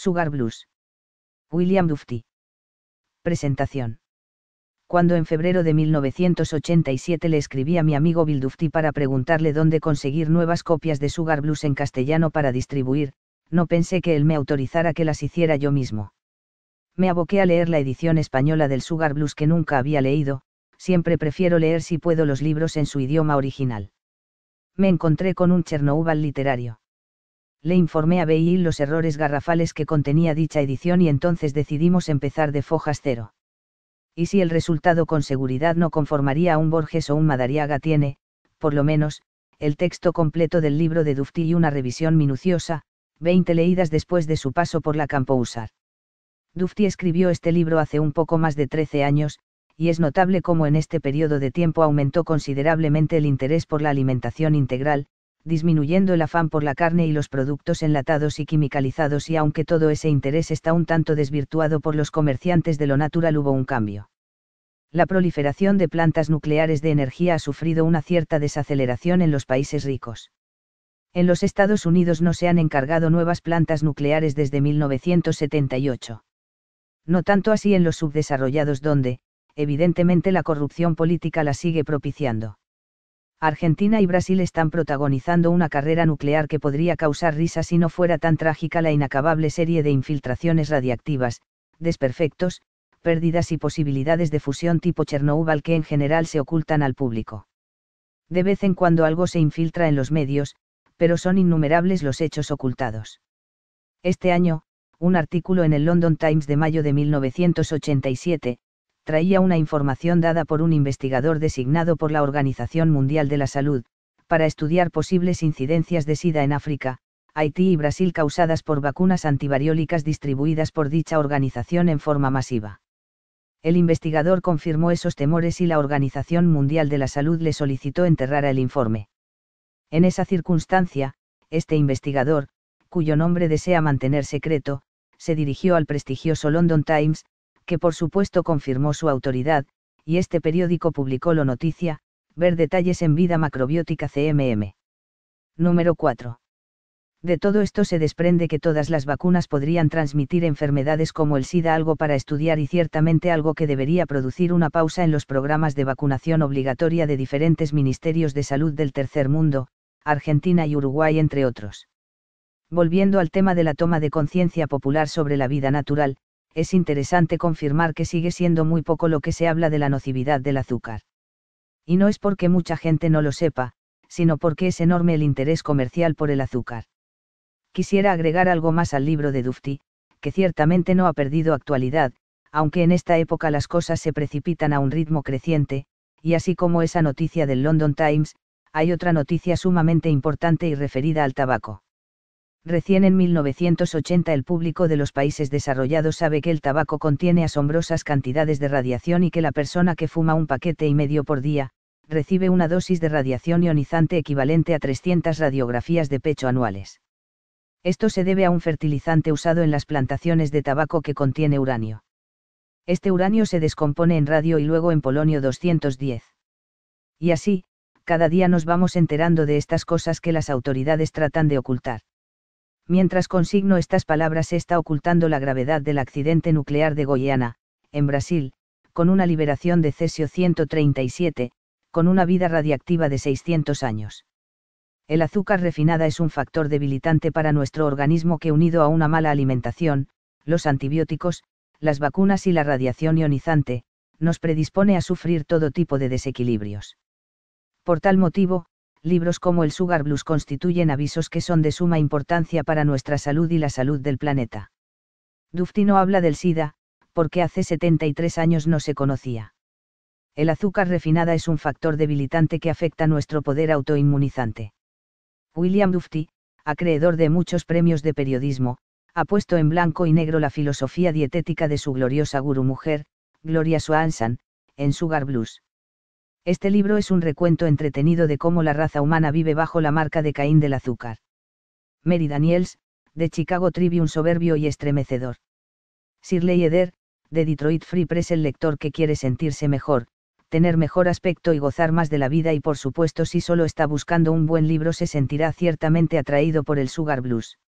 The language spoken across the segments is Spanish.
Sugar Blues. William Dufty. Presentación. Cuando en febrero de 1987 le escribí a mi amigo Bill Dufty para preguntarle dónde conseguir nuevas copias de Sugar Blues en castellano para distribuir, no pensé que él me autorizara que las hiciera yo mismo. Me aboqué a leer la edición española del Sugar Blues que nunca había leído, siempre prefiero leer si puedo los libros en su idioma original. Me encontré con un Chernobyl literario le informé a BI los errores garrafales que contenía dicha edición y entonces decidimos empezar de fojas cero. Y si el resultado con seguridad no conformaría a un Borges o un Madariaga tiene, por lo menos, el texto completo del libro de Dufti y una revisión minuciosa, 20 leídas después de su paso por la Campousar. Dufti escribió este libro hace un poco más de 13 años, y es notable cómo en este periodo de tiempo aumentó considerablemente el interés por la alimentación integral, disminuyendo el afán por la carne y los productos enlatados y quimicalizados y aunque todo ese interés está un tanto desvirtuado por los comerciantes de lo natural hubo un cambio. La proliferación de plantas nucleares de energía ha sufrido una cierta desaceleración en los países ricos. En los Estados Unidos no se han encargado nuevas plantas nucleares desde 1978. No tanto así en los subdesarrollados donde, evidentemente la corrupción política la sigue propiciando Argentina y Brasil están protagonizando una carrera nuclear que podría causar risa si no fuera tan trágica la inacabable serie de infiltraciones radiactivas, desperfectos, pérdidas y posibilidades de fusión tipo Chernobyl que en general se ocultan al público. De vez en cuando algo se infiltra en los medios, pero son innumerables los hechos ocultados. Este año, un artículo en el London Times de mayo de 1987, traía una información dada por un investigador designado por la Organización Mundial de la Salud, para estudiar posibles incidencias de SIDA en África, Haití y Brasil causadas por vacunas antivariólicas distribuidas por dicha organización en forma masiva. El investigador confirmó esos temores y la Organización Mundial de la Salud le solicitó enterrar el informe. En esa circunstancia, este investigador, cuyo nombre desea mantener secreto, se dirigió al prestigioso London Times, que por supuesto confirmó su autoridad, y este periódico publicó lo noticia, ver detalles en vida macrobiótica CMM. Número 4. De todo esto se desprende que todas las vacunas podrían transmitir enfermedades como el SIDA, algo para estudiar y ciertamente algo que debería producir una pausa en los programas de vacunación obligatoria de diferentes ministerios de salud del tercer mundo, Argentina y Uruguay entre otros. Volviendo al tema de la toma de conciencia popular sobre la vida natural, es interesante confirmar que sigue siendo muy poco lo que se habla de la nocividad del azúcar. Y no es porque mucha gente no lo sepa, sino porque es enorme el interés comercial por el azúcar. Quisiera agregar algo más al libro de Dufty, que ciertamente no ha perdido actualidad, aunque en esta época las cosas se precipitan a un ritmo creciente, y así como esa noticia del London Times, hay otra noticia sumamente importante y referida al tabaco. Recién en 1980 el público de los países desarrollados sabe que el tabaco contiene asombrosas cantidades de radiación y que la persona que fuma un paquete y medio por día, recibe una dosis de radiación ionizante equivalente a 300 radiografías de pecho anuales. Esto se debe a un fertilizante usado en las plantaciones de tabaco que contiene uranio. Este uranio se descompone en radio y luego en polonio 210. Y así, cada día nos vamos enterando de estas cosas que las autoridades tratan de ocultar. Mientras consigno estas palabras se está ocultando la gravedad del accidente nuclear de Goiana, en Brasil, con una liberación de cesio 137, con una vida radiactiva de 600 años. El azúcar refinada es un factor debilitante para nuestro organismo que unido a una mala alimentación, los antibióticos, las vacunas y la radiación ionizante, nos predispone a sufrir todo tipo de desequilibrios. Por tal motivo, libros como el Sugar Blues constituyen avisos que son de suma importancia para nuestra salud y la salud del planeta. Dufty no habla del SIDA, porque hace 73 años no se conocía. El azúcar refinada es un factor debilitante que afecta nuestro poder autoinmunizante. William Dufty, acreedor de muchos premios de periodismo, ha puesto en blanco y negro la filosofía dietética de su gloriosa guru mujer, Gloria Swanson, en Sugar Blues. Este libro es un recuento entretenido de cómo la raza humana vive bajo la marca de Caín del azúcar. Mary Daniels, de Chicago Tribune soberbio y estremecedor. Shirley Eder, de Detroit Free Press el lector que quiere sentirse mejor, tener mejor aspecto y gozar más de la vida y por supuesto si solo está buscando un buen libro se sentirá ciertamente atraído por el Sugar Blues.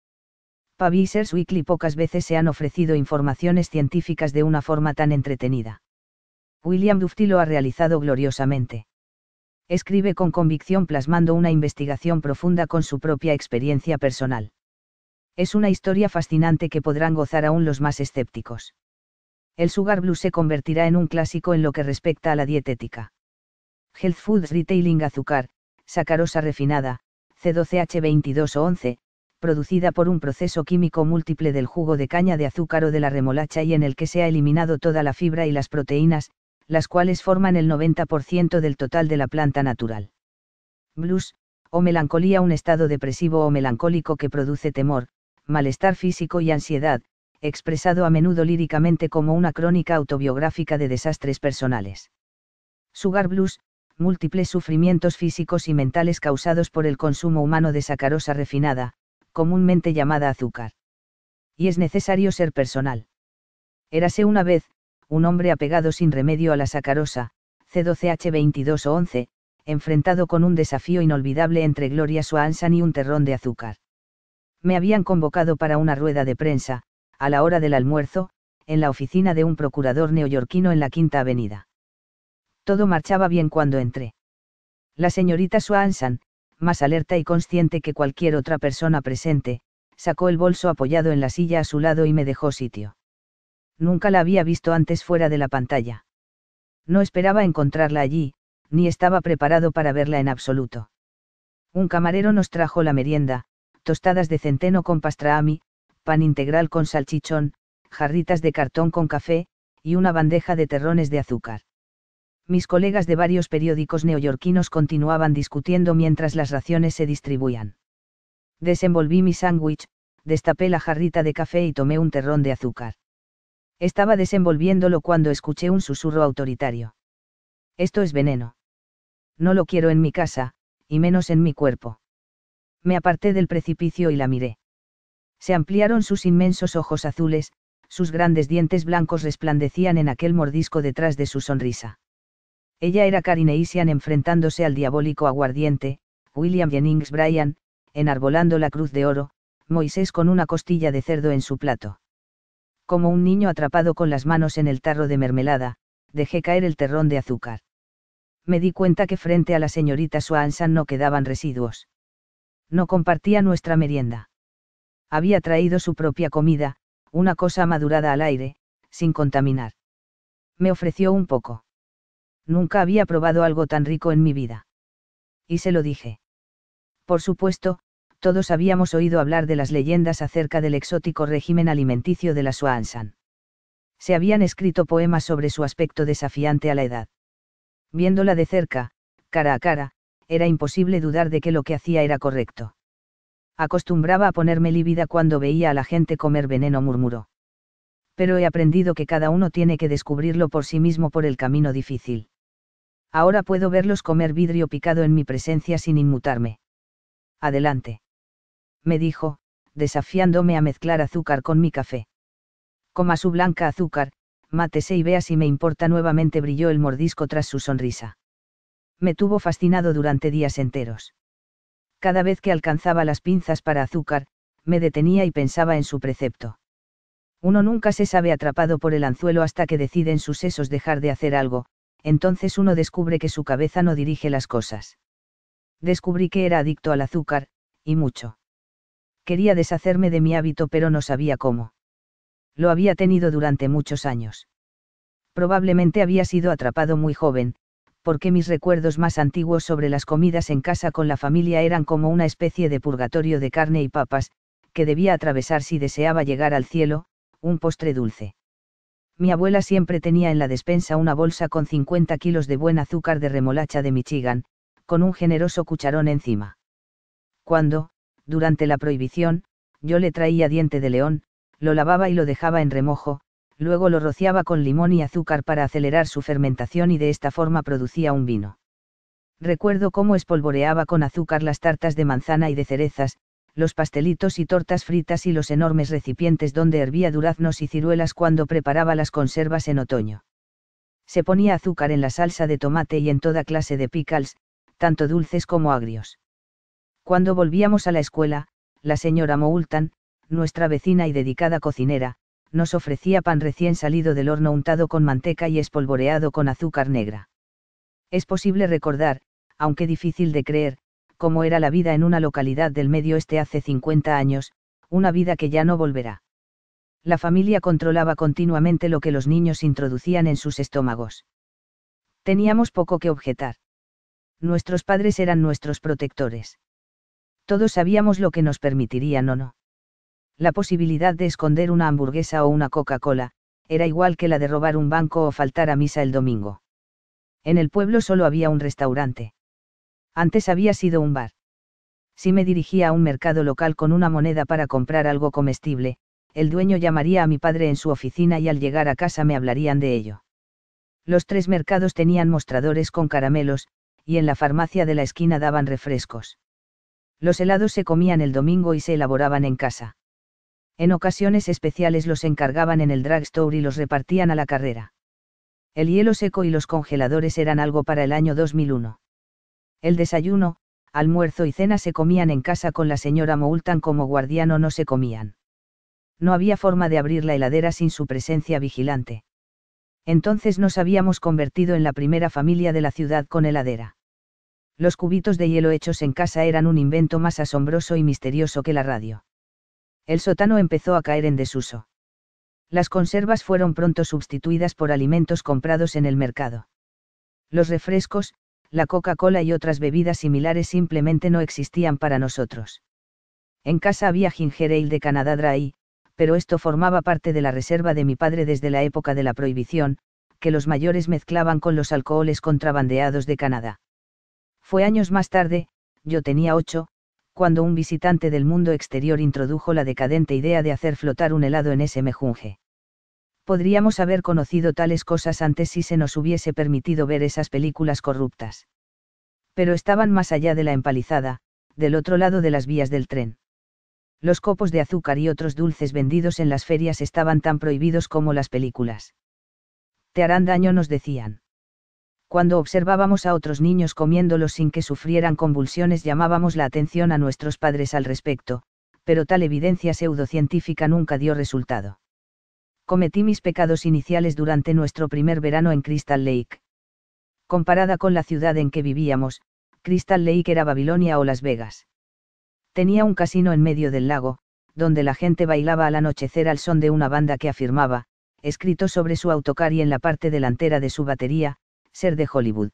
Publishers Weekly pocas veces se han ofrecido informaciones científicas de una forma tan entretenida. William Dufty lo ha realizado gloriosamente. Escribe con convicción plasmando una investigación profunda con su propia experiencia personal. Es una historia fascinante que podrán gozar aún los más escépticos. El sugar blue se convertirá en un clásico en lo que respecta a la dietética. Health Foods Retailing Azúcar, sacarosa refinada, C12H22 o 11, producida por un proceso químico múltiple del jugo de caña de azúcar o de la remolacha y en el que se ha eliminado toda la fibra y las proteínas, las cuales forman el 90% del total de la planta natural. Blues, o melancolía, un estado depresivo o melancólico que produce temor, malestar físico y ansiedad, expresado a menudo líricamente como una crónica autobiográfica de desastres personales. Sugar blues, múltiples sufrimientos físicos y mentales causados por el consumo humano de sacarosa refinada, comúnmente llamada azúcar. Y es necesario ser personal. Érase una vez, un hombre apegado sin remedio a la sacarosa, C12H22 o 11, enfrentado con un desafío inolvidable entre Gloria Swanson y un terrón de azúcar. Me habían convocado para una rueda de prensa, a la hora del almuerzo, en la oficina de un procurador neoyorquino en la Quinta Avenida. Todo marchaba bien cuando entré. La señorita Swanson, más alerta y consciente que cualquier otra persona presente, sacó el bolso apoyado en la silla a su lado y me dejó sitio nunca la había visto antes fuera de la pantalla. No esperaba encontrarla allí, ni estaba preparado para verla en absoluto. Un camarero nos trajo la merienda, tostadas de centeno con pastrami, pan integral con salchichón, jarritas de cartón con café, y una bandeja de terrones de azúcar. Mis colegas de varios periódicos neoyorquinos continuaban discutiendo mientras las raciones se distribuían. Desenvolví mi sándwich, destapé la jarrita de café y tomé un terrón de azúcar. Estaba desenvolviéndolo cuando escuché un susurro autoritario. Esto es veneno. No lo quiero en mi casa, y menos en mi cuerpo. Me aparté del precipicio y la miré. Se ampliaron sus inmensos ojos azules, sus grandes dientes blancos resplandecían en aquel mordisco detrás de su sonrisa. Ella era Karine Isian enfrentándose al diabólico aguardiente, William Jennings Bryan, enarbolando la cruz de oro, Moisés con una costilla de cerdo en su plato como un niño atrapado con las manos en el tarro de mermelada, dejé caer el terrón de azúcar. Me di cuenta que frente a la señorita Swanson no quedaban residuos. No compartía nuestra merienda. Había traído su propia comida, una cosa madurada al aire, sin contaminar. Me ofreció un poco. Nunca había probado algo tan rico en mi vida. Y se lo dije. Por supuesto, todos habíamos oído hablar de las leyendas acerca del exótico régimen alimenticio de la Swansan. Se habían escrito poemas sobre su aspecto desafiante a la edad. Viéndola de cerca, cara a cara, era imposible dudar de que lo que hacía era correcto. Acostumbraba a ponerme lívida cuando veía a la gente comer veneno, murmuró. Pero he aprendido que cada uno tiene que descubrirlo por sí mismo por el camino difícil. Ahora puedo verlos comer vidrio picado en mi presencia sin inmutarme. Adelante me dijo, desafiándome a mezclar azúcar con mi café. Coma su blanca azúcar, mátese y vea si me importa nuevamente brilló el mordisco tras su sonrisa. Me tuvo fascinado durante días enteros. Cada vez que alcanzaba las pinzas para azúcar, me detenía y pensaba en su precepto. Uno nunca se sabe atrapado por el anzuelo hasta que decide en sus sesos dejar de hacer algo, entonces uno descubre que su cabeza no dirige las cosas. Descubrí que era adicto al azúcar, y mucho. Quería deshacerme de mi hábito pero no sabía cómo. Lo había tenido durante muchos años. Probablemente había sido atrapado muy joven, porque mis recuerdos más antiguos sobre las comidas en casa con la familia eran como una especie de purgatorio de carne y papas, que debía atravesar si deseaba llegar al cielo, un postre dulce. Mi abuela siempre tenía en la despensa una bolsa con 50 kilos de buen azúcar de remolacha de Michigan, con un generoso cucharón encima. Cuando, durante la prohibición, yo le traía diente de león, lo lavaba y lo dejaba en remojo, luego lo rociaba con limón y azúcar para acelerar su fermentación y de esta forma producía un vino. Recuerdo cómo espolvoreaba con azúcar las tartas de manzana y de cerezas, los pastelitos y tortas fritas y los enormes recipientes donde hervía duraznos y ciruelas cuando preparaba las conservas en otoño. Se ponía azúcar en la salsa de tomate y en toda clase de pickles, tanto dulces como agrios. Cuando volvíamos a la escuela, la señora Moultan, nuestra vecina y dedicada cocinera, nos ofrecía pan recién salido del horno untado con manteca y espolvoreado con azúcar negra. Es posible recordar, aunque difícil de creer, cómo era la vida en una localidad del medio Este hace 50 años, una vida que ya no volverá. La familia controlaba continuamente lo que los niños introducían en sus estómagos. Teníamos poco que objetar. Nuestros padres eran nuestros protectores todos sabíamos lo que nos permitirían o no. La posibilidad de esconder una hamburguesa o una Coca-Cola, era igual que la de robar un banco o faltar a misa el domingo. En el pueblo solo había un restaurante. Antes había sido un bar. Si me dirigía a un mercado local con una moneda para comprar algo comestible, el dueño llamaría a mi padre en su oficina y al llegar a casa me hablarían de ello. Los tres mercados tenían mostradores con caramelos, y en la farmacia de la esquina daban refrescos. Los helados se comían el domingo y se elaboraban en casa. En ocasiones especiales los encargaban en el drugstore y los repartían a la carrera. El hielo seco y los congeladores eran algo para el año 2001. El desayuno, almuerzo y cena se comían en casa con la señora Moulton como guardiano no se comían. No había forma de abrir la heladera sin su presencia vigilante. Entonces nos habíamos convertido en la primera familia de la ciudad con heladera los cubitos de hielo hechos en casa eran un invento más asombroso y misterioso que la radio. El sótano empezó a caer en desuso. Las conservas fueron pronto sustituidas por alimentos comprados en el mercado. Los refrescos, la Coca-Cola y otras bebidas similares simplemente no existían para nosotros. En casa había ginger ale de Canadá Dry, pero esto formaba parte de la reserva de mi padre desde la época de la prohibición, que los mayores mezclaban con los alcoholes contrabandeados de Canadá fue años más tarde, yo tenía ocho, cuando un visitante del mundo exterior introdujo la decadente idea de hacer flotar un helado en ese mejunje. Podríamos haber conocido tales cosas antes si se nos hubiese permitido ver esas películas corruptas. Pero estaban más allá de la empalizada, del otro lado de las vías del tren. Los copos de azúcar y otros dulces vendidos en las ferias estaban tan prohibidos como las películas. Te harán daño, nos decían cuando observábamos a otros niños comiéndolos sin que sufrieran convulsiones llamábamos la atención a nuestros padres al respecto, pero tal evidencia pseudocientífica nunca dio resultado. Cometí mis pecados iniciales durante nuestro primer verano en Crystal Lake. Comparada con la ciudad en que vivíamos, Crystal Lake era Babilonia o Las Vegas. Tenía un casino en medio del lago, donde la gente bailaba al anochecer al son de una banda que afirmaba, escrito sobre su autocar y en la parte delantera de su batería, ser de Hollywood.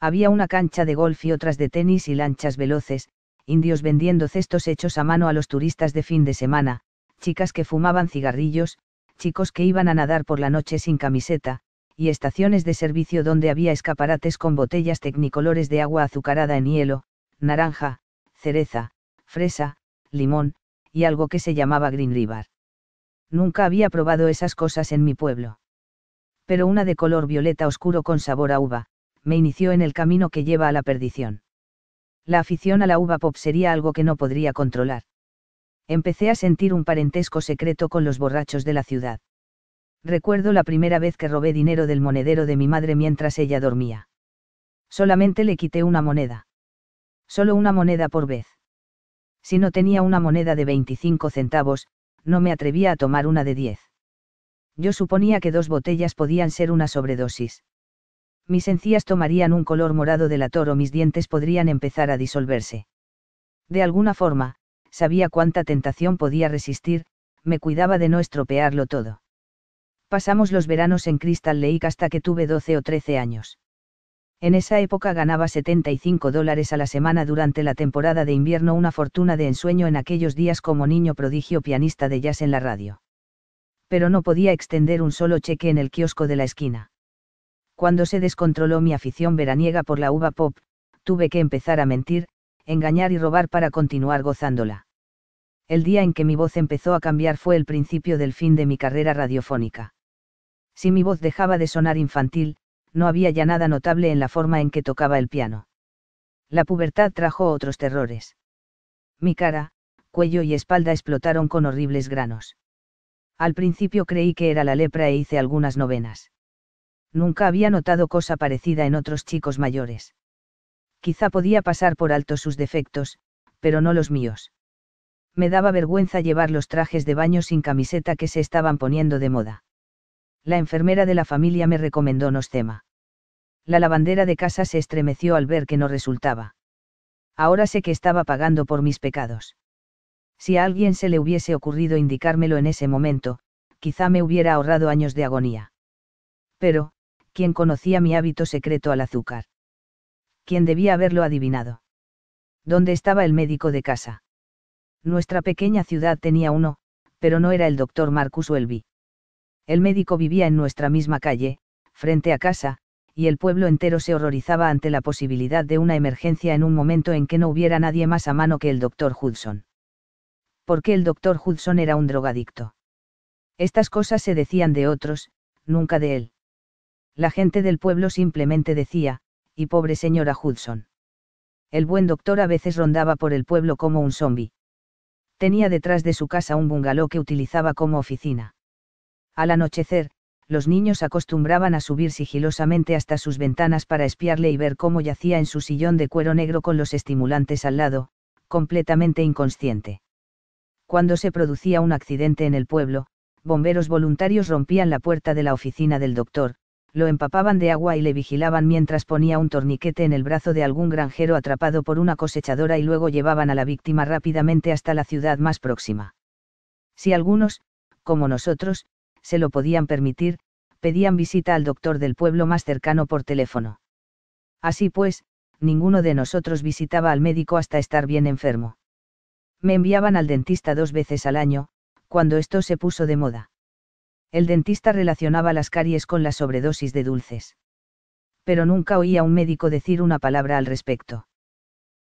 Había una cancha de golf y otras de tenis y lanchas veloces, indios vendiendo cestos hechos a mano a los turistas de fin de semana, chicas que fumaban cigarrillos, chicos que iban a nadar por la noche sin camiseta, y estaciones de servicio donde había escaparates con botellas tecnicolores de agua azucarada en hielo, naranja, cereza, fresa, limón, y algo que se llamaba Green River. Nunca había probado esas cosas en mi pueblo pero una de color violeta oscuro con sabor a uva, me inició en el camino que lleva a la perdición. La afición a la uva pop sería algo que no podría controlar. Empecé a sentir un parentesco secreto con los borrachos de la ciudad. Recuerdo la primera vez que robé dinero del monedero de mi madre mientras ella dormía. Solamente le quité una moneda. Solo una moneda por vez. Si no tenía una moneda de 25 centavos, no me atrevía a tomar una de 10 yo suponía que dos botellas podían ser una sobredosis. Mis encías tomarían un color morado de la toro mis dientes podrían empezar a disolverse. De alguna forma, sabía cuánta tentación podía resistir, me cuidaba de no estropearlo todo. Pasamos los veranos en Crystal Lake hasta que tuve 12 o 13 años. En esa época ganaba 75 dólares a la semana durante la temporada de invierno, una fortuna de ensueño en aquellos días como niño prodigio pianista de jazz en la radio pero no podía extender un solo cheque en el kiosco de la esquina. Cuando se descontroló mi afición veraniega por la uva pop, tuve que empezar a mentir, engañar y robar para continuar gozándola. El día en que mi voz empezó a cambiar fue el principio del fin de mi carrera radiofónica. Si mi voz dejaba de sonar infantil, no había ya nada notable en la forma en que tocaba el piano. La pubertad trajo otros terrores. Mi cara, cuello y espalda explotaron con horribles granos. Al principio creí que era la lepra e hice algunas novenas. Nunca había notado cosa parecida en otros chicos mayores. Quizá podía pasar por alto sus defectos, pero no los míos. Me daba vergüenza llevar los trajes de baño sin camiseta que se estaban poniendo de moda. La enfermera de la familia me recomendó Nostema. La lavandera de casa se estremeció al ver que no resultaba. Ahora sé que estaba pagando por mis pecados. Si a alguien se le hubiese ocurrido indicármelo en ese momento, quizá me hubiera ahorrado años de agonía. Pero, ¿quién conocía mi hábito secreto al azúcar? ¿Quién debía haberlo adivinado? ¿Dónde estaba el médico de casa? Nuestra pequeña ciudad tenía uno, pero no era el doctor Marcus Welby. El médico vivía en nuestra misma calle, frente a casa, y el pueblo entero se horrorizaba ante la posibilidad de una emergencia en un momento en que no hubiera nadie más a mano que el doctor Hudson porque el doctor Hudson era un drogadicto. Estas cosas se decían de otros, nunca de él. La gente del pueblo simplemente decía, y pobre señora Hudson. El buen doctor a veces rondaba por el pueblo como un zombi. Tenía detrás de su casa un bungalow que utilizaba como oficina. Al anochecer, los niños acostumbraban a subir sigilosamente hasta sus ventanas para espiarle y ver cómo yacía en su sillón de cuero negro con los estimulantes al lado, completamente inconsciente cuando se producía un accidente en el pueblo, bomberos voluntarios rompían la puerta de la oficina del doctor, lo empapaban de agua y le vigilaban mientras ponía un torniquete en el brazo de algún granjero atrapado por una cosechadora y luego llevaban a la víctima rápidamente hasta la ciudad más próxima. Si algunos, como nosotros, se lo podían permitir, pedían visita al doctor del pueblo más cercano por teléfono. Así pues, ninguno de nosotros visitaba al médico hasta estar bien enfermo. Me enviaban al dentista dos veces al año, cuando esto se puso de moda. El dentista relacionaba las caries con la sobredosis de dulces. Pero nunca oía a un médico decir una palabra al respecto.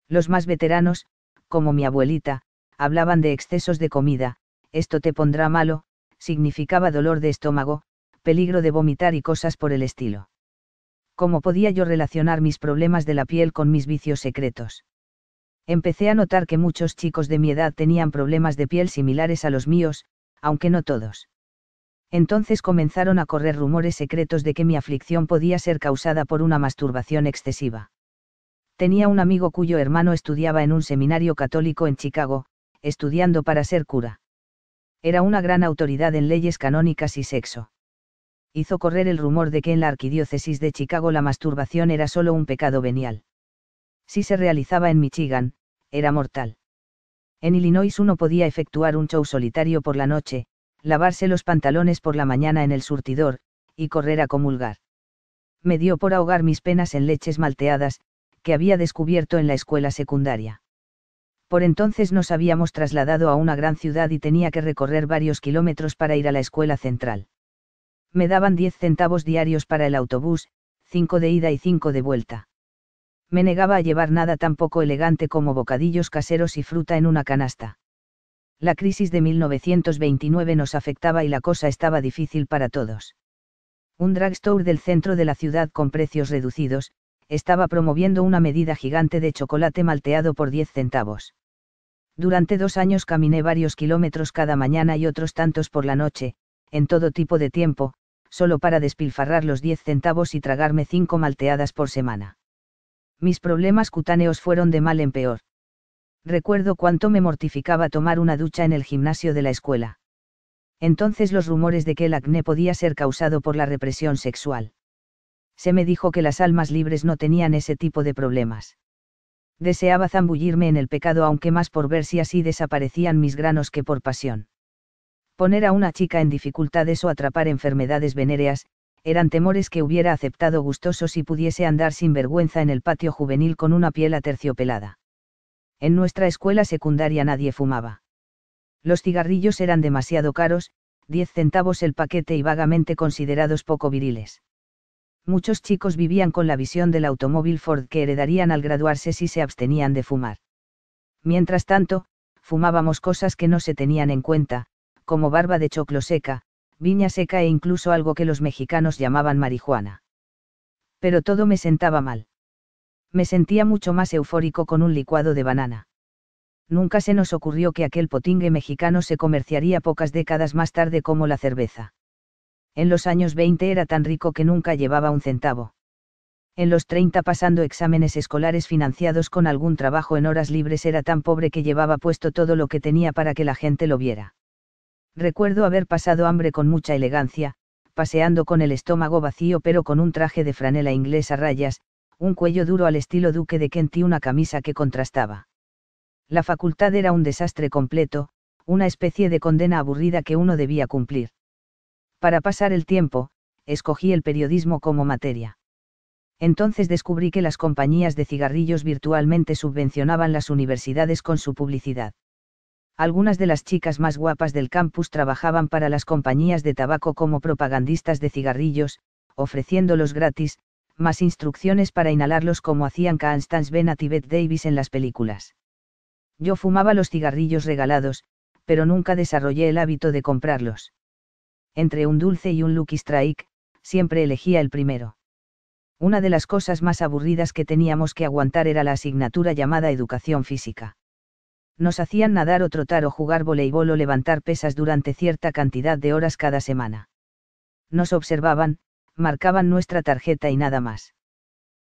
Los más veteranos, como mi abuelita, hablaban de excesos de comida, esto te pondrá malo, significaba dolor de estómago, peligro de vomitar y cosas por el estilo. ¿Cómo podía yo relacionar mis problemas de la piel con mis vicios secretos? Empecé a notar que muchos chicos de mi edad tenían problemas de piel similares a los míos, aunque no todos. Entonces comenzaron a correr rumores secretos de que mi aflicción podía ser causada por una masturbación excesiva. Tenía un amigo cuyo hermano estudiaba en un seminario católico en Chicago, estudiando para ser cura. Era una gran autoridad en leyes canónicas y sexo. Hizo correr el rumor de que en la arquidiócesis de Chicago la masturbación era solo un pecado venial si se realizaba en Michigan, era mortal. En Illinois uno podía efectuar un show solitario por la noche, lavarse los pantalones por la mañana en el surtidor, y correr a comulgar. Me dio por ahogar mis penas en leches malteadas, que había descubierto en la escuela secundaria. Por entonces nos habíamos trasladado a una gran ciudad y tenía que recorrer varios kilómetros para ir a la escuela central. Me daban 10 centavos diarios para el autobús, 5 de ida y 5 de vuelta me negaba a llevar nada tan poco elegante como bocadillos caseros y fruta en una canasta. La crisis de 1929 nos afectaba y la cosa estaba difícil para todos. Un drugstore del centro de la ciudad con precios reducidos, estaba promoviendo una medida gigante de chocolate malteado por 10 centavos. Durante dos años caminé varios kilómetros cada mañana y otros tantos por la noche, en todo tipo de tiempo, solo para despilfarrar los 10 centavos y tragarme 5 malteadas por semana mis problemas cutáneos fueron de mal en peor. Recuerdo cuánto me mortificaba tomar una ducha en el gimnasio de la escuela. Entonces los rumores de que el acné podía ser causado por la represión sexual. Se me dijo que las almas libres no tenían ese tipo de problemas. Deseaba zambullirme en el pecado aunque más por ver si así desaparecían mis granos que por pasión. Poner a una chica en dificultades o atrapar enfermedades venéreas, eran temores que hubiera aceptado gustoso si pudiese andar sin vergüenza en el patio juvenil con una piel aterciopelada. En nuestra escuela secundaria nadie fumaba. Los cigarrillos eran demasiado caros, 10 centavos el paquete y vagamente considerados poco viriles. Muchos chicos vivían con la visión del automóvil Ford que heredarían al graduarse si se abstenían de fumar. Mientras tanto, fumábamos cosas que no se tenían en cuenta, como barba de choclo seca, viña seca e incluso algo que los mexicanos llamaban marihuana. Pero todo me sentaba mal. Me sentía mucho más eufórico con un licuado de banana. Nunca se nos ocurrió que aquel potingue mexicano se comerciaría pocas décadas más tarde como la cerveza. En los años 20 era tan rico que nunca llevaba un centavo. En los 30 pasando exámenes escolares financiados con algún trabajo en horas libres era tan pobre que llevaba puesto todo lo que tenía para que la gente lo viera Recuerdo haber pasado hambre con mucha elegancia, paseando con el estómago vacío pero con un traje de franela inglesa a rayas, un cuello duro al estilo duque de Kent y una camisa que contrastaba. La facultad era un desastre completo, una especie de condena aburrida que uno debía cumplir. Para pasar el tiempo, escogí el periodismo como materia. Entonces descubrí que las compañías de cigarrillos virtualmente subvencionaban las universidades con su publicidad algunas de las chicas más guapas del campus trabajaban para las compañías de tabaco como propagandistas de cigarrillos, ofreciéndolos gratis, más instrucciones para inhalarlos como hacían Constance Bennett y Tibet Davis en las películas. Yo fumaba los cigarrillos regalados, pero nunca desarrollé el hábito de comprarlos. Entre un dulce y un Lucky Strike, siempre elegía el primero. Una de las cosas más aburridas que teníamos que aguantar era la asignatura llamada educación física nos hacían nadar o trotar o jugar voleibol o levantar pesas durante cierta cantidad de horas cada semana. Nos observaban, marcaban nuestra tarjeta y nada más.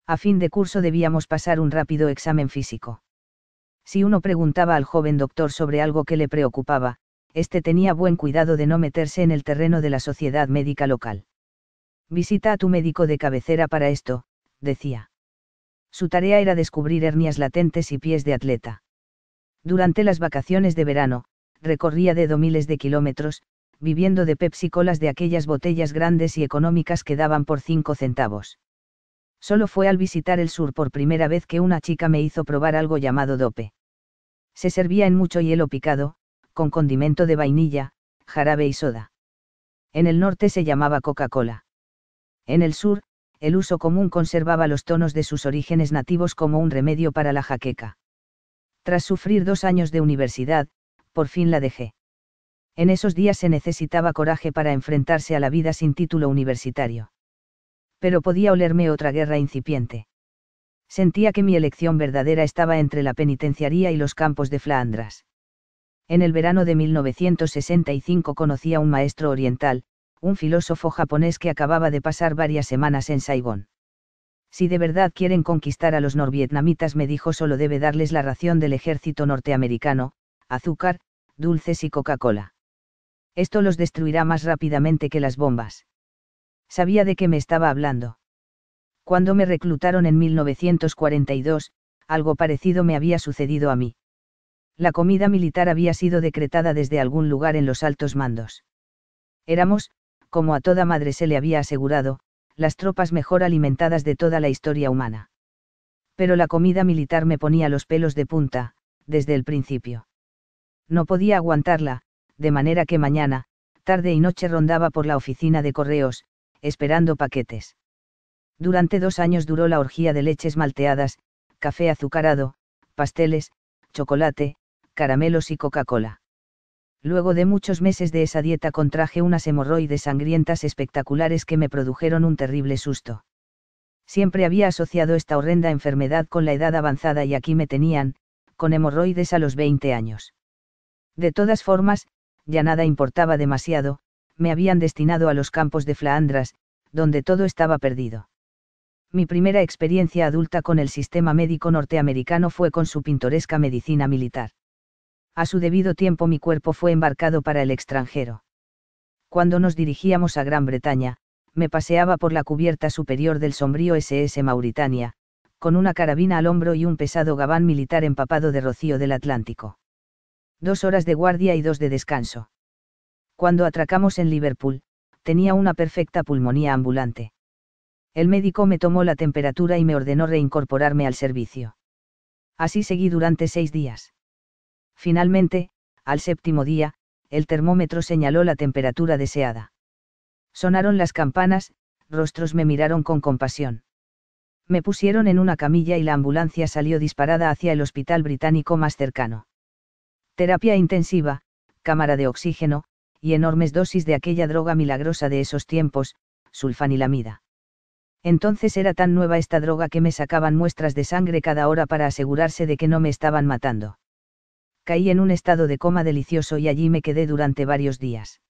A fin de curso debíamos pasar un rápido examen físico. Si uno preguntaba al joven doctor sobre algo que le preocupaba, éste tenía buen cuidado de no meterse en el terreno de la sociedad médica local. Visita a tu médico de cabecera para esto, decía. Su tarea era descubrir hernias latentes y pies de atleta. Durante las vacaciones de verano, recorría dedo miles de kilómetros, viviendo de Pepsi colas de aquellas botellas grandes y económicas que daban por cinco centavos. Solo fue al visitar el sur por primera vez que una chica me hizo probar algo llamado dope. Se servía en mucho hielo picado, con condimento de vainilla, jarabe y soda. En el norte se llamaba Coca-Cola. En el sur, el uso común conservaba los tonos de sus orígenes nativos como un remedio para la jaqueca. Tras sufrir dos años de universidad, por fin la dejé. En esos días se necesitaba coraje para enfrentarse a la vida sin título universitario. Pero podía olerme otra guerra incipiente. Sentía que mi elección verdadera estaba entre la penitenciaría y los campos de Flandras. En el verano de 1965 conocí a un maestro oriental, un filósofo japonés que acababa de pasar varias semanas en Saigón. Si de verdad quieren conquistar a los norvietnamitas, me dijo, solo debe darles la ración del ejército norteamericano, azúcar, dulces y Coca-Cola. Esto los destruirá más rápidamente que las bombas. Sabía de qué me estaba hablando. Cuando me reclutaron en 1942, algo parecido me había sucedido a mí. La comida militar había sido decretada desde algún lugar en los altos mandos. Éramos, como a toda madre se le había asegurado, las tropas mejor alimentadas de toda la historia humana. Pero la comida militar me ponía los pelos de punta, desde el principio. No podía aguantarla, de manera que mañana, tarde y noche rondaba por la oficina de correos, esperando paquetes. Durante dos años duró la orgía de leches malteadas, café azucarado, pasteles, chocolate, caramelos y Coca-Cola. Luego de muchos meses de esa dieta contraje unas hemorroides sangrientas espectaculares que me produjeron un terrible susto. Siempre había asociado esta horrenda enfermedad con la edad avanzada y aquí me tenían, con hemorroides a los 20 años. De todas formas, ya nada importaba demasiado, me habían destinado a los campos de Flandras, donde todo estaba perdido. Mi primera experiencia adulta con el sistema médico norteamericano fue con su pintoresca medicina militar a su debido tiempo mi cuerpo fue embarcado para el extranjero. Cuando nos dirigíamos a Gran Bretaña, me paseaba por la cubierta superior del sombrío SS Mauritania, con una carabina al hombro y un pesado gabán militar empapado de rocío del Atlántico. Dos horas de guardia y dos de descanso. Cuando atracamos en Liverpool, tenía una perfecta pulmonía ambulante. El médico me tomó la temperatura y me ordenó reincorporarme al servicio. Así seguí durante seis días. Finalmente, al séptimo día, el termómetro señaló la temperatura deseada. Sonaron las campanas, rostros me miraron con compasión. Me pusieron en una camilla y la ambulancia salió disparada hacia el hospital británico más cercano. Terapia intensiva, cámara de oxígeno, y enormes dosis de aquella droga milagrosa de esos tiempos, sulfanilamida. Entonces era tan nueva esta droga que me sacaban muestras de sangre cada hora para asegurarse de que no me estaban matando caí en un estado de coma delicioso y allí me quedé durante varios días.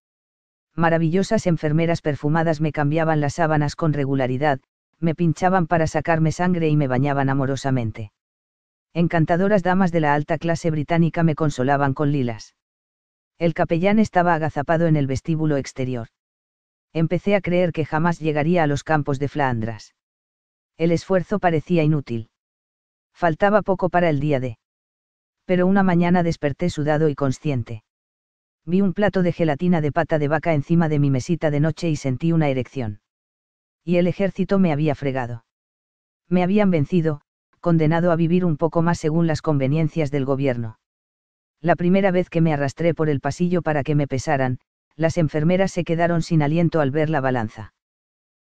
Maravillosas enfermeras perfumadas me cambiaban las sábanas con regularidad, me pinchaban para sacarme sangre y me bañaban amorosamente. Encantadoras damas de la alta clase británica me consolaban con lilas. El capellán estaba agazapado en el vestíbulo exterior. Empecé a creer que jamás llegaría a los campos de Flandras. El esfuerzo parecía inútil. Faltaba poco para el día de pero una mañana desperté sudado y consciente. Vi un plato de gelatina de pata de vaca encima de mi mesita de noche y sentí una erección. Y el ejército me había fregado. Me habían vencido, condenado a vivir un poco más según las conveniencias del gobierno. La primera vez que me arrastré por el pasillo para que me pesaran, las enfermeras se quedaron sin aliento al ver la balanza.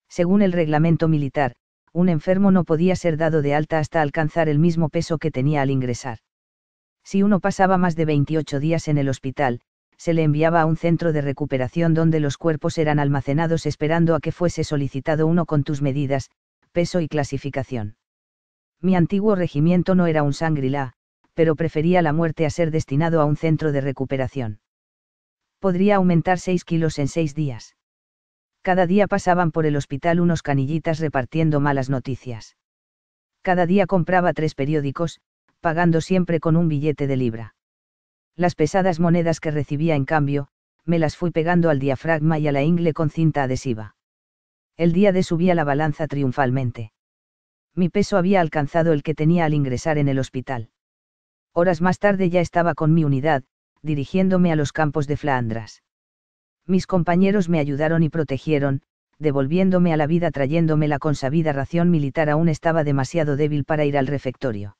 Según el reglamento militar, un enfermo no podía ser dado de alta hasta alcanzar el mismo peso que tenía al ingresar. Si uno pasaba más de 28 días en el hospital, se le enviaba a un centro de recuperación donde los cuerpos eran almacenados esperando a que fuese solicitado uno con tus medidas, peso y clasificación. Mi antiguo regimiento no era un sangrilá, pero prefería la muerte a ser destinado a un centro de recuperación. Podría aumentar 6 kilos en 6 días. Cada día pasaban por el hospital unos canillitas repartiendo malas noticias. Cada día compraba tres periódicos, pagando siempre con un billete de libra. Las pesadas monedas que recibía en cambio, me las fui pegando al diafragma y a la ingle con cinta adhesiva. El día de subía la balanza triunfalmente. Mi peso había alcanzado el que tenía al ingresar en el hospital. Horas más tarde ya estaba con mi unidad, dirigiéndome a los campos de Flandras. Mis compañeros me ayudaron y protegieron, devolviéndome a la vida trayéndome la consabida ración militar aún estaba demasiado débil para ir al refectorio.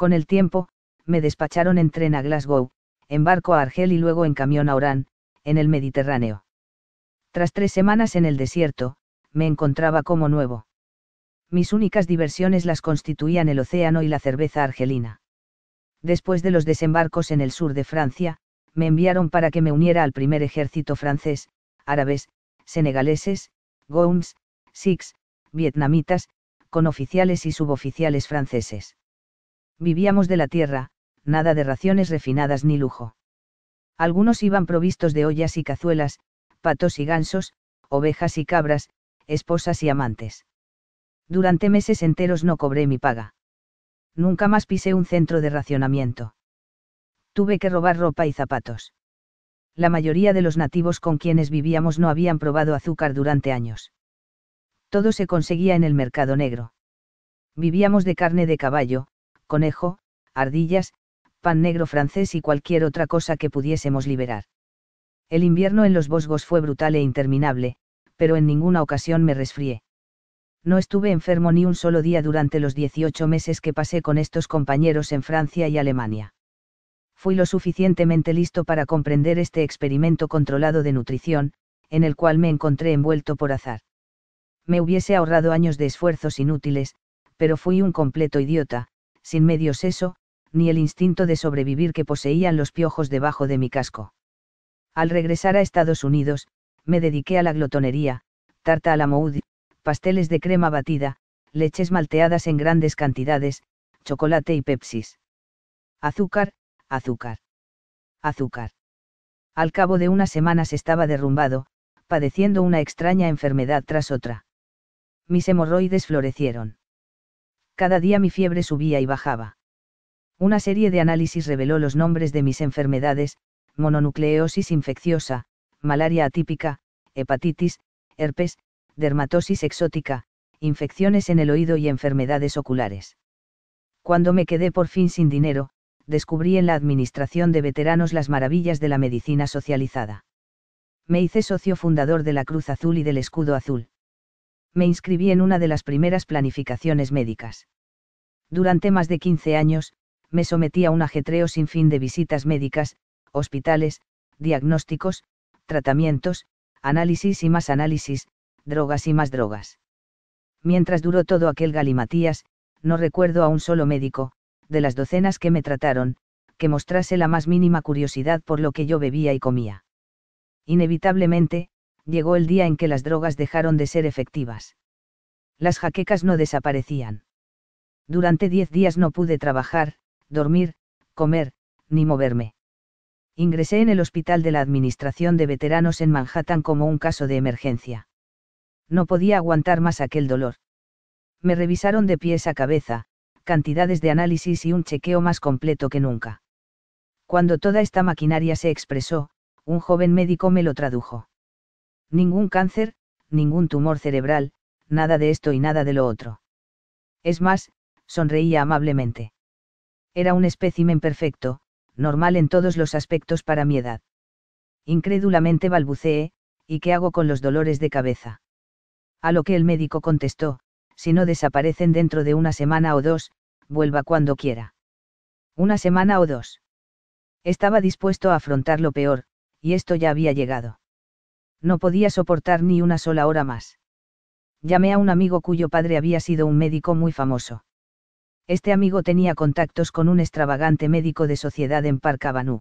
Con el tiempo, me despacharon en tren a Glasgow, en barco a Argel y luego en camión a Orán, en el Mediterráneo. Tras tres semanas en el desierto, me encontraba como nuevo. Mis únicas diversiones las constituían el océano y la cerveza argelina. Después de los desembarcos en el sur de Francia, me enviaron para que me uniera al primer ejército francés, árabes, senegaleses, goums, sikhs, vietnamitas, con oficiales y suboficiales franceses. Vivíamos de la tierra, nada de raciones refinadas ni lujo. Algunos iban provistos de ollas y cazuelas, patos y gansos, ovejas y cabras, esposas y amantes. Durante meses enteros no cobré mi paga. Nunca más pisé un centro de racionamiento. Tuve que robar ropa y zapatos. La mayoría de los nativos con quienes vivíamos no habían probado azúcar durante años. Todo se conseguía en el mercado negro. Vivíamos de carne de caballo, conejo, ardillas, pan negro francés y cualquier otra cosa que pudiésemos liberar. El invierno en los bosgos fue brutal e interminable, pero en ninguna ocasión me resfrié. No estuve enfermo ni un solo día durante los 18 meses que pasé con estos compañeros en Francia y Alemania. Fui lo suficientemente listo para comprender este experimento controlado de nutrición, en el cual me encontré envuelto por azar. Me hubiese ahorrado años de esfuerzos inútiles, pero fui un completo idiota, sin medio seso, ni el instinto de sobrevivir que poseían los piojos debajo de mi casco. Al regresar a Estados Unidos, me dediqué a la glotonería, tarta a la moud, pasteles de crema batida, leches malteadas en grandes cantidades, chocolate y pepsis. Azúcar, azúcar. Azúcar. Al cabo de unas semanas estaba derrumbado, padeciendo una extraña enfermedad tras otra. Mis hemorroides florecieron cada día mi fiebre subía y bajaba. Una serie de análisis reveló los nombres de mis enfermedades, mononucleosis infecciosa, malaria atípica, hepatitis, herpes, dermatosis exótica, infecciones en el oído y enfermedades oculares. Cuando me quedé por fin sin dinero, descubrí en la Administración de Veteranos las maravillas de la medicina socializada. Me hice socio fundador de la Cruz Azul y del Escudo Azul me inscribí en una de las primeras planificaciones médicas. Durante más de 15 años, me sometí a un ajetreo sin fin de visitas médicas, hospitales, diagnósticos, tratamientos, análisis y más análisis, drogas y más drogas. Mientras duró todo aquel galimatías, no recuerdo a un solo médico, de las docenas que me trataron, que mostrase la más mínima curiosidad por lo que yo bebía y comía. Inevitablemente, llegó el día en que las drogas dejaron de ser efectivas. Las jaquecas no desaparecían. Durante diez días no pude trabajar, dormir, comer, ni moverme. Ingresé en el hospital de la Administración de Veteranos en Manhattan como un caso de emergencia. No podía aguantar más aquel dolor. Me revisaron de pies a cabeza, cantidades de análisis y un chequeo más completo que nunca. Cuando toda esta maquinaria se expresó, un joven médico me lo tradujo ningún cáncer, ningún tumor cerebral, nada de esto y nada de lo otro. Es más, sonreía amablemente. Era un espécimen perfecto, normal en todos los aspectos para mi edad. Incrédulamente balbuceé, ¿y qué hago con los dolores de cabeza? A lo que el médico contestó, si no desaparecen dentro de una semana o dos, vuelva cuando quiera. Una semana o dos. Estaba dispuesto a afrontar lo peor, y esto ya había llegado no podía soportar ni una sola hora más. Llamé a un amigo cuyo padre había sido un médico muy famoso. Este amigo tenía contactos con un extravagante médico de sociedad en Avenue.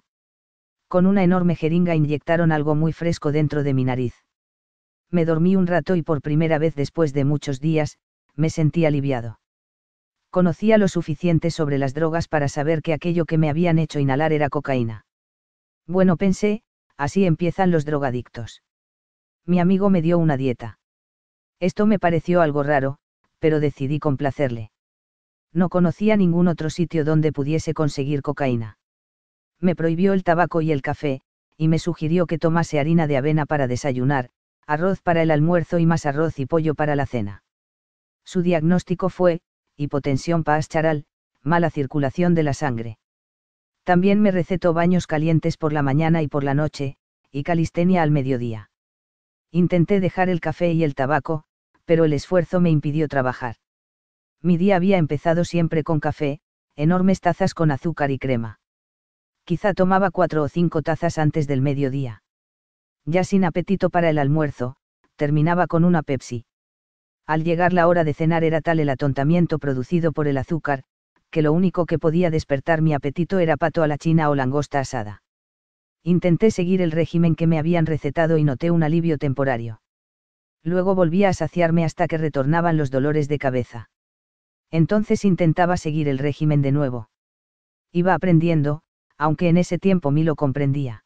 Con una enorme jeringa inyectaron algo muy fresco dentro de mi nariz. Me dormí un rato y por primera vez después de muchos días, me sentí aliviado. Conocía lo suficiente sobre las drogas para saber que aquello que me habían hecho inhalar era cocaína. Bueno, pensé, así empiezan los drogadictos mi amigo me dio una dieta. Esto me pareció algo raro, pero decidí complacerle. No conocía ningún otro sitio donde pudiese conseguir cocaína. Me prohibió el tabaco y el café, y me sugirió que tomase harina de avena para desayunar, arroz para el almuerzo y más arroz y pollo para la cena. Su diagnóstico fue, hipotensión charal, mala circulación de la sangre. También me recetó baños calientes por la mañana y por la noche, y calistenia al mediodía. Intenté dejar el café y el tabaco, pero el esfuerzo me impidió trabajar. Mi día había empezado siempre con café, enormes tazas con azúcar y crema. Quizá tomaba cuatro o cinco tazas antes del mediodía. Ya sin apetito para el almuerzo, terminaba con una Pepsi. Al llegar la hora de cenar era tal el atontamiento producido por el azúcar, que lo único que podía despertar mi apetito era pato a la china o langosta asada intenté seguir el régimen que me habían recetado y noté un alivio temporario. Luego volvía a saciarme hasta que retornaban los dolores de cabeza. Entonces intentaba seguir el régimen de nuevo. Iba aprendiendo, aunque en ese tiempo mi lo comprendía.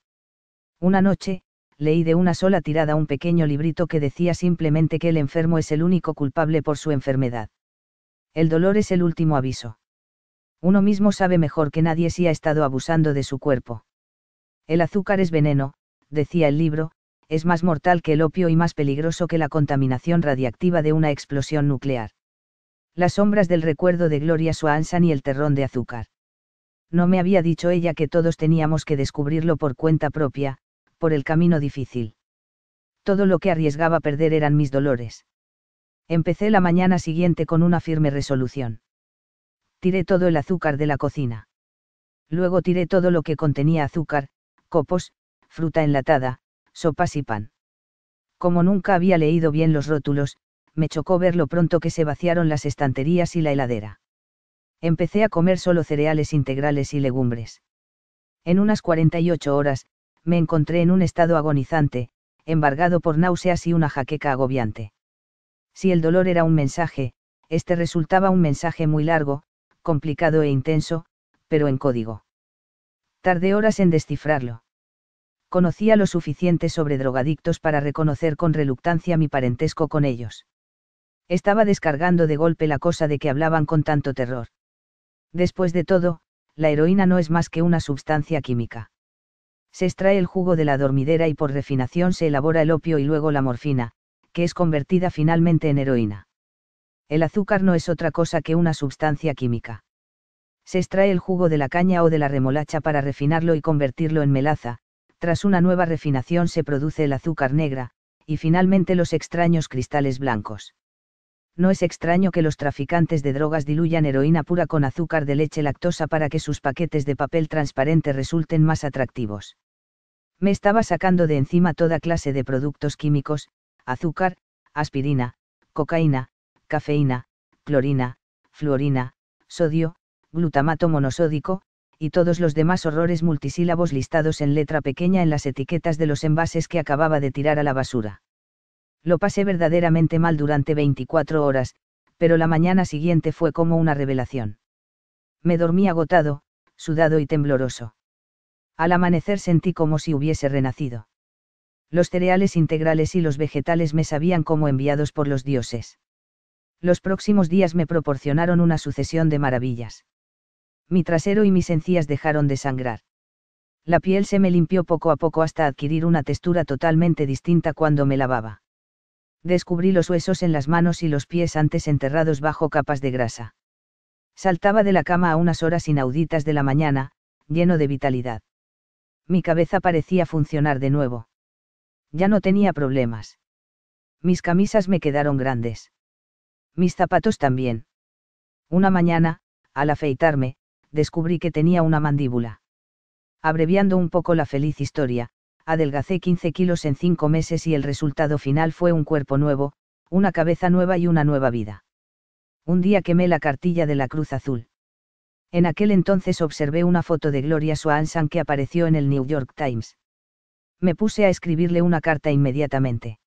Una noche, leí de una sola tirada un pequeño librito que decía simplemente que el enfermo es el único culpable por su enfermedad. El dolor es el último aviso. Uno mismo sabe mejor que nadie si ha estado abusando de su cuerpo. El azúcar es veneno, decía el libro, es más mortal que el opio y más peligroso que la contaminación radiactiva de una explosión nuclear. Las sombras del recuerdo de Gloria Swanson y el terrón de azúcar. No me había dicho ella que todos teníamos que descubrirlo por cuenta propia, por el camino difícil. Todo lo que arriesgaba perder eran mis dolores. Empecé la mañana siguiente con una firme resolución. Tiré todo el azúcar de la cocina. Luego tiré todo lo que contenía azúcar, copos, fruta enlatada, sopas y pan. Como nunca había leído bien los rótulos, me chocó ver lo pronto que se vaciaron las estanterías y la heladera. Empecé a comer solo cereales integrales y legumbres. En unas 48 horas, me encontré en un estado agonizante, embargado por náuseas y una jaqueca agobiante. Si el dolor era un mensaje, este resultaba un mensaje muy largo, complicado e intenso, pero en código. Tardé horas en descifrarlo. Conocía lo suficiente sobre drogadictos para reconocer con reluctancia mi parentesco con ellos. Estaba descargando de golpe la cosa de que hablaban con tanto terror. Después de todo, la heroína no es más que una sustancia química. Se extrae el jugo de la dormidera y por refinación se elabora el opio y luego la morfina, que es convertida finalmente en heroína. El azúcar no es otra cosa que una sustancia química se extrae el jugo de la caña o de la remolacha para refinarlo y convertirlo en melaza, tras una nueva refinación se produce el azúcar negra, y finalmente los extraños cristales blancos. No es extraño que los traficantes de drogas diluyan heroína pura con azúcar de leche lactosa para que sus paquetes de papel transparente resulten más atractivos. Me estaba sacando de encima toda clase de productos químicos, azúcar, aspirina, cocaína, cafeína, clorina, fluorina, sodio, glutamato monosódico, y todos los demás horrores multisílabos listados en letra pequeña en las etiquetas de los envases que acababa de tirar a la basura. Lo pasé verdaderamente mal durante 24 horas, pero la mañana siguiente fue como una revelación. Me dormí agotado, sudado y tembloroso. Al amanecer sentí como si hubiese renacido. Los cereales integrales y los vegetales me sabían como enviados por los dioses. Los próximos días me proporcionaron una sucesión de maravillas mi trasero y mis encías dejaron de sangrar. La piel se me limpió poco a poco hasta adquirir una textura totalmente distinta cuando me lavaba. Descubrí los huesos en las manos y los pies antes enterrados bajo capas de grasa. Saltaba de la cama a unas horas inauditas de la mañana, lleno de vitalidad. Mi cabeza parecía funcionar de nuevo. Ya no tenía problemas. Mis camisas me quedaron grandes. Mis zapatos también. Una mañana, al afeitarme, descubrí que tenía una mandíbula. Abreviando un poco la feliz historia, adelgacé 15 kilos en 5 meses y el resultado final fue un cuerpo nuevo, una cabeza nueva y una nueva vida. Un día quemé la cartilla de la Cruz Azul. En aquel entonces observé una foto de Gloria Swanson que apareció en el New York Times. Me puse a escribirle una carta inmediatamente.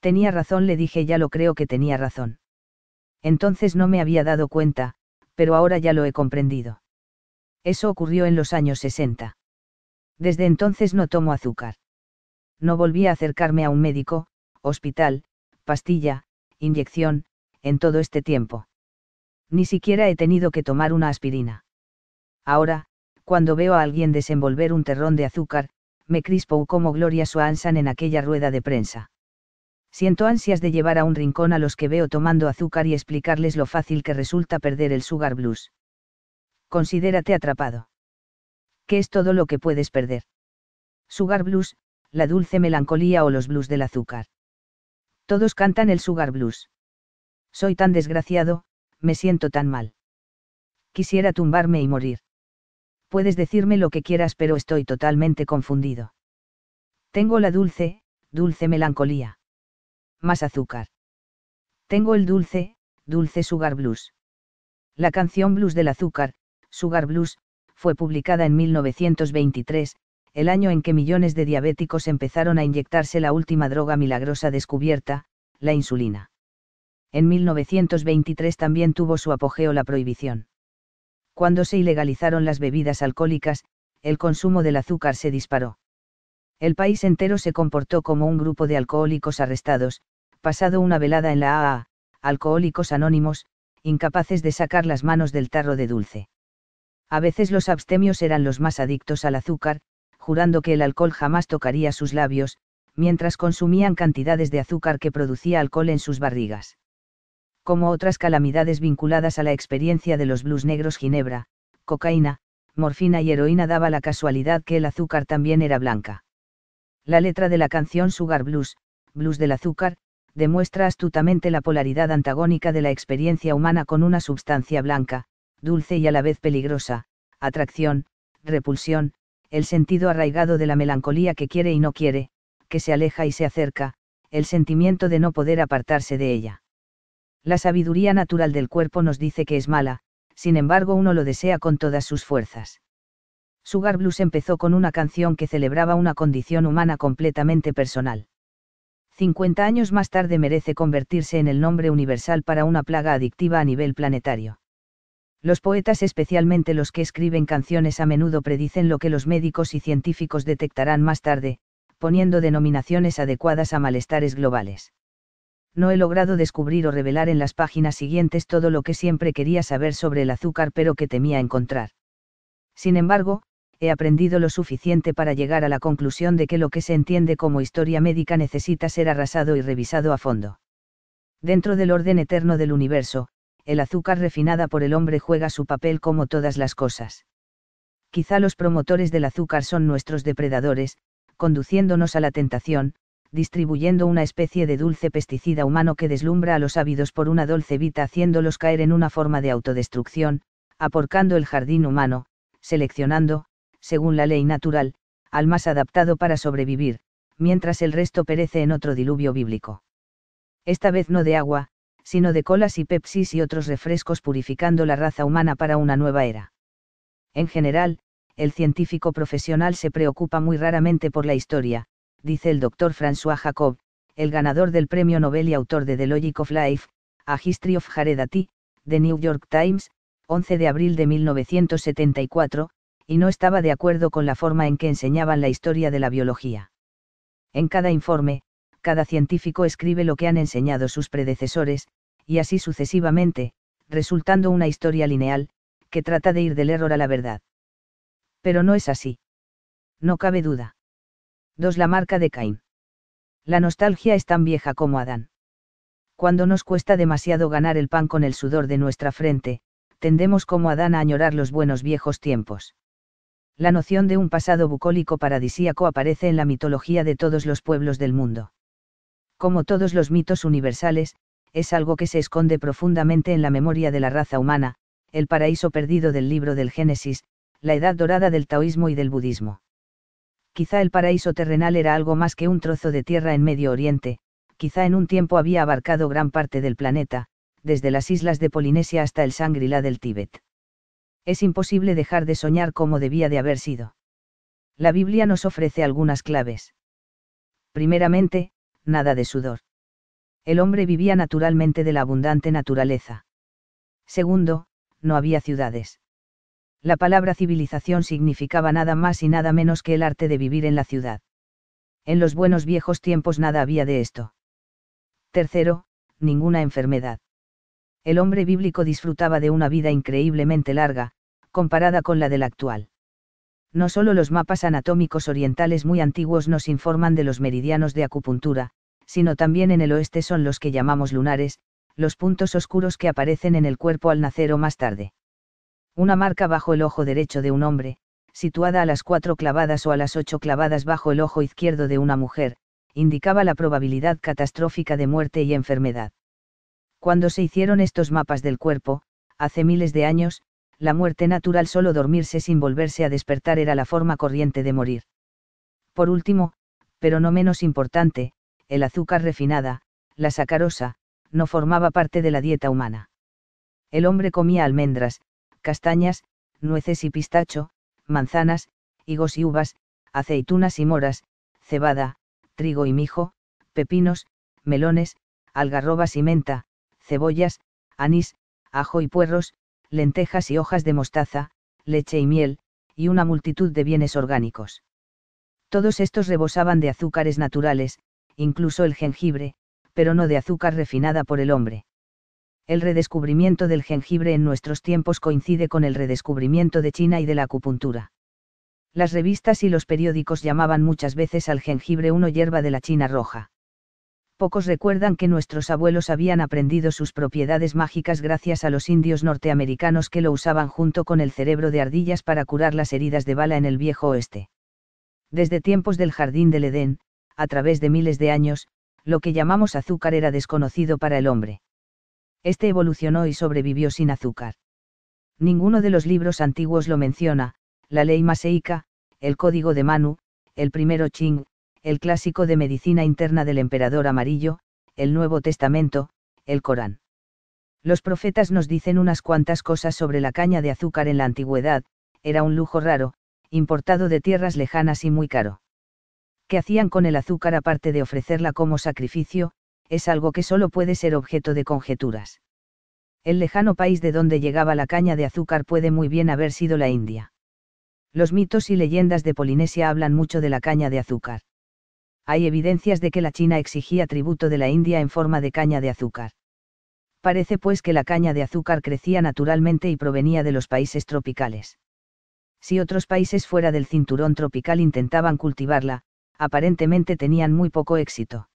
Tenía razón, le dije, ya lo creo que tenía razón. Entonces no me había dado cuenta, pero ahora ya lo he comprendido. Eso ocurrió en los años 60. Desde entonces no tomo azúcar. No volví a acercarme a un médico, hospital, pastilla, inyección, en todo este tiempo. Ni siquiera he tenido que tomar una aspirina. Ahora, cuando veo a alguien desenvolver un terrón de azúcar, me crispo como Gloria Swanson en aquella rueda de prensa. Siento ansias de llevar a un rincón a los que veo tomando azúcar y explicarles lo fácil que resulta perder el sugar blues. Considérate atrapado. ¿Qué es todo lo que puedes perder? Sugar blues, la dulce melancolía o los blues del azúcar. Todos cantan el sugar blues. Soy tan desgraciado, me siento tan mal. Quisiera tumbarme y morir. Puedes decirme lo que quieras, pero estoy totalmente confundido. Tengo la dulce, dulce melancolía más azúcar. Tengo el dulce, dulce Sugar Blues. La canción Blues del Azúcar, Sugar Blues, fue publicada en 1923, el año en que millones de diabéticos empezaron a inyectarse la última droga milagrosa descubierta, la insulina. En 1923 también tuvo su apogeo la prohibición. Cuando se ilegalizaron las bebidas alcohólicas, el consumo del azúcar se disparó. El país entero se comportó como un grupo de alcohólicos arrestados, pasado una velada en la AA, alcohólicos anónimos, incapaces de sacar las manos del tarro de dulce. A veces los abstemios eran los más adictos al azúcar, jurando que el alcohol jamás tocaría sus labios, mientras consumían cantidades de azúcar que producía alcohol en sus barrigas. Como otras calamidades vinculadas a la experiencia de los blues negros Ginebra, cocaína, morfina y heroína daba la casualidad que el azúcar también era blanca. La letra de la canción Sugar Blues, Blues del Azúcar, demuestra astutamente la polaridad antagónica de la experiencia humana con una sustancia blanca, dulce y a la vez peligrosa, atracción, repulsión, el sentido arraigado de la melancolía que quiere y no quiere, que se aleja y se acerca, el sentimiento de no poder apartarse de ella. La sabiduría natural del cuerpo nos dice que es mala, sin embargo uno lo desea con todas sus fuerzas. Sugar Blues empezó con una canción que celebraba una condición humana completamente personal. 50 años más tarde merece convertirse en el nombre universal para una plaga adictiva a nivel planetario. Los poetas, especialmente los que escriben canciones, a menudo predicen lo que los médicos y científicos detectarán más tarde, poniendo denominaciones adecuadas a malestares globales. No he logrado descubrir o revelar en las páginas siguientes todo lo que siempre quería saber sobre el azúcar pero que temía encontrar. Sin embargo, he aprendido lo suficiente para llegar a la conclusión de que lo que se entiende como historia médica necesita ser arrasado y revisado a fondo. Dentro del orden eterno del universo, el azúcar refinada por el hombre juega su papel como todas las cosas. Quizá los promotores del azúcar son nuestros depredadores, conduciéndonos a la tentación, distribuyendo una especie de dulce pesticida humano que deslumbra a los ávidos por una dulce vita haciéndolos caer en una forma de autodestrucción, aporcando el jardín humano, seleccionando, según la ley natural, al más adaptado para sobrevivir, mientras el resto perece en otro diluvio bíblico. Esta vez no de agua, sino de colas y pepsis y otros refrescos purificando la raza humana para una nueva era. En general, el científico profesional se preocupa muy raramente por la historia, dice el doctor François Jacob, el ganador del premio Nobel y autor de The Logic of Life, A History of Haredati, The New York Times, 11 de abril de 1974, y no estaba de acuerdo con la forma en que enseñaban la historia de la biología. En cada informe, cada científico escribe lo que han enseñado sus predecesores, y así sucesivamente, resultando una historia lineal, que trata de ir del error a la verdad. Pero no es así. No cabe duda. 2. La marca de Cain. La nostalgia es tan vieja como Adán. Cuando nos cuesta demasiado ganar el pan con el sudor de nuestra frente, tendemos como Adán a añorar los buenos viejos tiempos la noción de un pasado bucólico paradisíaco aparece en la mitología de todos los pueblos del mundo. Como todos los mitos universales, es algo que se esconde profundamente en la memoria de la raza humana, el paraíso perdido del libro del Génesis, la edad dorada del taoísmo y del budismo. Quizá el paraíso terrenal era algo más que un trozo de tierra en Medio Oriente, quizá en un tiempo había abarcado gran parte del planeta, desde las islas de Polinesia hasta el Sangrila del Tíbet es imposible dejar de soñar como debía de haber sido. La Biblia nos ofrece algunas claves. Primeramente, nada de sudor. El hombre vivía naturalmente de la abundante naturaleza. Segundo, no había ciudades. La palabra civilización significaba nada más y nada menos que el arte de vivir en la ciudad. En los buenos viejos tiempos nada había de esto. Tercero, ninguna enfermedad. El hombre bíblico disfrutaba de una vida increíblemente larga, comparada con la del actual. No solo los mapas anatómicos orientales muy antiguos nos informan de los meridianos de acupuntura, sino también en el oeste son los que llamamos lunares, los puntos oscuros que aparecen en el cuerpo al nacer o más tarde. Una marca bajo el ojo derecho de un hombre, situada a las cuatro clavadas o a las ocho clavadas bajo el ojo izquierdo de una mujer, indicaba la probabilidad catastrófica de muerte y enfermedad. Cuando se hicieron estos mapas del cuerpo, hace miles de años, la muerte natural solo dormirse sin volverse a despertar era la forma corriente de morir. Por último, pero no menos importante, el azúcar refinada, la sacarosa, no formaba parte de la dieta humana. El hombre comía almendras, castañas, nueces y pistacho, manzanas, higos y uvas, aceitunas y moras, cebada, trigo y mijo, pepinos, melones, algarrobas y menta, cebollas, anís, ajo y puerros, lentejas y hojas de mostaza, leche y miel, y una multitud de bienes orgánicos. Todos estos rebosaban de azúcares naturales, incluso el jengibre, pero no de azúcar refinada por el hombre. El redescubrimiento del jengibre en nuestros tiempos coincide con el redescubrimiento de China y de la acupuntura. Las revistas y los periódicos llamaban muchas veces al jengibre uno hierba de la China roja pocos recuerdan que nuestros abuelos habían aprendido sus propiedades mágicas gracias a los indios norteamericanos que lo usaban junto con el cerebro de ardillas para curar las heridas de bala en el viejo oeste. Desde tiempos del jardín del Edén, a través de miles de años, lo que llamamos azúcar era desconocido para el hombre. Este evolucionó y sobrevivió sin azúcar. Ninguno de los libros antiguos lo menciona, la ley maseica, el código de Manu, el primero Ching, el clásico de medicina interna del emperador amarillo, el Nuevo Testamento, el Corán. Los profetas nos dicen unas cuantas cosas sobre la caña de azúcar en la antigüedad, era un lujo raro, importado de tierras lejanas y muy caro. ¿Qué hacían con el azúcar aparte de ofrecerla como sacrificio? Es algo que solo puede ser objeto de conjeturas. El lejano país de donde llegaba la caña de azúcar puede muy bien haber sido la India. Los mitos y leyendas de Polinesia hablan mucho de la caña de azúcar hay evidencias de que la China exigía tributo de la India en forma de caña de azúcar. Parece pues que la caña de azúcar crecía naturalmente y provenía de los países tropicales. Si otros países fuera del cinturón tropical intentaban cultivarla, aparentemente tenían muy poco éxito.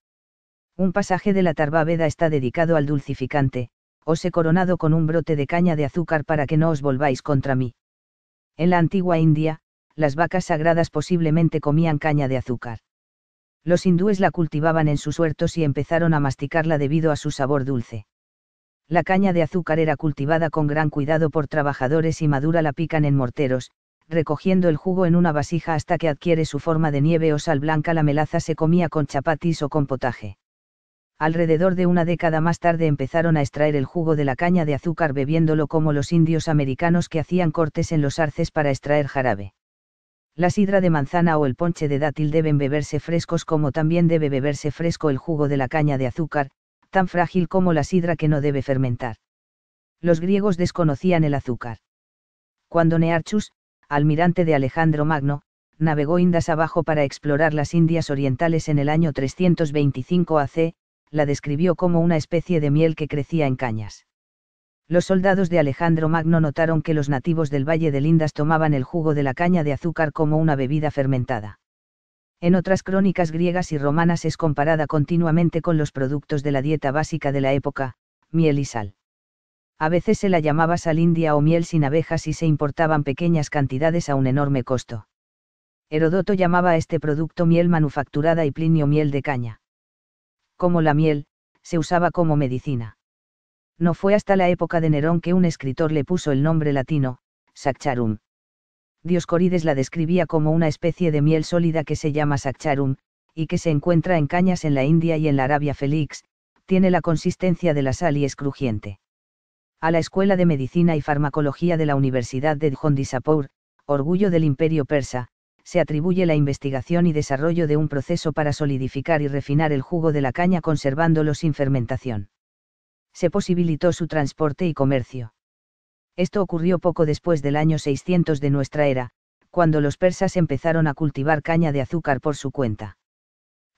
Un pasaje de la Tarbáveda está dedicado al dulcificante, os he coronado con un brote de caña de azúcar para que no os volváis contra mí. En la antigua India, las vacas sagradas posiblemente comían caña de azúcar. Los hindúes la cultivaban en sus huertos y empezaron a masticarla debido a su sabor dulce. La caña de azúcar era cultivada con gran cuidado por trabajadores y madura la pican en morteros, recogiendo el jugo en una vasija hasta que adquiere su forma de nieve o sal blanca. La melaza se comía con chapatis o con potaje. Alrededor de una década más tarde empezaron a extraer el jugo de la caña de azúcar bebiéndolo como los indios americanos que hacían cortes en los arces para extraer jarabe. La sidra de manzana o el ponche de dátil deben beberse frescos como también debe beberse fresco el jugo de la caña de azúcar, tan frágil como la sidra que no debe fermentar. Los griegos desconocían el azúcar. Cuando Nearchus, almirante de Alejandro Magno, navegó Indas abajo para explorar las Indias Orientales en el año 325 AC, la describió como una especie de miel que crecía en cañas los soldados de Alejandro Magno notaron que los nativos del Valle de Lindas tomaban el jugo de la caña de azúcar como una bebida fermentada. En otras crónicas griegas y romanas es comparada continuamente con los productos de la dieta básica de la época, miel y sal. A veces se la llamaba sal india o miel sin abejas y se importaban pequeñas cantidades a un enorme costo. Herodoto llamaba a este producto miel manufacturada y Plinio miel de caña. Como la miel, se usaba como medicina no fue hasta la época de Nerón que un escritor le puso el nombre latino, Saccharum. Dioscorides la describía como una especie de miel sólida que se llama Saccharum, y que se encuentra en cañas en la India y en la Arabia Félix, tiene la consistencia de la sal y es crujiente. A la Escuela de Medicina y Farmacología de la Universidad de Sapur, orgullo del Imperio Persa, se atribuye la investigación y desarrollo de un proceso para solidificar y refinar el jugo de la caña conservándolo sin fermentación se posibilitó su transporte y comercio. Esto ocurrió poco después del año 600 de nuestra era, cuando los persas empezaron a cultivar caña de azúcar por su cuenta.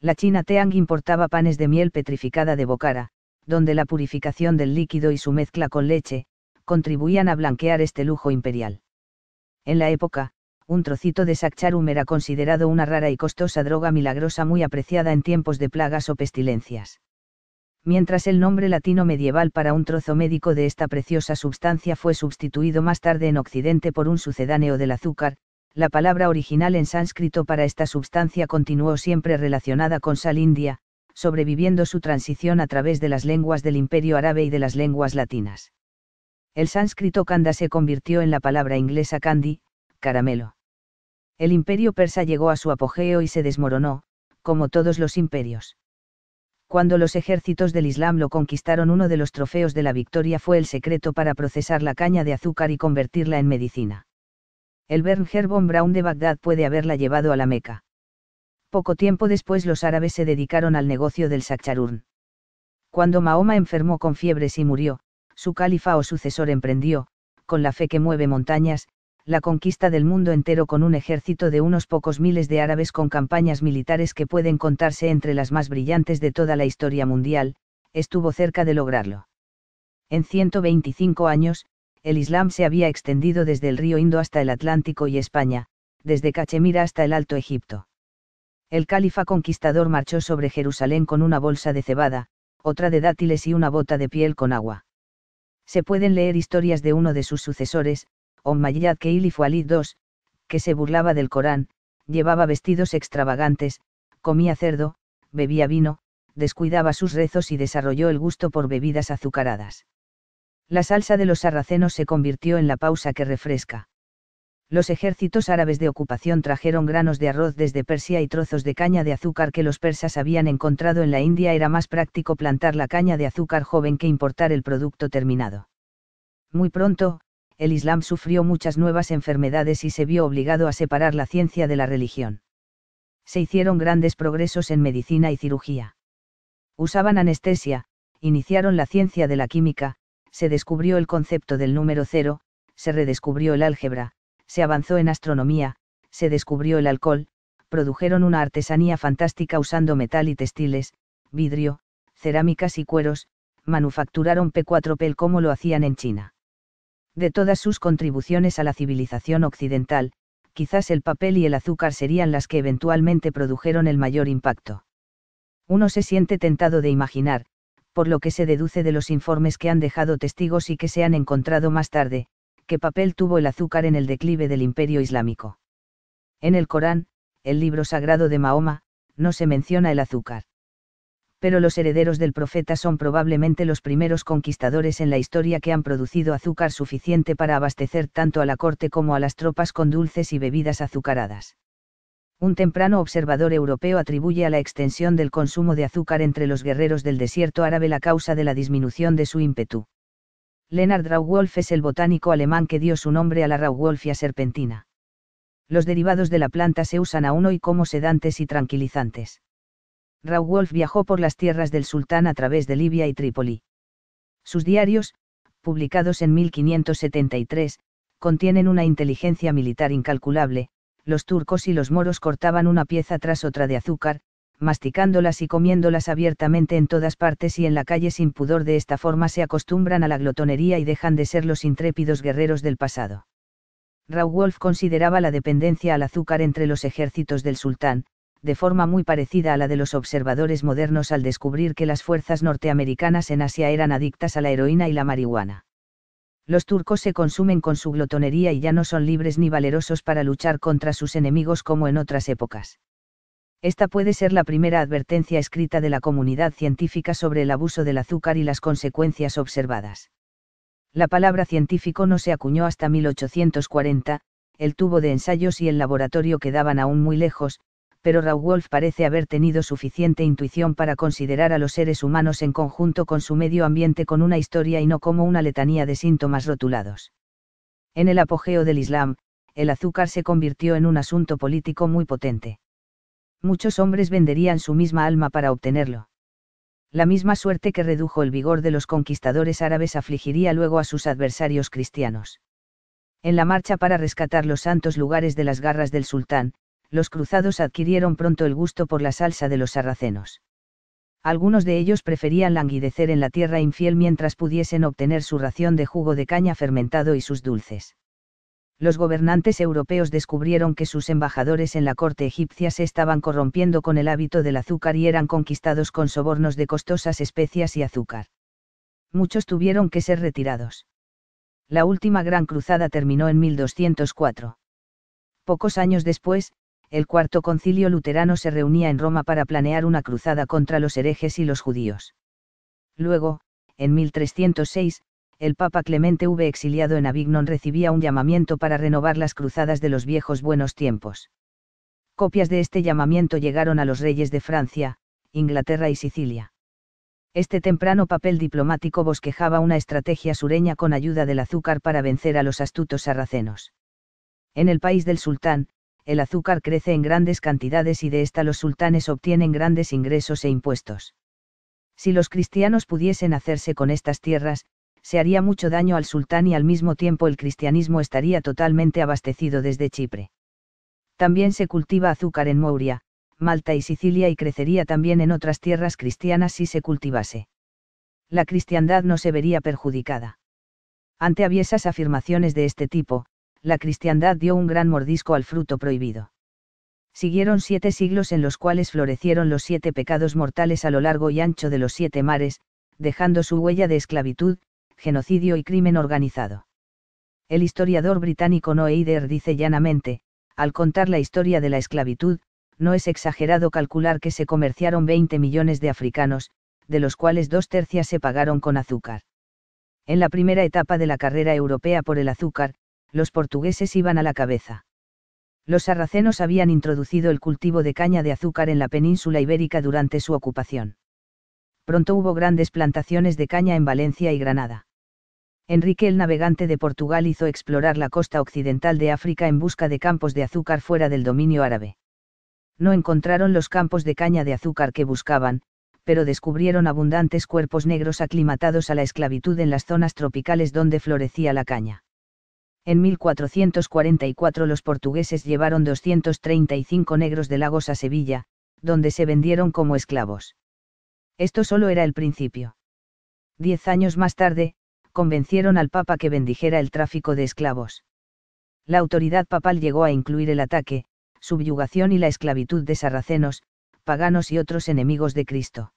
La China Teang importaba panes de miel petrificada de Bokara, donde la purificación del líquido y su mezcla con leche, contribuían a blanquear este lujo imperial. En la época, un trocito de Sakcharum era considerado una rara y costosa droga milagrosa muy apreciada en tiempos de plagas o pestilencias mientras el nombre latino medieval para un trozo médico de esta preciosa sustancia fue sustituido más tarde en Occidente por un sucedáneo del azúcar, la palabra original en sánscrito para esta sustancia continuó siempre relacionada con sal india, sobreviviendo su transición a través de las lenguas del imperio árabe y de las lenguas latinas. El sánscrito kanda se convirtió en la palabra inglesa candy, caramelo. El imperio persa llegó a su apogeo y se desmoronó, como todos los imperios cuando los ejércitos del Islam lo conquistaron uno de los trofeos de la victoria fue el secreto para procesar la caña de azúcar y convertirla en medicina. El Bernger von Braun de Bagdad puede haberla llevado a la Meca. Poco tiempo después los árabes se dedicaron al negocio del Sacharurn. Cuando Mahoma enfermó con fiebres y murió, su califa o sucesor emprendió, con la fe que mueve montañas, la conquista del mundo entero con un ejército de unos pocos miles de árabes con campañas militares que pueden contarse entre las más brillantes de toda la historia mundial, estuvo cerca de lograrlo. En 125 años, el Islam se había extendido desde el río Indo hasta el Atlántico y España, desde Cachemira hasta el Alto Egipto. El califa conquistador marchó sobre Jerusalén con una bolsa de cebada, otra de dátiles y una bota de piel con agua. Se pueden leer historias de uno de sus sucesores, Ommayyad Keili Fualid II, que se burlaba del Corán, llevaba vestidos extravagantes, comía cerdo, bebía vino, descuidaba sus rezos y desarrolló el gusto por bebidas azucaradas. La salsa de los sarracenos se convirtió en la pausa que refresca. Los ejércitos árabes de ocupación trajeron granos de arroz desde Persia y trozos de caña de azúcar que los persas habían encontrado en la India. Era más práctico plantar la caña de azúcar joven que importar el producto terminado. Muy pronto, el Islam sufrió muchas nuevas enfermedades y se vio obligado a separar la ciencia de la religión. Se hicieron grandes progresos en medicina y cirugía. Usaban anestesia, iniciaron la ciencia de la química, se descubrió el concepto del número cero, se redescubrió el álgebra, se avanzó en astronomía, se descubrió el alcohol, produjeron una artesanía fantástica usando metal y textiles, vidrio, cerámicas y cueros, manufacturaron p 4 p como lo hacían en China de todas sus contribuciones a la civilización occidental, quizás el papel y el azúcar serían las que eventualmente produjeron el mayor impacto. Uno se siente tentado de imaginar, por lo que se deduce de los informes que han dejado testigos y que se han encontrado más tarde, qué papel tuvo el azúcar en el declive del imperio islámico. En el Corán, el libro sagrado de Mahoma, no se menciona el azúcar pero los herederos del profeta son probablemente los primeros conquistadores en la historia que han producido azúcar suficiente para abastecer tanto a la corte como a las tropas con dulces y bebidas azucaradas. Un temprano observador europeo atribuye a la extensión del consumo de azúcar entre los guerreros del desierto árabe la causa de la disminución de su ímpetu. Leonard Rauwolf es el botánico alemán que dio su nombre a la Rauwolfia serpentina. Los derivados de la planta se usan aún hoy como sedantes y tranquilizantes Rawolf viajó por las tierras del sultán a través de Libia y Trípoli. Sus diarios, publicados en 1573, contienen una inteligencia militar incalculable, los turcos y los moros cortaban una pieza tras otra de azúcar, masticándolas y comiéndolas abiertamente en todas partes y en la calle sin pudor de esta forma se acostumbran a la glotonería y dejan de ser los intrépidos guerreros del pasado. Rawolf consideraba la dependencia al azúcar entre los ejércitos del sultán, de forma muy parecida a la de los observadores modernos al descubrir que las fuerzas norteamericanas en Asia eran adictas a la heroína y la marihuana. Los turcos se consumen con su glotonería y ya no son libres ni valerosos para luchar contra sus enemigos como en otras épocas. Esta puede ser la primera advertencia escrita de la comunidad científica sobre el abuso del azúcar y las consecuencias observadas. La palabra científico no se acuñó hasta 1840, el tubo de ensayos y el laboratorio quedaban aún muy lejos, pero Rauwolf parece haber tenido suficiente intuición para considerar a los seres humanos en conjunto con su medio ambiente con una historia y no como una letanía de síntomas rotulados. En el apogeo del Islam, el azúcar se convirtió en un asunto político muy potente. Muchos hombres venderían su misma alma para obtenerlo. La misma suerte que redujo el vigor de los conquistadores árabes afligiría luego a sus adversarios cristianos. En la marcha para rescatar los santos lugares de las garras del sultán, los cruzados adquirieron pronto el gusto por la salsa de los sarracenos. Algunos de ellos preferían languidecer en la tierra infiel mientras pudiesen obtener su ración de jugo de caña fermentado y sus dulces. Los gobernantes europeos descubrieron que sus embajadores en la corte egipcia se estaban corrompiendo con el hábito del azúcar y eran conquistados con sobornos de costosas especias y azúcar. Muchos tuvieron que ser retirados. La última gran cruzada terminó en 1204. Pocos años después, el Cuarto Concilio Luterano se reunía en Roma para planear una cruzada contra los herejes y los judíos. Luego, en 1306, el Papa Clemente V exiliado en Avignon recibía un llamamiento para renovar las cruzadas de los viejos buenos tiempos. Copias de este llamamiento llegaron a los reyes de Francia, Inglaterra y Sicilia. Este temprano papel diplomático bosquejaba una estrategia sureña con ayuda del azúcar para vencer a los astutos sarracenos. En el país del sultán, el azúcar crece en grandes cantidades y de esta los sultanes obtienen grandes ingresos e impuestos. Si los cristianos pudiesen hacerse con estas tierras, se haría mucho daño al sultán y al mismo tiempo el cristianismo estaría totalmente abastecido desde Chipre. También se cultiva azúcar en Mauria, Malta y Sicilia y crecería también en otras tierras cristianas si se cultivase. La cristiandad no se vería perjudicada. Ante aviesas afirmaciones de este tipo, la cristiandad dio un gran mordisco al fruto prohibido. Siguieron siete siglos en los cuales florecieron los siete pecados mortales a lo largo y ancho de los siete mares, dejando su huella de esclavitud, genocidio y crimen organizado. El historiador británico Noé Eider dice llanamente, al contar la historia de la esclavitud, no es exagerado calcular que se comerciaron 20 millones de africanos, de los cuales dos tercias se pagaron con azúcar. En la primera etapa de la carrera europea por el azúcar, los portugueses iban a la cabeza. Los sarracenos habían introducido el cultivo de caña de azúcar en la península ibérica durante su ocupación. Pronto hubo grandes plantaciones de caña en Valencia y Granada. Enrique el navegante de Portugal hizo explorar la costa occidental de África en busca de campos de azúcar fuera del dominio árabe. No encontraron los campos de caña de azúcar que buscaban, pero descubrieron abundantes cuerpos negros aclimatados a la esclavitud en las zonas tropicales donde florecía la caña en 1444 los portugueses llevaron 235 negros de Lagos a Sevilla, donde se vendieron como esclavos. Esto solo era el principio. Diez años más tarde, convencieron al Papa que bendijera el tráfico de esclavos. La autoridad papal llegó a incluir el ataque, subyugación y la esclavitud de sarracenos, paganos y otros enemigos de Cristo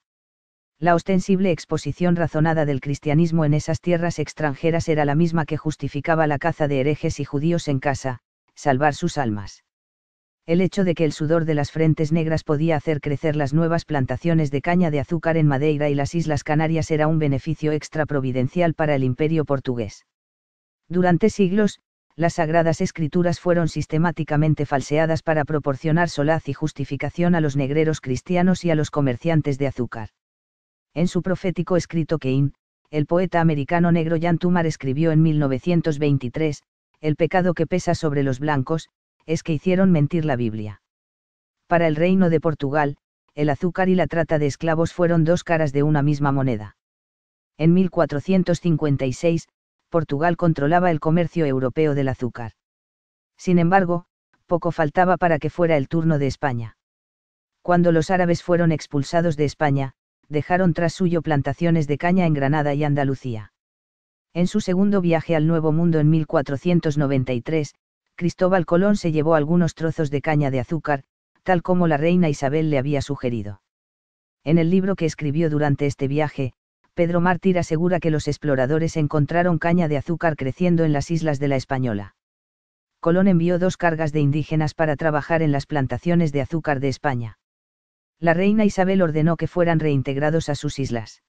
la ostensible exposición razonada del cristianismo en esas tierras extranjeras era la misma que justificaba la caza de herejes y judíos en casa, salvar sus almas. El hecho de que el sudor de las frentes negras podía hacer crecer las nuevas plantaciones de caña de azúcar en Madeira y las Islas Canarias era un beneficio extra providencial para el imperio portugués. Durante siglos, las sagradas escrituras fueron sistemáticamente falseadas para proporcionar solaz y justificación a los negreros cristianos y a los comerciantes de azúcar. En su profético escrito Cain, el poeta americano negro Jan Tumar escribió en 1923, el pecado que pesa sobre los blancos, es que hicieron mentir la Biblia. Para el reino de Portugal, el azúcar y la trata de esclavos fueron dos caras de una misma moneda. En 1456, Portugal controlaba el comercio europeo del azúcar. Sin embargo, poco faltaba para que fuera el turno de España. Cuando los árabes fueron expulsados de España, dejaron tras suyo plantaciones de caña en Granada y Andalucía. En su segundo viaje al Nuevo Mundo en 1493, Cristóbal Colón se llevó algunos trozos de caña de azúcar, tal como la reina Isabel le había sugerido. En el libro que escribió durante este viaje, Pedro Mártir asegura que los exploradores encontraron caña de azúcar creciendo en las islas de la Española. Colón envió dos cargas de indígenas para trabajar en las plantaciones de azúcar de España la reina Isabel ordenó que fueran reintegrados a sus islas.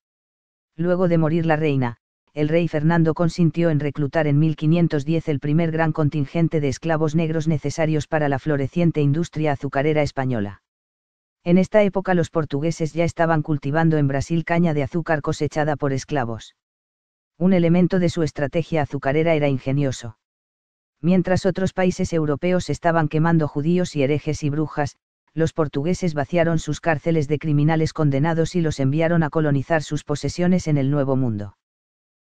Luego de morir la reina, el rey Fernando consintió en reclutar en 1510 el primer gran contingente de esclavos negros necesarios para la floreciente industria azucarera española. En esta época los portugueses ya estaban cultivando en Brasil caña de azúcar cosechada por esclavos. Un elemento de su estrategia azucarera era ingenioso. Mientras otros países europeos estaban quemando judíos y herejes y brujas, los portugueses vaciaron sus cárceles de criminales condenados y los enviaron a colonizar sus posesiones en el Nuevo Mundo.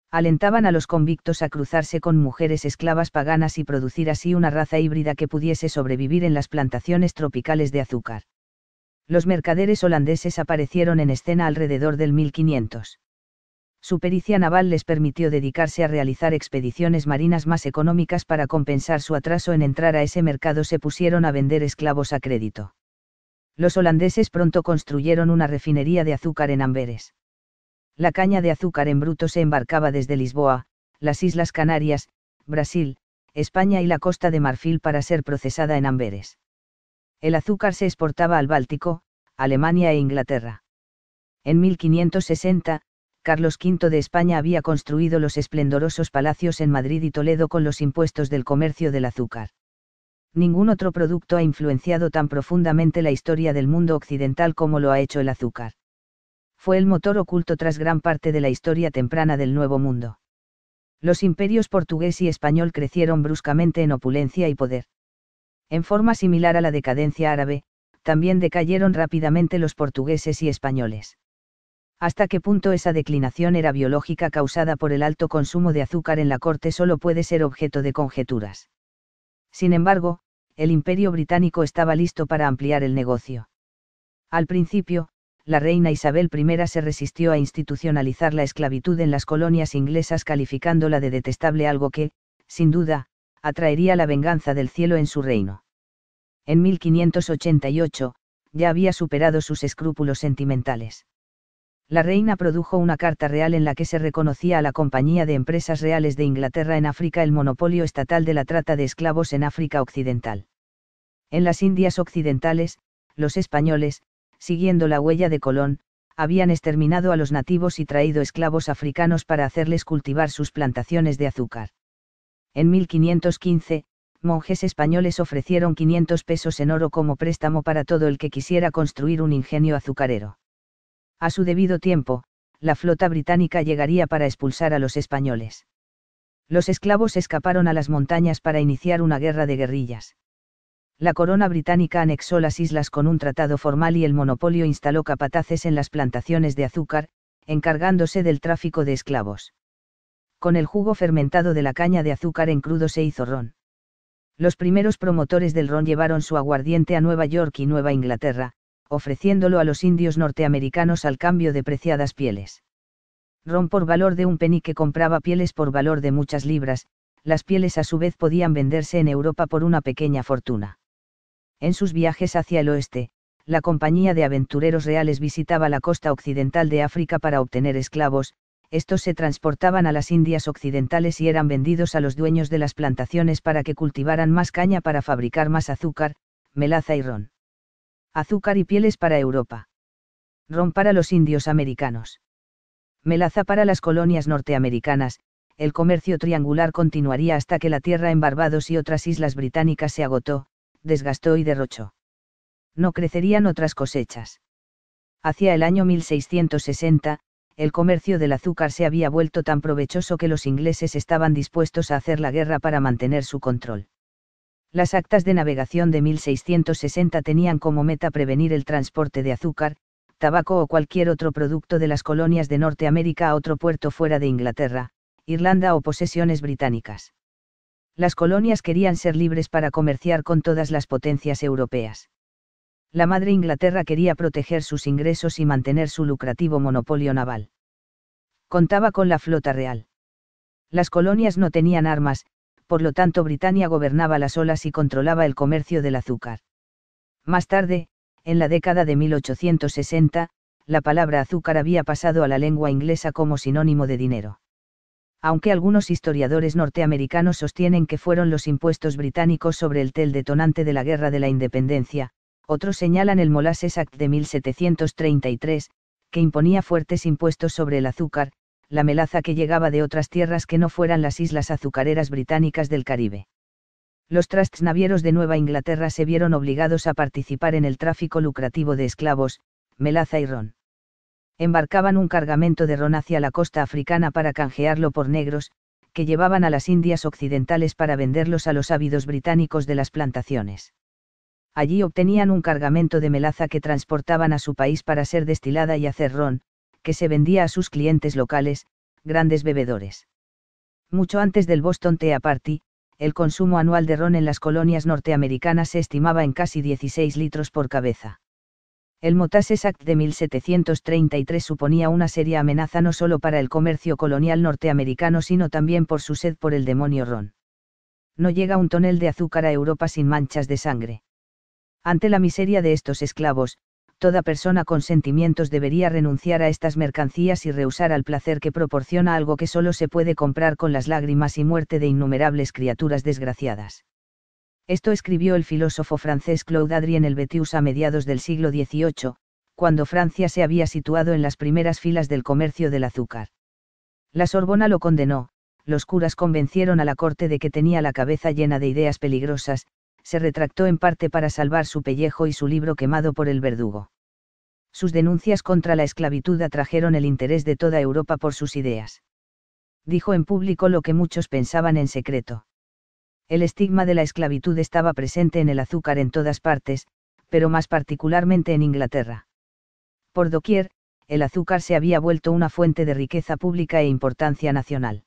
Alentaban a los convictos a cruzarse con mujeres esclavas paganas y producir así una raza híbrida que pudiese sobrevivir en las plantaciones tropicales de azúcar. Los mercaderes holandeses aparecieron en escena alrededor del 1500. Su pericia naval les permitió dedicarse a realizar expediciones marinas más económicas para compensar su atraso en entrar a ese mercado. Se pusieron a vender esclavos a crédito los holandeses pronto construyeron una refinería de azúcar en Amberes. La caña de azúcar en bruto se embarcaba desde Lisboa, las Islas Canarias, Brasil, España y la costa de Marfil para ser procesada en Amberes. El azúcar se exportaba al Báltico, Alemania e Inglaterra. En 1560, Carlos V de España había construido los esplendorosos palacios en Madrid y Toledo con los impuestos del comercio del azúcar ningún otro producto ha influenciado tan profundamente la historia del mundo occidental como lo ha hecho el azúcar. Fue el motor oculto tras gran parte de la historia temprana del Nuevo Mundo. Los imperios portugués y español crecieron bruscamente en opulencia y poder. En forma similar a la decadencia árabe, también decayeron rápidamente los portugueses y españoles. Hasta qué punto esa declinación era biológica causada por el alto consumo de azúcar en la corte solo puede ser objeto de conjeturas. Sin embargo, el imperio británico estaba listo para ampliar el negocio. Al principio, la reina Isabel I se resistió a institucionalizar la esclavitud en las colonias inglesas calificándola de detestable algo que, sin duda, atraería la venganza del cielo en su reino. En 1588, ya había superado sus escrúpulos sentimentales la reina produjo una carta real en la que se reconocía a la Compañía de Empresas Reales de Inglaterra en África el monopolio estatal de la trata de esclavos en África Occidental. En las Indias Occidentales, los españoles, siguiendo la huella de Colón, habían exterminado a los nativos y traído esclavos africanos para hacerles cultivar sus plantaciones de azúcar. En 1515, monjes españoles ofrecieron 500 pesos en oro como préstamo para todo el que quisiera construir un ingenio azucarero. A su debido tiempo, la flota británica llegaría para expulsar a los españoles. Los esclavos escaparon a las montañas para iniciar una guerra de guerrillas. La corona británica anexó las islas con un tratado formal y el monopolio instaló capataces en las plantaciones de azúcar, encargándose del tráfico de esclavos. Con el jugo fermentado de la caña de azúcar en crudo se hizo ron. Los primeros promotores del ron llevaron su aguardiente a Nueva York y Nueva Inglaterra, ofreciéndolo a los indios norteamericanos al cambio de preciadas pieles. Ron por valor de un penny que compraba pieles por valor de muchas libras, las pieles a su vez podían venderse en Europa por una pequeña fortuna. En sus viajes hacia el oeste, la compañía de aventureros reales visitaba la costa occidental de África para obtener esclavos, estos se transportaban a las Indias occidentales y eran vendidos a los dueños de las plantaciones para que cultivaran más caña para fabricar más azúcar, melaza y ron azúcar y pieles para Europa. Ron para los indios americanos. Melaza para las colonias norteamericanas, el comercio triangular continuaría hasta que la tierra en Barbados y otras islas británicas se agotó, desgastó y derrochó. No crecerían otras cosechas. Hacia el año 1660, el comercio del azúcar se había vuelto tan provechoso que los ingleses estaban dispuestos a hacer la guerra para mantener su control. Las actas de navegación de 1660 tenían como meta prevenir el transporte de azúcar, tabaco o cualquier otro producto de las colonias de Norteamérica a otro puerto fuera de Inglaterra, Irlanda o posesiones británicas. Las colonias querían ser libres para comerciar con todas las potencias europeas. La madre Inglaterra quería proteger sus ingresos y mantener su lucrativo monopolio naval. Contaba con la flota real. Las colonias no tenían armas, por lo tanto Britania gobernaba las olas y controlaba el comercio del azúcar. Más tarde, en la década de 1860, la palabra azúcar había pasado a la lengua inglesa como sinónimo de dinero. Aunque algunos historiadores norteamericanos sostienen que fueron los impuestos británicos sobre el tel detonante de la Guerra de la Independencia, otros señalan el Molasses Act de 1733, que imponía fuertes impuestos sobre el azúcar, la melaza que llegaba de otras tierras que no fueran las islas azucareras británicas del Caribe. Los trusts navieros de Nueva Inglaterra se vieron obligados a participar en el tráfico lucrativo de esclavos, melaza y ron. Embarcaban un cargamento de ron hacia la costa africana para canjearlo por negros, que llevaban a las Indias occidentales para venderlos a los ávidos británicos de las plantaciones. Allí obtenían un cargamento de melaza que transportaban a su país para ser destilada y hacer ron, que se vendía a sus clientes locales, grandes bebedores. Mucho antes del Boston Tea Party, el consumo anual de ron en las colonias norteamericanas se estimaba en casi 16 litros por cabeza. El Motasses Act de 1733 suponía una seria amenaza no solo para el comercio colonial norteamericano, sino también por su sed por el demonio ron. No llega un tonel de azúcar a Europa sin manchas de sangre. Ante la miseria de estos esclavos, toda persona con sentimientos debería renunciar a estas mercancías y rehusar al placer que proporciona algo que solo se puede comprar con las lágrimas y muerte de innumerables criaturas desgraciadas. Esto escribió el filósofo francés Claude Adrien el a mediados del siglo XVIII, cuando Francia se había situado en las primeras filas del comercio del azúcar. La Sorbona lo condenó, los curas convencieron a la corte de que tenía la cabeza llena de ideas peligrosas, se retractó en parte para salvar su pellejo y su libro quemado por el verdugo. Sus denuncias contra la esclavitud atrajeron el interés de toda Europa por sus ideas. Dijo en público lo que muchos pensaban en secreto. El estigma de la esclavitud estaba presente en el azúcar en todas partes, pero más particularmente en Inglaterra. Por doquier, el azúcar se había vuelto una fuente de riqueza pública e importancia nacional.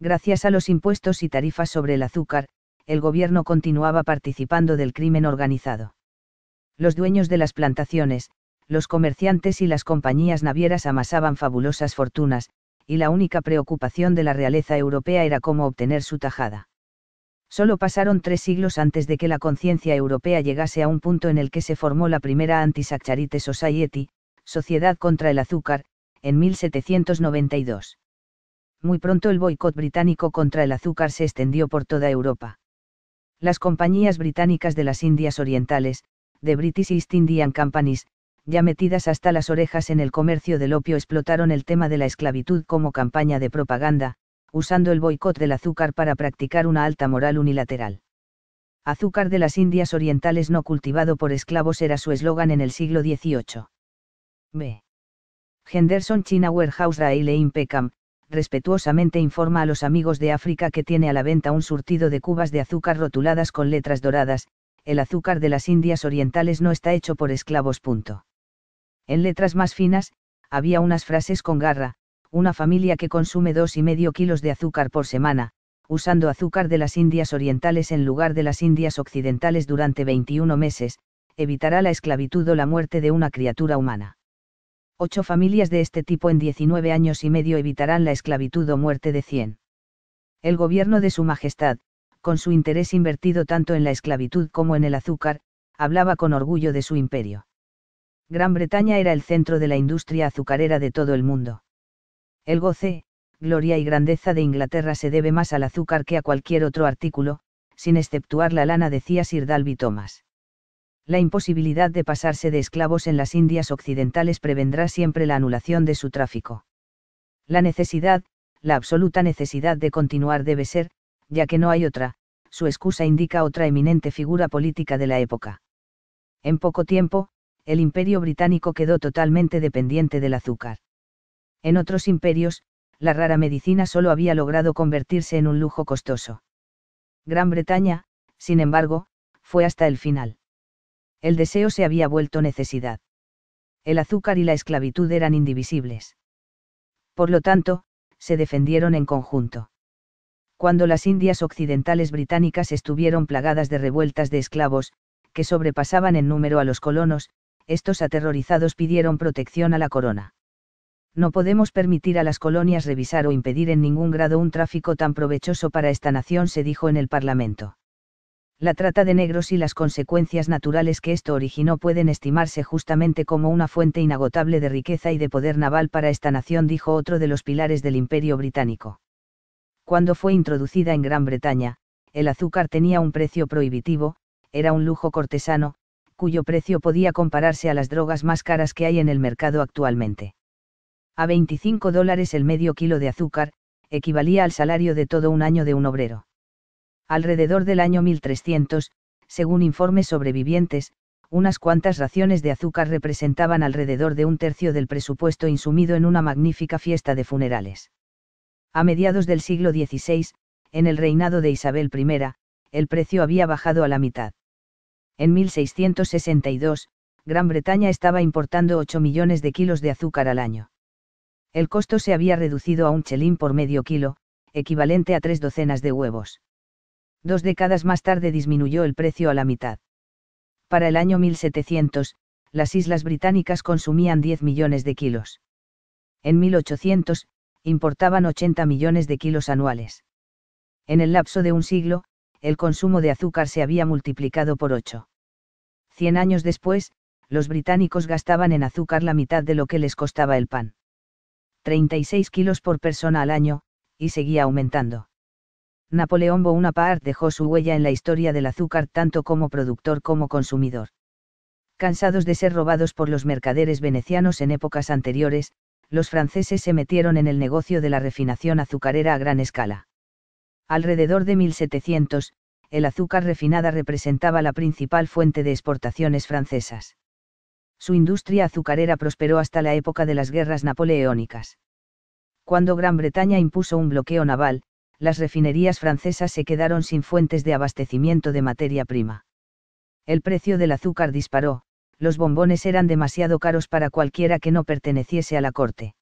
Gracias a los impuestos y tarifas sobre el azúcar, el gobierno continuaba participando del crimen organizado. Los dueños de las plantaciones, los comerciantes y las compañías navieras amasaban fabulosas fortunas, y la única preocupación de la realeza europea era cómo obtener su tajada. Solo pasaron tres siglos antes de que la conciencia europea llegase a un punto en el que se formó la primera Anti-Saccharite Society, Sociedad contra el Azúcar, en 1792. Muy pronto el boicot británico contra el azúcar se extendió por toda Europa las compañías británicas de las Indias Orientales, de British East Indian Companies, ya metidas hasta las orejas en el comercio del opio, explotaron el tema de la esclavitud como campaña de propaganda, usando el boicot del azúcar para practicar una alta moral unilateral. Azúcar de las Indias Orientales no cultivado por esclavos era su eslogan en el siglo XVIII. B. Henderson China Warehouse Raleigh Peckham, respetuosamente informa a los amigos de África que tiene a la venta un surtido de cubas de azúcar rotuladas con letras doradas, el azúcar de las Indias Orientales no está hecho por esclavos. En letras más finas, había unas frases con garra, una familia que consume dos y medio kilos de azúcar por semana, usando azúcar de las Indias Orientales en lugar de las Indias Occidentales durante 21 meses, evitará la esclavitud o la muerte de una criatura humana. Ocho familias de este tipo en 19 años y medio evitarán la esclavitud o muerte de 100. El gobierno de Su Majestad, con su interés invertido tanto en la esclavitud como en el azúcar, hablaba con orgullo de su imperio. Gran Bretaña era el centro de la industria azucarera de todo el mundo. El goce, gloria y grandeza de Inglaterra se debe más al azúcar que a cualquier otro artículo, sin exceptuar la lana decía Sir Dalby Thomas la imposibilidad de pasarse de esclavos en las Indias occidentales prevendrá siempre la anulación de su tráfico. La necesidad, la absoluta necesidad de continuar debe ser, ya que no hay otra, su excusa indica otra eminente figura política de la época. En poco tiempo, el imperio británico quedó totalmente dependiente del azúcar. En otros imperios, la rara medicina solo había logrado convertirse en un lujo costoso. Gran Bretaña, sin embargo, fue hasta el final el deseo se había vuelto necesidad. El azúcar y la esclavitud eran indivisibles. Por lo tanto, se defendieron en conjunto. Cuando las Indias occidentales británicas estuvieron plagadas de revueltas de esclavos, que sobrepasaban en número a los colonos, estos aterrorizados pidieron protección a la corona. No podemos permitir a las colonias revisar o impedir en ningún grado un tráfico tan provechoso para esta nación, se dijo en el Parlamento la trata de negros y las consecuencias naturales que esto originó pueden estimarse justamente como una fuente inagotable de riqueza y de poder naval para esta nación, dijo otro de los pilares del imperio británico. Cuando fue introducida en Gran Bretaña, el azúcar tenía un precio prohibitivo, era un lujo cortesano, cuyo precio podía compararse a las drogas más caras que hay en el mercado actualmente. A 25 dólares el medio kilo de azúcar, equivalía al salario de todo un año de un obrero. Alrededor del año 1300, según informes sobrevivientes, unas cuantas raciones de azúcar representaban alrededor de un tercio del presupuesto insumido en una magnífica fiesta de funerales. A mediados del siglo XVI, en el reinado de Isabel I, el precio había bajado a la mitad. En 1662, Gran Bretaña estaba importando 8 millones de kilos de azúcar al año. El costo se había reducido a un chelín por medio kilo, equivalente a tres docenas de huevos. Dos décadas más tarde disminuyó el precio a la mitad. Para el año 1700, las islas británicas consumían 10 millones de kilos. En 1800, importaban 80 millones de kilos anuales. En el lapso de un siglo, el consumo de azúcar se había multiplicado por 8. Cien años después, los británicos gastaban en azúcar la mitad de lo que les costaba el pan. 36 kilos por persona al año, y seguía aumentando. Napoleón Bonaparte dejó su huella en la historia del azúcar tanto como productor como consumidor. Cansados de ser robados por los mercaderes venecianos en épocas anteriores, los franceses se metieron en el negocio de la refinación azucarera a gran escala. Alrededor de 1700, el azúcar refinada representaba la principal fuente de exportaciones francesas. Su industria azucarera prosperó hasta la época de las guerras napoleónicas. Cuando Gran Bretaña impuso un bloqueo naval, las refinerías francesas se quedaron sin fuentes de abastecimiento de materia prima. El precio del azúcar disparó, los bombones eran demasiado caros para cualquiera que no perteneciese a la corte.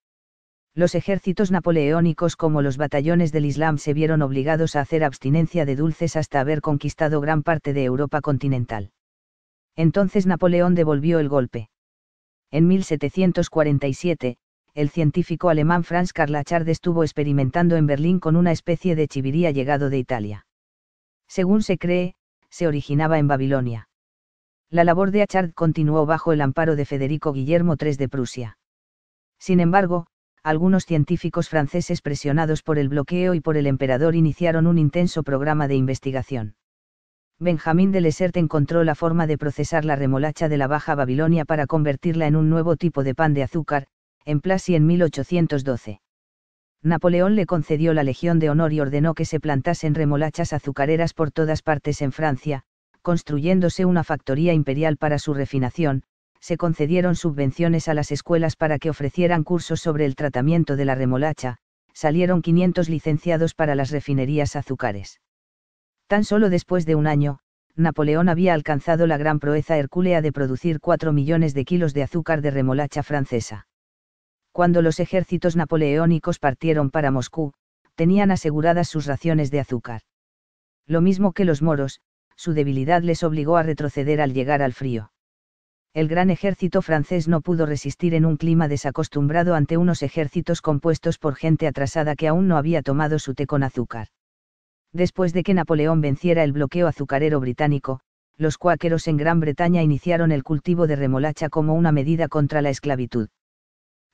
Los ejércitos napoleónicos como los batallones del Islam se vieron obligados a hacer abstinencia de dulces hasta haber conquistado gran parte de Europa continental. Entonces Napoleón devolvió el golpe. En 1747, el científico alemán Franz Karl Achard estuvo experimentando en Berlín con una especie de chiviría llegado de Italia. Según se cree, se originaba en Babilonia. La labor de Achard continuó bajo el amparo de Federico Guillermo III de Prusia. Sin embargo, algunos científicos franceses presionados por el bloqueo y por el emperador iniciaron un intenso programa de investigación. Benjamín de Lesert encontró la forma de procesar la remolacha de la Baja Babilonia para convertirla en un nuevo tipo de pan de azúcar, en y en 1812. Napoleón le concedió la Legión de Honor y ordenó que se plantasen remolachas azucareras por todas partes en Francia, construyéndose una factoría imperial para su refinación, se concedieron subvenciones a las escuelas para que ofrecieran cursos sobre el tratamiento de la remolacha, salieron 500 licenciados para las refinerías azúcares. Tan solo después de un año, Napoleón había alcanzado la gran proeza hercúlea de producir 4 millones de kilos de azúcar de remolacha francesa cuando los ejércitos napoleónicos partieron para Moscú, tenían aseguradas sus raciones de azúcar. Lo mismo que los moros, su debilidad les obligó a retroceder al llegar al frío. El gran ejército francés no pudo resistir en un clima desacostumbrado ante unos ejércitos compuestos por gente atrasada que aún no había tomado su té con azúcar. Después de que Napoleón venciera el bloqueo azucarero británico, los cuáqueros en Gran Bretaña iniciaron el cultivo de remolacha como una medida contra la esclavitud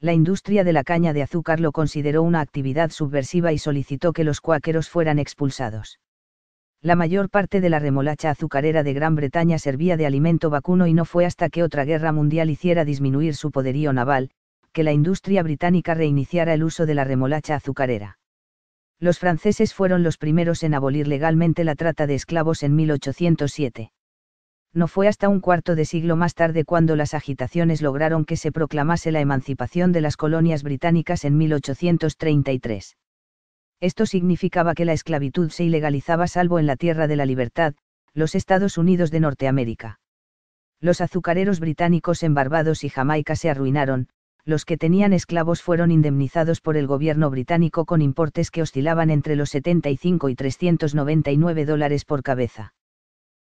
la industria de la caña de azúcar lo consideró una actividad subversiva y solicitó que los cuáqueros fueran expulsados. La mayor parte de la remolacha azucarera de Gran Bretaña servía de alimento vacuno y no fue hasta que otra guerra mundial hiciera disminuir su poderío naval, que la industria británica reiniciara el uso de la remolacha azucarera. Los franceses fueron los primeros en abolir legalmente la trata de esclavos en 1807 no fue hasta un cuarto de siglo más tarde cuando las agitaciones lograron que se proclamase la emancipación de las colonias británicas en 1833. Esto significaba que la esclavitud se ilegalizaba salvo en la Tierra de la Libertad, los Estados Unidos de Norteamérica. Los azucareros británicos en Barbados y Jamaica se arruinaron, los que tenían esclavos fueron indemnizados por el gobierno británico con importes que oscilaban entre los 75 y 399 dólares por cabeza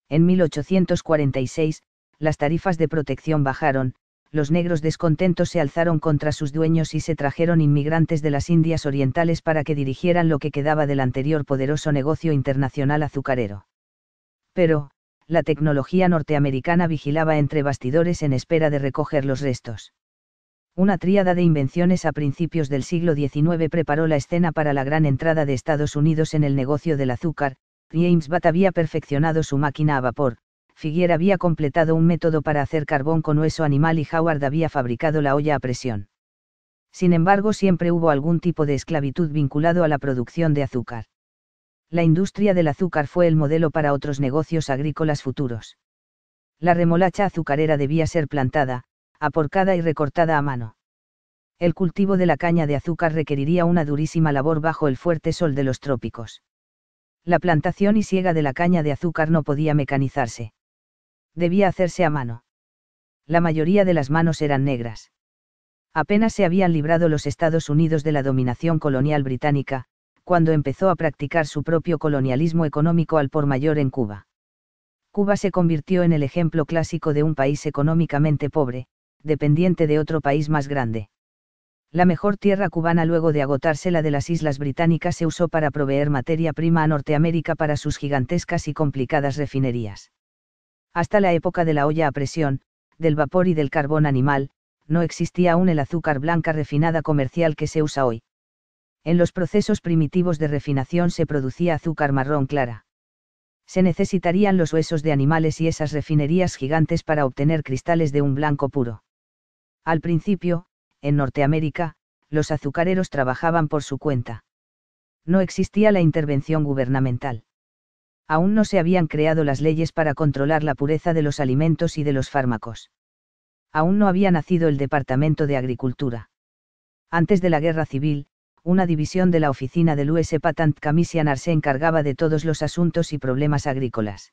en 1846, las tarifas de protección bajaron, los negros descontentos se alzaron contra sus dueños y se trajeron inmigrantes de las Indias Orientales para que dirigieran lo que quedaba del anterior poderoso negocio internacional azucarero. Pero, la tecnología norteamericana vigilaba entre bastidores en espera de recoger los restos. Una tríada de invenciones a principios del siglo XIX preparó la escena para la gran entrada de Estados Unidos en el negocio del azúcar, James Watt había perfeccionado su máquina a vapor, Figuier había completado un método para hacer carbón con hueso animal y Howard había fabricado la olla a presión. Sin embargo, siempre hubo algún tipo de esclavitud vinculado a la producción de azúcar. La industria del azúcar fue el modelo para otros negocios agrícolas futuros. La remolacha azucarera debía ser plantada, aporcada y recortada a mano. El cultivo de la caña de azúcar requeriría una durísima labor bajo el fuerte sol de los trópicos la plantación y siega de la caña de azúcar no podía mecanizarse. Debía hacerse a mano. La mayoría de las manos eran negras. Apenas se habían librado los Estados Unidos de la dominación colonial británica, cuando empezó a practicar su propio colonialismo económico al por mayor en Cuba. Cuba se convirtió en el ejemplo clásico de un país económicamente pobre, dependiente de otro país más grande. La mejor tierra cubana luego de agotarse la de las Islas Británicas se usó para proveer materia prima a Norteamérica para sus gigantescas y complicadas refinerías. Hasta la época de la olla a presión, del vapor y del carbón animal, no existía aún el azúcar blanca refinada comercial que se usa hoy. En los procesos primitivos de refinación se producía azúcar marrón clara. Se necesitarían los huesos de animales y esas refinerías gigantes para obtener cristales de un blanco puro. Al principio, en Norteamérica, los azucareros trabajaban por su cuenta. No existía la intervención gubernamental. Aún no se habían creado las leyes para controlar la pureza de los alimentos y de los fármacos. Aún no había nacido el Departamento de Agricultura. Antes de la Guerra Civil, una división de la oficina del US Patent Commission se encargaba de todos los asuntos y problemas agrícolas.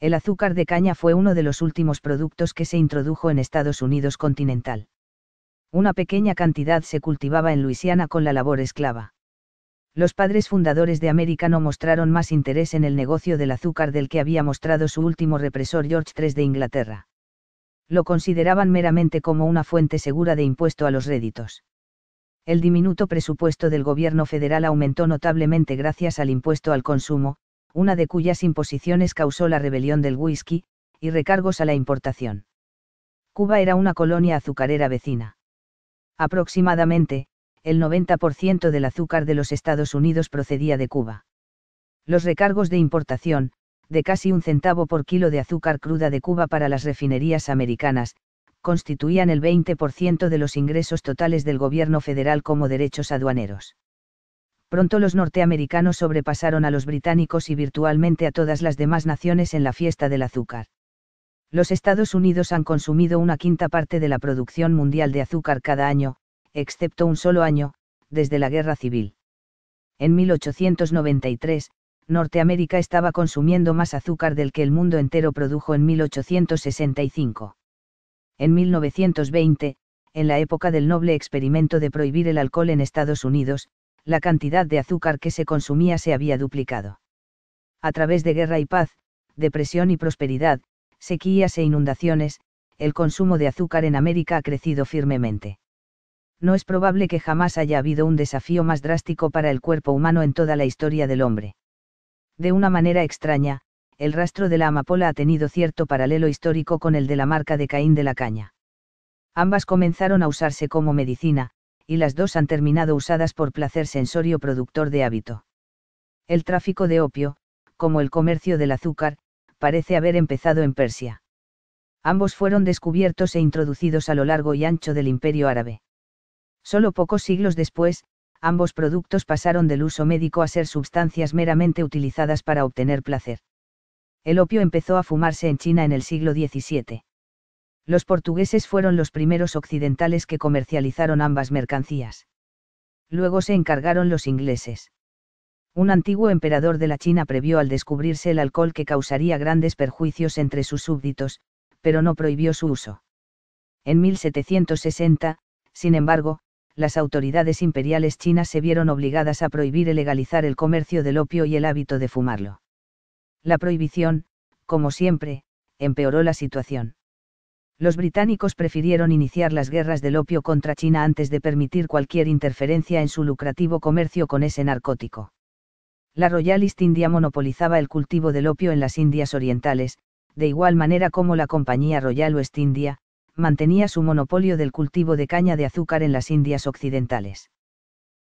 El azúcar de caña fue uno de los últimos productos que se introdujo en Estados Unidos continental una pequeña cantidad se cultivaba en Luisiana con la labor esclava. Los padres fundadores de América no mostraron más interés en el negocio del azúcar del que había mostrado su último represor George III de Inglaterra. Lo consideraban meramente como una fuente segura de impuesto a los réditos. El diminuto presupuesto del gobierno federal aumentó notablemente gracias al impuesto al consumo, una de cuyas imposiciones causó la rebelión del whisky, y recargos a la importación. Cuba era una colonia azucarera vecina. Aproximadamente, el 90% del azúcar de los Estados Unidos procedía de Cuba. Los recargos de importación, de casi un centavo por kilo de azúcar cruda de Cuba para las refinerías americanas, constituían el 20% de los ingresos totales del gobierno federal como derechos aduaneros. Pronto los norteamericanos sobrepasaron a los británicos y virtualmente a todas las demás naciones en la fiesta del azúcar los Estados Unidos han consumido una quinta parte de la producción mundial de azúcar cada año, excepto un solo año, desde la Guerra Civil. En 1893, Norteamérica estaba consumiendo más azúcar del que el mundo entero produjo en 1865. En 1920, en la época del noble experimento de prohibir el alcohol en Estados Unidos, la cantidad de azúcar que se consumía se había duplicado. A través de guerra y paz, depresión y prosperidad, sequías e inundaciones, el consumo de azúcar en América ha crecido firmemente. No es probable que jamás haya habido un desafío más drástico para el cuerpo humano en toda la historia del hombre. De una manera extraña, el rastro de la amapola ha tenido cierto paralelo histórico con el de la marca de Caín de la caña. Ambas comenzaron a usarse como medicina, y las dos han terminado usadas por placer sensorio productor de hábito. El tráfico de opio, como el comercio del azúcar, parece haber empezado en Persia. Ambos fueron descubiertos e introducidos a lo largo y ancho del imperio árabe. Solo pocos siglos después, ambos productos pasaron del uso médico a ser sustancias meramente utilizadas para obtener placer. El opio empezó a fumarse en China en el siglo XVII. Los portugueses fueron los primeros occidentales que comercializaron ambas mercancías. Luego se encargaron los ingleses un antiguo emperador de la China previó al descubrirse el alcohol que causaría grandes perjuicios entre sus súbditos, pero no prohibió su uso. En 1760, sin embargo, las autoridades imperiales chinas se vieron obligadas a prohibir y legalizar el comercio del opio y el hábito de fumarlo. La prohibición, como siempre, empeoró la situación. Los británicos prefirieron iniciar las guerras del opio contra China antes de permitir cualquier interferencia en su lucrativo comercio con ese narcótico la Royal East India monopolizaba el cultivo del opio en las Indias Orientales, de igual manera como la Compañía Royal West India, mantenía su monopolio del cultivo de caña de azúcar en las Indias Occidentales.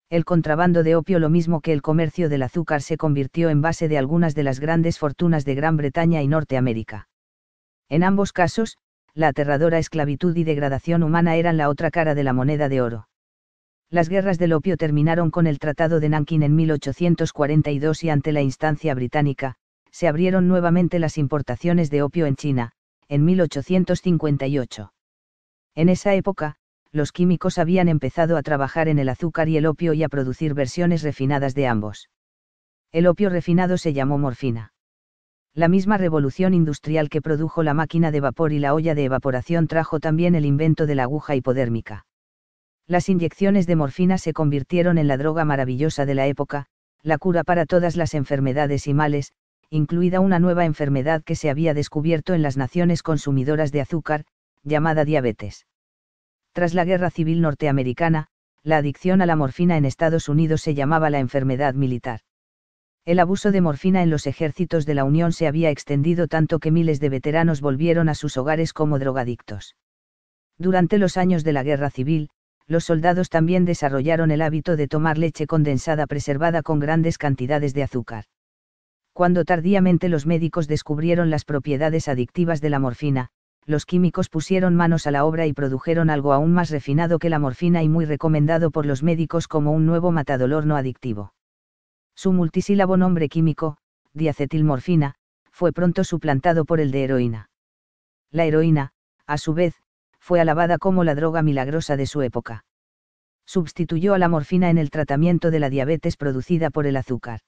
El contrabando de opio lo mismo que el comercio del azúcar se convirtió en base de algunas de las grandes fortunas de Gran Bretaña y Norteamérica. En ambos casos, la aterradora esclavitud y degradación humana eran la otra cara de la moneda de oro las guerras del opio terminaron con el Tratado de Nankin en 1842 y ante la instancia británica, se abrieron nuevamente las importaciones de opio en China, en 1858. En esa época, los químicos habían empezado a trabajar en el azúcar y el opio y a producir versiones refinadas de ambos. El opio refinado se llamó morfina. La misma revolución industrial que produjo la máquina de vapor y la olla de evaporación trajo también el invento de la aguja hipodérmica las inyecciones de morfina se convirtieron en la droga maravillosa de la época, la cura para todas las enfermedades y males, incluida una nueva enfermedad que se había descubierto en las naciones consumidoras de azúcar, llamada diabetes. Tras la Guerra Civil Norteamericana, la adicción a la morfina en Estados Unidos se llamaba la enfermedad militar. El abuso de morfina en los ejércitos de la Unión se había extendido tanto que miles de veteranos volvieron a sus hogares como drogadictos. Durante los años de la Guerra Civil, los soldados también desarrollaron el hábito de tomar leche condensada preservada con grandes cantidades de azúcar. Cuando tardíamente los médicos descubrieron las propiedades adictivas de la morfina, los químicos pusieron manos a la obra y produjeron algo aún más refinado que la morfina y muy recomendado por los médicos como un nuevo matadolor no adictivo. Su multisílabo nombre químico, diacetilmorfina, fue pronto suplantado por el de heroína. La heroína, a su vez, fue alabada como la droga milagrosa de su época. Sustituyó a la morfina en el tratamiento de la diabetes producida por el azúcar.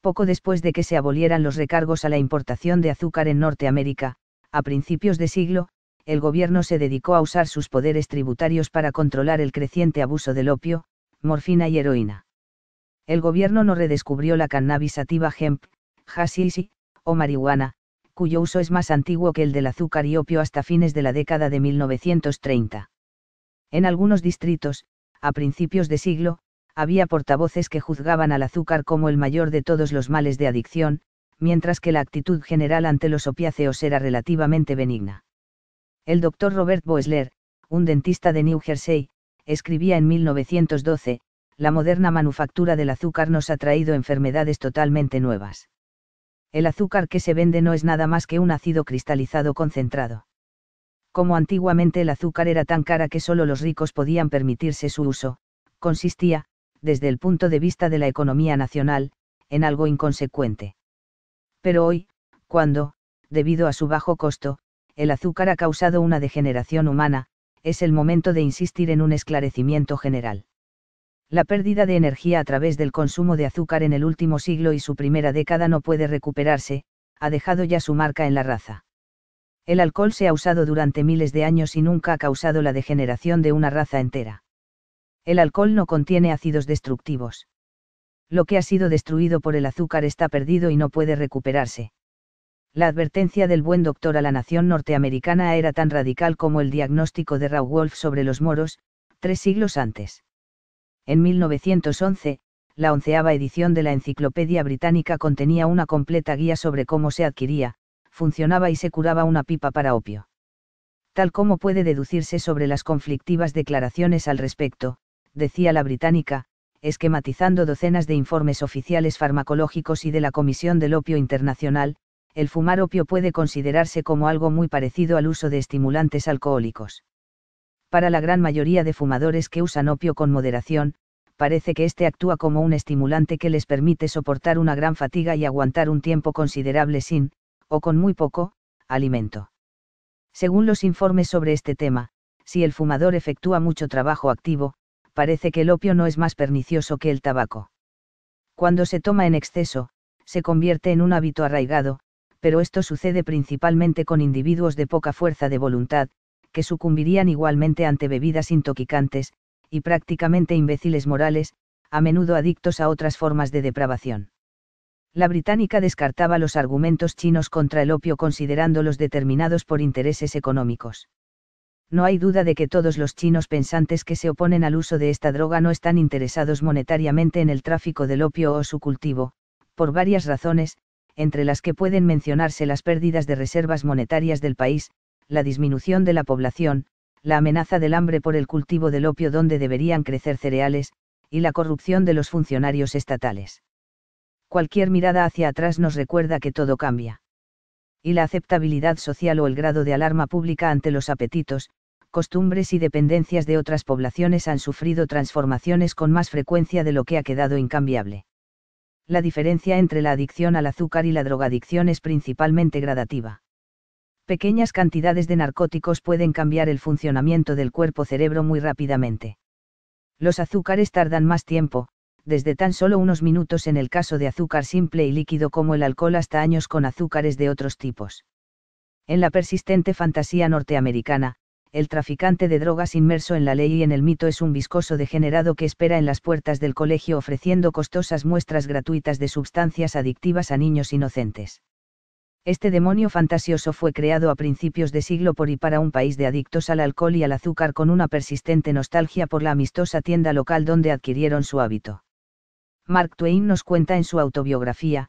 Poco después de que se abolieran los recargos a la importación de azúcar en Norteamérica, a principios de siglo, el gobierno se dedicó a usar sus poderes tributarios para controlar el creciente abuso del opio, morfina y heroína. El gobierno no redescubrió la cannabis sativa hemp, hashish o marihuana, cuyo uso es más antiguo que el del azúcar y opio hasta fines de la década de 1930. En algunos distritos, a principios de siglo, había portavoces que juzgaban al azúcar como el mayor de todos los males de adicción, mientras que la actitud general ante los opiáceos era relativamente benigna. El doctor Robert Boesler, un dentista de New Jersey, escribía en 1912, la moderna manufactura del azúcar nos ha traído enfermedades totalmente nuevas el azúcar que se vende no es nada más que un ácido cristalizado concentrado. Como antiguamente el azúcar era tan cara que solo los ricos podían permitirse su uso, consistía, desde el punto de vista de la economía nacional, en algo inconsecuente. Pero hoy, cuando, debido a su bajo costo, el azúcar ha causado una degeneración humana, es el momento de insistir en un esclarecimiento general la pérdida de energía a través del consumo de azúcar en el último siglo y su primera década no puede recuperarse, ha dejado ya su marca en la raza. El alcohol se ha usado durante miles de años y nunca ha causado la degeneración de una raza entera. El alcohol no contiene ácidos destructivos. Lo que ha sido destruido por el azúcar está perdido y no puede recuperarse. La advertencia del buen doctor a la nación norteamericana era tan radical como el diagnóstico de Raoul Wolf sobre los moros, tres siglos antes en 1911, la onceava edición de la Enciclopedia Británica contenía una completa guía sobre cómo se adquiría, funcionaba y se curaba una pipa para opio. Tal como puede deducirse sobre las conflictivas declaraciones al respecto, decía la británica, esquematizando docenas de informes oficiales farmacológicos y de la Comisión del Opio Internacional, el fumar opio puede considerarse como algo muy parecido al uso de estimulantes alcohólicos para la gran mayoría de fumadores que usan opio con moderación, parece que este actúa como un estimulante que les permite soportar una gran fatiga y aguantar un tiempo considerable sin, o con muy poco, alimento. Según los informes sobre este tema, si el fumador efectúa mucho trabajo activo, parece que el opio no es más pernicioso que el tabaco. Cuando se toma en exceso, se convierte en un hábito arraigado, pero esto sucede principalmente con individuos de poca fuerza de voluntad, que sucumbirían igualmente ante bebidas intoxicantes, y prácticamente imbéciles morales, a menudo adictos a otras formas de depravación. La británica descartaba los argumentos chinos contra el opio considerándolos determinados por intereses económicos. No hay duda de que todos los chinos pensantes que se oponen al uso de esta droga no están interesados monetariamente en el tráfico del opio o su cultivo, por varias razones, entre las que pueden mencionarse las pérdidas de reservas monetarias del país, la disminución de la población, la amenaza del hambre por el cultivo del opio donde deberían crecer cereales, y la corrupción de los funcionarios estatales. Cualquier mirada hacia atrás nos recuerda que todo cambia. Y la aceptabilidad social o el grado de alarma pública ante los apetitos, costumbres y dependencias de otras poblaciones han sufrido transformaciones con más frecuencia de lo que ha quedado incambiable. La diferencia entre la adicción al azúcar y la drogadicción es principalmente gradativa pequeñas cantidades de narcóticos pueden cambiar el funcionamiento del cuerpo-cerebro muy rápidamente. Los azúcares tardan más tiempo, desde tan solo unos minutos en el caso de azúcar simple y líquido como el alcohol hasta años con azúcares de otros tipos. En la persistente fantasía norteamericana, el traficante de drogas inmerso en la ley y en el mito es un viscoso degenerado que espera en las puertas del colegio ofreciendo costosas muestras gratuitas de sustancias adictivas a niños inocentes. Este demonio fantasioso fue creado a principios de siglo por y para un país de adictos al alcohol y al azúcar con una persistente nostalgia por la amistosa tienda local donde adquirieron su hábito. Mark Twain nos cuenta en su autobiografía,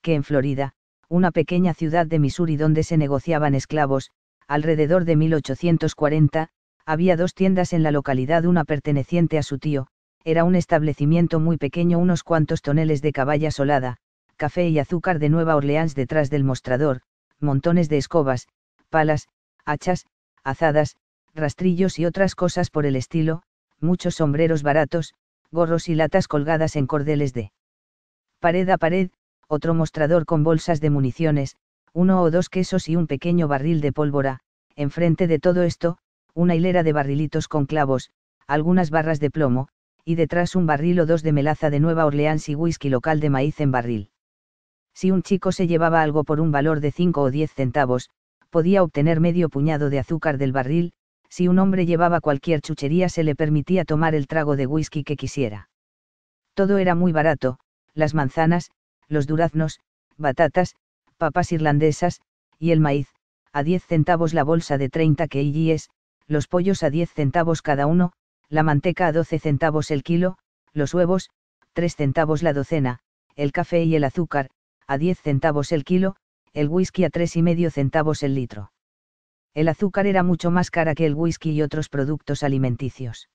que en Florida, una pequeña ciudad de Missouri donde se negociaban esclavos, alrededor de 1840, había dos tiendas en la localidad, una perteneciente a su tío, era un establecimiento muy pequeño, unos cuantos toneles de caballa solada, café y azúcar de Nueva Orleans detrás del mostrador, montones de escobas, palas, hachas, azadas, rastrillos y otras cosas por el estilo, muchos sombreros baratos, gorros y latas colgadas en cordeles de pared a pared, otro mostrador con bolsas de municiones, uno o dos quesos y un pequeño barril de pólvora, enfrente de todo esto, una hilera de barrilitos con clavos, algunas barras de plomo, y detrás un barril o dos de melaza de Nueva Orleans y whisky local de maíz en barril si un chico se llevaba algo por un valor de 5 o 10 centavos, podía obtener medio puñado de azúcar del barril, si un hombre llevaba cualquier chuchería se le permitía tomar el trago de whisky que quisiera. Todo era muy barato, las manzanas, los duraznos, batatas, papas irlandesas, y el maíz, a 10 centavos la bolsa de 30 es, los pollos a 10 centavos cada uno, la manteca a 12 centavos el kilo, los huevos, 3 centavos la docena, el café y el azúcar, a 10 centavos el kilo, el whisky a 3,5 centavos el litro. El azúcar era mucho más cara que el whisky y otros productos alimenticios.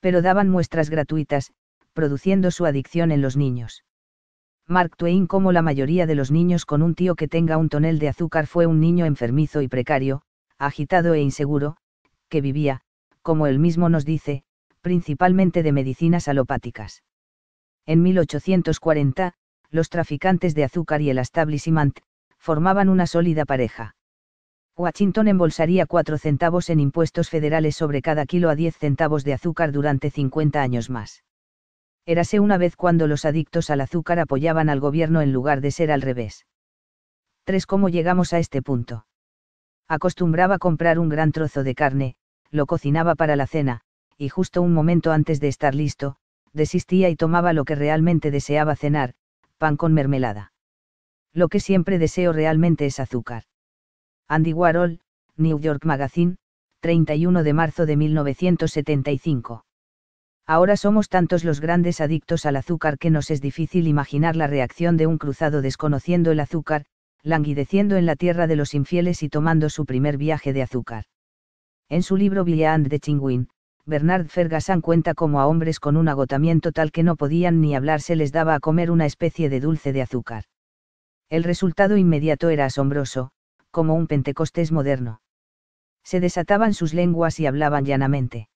Pero daban muestras gratuitas, produciendo su adicción en los niños. Mark Twain, como la mayoría de los niños con un tío que tenga un tonel de azúcar, fue un niño enfermizo y precario, agitado e inseguro, que vivía, como él mismo nos dice, principalmente de medicinas alopáticas. En 1840, los traficantes de azúcar y el establishment, formaban una sólida pareja. Washington embolsaría 4 centavos en impuestos federales sobre cada kilo a 10 centavos de azúcar durante 50 años más. Érase una vez cuando los adictos al azúcar apoyaban al gobierno en lugar de ser al revés. 3. ¿Cómo llegamos a este punto? Acostumbraba comprar un gran trozo de carne, lo cocinaba para la cena, y justo un momento antes de estar listo, desistía y tomaba lo que realmente deseaba cenar, pan con mermelada. Lo que siempre deseo realmente es azúcar. Andy Warhol, New York Magazine, 31 de marzo de 1975. Ahora somos tantos los grandes adictos al azúcar que nos es difícil imaginar la reacción de un cruzado desconociendo el azúcar, languideciendo en la tierra de los infieles y tomando su primer viaje de azúcar. En su libro Beyond de Chinguin, Bernard Ferguson cuenta como a hombres con un agotamiento tal que no podían ni hablar se les daba a comer una especie de dulce de azúcar. El resultado inmediato era asombroso, como un pentecostés moderno. Se desataban sus lenguas y hablaban llanamente.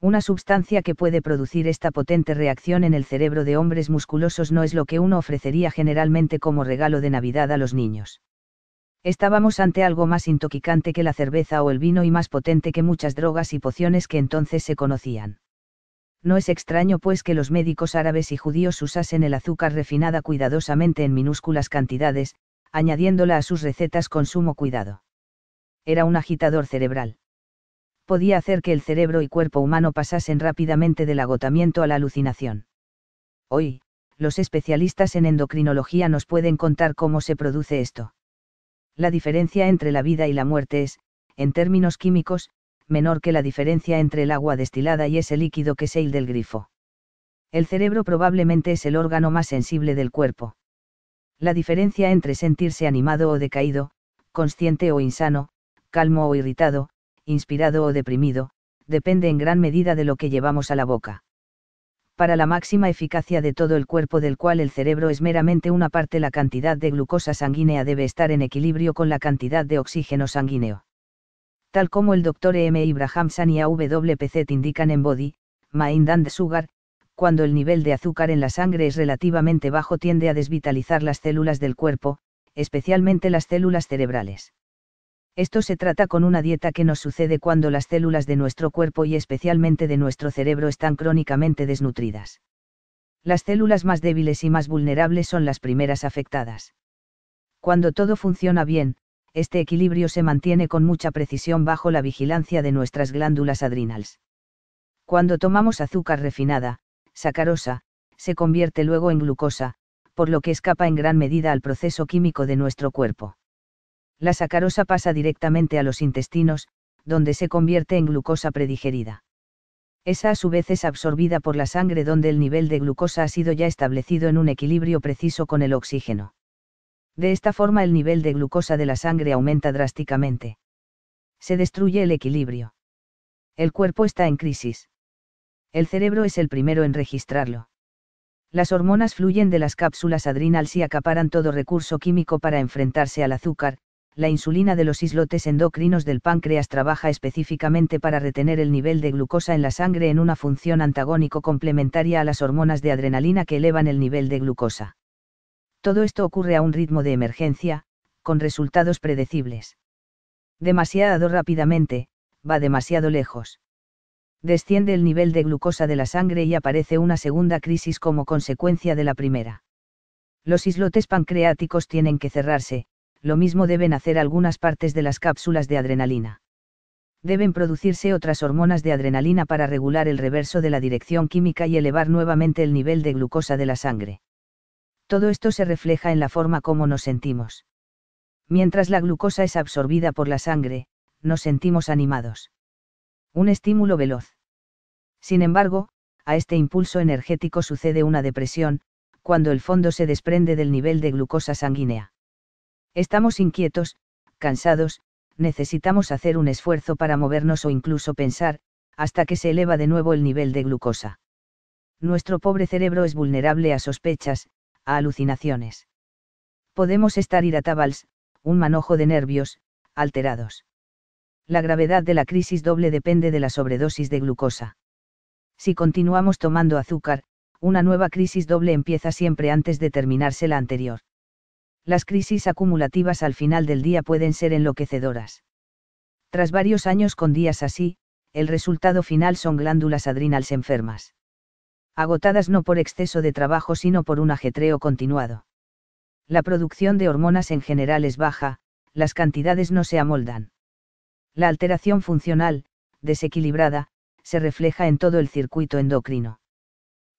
Una sustancia que puede producir esta potente reacción en el cerebro de hombres musculosos no es lo que uno ofrecería generalmente como regalo de Navidad a los niños. Estábamos ante algo más intoxicante que la cerveza o el vino y más potente que muchas drogas y pociones que entonces se conocían. No es extraño pues que los médicos árabes y judíos usasen el azúcar refinada cuidadosamente en minúsculas cantidades, añadiéndola a sus recetas con sumo cuidado. Era un agitador cerebral. Podía hacer que el cerebro y cuerpo humano pasasen rápidamente del agotamiento a la alucinación. Hoy, los especialistas en endocrinología nos pueden contar cómo se produce esto. La diferencia entre la vida y la muerte es, en términos químicos, menor que la diferencia entre el agua destilada y ese líquido que se del grifo. El cerebro probablemente es el órgano más sensible del cuerpo. La diferencia entre sentirse animado o decaído, consciente o insano, calmo o irritado, inspirado o deprimido, depende en gran medida de lo que llevamos a la boca para la máxima eficacia de todo el cuerpo del cual el cerebro es meramente una parte, la cantidad de glucosa sanguínea debe estar en equilibrio con la cantidad de oxígeno sanguíneo. Tal como el Dr. E M. Ibrahim y indican en Body, Mind and Sugar, cuando el nivel de azúcar en la sangre es relativamente bajo tiende a desvitalizar las células del cuerpo, especialmente las células cerebrales. Esto se trata con una dieta que nos sucede cuando las células de nuestro cuerpo y especialmente de nuestro cerebro están crónicamente desnutridas. Las células más débiles y más vulnerables son las primeras afectadas. Cuando todo funciona bien, este equilibrio se mantiene con mucha precisión bajo la vigilancia de nuestras glándulas adrenales. Cuando tomamos azúcar refinada, sacarosa, se convierte luego en glucosa, por lo que escapa en gran medida al proceso químico de nuestro cuerpo la sacarosa pasa directamente a los intestinos, donde se convierte en glucosa predigerida. Esa a su vez es absorbida por la sangre donde el nivel de glucosa ha sido ya establecido en un equilibrio preciso con el oxígeno. De esta forma el nivel de glucosa de la sangre aumenta drásticamente. Se destruye el equilibrio. El cuerpo está en crisis. El cerebro es el primero en registrarlo. Las hormonas fluyen de las cápsulas adrenales y acaparan todo recurso químico para enfrentarse al azúcar, la insulina de los islotes endocrinos del páncreas trabaja específicamente para retener el nivel de glucosa en la sangre en una función antagónico complementaria a las hormonas de adrenalina que elevan el nivel de glucosa. Todo esto ocurre a un ritmo de emergencia, con resultados predecibles. Demasiado rápidamente, va demasiado lejos. Desciende el nivel de glucosa de la sangre y aparece una segunda crisis como consecuencia de la primera. Los islotes pancreáticos tienen que cerrarse, lo mismo deben hacer algunas partes de las cápsulas de adrenalina. Deben producirse otras hormonas de adrenalina para regular el reverso de la dirección química y elevar nuevamente el nivel de glucosa de la sangre. Todo esto se refleja en la forma como nos sentimos. Mientras la glucosa es absorbida por la sangre, nos sentimos animados. Un estímulo veloz. Sin embargo, a este impulso energético sucede una depresión, cuando el fondo se desprende del nivel de glucosa sanguínea. Estamos inquietos, cansados, necesitamos hacer un esfuerzo para movernos o incluso pensar, hasta que se eleva de nuevo el nivel de glucosa. Nuestro pobre cerebro es vulnerable a sospechas, a alucinaciones. Podemos estar iratables, un manojo de nervios, alterados. La gravedad de la crisis doble depende de la sobredosis de glucosa. Si continuamos tomando azúcar, una nueva crisis doble empieza siempre antes de terminarse la anterior las crisis acumulativas al final del día pueden ser enloquecedoras. Tras varios años con días así, el resultado final son glándulas adrenales enfermas. Agotadas no por exceso de trabajo sino por un ajetreo continuado. La producción de hormonas en general es baja, las cantidades no se amoldan. La alteración funcional, desequilibrada, se refleja en todo el circuito endocrino.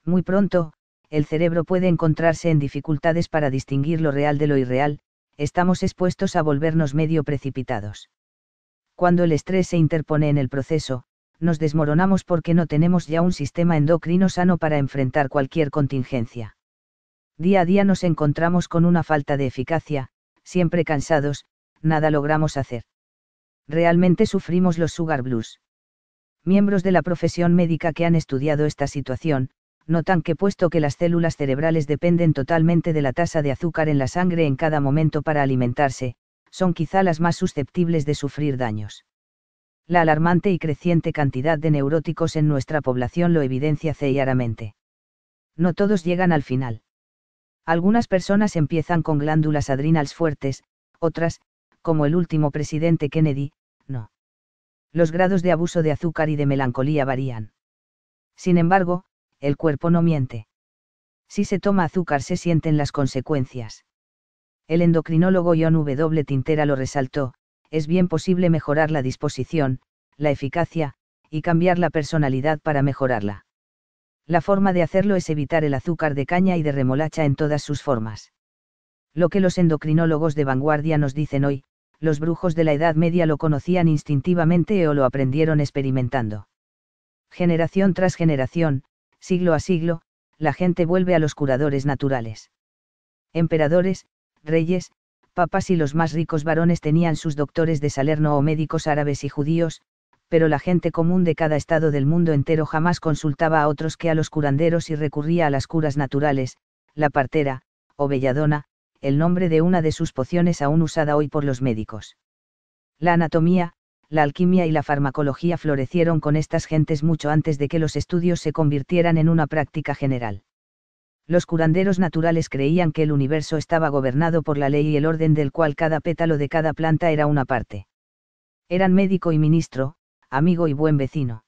Muy pronto, el cerebro puede encontrarse en dificultades para distinguir lo real de lo irreal, estamos expuestos a volvernos medio precipitados. Cuando el estrés se interpone en el proceso, nos desmoronamos porque no tenemos ya un sistema endocrino sano para enfrentar cualquier contingencia. Día a día nos encontramos con una falta de eficacia, siempre cansados, nada logramos hacer. Realmente sufrimos los sugar blues. Miembros de la profesión médica que han estudiado esta situación, notan que puesto que las células cerebrales dependen totalmente de la tasa de azúcar en la sangre en cada momento para alimentarse, son quizá las más susceptibles de sufrir daños. La alarmante y creciente cantidad de neuróticos en nuestra población lo evidencia claramente. No todos llegan al final. Algunas personas empiezan con glándulas adrenales fuertes, otras, como el último presidente Kennedy, no. Los grados de abuso de azúcar y de melancolía varían. Sin embargo, el cuerpo no miente. Si se toma azúcar se sienten las consecuencias. El endocrinólogo John W. Tintera lo resaltó, es bien posible mejorar la disposición, la eficacia, y cambiar la personalidad para mejorarla. La forma de hacerlo es evitar el azúcar de caña y de remolacha en todas sus formas. Lo que los endocrinólogos de vanguardia nos dicen hoy, los brujos de la Edad Media lo conocían instintivamente o lo aprendieron experimentando. Generación tras generación, siglo a siglo, la gente vuelve a los curadores naturales. Emperadores, reyes, papas y los más ricos varones tenían sus doctores de Salerno o médicos árabes y judíos, pero la gente común de cada estado del mundo entero jamás consultaba a otros que a los curanderos y recurría a las curas naturales, la partera, o belladona, el nombre de una de sus pociones aún usada hoy por los médicos. La anatomía, la alquimia y la farmacología florecieron con estas gentes mucho antes de que los estudios se convirtieran en una práctica general. Los curanderos naturales creían que el universo estaba gobernado por la ley y el orden del cual cada pétalo de cada planta era una parte. Eran médico y ministro, amigo y buen vecino.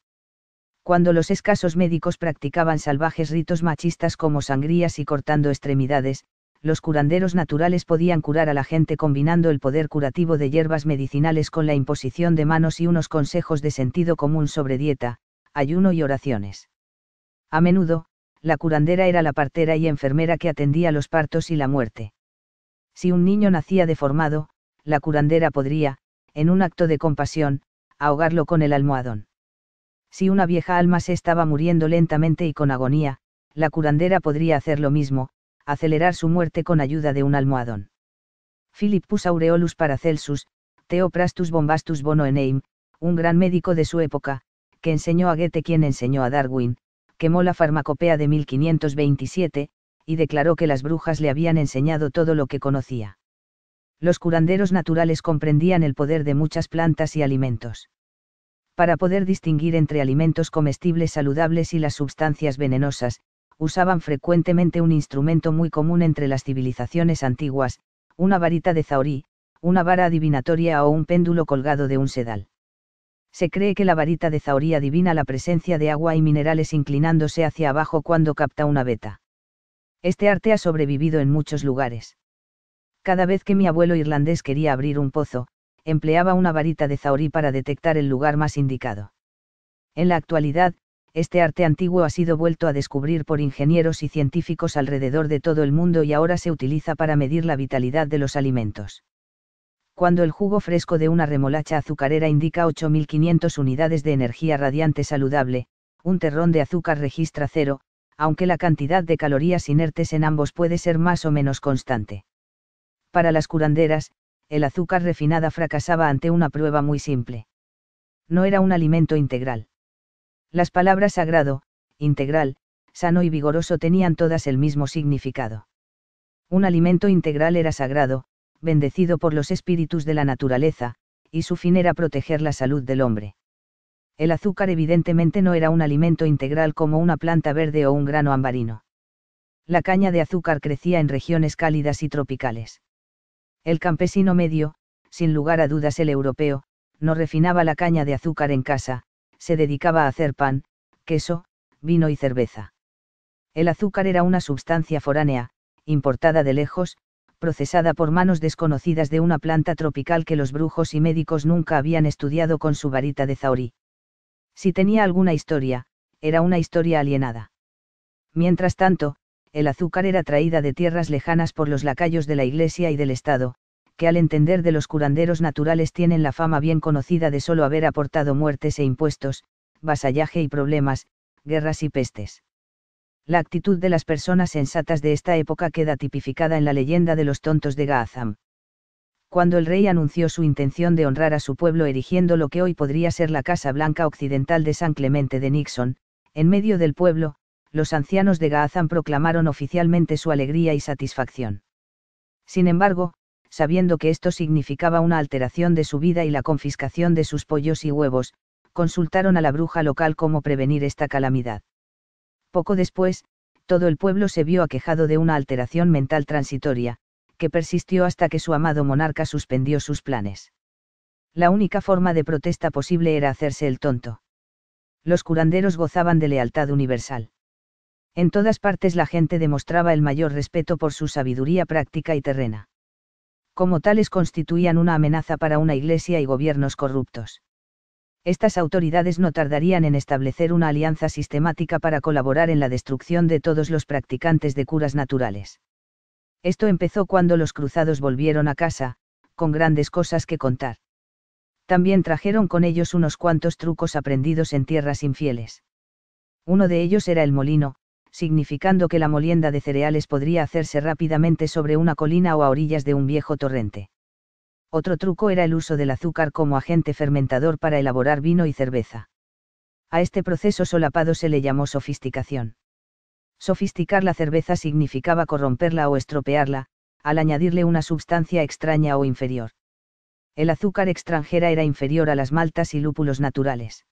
Cuando los escasos médicos practicaban salvajes ritos machistas como sangrías y cortando extremidades, los curanderos naturales podían curar a la gente combinando el poder curativo de hierbas medicinales con la imposición de manos y unos consejos de sentido común sobre dieta, ayuno y oraciones. A menudo, la curandera era la partera y enfermera que atendía los partos y la muerte. Si un niño nacía deformado, la curandera podría, en un acto de compasión, ahogarlo con el almohadón. Si una vieja alma se estaba muriendo lentamente y con agonía, la curandera podría hacer lo mismo, acelerar su muerte con ayuda de un almohadón. Philippus Aureolus Paracelsus, teoprastus Bombastus Bono un gran médico de su época, que enseñó a Goethe quien enseñó a Darwin, quemó la farmacopea de 1527, y declaró que las brujas le habían enseñado todo lo que conocía. Los curanderos naturales comprendían el poder de muchas plantas y alimentos. Para poder distinguir entre alimentos comestibles saludables y las sustancias venenosas, usaban frecuentemente un instrumento muy común entre las civilizaciones antiguas, una varita de zaorí, una vara adivinatoria o un péndulo colgado de un sedal. Se cree que la varita de zaorí adivina la presencia de agua y minerales inclinándose hacia abajo cuando capta una veta. Este arte ha sobrevivido en muchos lugares. Cada vez que mi abuelo irlandés quería abrir un pozo, empleaba una varita de zaorí para detectar el lugar más indicado. En la actualidad, este arte antiguo ha sido vuelto a descubrir por ingenieros y científicos alrededor de todo el mundo y ahora se utiliza para medir la vitalidad de los alimentos. Cuando el jugo fresco de una remolacha azucarera indica 8.500 unidades de energía radiante saludable, un terrón de azúcar registra cero, aunque la cantidad de calorías inertes en ambos puede ser más o menos constante. Para las curanderas, el azúcar refinada fracasaba ante una prueba muy simple. No era un alimento integral. Las palabras sagrado, integral, sano y vigoroso tenían todas el mismo significado. Un alimento integral era sagrado, bendecido por los espíritus de la naturaleza, y su fin era proteger la salud del hombre. El azúcar evidentemente no era un alimento integral como una planta verde o un grano ambarino. La caña de azúcar crecía en regiones cálidas y tropicales. El campesino medio, sin lugar a dudas el europeo, no refinaba la caña de azúcar en casa, se dedicaba a hacer pan, queso, vino y cerveza. El azúcar era una sustancia foránea, importada de lejos, procesada por manos desconocidas de una planta tropical que los brujos y médicos nunca habían estudiado con su varita de zaorí. Si tenía alguna historia, era una historia alienada. Mientras tanto, el azúcar era traída de tierras lejanas por los lacayos de la Iglesia y del Estado, que al entender de los curanderos naturales tienen la fama bien conocida de solo haber aportado muertes e impuestos, vasallaje y problemas, guerras y pestes. La actitud de las personas sensatas de esta época queda tipificada en la leyenda de los tontos de Gaazam. Cuando el rey anunció su intención de honrar a su pueblo erigiendo lo que hoy podría ser la Casa Blanca Occidental de San Clemente de Nixon, en medio del pueblo, los ancianos de Gaazam proclamaron oficialmente su alegría y satisfacción. Sin embargo, sabiendo que esto significaba una alteración de su vida y la confiscación de sus pollos y huevos, consultaron a la bruja local cómo prevenir esta calamidad. Poco después, todo el pueblo se vio aquejado de una alteración mental transitoria, que persistió hasta que su amado monarca suspendió sus planes. La única forma de protesta posible era hacerse el tonto. Los curanderos gozaban de lealtad universal. En todas partes la gente demostraba el mayor respeto por su sabiduría práctica y terrena como tales constituían una amenaza para una iglesia y gobiernos corruptos. Estas autoridades no tardarían en establecer una alianza sistemática para colaborar en la destrucción de todos los practicantes de curas naturales. Esto empezó cuando los cruzados volvieron a casa, con grandes cosas que contar. También trajeron con ellos unos cuantos trucos aprendidos en tierras infieles. Uno de ellos era el molino, significando que la molienda de cereales podría hacerse rápidamente sobre una colina o a orillas de un viejo torrente. Otro truco era el uso del azúcar como agente fermentador para elaborar vino y cerveza. A este proceso solapado se le llamó sofisticación. Sofisticar la cerveza significaba corromperla o estropearla, al añadirle una sustancia extraña o inferior. El azúcar extranjera era inferior a las maltas y lúpulos naturales.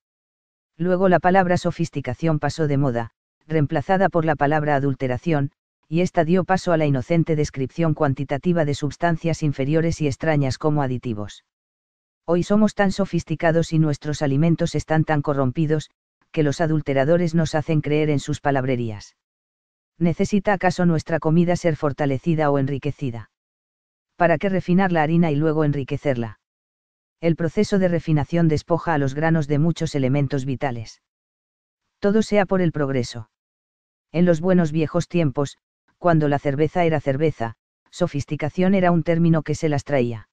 Luego la palabra sofisticación pasó de moda, reemplazada por la palabra adulteración, y esta dio paso a la inocente descripción cuantitativa de sustancias inferiores y extrañas como aditivos. Hoy somos tan sofisticados y nuestros alimentos están tan corrompidos, que los adulteradores nos hacen creer en sus palabrerías. ¿Necesita acaso nuestra comida ser fortalecida o enriquecida? ¿Para qué refinar la harina y luego enriquecerla? El proceso de refinación despoja a los granos de muchos elementos vitales. Todo sea por el progreso. En los buenos viejos tiempos, cuando la cerveza era cerveza, sofisticación era un término que se las traía.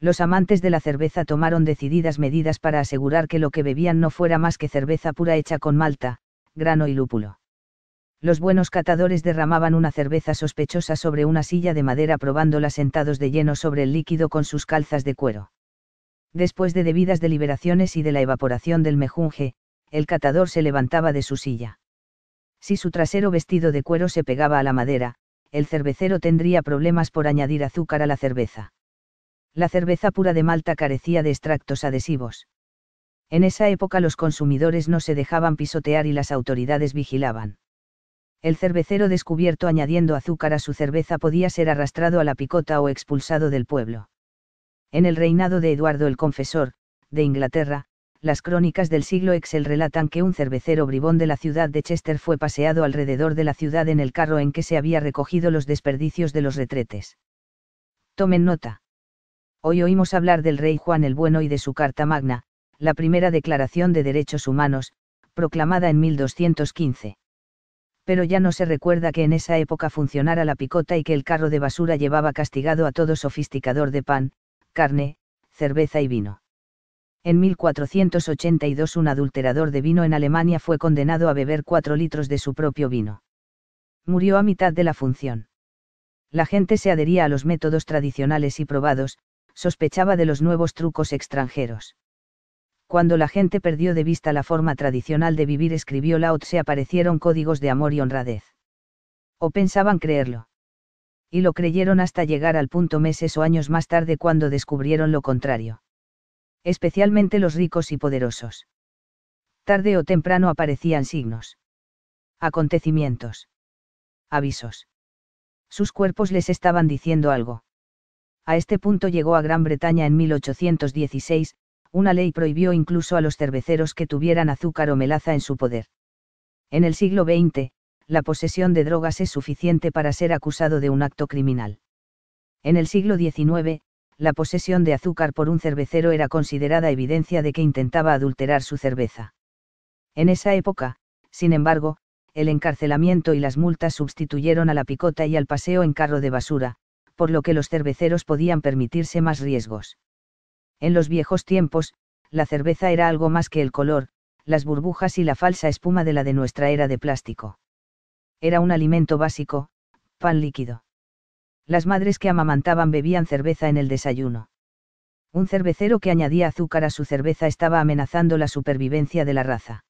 Los amantes de la cerveza tomaron decididas medidas para asegurar que lo que bebían no fuera más que cerveza pura hecha con malta, grano y lúpulo. Los buenos catadores derramaban una cerveza sospechosa sobre una silla de madera probándola sentados de lleno sobre el líquido con sus calzas de cuero. Después de debidas deliberaciones y de la evaporación del mejunje, el catador se levantaba de su silla. Si su trasero vestido de cuero se pegaba a la madera, el cervecero tendría problemas por añadir azúcar a la cerveza. La cerveza pura de Malta carecía de extractos adhesivos. En esa época los consumidores no se dejaban pisotear y las autoridades vigilaban. El cervecero descubierto añadiendo azúcar a su cerveza podía ser arrastrado a la picota o expulsado del pueblo. En el reinado de Eduardo el Confesor, de Inglaterra, las crónicas del siglo Excel relatan que un cervecero bribón de la ciudad de Chester fue paseado alrededor de la ciudad en el carro en que se había recogido los desperdicios de los retretes. Tomen nota. Hoy oímos hablar del rey Juan el Bueno y de su Carta Magna, la primera Declaración de Derechos Humanos, proclamada en 1215. Pero ya no se recuerda que en esa época funcionara la picota y que el carro de basura llevaba castigado a todo sofisticador de pan, carne, cerveza y vino. En 1482 un adulterador de vino en Alemania fue condenado a beber cuatro litros de su propio vino. Murió a mitad de la función. La gente se adhería a los métodos tradicionales y probados, sospechaba de los nuevos trucos extranjeros. Cuando la gente perdió de vista la forma tradicional de vivir, escribió laut se aparecieron códigos de amor y honradez. O pensaban creerlo. Y lo creyeron hasta llegar al punto meses o años más tarde cuando descubrieron lo contrario especialmente los ricos y poderosos. Tarde o temprano aparecían signos. Acontecimientos. Avisos. Sus cuerpos les estaban diciendo algo. A este punto llegó a Gran Bretaña en 1816, una ley prohibió incluso a los cerveceros que tuvieran azúcar o melaza en su poder. En el siglo XX, la posesión de drogas es suficiente para ser acusado de un acto criminal. En el siglo XIX, la posesión de azúcar por un cervecero era considerada evidencia de que intentaba adulterar su cerveza. En esa época, sin embargo, el encarcelamiento y las multas sustituyeron a la picota y al paseo en carro de basura, por lo que los cerveceros podían permitirse más riesgos. En los viejos tiempos, la cerveza era algo más que el color, las burbujas y la falsa espuma de la de nuestra era de plástico. Era un alimento básico, pan líquido. Las madres que amamantaban bebían cerveza en el desayuno. Un cervecero que añadía azúcar a su cerveza estaba amenazando la supervivencia de la raza.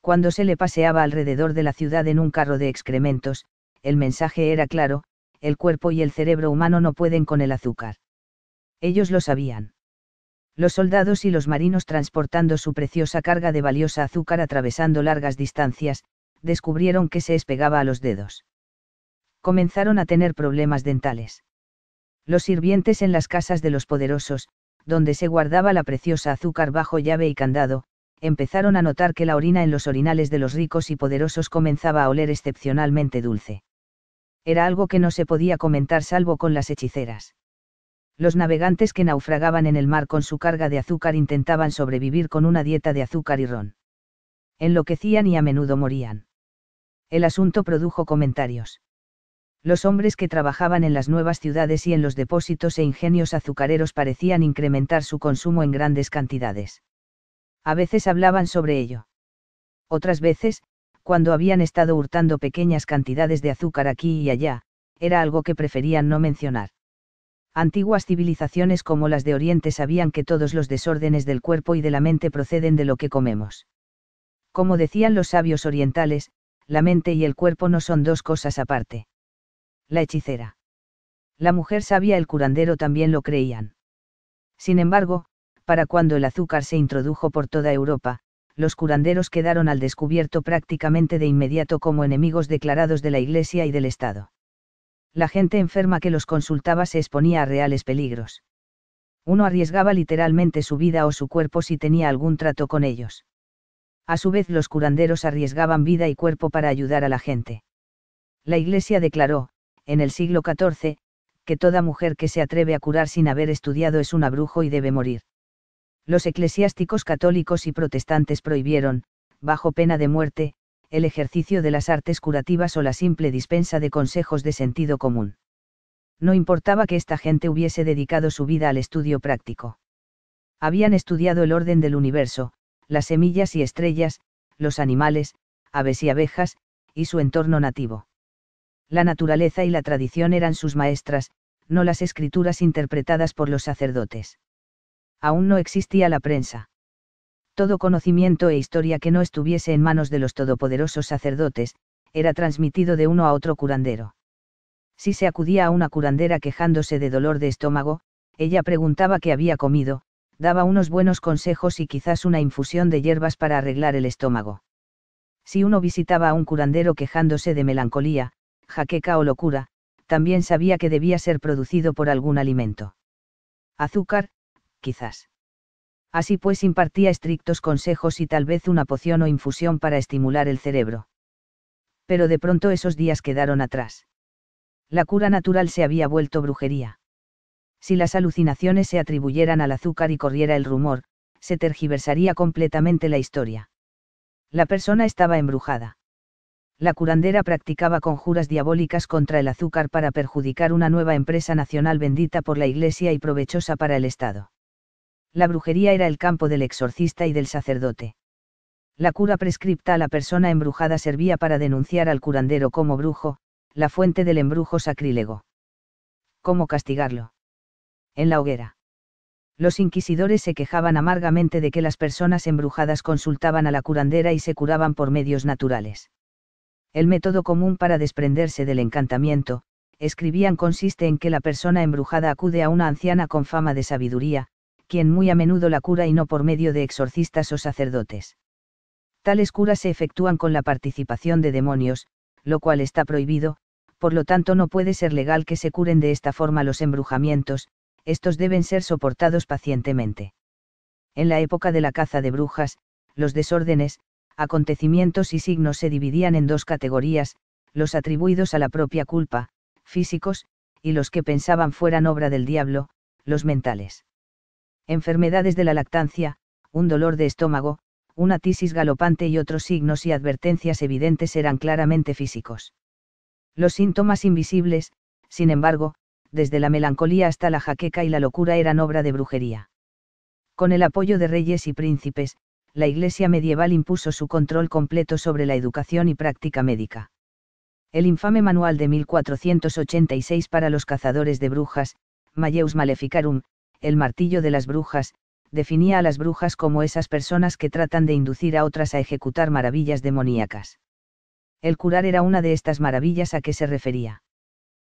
Cuando se le paseaba alrededor de la ciudad en un carro de excrementos, el mensaje era claro, el cuerpo y el cerebro humano no pueden con el azúcar. Ellos lo sabían. Los soldados y los marinos transportando su preciosa carga de valiosa azúcar atravesando largas distancias, descubrieron que se espegaba a los dedos comenzaron a tener problemas dentales. Los sirvientes en las casas de los poderosos, donde se guardaba la preciosa azúcar bajo llave y candado, empezaron a notar que la orina en los orinales de los ricos y poderosos comenzaba a oler excepcionalmente dulce. Era algo que no se podía comentar salvo con las hechiceras. Los navegantes que naufragaban en el mar con su carga de azúcar intentaban sobrevivir con una dieta de azúcar y ron. Enloquecían y a menudo morían. El asunto produjo comentarios los hombres que trabajaban en las nuevas ciudades y en los depósitos e ingenios azucareros parecían incrementar su consumo en grandes cantidades. A veces hablaban sobre ello. Otras veces, cuando habían estado hurtando pequeñas cantidades de azúcar aquí y allá, era algo que preferían no mencionar. Antiguas civilizaciones como las de Oriente sabían que todos los desórdenes del cuerpo y de la mente proceden de lo que comemos. Como decían los sabios orientales, la mente y el cuerpo no son dos cosas aparte la hechicera. La mujer sabía el curandero también lo creían. Sin embargo, para cuando el azúcar se introdujo por toda Europa, los curanderos quedaron al descubierto prácticamente de inmediato como enemigos declarados de la Iglesia y del Estado. La gente enferma que los consultaba se exponía a reales peligros. Uno arriesgaba literalmente su vida o su cuerpo si tenía algún trato con ellos. A su vez los curanderos arriesgaban vida y cuerpo para ayudar a la gente. La Iglesia declaró, en el siglo XIV, que toda mujer que se atreve a curar sin haber estudiado es una brujo y debe morir. Los eclesiásticos católicos y protestantes prohibieron, bajo pena de muerte, el ejercicio de las artes curativas o la simple dispensa de consejos de sentido común. No importaba que esta gente hubiese dedicado su vida al estudio práctico. Habían estudiado el orden del universo, las semillas y estrellas, los animales, aves y abejas, y su entorno nativo la naturaleza y la tradición eran sus maestras, no las escrituras interpretadas por los sacerdotes. Aún no existía la prensa. Todo conocimiento e historia que no estuviese en manos de los todopoderosos sacerdotes, era transmitido de uno a otro curandero. Si se acudía a una curandera quejándose de dolor de estómago, ella preguntaba qué había comido, daba unos buenos consejos y quizás una infusión de hierbas para arreglar el estómago. Si uno visitaba a un curandero quejándose de melancolía, jaqueca o locura, también sabía que debía ser producido por algún alimento. Azúcar, quizás. Así pues impartía estrictos consejos y tal vez una poción o infusión para estimular el cerebro. Pero de pronto esos días quedaron atrás. La cura natural se había vuelto brujería. Si las alucinaciones se atribuyeran al azúcar y corriera el rumor, se tergiversaría completamente la historia. La persona estaba embrujada la curandera practicaba conjuras diabólicas contra el azúcar para perjudicar una nueva empresa nacional bendita por la Iglesia y provechosa para el Estado. La brujería era el campo del exorcista y del sacerdote. La cura prescripta a la persona embrujada servía para denunciar al curandero como brujo, la fuente del embrujo sacrílego. ¿Cómo castigarlo? En la hoguera. Los inquisidores se quejaban amargamente de que las personas embrujadas consultaban a la curandera y se curaban por medios naturales el método común para desprenderse del encantamiento, escribían consiste en que la persona embrujada acude a una anciana con fama de sabiduría, quien muy a menudo la cura y no por medio de exorcistas o sacerdotes. Tales curas se efectúan con la participación de demonios, lo cual está prohibido, por lo tanto no puede ser legal que se curen de esta forma los embrujamientos, estos deben ser soportados pacientemente. En la época de la caza de brujas, los desórdenes, acontecimientos y signos se dividían en dos categorías, los atribuidos a la propia culpa, físicos, y los que pensaban fueran obra del diablo, los mentales. Enfermedades de la lactancia, un dolor de estómago, una tisis galopante y otros signos y advertencias evidentes eran claramente físicos. Los síntomas invisibles, sin embargo, desde la melancolía hasta la jaqueca y la locura eran obra de brujería. Con el apoyo de reyes y príncipes, la Iglesia medieval impuso su control completo sobre la educación y práctica médica. El infame manual de 1486 para los cazadores de brujas, Mayeus Maleficarum, el martillo de las brujas, definía a las brujas como esas personas que tratan de inducir a otras a ejecutar maravillas demoníacas. El curar era una de estas maravillas a que se refería.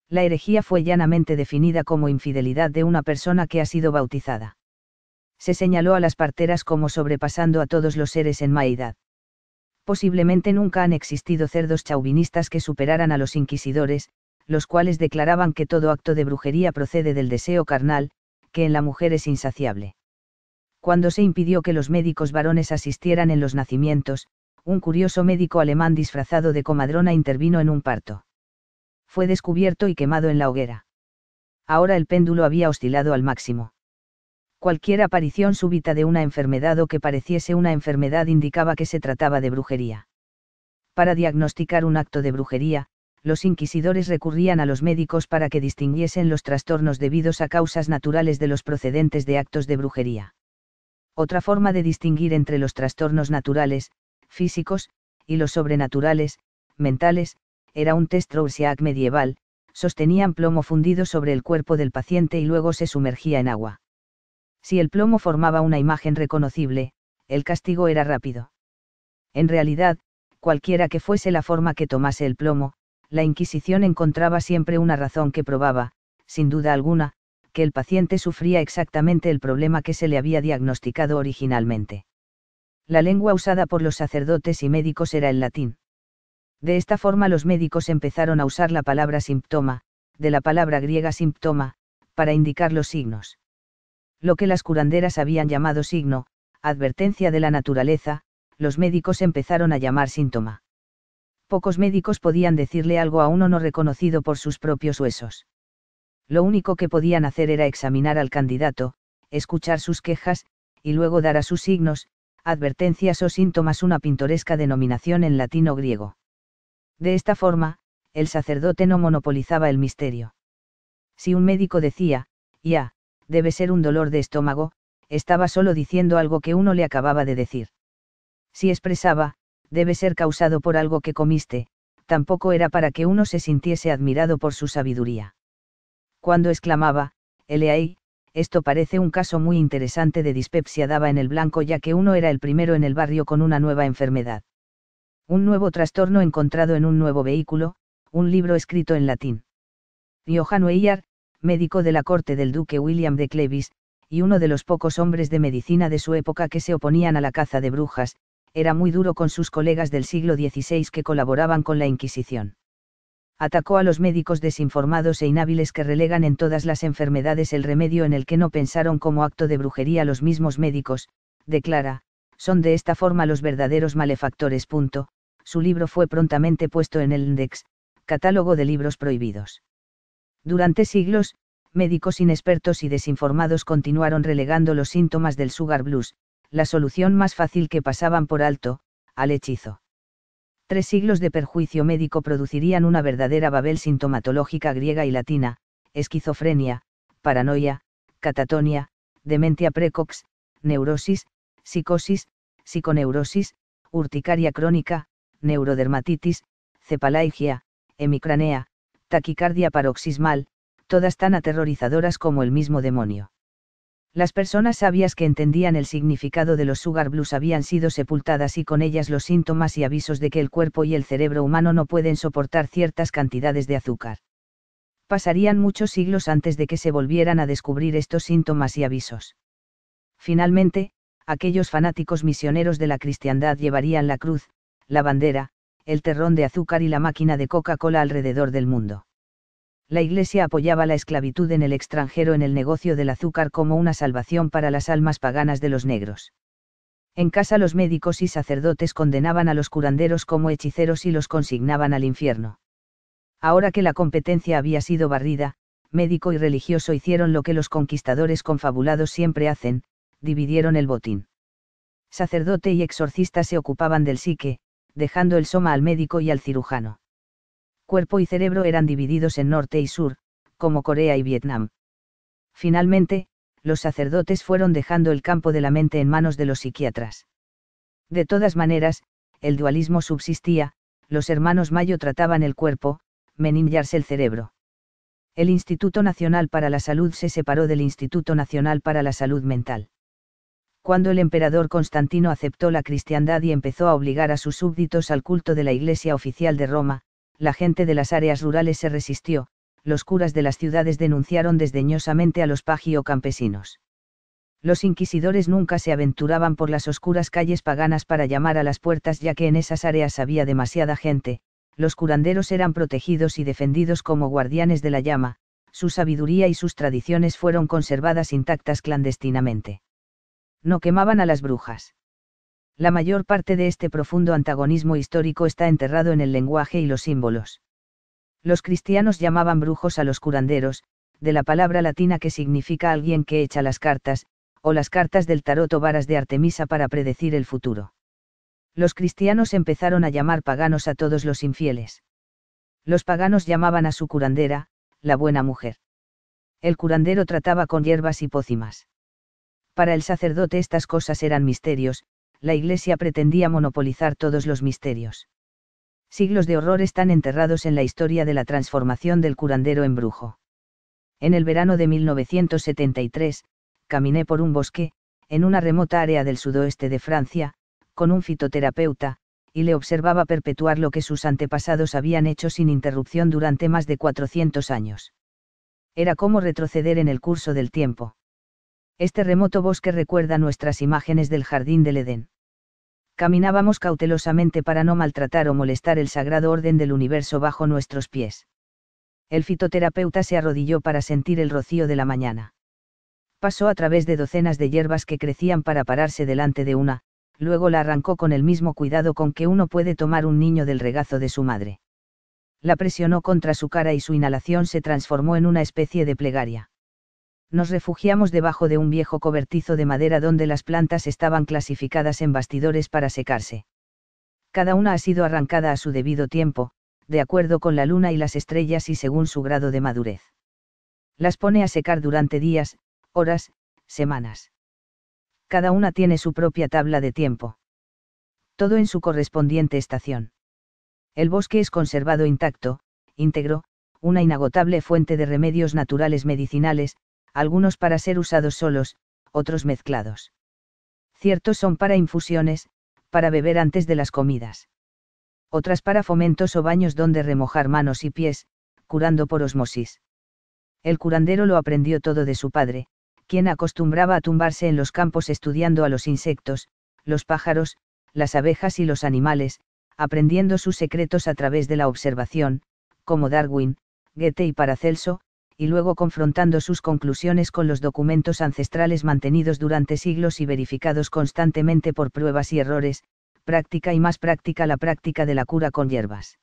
La herejía fue llanamente definida como infidelidad de una persona que ha sido bautizada se señaló a las parteras como sobrepasando a todos los seres en maidad. Posiblemente nunca han existido cerdos chauvinistas que superaran a los inquisidores, los cuales declaraban que todo acto de brujería procede del deseo carnal, que en la mujer es insaciable. Cuando se impidió que los médicos varones asistieran en los nacimientos, un curioso médico alemán disfrazado de comadrona intervino en un parto. Fue descubierto y quemado en la hoguera. Ahora el péndulo había oscilado al máximo cualquier aparición súbita de una enfermedad o que pareciese una enfermedad indicaba que se trataba de brujería. Para diagnosticar un acto de brujería, los inquisidores recurrían a los médicos para que distinguiesen los trastornos debidos a causas naturales de los procedentes de actos de brujería. Otra forma de distinguir entre los trastornos naturales, físicos, y los sobrenaturales, mentales, era un test Roussiac medieval, sostenían plomo fundido sobre el cuerpo del paciente y luego se sumergía en agua. Si el plomo formaba una imagen reconocible, el castigo era rápido. En realidad, cualquiera que fuese la forma que tomase el plomo, la Inquisición encontraba siempre una razón que probaba, sin duda alguna, que el paciente sufría exactamente el problema que se le había diagnosticado originalmente. La lengua usada por los sacerdotes y médicos era el latín. De esta forma los médicos empezaron a usar la palabra síntoma, de la palabra griega síntoma, para indicar los signos lo que las curanderas habían llamado signo, advertencia de la naturaleza, los médicos empezaron a llamar síntoma. Pocos médicos podían decirle algo a uno no reconocido por sus propios huesos. Lo único que podían hacer era examinar al candidato, escuchar sus quejas, y luego dar a sus signos, advertencias o síntomas una pintoresca denominación en latino griego. De esta forma, el sacerdote no monopolizaba el misterio. Si un médico decía, ya, debe ser un dolor de estómago, estaba solo diciendo algo que uno le acababa de decir. Si expresaba, debe ser causado por algo que comiste, tampoco era para que uno se sintiese admirado por su sabiduría. Cuando exclamaba, L.A.I., esto parece un caso muy interesante de dispepsia daba en el blanco ya que uno era el primero en el barrio con una nueva enfermedad. Un nuevo trastorno encontrado en un nuevo vehículo, un libro escrito en latín. Johan médico de la corte del duque William de Clevis, y uno de los pocos hombres de medicina de su época que se oponían a la caza de brujas, era muy duro con sus colegas del siglo XVI que colaboraban con la Inquisición. Atacó a los médicos desinformados e inhábiles que relegan en todas las enfermedades el remedio en el que no pensaron como acto de brujería los mismos médicos, declara, son de esta forma los verdaderos malefactores. Su libro fue prontamente puesto en el Index, catálogo de libros prohibidos. Durante siglos, médicos inexpertos y desinformados continuaron relegando los síntomas del sugar blues, la solución más fácil que pasaban por alto, al hechizo. Tres siglos de perjuicio médico producirían una verdadera Babel sintomatológica griega y latina, esquizofrenia, paranoia, catatonia, dementia precox, neurosis, psicosis, psiconeurosis, urticaria crónica, neurodermatitis, cepalaigia, hemicranea, taquicardia paroxismal, todas tan aterrorizadoras como el mismo demonio. Las personas sabias que entendían el significado de los sugar blues habían sido sepultadas y con ellas los síntomas y avisos de que el cuerpo y el cerebro humano no pueden soportar ciertas cantidades de azúcar. Pasarían muchos siglos antes de que se volvieran a descubrir estos síntomas y avisos. Finalmente, aquellos fanáticos misioneros de la cristiandad llevarían la cruz, la bandera, el terrón de azúcar y la máquina de Coca-Cola alrededor del mundo. La Iglesia apoyaba la esclavitud en el extranjero en el negocio del azúcar como una salvación para las almas paganas de los negros. En casa los médicos y sacerdotes condenaban a los curanderos como hechiceros y los consignaban al infierno. Ahora que la competencia había sido barrida, médico y religioso hicieron lo que los conquistadores confabulados siempre hacen, dividieron el botín. Sacerdote y exorcista se ocupaban del psique, dejando el soma al médico y al cirujano. Cuerpo y cerebro eran divididos en norte y sur, como Corea y Vietnam. Finalmente, los sacerdotes fueron dejando el campo de la mente en manos de los psiquiatras. De todas maneras, el dualismo subsistía, los hermanos Mayo trataban el cuerpo, Menin el cerebro. El Instituto Nacional para la Salud se separó del Instituto Nacional para la Salud Mental cuando el emperador Constantino aceptó la cristiandad y empezó a obligar a sus súbditos al culto de la Iglesia oficial de Roma, la gente de las áreas rurales se resistió, los curas de las ciudades denunciaron desdeñosamente a los pagio campesinos. Los inquisidores nunca se aventuraban por las oscuras calles paganas para llamar a las puertas ya que en esas áreas había demasiada gente, los curanderos eran protegidos y defendidos como guardianes de la llama, su sabiduría y sus tradiciones fueron conservadas intactas clandestinamente no quemaban a las brujas. La mayor parte de este profundo antagonismo histórico está enterrado en el lenguaje y los símbolos. Los cristianos llamaban brujos a los curanderos, de la palabra latina que significa alguien que echa las cartas, o las cartas del tarot o varas de Artemisa para predecir el futuro. Los cristianos empezaron a llamar paganos a todos los infieles. Los paganos llamaban a su curandera, la buena mujer. El curandero trataba con hierbas y pócimas. Para el sacerdote estas cosas eran misterios, la Iglesia pretendía monopolizar todos los misterios. Siglos de horror están enterrados en la historia de la transformación del curandero en brujo. En el verano de 1973, caminé por un bosque, en una remota área del sudoeste de Francia, con un fitoterapeuta, y le observaba perpetuar lo que sus antepasados habían hecho sin interrupción durante más de 400 años. Era como retroceder en el curso del tiempo. Este remoto bosque recuerda nuestras imágenes del jardín del Edén. Caminábamos cautelosamente para no maltratar o molestar el sagrado orden del universo bajo nuestros pies. El fitoterapeuta se arrodilló para sentir el rocío de la mañana. Pasó a través de docenas de hierbas que crecían para pararse delante de una, luego la arrancó con el mismo cuidado con que uno puede tomar un niño del regazo de su madre. La presionó contra su cara y su inhalación se transformó en una especie de plegaria nos refugiamos debajo de un viejo cobertizo de madera donde las plantas estaban clasificadas en bastidores para secarse. Cada una ha sido arrancada a su debido tiempo, de acuerdo con la luna y las estrellas y según su grado de madurez. Las pone a secar durante días, horas, semanas. Cada una tiene su propia tabla de tiempo. Todo en su correspondiente estación. El bosque es conservado intacto, íntegro, una inagotable fuente de remedios naturales medicinales, algunos para ser usados solos, otros mezclados. Ciertos son para infusiones, para beber antes de las comidas. Otras para fomentos o baños donde remojar manos y pies, curando por osmosis. El curandero lo aprendió todo de su padre, quien acostumbraba a tumbarse en los campos estudiando a los insectos, los pájaros, las abejas y los animales, aprendiendo sus secretos a través de la observación, como Darwin, Goethe y Paracelso, y luego confrontando sus conclusiones con los documentos ancestrales mantenidos durante siglos y verificados constantemente por pruebas y errores, práctica y más práctica la práctica de la cura con hierbas.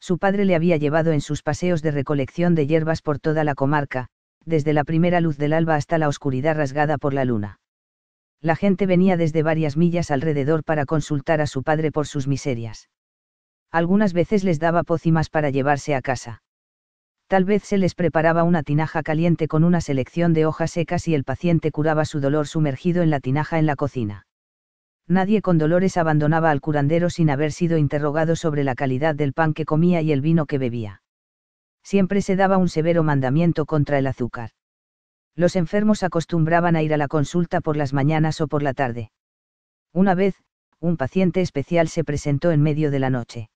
Su padre le había llevado en sus paseos de recolección de hierbas por toda la comarca, desde la primera luz del alba hasta la oscuridad rasgada por la luna. La gente venía desde varias millas alrededor para consultar a su padre por sus miserias. Algunas veces les daba pócimas para llevarse a casa. Tal vez se les preparaba una tinaja caliente con una selección de hojas secas y el paciente curaba su dolor sumergido en la tinaja en la cocina. Nadie con dolores abandonaba al curandero sin haber sido interrogado sobre la calidad del pan que comía y el vino que bebía. Siempre se daba un severo mandamiento contra el azúcar. Los enfermos acostumbraban a ir a la consulta por las mañanas o por la tarde. Una vez, un paciente especial se presentó en medio de la noche.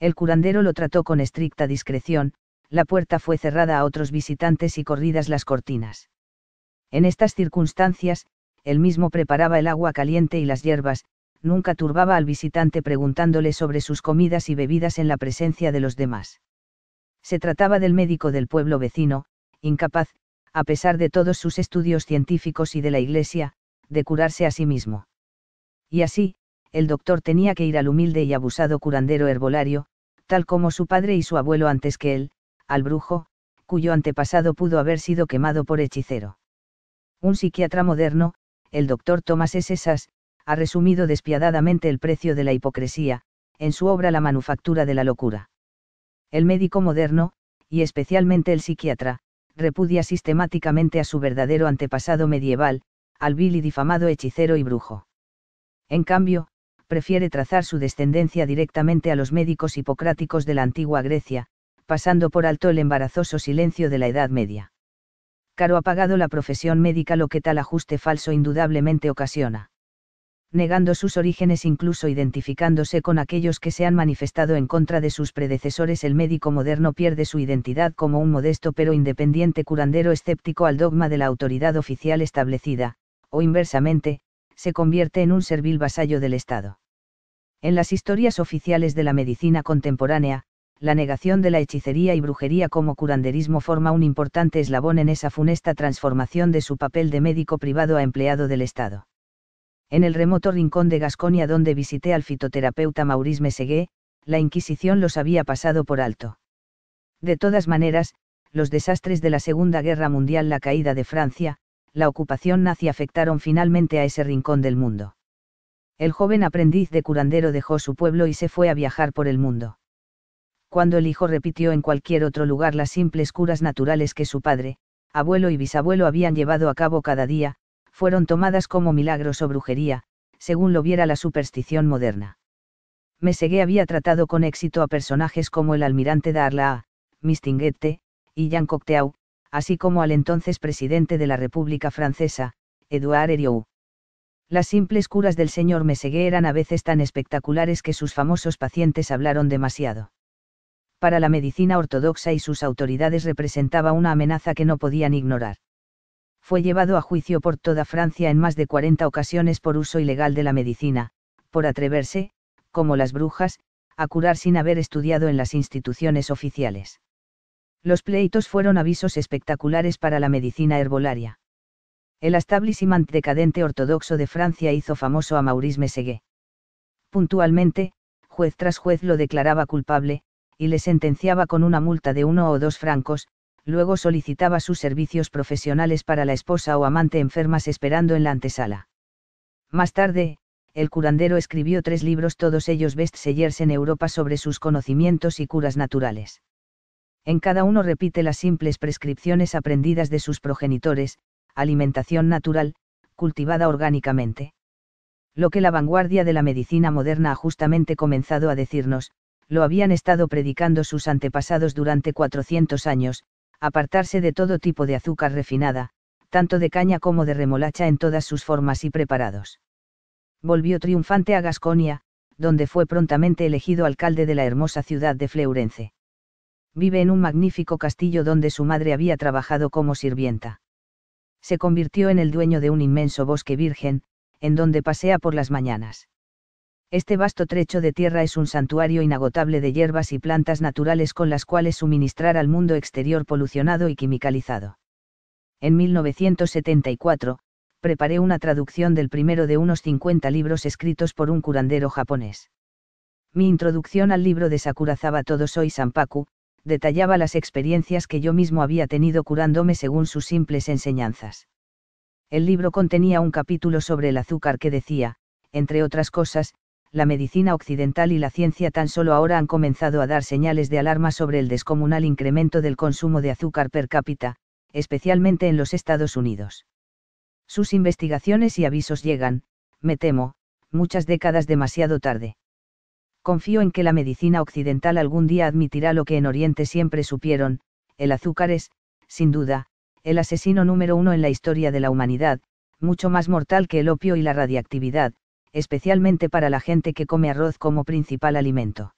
El curandero lo trató con estricta discreción, la puerta fue cerrada a otros visitantes y corridas las cortinas. En estas circunstancias, él mismo preparaba el agua caliente y las hierbas, nunca turbaba al visitante preguntándole sobre sus comidas y bebidas en la presencia de los demás. Se trataba del médico del pueblo vecino, incapaz, a pesar de todos sus estudios científicos y de la iglesia, de curarse a sí mismo. Y así, el doctor tenía que ir al humilde y abusado curandero herbolario, tal como su padre y su abuelo antes que él, al brujo, cuyo antepasado pudo haber sido quemado por hechicero. Un psiquiatra moderno, el doctor Thomas S. ha resumido despiadadamente el precio de la hipocresía, en su obra La manufactura de la locura. El médico moderno, y especialmente el psiquiatra, repudia sistemáticamente a su verdadero antepasado medieval, al vil y difamado hechicero y brujo. En cambio, prefiere trazar su descendencia directamente a los médicos hipocráticos de la antigua Grecia, pasando por alto el embarazoso silencio de la Edad Media. Caro ha pagado la profesión médica lo que tal ajuste falso indudablemente ocasiona. Negando sus orígenes incluso identificándose con aquellos que se han manifestado en contra de sus predecesores, el médico moderno pierde su identidad como un modesto pero independiente curandero escéptico al dogma de la autoridad oficial establecida, o inversamente, se convierte en un servil vasallo del Estado. En las historias oficiales de la medicina contemporánea, la negación de la hechicería y brujería como curanderismo forma un importante eslabón en esa funesta transformación de su papel de médico privado a empleado del Estado. En el remoto rincón de Gasconia donde visité al fitoterapeuta Maurice Mesegué, la Inquisición los había pasado por alto. De todas maneras, los desastres de la Segunda Guerra Mundial, la caída de Francia, la ocupación nazi afectaron finalmente a ese rincón del mundo. El joven aprendiz de curandero dejó su pueblo y se fue a viajar por el mundo cuando el hijo repitió en cualquier otro lugar las simples curas naturales que su padre, abuelo y bisabuelo habían llevado a cabo cada día, fueron tomadas como milagros o brujería, según lo viera la superstición moderna. Mesegué había tratado con éxito a personajes como el almirante D'Arlaa, Mistinguette, y Jean Cocteau, así como al entonces presidente de la República Francesa, Edouard Herriot. Las simples curas del señor Mesegué eran a veces tan espectaculares que sus famosos pacientes hablaron demasiado para la medicina ortodoxa y sus autoridades representaba una amenaza que no podían ignorar. Fue llevado a juicio por toda Francia en más de 40 ocasiones por uso ilegal de la medicina, por atreverse, como las brujas, a curar sin haber estudiado en las instituciones oficiales. Los pleitos fueron avisos espectaculares para la medicina herbolaria. El establishment decadente ortodoxo de Francia hizo famoso a Maurice Messeguet. Puntualmente, juez tras juez lo declaraba culpable, y le sentenciaba con una multa de uno o dos francos, luego solicitaba sus servicios profesionales para la esposa o amante enfermas esperando en la antesala. Más tarde, el curandero escribió tres libros todos ellos bestsellers en Europa sobre sus conocimientos y curas naturales. En cada uno repite las simples prescripciones aprendidas de sus progenitores, alimentación natural, cultivada orgánicamente. Lo que la vanguardia de la medicina moderna ha justamente comenzado a decirnos, lo habían estado predicando sus antepasados durante 400 años, apartarse de todo tipo de azúcar refinada, tanto de caña como de remolacha en todas sus formas y preparados. Volvió triunfante a Gasconia, donde fue prontamente elegido alcalde de la hermosa ciudad de Fleurence. Vive en un magnífico castillo donde su madre había trabajado como sirvienta. Se convirtió en el dueño de un inmenso bosque virgen, en donde pasea por las mañanas. Este vasto trecho de tierra es un santuario inagotable de hierbas y plantas naturales con las cuales suministrar al mundo exterior polucionado y quimicalizado. En 1974, preparé una traducción del primero de unos 50 libros escritos por un curandero japonés. Mi introducción al libro de Sakurazaba todos Soy Sampaku, detallaba las experiencias que yo mismo había tenido curándome según sus simples enseñanzas. El libro contenía un capítulo sobre el azúcar que decía, entre otras cosas, la medicina occidental y la ciencia tan solo ahora han comenzado a dar señales de alarma sobre el descomunal incremento del consumo de azúcar per cápita, especialmente en los Estados Unidos. Sus investigaciones y avisos llegan, me temo, muchas décadas demasiado tarde. Confío en que la medicina occidental algún día admitirá lo que en Oriente siempre supieron, el azúcar es, sin duda, el asesino número uno en la historia de la humanidad, mucho más mortal que el opio y la radiactividad, especialmente para la gente que come arroz como principal alimento.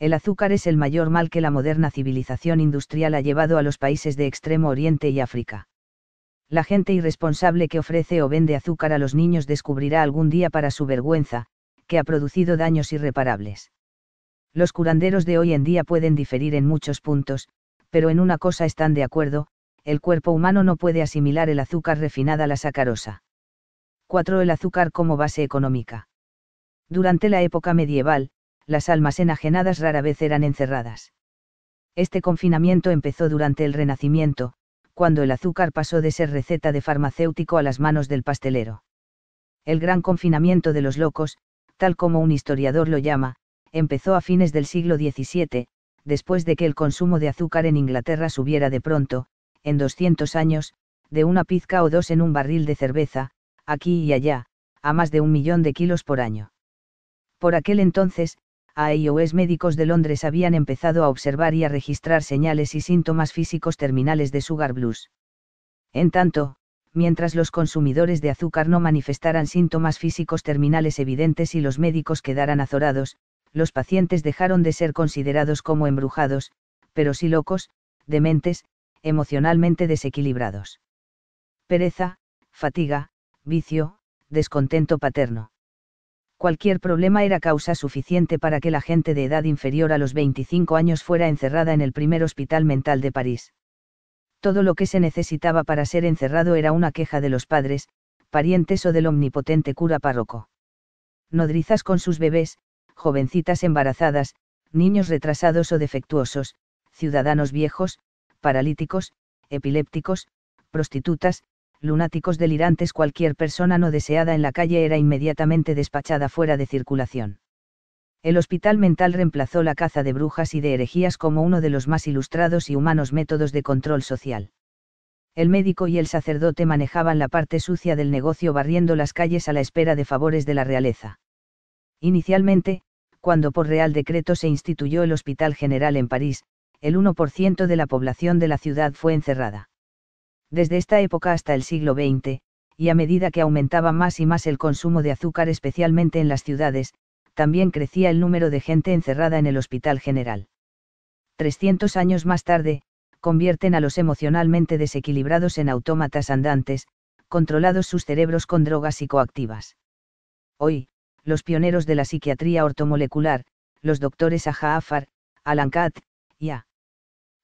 El azúcar es el mayor mal que la moderna civilización industrial ha llevado a los países de Extremo Oriente y África. La gente irresponsable que ofrece o vende azúcar a los niños descubrirá algún día para su vergüenza, que ha producido daños irreparables. Los curanderos de hoy en día pueden diferir en muchos puntos, pero en una cosa están de acuerdo, el cuerpo humano no puede asimilar el azúcar refinada a la sacarosa. 4. El azúcar como base económica. Durante la época medieval, las almas enajenadas rara vez eran encerradas. Este confinamiento empezó durante el Renacimiento, cuando el azúcar pasó de ser receta de farmacéutico a las manos del pastelero. El gran confinamiento de los locos, tal como un historiador lo llama, empezó a fines del siglo XVII, después de que el consumo de azúcar en Inglaterra subiera de pronto, en 200 años, de una pizca o dos en un barril de cerveza, aquí y allá, a más de un millón de kilos por año. Por aquel entonces, AIOS médicos de Londres habían empezado a observar y a registrar señales y síntomas físicos terminales de sugar blues. En tanto, mientras los consumidores de azúcar no manifestaran síntomas físicos terminales evidentes y los médicos quedaran azorados, los pacientes dejaron de ser considerados como embrujados, pero sí locos, dementes, emocionalmente desequilibrados. Pereza, fatiga, vicio, descontento paterno. Cualquier problema era causa suficiente para que la gente de edad inferior a los 25 años fuera encerrada en el primer hospital mental de París. Todo lo que se necesitaba para ser encerrado era una queja de los padres, parientes o del omnipotente cura párroco. Nodrizas con sus bebés, jovencitas embarazadas, niños retrasados o defectuosos, ciudadanos viejos, paralíticos, epilépticos, prostitutas, lunáticos delirantes cualquier persona no deseada en la calle era inmediatamente despachada fuera de circulación. El hospital mental reemplazó la caza de brujas y de herejías como uno de los más ilustrados y humanos métodos de control social. El médico y el sacerdote manejaban la parte sucia del negocio barriendo las calles a la espera de favores de la realeza. Inicialmente, cuando por Real Decreto se instituyó el Hospital General en París, el 1% de la población de la ciudad fue encerrada desde esta época hasta el siglo XX, y a medida que aumentaba más y más el consumo de azúcar especialmente en las ciudades, también crecía el número de gente encerrada en el hospital general. 300 años más tarde, convierten a los emocionalmente desequilibrados en autómatas andantes, controlados sus cerebros con drogas psicoactivas. Hoy, los pioneros de la psiquiatría ortomolecular, los doctores Ajaafar, Alan y A.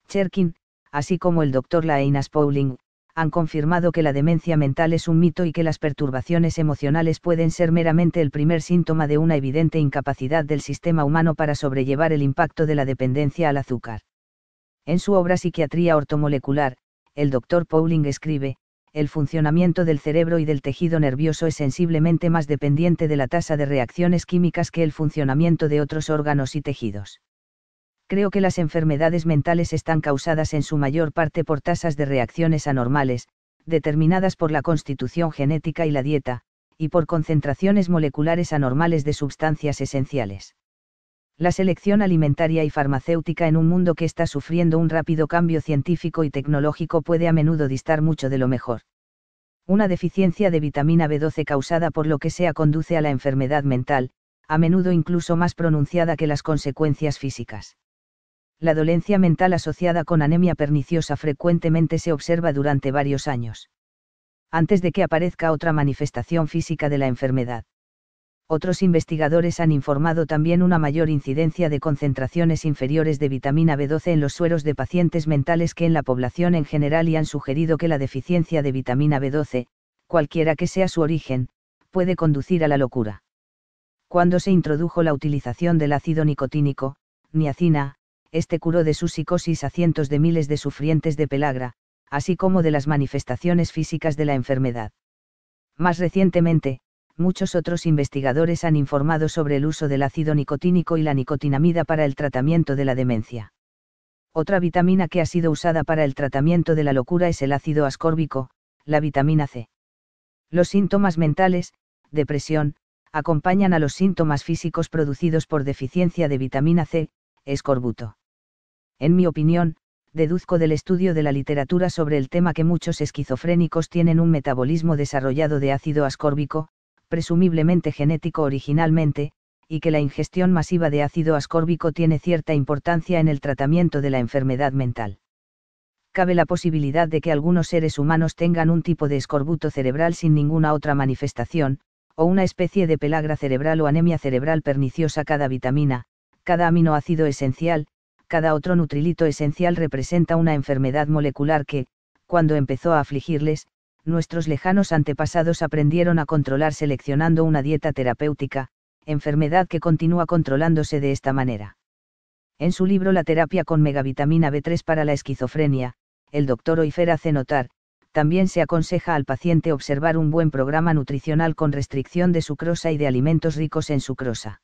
Cherkin, así como el doctor Laenas Pauling, han confirmado que la demencia mental es un mito y que las perturbaciones emocionales pueden ser meramente el primer síntoma de una evidente incapacidad del sistema humano para sobrellevar el impacto de la dependencia al azúcar. En su obra Psiquiatría ortomolecular, el doctor Pauling escribe, el funcionamiento del cerebro y del tejido nervioso es sensiblemente más dependiente de la tasa de reacciones químicas que el funcionamiento de otros órganos y tejidos creo que las enfermedades mentales están causadas en su mayor parte por tasas de reacciones anormales, determinadas por la constitución genética y la dieta, y por concentraciones moleculares anormales de sustancias esenciales. La selección alimentaria y farmacéutica en un mundo que está sufriendo un rápido cambio científico y tecnológico puede a menudo distar mucho de lo mejor. Una deficiencia de vitamina B12 causada por lo que sea conduce a la enfermedad mental, a menudo incluso más pronunciada que las consecuencias físicas la dolencia mental asociada con anemia perniciosa frecuentemente se observa durante varios años. Antes de que aparezca otra manifestación física de la enfermedad. Otros investigadores han informado también una mayor incidencia de concentraciones inferiores de vitamina B12 en los sueros de pacientes mentales que en la población en general y han sugerido que la deficiencia de vitamina B12, cualquiera que sea su origen, puede conducir a la locura. Cuando se introdujo la utilización del ácido nicotínico, niacina, este curó de su psicosis a cientos de miles de sufrientes de pelagra, así como de las manifestaciones físicas de la enfermedad. Más recientemente, muchos otros investigadores han informado sobre el uso del ácido nicotínico y la nicotinamida para el tratamiento de la demencia. Otra vitamina que ha sido usada para el tratamiento de la locura es el ácido ascórbico, la vitamina C. Los síntomas mentales, depresión, acompañan a los síntomas físicos producidos por deficiencia de vitamina C, escorbuto. En mi opinión, deduzco del estudio de la literatura sobre el tema que muchos esquizofrénicos tienen un metabolismo desarrollado de ácido ascórbico, presumiblemente genético originalmente, y que la ingestión masiva de ácido ascórbico tiene cierta importancia en el tratamiento de la enfermedad mental. Cabe la posibilidad de que algunos seres humanos tengan un tipo de escorbuto cerebral sin ninguna otra manifestación, o una especie de pelagra cerebral o anemia cerebral perniciosa cada vitamina, cada aminoácido esencial, cada otro nutrilito esencial representa una enfermedad molecular que, cuando empezó a afligirles, nuestros lejanos antepasados aprendieron a controlar seleccionando una dieta terapéutica, enfermedad que continúa controlándose de esta manera. En su libro La terapia con megavitamina B3 para la esquizofrenia, el doctor Oifer hace notar, también se aconseja al paciente observar un buen programa nutricional con restricción de sucrosa y de alimentos ricos en sucrosa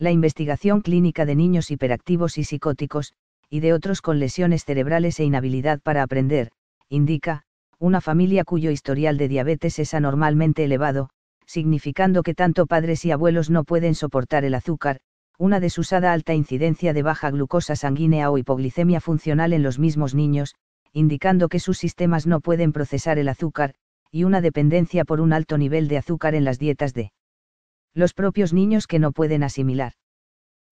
la investigación clínica de niños hiperactivos y psicóticos, y de otros con lesiones cerebrales e inhabilidad para aprender, indica, una familia cuyo historial de diabetes es anormalmente elevado, significando que tanto padres y abuelos no pueden soportar el azúcar, una desusada alta incidencia de baja glucosa sanguínea o hipoglicemia funcional en los mismos niños, indicando que sus sistemas no pueden procesar el azúcar, y una dependencia por un alto nivel de azúcar en las dietas de los propios niños que no pueden asimilar.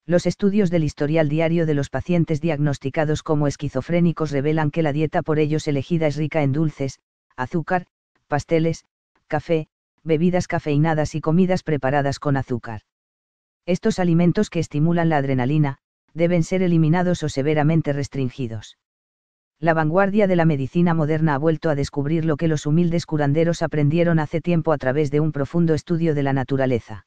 Los estudios del historial diario de los pacientes diagnosticados como esquizofrénicos revelan que la dieta por ellos elegida es rica en dulces, azúcar, pasteles, café, bebidas cafeinadas y comidas preparadas con azúcar. Estos alimentos que estimulan la adrenalina, deben ser eliminados o severamente restringidos. La vanguardia de la medicina moderna ha vuelto a descubrir lo que los humildes curanderos aprendieron hace tiempo a través de un profundo estudio de la naturaleza.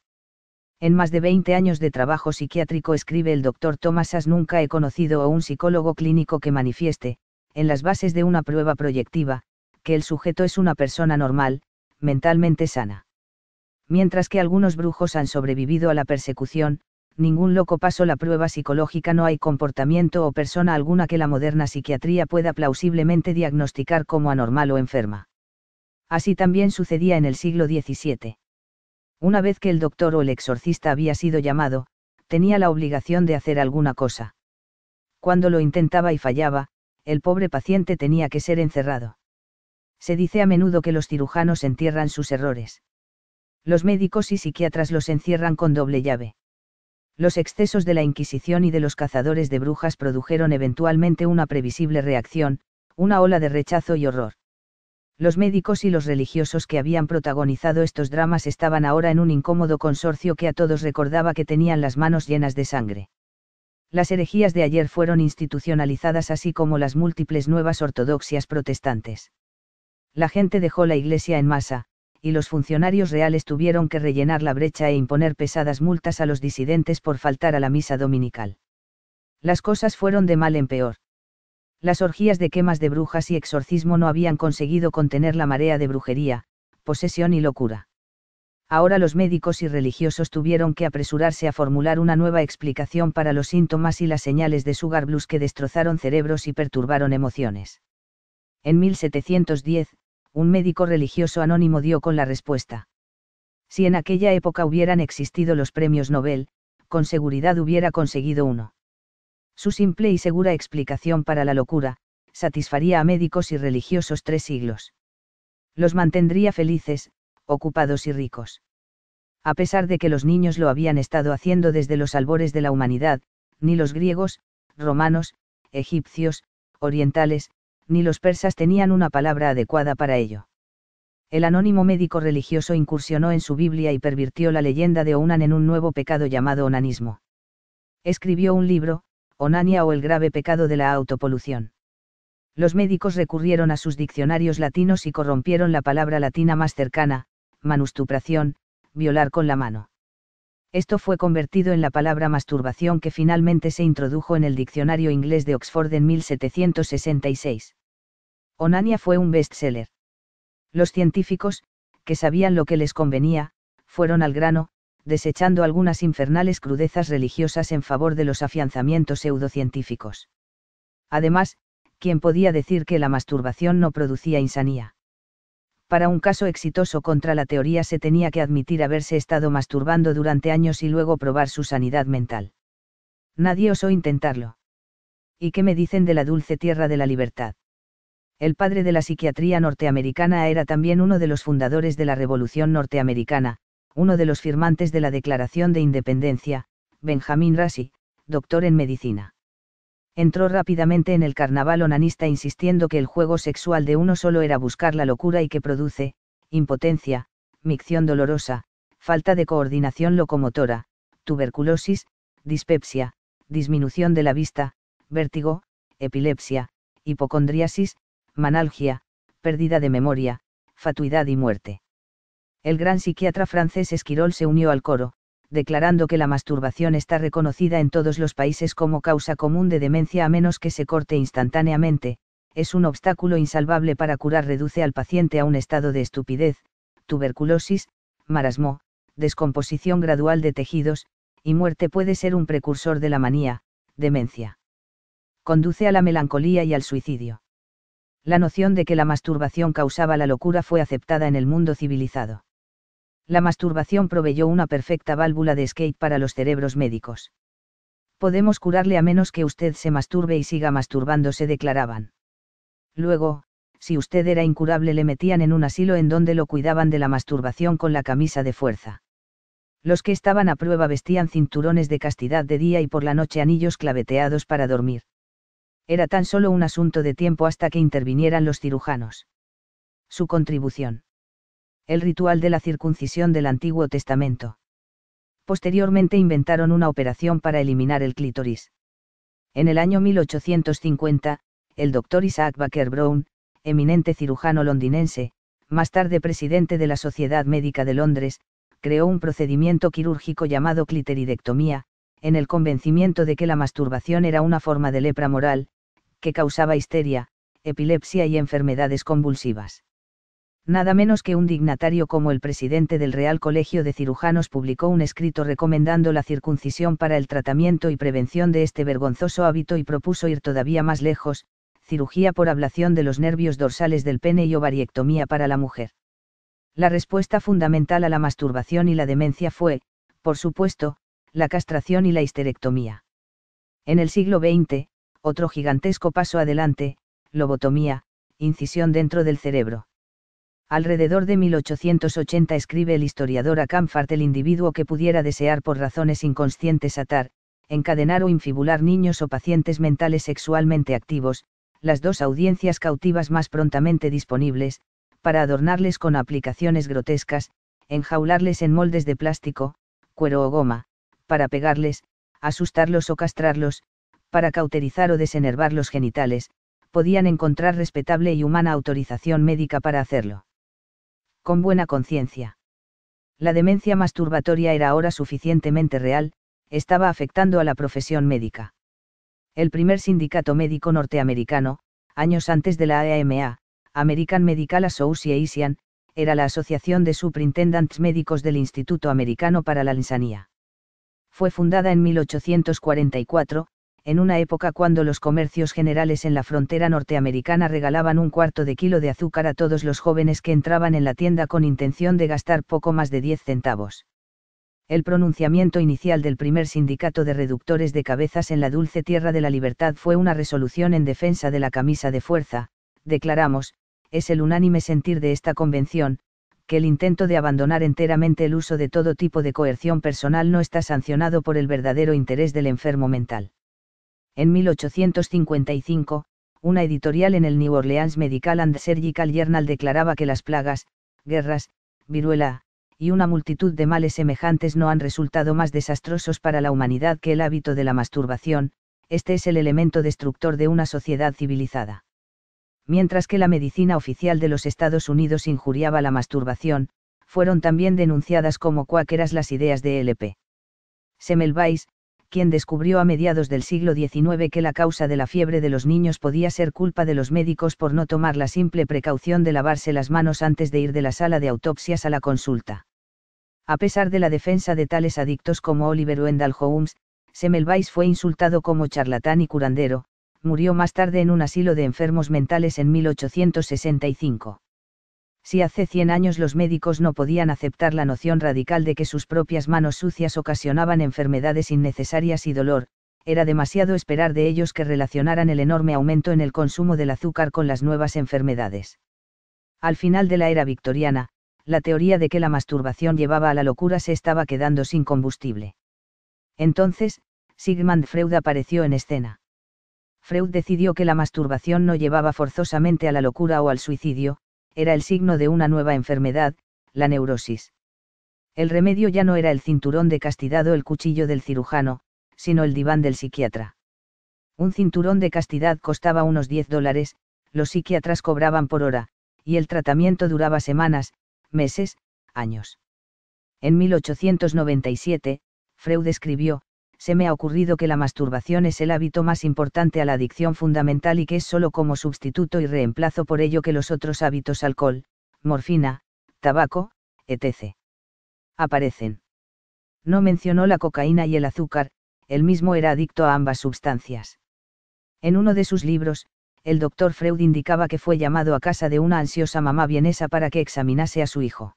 En más de 20 años de trabajo psiquiátrico escribe el doctor As nunca he conocido a un psicólogo clínico que manifieste, en las bases de una prueba proyectiva, que el sujeto es una persona normal, mentalmente sana. Mientras que algunos brujos han sobrevivido a la persecución, ningún loco pasó la prueba psicológica no hay comportamiento o persona alguna que la moderna psiquiatría pueda plausiblemente diagnosticar como anormal o enferma. Así también sucedía en el siglo XVII. Una vez que el doctor o el exorcista había sido llamado, tenía la obligación de hacer alguna cosa. Cuando lo intentaba y fallaba, el pobre paciente tenía que ser encerrado. Se dice a menudo que los cirujanos entierran sus errores. Los médicos y psiquiatras los encierran con doble llave. Los excesos de la Inquisición y de los cazadores de brujas produjeron eventualmente una previsible reacción, una ola de rechazo y horror los médicos y los religiosos que habían protagonizado estos dramas estaban ahora en un incómodo consorcio que a todos recordaba que tenían las manos llenas de sangre. Las herejías de ayer fueron institucionalizadas así como las múltiples nuevas ortodoxias protestantes. La gente dejó la iglesia en masa, y los funcionarios reales tuvieron que rellenar la brecha e imponer pesadas multas a los disidentes por faltar a la misa dominical. Las cosas fueron de mal en peor. Las orgías de quemas de brujas y exorcismo no habían conseguido contener la marea de brujería, posesión y locura. Ahora los médicos y religiosos tuvieron que apresurarse a formular una nueva explicación para los síntomas y las señales de Sugar Blues que destrozaron cerebros y perturbaron emociones. En 1710, un médico religioso anónimo dio con la respuesta. Si en aquella época hubieran existido los premios Nobel, con seguridad hubiera conseguido uno. Su simple y segura explicación para la locura, satisfaría a médicos y religiosos tres siglos. Los mantendría felices, ocupados y ricos. A pesar de que los niños lo habían estado haciendo desde los albores de la humanidad, ni los griegos, romanos, egipcios, orientales, ni los persas tenían una palabra adecuada para ello. El anónimo médico religioso incursionó en su Biblia y pervirtió la leyenda de Onan en un nuevo pecado llamado onanismo. Escribió un libro, onania o el grave pecado de la autopolución. Los médicos recurrieron a sus diccionarios latinos y corrompieron la palabra latina más cercana, manustupración, violar con la mano. Esto fue convertido en la palabra masturbación que finalmente se introdujo en el diccionario inglés de Oxford en 1766. Onania fue un bestseller. Los científicos, que sabían lo que les convenía, fueron al grano, desechando algunas infernales crudezas religiosas en favor de los afianzamientos pseudocientíficos. Además, ¿quién podía decir que la masturbación no producía insanía? Para un caso exitoso contra la teoría se tenía que admitir haberse estado masturbando durante años y luego probar su sanidad mental. Nadie osó intentarlo. ¿Y qué me dicen de la dulce tierra de la libertad? El padre de la psiquiatría norteamericana era también uno de los fundadores de la Revolución norteamericana, uno de los firmantes de la Declaración de Independencia, Benjamín Rassi, doctor en medicina. Entró rápidamente en el carnaval onanista insistiendo que el juego sexual de uno solo era buscar la locura y que produce, impotencia, micción dolorosa, falta de coordinación locomotora, tuberculosis, dispepsia, disminución de la vista, vértigo, epilepsia, hipocondriasis, manalgia, pérdida de memoria, fatuidad y muerte el gran psiquiatra francés Esquirol se unió al coro, declarando que la masturbación está reconocida en todos los países como causa común de demencia a menos que se corte instantáneamente, es un obstáculo insalvable para curar, reduce al paciente a un estado de estupidez, tuberculosis, marasmo, descomposición gradual de tejidos, y muerte puede ser un precursor de la manía, demencia. Conduce a la melancolía y al suicidio. La noción de que la masturbación causaba la locura fue aceptada en el mundo civilizado la masturbación proveyó una perfecta válvula de escape para los cerebros médicos. Podemos curarle a menos que usted se masturbe y siga masturbando se declaraban. Luego, si usted era incurable le metían en un asilo en donde lo cuidaban de la masturbación con la camisa de fuerza. Los que estaban a prueba vestían cinturones de castidad de día y por la noche anillos claveteados para dormir. Era tan solo un asunto de tiempo hasta que intervinieran los cirujanos. Su contribución el ritual de la circuncisión del Antiguo Testamento. Posteriormente inventaron una operación para eliminar el clítoris. En el año 1850, el doctor Isaac Baker Brown, eminente cirujano londinense, más tarde presidente de la Sociedad Médica de Londres, creó un procedimiento quirúrgico llamado cliteridectomía, en el convencimiento de que la masturbación era una forma de lepra moral, que causaba histeria, epilepsia y enfermedades convulsivas nada menos que un dignatario como el presidente del Real Colegio de Cirujanos publicó un escrito recomendando la circuncisión para el tratamiento y prevención de este vergonzoso hábito y propuso ir todavía más lejos, cirugía por ablación de los nervios dorsales del pene y ovariectomía para la mujer. La respuesta fundamental a la masturbación y la demencia fue, por supuesto, la castración y la histerectomía. En el siglo XX, otro gigantesco paso adelante, lobotomía, incisión dentro del cerebro Alrededor de 1880 escribe el historiador a el individuo que pudiera desear por razones inconscientes atar, encadenar o infibular niños o pacientes mentales sexualmente activos, las dos audiencias cautivas más prontamente disponibles, para adornarles con aplicaciones grotescas, enjaularles en moldes de plástico, cuero o goma, para pegarles, asustarlos o castrarlos, para cauterizar o desenervar los genitales, podían encontrar respetable y humana autorización médica para hacerlo con buena conciencia. La demencia masturbatoria era ahora suficientemente real, estaba afectando a la profesión médica. El primer sindicato médico norteamericano, años antes de la AMA, American Medical Association, era la Asociación de Superintendents Médicos del Instituto Americano para la Insanía. Fue fundada en 1844, en una época cuando los comercios generales en la frontera norteamericana regalaban un cuarto de kilo de azúcar a todos los jóvenes que entraban en la tienda con intención de gastar poco más de 10 centavos. El pronunciamiento inicial del primer sindicato de reductores de cabezas en la dulce tierra de la libertad fue una resolución en defensa de la camisa de fuerza, declaramos, es el unánime sentir de esta convención, que el intento de abandonar enteramente el uso de todo tipo de coerción personal no está sancionado por el verdadero interés del enfermo mental en 1855, una editorial en el New Orleans Medical and Surgical Journal declaraba que las plagas, guerras, viruela, y una multitud de males semejantes no han resultado más desastrosos para la humanidad que el hábito de la masturbación, este es el elemento destructor de una sociedad civilizada. Mientras que la medicina oficial de los Estados Unidos injuriaba la masturbación, fueron también denunciadas como cuáqueras las ideas de L.P. Semmelweis, quien descubrió a mediados del siglo XIX que la causa de la fiebre de los niños podía ser culpa de los médicos por no tomar la simple precaución de lavarse las manos antes de ir de la sala de autopsias a la consulta. A pesar de la defensa de tales adictos como Oliver Wendell Holmes, Semmelweis fue insultado como charlatán y curandero, murió más tarde en un asilo de enfermos mentales en 1865 si hace 100 años los médicos no podían aceptar la noción radical de que sus propias manos sucias ocasionaban enfermedades innecesarias y dolor, era demasiado esperar de ellos que relacionaran el enorme aumento en el consumo del azúcar con las nuevas enfermedades. Al final de la era victoriana, la teoría de que la masturbación llevaba a la locura se estaba quedando sin combustible. Entonces, Sigmund Freud apareció en escena. Freud decidió que la masturbación no llevaba forzosamente a la locura o al suicidio, era el signo de una nueva enfermedad, la neurosis. El remedio ya no era el cinturón de castidad o el cuchillo del cirujano, sino el diván del psiquiatra. Un cinturón de castidad costaba unos 10 dólares, los psiquiatras cobraban por hora, y el tratamiento duraba semanas, meses, años. En 1897, Freud escribió, se me ha ocurrido que la masturbación es el hábito más importante a la adicción fundamental y que es solo como sustituto y reemplazo por ello que los otros hábitos alcohol, morfina, tabaco, etc. aparecen. No mencionó la cocaína y el azúcar, él mismo era adicto a ambas sustancias. En uno de sus libros, el doctor Freud indicaba que fue llamado a casa de una ansiosa mamá vienesa para que examinase a su hijo.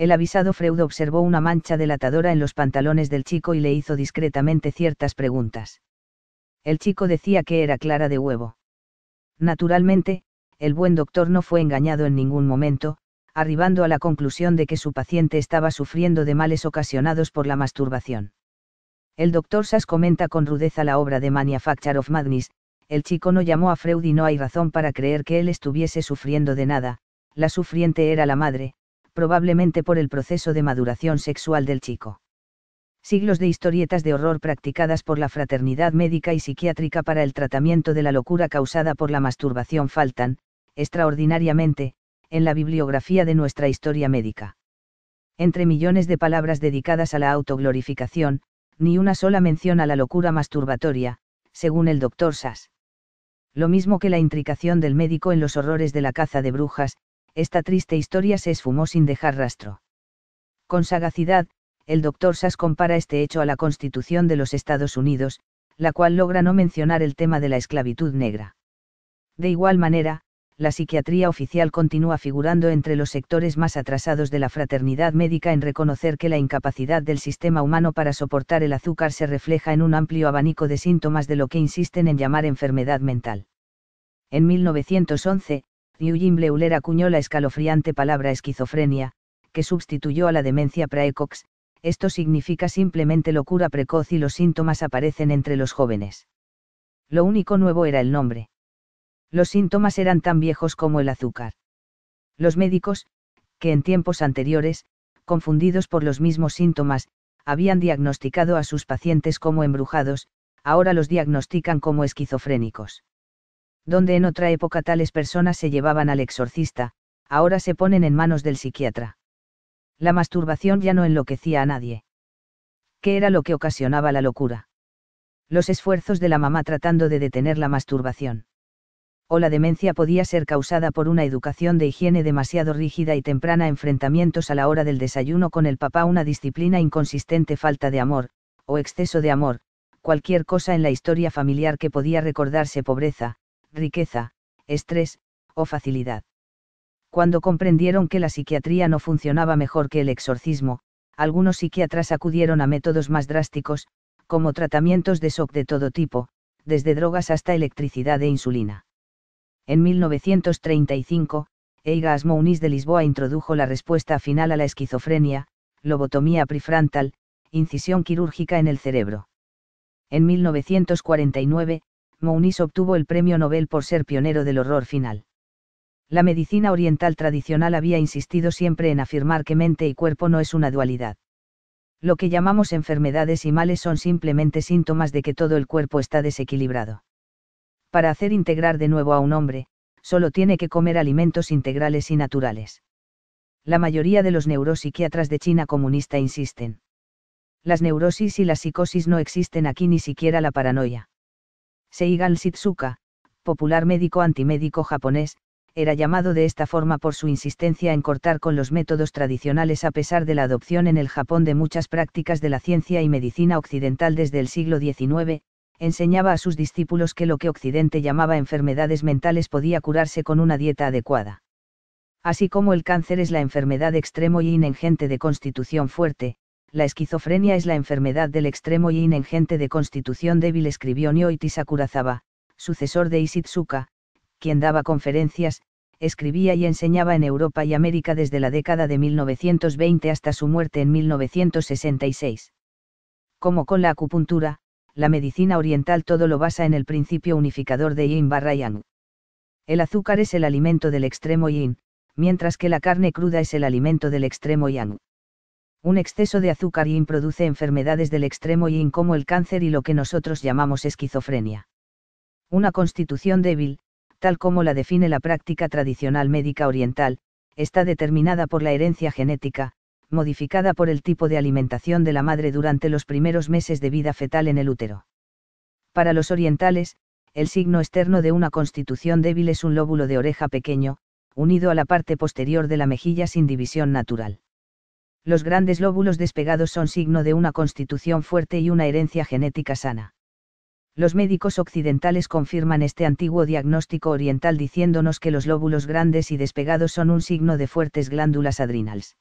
El avisado Freud observó una mancha delatadora en los pantalones del chico y le hizo discretamente ciertas preguntas. El chico decía que era clara de huevo. Naturalmente, el buen doctor no fue engañado en ningún momento, arribando a la conclusión de que su paciente estaba sufriendo de males ocasionados por la masturbación. El doctor Sass comenta con rudeza la obra de Manufacture of Madness, el chico no llamó a Freud y no hay razón para creer que él estuviese sufriendo de nada, la sufriente era la madre, probablemente por el proceso de maduración sexual del chico. Siglos de historietas de horror practicadas por la fraternidad médica y psiquiátrica para el tratamiento de la locura causada por la masturbación faltan, extraordinariamente, en la bibliografía de nuestra historia médica. Entre millones de palabras dedicadas a la autoglorificación, ni una sola mención a la locura masturbatoria, según el doctor Sass. Lo mismo que la intricación del médico en los horrores de la caza de brujas, esta triste historia se esfumó sin dejar rastro. Con sagacidad, el doctor Sass compara este hecho a la Constitución de los Estados Unidos, la cual logra no mencionar el tema de la esclavitud negra. De igual manera, la psiquiatría oficial continúa figurando entre los sectores más atrasados de la fraternidad médica en reconocer que la incapacidad del sistema humano para soportar el azúcar se refleja en un amplio abanico de síntomas de lo que insisten en llamar enfermedad mental. En 1911, Eugene Bleuler acuñó la escalofriante palabra esquizofrenia, que sustituyó a la demencia praecox, esto significa simplemente locura precoz y los síntomas aparecen entre los jóvenes. Lo único nuevo era el nombre. Los síntomas eran tan viejos como el azúcar. Los médicos, que en tiempos anteriores, confundidos por los mismos síntomas, habían diagnosticado a sus pacientes como embrujados, ahora los diagnostican como esquizofrénicos donde en otra época tales personas se llevaban al exorcista, ahora se ponen en manos del psiquiatra. La masturbación ya no enloquecía a nadie. ¿Qué era lo que ocasionaba la locura? Los esfuerzos de la mamá tratando de detener la masturbación. O la demencia podía ser causada por una educación de higiene demasiado rígida y temprana enfrentamientos a la hora del desayuno con el papá, una disciplina inconsistente, falta de amor, o exceso de amor, cualquier cosa en la historia familiar que podía recordarse pobreza, riqueza, estrés, o facilidad. Cuando comprendieron que la psiquiatría no funcionaba mejor que el exorcismo, algunos psiquiatras acudieron a métodos más drásticos, como tratamientos de shock de todo tipo, desde drogas hasta electricidad e insulina. En 1935, Eiga Asmounis de Lisboa introdujo la respuesta final a la esquizofrenia, lobotomía prefrontal, incisión quirúrgica en el cerebro. En 1949, Mounis obtuvo el premio Nobel por ser pionero del horror final. La medicina oriental tradicional había insistido siempre en afirmar que mente y cuerpo no es una dualidad. Lo que llamamos enfermedades y males son simplemente síntomas de que todo el cuerpo está desequilibrado. Para hacer integrar de nuevo a un hombre, solo tiene que comer alimentos integrales y naturales. La mayoría de los neuropsiquiatras de China comunista insisten. Las neurosis y la psicosis no existen aquí ni siquiera la paranoia. Seigan Shitsuka, popular médico antimédico japonés, era llamado de esta forma por su insistencia en cortar con los métodos tradicionales a pesar de la adopción en el Japón de muchas prácticas de la ciencia y medicina occidental desde el siglo XIX, enseñaba a sus discípulos que lo que Occidente llamaba enfermedades mentales podía curarse con una dieta adecuada. Así como el cáncer es la enfermedad extremo y inengente de constitución fuerte, la esquizofrenia es la enfermedad del extremo yin en gente de constitución débil, escribió Nioiti Sakurazawa, sucesor de Isitsuka, quien daba conferencias, escribía y enseñaba en Europa y América desde la década de 1920 hasta su muerte en 1966. Como con la acupuntura, la medicina oriental todo lo basa en el principio unificador de yin barra yang. El azúcar es el alimento del extremo yin, mientras que la carne cruda es el alimento del extremo yang. Un exceso de azúcar y produce enfermedades del extremo y como el cáncer y lo que nosotros llamamos esquizofrenia. Una constitución débil, tal como la define la práctica tradicional médica oriental, está determinada por la herencia genética, modificada por el tipo de alimentación de la madre durante los primeros meses de vida fetal en el útero. Para los orientales, el signo externo de una constitución débil es un lóbulo de oreja pequeño, unido a la parte posterior de la mejilla sin división natural los grandes lóbulos despegados son signo de una constitución fuerte y una herencia genética sana. Los médicos occidentales confirman este antiguo diagnóstico oriental diciéndonos que los lóbulos grandes y despegados son un signo de fuertes glándulas adrenales.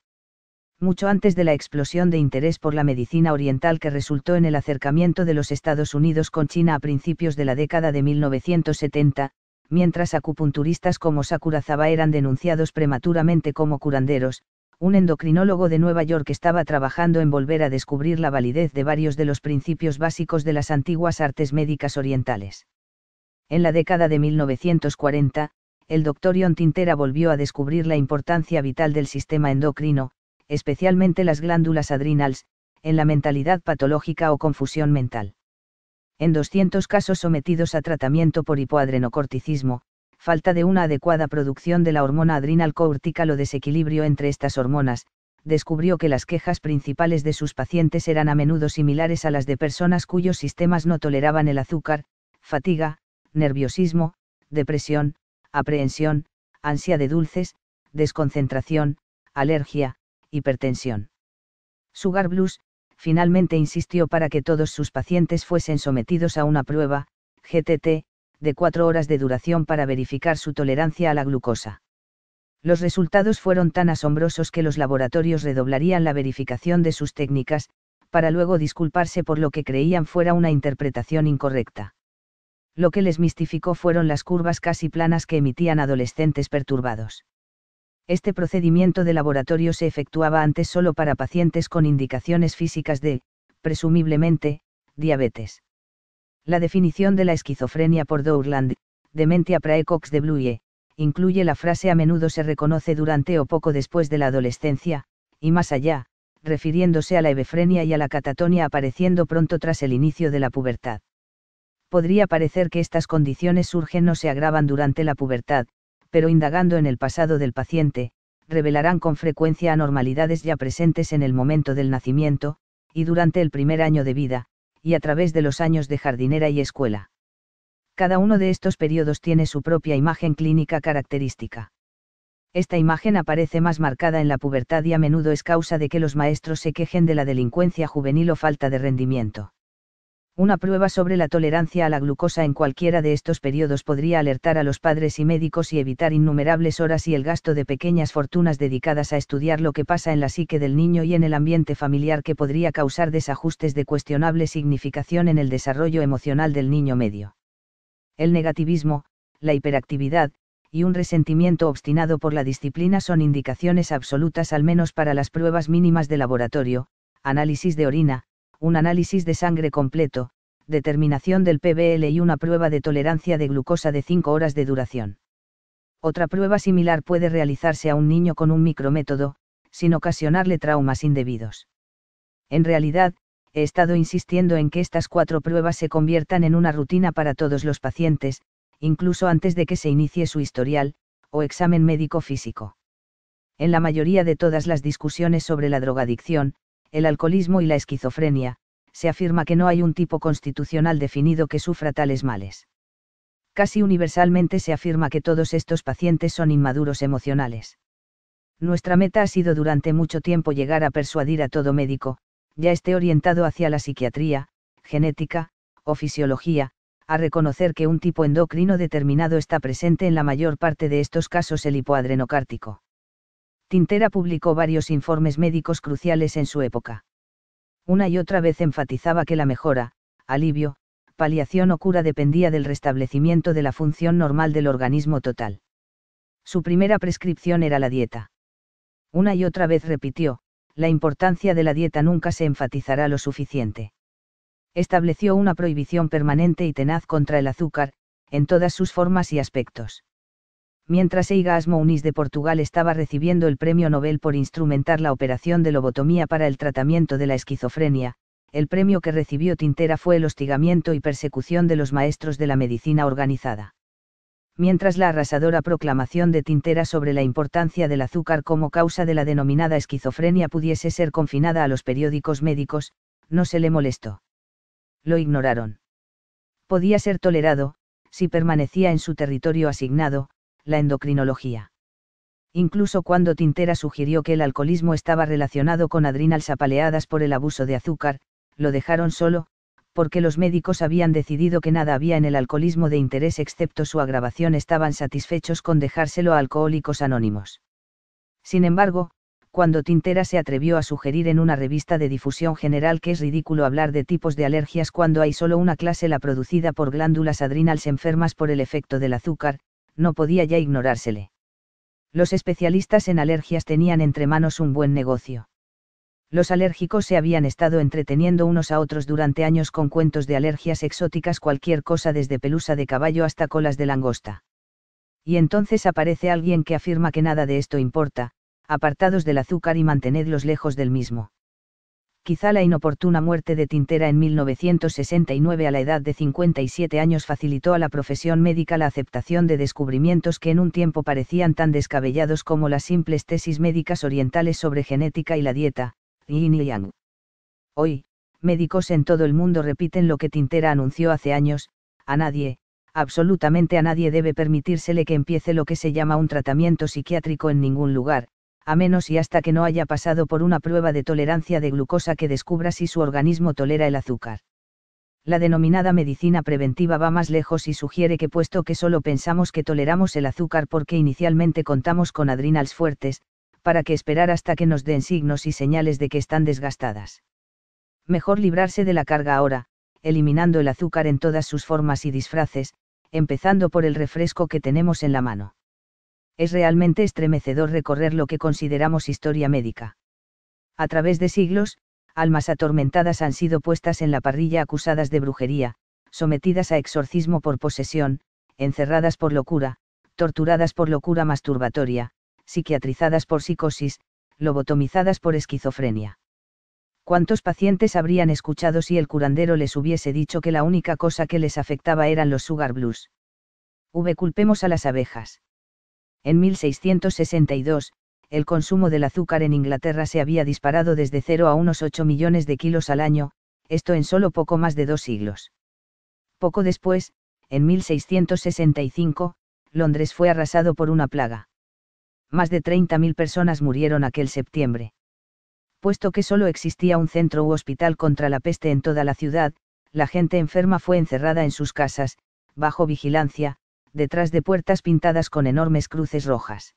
Mucho antes de la explosión de interés por la medicina oriental que resultó en el acercamiento de los Estados Unidos con China a principios de la década de 1970, mientras acupunturistas como Sakurazawa eran denunciados prematuramente como curanderos, un endocrinólogo de Nueva York estaba trabajando en volver a descubrir la validez de varios de los principios básicos de las antiguas artes médicas orientales. En la década de 1940, el doctor John Tintera volvió a descubrir la importancia vital del sistema endocrino, especialmente las glándulas adrenales, en la mentalidad patológica o confusión mental. En 200 casos sometidos a tratamiento por hipoadrenocorticismo, falta de una adecuada producción de la hormona cortical o desequilibrio entre estas hormonas, descubrió que las quejas principales de sus pacientes eran a menudo similares a las de personas cuyos sistemas no toleraban el azúcar, fatiga, nerviosismo, depresión, aprehensión, ansia de dulces, desconcentración, alergia, hipertensión. Sugar Blues, finalmente insistió para que todos sus pacientes fuesen sometidos a una prueba, GTT, de cuatro horas de duración para verificar su tolerancia a la glucosa. Los resultados fueron tan asombrosos que los laboratorios redoblarían la verificación de sus técnicas, para luego disculparse por lo que creían fuera una interpretación incorrecta. Lo que les mistificó fueron las curvas casi planas que emitían adolescentes perturbados. Este procedimiento de laboratorio se efectuaba antes solo para pacientes con indicaciones físicas de, presumiblemente, diabetes. La definición de la esquizofrenia por Dourland, de Praecox de Bluye, incluye la frase a menudo se reconoce durante o poco después de la adolescencia, y más allá, refiriéndose a la ebefrenia y a la catatonia apareciendo pronto tras el inicio de la pubertad. Podría parecer que estas condiciones surgen o se agravan durante la pubertad, pero indagando en el pasado del paciente, revelarán con frecuencia anormalidades ya presentes en el momento del nacimiento, y durante el primer año de vida, y a través de los años de jardinera y escuela. Cada uno de estos periodos tiene su propia imagen clínica característica. Esta imagen aparece más marcada en la pubertad y a menudo es causa de que los maestros se quejen de la delincuencia juvenil o falta de rendimiento. Una prueba sobre la tolerancia a la glucosa en cualquiera de estos periodos podría alertar a los padres y médicos y evitar innumerables horas y el gasto de pequeñas fortunas dedicadas a estudiar lo que pasa en la psique del niño y en el ambiente familiar que podría causar desajustes de cuestionable significación en el desarrollo emocional del niño medio. El negativismo, la hiperactividad, y un resentimiento obstinado por la disciplina son indicaciones absolutas al menos para las pruebas mínimas de laboratorio, análisis de orina, un análisis de sangre completo, determinación del PBL y una prueba de tolerancia de glucosa de 5 horas de duración. Otra prueba similar puede realizarse a un niño con un micrométodo, sin ocasionarle traumas indebidos. En realidad, he estado insistiendo en que estas cuatro pruebas se conviertan en una rutina para todos los pacientes, incluso antes de que se inicie su historial, o examen médico físico. En la mayoría de todas las discusiones sobre la drogadicción, el alcoholismo y la esquizofrenia, se afirma que no hay un tipo constitucional definido que sufra tales males. Casi universalmente se afirma que todos estos pacientes son inmaduros emocionales. Nuestra meta ha sido durante mucho tiempo llegar a persuadir a todo médico, ya esté orientado hacia la psiquiatría, genética, o fisiología, a reconocer que un tipo endocrino determinado está presente en la mayor parte de estos casos el hipoadrenocártico. Tintera publicó varios informes médicos cruciales en su época. Una y otra vez enfatizaba que la mejora, alivio, paliación o cura dependía del restablecimiento de la función normal del organismo total. Su primera prescripción era la dieta. Una y otra vez repitió, la importancia de la dieta nunca se enfatizará lo suficiente. Estableció una prohibición permanente y tenaz contra el azúcar, en todas sus formas y aspectos mientras Eigas Mounis de Portugal estaba recibiendo el premio Nobel por instrumentar la operación de lobotomía para el tratamiento de la esquizofrenia, el premio que recibió Tintera fue el hostigamiento y persecución de los maestros de la medicina organizada. Mientras la arrasadora proclamación de Tintera sobre la importancia del azúcar como causa de la denominada esquizofrenia pudiese ser confinada a los periódicos médicos, no se le molestó. Lo ignoraron. Podía ser tolerado, si permanecía en su territorio asignado, la endocrinología. Incluso cuando Tintera sugirió que el alcoholismo estaba relacionado con adrenals apaleadas por el abuso de azúcar, lo dejaron solo, porque los médicos habían decidido que nada había en el alcoholismo de interés excepto su agravación, estaban satisfechos con dejárselo a alcohólicos anónimos. Sin embargo, cuando Tintera se atrevió a sugerir en una revista de difusión general que es ridículo hablar de tipos de alergias cuando hay solo una clase, la producida por glándulas adrenales enfermas por el efecto del azúcar, no podía ya ignorársele. Los especialistas en alergias tenían entre manos un buen negocio. Los alérgicos se habían estado entreteniendo unos a otros durante años con cuentos de alergias exóticas cualquier cosa desde pelusa de caballo hasta colas de langosta. Y entonces aparece alguien que afirma que nada de esto importa, apartados del azúcar y mantenedlos lejos del mismo quizá la inoportuna muerte de Tintera en 1969 a la edad de 57 años facilitó a la profesión médica la aceptación de descubrimientos que en un tiempo parecían tan descabellados como las simples tesis médicas orientales sobre genética y la dieta, yin y yang. Hoy, médicos en todo el mundo repiten lo que Tintera anunció hace años, a nadie, absolutamente a nadie debe permitírsele que empiece lo que se llama un tratamiento psiquiátrico en ningún lugar, a menos y hasta que no haya pasado por una prueba de tolerancia de glucosa que descubra si su organismo tolera el azúcar. La denominada medicina preventiva va más lejos y sugiere que puesto que solo pensamos que toleramos el azúcar porque inicialmente contamos con adrenals fuertes, para que esperar hasta que nos den signos y señales de que están desgastadas. Mejor librarse de la carga ahora, eliminando el azúcar en todas sus formas y disfraces, empezando por el refresco que tenemos en la mano es realmente estremecedor recorrer lo que consideramos historia médica. A través de siglos, almas atormentadas han sido puestas en la parrilla acusadas de brujería, sometidas a exorcismo por posesión, encerradas por locura, torturadas por locura masturbatoria, psiquiatrizadas por psicosis, lobotomizadas por esquizofrenia. ¿Cuántos pacientes habrían escuchado si el curandero les hubiese dicho que la única cosa que les afectaba eran los sugar blues? V culpemos a las abejas. En 1662, el consumo del azúcar en Inglaterra se había disparado desde 0 a unos 8 millones de kilos al año, esto en solo poco más de dos siglos. Poco después, en 1665, Londres fue arrasado por una plaga. Más de 30.000 personas murieron aquel septiembre. Puesto que solo existía un centro u hospital contra la peste en toda la ciudad, la gente enferma fue encerrada en sus casas, bajo vigilancia, detrás de puertas pintadas con enormes cruces rojas.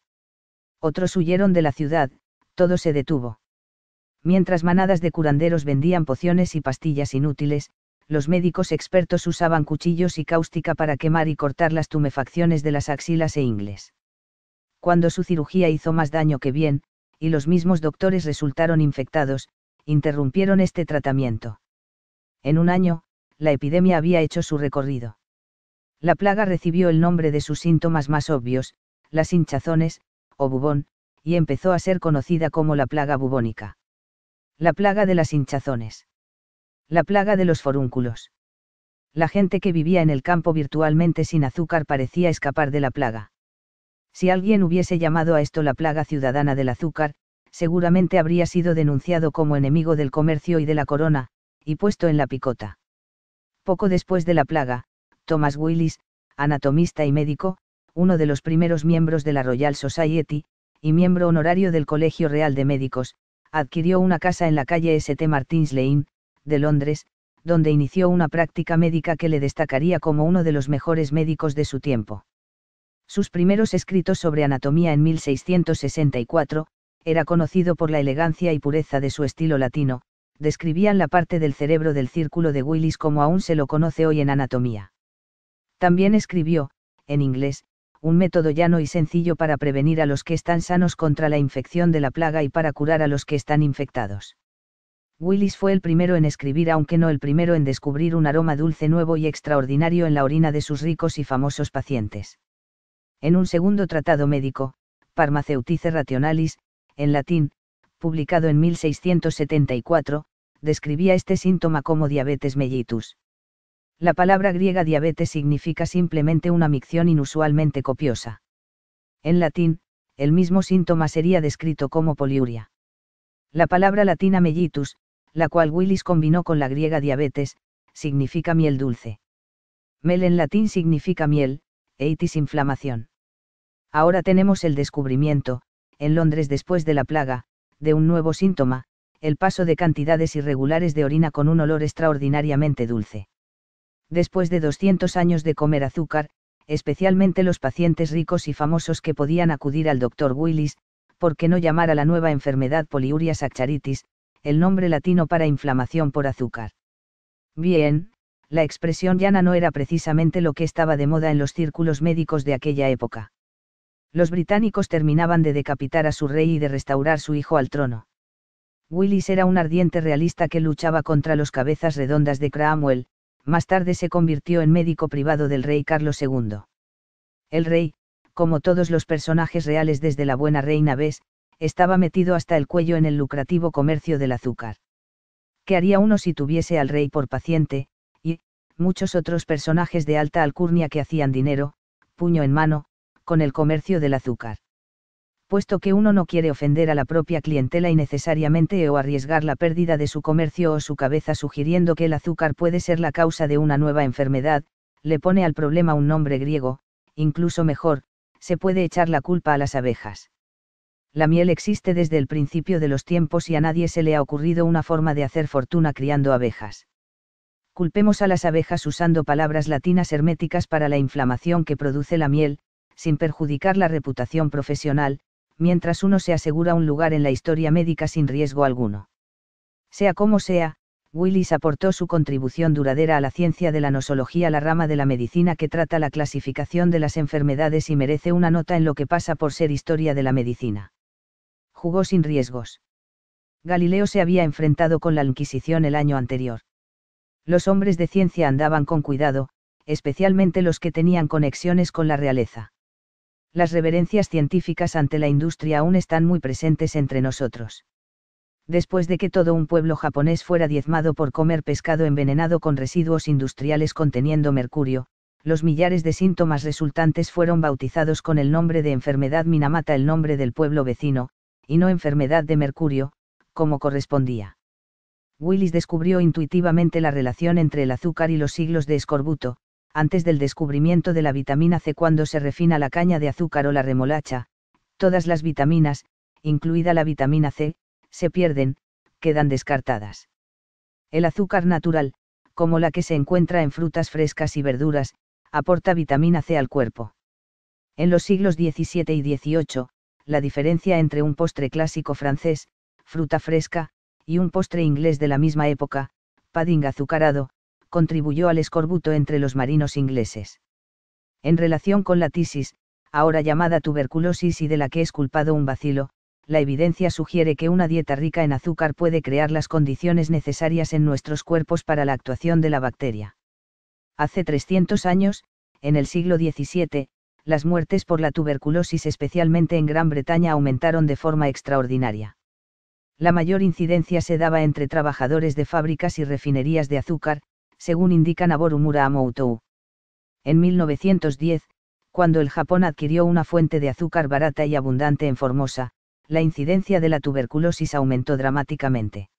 Otros huyeron de la ciudad, todo se detuvo. Mientras manadas de curanderos vendían pociones y pastillas inútiles, los médicos expertos usaban cuchillos y cáustica para quemar y cortar las tumefacciones de las axilas e ingles. Cuando su cirugía hizo más daño que bien, y los mismos doctores resultaron infectados, interrumpieron este tratamiento. En un año, la epidemia había hecho su recorrido. La plaga recibió el nombre de sus síntomas más obvios, las hinchazones, o bubón, y empezó a ser conocida como la plaga bubónica. La plaga de las hinchazones. La plaga de los forúnculos. La gente que vivía en el campo virtualmente sin azúcar parecía escapar de la plaga. Si alguien hubiese llamado a esto la plaga ciudadana del azúcar, seguramente habría sido denunciado como enemigo del comercio y de la corona, y puesto en la picota. Poco después de la plaga, Thomas Willis, anatomista y médico, uno de los primeros miembros de la Royal Society, y miembro honorario del Colegio Real de Médicos, adquirió una casa en la calle St. Martin's Lane, de Londres, donde inició una práctica médica que le destacaría como uno de los mejores médicos de su tiempo. Sus primeros escritos sobre anatomía en 1664, era conocido por la elegancia y pureza de su estilo latino, describían la parte del cerebro del círculo de Willis como aún se lo conoce hoy en anatomía. También escribió, en inglés, un método llano y sencillo para prevenir a los que están sanos contra la infección de la plaga y para curar a los que están infectados. Willis fue el primero en escribir, aunque no el primero en descubrir un aroma dulce nuevo y extraordinario en la orina de sus ricos y famosos pacientes. En un segundo tratado médico, Parmaceutice Rationalis, en latín, publicado en 1674, describía este síntoma como diabetes mellitus. La palabra griega diabetes significa simplemente una micción inusualmente copiosa. En latín, el mismo síntoma sería descrito como poliuria. La palabra latina mellitus, la cual Willis combinó con la griega diabetes, significa miel dulce. Mel en latín significa miel, eitis inflamación. Ahora tenemos el descubrimiento, en Londres después de la plaga, de un nuevo síntoma, el paso de cantidades irregulares de orina con un olor extraordinariamente dulce después de 200 años de comer azúcar, especialmente los pacientes ricos y famosos que podían acudir al doctor Willis, ¿por qué no llamar a la nueva enfermedad poliuria saccharitis, el nombre latino para inflamación por azúcar? Bien, la expresión llana no era precisamente lo que estaba de moda en los círculos médicos de aquella época. Los británicos terminaban de decapitar a su rey y de restaurar su hijo al trono. Willis era un ardiente realista que luchaba contra los cabezas redondas de Cromwell, más tarde se convirtió en médico privado del rey Carlos II. El rey, como todos los personajes reales desde la buena reina Bess, estaba metido hasta el cuello en el lucrativo comercio del azúcar. ¿Qué haría uno si tuviese al rey por paciente, y, muchos otros personajes de alta alcurnia que hacían dinero, puño en mano, con el comercio del azúcar? puesto que uno no quiere ofender a la propia clientela innecesariamente o arriesgar la pérdida de su comercio o su cabeza sugiriendo que el azúcar puede ser la causa de una nueva enfermedad, le pone al problema un nombre griego, incluso mejor, se puede echar la culpa a las abejas. La miel existe desde el principio de los tiempos y a nadie se le ha ocurrido una forma de hacer fortuna criando abejas. Culpemos a las abejas usando palabras latinas herméticas para la inflamación que produce la miel, sin perjudicar la reputación profesional, mientras uno se asegura un lugar en la historia médica sin riesgo alguno. Sea como sea, Willis aportó su contribución duradera a la ciencia de la nosología, la rama de la medicina que trata la clasificación de las enfermedades y merece una nota en lo que pasa por ser historia de la medicina. Jugó sin riesgos. Galileo se había enfrentado con la Inquisición el año anterior. Los hombres de ciencia andaban con cuidado, especialmente los que tenían conexiones con la realeza las reverencias científicas ante la industria aún están muy presentes entre nosotros. Después de que todo un pueblo japonés fuera diezmado por comer pescado envenenado con residuos industriales conteniendo mercurio, los millares de síntomas resultantes fueron bautizados con el nombre de enfermedad Minamata, el nombre del pueblo vecino, y no enfermedad de mercurio, como correspondía. Willis descubrió intuitivamente la relación entre el azúcar y los siglos de escorbuto, antes del descubrimiento de la vitamina C cuando se refina la caña de azúcar o la remolacha, todas las vitaminas, incluida la vitamina C, se pierden, quedan descartadas. El azúcar natural, como la que se encuentra en frutas frescas y verduras, aporta vitamina C al cuerpo. En los siglos XVII y XVIII, la diferencia entre un postre clásico francés, fruta fresca, y un postre inglés de la misma época, padding azucarado, contribuyó al escorbuto entre los marinos ingleses. En relación con la tisis, ahora llamada tuberculosis y de la que es culpado un vacilo, la evidencia sugiere que una dieta rica en azúcar puede crear las condiciones necesarias en nuestros cuerpos para la actuación de la bacteria. Hace 300 años, en el siglo XVII, las muertes por la tuberculosis especialmente en Gran Bretaña aumentaron de forma extraordinaria. La mayor incidencia se daba entre trabajadores de fábricas y refinerías de azúcar, según indica Naboru Amoutou. En 1910, cuando el Japón adquirió una fuente de azúcar barata y abundante en Formosa, la incidencia de la tuberculosis aumentó dramáticamente.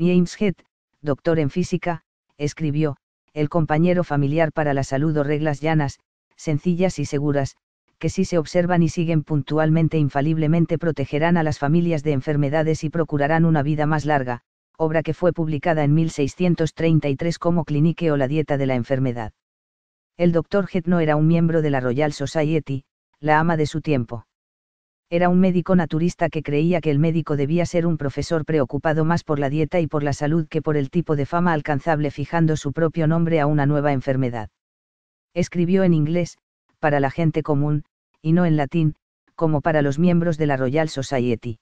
James Head, doctor en física, escribió, el compañero familiar para la salud o reglas llanas, sencillas y seguras, que si se observan y siguen puntualmente e infaliblemente protegerán a las familias de enfermedades y procurarán una vida más larga, obra que fue publicada en 1633 como Clinique o la dieta de la enfermedad. El doctor no era un miembro de la Royal Society, la ama de su tiempo. Era un médico naturista que creía que el médico debía ser un profesor preocupado más por la dieta y por la salud que por el tipo de fama alcanzable fijando su propio nombre a una nueva enfermedad. Escribió en inglés, para la gente común, y no en latín, como para los miembros de la Royal Society.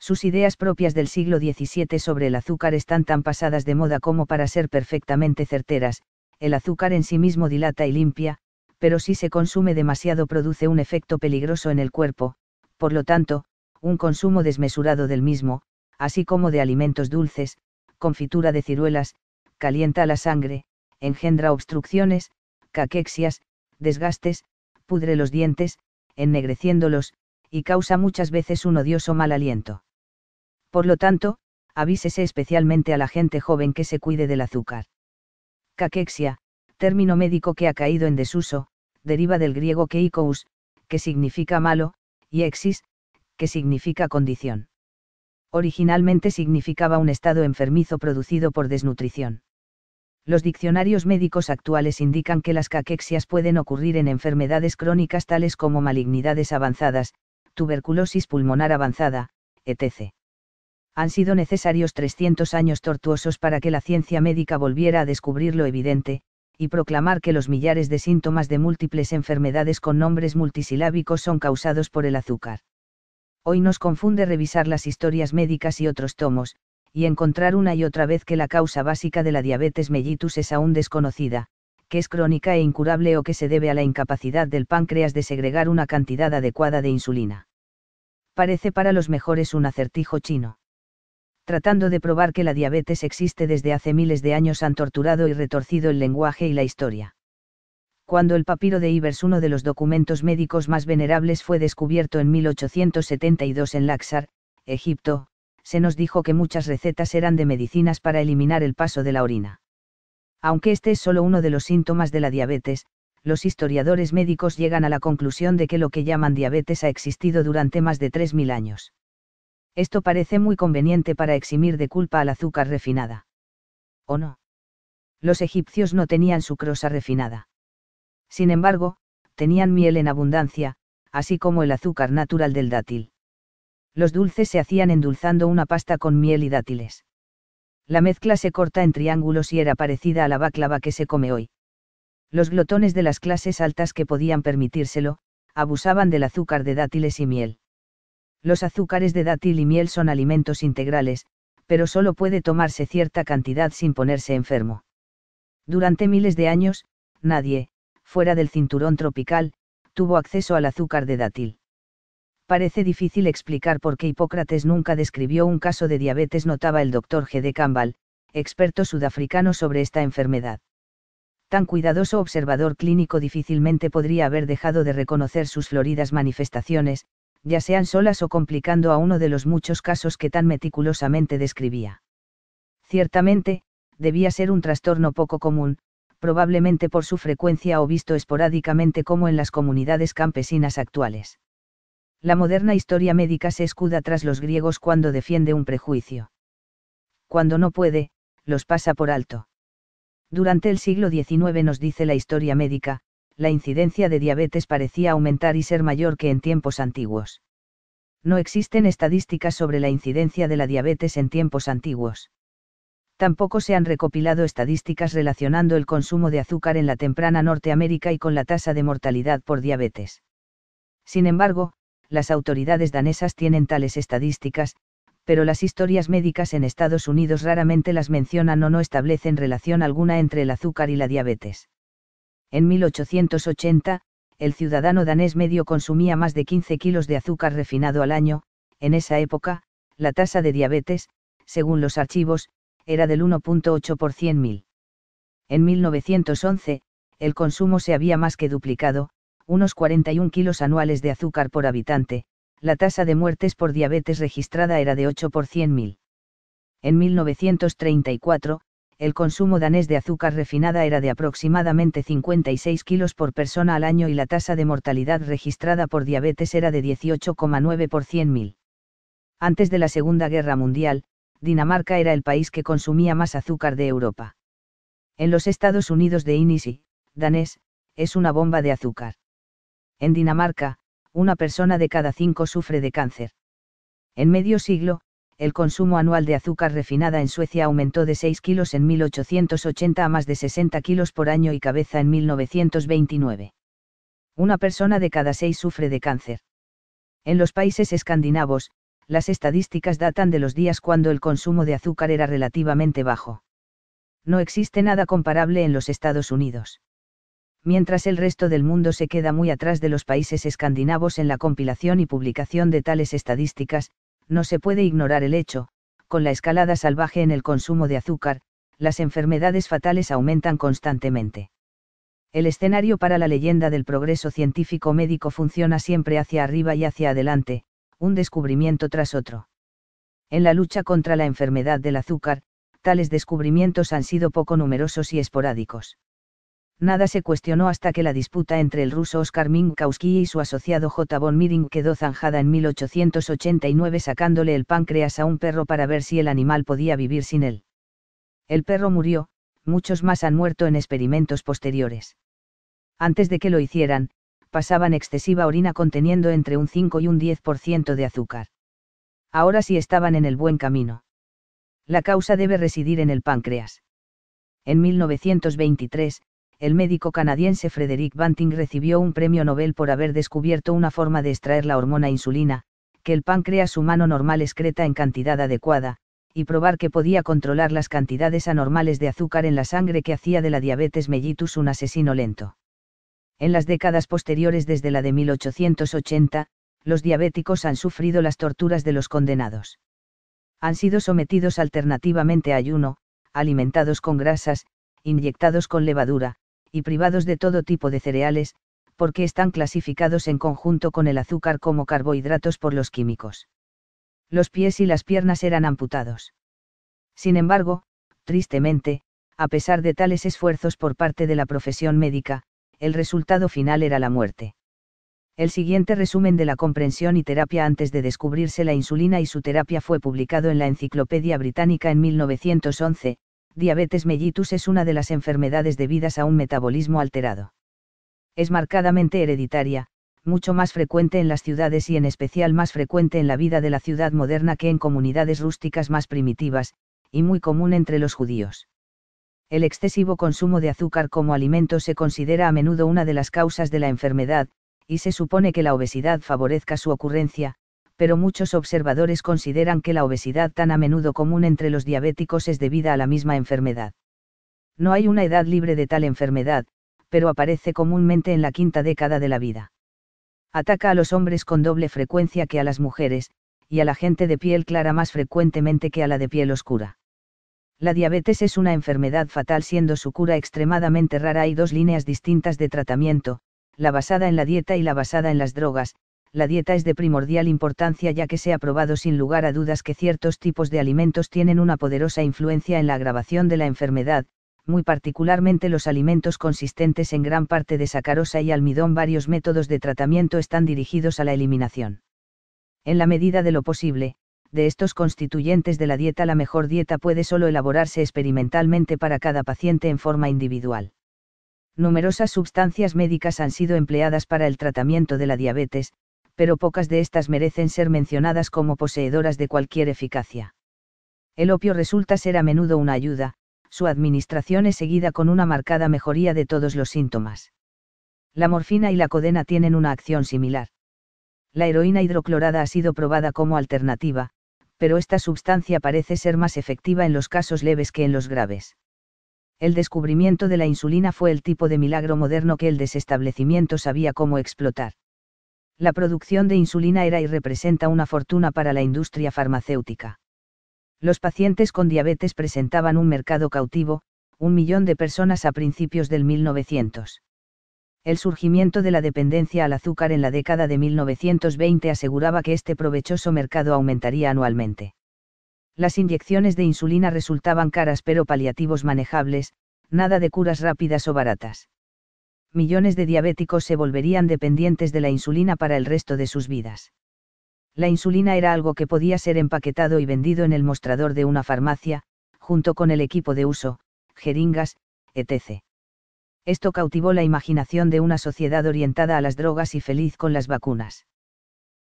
Sus ideas propias del siglo XVII sobre el azúcar están tan pasadas de moda como para ser perfectamente certeras, el azúcar en sí mismo dilata y limpia, pero si se consume demasiado produce un efecto peligroso en el cuerpo, por lo tanto, un consumo desmesurado del mismo, así como de alimentos dulces, confitura de ciruelas, calienta la sangre, engendra obstrucciones, caquexias, desgastes, pudre los dientes, ennegreciéndolos, y causa muchas veces un odioso mal aliento. Por lo tanto, avísese especialmente a la gente joven que se cuide del azúcar. Caquexia, término médico que ha caído en desuso, deriva del griego keikous, que significa malo, y exis, que significa condición. Originalmente significaba un estado enfermizo producido por desnutrición. Los diccionarios médicos actuales indican que las caquexias pueden ocurrir en enfermedades crónicas tales como malignidades avanzadas, tuberculosis pulmonar avanzada, etc han sido necesarios 300 años tortuosos para que la ciencia médica volviera a descubrir lo evidente, y proclamar que los millares de síntomas de múltiples enfermedades con nombres multisilábicos son causados por el azúcar. Hoy nos confunde revisar las historias médicas y otros tomos, y encontrar una y otra vez que la causa básica de la diabetes mellitus es aún desconocida, que es crónica e incurable o que se debe a la incapacidad del páncreas de segregar una cantidad adecuada de insulina. Parece para los mejores un acertijo chino tratando de probar que la diabetes existe desde hace miles de años han torturado y retorcido el lenguaje y la historia. Cuando el papiro de Ibers, uno de los documentos médicos más venerables, fue descubierto en 1872 en Laxar, Egipto, se nos dijo que muchas recetas eran de medicinas para eliminar el paso de la orina. Aunque este es solo uno de los síntomas de la diabetes, los historiadores médicos llegan a la conclusión de que lo que llaman diabetes ha existido durante más de 3.000 años. Esto parece muy conveniente para eximir de culpa al azúcar refinada. ¿O no? Los egipcios no tenían sucrosa refinada. Sin embargo, tenían miel en abundancia, así como el azúcar natural del dátil. Los dulces se hacían endulzando una pasta con miel y dátiles. La mezcla se corta en triángulos y era parecida a la báclava que se come hoy. Los glotones de las clases altas que podían permitírselo, abusaban del azúcar de dátiles y miel. Los azúcares de dátil y miel son alimentos integrales, pero solo puede tomarse cierta cantidad sin ponerse enfermo. Durante miles de años, nadie, fuera del cinturón tropical, tuvo acceso al azúcar de dátil. Parece difícil explicar por qué Hipócrates nunca describió un caso de diabetes, notaba el doctor G. de Campbell, experto sudafricano sobre esta enfermedad. Tan cuidadoso observador clínico difícilmente podría haber dejado de reconocer sus floridas manifestaciones, ya sean solas o complicando a uno de los muchos casos que tan meticulosamente describía. Ciertamente, debía ser un trastorno poco común, probablemente por su frecuencia o visto esporádicamente como en las comunidades campesinas actuales. La moderna historia médica se escuda tras los griegos cuando defiende un prejuicio. Cuando no puede, los pasa por alto. Durante el siglo XIX nos dice la historia médica, la incidencia de diabetes parecía aumentar y ser mayor que en tiempos antiguos. No existen estadísticas sobre la incidencia de la diabetes en tiempos antiguos. Tampoco se han recopilado estadísticas relacionando el consumo de azúcar en la temprana Norteamérica y con la tasa de mortalidad por diabetes. Sin embargo, las autoridades danesas tienen tales estadísticas, pero las historias médicas en Estados Unidos raramente las mencionan o no establecen relación alguna entre el azúcar y la diabetes. En 1880, el ciudadano danés medio consumía más de 15 kilos de azúcar refinado al año, en esa época, la tasa de diabetes, según los archivos, era del 1.8 por 100.000. En 1911, el consumo se había más que duplicado, unos 41 kilos anuales de azúcar por habitante, la tasa de muertes por diabetes registrada era de 8 por 100.000. En 1934, el consumo danés de azúcar refinada era de aproximadamente 56 kilos por persona al año y la tasa de mortalidad registrada por diabetes era de 18,9 por 100.000. Antes de la Segunda Guerra Mundial, Dinamarca era el país que consumía más azúcar de Europa. En los Estados Unidos de Inisi, danés, es una bomba de azúcar. En Dinamarca, una persona de cada cinco sufre de cáncer. En medio siglo, el consumo anual de azúcar refinada en Suecia aumentó de 6 kilos en 1880 a más de 60 kilos por año y cabeza en 1929. Una persona de cada seis sufre de cáncer. En los países escandinavos, las estadísticas datan de los días cuando el consumo de azúcar era relativamente bajo. No existe nada comparable en los Estados Unidos. Mientras el resto del mundo se queda muy atrás de los países escandinavos en la compilación y publicación de tales estadísticas, no se puede ignorar el hecho, con la escalada salvaje en el consumo de azúcar, las enfermedades fatales aumentan constantemente. El escenario para la leyenda del progreso científico médico funciona siempre hacia arriba y hacia adelante, un descubrimiento tras otro. En la lucha contra la enfermedad del azúcar, tales descubrimientos han sido poco numerosos y esporádicos nada se cuestionó hasta que la disputa entre el ruso Oskar Minkowski y su asociado J. von Miring quedó zanjada en 1889 sacándole el páncreas a un perro para ver si el animal podía vivir sin él. El perro murió, muchos más han muerto en experimentos posteriores. Antes de que lo hicieran, pasaban excesiva orina conteniendo entre un 5 y un 10% de azúcar. Ahora sí estaban en el buen camino. La causa debe residir en el páncreas. En 1923, el médico canadiense Frederick Banting recibió un premio Nobel por haber descubierto una forma de extraer la hormona insulina, que el páncreas humano normal excreta en cantidad adecuada, y probar que podía controlar las cantidades anormales de azúcar en la sangre que hacía de la diabetes mellitus un asesino lento. En las décadas posteriores desde la de 1880, los diabéticos han sufrido las torturas de los condenados. Han sido sometidos alternativamente a ayuno, alimentados con grasas, inyectados con levadura, y privados de todo tipo de cereales, porque están clasificados en conjunto con el azúcar como carbohidratos por los químicos. Los pies y las piernas eran amputados. Sin embargo, tristemente, a pesar de tales esfuerzos por parte de la profesión médica, el resultado final era la muerte. El siguiente resumen de la comprensión y terapia antes de descubrirse la insulina y su terapia fue publicado en la Enciclopedia Británica en 1911, diabetes mellitus es una de las enfermedades debidas a un metabolismo alterado. Es marcadamente hereditaria, mucho más frecuente en las ciudades y en especial más frecuente en la vida de la ciudad moderna que en comunidades rústicas más primitivas, y muy común entre los judíos. El excesivo consumo de azúcar como alimento se considera a menudo una de las causas de la enfermedad, y se supone que la obesidad favorezca su ocurrencia, pero muchos observadores consideran que la obesidad tan a menudo común entre los diabéticos es debida a la misma enfermedad. No hay una edad libre de tal enfermedad, pero aparece comúnmente en la quinta década de la vida. Ataca a los hombres con doble frecuencia que a las mujeres, y a la gente de piel clara más frecuentemente que a la de piel oscura. La diabetes es una enfermedad fatal siendo su cura extremadamente rara. Hay dos líneas distintas de tratamiento, la basada en la dieta y la basada en las drogas, la dieta es de primordial importancia ya que se ha probado sin lugar a dudas que ciertos tipos de alimentos tienen una poderosa influencia en la agravación de la enfermedad, muy particularmente los alimentos consistentes en gran parte de sacarosa y almidón. Varios métodos de tratamiento están dirigidos a la eliminación. En la medida de lo posible, de estos constituyentes de la dieta la mejor dieta puede solo elaborarse experimentalmente para cada paciente en forma individual numerosas sustancias médicas han sido empleadas para el tratamiento de la diabetes, pero pocas de estas merecen ser mencionadas como poseedoras de cualquier eficacia. El opio resulta ser a menudo una ayuda, su administración es seguida con una marcada mejoría de todos los síntomas. La morfina y la codena tienen una acción similar. La heroína hidroclorada ha sido probada como alternativa, pero esta sustancia parece ser más efectiva en los casos leves que en los graves. El descubrimiento de la insulina fue el tipo de milagro moderno que el desestablecimiento sabía cómo explotar la producción de insulina era y representa una fortuna para la industria farmacéutica. Los pacientes con diabetes presentaban un mercado cautivo, un millón de personas a principios del 1900. El surgimiento de la dependencia al azúcar en la década de 1920 aseguraba que este provechoso mercado aumentaría anualmente. Las inyecciones de insulina resultaban caras pero paliativos manejables, nada de curas rápidas o baratas millones de diabéticos se volverían dependientes de la insulina para el resto de sus vidas. La insulina era algo que podía ser empaquetado y vendido en el mostrador de una farmacia, junto con el equipo de uso, jeringas, etc. Esto cautivó la imaginación de una sociedad orientada a las drogas y feliz con las vacunas.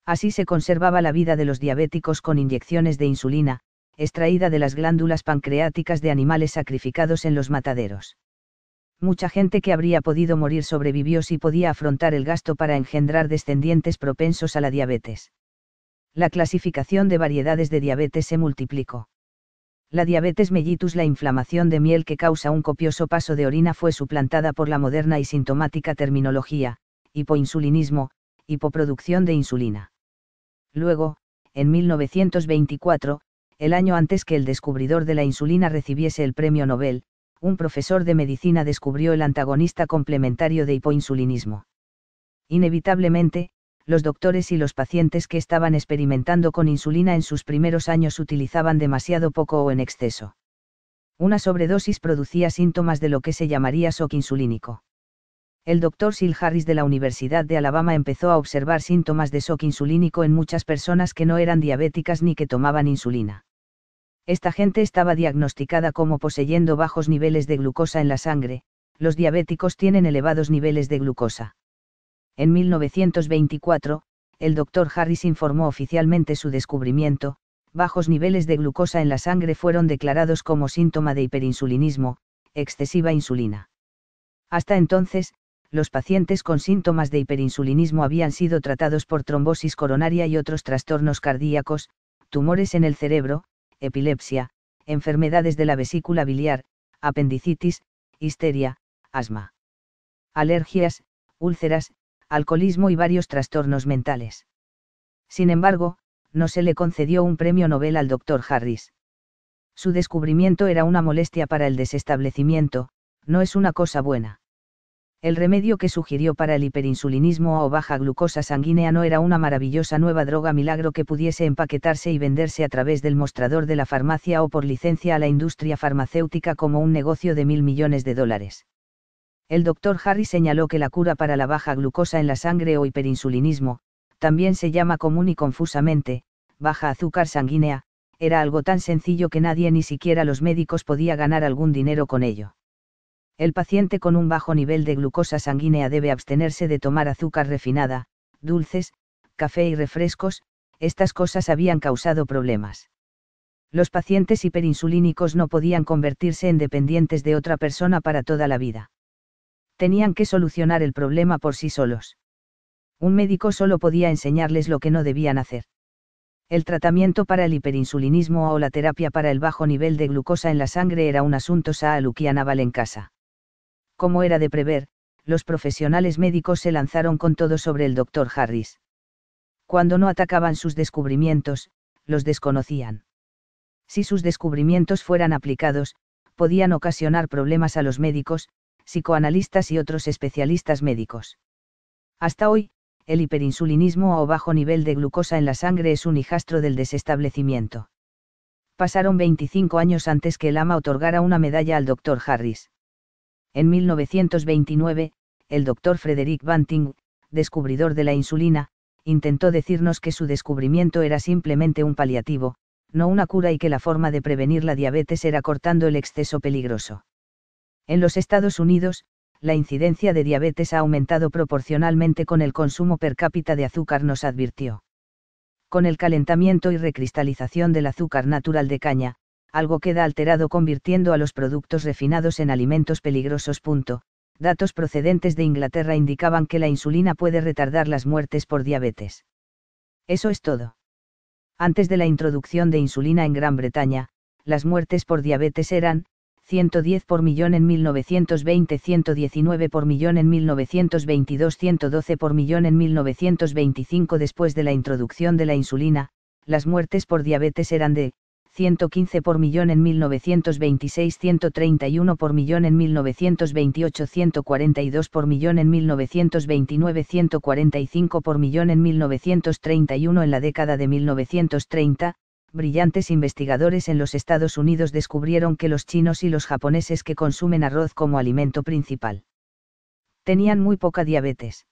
Así se conservaba la vida de los diabéticos con inyecciones de insulina, extraída de las glándulas pancreáticas de animales sacrificados en los mataderos mucha gente que habría podido morir sobrevivió si podía afrontar el gasto para engendrar descendientes propensos a la diabetes. La clasificación de variedades de diabetes se multiplicó. La diabetes mellitus, la inflamación de miel que causa un copioso paso de orina, fue suplantada por la moderna y sintomática terminología, hipoinsulinismo, hipoproducción de insulina. Luego, en 1924, el año antes que el descubridor de la insulina recibiese el premio Nobel, un profesor de medicina descubrió el antagonista complementario de hipoinsulinismo. Inevitablemente, los doctores y los pacientes que estaban experimentando con insulina en sus primeros años utilizaban demasiado poco o en exceso. Una sobredosis producía síntomas de lo que se llamaría shock insulínico. El doctor Sil Harris de la Universidad de Alabama empezó a observar síntomas de shock insulínico en muchas personas que no eran diabéticas ni que tomaban insulina. Esta gente estaba diagnosticada como poseyendo bajos niveles de glucosa en la sangre, los diabéticos tienen elevados niveles de glucosa. En 1924, el doctor Harris informó oficialmente su descubrimiento, bajos niveles de glucosa en la sangre fueron declarados como síntoma de hiperinsulinismo, excesiva insulina. Hasta entonces, los pacientes con síntomas de hiperinsulinismo habían sido tratados por trombosis coronaria y otros trastornos cardíacos, tumores en el cerebro, epilepsia, enfermedades de la vesícula biliar, apendicitis, histeria, asma. Alergias, úlceras, alcoholismo y varios trastornos mentales. Sin embargo, no se le concedió un premio Nobel al doctor Harris. Su descubrimiento era una molestia para el desestablecimiento, no es una cosa buena. El remedio que sugirió para el hiperinsulinismo o baja glucosa sanguínea no era una maravillosa nueva droga milagro que pudiese empaquetarse y venderse a través del mostrador de la farmacia o por licencia a la industria farmacéutica como un negocio de mil millones de dólares. El doctor Harry señaló que la cura para la baja glucosa en la sangre o hiperinsulinismo, también se llama común y confusamente, baja azúcar sanguínea, era algo tan sencillo que nadie ni siquiera los médicos podía ganar algún dinero con ello. El paciente con un bajo nivel de glucosa sanguínea debe abstenerse de tomar azúcar refinada, dulces, café y refrescos, estas cosas habían causado problemas. Los pacientes hiperinsulínicos no podían convertirse en dependientes de otra persona para toda la vida. Tenían que solucionar el problema por sí solos. Un médico solo podía enseñarles lo que no debían hacer. El tratamiento para el hiperinsulinismo o la terapia para el bajo nivel de glucosa en la sangre era un asunto en casa como era de prever, los profesionales médicos se lanzaron con todo sobre el doctor Harris. Cuando no atacaban sus descubrimientos, los desconocían. Si sus descubrimientos fueran aplicados, podían ocasionar problemas a los médicos, psicoanalistas y otros especialistas médicos. Hasta hoy, el hiperinsulinismo o bajo nivel de glucosa en la sangre es un hijastro del desestablecimiento. Pasaron 25 años antes que el AMA otorgara una medalla al doctor Harris. En 1929, el doctor Frederick Banting, descubridor de la insulina, intentó decirnos que su descubrimiento era simplemente un paliativo, no una cura y que la forma de prevenir la diabetes era cortando el exceso peligroso. En los Estados Unidos, la incidencia de diabetes ha aumentado proporcionalmente con el consumo per cápita de azúcar, nos advirtió. Con el calentamiento y recristalización del azúcar natural de caña, algo queda alterado convirtiendo a los productos refinados en alimentos peligrosos. Datos procedentes de Inglaterra indicaban que la insulina puede retardar las muertes por diabetes. Eso es todo. Antes de la introducción de insulina en Gran Bretaña, las muertes por diabetes eran, 110 por millón en 1920, 119 por millón en 1922, 112 por millón en 1925 después de la introducción de la insulina, las muertes por diabetes eran de 115 por millón en 1926, 131 por millón en 1928, 142 por millón en 1929, 145 por millón en 1931. En la década de 1930, brillantes investigadores en los Estados Unidos descubrieron que los chinos y los japoneses que consumen arroz como alimento principal tenían muy poca diabetes.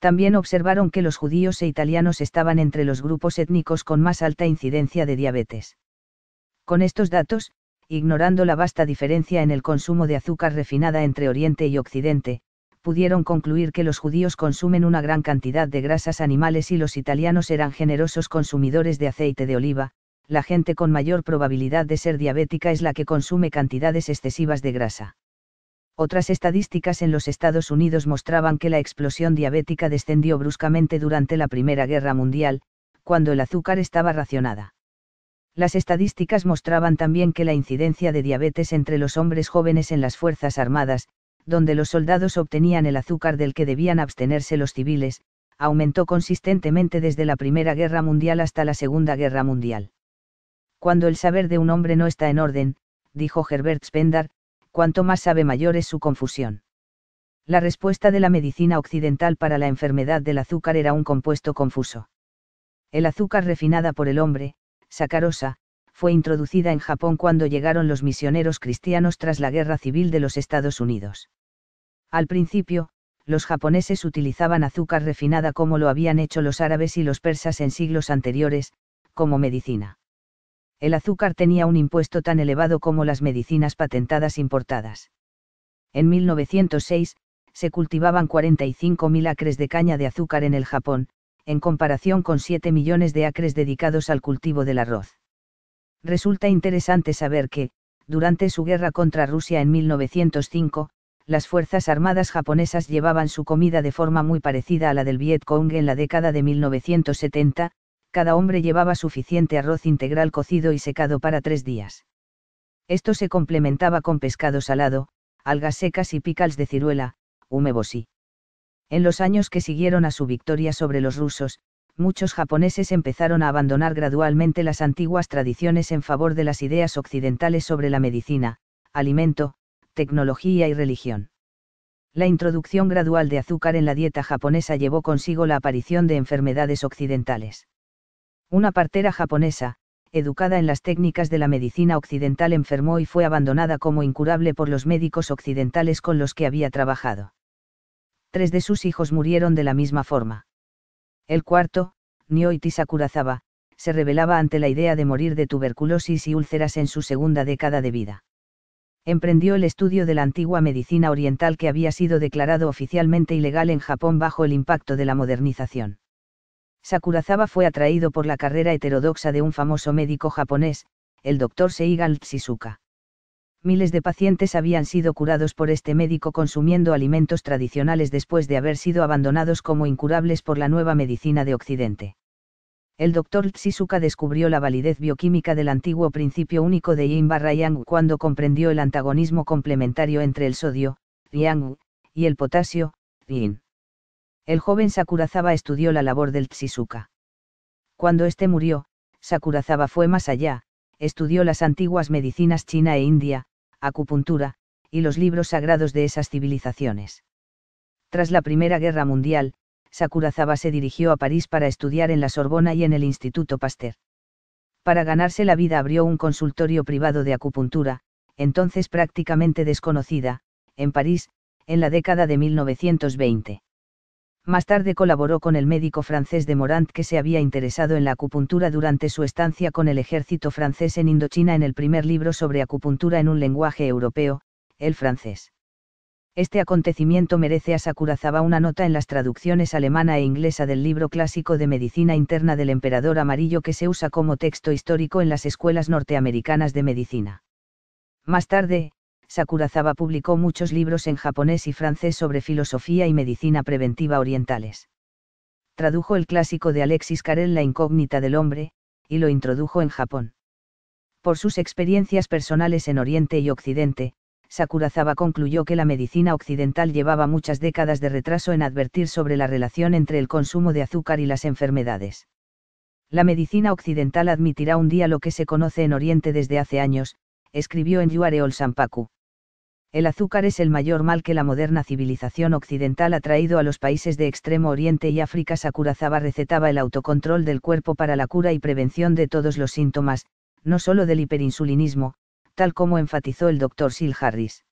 También observaron que los judíos e italianos estaban entre los grupos étnicos con más alta incidencia de diabetes. Con estos datos, ignorando la vasta diferencia en el consumo de azúcar refinada entre Oriente y Occidente, pudieron concluir que los judíos consumen una gran cantidad de grasas animales y los italianos eran generosos consumidores de aceite de oliva, la gente con mayor probabilidad de ser diabética es la que consume cantidades excesivas de grasa. Otras estadísticas en los Estados Unidos mostraban que la explosión diabética descendió bruscamente durante la Primera Guerra Mundial, cuando el azúcar estaba racionada. Las estadísticas mostraban también que la incidencia de diabetes entre los hombres jóvenes en las Fuerzas Armadas, donde los soldados obtenían el azúcar del que debían abstenerse los civiles, aumentó consistentemente desde la Primera Guerra Mundial hasta la Segunda Guerra Mundial. Cuando el saber de un hombre no está en orden, dijo Herbert Spender, cuanto más sabe mayor es su confusión. La respuesta de la medicina occidental para la enfermedad del azúcar era un compuesto confuso. El azúcar refinada por el hombre, sacarosa, fue introducida en Japón cuando llegaron los misioneros cristianos tras la Guerra Civil de los Estados Unidos. Al principio, los japoneses utilizaban azúcar refinada como lo habían hecho los árabes y los persas en siglos anteriores, como medicina. El azúcar tenía un impuesto tan elevado como las medicinas patentadas importadas. En 1906, se cultivaban 45.000 acres de caña de azúcar en el Japón, en comparación con 7 millones de acres dedicados al cultivo del arroz. Resulta interesante saber que, durante su guerra contra Rusia en 1905, las Fuerzas Armadas japonesas llevaban su comida de forma muy parecida a la del Vietcong en la década de 1970, cada hombre llevaba suficiente arroz integral cocido y secado para tres días. Esto se complementaba con pescado salado, algas secas y pícals de ciruela, umeboshi. En los años que siguieron a su victoria sobre los rusos, muchos japoneses empezaron a abandonar gradualmente las antiguas tradiciones en favor de las ideas occidentales sobre la medicina, alimento, tecnología y religión. La introducción gradual de azúcar en la dieta japonesa llevó consigo la aparición de enfermedades occidentales. Una partera japonesa, educada en las técnicas de la medicina occidental, enfermó y fue abandonada como incurable por los médicos occidentales con los que había trabajado tres de sus hijos murieron de la misma forma. El cuarto, Nioiti Sakurazawa, se rebelaba ante la idea de morir de tuberculosis y úlceras en su segunda década de vida. Emprendió el estudio de la antigua medicina oriental que había sido declarado oficialmente ilegal en Japón bajo el impacto de la modernización. Sakurazaba fue atraído por la carrera heterodoxa de un famoso médico japonés, el doctor Seigal Tsisuka miles de pacientes habían sido curados por este médico consumiendo alimentos tradicionales después de haber sido abandonados como incurables por la nueva medicina de Occidente. El doctor Tsisuka descubrió la validez bioquímica del antiguo principio único de Yin Yang cuando comprendió el antagonismo complementario entre el sodio, Yang, y el potasio, Yin. El joven Sakurazaba estudió la labor del Tsisuka. Cuando este murió, Sakurazaba fue más allá, estudió las antiguas medicinas china e india, acupuntura, y los libros sagrados de esas civilizaciones. Tras la Primera Guerra Mundial, Sakurazawa se dirigió a París para estudiar en la Sorbona y en el Instituto Pasteur. Para ganarse la vida abrió un consultorio privado de acupuntura, entonces prácticamente desconocida, en París, en la década de 1920. Más tarde colaboró con el médico francés de Morant que se había interesado en la acupuntura durante su estancia con el ejército francés en Indochina en el primer libro sobre acupuntura en un lenguaje europeo, el francés. Este acontecimiento merece a Sakurazaba una nota en las traducciones alemana e inglesa del libro clásico de medicina interna del emperador amarillo que se usa como texto histórico en las escuelas norteamericanas de medicina. Más tarde, Sakurazawa publicó muchos libros en japonés y francés sobre filosofía y medicina preventiva orientales. Tradujo el clásico de Alexis Carrel La incógnita del hombre, y lo introdujo en Japón. Por sus experiencias personales en Oriente y Occidente, Sakurazawa concluyó que la medicina occidental llevaba muchas décadas de retraso en advertir sobre la relación entre el consumo de azúcar y las enfermedades. La medicina occidental admitirá un día lo que se conoce en Oriente desde hace años, escribió en Yuareol Sampaku el azúcar es el mayor mal que la moderna civilización occidental ha traído a los países de Extremo Oriente y África. Sakurazaba recetaba el autocontrol del cuerpo para la cura y prevención de todos los síntomas, no solo del hiperinsulinismo, tal como enfatizó el doctor Sil Harris.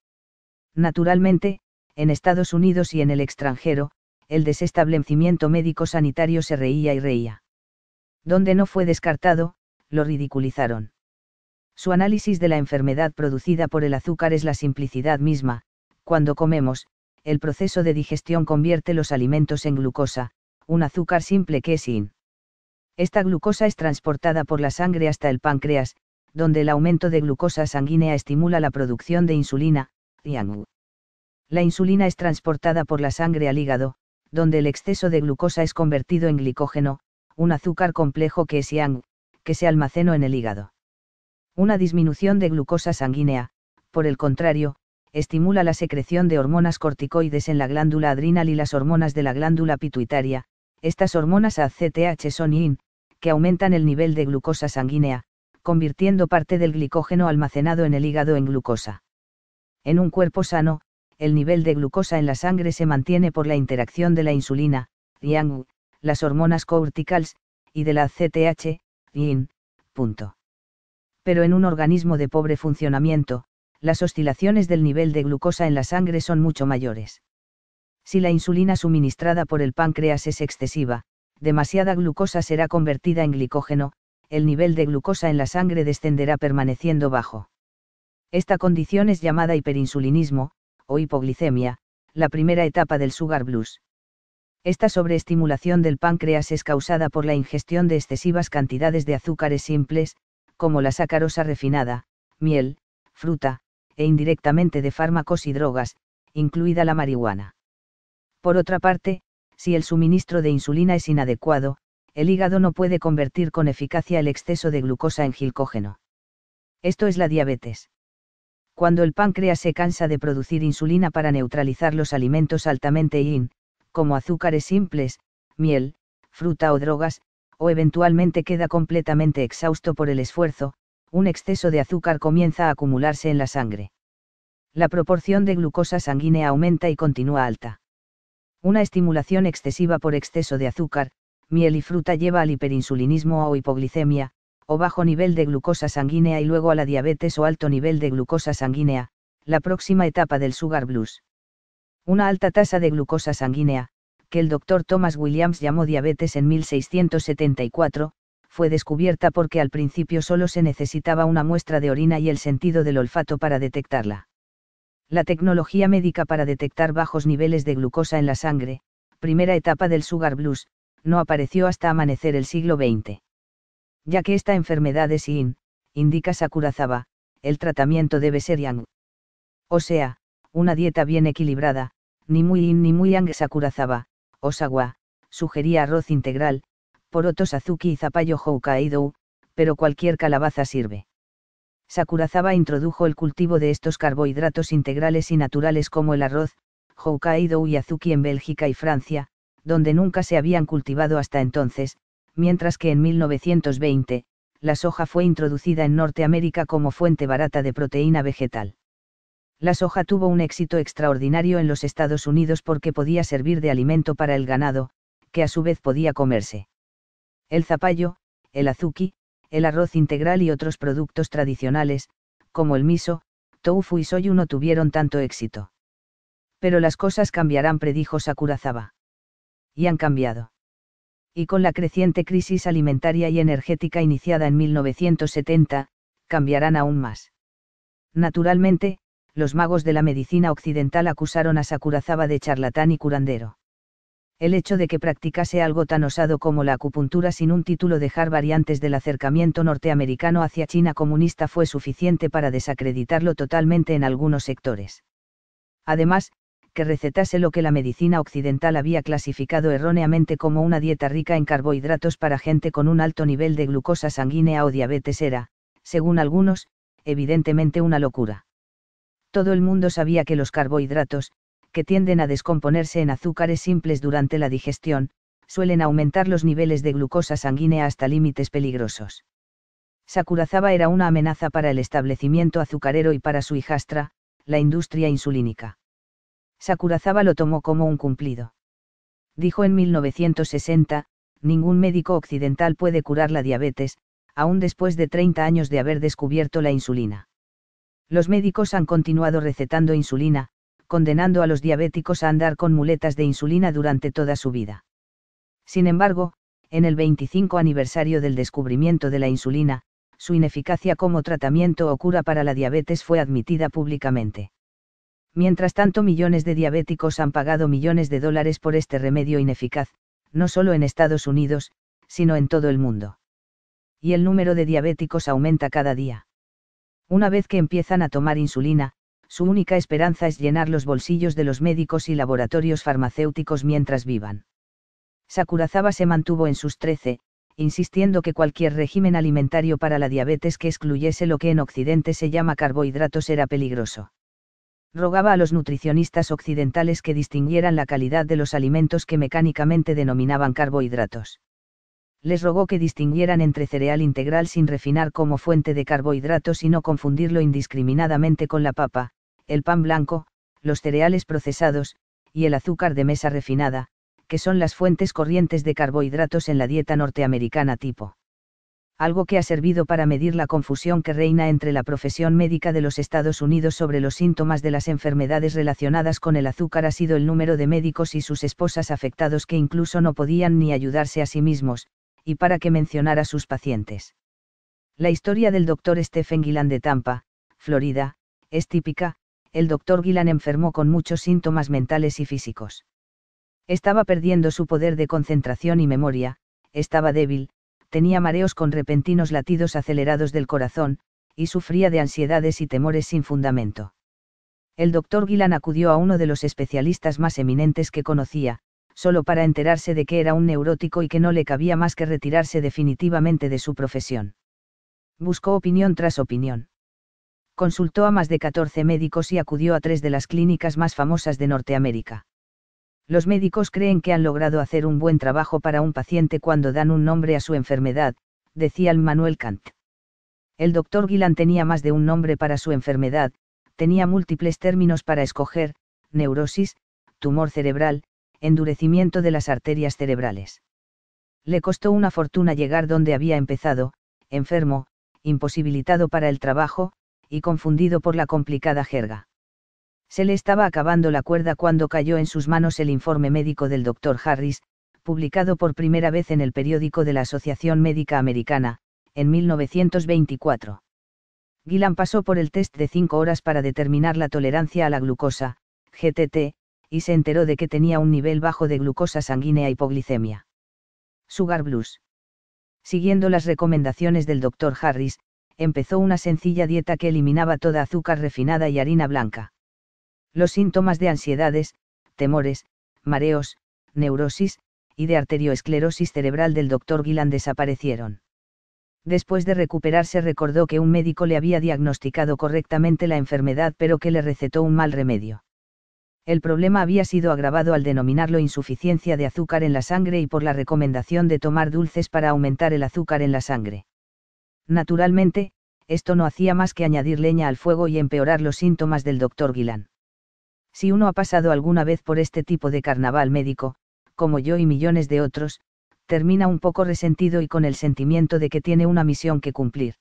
Naturalmente, en Estados Unidos y en el extranjero, el desestablecimiento médico-sanitario se reía y reía. Donde no fue descartado, lo ridiculizaron. Su análisis de la enfermedad producida por el azúcar es la simplicidad misma, cuando comemos, el proceso de digestión convierte los alimentos en glucosa, un azúcar simple que es in. Esta glucosa es transportada por la sangre hasta el páncreas, donde el aumento de glucosa sanguínea estimula la producción de insulina, yang. La insulina es transportada por la sangre al hígado, donde el exceso de glucosa es convertido en glicógeno, un azúcar complejo que es yang, que se almacena en el hígado. Una disminución de glucosa sanguínea, por el contrario, estimula la secreción de hormonas corticoides en la glándula adrenal y las hormonas de la glándula pituitaria, estas hormonas ACTH son IN, que aumentan el nivel de glucosa sanguínea, convirtiendo parte del glicógeno almacenado en el hígado en glucosa. En un cuerpo sano, el nivel de glucosa en la sangre se mantiene por la interacción de la insulina, yang, las hormonas corticals, y de la ACTH, yin, pero en un organismo de pobre funcionamiento, las oscilaciones del nivel de glucosa en la sangre son mucho mayores. Si la insulina suministrada por el páncreas es excesiva, demasiada glucosa será convertida en glicógeno, el nivel de glucosa en la sangre descenderá permaneciendo bajo. Esta condición es llamada hiperinsulinismo, o hipoglicemia, la primera etapa del sugar blues. Esta sobreestimulación del páncreas es causada por la ingestión de excesivas cantidades de azúcares simples, como la sacarosa refinada, miel, fruta, e indirectamente de fármacos y drogas, incluida la marihuana. Por otra parte, si el suministro de insulina es inadecuado, el hígado no puede convertir con eficacia el exceso de glucosa en gilcógeno. Esto es la diabetes. Cuando el páncreas se cansa de producir insulina para neutralizar los alimentos altamente in, como azúcares simples, miel, fruta o drogas, o eventualmente queda completamente exhausto por el esfuerzo, un exceso de azúcar comienza a acumularse en la sangre. La proporción de glucosa sanguínea aumenta y continúa alta. Una estimulación excesiva por exceso de azúcar, miel y fruta lleva al hiperinsulinismo o hipoglicemia, o bajo nivel de glucosa sanguínea y luego a la diabetes o alto nivel de glucosa sanguínea, la próxima etapa del sugar blues. Una alta tasa de glucosa sanguínea, que el doctor Thomas Williams llamó diabetes en 1674, fue descubierta porque al principio solo se necesitaba una muestra de orina y el sentido del olfato para detectarla. La tecnología médica para detectar bajos niveles de glucosa en la sangre, primera etapa del sugar blues, no apareció hasta amanecer el siglo XX. Ya que esta enfermedad es IN, indica Sakurazaba, el tratamiento debe ser Yang. O sea, una dieta bien equilibrada, ni muy IN ni muy Yang Sakurazaba. Osawa, sugería arroz integral, porotos azuki y zapallo Hokkaido, pero cualquier calabaza sirve. Sakurazawa introdujo el cultivo de estos carbohidratos integrales y naturales como el arroz, Hokkaido y azuki en Bélgica y Francia, donde nunca se habían cultivado hasta entonces, mientras que en 1920, la soja fue introducida en Norteamérica como fuente barata de proteína vegetal. La soja tuvo un éxito extraordinario en los Estados Unidos porque podía servir de alimento para el ganado, que a su vez podía comerse. El zapallo, el azuki, el arroz integral y otros productos tradicionales, como el miso, tofu y soyu no tuvieron tanto éxito. Pero las cosas cambiarán, predijo Sakurazaba, Y han cambiado. Y con la creciente crisis alimentaria y energética iniciada en 1970, cambiarán aún más. Naturalmente, los magos de la medicina occidental acusaron a Sakurazaba de charlatán y curandero. El hecho de que practicase algo tan osado como la acupuntura sin un título dejar variantes del acercamiento norteamericano hacia China comunista fue suficiente para desacreditarlo totalmente en algunos sectores. Además, que recetase lo que la medicina occidental había clasificado erróneamente como una dieta rica en carbohidratos para gente con un alto nivel de glucosa sanguínea o diabetes era, según algunos, evidentemente una locura todo el mundo sabía que los carbohidratos, que tienden a descomponerse en azúcares simples durante la digestión, suelen aumentar los niveles de glucosa sanguínea hasta límites peligrosos. Sakurazaba era una amenaza para el establecimiento azucarero y para su hijastra, la industria insulínica. Sakurazaba lo tomó como un cumplido. Dijo en 1960, ningún médico occidental puede curar la diabetes, aún después de 30 años de haber descubierto la insulina. Los médicos han continuado recetando insulina, condenando a los diabéticos a andar con muletas de insulina durante toda su vida. Sin embargo, en el 25 aniversario del descubrimiento de la insulina, su ineficacia como tratamiento o cura para la diabetes fue admitida públicamente. Mientras tanto, millones de diabéticos han pagado millones de dólares por este remedio ineficaz, no solo en Estados Unidos, sino en todo el mundo. Y el número de diabéticos aumenta cada día. Una vez que empiezan a tomar insulina, su única esperanza es llenar los bolsillos de los médicos y laboratorios farmacéuticos mientras vivan. Sakurazawa se mantuvo en sus 13, insistiendo que cualquier régimen alimentario para la diabetes que excluyese lo que en Occidente se llama carbohidratos era peligroso. Rogaba a los nutricionistas occidentales que distinguieran la calidad de los alimentos que mecánicamente denominaban carbohidratos les rogó que distinguieran entre cereal integral sin refinar como fuente de carbohidratos y no confundirlo indiscriminadamente con la papa, el pan blanco, los cereales procesados, y el azúcar de mesa refinada, que son las fuentes corrientes de carbohidratos en la dieta norteamericana tipo. Algo que ha servido para medir la confusión que reina entre la profesión médica de los Estados Unidos sobre los síntomas de las enfermedades relacionadas con el azúcar ha sido el número de médicos y sus esposas afectados que incluso no podían ni ayudarse a sí mismos, y para que mencionara sus pacientes. La historia del doctor Stephen Gillan de Tampa, Florida, es típica, el doctor Gillan enfermó con muchos síntomas mentales y físicos. Estaba perdiendo su poder de concentración y memoria, estaba débil, tenía mareos con repentinos latidos acelerados del corazón, y sufría de ansiedades y temores sin fundamento. El doctor Gillan acudió a uno de los especialistas más eminentes que conocía, solo para enterarse de que era un neurótico y que no le cabía más que retirarse definitivamente de su profesión. Buscó opinión tras opinión. Consultó a más de 14 médicos y acudió a tres de las clínicas más famosas de Norteamérica. Los médicos creen que han logrado hacer un buen trabajo para un paciente cuando dan un nombre a su enfermedad, decía el Manuel Kant. El doctor Gillan tenía más de un nombre para su enfermedad, tenía múltiples términos para escoger, neurosis, tumor cerebral, endurecimiento de las arterias cerebrales. Le costó una fortuna llegar donde había empezado, enfermo, imposibilitado para el trabajo, y confundido por la complicada jerga. Se le estaba acabando la cuerda cuando cayó en sus manos el informe médico del doctor Harris, publicado por primera vez en el periódico de la Asociación Médica Americana, en 1924. Gillan pasó por el test de cinco horas para determinar la tolerancia a la glucosa, GTT, y se enteró de que tenía un nivel bajo de glucosa sanguínea y hipoglicemia. Sugar Blues. Siguiendo las recomendaciones del doctor Harris, empezó una sencilla dieta que eliminaba toda azúcar refinada y harina blanca. Los síntomas de ansiedades, temores, mareos, neurosis, y de arterioesclerosis cerebral del doctor Gillan desaparecieron. Después de recuperarse recordó que un médico le había diagnosticado correctamente la enfermedad pero que le recetó un mal remedio el problema había sido agravado al denominarlo insuficiencia de azúcar en la sangre y por la recomendación de tomar dulces para aumentar el azúcar en la sangre. Naturalmente, esto no hacía más que añadir leña al fuego y empeorar los síntomas del doctor Gilán. Si uno ha pasado alguna vez por este tipo de carnaval médico, como yo y millones de otros, termina un poco resentido y con el sentimiento de que tiene una misión que cumplir.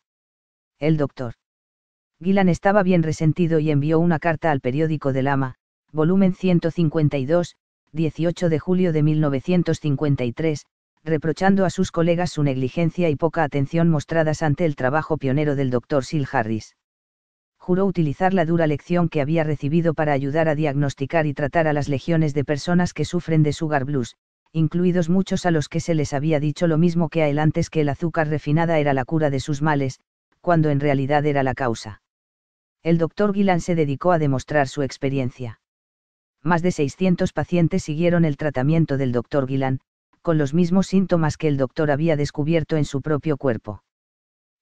El doctor. Gillan estaba bien resentido y envió una carta al periódico del ama, volumen 152, 18 de julio de 1953, reprochando a sus colegas su negligencia y poca atención mostradas ante el trabajo pionero del doctor Sil Harris. Juró utilizar la dura lección que había recibido para ayudar a diagnosticar y tratar a las legiones de personas que sufren de sugar blues, incluidos muchos a los que se les había dicho lo mismo que a él antes que el azúcar refinada era la cura de sus males, cuando en realidad era la causa. El doctor Gillan se dedicó a demostrar su experiencia más de 600 pacientes siguieron el tratamiento del doctor Gilan, con los mismos síntomas que el doctor había descubierto en su propio cuerpo.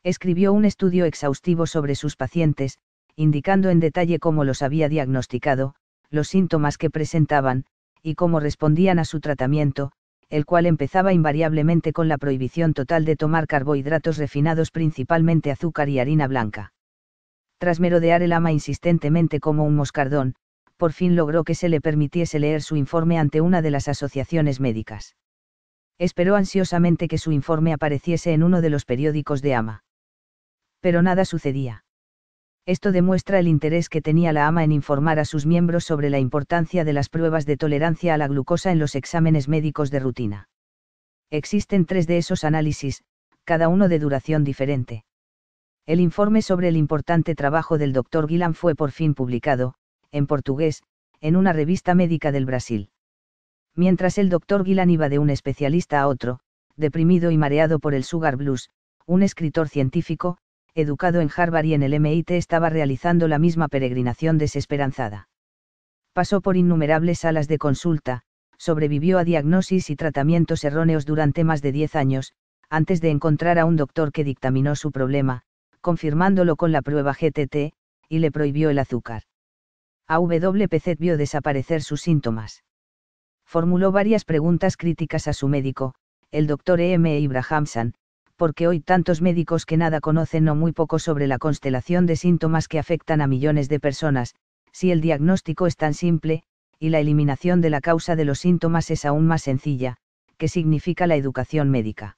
Escribió un estudio exhaustivo sobre sus pacientes, indicando en detalle cómo los había diagnosticado, los síntomas que presentaban, y cómo respondían a su tratamiento, el cual empezaba invariablemente con la prohibición total de tomar carbohidratos refinados principalmente azúcar y harina blanca. Tras merodear el ama insistentemente como un moscardón, por fin logró que se le permitiese leer su informe ante una de las asociaciones médicas. Esperó ansiosamente que su informe apareciese en uno de los periódicos de Ama. Pero nada sucedía. Esto demuestra el interés que tenía la AMA en informar a sus miembros sobre la importancia de las pruebas de tolerancia a la glucosa en los exámenes médicos de rutina. Existen tres de esos análisis, cada uno de duración diferente. El informe sobre el importante trabajo del Dr. Gillan fue por fin publicado, en portugués, en una revista médica del Brasil. Mientras el doctor Gillan iba de un especialista a otro, deprimido y mareado por el sugar blues, un escritor científico, educado en Harvard y en el MIT estaba realizando la misma peregrinación desesperanzada. Pasó por innumerables salas de consulta, sobrevivió a diagnosis y tratamientos erróneos durante más de 10 años, antes de encontrar a un doctor que dictaminó su problema, confirmándolo con la prueba GTT, y le prohibió el azúcar. A.W.P.C. vio desaparecer sus síntomas. Formuló varias preguntas críticas a su médico, el doctor E. M. Ibrahamsan, porque hoy tantos médicos que nada conocen o muy poco sobre la constelación de síntomas que afectan a millones de personas, si el diagnóstico es tan simple, y la eliminación de la causa de los síntomas es aún más sencilla, que significa la educación médica.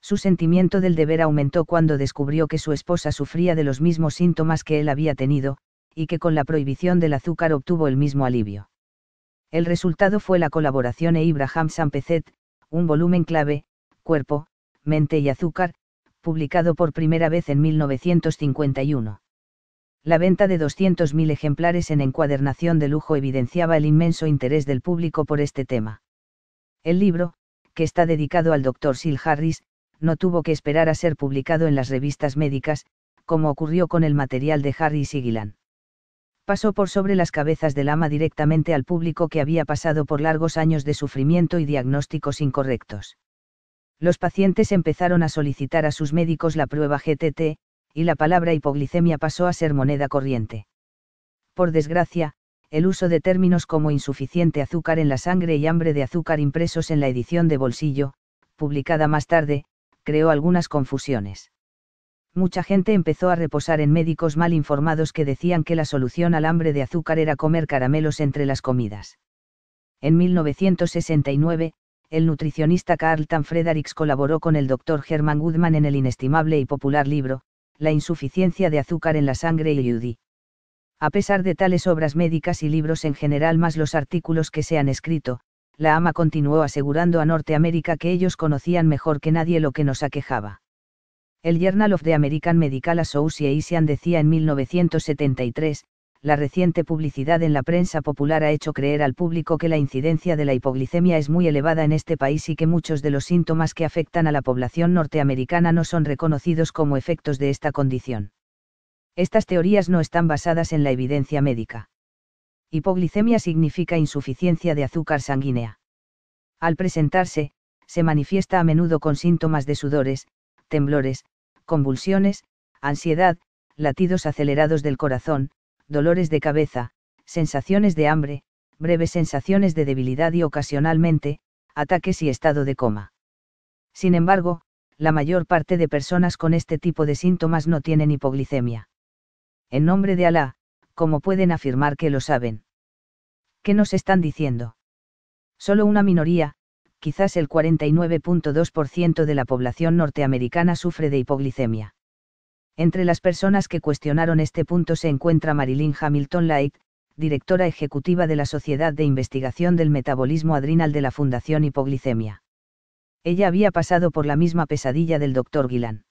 Su sentimiento del deber aumentó cuando descubrió que su esposa sufría de los mismos síntomas que él había tenido, y que con la prohibición del azúcar obtuvo el mismo alivio. El resultado fue la colaboración e Ibrahim Sampezet, un volumen clave, Cuerpo, Mente y Azúcar, publicado por primera vez en 1951. La venta de 200.000 ejemplares en encuadernación de lujo evidenciaba el inmenso interés del público por este tema. El libro, que está dedicado al Dr. Sil Harris, no tuvo que esperar a ser publicado en las revistas médicas, como ocurrió con el material de Harry y pasó por sobre las cabezas del ama directamente al público que había pasado por largos años de sufrimiento y diagnósticos incorrectos. Los pacientes empezaron a solicitar a sus médicos la prueba GTT, y la palabra hipoglicemia pasó a ser moneda corriente. Por desgracia, el uso de términos como insuficiente azúcar en la sangre y hambre de azúcar impresos en la edición de bolsillo, publicada más tarde, creó algunas confusiones mucha gente empezó a reposar en médicos mal informados que decían que la solución al hambre de azúcar era comer caramelos entre las comidas. En 1969, el nutricionista Carlton Fredericks colaboró con el doctor Herman Goodman en el inestimable y popular libro, La insuficiencia de azúcar en la sangre y Judy. A pesar de tales obras médicas y libros en general más los artículos que se han escrito, la AMA continuó asegurando a Norteamérica que ellos conocían mejor que nadie lo que nos aquejaba. El Journal of the American Medical Association decía en 1973, la reciente publicidad en la prensa popular ha hecho creer al público que la incidencia de la hipoglicemia es muy elevada en este país y que muchos de los síntomas que afectan a la población norteamericana no son reconocidos como efectos de esta condición. Estas teorías no están basadas en la evidencia médica. Hipoglicemia significa insuficiencia de azúcar sanguínea. Al presentarse, se manifiesta a menudo con síntomas de sudores, temblores, convulsiones, ansiedad, latidos acelerados del corazón, dolores de cabeza, sensaciones de hambre, breves sensaciones de debilidad y ocasionalmente, ataques y estado de coma. Sin embargo, la mayor parte de personas con este tipo de síntomas no tienen hipoglicemia. En nombre de Alá, ¿cómo pueden afirmar que lo saben? ¿Qué nos están diciendo? Solo una minoría, quizás el 49.2% de la población norteamericana sufre de hipoglicemia. Entre las personas que cuestionaron este punto se encuentra Marilyn Hamilton Light, directora ejecutiva de la Sociedad de Investigación del Metabolismo Adrenal de la Fundación Hipoglicemia. Ella había pasado por la misma pesadilla del doctor Gillan.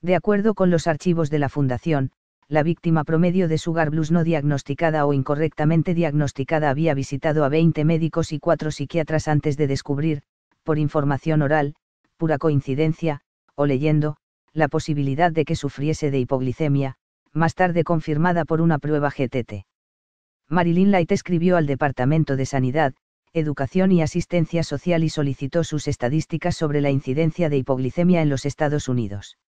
De acuerdo con los archivos de la Fundación, la víctima promedio de Sugar Blues no diagnosticada o incorrectamente diagnosticada había visitado a 20 médicos y 4 psiquiatras antes de descubrir, por información oral, pura coincidencia, o leyendo, la posibilidad de que sufriese de hipoglicemia, más tarde confirmada por una prueba GTT. Marilyn Light escribió al Departamento de Sanidad, Educación y Asistencia Social y solicitó sus estadísticas sobre la incidencia de hipoglicemia en los Estados Unidos.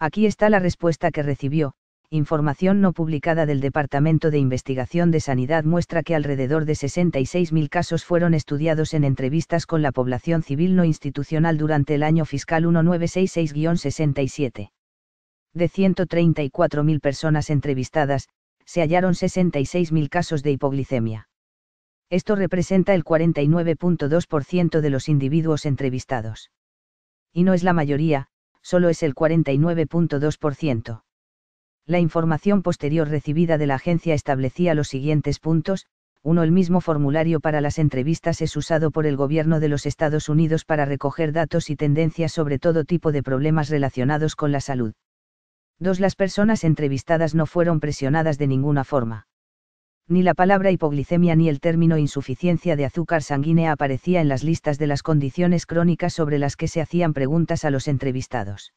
Aquí está la respuesta que recibió, información no publicada del Departamento de Investigación de Sanidad muestra que alrededor de 66.000 casos fueron estudiados en entrevistas con la población civil no institucional durante el año fiscal 1966-67. De 134.000 personas entrevistadas, se hallaron 66.000 casos de hipoglicemia. Esto representa el 49.2% de los individuos entrevistados. Y no es la mayoría, solo es el 49.2%. La información posterior recibida de la agencia establecía los siguientes puntos. 1. El mismo formulario para las entrevistas es usado por el gobierno de los Estados Unidos para recoger datos y tendencias sobre todo tipo de problemas relacionados con la salud. 2. Las personas entrevistadas no fueron presionadas de ninguna forma. Ni la palabra hipoglicemia ni el término insuficiencia de azúcar sanguínea aparecía en las listas de las condiciones crónicas sobre las que se hacían preguntas a los entrevistados.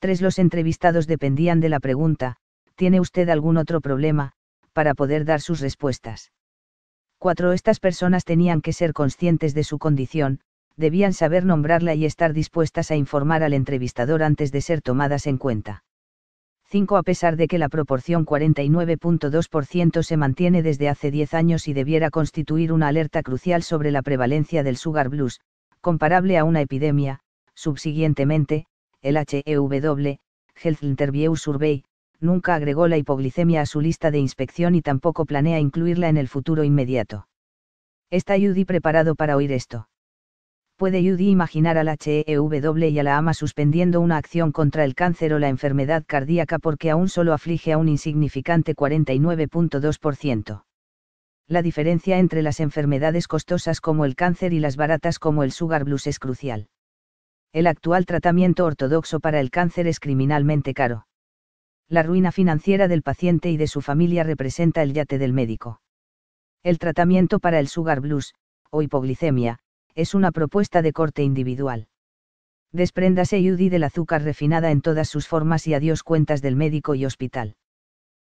3. los entrevistados dependían de la pregunta, ¿tiene usted algún otro problema?, para poder dar sus respuestas. 4. estas personas tenían que ser conscientes de su condición, debían saber nombrarla y estar dispuestas a informar al entrevistador antes de ser tomadas en cuenta. 5. A pesar de que la proporción 49.2% se mantiene desde hace 10 años y debiera constituir una alerta crucial sobre la prevalencia del sugar blues, comparable a una epidemia, subsiguientemente, el HEW, Health Interview Survey, nunca agregó la hipoglicemia a su lista de inspección y tampoco planea incluirla en el futuro inmediato. ¿Está Judy preparado para oír esto? ¿Puede Judy imaginar al HEW y a la AMA suspendiendo una acción contra el cáncer o la enfermedad cardíaca porque aún solo aflige a un insignificante 49.2%? La diferencia entre las enfermedades costosas como el cáncer y las baratas como el sugar blues es crucial el actual tratamiento ortodoxo para el cáncer es criminalmente caro. La ruina financiera del paciente y de su familia representa el yate del médico. El tratamiento para el sugar blues, o hipoglicemia, es una propuesta de corte individual. Despréndase Judy del azúcar refinada en todas sus formas y adiós cuentas del médico y hospital.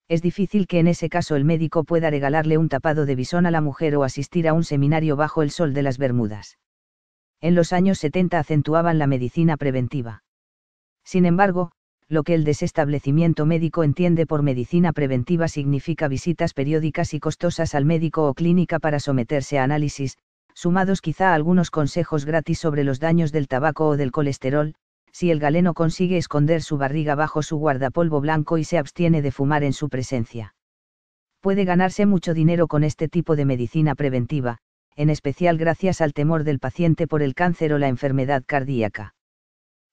Es difícil que en ese caso el médico pueda regalarle un tapado de bisón a la mujer o asistir a un seminario bajo el sol de las Bermudas en los años 70 acentuaban la medicina preventiva. Sin embargo, lo que el desestablecimiento médico entiende por medicina preventiva significa visitas periódicas y costosas al médico o clínica para someterse a análisis, sumados quizá a algunos consejos gratis sobre los daños del tabaco o del colesterol, si el galeno consigue esconder su barriga bajo su guardapolvo blanco y se abstiene de fumar en su presencia. Puede ganarse mucho dinero con este tipo de medicina preventiva, en especial gracias al temor del paciente por el cáncer o la enfermedad cardíaca.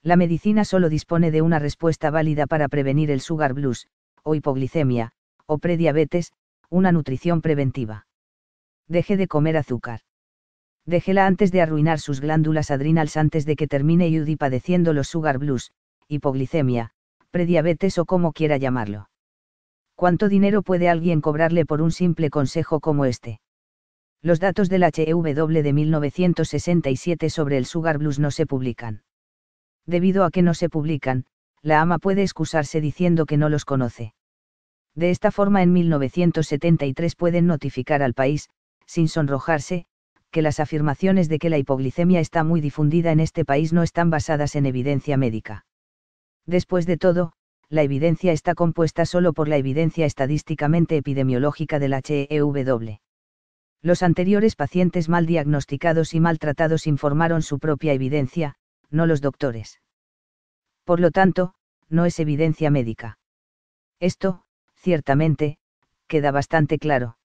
La medicina solo dispone de una respuesta válida para prevenir el sugar blues, o hipoglicemia, o prediabetes, una nutrición preventiva. Deje de comer azúcar. Déjela antes de arruinar sus glándulas adrenales antes de que termine Judy padeciendo los sugar blues, hipoglicemia, prediabetes o como quiera llamarlo. ¿Cuánto dinero puede alguien cobrarle por un simple consejo como este? Los datos del HEW de 1967 sobre el Sugar Blues no se publican. Debido a que no se publican, la ama puede excusarse diciendo que no los conoce. De esta forma en 1973 pueden notificar al país, sin sonrojarse, que las afirmaciones de que la hipoglicemia está muy difundida en este país no están basadas en evidencia médica. Después de todo, la evidencia está compuesta solo por la evidencia estadísticamente epidemiológica del HEW. Los anteriores pacientes mal diagnosticados y maltratados informaron su propia evidencia, no los doctores. Por lo tanto, no es evidencia médica. Esto, ciertamente, queda bastante claro.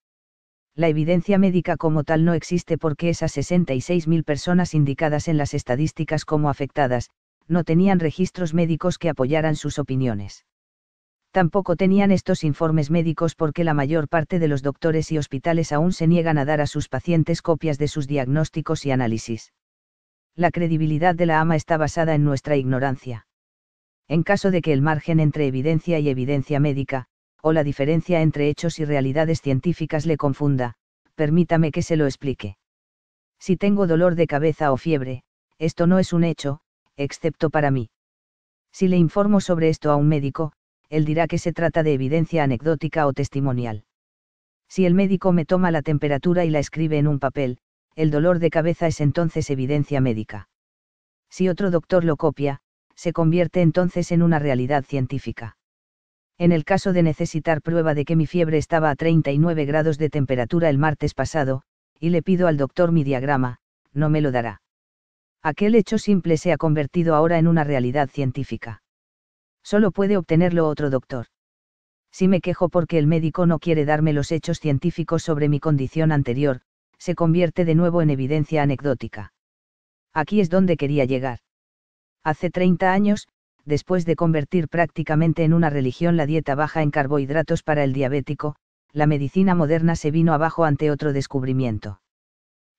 La evidencia médica como tal no existe porque esas 66.000 personas indicadas en las estadísticas como afectadas, no tenían registros médicos que apoyaran sus opiniones tampoco tenían estos informes médicos porque la mayor parte de los doctores y hospitales aún se niegan a dar a sus pacientes copias de sus diagnósticos y análisis. La credibilidad de la ama está basada en nuestra ignorancia. En caso de que el margen entre evidencia y evidencia médica, o la diferencia entre hechos y realidades científicas le confunda, permítame que se lo explique. Si tengo dolor de cabeza o fiebre, esto no es un hecho, excepto para mí. Si le informo sobre esto a un médico, él dirá que se trata de evidencia anecdótica o testimonial. Si el médico me toma la temperatura y la escribe en un papel, el dolor de cabeza es entonces evidencia médica. Si otro doctor lo copia, se convierte entonces en una realidad científica. En el caso de necesitar prueba de que mi fiebre estaba a 39 grados de temperatura el martes pasado, y le pido al doctor mi diagrama, no me lo dará. Aquel hecho simple se ha convertido ahora en una realidad científica. Solo puede obtenerlo otro doctor. Si me quejo porque el médico no quiere darme los hechos científicos sobre mi condición anterior, se convierte de nuevo en evidencia anecdótica. Aquí es donde quería llegar. Hace 30 años, después de convertir prácticamente en una religión la dieta baja en carbohidratos para el diabético, la medicina moderna se vino abajo ante otro descubrimiento.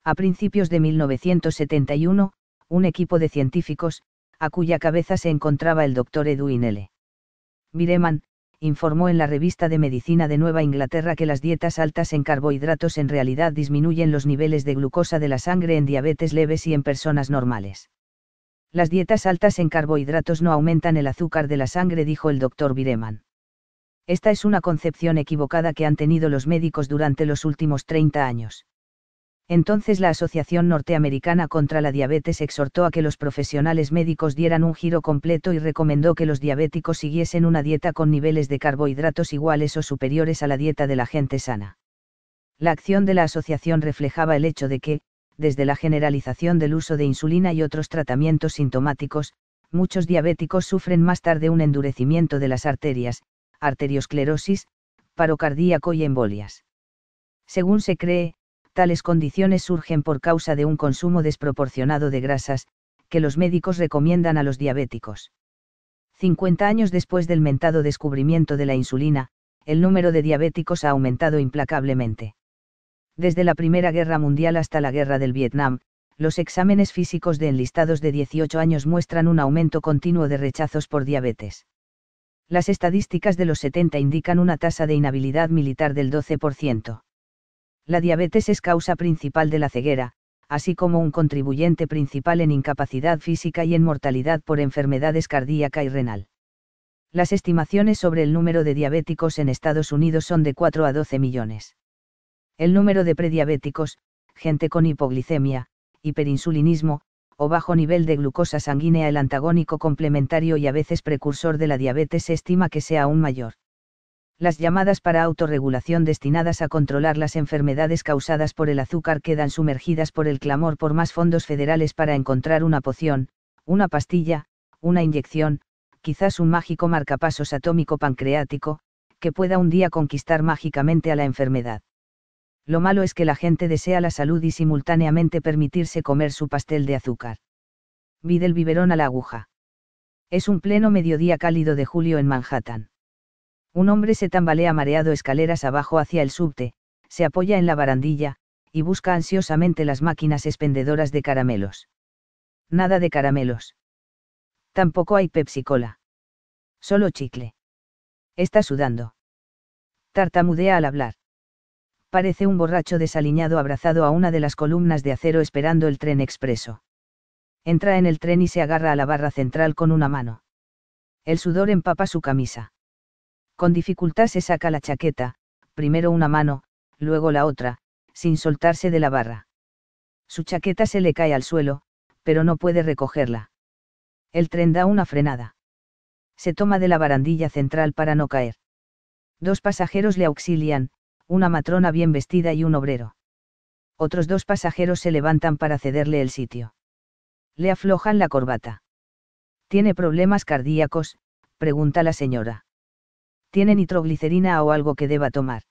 A principios de 1971, un equipo de científicos, a cuya cabeza se encontraba el doctor Edwin L. Bireman, informó en la revista de Medicina de Nueva Inglaterra que las dietas altas en carbohidratos en realidad disminuyen los niveles de glucosa de la sangre en diabetes leves y en personas normales. Las dietas altas en carbohidratos no aumentan el azúcar de la sangre, dijo el doctor Bireman. Esta es una concepción equivocada que han tenido los médicos durante los últimos 30 años. Entonces la Asociación Norteamericana contra la Diabetes exhortó a que los profesionales médicos dieran un giro completo y recomendó que los diabéticos siguiesen una dieta con niveles de carbohidratos iguales o superiores a la dieta de la gente sana. La acción de la asociación reflejaba el hecho de que, desde la generalización del uso de insulina y otros tratamientos sintomáticos, muchos diabéticos sufren más tarde un endurecimiento de las arterias, arteriosclerosis, paro cardíaco y embolias. Según se cree, tales condiciones surgen por causa de un consumo desproporcionado de grasas, que los médicos recomiendan a los diabéticos. 50 años después del mentado descubrimiento de la insulina, el número de diabéticos ha aumentado implacablemente. Desde la Primera Guerra Mundial hasta la Guerra del Vietnam, los exámenes físicos de enlistados de 18 años muestran un aumento continuo de rechazos por diabetes. Las estadísticas de los 70 indican una tasa de inhabilidad militar del 12%. La diabetes es causa principal de la ceguera, así como un contribuyente principal en incapacidad física y en mortalidad por enfermedades cardíaca y renal. Las estimaciones sobre el número de diabéticos en Estados Unidos son de 4 a 12 millones. El número de prediabéticos, gente con hipoglicemia, hiperinsulinismo, o bajo nivel de glucosa sanguínea el antagónico complementario y a veces precursor de la diabetes se estima que sea aún mayor las llamadas para autorregulación destinadas a controlar las enfermedades causadas por el azúcar quedan sumergidas por el clamor por más fondos federales para encontrar una poción, una pastilla, una inyección, quizás un mágico marcapasos atómico pancreático, que pueda un día conquistar mágicamente a la enfermedad. Lo malo es que la gente desea la salud y simultáneamente permitirse comer su pastel de azúcar. Vi el biberón a la aguja. Es un pleno mediodía cálido de julio en Manhattan. Un hombre se tambalea mareado escaleras abajo hacia el subte, se apoya en la barandilla, y busca ansiosamente las máquinas expendedoras de caramelos. Nada de caramelos. Tampoco hay Pepsi-Cola. Solo chicle. Está sudando. Tartamudea al hablar. Parece un borracho desaliñado abrazado a una de las columnas de acero esperando el tren expreso. Entra en el tren y se agarra a la barra central con una mano. El sudor empapa su camisa. Con dificultad se saca la chaqueta, primero una mano, luego la otra, sin soltarse de la barra. Su chaqueta se le cae al suelo, pero no puede recogerla. El tren da una frenada. Se toma de la barandilla central para no caer. Dos pasajeros le auxilian, una matrona bien vestida y un obrero. Otros dos pasajeros se levantan para cederle el sitio. Le aflojan la corbata. ¿Tiene problemas cardíacos? pregunta la señora tiene nitroglicerina o algo que deba tomar.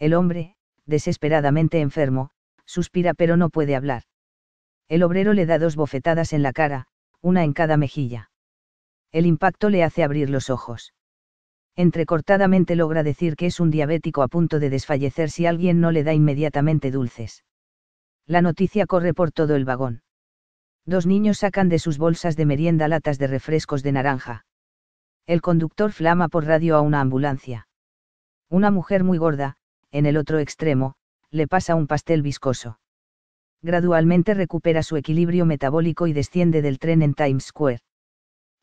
El hombre, desesperadamente enfermo, suspira pero no puede hablar. El obrero le da dos bofetadas en la cara, una en cada mejilla. El impacto le hace abrir los ojos. Entrecortadamente logra decir que es un diabético a punto de desfallecer si alguien no le da inmediatamente dulces. La noticia corre por todo el vagón. Dos niños sacan de sus bolsas de merienda latas de refrescos de naranja. El conductor flama por radio a una ambulancia. Una mujer muy gorda, en el otro extremo, le pasa un pastel viscoso. Gradualmente recupera su equilibrio metabólico y desciende del tren en Times Square.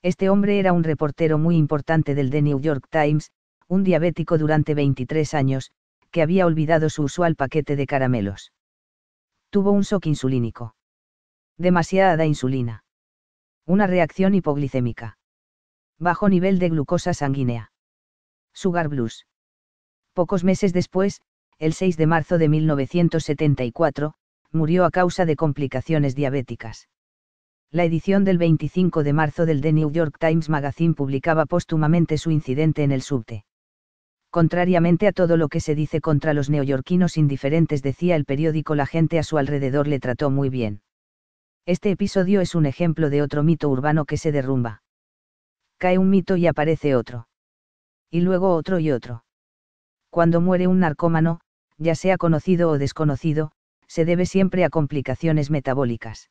Este hombre era un reportero muy importante del The New York Times, un diabético durante 23 años, que había olvidado su usual paquete de caramelos. Tuvo un shock insulínico. Demasiada insulina. Una reacción hipoglicémica. Bajo nivel de glucosa sanguínea. Sugar Blues. Pocos meses después, el 6 de marzo de 1974, murió a causa de complicaciones diabéticas. La edición del 25 de marzo del The New York Times Magazine publicaba póstumamente su incidente en el subte. Contrariamente a todo lo que se dice contra los neoyorquinos indiferentes, decía el periódico, la gente a su alrededor le trató muy bien. Este episodio es un ejemplo de otro mito urbano que se derrumba cae un mito y aparece otro. Y luego otro y otro. Cuando muere un narcómano, ya sea conocido o desconocido, se debe siempre a complicaciones metabólicas.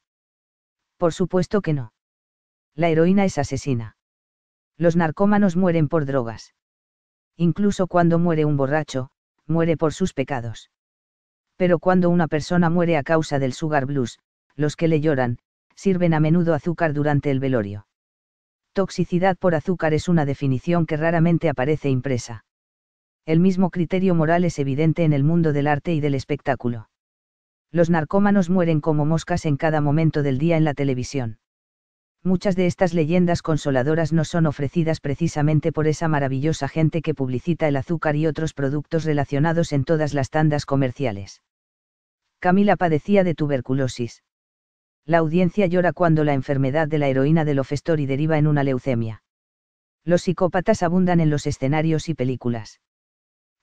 Por supuesto que no. La heroína es asesina. Los narcómanos mueren por drogas. Incluso cuando muere un borracho, muere por sus pecados. Pero cuando una persona muere a causa del sugar blues, los que le lloran, sirven a menudo azúcar durante el velorio toxicidad por azúcar es una definición que raramente aparece impresa. El mismo criterio moral es evidente en el mundo del arte y del espectáculo. Los narcómanos mueren como moscas en cada momento del día en la televisión. Muchas de estas leyendas consoladoras no son ofrecidas precisamente por esa maravillosa gente que publicita el azúcar y otros productos relacionados en todas las tandas comerciales. Camila padecía de tuberculosis la audiencia llora cuando la enfermedad de la heroína del y deriva en una leucemia. Los psicópatas abundan en los escenarios y películas.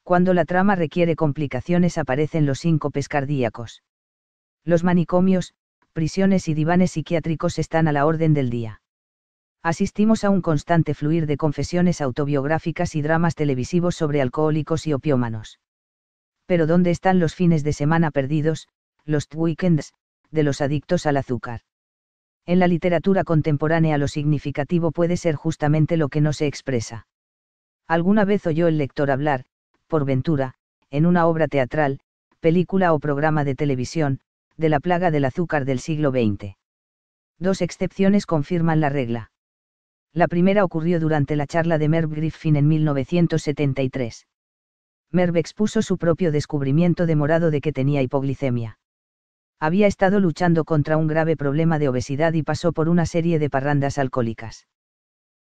Cuando la trama requiere complicaciones aparecen los síncopes cardíacos. Los manicomios, prisiones y divanes psiquiátricos están a la orden del día. Asistimos a un constante fluir de confesiones autobiográficas y dramas televisivos sobre alcohólicos y opiómanos. Pero ¿dónde están los fines de semana perdidos, los weekends, de los adictos al azúcar. En la literatura contemporánea lo significativo puede ser justamente lo que no se expresa. Alguna vez oyó el lector hablar, por ventura, en una obra teatral, película o programa de televisión, de la plaga del azúcar del siglo XX. Dos excepciones confirman la regla. La primera ocurrió durante la charla de Merv Griffin en 1973. Merv expuso su propio descubrimiento demorado de que tenía hipoglicemia había estado luchando contra un grave problema de obesidad y pasó por una serie de parrandas alcohólicas.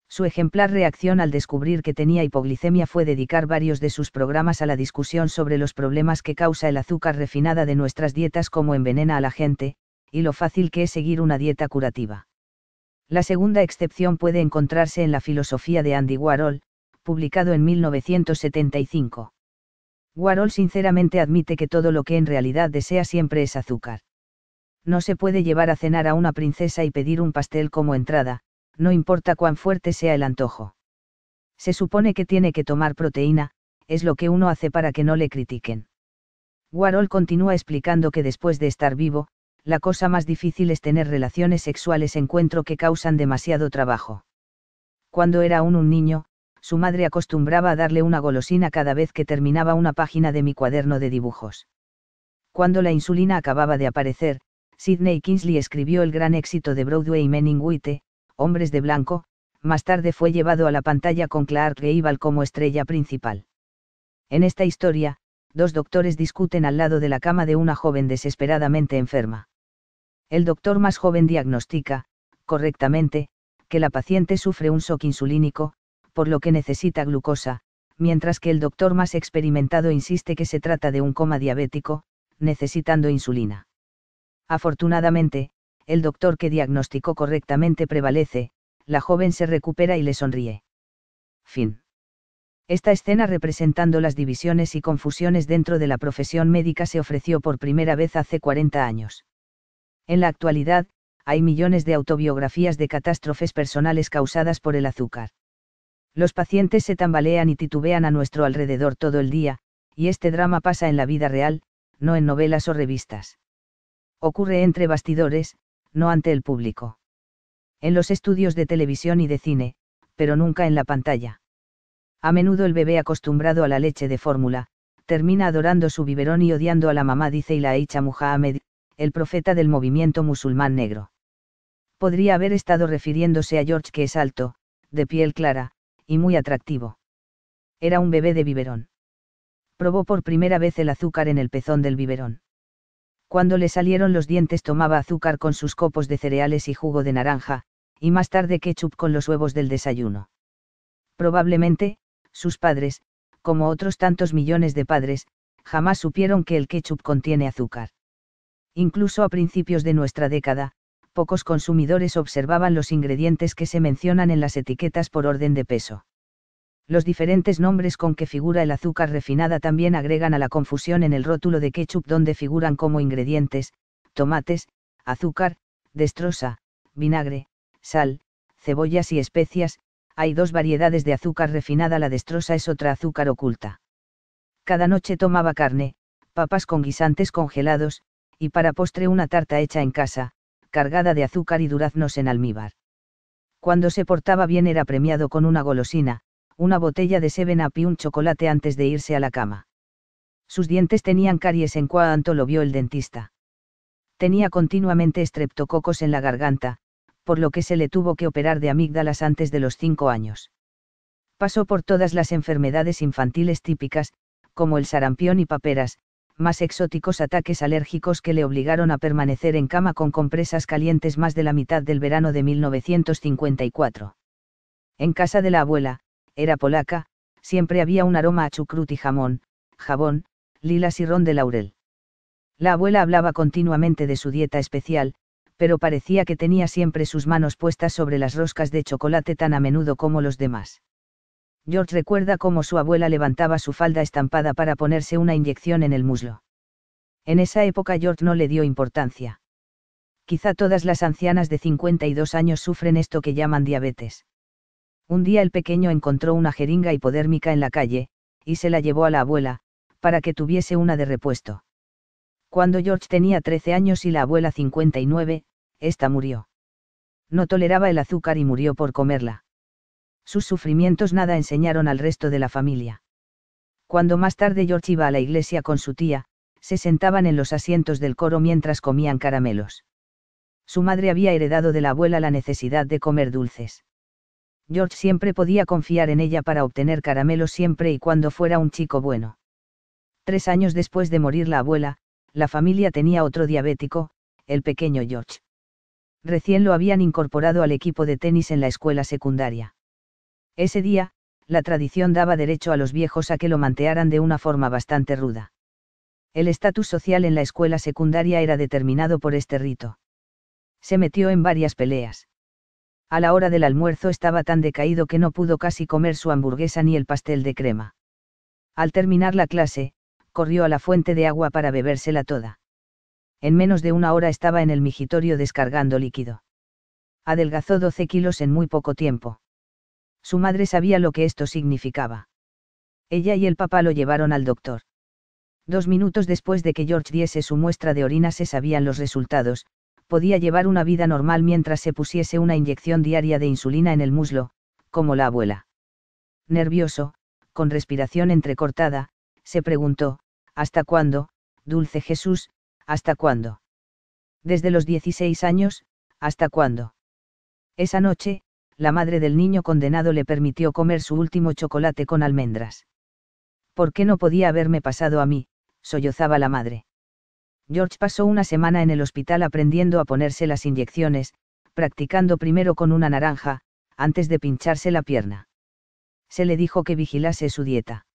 Su ejemplar reacción al descubrir que tenía hipoglicemia fue dedicar varios de sus programas a la discusión sobre los problemas que causa el azúcar refinada de nuestras dietas como envenena a la gente, y lo fácil que es seguir una dieta curativa. La segunda excepción puede encontrarse en la filosofía de Andy Warhol, publicado en 1975. Warhol sinceramente admite que todo lo que en realidad desea siempre es azúcar. No se puede llevar a cenar a una princesa y pedir un pastel como entrada, no importa cuán fuerte sea el antojo. Se supone que tiene que tomar proteína, es lo que uno hace para que no le critiquen. Warhol continúa explicando que después de estar vivo, la cosa más difícil es tener relaciones sexuales encuentro que causan demasiado trabajo. Cuando era aún un niño, su madre acostumbraba a darle una golosina cada vez que terminaba una página de mi cuaderno de dibujos. Cuando la insulina acababa de aparecer, Sidney Kingsley escribió el gran éxito de Broadway Men in White, Hombres de Blanco, más tarde fue llevado a la pantalla con Clark Gable como estrella principal. En esta historia, dos doctores discuten al lado de la cama de una joven desesperadamente enferma. El doctor más joven diagnostica, correctamente, que la paciente sufre un shock insulínico, por lo que necesita glucosa, mientras que el doctor más experimentado insiste que se trata de un coma diabético, necesitando insulina. Afortunadamente, el doctor que diagnosticó correctamente prevalece, la joven se recupera y le sonríe. Fin. Esta escena representando las divisiones y confusiones dentro de la profesión médica se ofreció por primera vez hace 40 años. En la actualidad, hay millones de autobiografías de catástrofes personales causadas por el azúcar. Los pacientes se tambalean y titubean a nuestro alrededor todo el día, y este drama pasa en la vida real, no en novelas o revistas. Ocurre entre bastidores, no ante el público. En los estudios de televisión y de cine, pero nunca en la pantalla. A menudo el bebé acostumbrado a la leche de fórmula, termina adorando su biberón y odiando a la mamá, dice hecha Muhammad, el profeta del movimiento musulmán negro. Podría haber estado refiriéndose a George que es alto, de piel clara, y muy atractivo. Era un bebé de biberón. Probó por primera vez el azúcar en el pezón del biberón cuando le salieron los dientes tomaba azúcar con sus copos de cereales y jugo de naranja, y más tarde ketchup con los huevos del desayuno. Probablemente, sus padres, como otros tantos millones de padres, jamás supieron que el ketchup contiene azúcar. Incluso a principios de nuestra década, pocos consumidores observaban los ingredientes que se mencionan en las etiquetas por orden de peso. Los diferentes nombres con que figura el azúcar refinada también agregan a la confusión en el rótulo de ketchup donde figuran como ingredientes, tomates, azúcar, destrosa, vinagre, sal, cebollas y especias, hay dos variedades de azúcar refinada, la destrosa es otra azúcar oculta. Cada noche tomaba carne, papas con guisantes congelados, y para postre una tarta hecha en casa, cargada de azúcar y duraznos en almíbar. Cuando se portaba bien era premiado con una golosina, una botella de Seven Up y un chocolate antes de irse a la cama. Sus dientes tenían caries en cuanto lo vio el dentista. Tenía continuamente estreptococos en la garganta, por lo que se le tuvo que operar de amígdalas antes de los cinco años. Pasó por todas las enfermedades infantiles típicas, como el sarampión y paperas, más exóticos ataques alérgicos que le obligaron a permanecer en cama con compresas calientes más de la mitad del verano de 1954. En casa de la abuela, era polaca, siempre había un aroma a chucrut y jamón, jabón, lilas y ron de laurel. La abuela hablaba continuamente de su dieta especial, pero parecía que tenía siempre sus manos puestas sobre las roscas de chocolate tan a menudo como los demás. George recuerda cómo su abuela levantaba su falda estampada para ponerse una inyección en el muslo. En esa época George no le dio importancia. Quizá todas las ancianas de 52 años sufren esto que llaman diabetes. Un día el pequeño encontró una jeringa hipodérmica en la calle, y se la llevó a la abuela, para que tuviese una de repuesto. Cuando George tenía 13 años y la abuela 59, ésta murió. No toleraba el azúcar y murió por comerla. Sus sufrimientos nada enseñaron al resto de la familia. Cuando más tarde George iba a la iglesia con su tía, se sentaban en los asientos del coro mientras comían caramelos. Su madre había heredado de la abuela la necesidad de comer dulces. George siempre podía confiar en ella para obtener caramelos siempre y cuando fuera un chico bueno. Tres años después de morir la abuela, la familia tenía otro diabético, el pequeño George. Recién lo habían incorporado al equipo de tenis en la escuela secundaria. Ese día, la tradición daba derecho a los viejos a que lo mantearan de una forma bastante ruda. El estatus social en la escuela secundaria era determinado por este rito. Se metió en varias peleas a la hora del almuerzo estaba tan decaído que no pudo casi comer su hamburguesa ni el pastel de crema. Al terminar la clase, corrió a la fuente de agua para bebérsela toda. En menos de una hora estaba en el migitorio descargando líquido. Adelgazó 12 kilos en muy poco tiempo. Su madre sabía lo que esto significaba. Ella y el papá lo llevaron al doctor. Dos minutos después de que George diese su muestra de orina se sabían los resultados, podía llevar una vida normal mientras se pusiese una inyección diaria de insulina en el muslo, como la abuela. Nervioso, con respiración entrecortada, se preguntó, ¿hasta cuándo, dulce Jesús, hasta cuándo? Desde los 16 años, ¿hasta cuándo? Esa noche, la madre del niño condenado le permitió comer su último chocolate con almendras. ¿Por qué no podía haberme pasado a mí? sollozaba la madre. George pasó una semana en el hospital aprendiendo a ponerse las inyecciones, practicando primero con una naranja, antes de pincharse la pierna. Se le dijo que vigilase su dieta.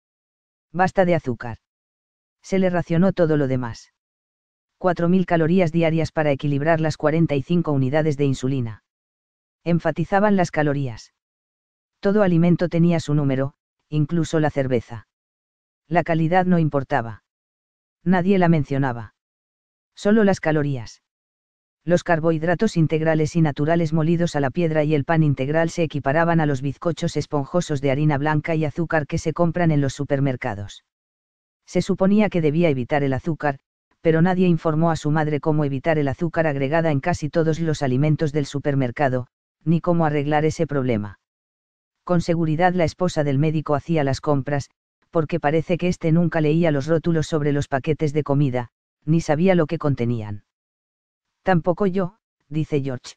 Basta de azúcar. Se le racionó todo lo demás. 4.000 calorías diarias para equilibrar las 45 unidades de insulina. Enfatizaban las calorías. Todo alimento tenía su número, incluso la cerveza. La calidad no importaba. Nadie la mencionaba. Solo las calorías. Los carbohidratos integrales y naturales molidos a la piedra y el pan integral se equiparaban a los bizcochos esponjosos de harina blanca y azúcar que se compran en los supermercados. Se suponía que debía evitar el azúcar, pero nadie informó a su madre cómo evitar el azúcar agregada en casi todos los alimentos del supermercado, ni cómo arreglar ese problema. Con seguridad la esposa del médico hacía las compras, porque parece que éste nunca leía los rótulos sobre los paquetes de comida, ni sabía lo que contenían. Tampoco yo, dice George.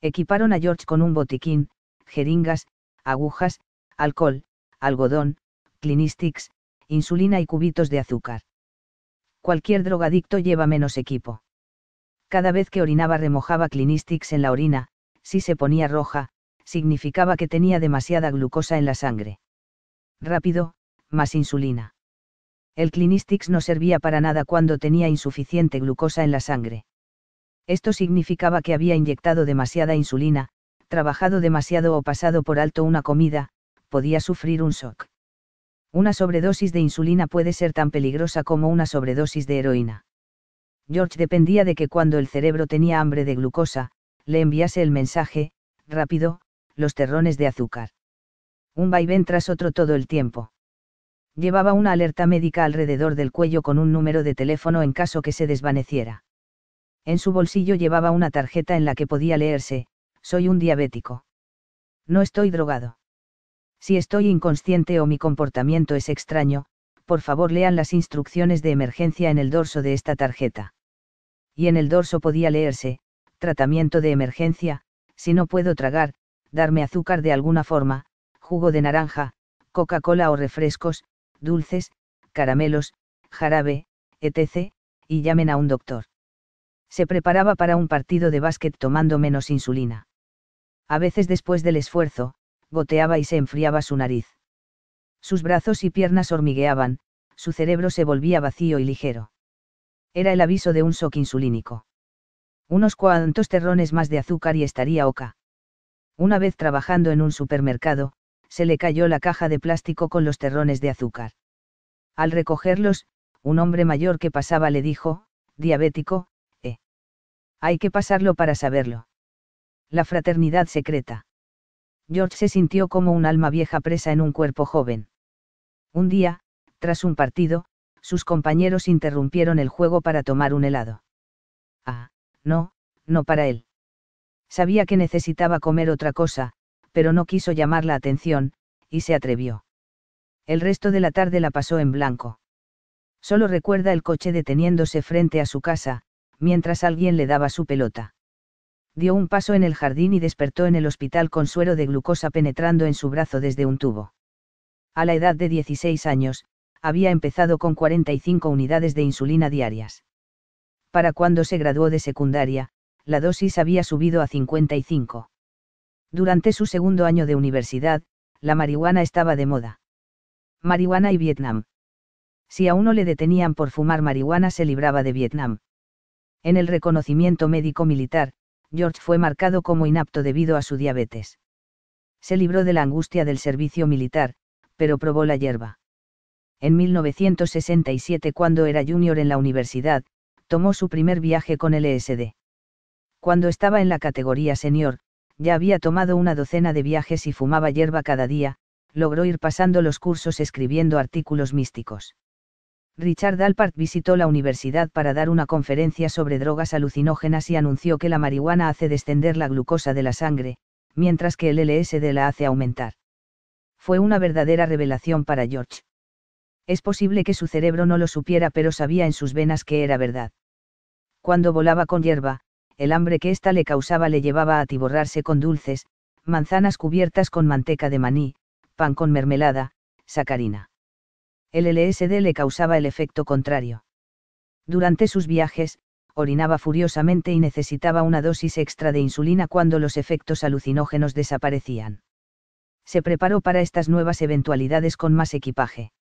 Equiparon a George con un botiquín, jeringas, agujas, alcohol, algodón, clinistics, insulina y cubitos de azúcar. Cualquier drogadicto lleva menos equipo. Cada vez que orinaba remojaba clinistics en la orina, si se ponía roja, significaba que tenía demasiada glucosa en la sangre. Rápido, más insulina. El Clinistix no servía para nada cuando tenía insuficiente glucosa en la sangre. Esto significaba que había inyectado demasiada insulina, trabajado demasiado o pasado por alto una comida, podía sufrir un shock. Una sobredosis de insulina puede ser tan peligrosa como una sobredosis de heroína. George dependía de que cuando el cerebro tenía hambre de glucosa, le enviase el mensaje, rápido, los terrones de azúcar. Un vaivén tras otro todo el tiempo llevaba una alerta médica alrededor del cuello con un número de teléfono en caso que se desvaneciera. En su bolsillo llevaba una tarjeta en la que podía leerse, soy un diabético. No estoy drogado. Si estoy inconsciente o mi comportamiento es extraño, por favor lean las instrucciones de emergencia en el dorso de esta tarjeta. Y en el dorso podía leerse, tratamiento de emergencia, si no puedo tragar, darme azúcar de alguna forma, jugo de naranja, Coca-Cola o refrescos, dulces, caramelos, jarabe, etc., y llamen a un doctor. Se preparaba para un partido de básquet tomando menos insulina. A veces después del esfuerzo, goteaba y se enfriaba su nariz. Sus brazos y piernas hormigueaban, su cerebro se volvía vacío y ligero. Era el aviso de un shock insulínico. Unos cuantos terrones más de azúcar y estaría oca. Una vez trabajando en un supermercado, se le cayó la caja de plástico con los terrones de azúcar. Al recogerlos, un hombre mayor que pasaba le dijo, diabético, eh. Hay que pasarlo para saberlo. La fraternidad secreta. George se sintió como un alma vieja presa en un cuerpo joven. Un día, tras un partido, sus compañeros interrumpieron el juego para tomar un helado. Ah, no, no para él. Sabía que necesitaba comer otra cosa, pero no quiso llamar la atención, y se atrevió. El resto de la tarde la pasó en blanco. Solo recuerda el coche deteniéndose frente a su casa, mientras alguien le daba su pelota. Dio un paso en el jardín y despertó en el hospital con suero de glucosa penetrando en su brazo desde un tubo. A la edad de 16 años, había empezado con 45 unidades de insulina diarias. Para cuando se graduó de secundaria, la dosis había subido a 55. Durante su segundo año de universidad, la marihuana estaba de moda. Marihuana y Vietnam. Si a uno le detenían por fumar marihuana se libraba de Vietnam. En el reconocimiento médico-militar, George fue marcado como inapto debido a su diabetes. Se libró de la angustia del servicio militar, pero probó la hierba. En 1967, cuando era junior en la universidad, tomó su primer viaje con el LSD. Cuando estaba en la categoría senior, ya había tomado una docena de viajes y fumaba hierba cada día, logró ir pasando los cursos escribiendo artículos místicos. Richard Alpert visitó la universidad para dar una conferencia sobre drogas alucinógenas y anunció que la marihuana hace descender la glucosa de la sangre, mientras que el LSD la hace aumentar. Fue una verdadera revelación para George. Es posible que su cerebro no lo supiera, pero sabía en sus venas que era verdad. Cuando volaba con hierba, el hambre que ésta le causaba le llevaba a atiborrarse con dulces, manzanas cubiertas con manteca de maní, pan con mermelada, sacarina. El LSD le causaba el efecto contrario. Durante sus viajes, orinaba furiosamente y necesitaba una dosis extra de insulina cuando los efectos alucinógenos desaparecían. Se preparó para estas nuevas eventualidades con más equipaje.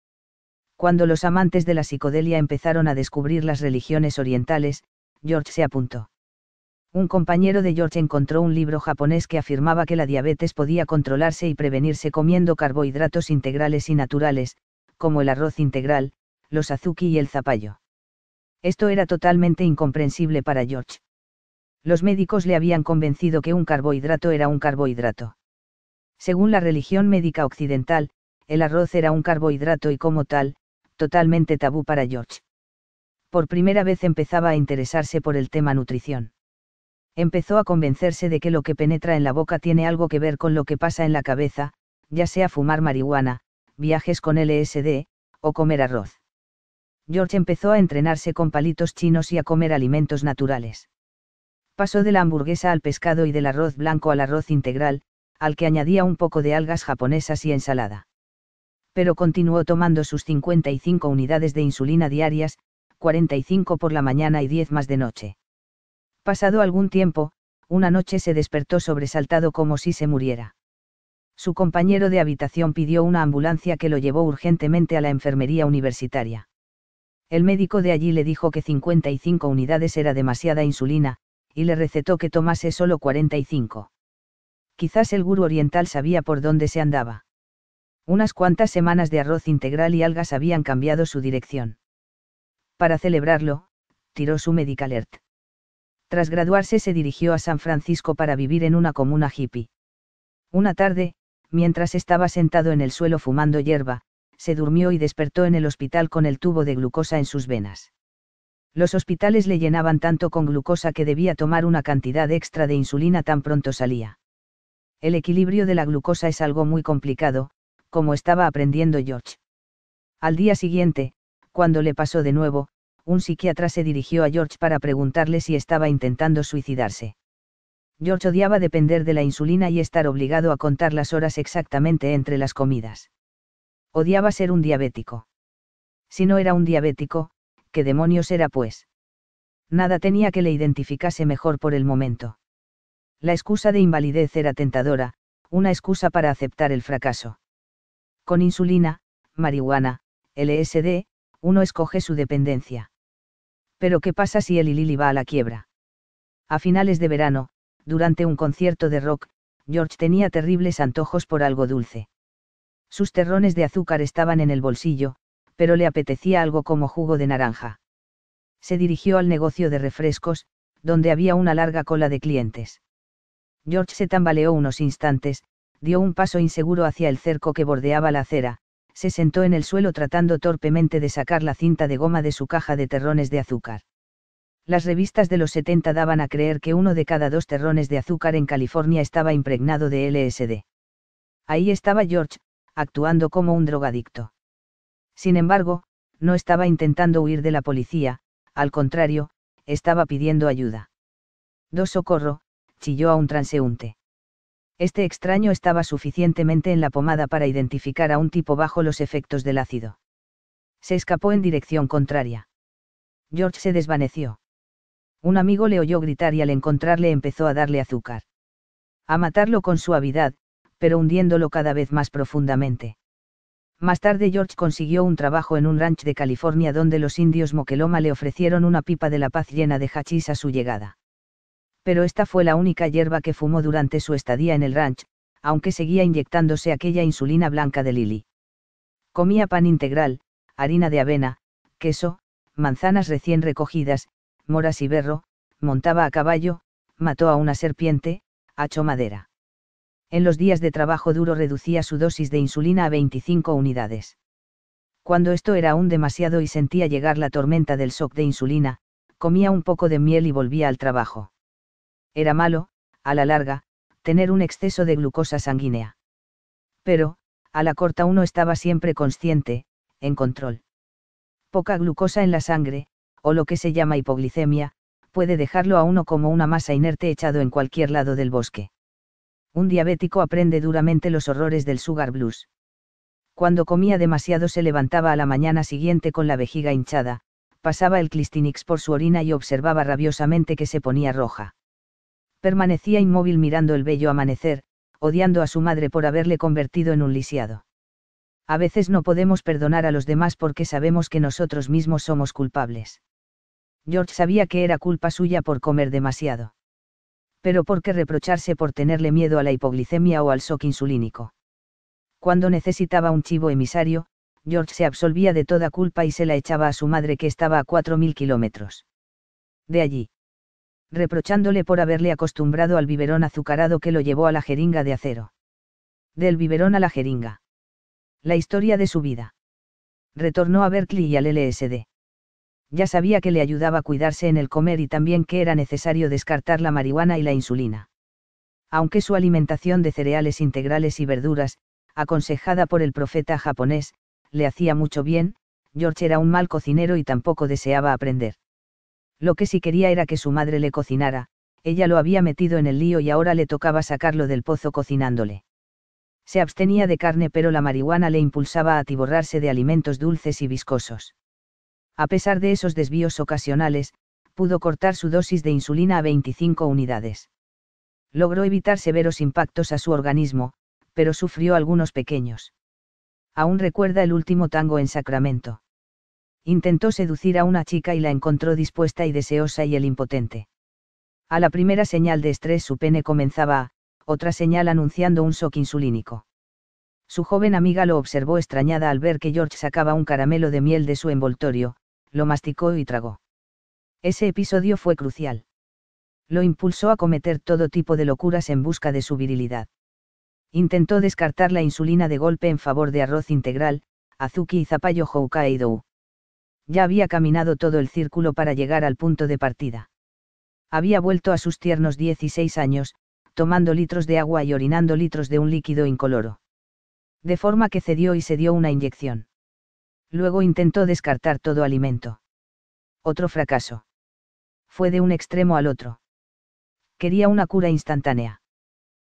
Cuando los amantes de la psicodelia empezaron a descubrir las religiones orientales, George se apuntó un compañero de George encontró un libro japonés que afirmaba que la diabetes podía controlarse y prevenirse comiendo carbohidratos integrales y naturales, como el arroz integral, los azuki y el zapallo. Esto era totalmente incomprensible para George. Los médicos le habían convencido que un carbohidrato era un carbohidrato. Según la religión médica occidental, el arroz era un carbohidrato y como tal, totalmente tabú para George. Por primera vez empezaba a interesarse por el tema nutrición empezó a convencerse de que lo que penetra en la boca tiene algo que ver con lo que pasa en la cabeza, ya sea fumar marihuana, viajes con LSD, o comer arroz. George empezó a entrenarse con palitos chinos y a comer alimentos naturales. Pasó de la hamburguesa al pescado y del arroz blanco al arroz integral, al que añadía un poco de algas japonesas y ensalada. Pero continuó tomando sus 55 unidades de insulina diarias, 45 por la mañana y 10 más de noche. Pasado algún tiempo, una noche se despertó sobresaltado como si se muriera. Su compañero de habitación pidió una ambulancia que lo llevó urgentemente a la enfermería universitaria. El médico de allí le dijo que 55 unidades era demasiada insulina, y le recetó que tomase solo 45. Quizás el gurú oriental sabía por dónde se andaba. Unas cuantas semanas de arroz integral y algas habían cambiado su dirección. Para celebrarlo, tiró su medical alert. Tras graduarse se dirigió a San Francisco para vivir en una comuna hippie. Una tarde, mientras estaba sentado en el suelo fumando hierba, se durmió y despertó en el hospital con el tubo de glucosa en sus venas. Los hospitales le llenaban tanto con glucosa que debía tomar una cantidad extra de insulina tan pronto salía. El equilibrio de la glucosa es algo muy complicado, como estaba aprendiendo George. Al día siguiente, cuando le pasó de nuevo, un psiquiatra se dirigió a George para preguntarle si estaba intentando suicidarse. George odiaba depender de la insulina y estar obligado a contar las horas exactamente entre las comidas. Odiaba ser un diabético. Si no era un diabético, ¿qué demonios era pues? Nada tenía que le identificase mejor por el momento. La excusa de invalidez era tentadora, una excusa para aceptar el fracaso. Con insulina, marihuana, LSD, uno escoge su dependencia. Pero ¿qué pasa si él y va a la quiebra? A finales de verano, durante un concierto de rock, George tenía terribles antojos por algo dulce. Sus terrones de azúcar estaban en el bolsillo, pero le apetecía algo como jugo de naranja. Se dirigió al negocio de refrescos, donde había una larga cola de clientes. George se tambaleó unos instantes, dio un paso inseguro hacia el cerco que bordeaba la acera, se sentó en el suelo tratando torpemente de sacar la cinta de goma de su caja de terrones de azúcar. Las revistas de los 70 daban a creer que uno de cada dos terrones de azúcar en California estaba impregnado de LSD. Ahí estaba George, actuando como un drogadicto. Sin embargo, no estaba intentando huir de la policía, al contrario, estaba pidiendo ayuda. Dos socorro, chilló a un transeúnte. Este extraño estaba suficientemente en la pomada para identificar a un tipo bajo los efectos del ácido. Se escapó en dirección contraria. George se desvaneció. Un amigo le oyó gritar y al encontrarle empezó a darle azúcar. A matarlo con suavidad, pero hundiéndolo cada vez más profundamente. Más tarde George consiguió un trabajo en un ranch de California donde los indios Moqueloma le ofrecieron una pipa de la paz llena de hachís a su llegada pero esta fue la única hierba que fumó durante su estadía en el ranch, aunque seguía inyectándose aquella insulina blanca de Lily. Comía pan integral, harina de avena, queso, manzanas recién recogidas, moras y berro, montaba a caballo, mató a una serpiente, hachó madera. En los días de trabajo duro reducía su dosis de insulina a 25 unidades. Cuando esto era aún demasiado y sentía llegar la tormenta del shock de insulina, comía un poco de miel y volvía al trabajo. Era malo, a la larga, tener un exceso de glucosa sanguínea. Pero, a la corta uno estaba siempre consciente, en control. Poca glucosa en la sangre, o lo que se llama hipoglicemia, puede dejarlo a uno como una masa inerte echado en cualquier lado del bosque. Un diabético aprende duramente los horrores del sugar blues. Cuando comía demasiado se levantaba a la mañana siguiente con la vejiga hinchada, pasaba el clistinix por su orina y observaba rabiosamente que se ponía roja permanecía inmóvil mirando el bello amanecer, odiando a su madre por haberle convertido en un lisiado. A veces no podemos perdonar a los demás porque sabemos que nosotros mismos somos culpables. George sabía que era culpa suya por comer demasiado. Pero ¿por qué reprocharse por tenerle miedo a la hipoglicemia o al shock insulínico? Cuando necesitaba un chivo emisario, George se absolvía de toda culpa y se la echaba a su madre que estaba a 4.000 kilómetros. De allí reprochándole por haberle acostumbrado al biberón azucarado que lo llevó a la jeringa de acero. Del biberón a la jeringa. La historia de su vida. Retornó a Berkeley y al LSD. Ya sabía que le ayudaba a cuidarse en el comer y también que era necesario descartar la marihuana y la insulina. Aunque su alimentación de cereales integrales y verduras, aconsejada por el profeta japonés, le hacía mucho bien, George era un mal cocinero y tampoco deseaba aprender lo que sí quería era que su madre le cocinara, ella lo había metido en el lío y ahora le tocaba sacarlo del pozo cocinándole. Se abstenía de carne pero la marihuana le impulsaba a atiborrarse de alimentos dulces y viscosos. A pesar de esos desvíos ocasionales, pudo cortar su dosis de insulina a 25 unidades. Logró evitar severos impactos a su organismo, pero sufrió algunos pequeños. Aún recuerda el último tango en Sacramento intentó seducir a una chica y la encontró dispuesta y deseosa y el impotente. A la primera señal de estrés su pene comenzaba a, otra señal anunciando un shock insulínico. Su joven amiga lo observó extrañada al ver que George sacaba un caramelo de miel de su envoltorio, lo masticó y tragó. Ese episodio fue crucial. Lo impulsó a cometer todo tipo de locuras en busca de su virilidad. Intentó descartar la insulina de golpe en favor de arroz integral, azuki y zapallo hokkaido ya había caminado todo el círculo para llegar al punto de partida. Había vuelto a sus tiernos 16 años, tomando litros de agua y orinando litros de un líquido incoloro. De forma que cedió y se dio una inyección. Luego intentó descartar todo alimento. Otro fracaso. Fue de un extremo al otro. Quería una cura instantánea.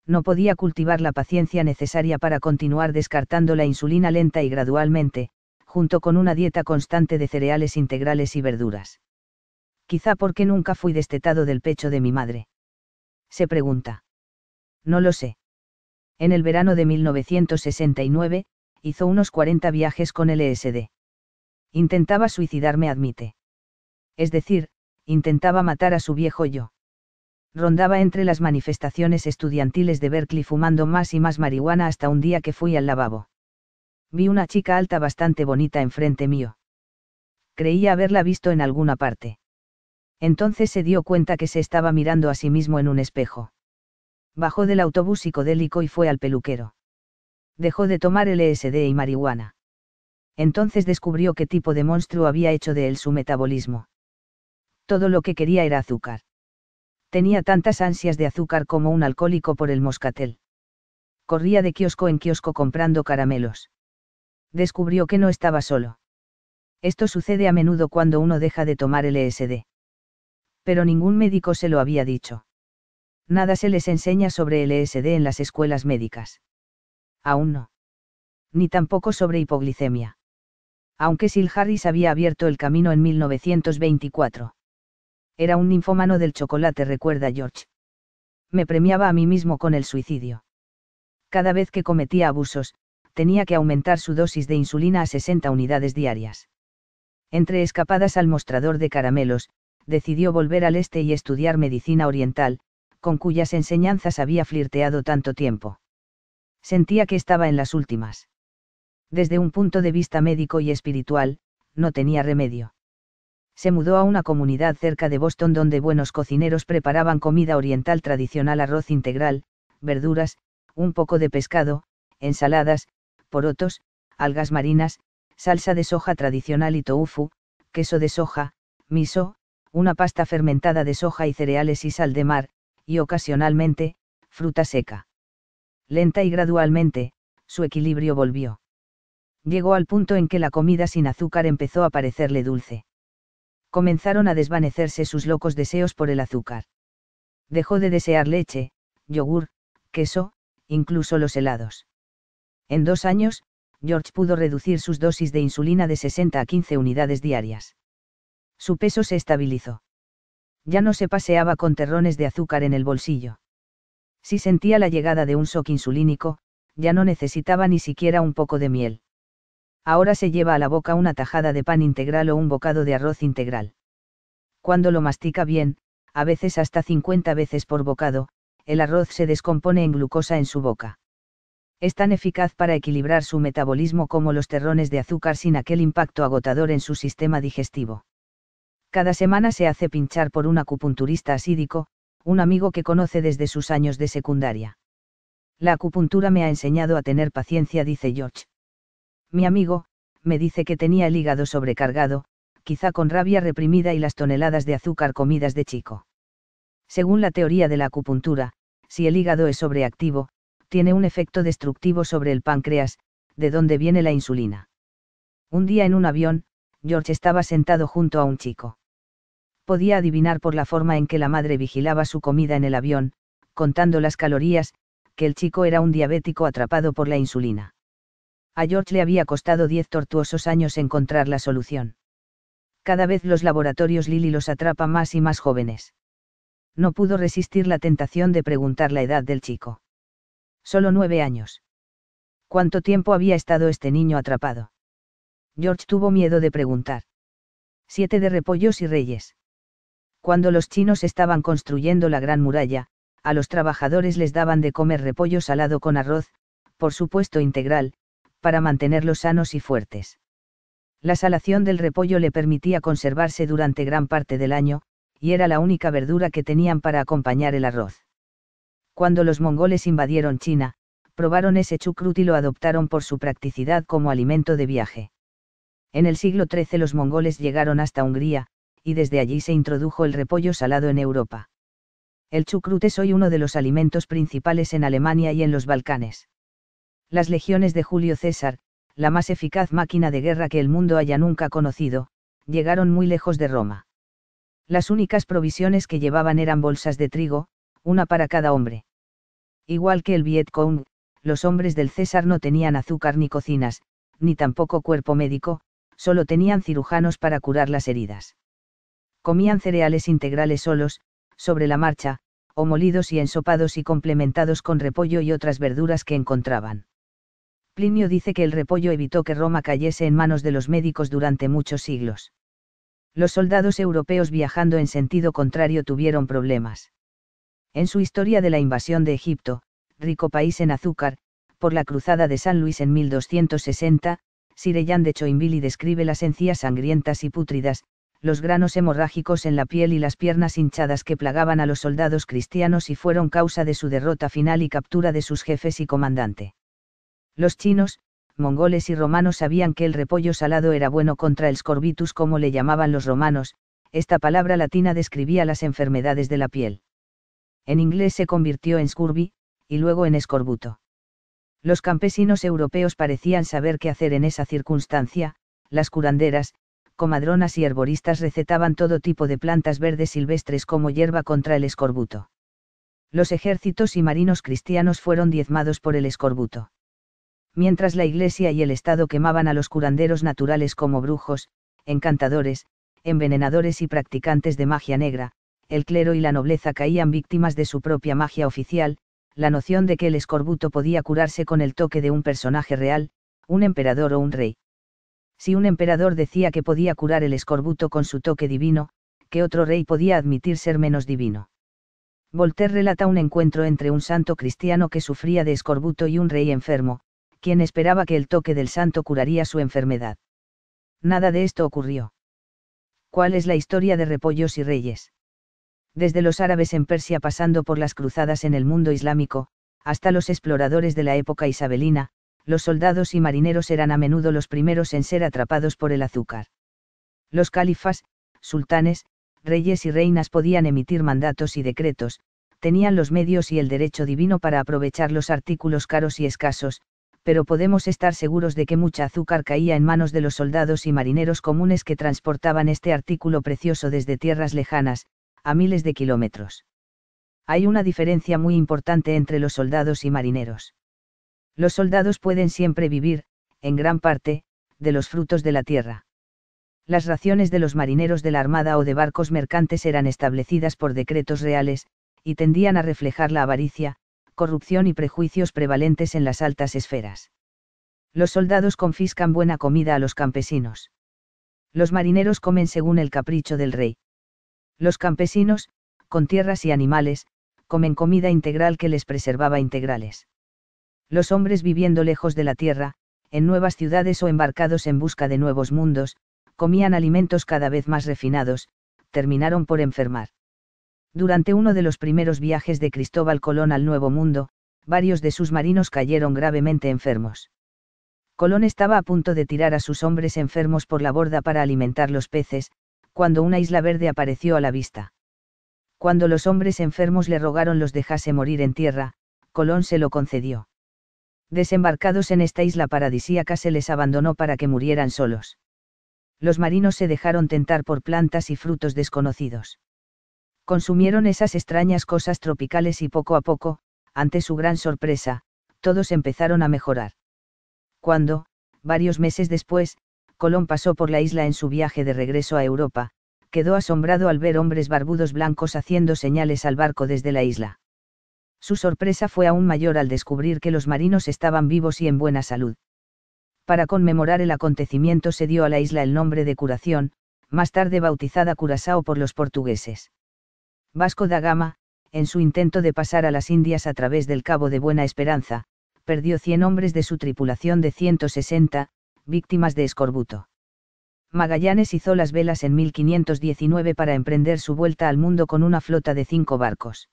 No podía cultivar la paciencia necesaria para continuar descartando la insulina lenta y gradualmente, junto con una dieta constante de cereales integrales y verduras. Quizá porque nunca fui destetado del pecho de mi madre. Se pregunta. No lo sé. En el verano de 1969, hizo unos 40 viajes con LSD. E intentaba suicidarme, admite. Es decir, intentaba matar a su viejo yo. Rondaba entre las manifestaciones estudiantiles de Berkeley fumando más y más marihuana hasta un día que fui al lavabo vi una chica alta bastante bonita enfrente mío. Creía haberla visto en alguna parte. Entonces se dio cuenta que se estaba mirando a sí mismo en un espejo. Bajó del autobús psicodélico y fue al peluquero. Dejó de tomar LSD y marihuana. Entonces descubrió qué tipo de monstruo había hecho de él su metabolismo. Todo lo que quería era azúcar. Tenía tantas ansias de azúcar como un alcohólico por el moscatel corría de kiosco en kiosco comprando caramelos descubrió que no estaba solo. Esto sucede a menudo cuando uno deja de tomar LSD. E Pero ningún médico se lo había dicho. Nada se les enseña sobre LSD e en las escuelas médicas. Aún no. Ni tampoco sobre hipoglicemia. Aunque Sil Harris había abierto el camino en 1924. Era un ninfómano del chocolate, recuerda George. Me premiaba a mí mismo con el suicidio. Cada vez que cometía abusos, tenía que aumentar su dosis de insulina a 60 unidades diarias. Entre escapadas al mostrador de caramelos, decidió volver al este y estudiar medicina oriental, con cuyas enseñanzas había flirteado tanto tiempo. Sentía que estaba en las últimas. Desde un punto de vista médico y espiritual, no tenía remedio. Se mudó a una comunidad cerca de Boston donde buenos cocineros preparaban comida oriental tradicional arroz integral, verduras, un poco de pescado, ensaladas, porotos, algas marinas, salsa de soja tradicional y tofu, queso de soja, miso, una pasta fermentada de soja y cereales y sal de mar, y ocasionalmente, fruta seca. Lenta y gradualmente, su equilibrio volvió. Llegó al punto en que la comida sin azúcar empezó a parecerle dulce. Comenzaron a desvanecerse sus locos deseos por el azúcar. Dejó de desear leche, yogur, queso, incluso los helados. En dos años, George pudo reducir sus dosis de insulina de 60 a 15 unidades diarias. Su peso se estabilizó. Ya no se paseaba con terrones de azúcar en el bolsillo. Si sentía la llegada de un shock insulínico, ya no necesitaba ni siquiera un poco de miel. Ahora se lleva a la boca una tajada de pan integral o un bocado de arroz integral. Cuando lo mastica bien, a veces hasta 50 veces por bocado, el arroz se descompone en glucosa en su boca es tan eficaz para equilibrar su metabolismo como los terrones de azúcar sin aquel impacto agotador en su sistema digestivo. Cada semana se hace pinchar por un acupunturista asídico, un amigo que conoce desde sus años de secundaria. La acupuntura me ha enseñado a tener paciencia, dice George. Mi amigo, me dice que tenía el hígado sobrecargado, quizá con rabia reprimida y las toneladas de azúcar comidas de chico. Según la teoría de la acupuntura, si el hígado es sobreactivo, tiene un efecto destructivo sobre el páncreas, de donde viene la insulina. Un día en un avión, George estaba sentado junto a un chico. Podía adivinar por la forma en que la madre vigilaba su comida en el avión, contando las calorías, que el chico era un diabético atrapado por la insulina. A George le había costado diez tortuosos años encontrar la solución. Cada vez los laboratorios Lily los atrapa más y más jóvenes. No pudo resistir la tentación de preguntar la edad del chico. Solo nueve años. ¿Cuánto tiempo había estado este niño atrapado? George tuvo miedo de preguntar. Siete de repollos y reyes. Cuando los chinos estaban construyendo la gran muralla, a los trabajadores les daban de comer repollo salado con arroz, por supuesto integral, para mantenerlos sanos y fuertes. La salación del repollo le permitía conservarse durante gran parte del año, y era la única verdura que tenían para acompañar el arroz cuando los mongoles invadieron China, probaron ese chucrut y lo adoptaron por su practicidad como alimento de viaje. En el siglo XIII los mongoles llegaron hasta Hungría, y desde allí se introdujo el repollo salado en Europa. El chucrut es hoy uno de los alimentos principales en Alemania y en los Balcanes. Las legiones de Julio César, la más eficaz máquina de guerra que el mundo haya nunca conocido, llegaron muy lejos de Roma. Las únicas provisiones que llevaban eran bolsas de trigo, una para cada hombre. Igual que el Vietcong, los hombres del César no tenían azúcar ni cocinas, ni tampoco cuerpo médico, solo tenían cirujanos para curar las heridas. Comían cereales integrales solos, sobre la marcha, o molidos y ensopados y complementados con repollo y otras verduras que encontraban. Plinio dice que el repollo evitó que Roma cayese en manos de los médicos durante muchos siglos. Los soldados europeos viajando en sentido contrario tuvieron problemas en su historia de la invasión de Egipto, rico país en azúcar, por la cruzada de San Luis en 1260, Sirellán de Choimbili describe las encías sangrientas y pútridas, los granos hemorrágicos en la piel y las piernas hinchadas que plagaban a los soldados cristianos y fueron causa de su derrota final y captura de sus jefes y comandante. Los chinos, mongoles y romanos sabían que el repollo salado era bueno contra el scorbitus como le llamaban los romanos, esta palabra latina describía las enfermedades de la piel en inglés se convirtió en scurvy, y luego en escorbuto. Los campesinos europeos parecían saber qué hacer en esa circunstancia, las curanderas, comadronas y herboristas recetaban todo tipo de plantas verdes silvestres como hierba contra el escorbuto. Los ejércitos y marinos cristianos fueron diezmados por el escorbuto. Mientras la Iglesia y el Estado quemaban a los curanderos naturales como brujos, encantadores, envenenadores y practicantes de magia negra, el clero y la nobleza caían víctimas de su propia magia oficial, la noción de que el escorbuto podía curarse con el toque de un personaje real, un emperador o un rey. Si un emperador decía que podía curar el escorbuto con su toque divino, ¿qué otro rey podía admitir ser menos divino. Voltaire relata un encuentro entre un santo cristiano que sufría de escorbuto y un rey enfermo, quien esperaba que el toque del santo curaría su enfermedad. Nada de esto ocurrió. ¿Cuál es la historia de Repollos y Reyes? desde los árabes en Persia pasando por las cruzadas en el mundo islámico, hasta los exploradores de la época isabelina, los soldados y marineros eran a menudo los primeros en ser atrapados por el azúcar. Los califas, sultanes, reyes y reinas podían emitir mandatos y decretos, tenían los medios y el derecho divino para aprovechar los artículos caros y escasos, pero podemos estar seguros de que mucha azúcar caía en manos de los soldados y marineros comunes que transportaban este artículo precioso desde tierras lejanas, a miles de kilómetros. Hay una diferencia muy importante entre los soldados y marineros. Los soldados pueden siempre vivir, en gran parte, de los frutos de la tierra. Las raciones de los marineros de la armada o de barcos mercantes eran establecidas por decretos reales, y tendían a reflejar la avaricia, corrupción y prejuicios prevalentes en las altas esferas. Los soldados confiscan buena comida a los campesinos. Los marineros comen según el capricho del rey. Los campesinos, con tierras y animales, comen comida integral que les preservaba integrales. Los hombres viviendo lejos de la tierra, en nuevas ciudades o embarcados en busca de nuevos mundos, comían alimentos cada vez más refinados, terminaron por enfermar. Durante uno de los primeros viajes de Cristóbal Colón al Nuevo Mundo, varios de sus marinos cayeron gravemente enfermos. Colón estaba a punto de tirar a sus hombres enfermos por la borda para alimentar los peces, cuando una isla verde apareció a la vista. Cuando los hombres enfermos le rogaron los dejase morir en tierra, Colón se lo concedió. Desembarcados en esta isla paradisíaca se les abandonó para que murieran solos. Los marinos se dejaron tentar por plantas y frutos desconocidos. Consumieron esas extrañas cosas tropicales y poco a poco, ante su gran sorpresa, todos empezaron a mejorar. Cuando, varios meses después, Colón pasó por la isla en su viaje de regreso a Europa, quedó asombrado al ver hombres barbudos blancos haciendo señales al barco desde la isla. Su sorpresa fue aún mayor al descubrir que los marinos estaban vivos y en buena salud. Para conmemorar el acontecimiento se dio a la isla el nombre de Curación, más tarde bautizada Curazao por los portugueses. Vasco da Gama, en su intento de pasar a las Indias a través del Cabo de Buena Esperanza, perdió 100 hombres de su tripulación de 160, víctimas de escorbuto. Magallanes hizo las velas en 1519 para emprender su vuelta al mundo con una flota de cinco barcos.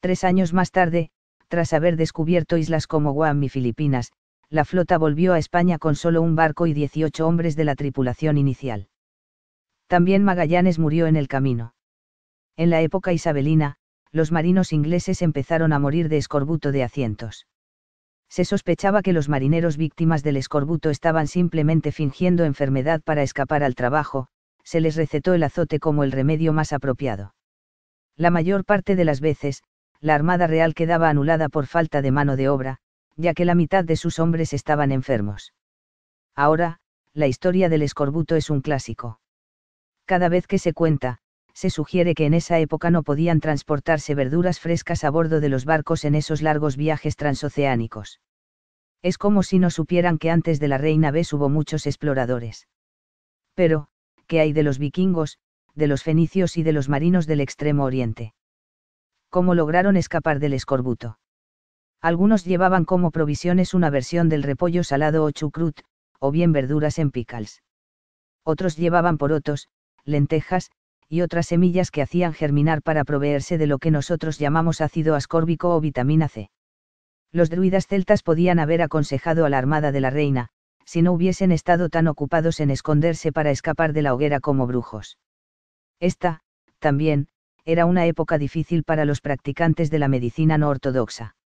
Tres años más tarde, tras haber descubierto islas como Guam y Filipinas, la flota volvió a España con solo un barco y 18 hombres de la tripulación inicial. También Magallanes murió en el camino. En la época isabelina, los marinos ingleses empezaron a morir de escorbuto de asientos se sospechaba que los marineros víctimas del escorbuto estaban simplemente fingiendo enfermedad para escapar al trabajo, se les recetó el azote como el remedio más apropiado. La mayor parte de las veces, la Armada Real quedaba anulada por falta de mano de obra, ya que la mitad de sus hombres estaban enfermos. Ahora, la historia del escorbuto es un clásico. Cada vez que se cuenta, se sugiere que en esa época no podían transportarse verduras frescas a bordo de los barcos en esos largos viajes transoceánicos. Es como si no supieran que antes de la Reina B hubo muchos exploradores. Pero, ¿qué hay de los vikingos, de los fenicios y de los marinos del Extremo Oriente? ¿Cómo lograron escapar del escorbuto? Algunos llevaban como provisiones una versión del repollo salado o chucrut, o bien verduras en pickles. Otros llevaban porotos, lentejas, y otras semillas que hacían germinar para proveerse de lo que nosotros llamamos ácido ascórbico o vitamina C. Los druidas celtas podían haber aconsejado a la armada de la reina, si no hubiesen estado tan ocupados en esconderse para escapar de la hoguera como brujos. Esta, también, era una época difícil para los practicantes de la medicina no ortodoxa.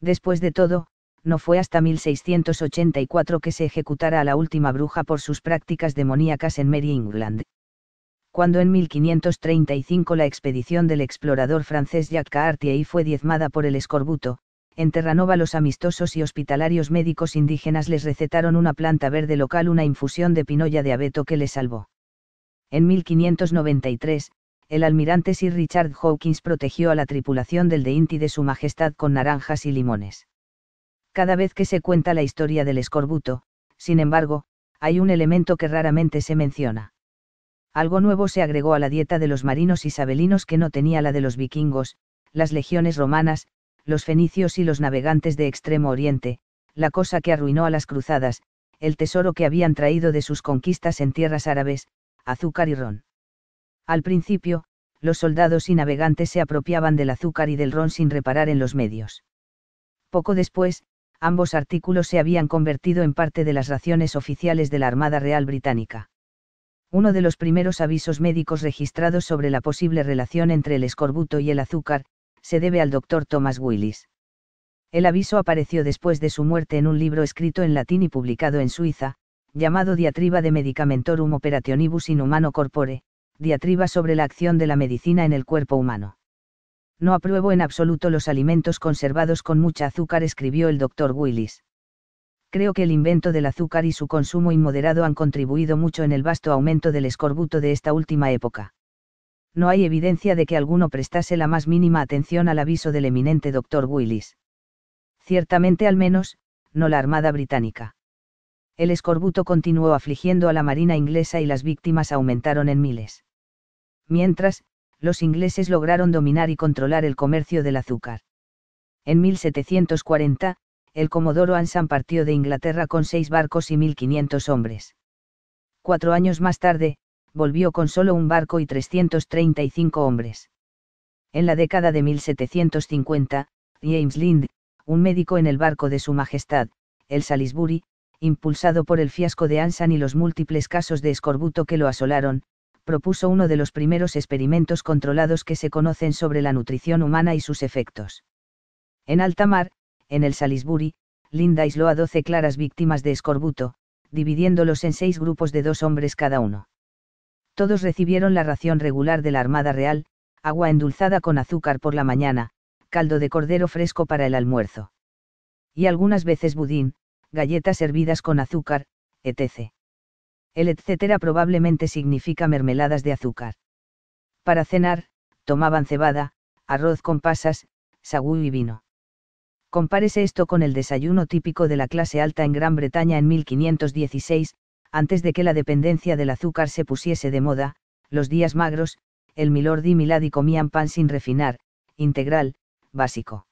Después de todo, no fue hasta 1684 que se ejecutara a la última bruja por sus prácticas demoníacas en Mary England cuando en 1535 la expedición del explorador francés Jacques Cartier fue diezmada por el escorbuto, en Terranova los amistosos y hospitalarios médicos indígenas les recetaron una planta verde local, una infusión de pinoya de abeto que les salvó. En 1593, el almirante Sir Richard Hawkins protegió a la tripulación del Inti de Su Majestad con naranjas y limones. Cada vez que se cuenta la historia del escorbuto, sin embargo, hay un elemento que raramente se menciona. Algo nuevo se agregó a la dieta de los marinos isabelinos que no tenía la de los vikingos, las legiones romanas, los fenicios y los navegantes de Extremo Oriente, la cosa que arruinó a las cruzadas, el tesoro que habían traído de sus conquistas en tierras árabes, azúcar y ron. Al principio, los soldados y navegantes se apropiaban del azúcar y del ron sin reparar en los medios. Poco después, ambos artículos se habían convertido en parte de las raciones oficiales de la Armada Real Británica uno de los primeros avisos médicos registrados sobre la posible relación entre el escorbuto y el azúcar, se debe al doctor Thomas Willis. El aviso apareció después de su muerte en un libro escrito en latín y publicado en Suiza, llamado Diatriba de Medicamentorum Operationibus in Humano Corpore, diatriba sobre la acción de la medicina en el cuerpo humano. No apruebo en absoluto los alimentos conservados con mucha azúcar, escribió el doctor Willis. Creo que el invento del azúcar y su consumo inmoderado han contribuido mucho en el vasto aumento del escorbuto de esta última época. No hay evidencia de que alguno prestase la más mínima atención al aviso del eminente doctor Willis. Ciertamente al menos, no la Armada británica. El escorbuto continuó afligiendo a la Marina inglesa y las víctimas aumentaron en miles. Mientras, los ingleses lograron dominar y controlar el comercio del azúcar. En 1740, el comodoro Ansan partió de Inglaterra con seis barcos y 1.500 hombres. Cuatro años más tarde, volvió con solo un barco y 335 hombres. En la década de 1750, James Lind, un médico en el barco de Su Majestad, el Salisbury, impulsado por el fiasco de Ansan y los múltiples casos de escorbuto que lo asolaron, propuso uno de los primeros experimentos controlados que se conocen sobre la nutrición humana y sus efectos. En alta mar, en el Salisbury, Linda aisló a doce claras víctimas de escorbuto, dividiéndolos en seis grupos de dos hombres cada uno. Todos recibieron la ración regular de la Armada Real, agua endulzada con azúcar por la mañana, caldo de cordero fresco para el almuerzo. Y algunas veces budín, galletas hervidas con azúcar, etc. El etcétera probablemente significa mermeladas de azúcar. Para cenar, tomaban cebada, arroz con pasas, sagú y vino. Compárese esto con el desayuno típico de la clase alta en Gran Bretaña en 1516, antes de que la dependencia del azúcar se pusiese de moda, los días magros, el milord y milady comían pan sin refinar, integral, básico.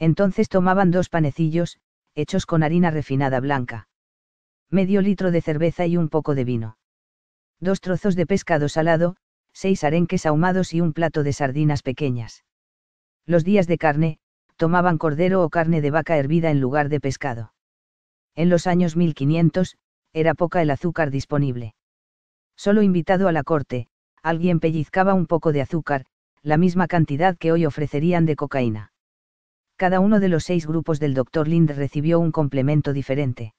Entonces tomaban dos panecillos, hechos con harina refinada blanca. Medio litro de cerveza y un poco de vino. Dos trozos de pescado salado, seis arenques ahumados y un plato de sardinas pequeñas. Los días de carne, tomaban cordero o carne de vaca hervida en lugar de pescado. En los años 1500, era poca el azúcar disponible. Solo invitado a la corte, alguien pellizcaba un poco de azúcar, la misma cantidad que hoy ofrecerían de cocaína. Cada uno de los seis grupos del doctor Lind recibió un complemento diferente.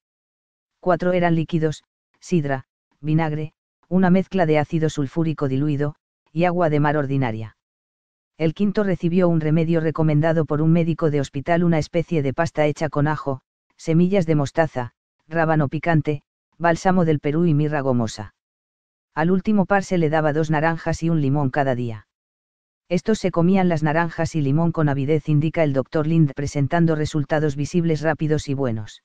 Cuatro eran líquidos, sidra, vinagre, una mezcla de ácido sulfúrico diluido, y agua de mar ordinaria. El quinto recibió un remedio recomendado por un médico de hospital, una especie de pasta hecha con ajo, semillas de mostaza, rábano picante, bálsamo del Perú y mirra gomosa. Al último par se le daba dos naranjas y un limón cada día. Estos se comían las naranjas y limón con avidez, indica el doctor Lind, presentando resultados visibles rápidos y buenos.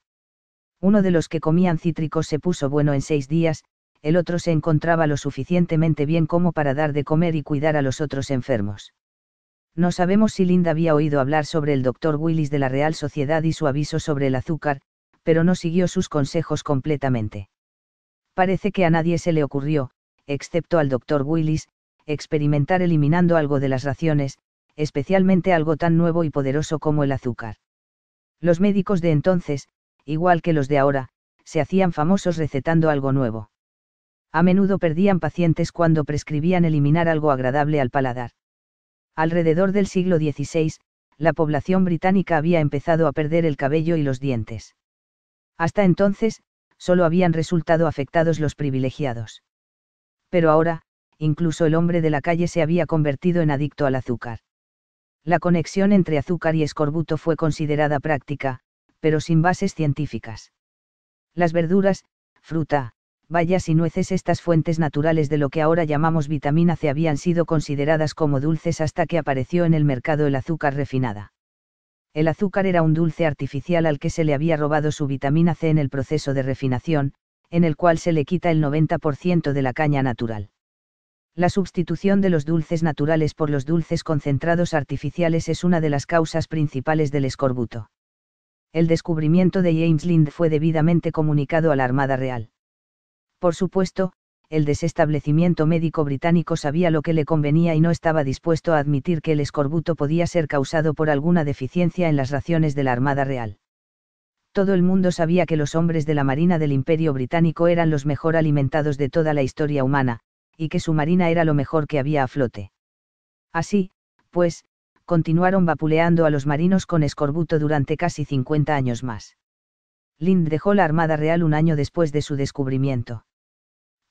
Uno de los que comían cítricos se puso bueno en seis días, el otro se encontraba lo suficientemente bien como para dar de comer y cuidar a los otros enfermos no sabemos si Linda había oído hablar sobre el doctor Willis de la Real Sociedad y su aviso sobre el azúcar, pero no siguió sus consejos completamente. Parece que a nadie se le ocurrió, excepto al doctor Willis, experimentar eliminando algo de las raciones, especialmente algo tan nuevo y poderoso como el azúcar. Los médicos de entonces, igual que los de ahora, se hacían famosos recetando algo nuevo. A menudo perdían pacientes cuando prescribían eliminar algo agradable al paladar. Alrededor del siglo XVI, la población británica había empezado a perder el cabello y los dientes. Hasta entonces, solo habían resultado afectados los privilegiados. Pero ahora, incluso el hombre de la calle se había convertido en adicto al azúcar. La conexión entre azúcar y escorbuto fue considerada práctica, pero sin bases científicas. Las verduras, fruta, Vallas y nueces estas fuentes naturales de lo que ahora llamamos vitamina C habían sido consideradas como dulces hasta que apareció en el mercado el azúcar refinada. El azúcar era un dulce artificial al que se le había robado su vitamina C en el proceso de refinación, en el cual se le quita el 90% de la caña natural. La sustitución de los dulces naturales por los dulces concentrados artificiales es una de las causas principales del escorbuto. El descubrimiento de James Lind fue debidamente comunicado a la Armada Real. Por supuesto, el desestablecimiento médico británico sabía lo que le convenía y no estaba dispuesto a admitir que el escorbuto podía ser causado por alguna deficiencia en las raciones de la Armada Real. Todo el mundo sabía que los hombres de la Marina del Imperio Británico eran los mejor alimentados de toda la historia humana, y que su marina era lo mejor que había a flote. Así, pues, continuaron vapuleando a los marinos con escorbuto durante casi 50 años más. Lind dejó la Armada Real un año después de su descubrimiento.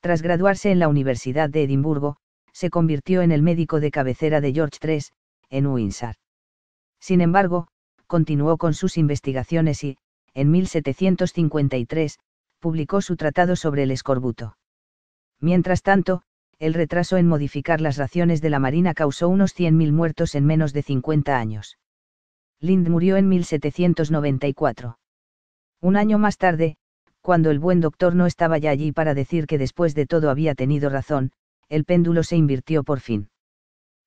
Tras graduarse en la Universidad de Edimburgo, se convirtió en el médico de cabecera de George III, en Windsor. Sin embargo, continuó con sus investigaciones y, en 1753, publicó su tratado sobre el escorbuto. Mientras tanto, el retraso en modificar las raciones de la Marina causó unos 100.000 muertos en menos de 50 años. Lind murió en 1794. Un año más tarde, cuando el buen doctor no estaba ya allí para decir que después de todo había tenido razón, el péndulo se invirtió por fin.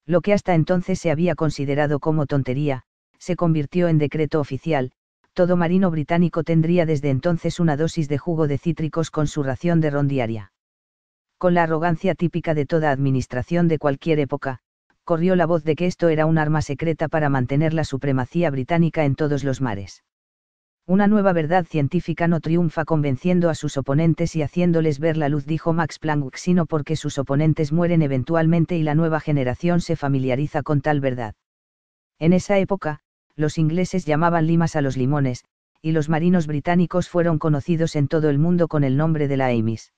Lo que hasta entonces se había considerado como tontería, se convirtió en decreto oficial, todo marino británico tendría desde entonces una dosis de jugo de cítricos con su ración de ron diaria. Con la arrogancia típica de toda administración de cualquier época, corrió la voz de que esto era un arma secreta para mantener la supremacía británica en todos los mares. Una nueva verdad científica no triunfa convenciendo a sus oponentes y haciéndoles ver la luz, dijo Max Planck, sino porque sus oponentes mueren eventualmente y la nueva generación se familiariza con tal verdad. En esa época, los ingleses llamaban limas a los limones, y los marinos británicos fueron conocidos en todo el mundo con el nombre de la Amis.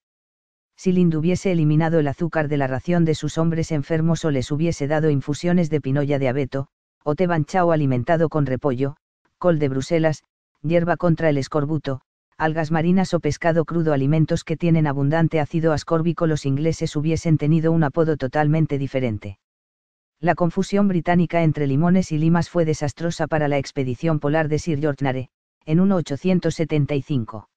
Si Lind hubiese eliminado el azúcar de la ración de sus hombres enfermos o les hubiese dado infusiones de pinoya de abeto, o teban chao alimentado con repollo, col de Bruselas, hierba contra el escorbuto, algas marinas o pescado crudo alimentos que tienen abundante ácido ascórbico los ingleses hubiesen tenido un apodo totalmente diferente. La confusión británica entre limones y limas fue desastrosa para la expedición polar de Sir George en 1875.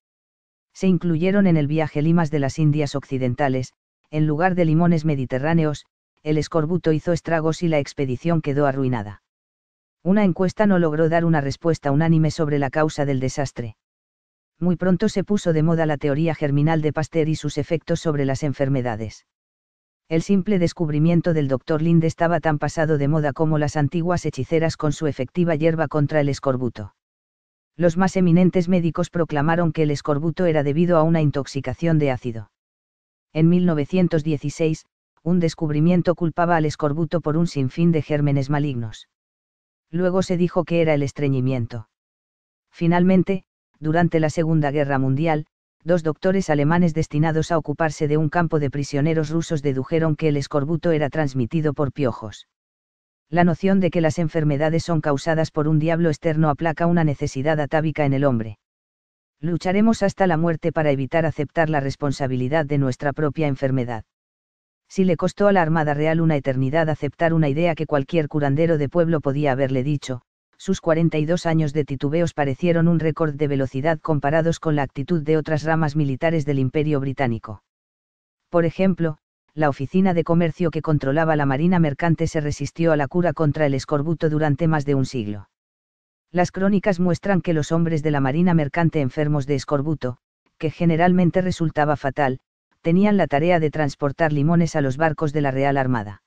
Se incluyeron en el viaje limas de las Indias Occidentales, en lugar de limones mediterráneos, el escorbuto hizo estragos y la expedición quedó arruinada. Una encuesta no logró dar una respuesta unánime sobre la causa del desastre. Muy pronto se puso de moda la teoría germinal de Pasteur y sus efectos sobre las enfermedades. El simple descubrimiento del doctor Lind estaba tan pasado de moda como las antiguas hechiceras con su efectiva hierba contra el escorbuto. Los más eminentes médicos proclamaron que el escorbuto era debido a una intoxicación de ácido. En 1916, un descubrimiento culpaba al escorbuto por un sinfín de gérmenes malignos luego se dijo que era el estreñimiento. Finalmente, durante la Segunda Guerra Mundial, dos doctores alemanes destinados a ocuparse de un campo de prisioneros rusos dedujeron que el escorbuto era transmitido por piojos. La noción de que las enfermedades son causadas por un diablo externo aplaca una necesidad atávica en el hombre. Lucharemos hasta la muerte para evitar aceptar la responsabilidad de nuestra propia enfermedad si le costó a la Armada Real una eternidad aceptar una idea que cualquier curandero de pueblo podía haberle dicho, sus 42 años de titubeos parecieron un récord de velocidad comparados con la actitud de otras ramas militares del Imperio británico. Por ejemplo, la oficina de comercio que controlaba la Marina Mercante se resistió a la cura contra el escorbuto durante más de un siglo. Las crónicas muestran que los hombres de la Marina Mercante enfermos de escorbuto, que generalmente resultaba fatal, tenían la tarea de transportar limones a los barcos de la Real Armada.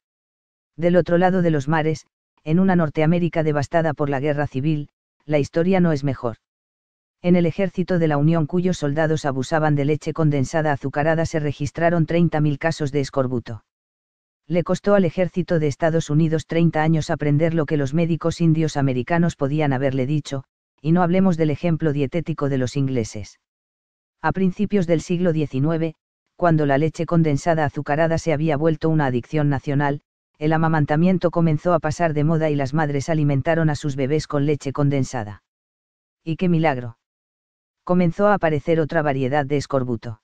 Del otro lado de los mares, en una Norteamérica devastada por la guerra civil, la historia no es mejor. En el ejército de la Unión cuyos soldados abusaban de leche condensada azucarada se registraron 30.000 casos de escorbuto. Le costó al ejército de Estados Unidos 30 años aprender lo que los médicos indios americanos podían haberle dicho, y no hablemos del ejemplo dietético de los ingleses. A principios del siglo XIX, cuando la leche condensada azucarada se había vuelto una adicción nacional, el amamantamiento comenzó a pasar de moda y las madres alimentaron a sus bebés con leche condensada. ¡Y qué milagro! Comenzó a aparecer otra variedad de escorbuto.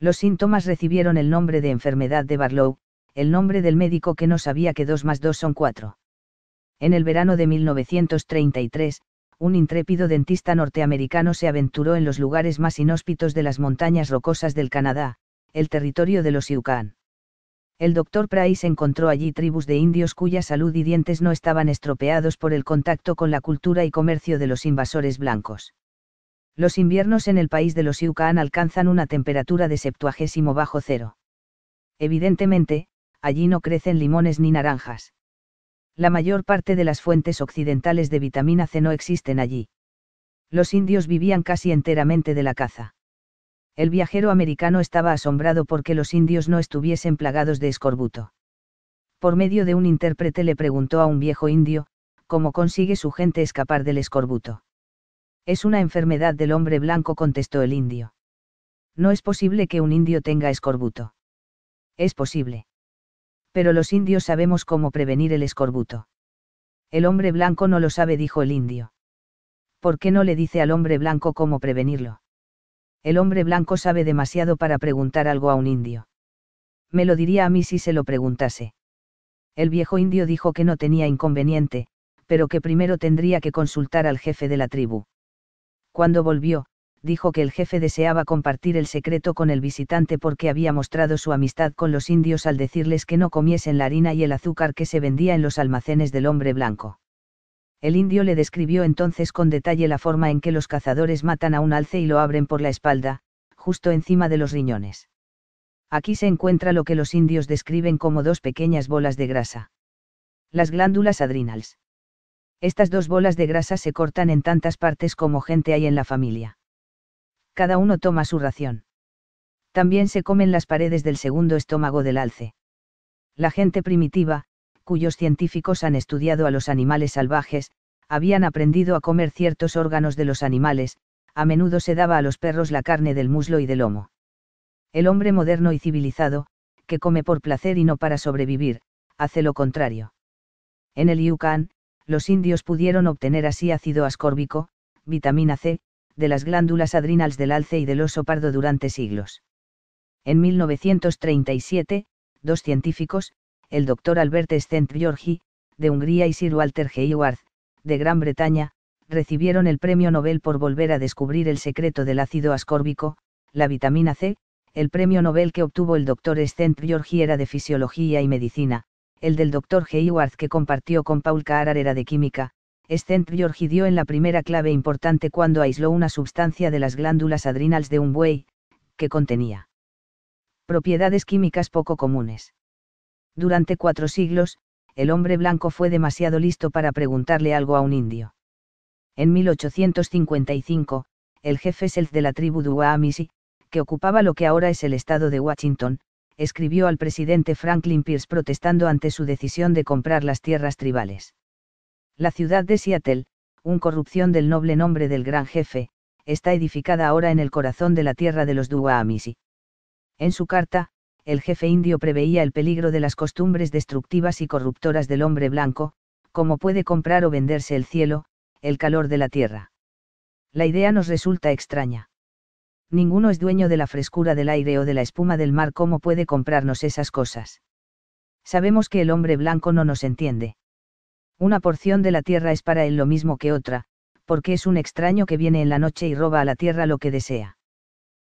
Los síntomas recibieron el nombre de enfermedad de Barlow, el nombre del médico que no sabía que dos más 2 son 4. En el verano de 1933, un intrépido dentista norteamericano se aventuró en los lugares más inhóspitos de las montañas rocosas del Canadá, el territorio de los Yucán. El doctor Price encontró allí tribus de indios cuya salud y dientes no estaban estropeados por el contacto con la cultura y comercio de los invasores blancos. Los inviernos en el país de los Yucán alcanzan una temperatura de septuagésimo bajo cero. Evidentemente, allí no crecen limones ni naranjas. La mayor parte de las fuentes occidentales de vitamina C no existen allí. Los indios vivían casi enteramente de la caza. El viajero americano estaba asombrado porque los indios no estuviesen plagados de escorbuto. Por medio de un intérprete le preguntó a un viejo indio, ¿cómo consigue su gente escapar del escorbuto? Es una enfermedad del hombre blanco, contestó el indio. No es posible que un indio tenga escorbuto. Es posible. Pero los indios sabemos cómo prevenir el escorbuto. El hombre blanco no lo sabe, dijo el indio. ¿Por qué no le dice al hombre blanco cómo prevenirlo? El hombre blanco sabe demasiado para preguntar algo a un indio. Me lo diría a mí si se lo preguntase. El viejo indio dijo que no tenía inconveniente, pero que primero tendría que consultar al jefe de la tribu. Cuando volvió, dijo que el jefe deseaba compartir el secreto con el visitante porque había mostrado su amistad con los indios al decirles que no comiesen la harina y el azúcar que se vendía en los almacenes del hombre blanco. El indio le describió entonces con detalle la forma en que los cazadores matan a un alce y lo abren por la espalda, justo encima de los riñones. Aquí se encuentra lo que los indios describen como dos pequeñas bolas de grasa. Las glándulas adrenals. Estas dos bolas de grasa se cortan en tantas partes como gente hay en la familia. Cada uno toma su ración. También se comen las paredes del segundo estómago del alce. La gente primitiva, cuyos científicos han estudiado a los animales salvajes, habían aprendido a comer ciertos órganos de los animales, a menudo se daba a los perros la carne del muslo y del lomo. El hombre moderno y civilizado, que come por placer y no para sobrevivir, hace lo contrario. En el Yucán, los indios pudieron obtener así ácido ascórbico, vitamina C, de las glándulas adrenales del alce y del oso pardo durante siglos. En 1937, dos científicos, el doctor Albert Stent Giorgi, de Hungría y Sir Walter Hayward, de Gran Bretaña, recibieron el premio Nobel por volver a descubrir el secreto del ácido ascórbico, la vitamina C, el premio Nobel que obtuvo el doctor Stent Giorgi era de fisiología y medicina, el del doctor Hayward que compartió con Paul Carrar era de química, Stent Giorgi dio en la primera clave importante cuando aisló una sustancia de las glándulas adrenales de un buey, que contenía propiedades químicas poco comunes. Durante cuatro siglos, el hombre blanco fue demasiado listo para preguntarle algo a un indio. En 1855, el jefe Self de la tribu Duwamishi, que ocupaba lo que ahora es el estado de Washington, escribió al presidente Franklin Pierce protestando ante su decisión de comprar las tierras tribales. La ciudad de Seattle, un corrupción del noble nombre del gran jefe, está edificada ahora en el corazón de la tierra de los Duwamishi. En su carta, el jefe indio preveía el peligro de las costumbres destructivas y corruptoras del hombre blanco, como puede comprar o venderse el cielo, el calor de la tierra. La idea nos resulta extraña. Ninguno es dueño de la frescura del aire o de la espuma del mar como puede comprarnos esas cosas. Sabemos que el hombre blanco no nos entiende. Una porción de la tierra es para él lo mismo que otra, porque es un extraño que viene en la noche y roba a la tierra lo que desea.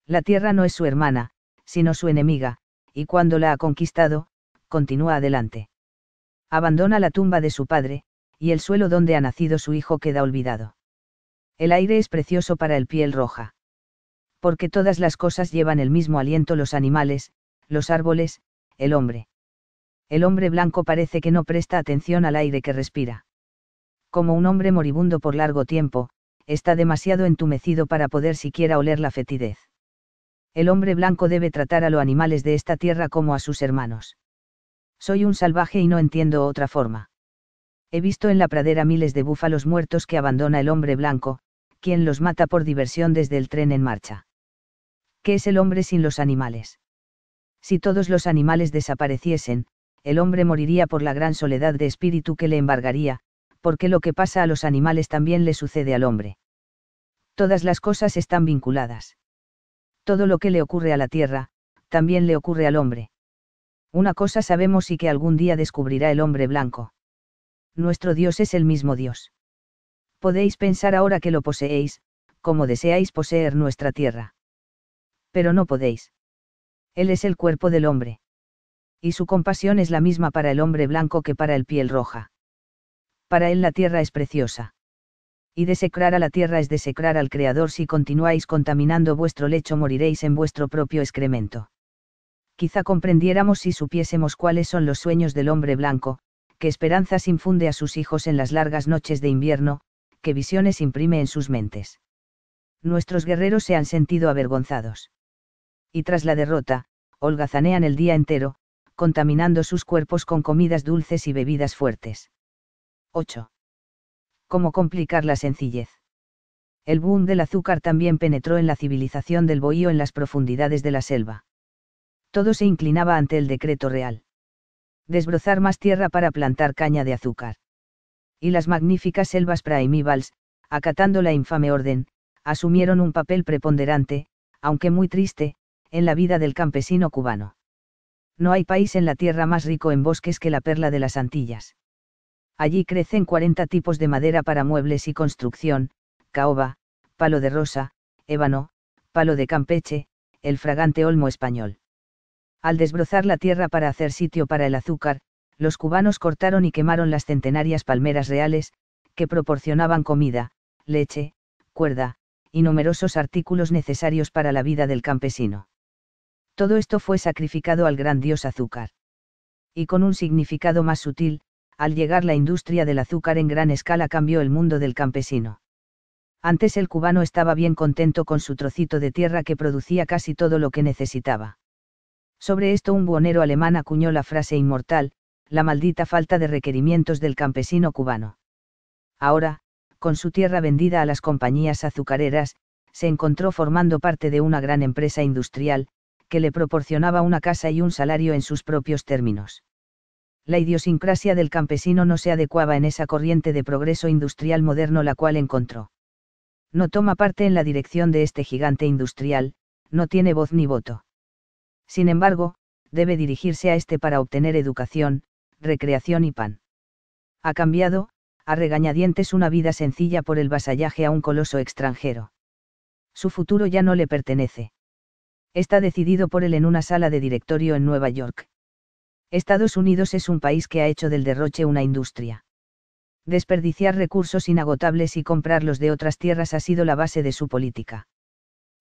La tierra no es su hermana, sino su enemiga, y cuando la ha conquistado, continúa adelante. Abandona la tumba de su padre, y el suelo donde ha nacido su hijo queda olvidado. El aire es precioso para el piel roja. Porque todas las cosas llevan el mismo aliento los animales, los árboles, el hombre. El hombre blanco parece que no presta atención al aire que respira. Como un hombre moribundo por largo tiempo, está demasiado entumecido para poder siquiera oler la fetidez el hombre blanco debe tratar a los animales de esta tierra como a sus hermanos. Soy un salvaje y no entiendo otra forma. He visto en la pradera miles de búfalos muertos que abandona el hombre blanco, quien los mata por diversión desde el tren en marcha. ¿Qué es el hombre sin los animales? Si todos los animales desapareciesen, el hombre moriría por la gran soledad de espíritu que le embargaría, porque lo que pasa a los animales también le sucede al hombre. Todas las cosas están vinculadas todo lo que le ocurre a la tierra, también le ocurre al hombre. Una cosa sabemos y que algún día descubrirá el hombre blanco. Nuestro Dios es el mismo Dios. Podéis pensar ahora que lo poseéis, como deseáis poseer nuestra tierra. Pero no podéis. Él es el cuerpo del hombre. Y su compasión es la misma para el hombre blanco que para el piel roja. Para él la tierra es preciosa y desecrar a la tierra es desecrar al Creador si continuáis contaminando vuestro lecho moriréis en vuestro propio excremento. Quizá comprendiéramos si supiésemos cuáles son los sueños del hombre blanco, qué esperanzas infunde a sus hijos en las largas noches de invierno, qué visiones imprime en sus mentes. Nuestros guerreros se han sentido avergonzados. Y tras la derrota, holgazanean el día entero, contaminando sus cuerpos con comidas dulces y bebidas fuertes. 8 cómo complicar la sencillez. El boom del azúcar también penetró en la civilización del bohío en las profundidades de la selva. Todo se inclinaba ante el decreto real. Desbrozar más tierra para plantar caña de azúcar. Y las magníficas selvas primevals, acatando la infame orden, asumieron un papel preponderante, aunque muy triste, en la vida del campesino cubano. No hay país en la tierra más rico en bosques que la perla de las Antillas. Allí crecen 40 tipos de madera para muebles y construcción, caoba, palo de rosa, ébano, palo de Campeche, el fragante olmo español. Al desbrozar la tierra para hacer sitio para el azúcar, los cubanos cortaron y quemaron las centenarias palmeras reales, que proporcionaban comida, leche, cuerda, y numerosos artículos necesarios para la vida del campesino. Todo esto fue sacrificado al gran dios azúcar. Y con un significado más sutil, al llegar la industria del azúcar en gran escala cambió el mundo del campesino. Antes el cubano estaba bien contento con su trocito de tierra que producía casi todo lo que necesitaba. Sobre esto un buonero alemán acuñó la frase inmortal, la maldita falta de requerimientos del campesino cubano. Ahora, con su tierra vendida a las compañías azucareras, se encontró formando parte de una gran empresa industrial, que le proporcionaba una casa y un salario en sus propios términos la idiosincrasia del campesino no se adecuaba en esa corriente de progreso industrial moderno la cual encontró. No toma parte en la dirección de este gigante industrial, no tiene voz ni voto. Sin embargo, debe dirigirse a este para obtener educación, recreación y pan. Ha cambiado, a regañadientes una vida sencilla por el vasallaje a un coloso extranjero. Su futuro ya no le pertenece. Está decidido por él en una sala de directorio en Nueva York. Estados Unidos es un país que ha hecho del derroche una industria. Desperdiciar recursos inagotables y comprarlos de otras tierras ha sido la base de su política.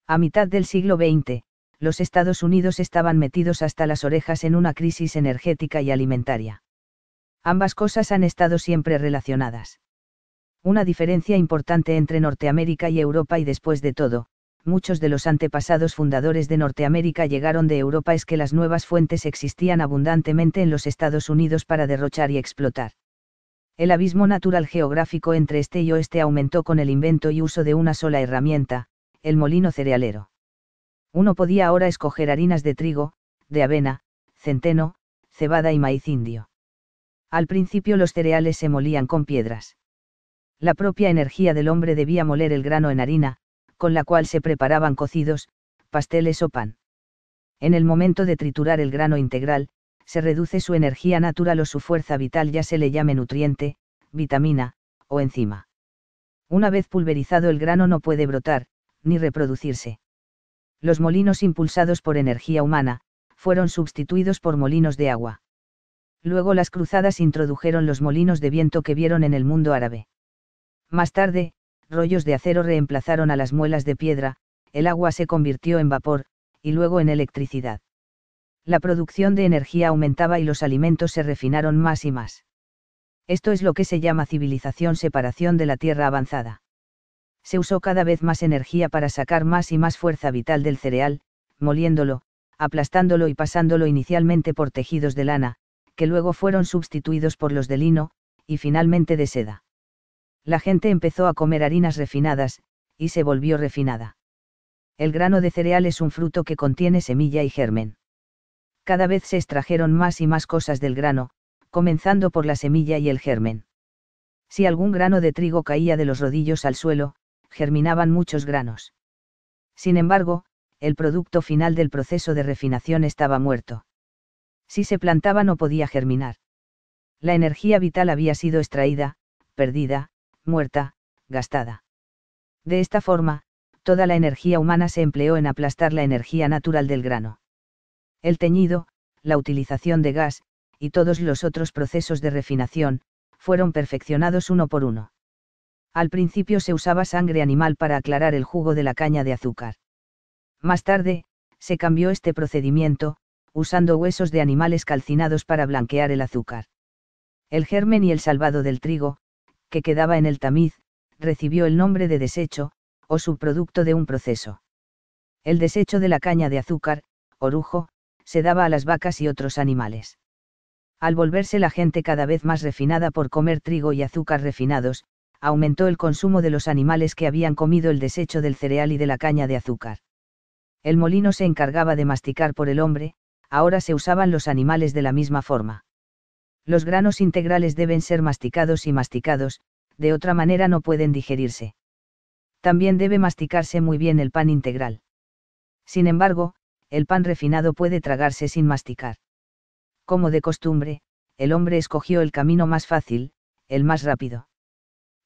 A mitad del siglo XX, los Estados Unidos estaban metidos hasta las orejas en una crisis energética y alimentaria. Ambas cosas han estado siempre relacionadas. Una diferencia importante entre Norteamérica y Europa y después de todo, muchos de los antepasados fundadores de Norteamérica llegaron de Europa es que las nuevas fuentes existían abundantemente en los Estados Unidos para derrochar y explotar. El abismo natural geográfico entre este y oeste aumentó con el invento y uso de una sola herramienta, el molino cerealero. Uno podía ahora escoger harinas de trigo, de avena, centeno, cebada y maíz indio. Al principio los cereales se molían con piedras. La propia energía del hombre debía moler el grano en harina, con la cual se preparaban cocidos, pasteles o pan. En el momento de triturar el grano integral, se reduce su energía natural o su fuerza vital ya se le llame nutriente, vitamina, o enzima. Una vez pulverizado el grano no puede brotar, ni reproducirse. Los molinos impulsados por energía humana, fueron sustituidos por molinos de agua. Luego las cruzadas introdujeron los molinos de viento que vieron en el mundo árabe. Más tarde, rollos de acero reemplazaron a las muelas de piedra, el agua se convirtió en vapor, y luego en electricidad. La producción de energía aumentaba y los alimentos se refinaron más y más. Esto es lo que se llama civilización separación de la Tierra avanzada. Se usó cada vez más energía para sacar más y más fuerza vital del cereal, moliéndolo, aplastándolo y pasándolo inicialmente por tejidos de lana, que luego fueron sustituidos por los de lino, y finalmente de seda la gente empezó a comer harinas refinadas, y se volvió refinada. El grano de cereal es un fruto que contiene semilla y germen. Cada vez se extrajeron más y más cosas del grano, comenzando por la semilla y el germen. Si algún grano de trigo caía de los rodillos al suelo, germinaban muchos granos. Sin embargo, el producto final del proceso de refinación estaba muerto. Si se plantaba no podía germinar. La energía vital había sido extraída, perdida, muerta, gastada. De esta forma, toda la energía humana se empleó en aplastar la energía natural del grano. El teñido, la utilización de gas, y todos los otros procesos de refinación, fueron perfeccionados uno por uno. Al principio se usaba sangre animal para aclarar el jugo de la caña de azúcar. Más tarde, se cambió este procedimiento, usando huesos de animales calcinados para blanquear el azúcar. El germen y el salvado del trigo, que quedaba en el tamiz, recibió el nombre de desecho, o subproducto de un proceso. El desecho de la caña de azúcar, orujo, se daba a las vacas y otros animales. Al volverse la gente cada vez más refinada por comer trigo y azúcar refinados, aumentó el consumo de los animales que habían comido el desecho del cereal y de la caña de azúcar. El molino se encargaba de masticar por el hombre, ahora se usaban los animales de la misma forma los granos integrales deben ser masticados y masticados, de otra manera no pueden digerirse. También debe masticarse muy bien el pan integral. Sin embargo, el pan refinado puede tragarse sin masticar. Como de costumbre, el hombre escogió el camino más fácil, el más rápido.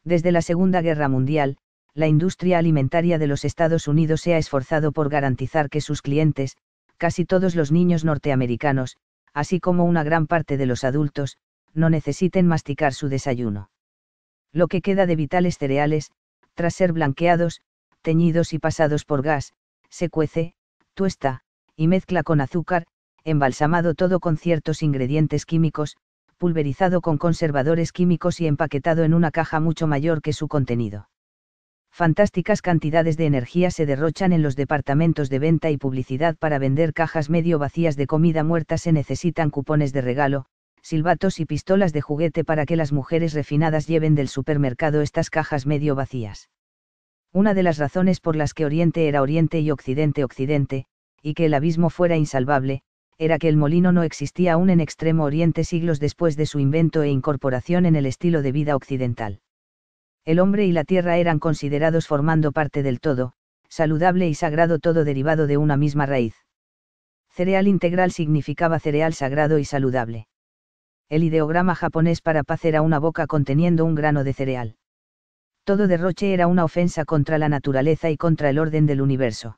Desde la Segunda Guerra Mundial, la industria alimentaria de los Estados Unidos se ha esforzado por garantizar que sus clientes, casi todos los niños norteamericanos, así como una gran parte de los adultos, no necesiten masticar su desayuno. Lo que queda de vitales cereales, tras ser blanqueados, teñidos y pasados por gas, se cuece, tuesta, y mezcla con azúcar, embalsamado todo con ciertos ingredientes químicos, pulverizado con conservadores químicos y empaquetado en una caja mucho mayor que su contenido fantásticas cantidades de energía se derrochan en los departamentos de venta y publicidad para vender cajas medio vacías de comida muerta, se necesitan cupones de regalo, silbatos y pistolas de juguete para que las mujeres refinadas lleven del supermercado estas cajas medio vacías. Una de las razones por las que Oriente era Oriente y Occidente Occidente, y que el abismo fuera insalvable, era que el molino no existía aún en Extremo Oriente siglos después de su invento e incorporación en el estilo de vida occidental el hombre y la tierra eran considerados formando parte del todo, saludable y sagrado todo derivado de una misma raíz. Cereal integral significaba cereal sagrado y saludable. El ideograma japonés para paz era una boca conteniendo un grano de cereal. Todo derroche era una ofensa contra la naturaleza y contra el orden del universo.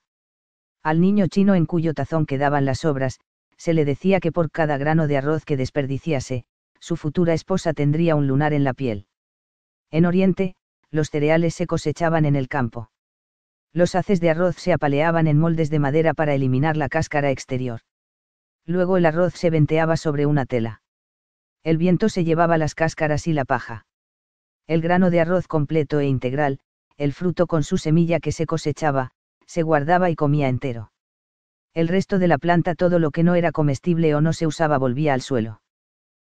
Al niño chino en cuyo tazón quedaban las obras, se le decía que por cada grano de arroz que desperdiciase, su futura esposa tendría un lunar en la piel. En Oriente, los cereales se cosechaban en el campo. Los haces de arroz se apaleaban en moldes de madera para eliminar la cáscara exterior. Luego el arroz se venteaba sobre una tela. El viento se llevaba las cáscaras y la paja. El grano de arroz completo e integral, el fruto con su semilla que se cosechaba, se guardaba y comía entero. El resto de la planta todo lo que no era comestible o no se usaba volvía al suelo.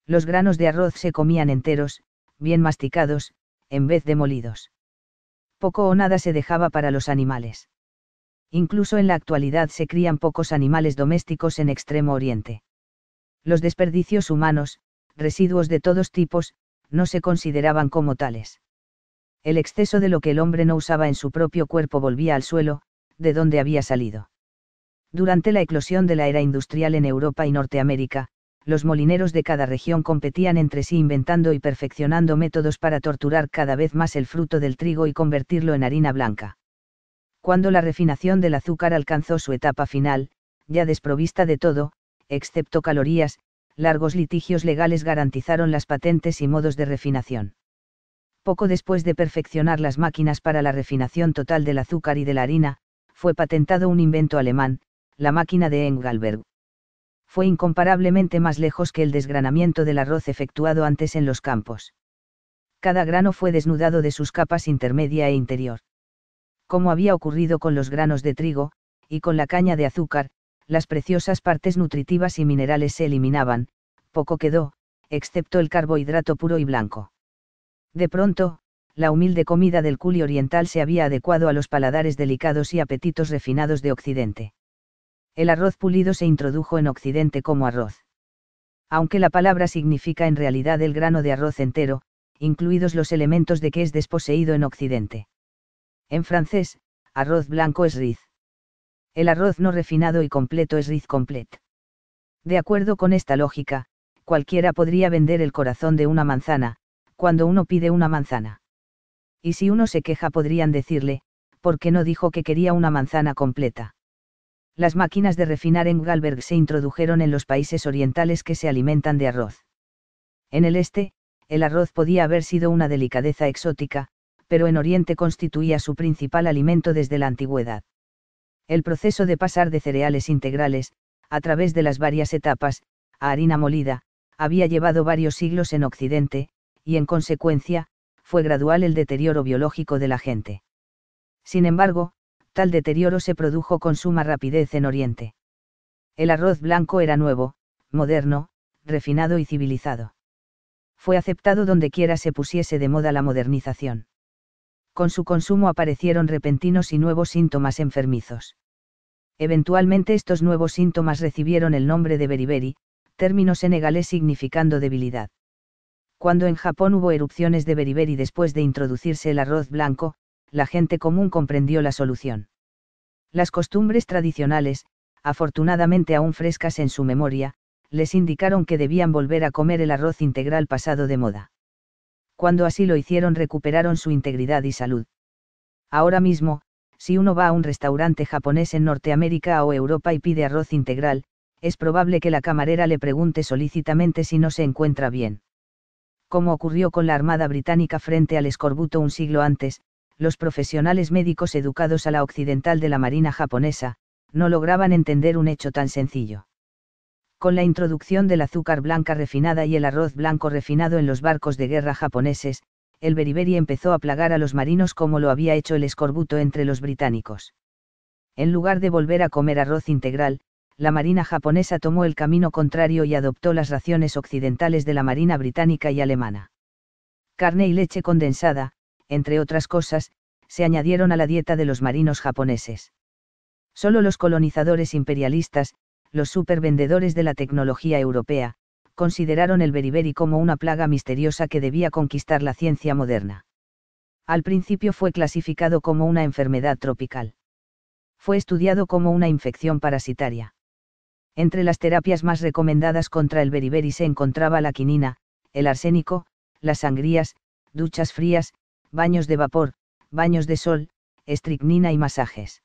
Los granos de arroz se comían enteros, bien masticados, en vez de molidos. Poco o nada se dejaba para los animales. Incluso en la actualidad se crían pocos animales domésticos en Extremo Oriente. Los desperdicios humanos, residuos de todos tipos, no se consideraban como tales. El exceso de lo que el hombre no usaba en su propio cuerpo volvía al suelo, de donde había salido. Durante la eclosión de la era industrial en Europa y Norteamérica, los molineros de cada región competían entre sí inventando y perfeccionando métodos para torturar cada vez más el fruto del trigo y convertirlo en harina blanca. Cuando la refinación del azúcar alcanzó su etapa final, ya desprovista de todo, excepto calorías, largos litigios legales garantizaron las patentes y modos de refinación. Poco después de perfeccionar las máquinas para la refinación total del azúcar y de la harina, fue patentado un invento alemán, la máquina de Engelberg fue incomparablemente más lejos que el desgranamiento del arroz efectuado antes en los campos. Cada grano fue desnudado de sus capas intermedia e interior. Como había ocurrido con los granos de trigo, y con la caña de azúcar, las preciosas partes nutritivas y minerales se eliminaban, poco quedó, excepto el carbohidrato puro y blanco. De pronto, la humilde comida del culi oriental se había adecuado a los paladares delicados y apetitos refinados de Occidente el arroz pulido se introdujo en Occidente como arroz. Aunque la palabra significa en realidad el grano de arroz entero, incluidos los elementos de que es desposeído en Occidente. En francés, arroz blanco es riz. El arroz no refinado y completo es riz complet. De acuerdo con esta lógica, cualquiera podría vender el corazón de una manzana, cuando uno pide una manzana. Y si uno se queja podrían decirle, ¿por qué no dijo que quería una manzana completa? las máquinas de refinar en Galberg se introdujeron en los países orientales que se alimentan de arroz. En el este, el arroz podía haber sido una delicadeza exótica, pero en Oriente constituía su principal alimento desde la antigüedad. El proceso de pasar de cereales integrales, a través de las varias etapas, a harina molida, había llevado varios siglos en Occidente, y en consecuencia, fue gradual el deterioro biológico de la gente. Sin embargo, tal deterioro se produjo con suma rapidez en Oriente. El arroz blanco era nuevo, moderno, refinado y civilizado. Fue aceptado dondequiera se pusiese de moda la modernización. Con su consumo aparecieron repentinos y nuevos síntomas enfermizos. Eventualmente estos nuevos síntomas recibieron el nombre de beriberi, término senegalés significando debilidad. Cuando en Japón hubo erupciones de beriberi después de introducirse el arroz blanco, la gente común comprendió la solución. Las costumbres tradicionales, afortunadamente aún frescas en su memoria, les indicaron que debían volver a comer el arroz integral pasado de moda. Cuando así lo hicieron recuperaron su integridad y salud. Ahora mismo, si uno va a un restaurante japonés en Norteamérica o Europa y pide arroz integral, es probable que la camarera le pregunte solícitamente si no se encuentra bien. Como ocurrió con la Armada Británica frente al escorbuto un siglo antes, los profesionales médicos educados a la occidental de la Marina japonesa, no lograban entender un hecho tan sencillo. Con la introducción del azúcar blanca refinada y el arroz blanco refinado en los barcos de guerra japoneses, el beriberi empezó a plagar a los marinos como lo había hecho el escorbuto entre los británicos. En lugar de volver a comer arroz integral, la Marina japonesa tomó el camino contrario y adoptó las raciones occidentales de la Marina británica y alemana. Carne y leche condensada, entre otras cosas, se añadieron a la dieta de los marinos japoneses. Solo los colonizadores imperialistas, los supervendedores de la tecnología europea, consideraron el beriberi como una plaga misteriosa que debía conquistar la ciencia moderna. Al principio fue clasificado como una enfermedad tropical. Fue estudiado como una infección parasitaria. Entre las terapias más recomendadas contra el beriberi se encontraba la quinina, el arsénico, las sangrías, duchas frías, baños de vapor, baños de sol, estricnina y masajes.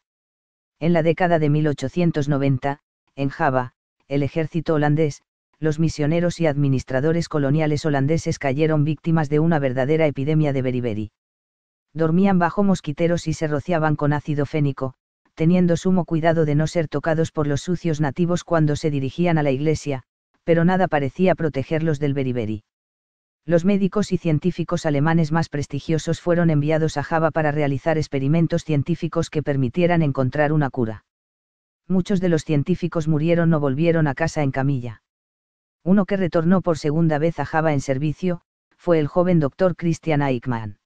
En la década de 1890, en Java, el ejército holandés, los misioneros y administradores coloniales holandeses cayeron víctimas de una verdadera epidemia de beriberi. Dormían bajo mosquiteros y se rociaban con ácido fénico, teniendo sumo cuidado de no ser tocados por los sucios nativos cuando se dirigían a la iglesia, pero nada parecía protegerlos del beriberi los médicos y científicos alemanes más prestigiosos fueron enviados a Java para realizar experimentos científicos que permitieran encontrar una cura. Muchos de los científicos murieron o volvieron a casa en camilla. Uno que retornó por segunda vez a Java en servicio, fue el joven doctor Christian Eichmann.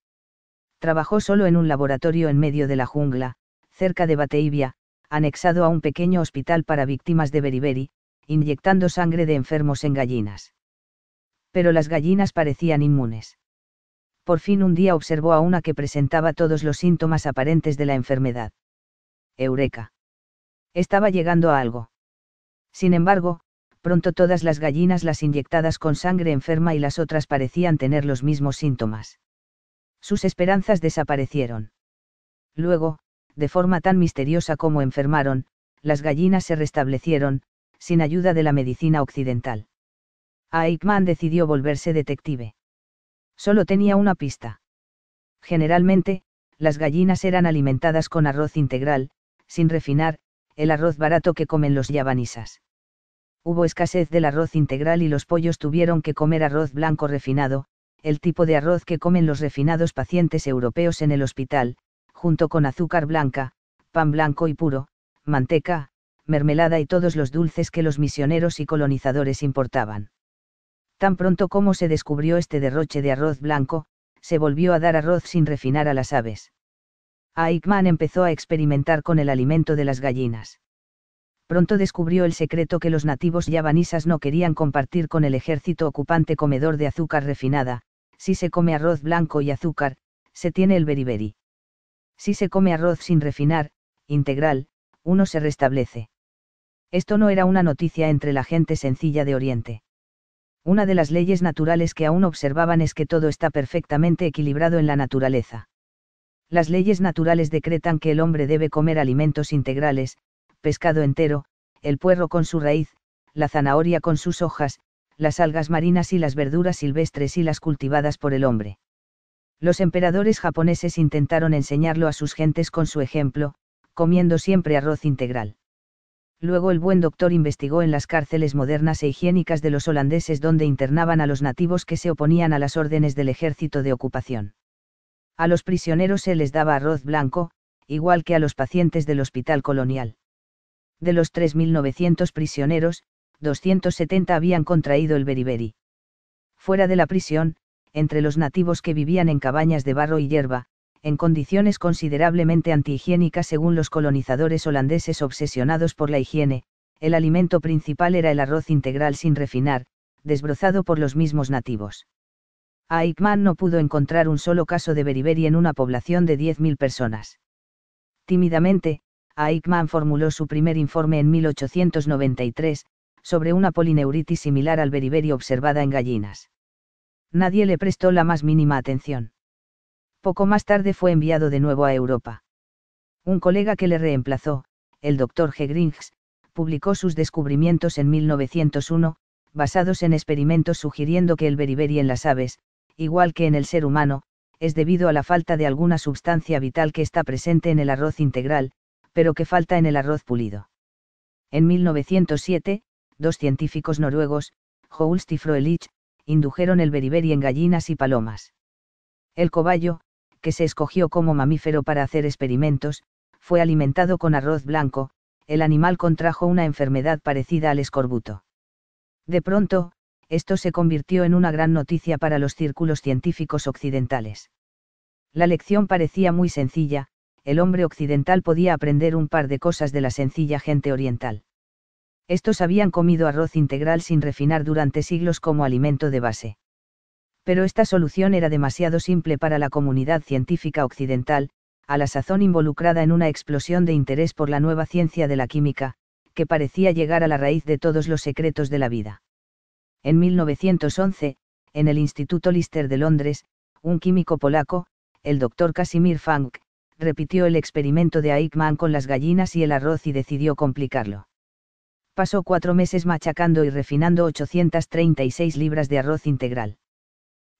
Trabajó solo en un laboratorio en medio de la jungla, cerca de Bateibia, anexado a un pequeño hospital para víctimas de beriberi, inyectando sangre de enfermos en gallinas pero las gallinas parecían inmunes. Por fin un día observó a una que presentaba todos los síntomas aparentes de la enfermedad. Eureka. Estaba llegando a algo. Sin embargo, pronto todas las gallinas las inyectadas con sangre enferma y las otras parecían tener los mismos síntomas. Sus esperanzas desaparecieron. Luego, de forma tan misteriosa como enfermaron, las gallinas se restablecieron, sin ayuda de la medicina occidental. Aikman decidió volverse detective. Solo tenía una pista. Generalmente, las gallinas eran alimentadas con arroz integral, sin refinar, el arroz barato que comen los yabanisas. Hubo escasez del arroz integral y los pollos tuvieron que comer arroz blanco refinado, el tipo de arroz que comen los refinados pacientes europeos en el hospital, junto con azúcar blanca, pan blanco y puro, manteca, mermelada y todos los dulces que los misioneros y colonizadores importaban. Tan pronto como se descubrió este derroche de arroz blanco, se volvió a dar arroz sin refinar a las aves. Aikman empezó a experimentar con el alimento de las gallinas. Pronto descubrió el secreto que los nativos yabanisas no querían compartir con el ejército ocupante comedor de azúcar refinada, si se come arroz blanco y azúcar, se tiene el beriberi. Si se come arroz sin refinar, integral, uno se restablece. Esto no era una noticia entre la gente sencilla de Oriente. Una de las leyes naturales que aún observaban es que todo está perfectamente equilibrado en la naturaleza. Las leyes naturales decretan que el hombre debe comer alimentos integrales, pescado entero, el puerro con su raíz, la zanahoria con sus hojas, las algas marinas y las verduras silvestres y las cultivadas por el hombre. Los emperadores japoneses intentaron enseñarlo a sus gentes con su ejemplo, comiendo siempre arroz integral. Luego el buen doctor investigó en las cárceles modernas e higiénicas de los holandeses donde internaban a los nativos que se oponían a las órdenes del ejército de ocupación. A los prisioneros se les daba arroz blanco, igual que a los pacientes del hospital colonial. De los 3.900 prisioneros, 270 habían contraído el beriberi. Fuera de la prisión, entre los nativos que vivían en cabañas de barro y hierba, en condiciones considerablemente antihigiénicas según los colonizadores holandeses obsesionados por la higiene, el alimento principal era el arroz integral sin refinar, desbrozado por los mismos nativos. Aikman no pudo encontrar un solo caso de beriberi en una población de 10.000 personas. Tímidamente, Aikman formuló su primer informe en 1893, sobre una polineuritis similar al beriberi observada en gallinas. Nadie le prestó la más mínima atención. Poco más tarde fue enviado de nuevo a Europa. Un colega que le reemplazó, el doctor G. publicó sus descubrimientos en 1901, basados en experimentos sugiriendo que el beriberi en las aves, igual que en el ser humano, es debido a la falta de alguna sustancia vital que está presente en el arroz integral, pero que falta en el arroz pulido. En 1907, dos científicos noruegos, Houlst y Froelich, indujeron el beriberi en gallinas y palomas. El cobayo, que se escogió como mamífero para hacer experimentos, fue alimentado con arroz blanco, el animal contrajo una enfermedad parecida al escorbuto. De pronto, esto se convirtió en una gran noticia para los círculos científicos occidentales. La lección parecía muy sencilla, el hombre occidental podía aprender un par de cosas de la sencilla gente oriental. Estos habían comido arroz integral sin refinar durante siglos como alimento de base pero esta solución era demasiado simple para la comunidad científica occidental, a la sazón involucrada en una explosión de interés por la nueva ciencia de la química, que parecía llegar a la raíz de todos los secretos de la vida. En 1911, en el Instituto Lister de Londres, un químico polaco, el doctor Casimir Funk, repitió el experimento de Eichmann con las gallinas y el arroz y decidió complicarlo. Pasó cuatro meses machacando y refinando 836 libras de arroz integral.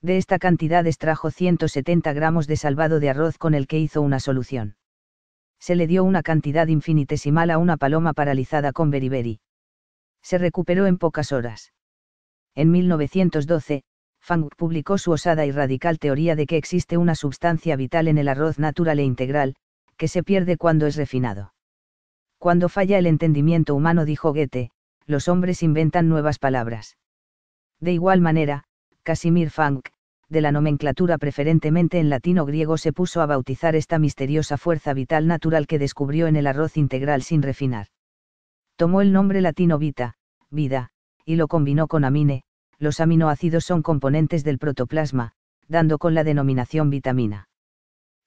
De esta cantidad extrajo 170 gramos de salvado de arroz con el que hizo una solución. Se le dio una cantidad infinitesimal a una paloma paralizada con beriberi. Se recuperó en pocas horas. En 1912, Fang publicó su osada y radical teoría de que existe una sustancia vital en el arroz natural e integral, que se pierde cuando es refinado. Cuando falla el entendimiento humano, dijo Goethe, los hombres inventan nuevas palabras. De igual manera, Casimir Funk, de la nomenclatura preferentemente en latino griego se puso a bautizar esta misteriosa fuerza vital natural que descubrió en el arroz integral sin refinar. Tomó el nombre latino vita, vida, y lo combinó con amine, los aminoácidos son componentes del protoplasma, dando con la denominación vitamina.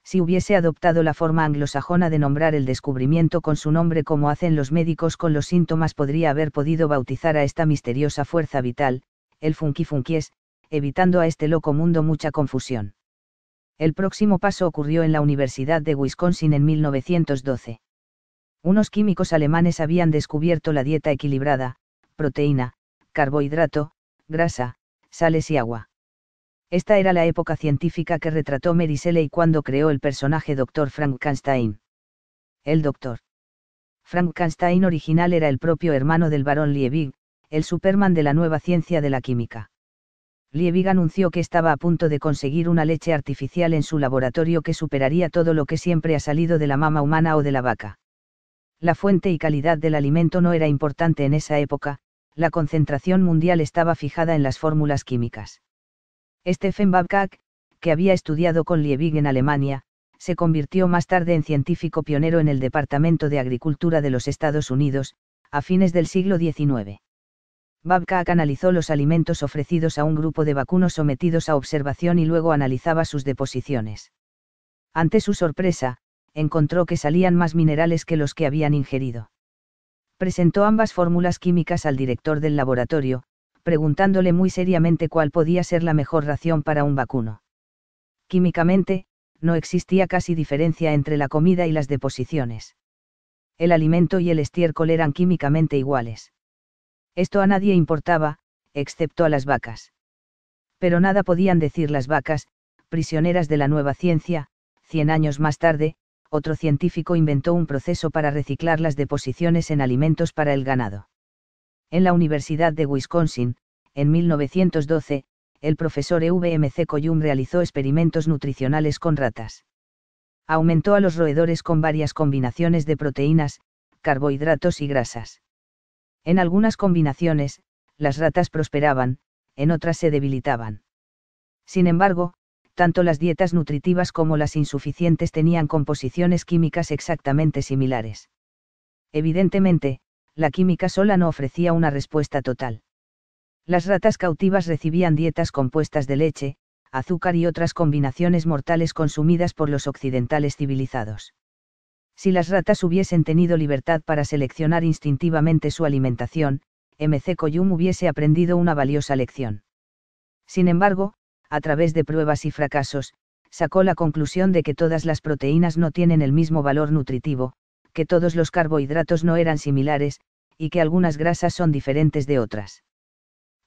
Si hubiese adoptado la forma anglosajona de nombrar el descubrimiento con su nombre como hacen los médicos con los síntomas podría haber podido bautizar a esta misteriosa fuerza vital, el funkifunkies, evitando a este loco mundo mucha confusión. El próximo paso ocurrió en la Universidad de Wisconsin en 1912. Unos químicos alemanes habían descubierto la dieta equilibrada, proteína, carbohidrato, grasa, sales y agua. Esta era la época científica que retrató Mary cuando creó el personaje Dr. Frankenstein. El Dr. Frankenstein original era el propio hermano del barón Liebig, el Superman de la nueva ciencia de la química. Liebig anunció que estaba a punto de conseguir una leche artificial en su laboratorio que superaría todo lo que siempre ha salido de la mama humana o de la vaca. La fuente y calidad del alimento no era importante en esa época, la concentración mundial estaba fijada en las fórmulas químicas. Stephen Babcock, que había estudiado con Liebig en Alemania, se convirtió más tarde en científico pionero en el Departamento de Agricultura de los Estados Unidos, a fines del siglo XIX. Babka analizó los alimentos ofrecidos a un grupo de vacunos sometidos a observación y luego analizaba sus deposiciones. Ante su sorpresa, encontró que salían más minerales que los que habían ingerido. Presentó ambas fórmulas químicas al director del laboratorio, preguntándole muy seriamente cuál podía ser la mejor ración para un vacuno. Químicamente, no existía casi diferencia entre la comida y las deposiciones. El alimento y el estiércol eran químicamente iguales. Esto a nadie importaba, excepto a las vacas. Pero nada podían decir las vacas, prisioneras de la nueva ciencia, cien años más tarde, otro científico inventó un proceso para reciclar las deposiciones en alimentos para el ganado. En la Universidad de Wisconsin, en 1912, el profesor EVMC Coyum realizó experimentos nutricionales con ratas. Aumentó a los roedores con varias combinaciones de proteínas, carbohidratos y grasas. En algunas combinaciones, las ratas prosperaban, en otras se debilitaban. Sin embargo, tanto las dietas nutritivas como las insuficientes tenían composiciones químicas exactamente similares. Evidentemente, la química sola no ofrecía una respuesta total. Las ratas cautivas recibían dietas compuestas de leche, azúcar y otras combinaciones mortales consumidas por los occidentales civilizados. Si las ratas hubiesen tenido libertad para seleccionar instintivamente su alimentación, MC Coyum hubiese aprendido una valiosa lección. Sin embargo, a través de pruebas y fracasos, sacó la conclusión de que todas las proteínas no tienen el mismo valor nutritivo, que todos los carbohidratos no eran similares, y que algunas grasas son diferentes de otras.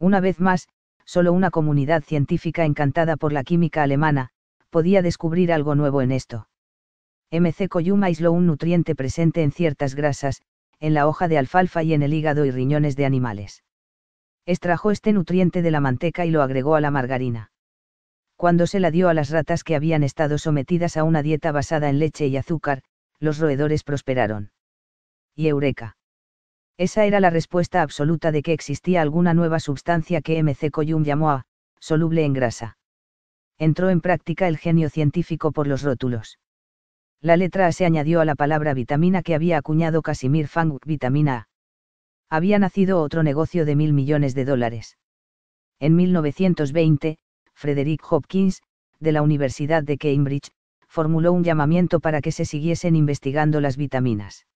Una vez más, solo una comunidad científica encantada por la química alemana, podía descubrir algo nuevo en esto. MC Coyum aisló un nutriente presente en ciertas grasas, en la hoja de alfalfa y en el hígado y riñones de animales. Extrajo este nutriente de la manteca y lo agregó a la margarina. Cuando se la dio a las ratas que habían estado sometidas a una dieta basada en leche y azúcar, los roedores prosperaron. Y eureka. Esa era la respuesta absoluta de que existía alguna nueva sustancia que MC Coyum llamó a, soluble en grasa. Entró en práctica el genio científico por los rótulos. La letra A se añadió a la palabra vitamina que había acuñado Casimir Fang, vitamina A. Había nacido otro negocio de mil millones de dólares. En 1920, Frederick Hopkins, de la Universidad de Cambridge, formuló un llamamiento para que se siguiesen investigando las vitaminas.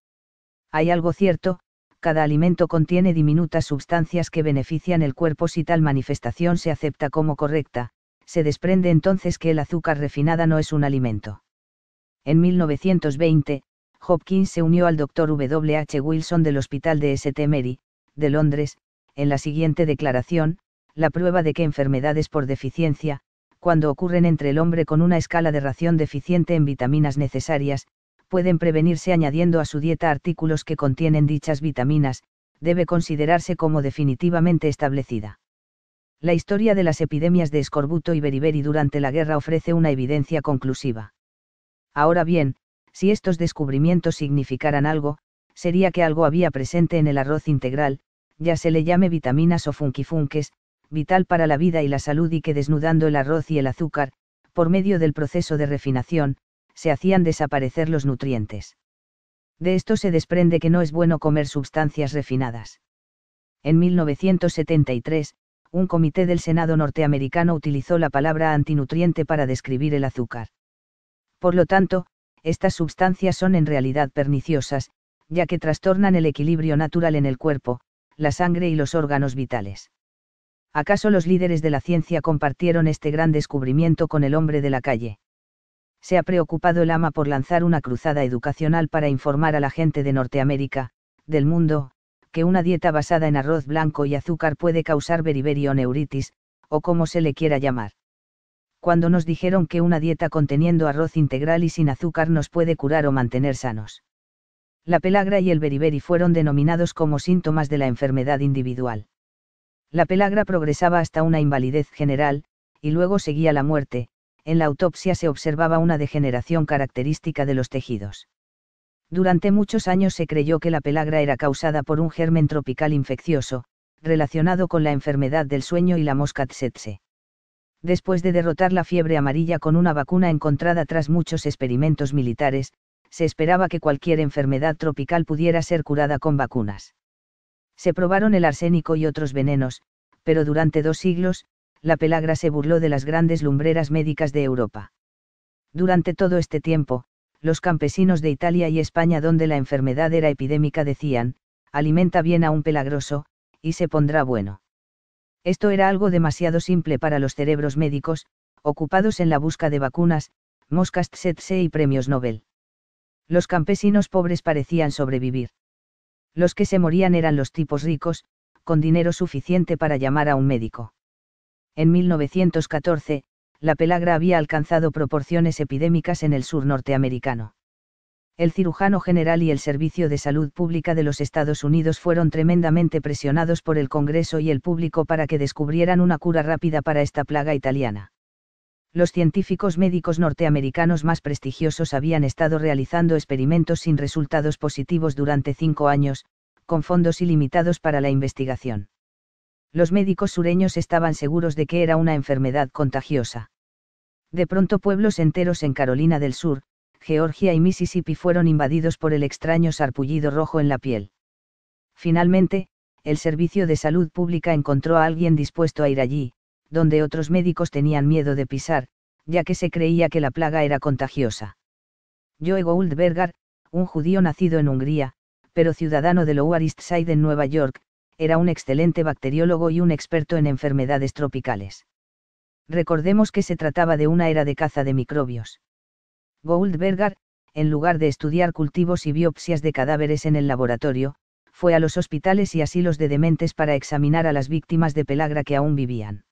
Hay algo cierto, cada alimento contiene diminutas sustancias que benefician el cuerpo si tal manifestación se acepta como correcta, se desprende entonces que el azúcar refinada no es un alimento. En 1920, Hopkins se unió al Dr. W. H. Wilson del Hospital de St. Mary, de Londres, en la siguiente declaración, la prueba de que enfermedades por deficiencia, cuando ocurren entre el hombre con una escala de ración deficiente en vitaminas necesarias, pueden prevenirse añadiendo a su dieta artículos que contienen dichas vitaminas, debe considerarse como definitivamente establecida. La historia de las epidemias de escorbuto y beriberi durante la guerra ofrece una evidencia conclusiva. Ahora bien, si estos descubrimientos significaran algo, sería que algo había presente en el arroz integral, ya se le llame vitaminas o funkifunques, vital para la vida y la salud y que desnudando el arroz y el azúcar, por medio del proceso de refinación, se hacían desaparecer los nutrientes. De esto se desprende que no es bueno comer sustancias refinadas. En 1973, un comité del Senado norteamericano utilizó la palabra antinutriente para describir el azúcar. Por lo tanto, estas sustancias son en realidad perniciosas, ya que trastornan el equilibrio natural en el cuerpo, la sangre y los órganos vitales. ¿Acaso los líderes de la ciencia compartieron este gran descubrimiento con el hombre de la calle? Se ha preocupado el ama por lanzar una cruzada educacional para informar a la gente de Norteamérica, del mundo, que una dieta basada en arroz blanco y azúcar puede causar beriberi neuritis, o como se le quiera llamar cuando nos dijeron que una dieta conteniendo arroz integral y sin azúcar nos puede curar o mantener sanos. La pelagra y el beriberi fueron denominados como síntomas de la enfermedad individual. La pelagra progresaba hasta una invalidez general, y luego seguía la muerte, en la autopsia se observaba una degeneración característica de los tejidos. Durante muchos años se creyó que la pelagra era causada por un germen tropical infeccioso, relacionado con la enfermedad del sueño y la mosca tsetse después de derrotar la fiebre amarilla con una vacuna encontrada tras muchos experimentos militares, se esperaba que cualquier enfermedad tropical pudiera ser curada con vacunas. Se probaron el arsénico y otros venenos, pero durante dos siglos, la pelagra se burló de las grandes lumbreras médicas de Europa. Durante todo este tiempo, los campesinos de Italia y España donde la enfermedad era epidémica decían, alimenta bien a un pelagroso, y se pondrá bueno. Esto era algo demasiado simple para los cerebros médicos, ocupados en la busca de vacunas, moscas tsetse y premios Nobel. Los campesinos pobres parecían sobrevivir. Los que se morían eran los tipos ricos, con dinero suficiente para llamar a un médico. En 1914, la pelagra había alcanzado proporciones epidémicas en el sur norteamericano el cirujano general y el Servicio de Salud Pública de los Estados Unidos fueron tremendamente presionados por el Congreso y el público para que descubrieran una cura rápida para esta plaga italiana. Los científicos médicos norteamericanos más prestigiosos habían estado realizando experimentos sin resultados positivos durante cinco años, con fondos ilimitados para la investigación. Los médicos sureños estaban seguros de que era una enfermedad contagiosa. De pronto pueblos enteros en Carolina del Sur, Georgia y Mississippi fueron invadidos por el extraño sarpullido rojo en la piel. Finalmente, el Servicio de Salud Pública encontró a alguien dispuesto a ir allí, donde otros médicos tenían miedo de pisar, ya que se creía que la plaga era contagiosa. Joe Goldberger, un judío nacido en Hungría, pero ciudadano de Lower East Side en Nueva York, era un excelente bacteriólogo y un experto en enfermedades tropicales. Recordemos que se trataba de una era de caza de microbios. Goldberger, en lugar de estudiar cultivos y biopsias de cadáveres en el laboratorio, fue a los hospitales y asilos de dementes para examinar a las víctimas de pelagra que aún vivían.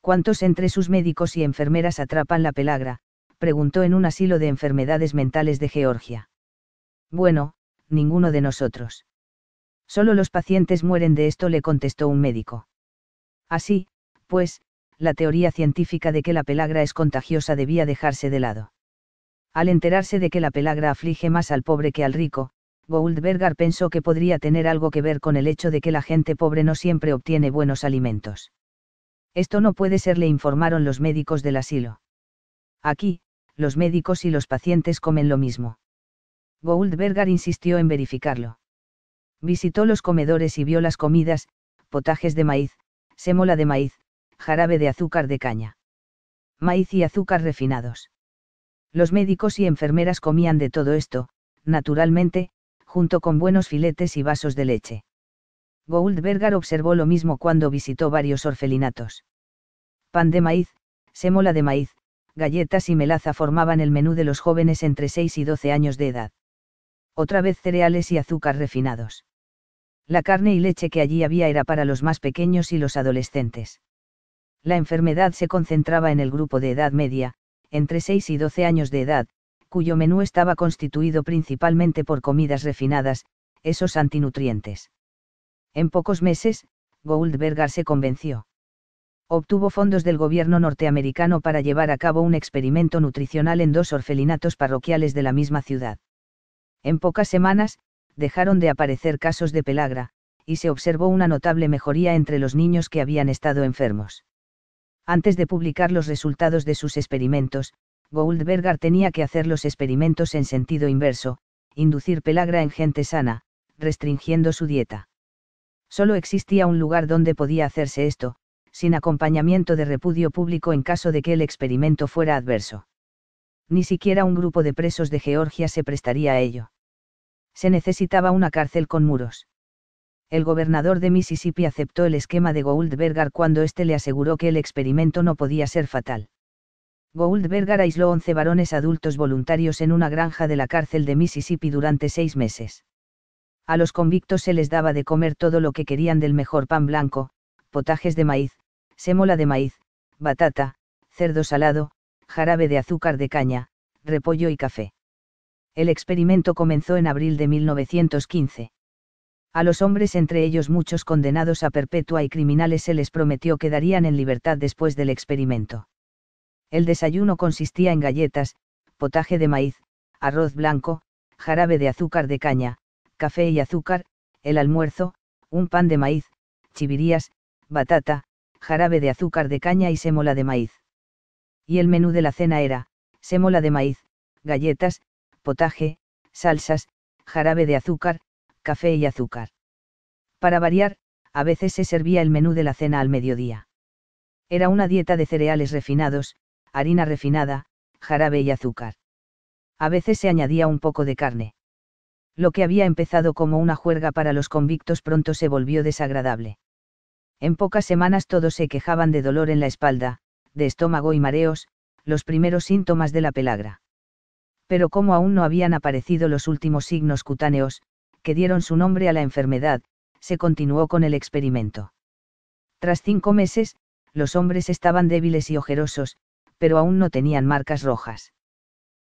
¿Cuántos entre sus médicos y enfermeras atrapan la pelagra? preguntó en un asilo de enfermedades mentales de Georgia. Bueno, ninguno de nosotros. Solo los pacientes mueren de esto, le contestó un médico. Así, pues, la teoría científica de que la pelagra es contagiosa debía dejarse de lado. Al enterarse de que la pelagra aflige más al pobre que al rico, Goldberger pensó que podría tener algo que ver con el hecho de que la gente pobre no siempre obtiene buenos alimentos. Esto no puede ser, le informaron los médicos del asilo. Aquí, los médicos y los pacientes comen lo mismo. Goldberger insistió en verificarlo. Visitó los comedores y vio las comidas, potajes de maíz, sémola de maíz, jarabe de azúcar de caña. Maíz y azúcar refinados. Los médicos y enfermeras comían de todo esto, naturalmente, junto con buenos filetes y vasos de leche. Goldberger observó lo mismo cuando visitó varios orfelinatos. Pan de maíz, semola de maíz, galletas y melaza formaban el menú de los jóvenes entre 6 y 12 años de edad. Otra vez cereales y azúcar refinados. La carne y leche que allí había era para los más pequeños y los adolescentes. La enfermedad se concentraba en el grupo de edad media, entre 6 y 12 años de edad, cuyo menú estaba constituido principalmente por comidas refinadas, esos antinutrientes. En pocos meses, Goldberger se convenció. Obtuvo fondos del gobierno norteamericano para llevar a cabo un experimento nutricional en dos orfelinatos parroquiales de la misma ciudad. En pocas semanas, dejaron de aparecer casos de pelagra, y se observó una notable mejoría entre los niños que habían estado enfermos. Antes de publicar los resultados de sus experimentos, Goldberger tenía que hacer los experimentos en sentido inverso, inducir pelagra en gente sana, restringiendo su dieta. Solo existía un lugar donde podía hacerse esto, sin acompañamiento de repudio público en caso de que el experimento fuera adverso. Ni siquiera un grupo de presos de Georgia se prestaría a ello. Se necesitaba una cárcel con muros el gobernador de Mississippi aceptó el esquema de Goldberger cuando éste le aseguró que el experimento no podía ser fatal. Goldberger aisló 11 varones adultos voluntarios en una granja de la cárcel de Mississippi durante seis meses. A los convictos se les daba de comer todo lo que querían del mejor pan blanco, potajes de maíz, sémola de maíz, batata, cerdo salado, jarabe de azúcar de caña, repollo y café. El experimento comenzó en abril de 1915 a los hombres entre ellos muchos condenados a perpetua y criminales se les prometió quedarían en libertad después del experimento. El desayuno consistía en galletas, potaje de maíz, arroz blanco, jarabe de azúcar de caña, café y azúcar, el almuerzo, un pan de maíz, chivirías, batata, jarabe de azúcar de caña y sémola de maíz. Y el menú de la cena era, sémola de maíz, galletas, potaje, salsas, jarabe de azúcar, café y azúcar. Para variar, a veces se servía el menú de la cena al mediodía. Era una dieta de cereales refinados, harina refinada, jarabe y azúcar. A veces se añadía un poco de carne. Lo que había empezado como una juerga para los convictos pronto se volvió desagradable. En pocas semanas todos se quejaban de dolor en la espalda, de estómago y mareos, los primeros síntomas de la pelagra. Pero como aún no habían aparecido los últimos signos cutáneos, que dieron su nombre a la enfermedad, se continuó con el experimento. Tras cinco meses, los hombres estaban débiles y ojerosos, pero aún no tenían marcas rojas.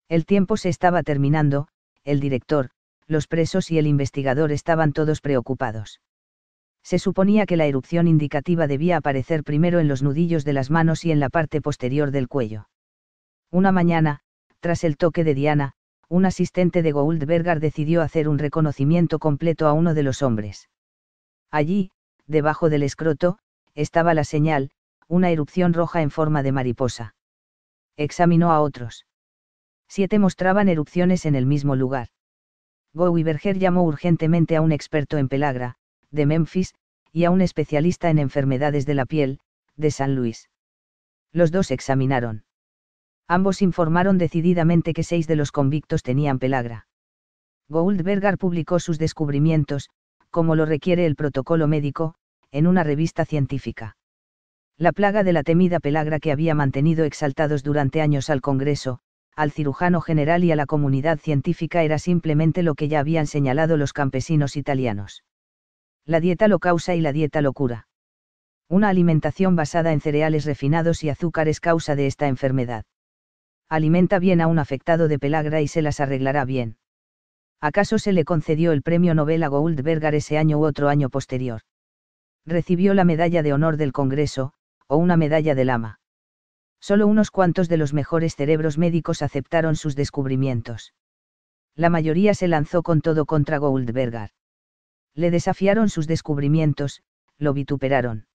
El tiempo se estaba terminando, el director, los presos y el investigador estaban todos preocupados. Se suponía que la erupción indicativa debía aparecer primero en los nudillos de las manos y en la parte posterior del cuello. Una mañana, tras el toque de Diana, un asistente de Goldberger decidió hacer un reconocimiento completo a uno de los hombres. Allí, debajo del escroto, estaba la señal, una erupción roja en forma de mariposa. Examinó a otros. Siete mostraban erupciones en el mismo lugar. Goldberger llamó urgentemente a un experto en pelagra, de Memphis, y a un especialista en enfermedades de la piel, de San Luis. Los dos examinaron ambos informaron decididamente que seis de los convictos tenían pelagra. Goldberger publicó sus descubrimientos, como lo requiere el protocolo médico, en una revista científica. La plaga de la temida pelagra que había mantenido exaltados durante años al Congreso, al cirujano general y a la comunidad científica era simplemente lo que ya habían señalado los campesinos italianos. La dieta lo causa y la dieta lo cura. Una alimentación basada en cereales refinados y azúcares causa de esta enfermedad alimenta bien a un afectado de pelagra y se las arreglará bien. ¿Acaso se le concedió el premio Nobel a Goldberger ese año u otro año posterior? Recibió la medalla de honor del Congreso, o una medalla del ama. Solo unos cuantos de los mejores cerebros médicos aceptaron sus descubrimientos. La mayoría se lanzó con todo contra Goldberger. Le desafiaron sus descubrimientos, lo vituperaron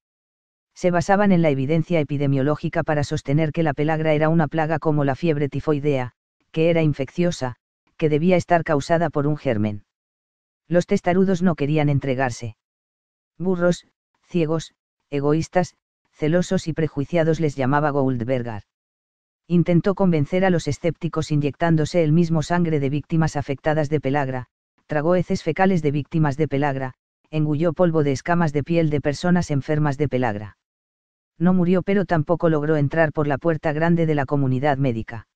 se basaban en la evidencia epidemiológica para sostener que la pelagra era una plaga como la fiebre tifoidea, que era infecciosa, que debía estar causada por un germen. Los testarudos no querían entregarse. Burros, ciegos, egoístas, celosos y prejuiciados les llamaba Goldberger. Intentó convencer a los escépticos inyectándose el mismo sangre de víctimas afectadas de pelagra, tragó heces fecales de víctimas de pelagra, engulló polvo de escamas de piel de personas enfermas de pelagra no murió pero tampoco logró entrar por la puerta grande de la comunidad médica.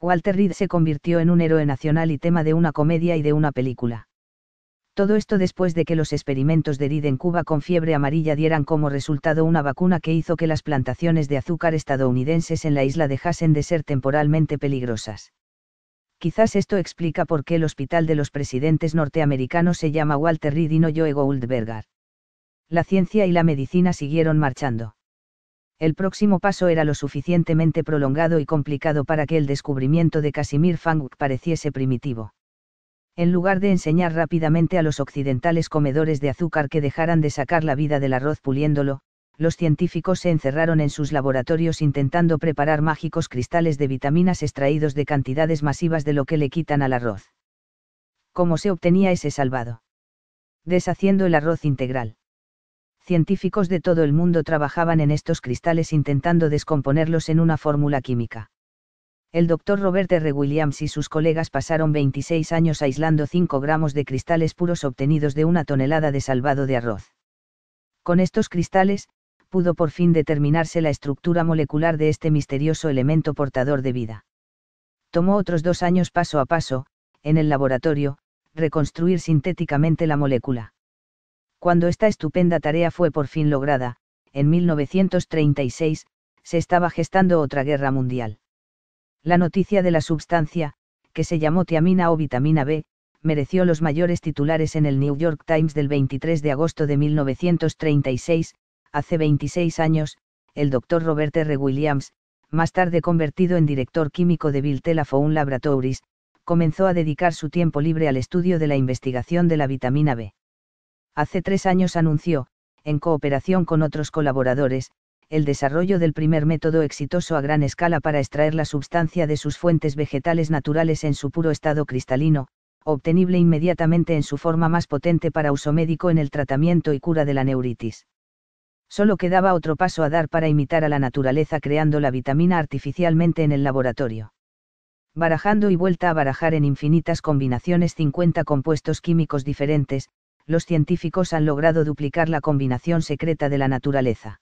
Walter Reed se convirtió en un héroe nacional y tema de una comedia y de una película. Todo esto después de que los experimentos de Reed en Cuba con fiebre amarilla dieran como resultado una vacuna que hizo que las plantaciones de azúcar estadounidenses en la isla dejasen de ser temporalmente peligrosas. Quizás esto explica por qué el hospital de los presidentes norteamericanos se llama Walter Reed y no Joe Goldberger. La ciencia y la medicina siguieron marchando. El próximo paso era lo suficientemente prolongado y complicado para que el descubrimiento de Casimir Fang pareciese primitivo. En lugar de enseñar rápidamente a los occidentales comedores de azúcar que dejaran de sacar la vida del arroz puliéndolo, los científicos se encerraron en sus laboratorios intentando preparar mágicos cristales de vitaminas extraídos de cantidades masivas de lo que le quitan al arroz. ¿Cómo se obtenía ese salvado? Deshaciendo el arroz integral científicos de todo el mundo trabajaban en estos cristales intentando descomponerlos en una fórmula química. El doctor Robert R. Williams y sus colegas pasaron 26 años aislando 5 gramos de cristales puros obtenidos de una tonelada de salvado de arroz. Con estos cristales, pudo por fin determinarse la estructura molecular de este misterioso elemento portador de vida. Tomó otros dos años paso a paso, en el laboratorio, reconstruir sintéticamente la molécula. Cuando esta estupenda tarea fue por fin lograda, en 1936, se estaba gestando otra guerra mundial. La noticia de la sustancia, que se llamó tiamina o vitamina B, mereció los mayores titulares en el New York Times del 23 de agosto de 1936, hace 26 años, el doctor Robert R. Williams, más tarde convertido en director químico de Biltela Laboratories, comenzó a dedicar su tiempo libre al estudio de la investigación de la vitamina B hace tres años anunció, en cooperación con otros colaboradores, el desarrollo del primer método exitoso a gran escala para extraer la sustancia de sus fuentes vegetales naturales en su puro estado cristalino, obtenible inmediatamente en su forma más potente para uso médico en el tratamiento y cura de la neuritis. Solo quedaba otro paso a dar para imitar a la naturaleza creando la vitamina artificialmente en el laboratorio. Barajando y vuelta a barajar en infinitas combinaciones 50 compuestos químicos diferentes, los científicos han logrado duplicar la combinación secreta de la naturaleza.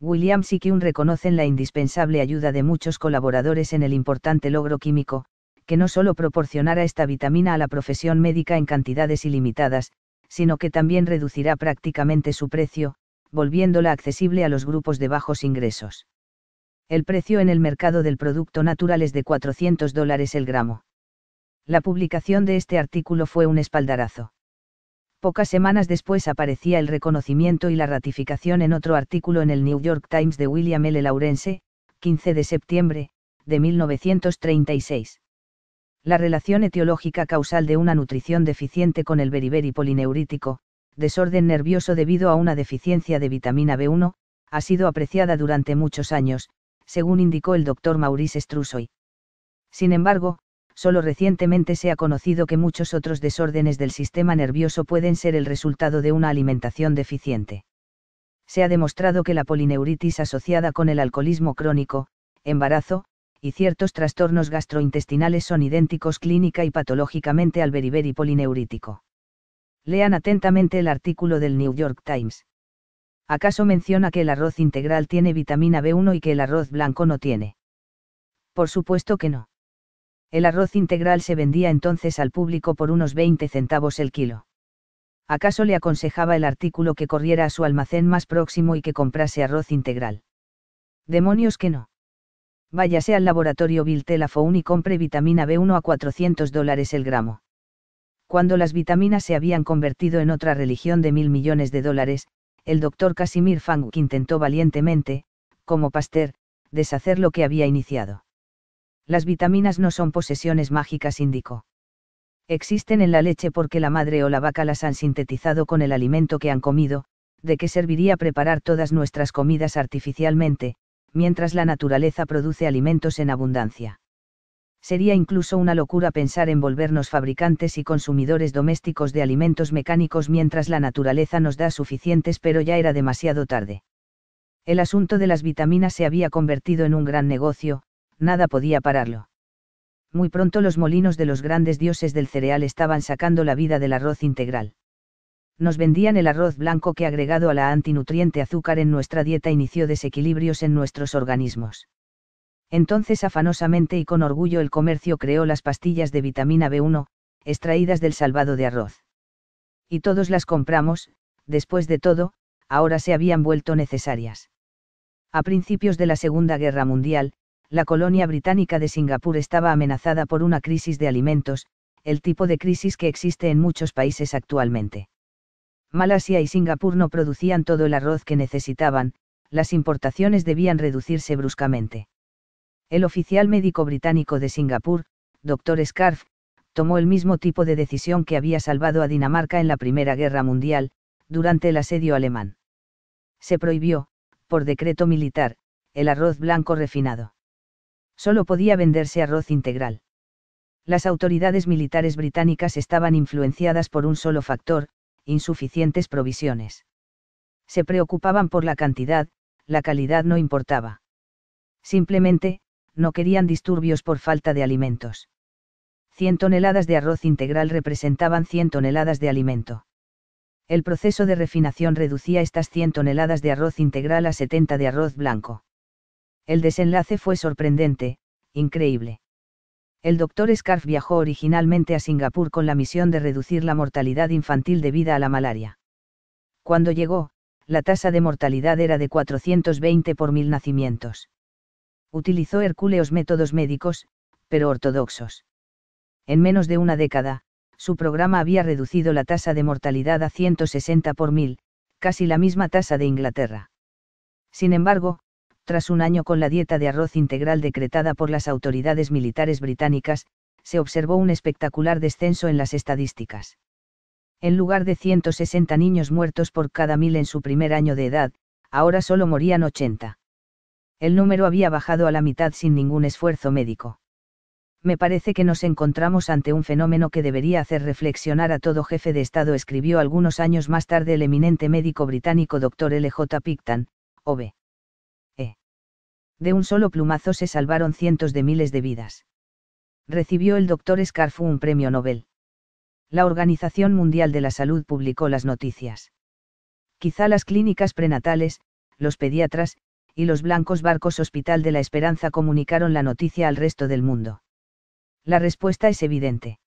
Williams y Kuhn reconocen la indispensable ayuda de muchos colaboradores en el importante logro químico, que no solo proporcionará esta vitamina a la profesión médica en cantidades ilimitadas, sino que también reducirá prácticamente su precio, volviéndola accesible a los grupos de bajos ingresos. El precio en el mercado del producto natural es de 400 dólares el gramo. La publicación de este artículo fue un espaldarazo. Pocas semanas después aparecía el reconocimiento y la ratificación en otro artículo en el New York Times de William L. Laurence, 15 de septiembre, de 1936. La relación etiológica causal de una nutrición deficiente con el beriberi polineurítico, desorden nervioso debido a una deficiencia de vitamina B1, ha sido apreciada durante muchos años, según indicó el doctor Maurice Strussoy. Sin embargo, Solo recientemente se ha conocido que muchos otros desórdenes del sistema nervioso pueden ser el resultado de una alimentación deficiente. Se ha demostrado que la polineuritis asociada con el alcoholismo crónico, embarazo, y ciertos trastornos gastrointestinales son idénticos clínica y patológicamente al beriberi polineurítico. Lean atentamente el artículo del New York Times. ¿Acaso menciona que el arroz integral tiene vitamina B1 y que el arroz blanco no tiene? Por supuesto que no. El arroz integral se vendía entonces al público por unos 20 centavos el kilo. ¿Acaso le aconsejaba el artículo que corriera a su almacén más próximo y que comprase arroz integral? Demonios que no. Váyase al laboratorio Biltelafoun y compre vitamina B1 a 400 dólares el gramo. Cuando las vitaminas se habían convertido en otra religión de mil millones de dólares, el doctor Casimir Fang intentó valientemente, como Pasteur, deshacer lo que había iniciado. Las vitaminas no son posesiones mágicas, indicó. Existen en la leche porque la madre o la vaca las han sintetizado con el alimento que han comido, de qué serviría preparar todas nuestras comidas artificialmente, mientras la naturaleza produce alimentos en abundancia. Sería incluso una locura pensar en volvernos fabricantes y consumidores domésticos de alimentos mecánicos mientras la naturaleza nos da suficientes, pero ya era demasiado tarde. El asunto de las vitaminas se había convertido en un gran negocio, Nada podía pararlo. Muy pronto los molinos de los grandes dioses del cereal estaban sacando la vida del arroz integral. Nos vendían el arroz blanco que agregado a la antinutriente azúcar en nuestra dieta inició desequilibrios en nuestros organismos. Entonces afanosamente y con orgullo el comercio creó las pastillas de vitamina B1, extraídas del salvado de arroz. Y todos las compramos, después de todo, ahora se habían vuelto necesarias. A principios de la Segunda Guerra Mundial, la colonia británica de Singapur estaba amenazada por una crisis de alimentos, el tipo de crisis que existe en muchos países actualmente. Malasia y Singapur no producían todo el arroz que necesitaban, las importaciones debían reducirse bruscamente. El oficial médico británico de Singapur, Dr. Scarf, tomó el mismo tipo de decisión que había salvado a Dinamarca en la Primera Guerra Mundial, durante el asedio alemán. Se prohibió, por decreto militar, el arroz blanco refinado. Solo podía venderse arroz integral. Las autoridades militares británicas estaban influenciadas por un solo factor, insuficientes provisiones. Se preocupaban por la cantidad, la calidad no importaba. Simplemente, no querían disturbios por falta de alimentos. 100 toneladas de arroz integral representaban 100 toneladas de alimento. El proceso de refinación reducía estas 100 toneladas de arroz integral a 70 de arroz blanco. El desenlace fue sorprendente, increíble. El doctor Scarf viajó originalmente a Singapur con la misión de reducir la mortalidad infantil debida a la malaria. Cuando llegó, la tasa de mortalidad era de 420 por mil nacimientos. Utilizó Hercúleos métodos médicos, pero ortodoxos. En menos de una década, su programa había reducido la tasa de mortalidad a 160 por mil, casi la misma tasa de Inglaterra. Sin embargo, tras un año con la dieta de arroz integral decretada por las autoridades militares británicas, se observó un espectacular descenso en las estadísticas. En lugar de 160 niños muertos por cada mil en su primer año de edad, ahora solo morían 80. El número había bajado a la mitad sin ningún esfuerzo médico. Me parece que nos encontramos ante un fenómeno que debería hacer reflexionar a todo jefe de Estado, escribió algunos años más tarde el eminente médico británico Dr. L. J. Picton, OB de un solo plumazo se salvaron cientos de miles de vidas. Recibió el doctor Scarfu un premio Nobel. La Organización Mundial de la Salud publicó las noticias. Quizá las clínicas prenatales, los pediatras, y los blancos barcos Hospital de la Esperanza comunicaron la noticia al resto del mundo. La respuesta es evidente.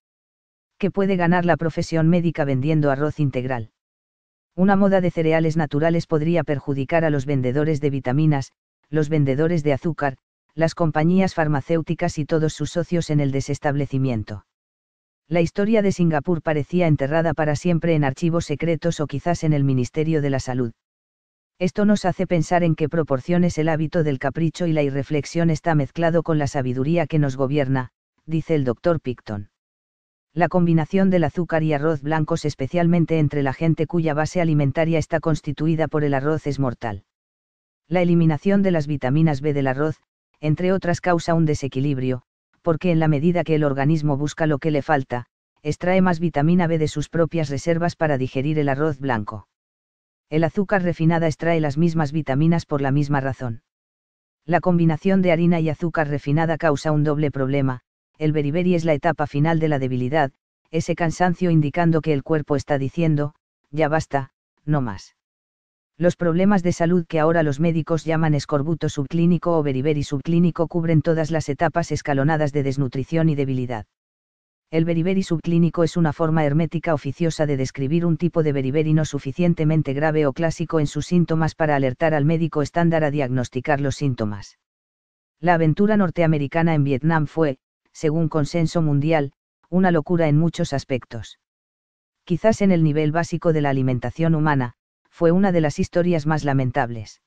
¿Qué puede ganar la profesión médica vendiendo arroz integral? Una moda de cereales naturales podría perjudicar a los vendedores de vitaminas, los vendedores de azúcar, las compañías farmacéuticas y todos sus socios en el desestablecimiento. La historia de Singapur parecía enterrada para siempre en archivos secretos o quizás en el Ministerio de la Salud. Esto nos hace pensar en qué proporciones el hábito del capricho y la irreflexión está mezclado con la sabiduría que nos gobierna, dice el doctor Picton. La combinación del azúcar y arroz blancos especialmente entre la gente cuya base alimentaria está constituida por el arroz es mortal. La eliminación de las vitaminas B del arroz, entre otras, causa un desequilibrio, porque en la medida que el organismo busca lo que le falta, extrae más vitamina B de sus propias reservas para digerir el arroz blanco. El azúcar refinada extrae las mismas vitaminas por la misma razón. La combinación de harina y azúcar refinada causa un doble problema, el beriberi es la etapa final de la debilidad, ese cansancio indicando que el cuerpo está diciendo, ya basta, no más. Los problemas de salud que ahora los médicos llaman escorbuto subclínico o beriberi subclínico cubren todas las etapas escalonadas de desnutrición y debilidad. El beriberi subclínico es una forma hermética oficiosa de describir un tipo de beriberi no suficientemente grave o clásico en sus síntomas para alertar al médico estándar a diagnosticar los síntomas. La aventura norteamericana en Vietnam fue, según consenso mundial, una locura en muchos aspectos. Quizás en el nivel básico de la alimentación humana, fue una de las historias más lamentables.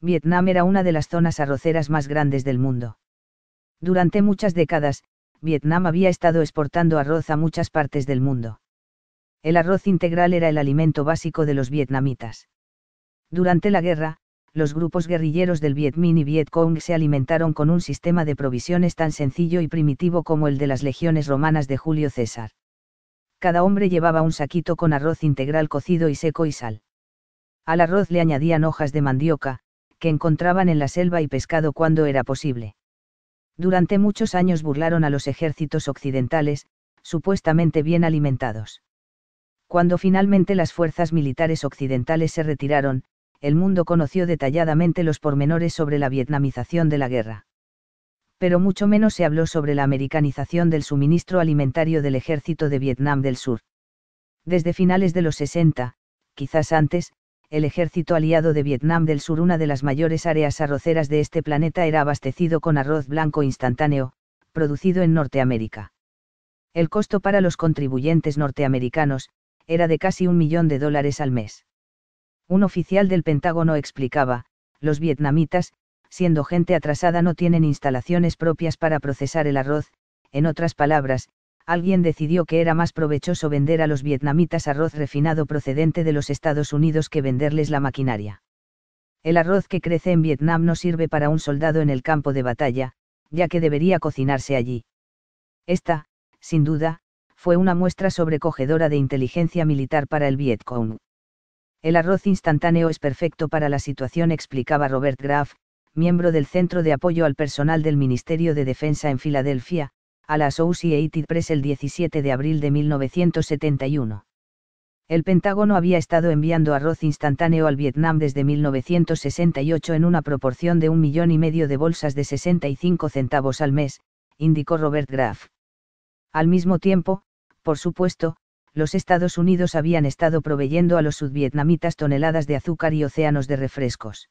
Vietnam era una de las zonas arroceras más grandes del mundo. Durante muchas décadas, Vietnam había estado exportando arroz a muchas partes del mundo. El arroz integral era el alimento básico de los vietnamitas. Durante la guerra, los grupos guerrilleros del Viet Minh y Viet Cong se alimentaron con un sistema de provisiones tan sencillo y primitivo como el de las legiones romanas de Julio César. Cada hombre llevaba un saquito con arroz integral cocido y seco y sal. Al arroz le añadían hojas de mandioca, que encontraban en la selva y pescado cuando era posible. Durante muchos años burlaron a los ejércitos occidentales, supuestamente bien alimentados. Cuando finalmente las fuerzas militares occidentales se retiraron, el mundo conoció detalladamente los pormenores sobre la vietnamización de la guerra. Pero mucho menos se habló sobre la americanización del suministro alimentario del ejército de Vietnam del Sur. Desde finales de los 60, quizás antes, el ejército aliado de Vietnam del Sur, una de las mayores áreas arroceras de este planeta, era abastecido con arroz blanco instantáneo, producido en Norteamérica. El costo para los contribuyentes norteamericanos, era de casi un millón de dólares al mes. Un oficial del Pentágono explicaba, los vietnamitas, siendo gente atrasada, no tienen instalaciones propias para procesar el arroz, en otras palabras, alguien decidió que era más provechoso vender a los vietnamitas arroz refinado procedente de los Estados Unidos que venderles la maquinaria. El arroz que crece en Vietnam no sirve para un soldado en el campo de batalla, ya que debería cocinarse allí. Esta, sin duda, fue una muestra sobrecogedora de inteligencia militar para el Vietcong. El arroz instantáneo es perfecto para la situación, explicaba Robert Graff, miembro del Centro de Apoyo al Personal del Ministerio de Defensa en Filadelfia, a la Associated Press el 17 de abril de 1971. El Pentágono había estado enviando arroz instantáneo al Vietnam desde 1968 en una proporción de un millón y medio de bolsas de 65 centavos al mes, indicó Robert Graff. Al mismo tiempo, por supuesto, los Estados Unidos habían estado proveyendo a los sudvietnamitas toneladas de azúcar y océanos de refrescos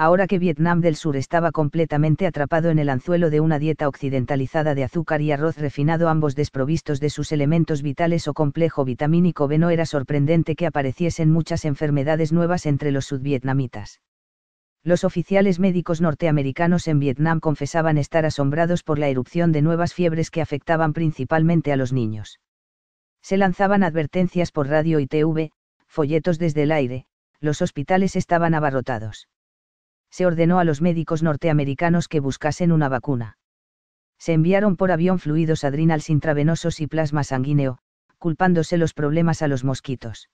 ahora que Vietnam del Sur estaba completamente atrapado en el anzuelo de una dieta occidentalizada de azúcar y arroz refinado ambos desprovistos de sus elementos vitales o complejo vitamínico B no era sorprendente que apareciesen muchas enfermedades nuevas entre los sudvietnamitas. Los oficiales médicos norteamericanos en Vietnam confesaban estar asombrados por la erupción de nuevas fiebres que afectaban principalmente a los niños. Se lanzaban advertencias por radio y TV, folletos desde el aire, los hospitales estaban abarrotados se ordenó a los médicos norteamericanos que buscasen una vacuna. Se enviaron por avión fluidos adrenals intravenosos y plasma sanguíneo, culpándose los problemas a los mosquitos.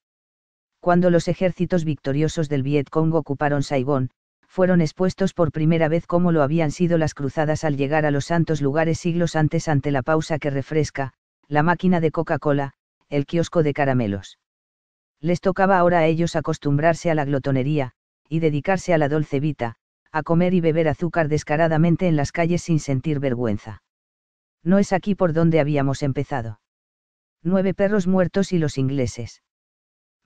Cuando los ejércitos victoriosos del Vietcong ocuparon Saigón, fueron expuestos por primera vez como lo habían sido las cruzadas al llegar a los santos lugares siglos antes ante la pausa que refresca, la máquina de Coca-Cola, el kiosco de caramelos. Les tocaba ahora a ellos acostumbrarse a la glotonería, y dedicarse a la dulce vita, a comer y beber azúcar descaradamente en las calles sin sentir vergüenza. No es aquí por donde habíamos empezado. Nueve perros muertos y los ingleses.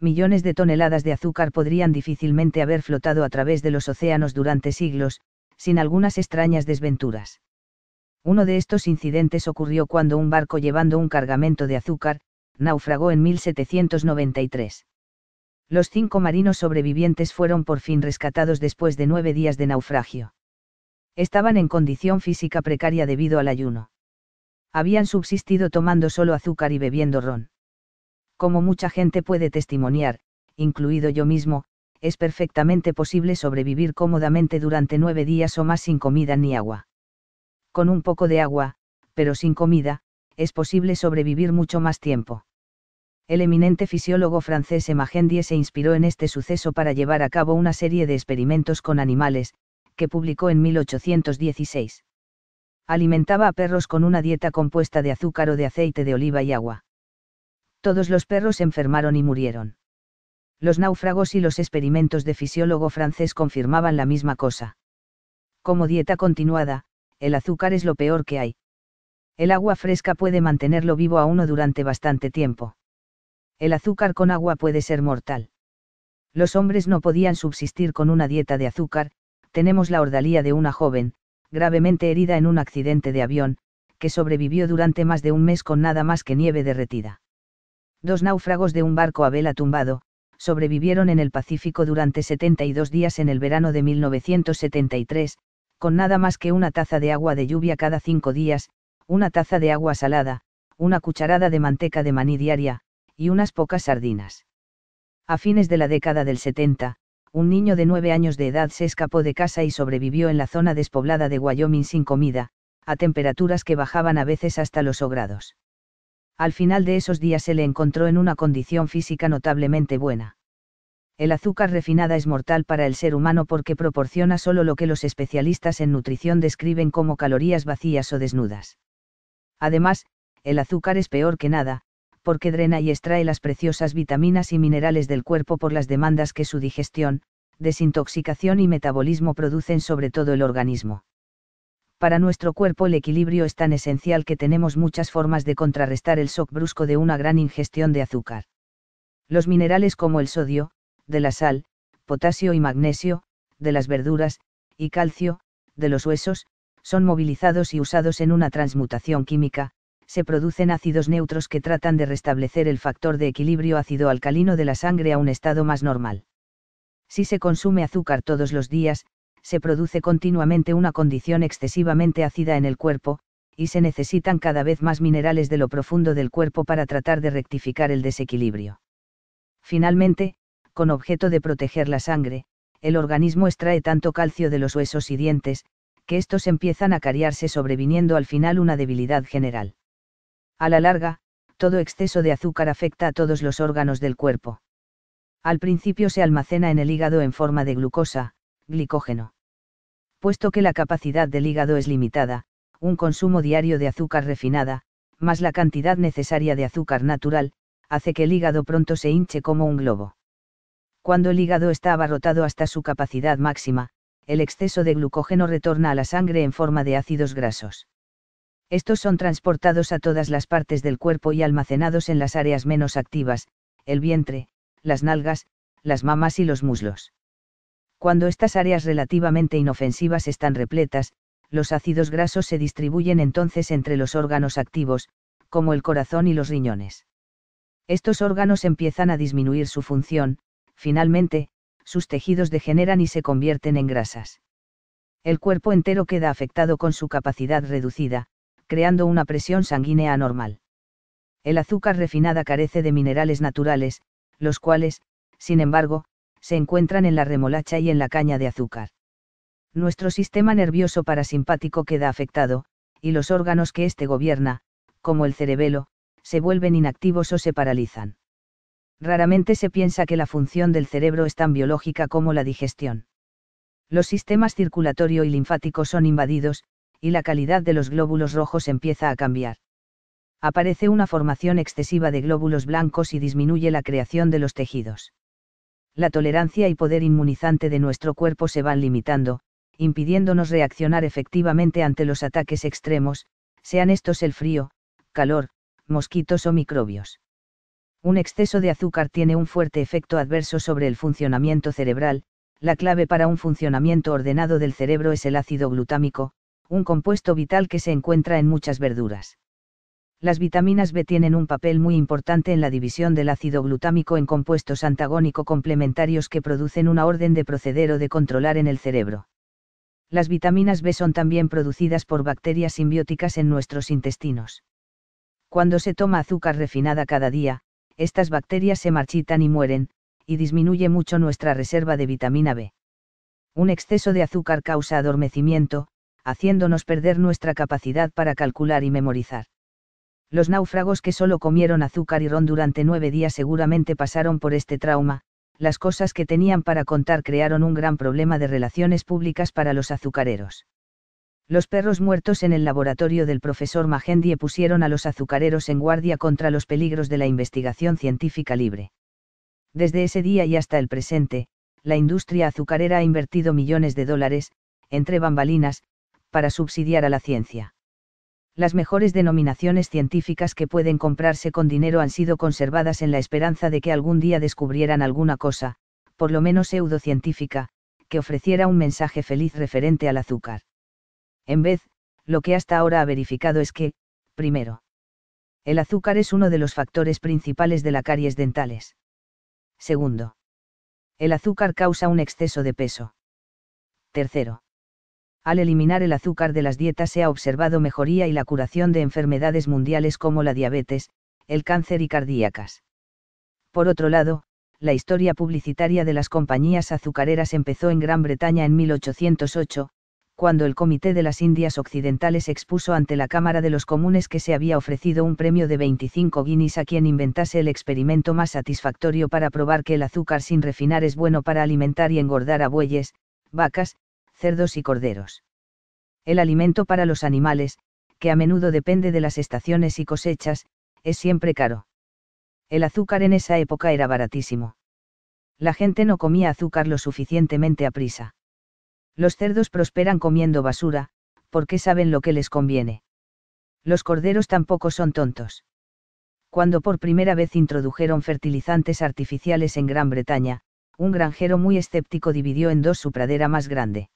Millones de toneladas de azúcar podrían difícilmente haber flotado a través de los océanos durante siglos, sin algunas extrañas desventuras. Uno de estos incidentes ocurrió cuando un barco llevando un cargamento de azúcar, naufragó en 1793. Los cinco marinos sobrevivientes fueron por fin rescatados después de nueve días de naufragio. Estaban en condición física precaria debido al ayuno. Habían subsistido tomando solo azúcar y bebiendo ron. Como mucha gente puede testimoniar, incluido yo mismo, es perfectamente posible sobrevivir cómodamente durante nueve días o más sin comida ni agua. Con un poco de agua, pero sin comida, es posible sobrevivir mucho más tiempo el eminente fisiólogo francés Emagendie se inspiró en este suceso para llevar a cabo una serie de experimentos con animales, que publicó en 1816. Alimentaba a perros con una dieta compuesta de azúcar o de aceite de oliva y agua. Todos los perros enfermaron y murieron. Los náufragos y los experimentos de fisiólogo francés confirmaban la misma cosa. Como dieta continuada, el azúcar es lo peor que hay. El agua fresca puede mantenerlo vivo a uno durante bastante tiempo el azúcar con agua puede ser mortal. Los hombres no podían subsistir con una dieta de azúcar, tenemos la ordalía de una joven, gravemente herida en un accidente de avión, que sobrevivió durante más de un mes con nada más que nieve derretida. Dos náufragos de un barco a vela tumbado, sobrevivieron en el Pacífico durante 72 días en el verano de 1973, con nada más que una taza de agua de lluvia cada cinco días, una taza de agua salada, una cucharada de manteca de maní diaria, y unas pocas sardinas. A fines de la década del 70, un niño de nueve años de edad se escapó de casa y sobrevivió en la zona despoblada de Wyoming sin comida, a temperaturas que bajaban a veces hasta los sogrados. grados. Al final de esos días se le encontró en una condición física notablemente buena. El azúcar refinada es mortal para el ser humano porque proporciona solo lo que los especialistas en nutrición describen como calorías vacías o desnudas. Además, el azúcar es peor que nada, porque drena y extrae las preciosas vitaminas y minerales del cuerpo por las demandas que su digestión, desintoxicación y metabolismo producen sobre todo el organismo. Para nuestro cuerpo el equilibrio es tan esencial que tenemos muchas formas de contrarrestar el shock brusco de una gran ingestión de azúcar. Los minerales como el sodio, de la sal, potasio y magnesio, de las verduras, y calcio, de los huesos, son movilizados y usados en una transmutación química, se producen ácidos neutros que tratan de restablecer el factor de equilibrio ácido-alcalino de la sangre a un estado más normal. Si se consume azúcar todos los días, se produce continuamente una condición excesivamente ácida en el cuerpo, y se necesitan cada vez más minerales de lo profundo del cuerpo para tratar de rectificar el desequilibrio. Finalmente, con objeto de proteger la sangre, el organismo extrae tanto calcio de los huesos y dientes, que estos empiezan a cariarse sobreviniendo al final una debilidad general. A la larga, todo exceso de azúcar afecta a todos los órganos del cuerpo. Al principio se almacena en el hígado en forma de glucosa, glicógeno. Puesto que la capacidad del hígado es limitada, un consumo diario de azúcar refinada, más la cantidad necesaria de azúcar natural, hace que el hígado pronto se hinche como un globo. Cuando el hígado está abarrotado hasta su capacidad máxima, el exceso de glucógeno retorna a la sangre en forma de ácidos grasos. Estos son transportados a todas las partes del cuerpo y almacenados en las áreas menos activas, el vientre, las nalgas, las mamas y los muslos. Cuando estas áreas relativamente inofensivas están repletas, los ácidos grasos se distribuyen entonces entre los órganos activos, como el corazón y los riñones. Estos órganos empiezan a disminuir su función, finalmente, sus tejidos degeneran y se convierten en grasas. El cuerpo entero queda afectado con su capacidad reducida, creando una presión sanguínea anormal. El azúcar refinada carece de minerales naturales, los cuales, sin embargo, se encuentran en la remolacha y en la caña de azúcar. Nuestro sistema nervioso parasimpático queda afectado, y los órganos que éste gobierna, como el cerebelo, se vuelven inactivos o se paralizan. Raramente se piensa que la función del cerebro es tan biológica como la digestión. Los sistemas circulatorio y linfático son invadidos, y la calidad de los glóbulos rojos empieza a cambiar. Aparece una formación excesiva de glóbulos blancos y disminuye la creación de los tejidos. La tolerancia y poder inmunizante de nuestro cuerpo se van limitando, impidiéndonos reaccionar efectivamente ante los ataques extremos, sean estos el frío, calor, mosquitos o microbios. Un exceso de azúcar tiene un fuerte efecto adverso sobre el funcionamiento cerebral, la clave para un funcionamiento ordenado del cerebro es el ácido glutámico, un compuesto vital que se encuentra en muchas verduras. Las vitaminas B tienen un papel muy importante en la división del ácido glutámico en compuestos antagónico complementarios que producen una orden de proceder o de controlar en el cerebro. Las vitaminas B son también producidas por bacterias simbióticas en nuestros intestinos. Cuando se toma azúcar refinada cada día, estas bacterias se marchitan y mueren, y disminuye mucho nuestra reserva de vitamina B. Un exceso de azúcar causa adormecimiento, haciéndonos perder nuestra capacidad para calcular y memorizar. Los náufragos que solo comieron azúcar y ron durante nueve días seguramente pasaron por este trauma, las cosas que tenían para contar crearon un gran problema de relaciones públicas para los azucareros. Los perros muertos en el laboratorio del profesor Magendie pusieron a los azucareros en guardia contra los peligros de la investigación científica libre. Desde ese día y hasta el presente, la industria azucarera ha invertido millones de dólares, entre bambalinas, para subsidiar a la ciencia. Las mejores denominaciones científicas que pueden comprarse con dinero han sido conservadas en la esperanza de que algún día descubrieran alguna cosa, por lo menos pseudocientífica, que ofreciera un mensaje feliz referente al azúcar. En vez, lo que hasta ahora ha verificado es que, primero, el azúcar es uno de los factores principales de la caries dentales. Segundo, el azúcar causa un exceso de peso. Tercero, al eliminar el azúcar de las dietas se ha observado mejoría y la curación de enfermedades mundiales como la diabetes, el cáncer y cardíacas. Por otro lado, la historia publicitaria de las compañías azucareras empezó en Gran Bretaña en 1808, cuando el Comité de las Indias Occidentales expuso ante la Cámara de los Comunes que se había ofrecido un premio de 25 guineas a quien inventase el experimento más satisfactorio para probar que el azúcar sin refinar es bueno para alimentar y engordar a bueyes, vacas, cerdos y corderos. El alimento para los animales, que a menudo depende de las estaciones y cosechas, es siempre caro. El azúcar en esa época era baratísimo. La gente no comía azúcar lo suficientemente a prisa. Los cerdos prosperan comiendo basura, porque saben lo que les conviene. Los corderos tampoco son tontos. Cuando por primera vez introdujeron fertilizantes artificiales en Gran Bretaña, un granjero muy escéptico dividió en dos su pradera más grande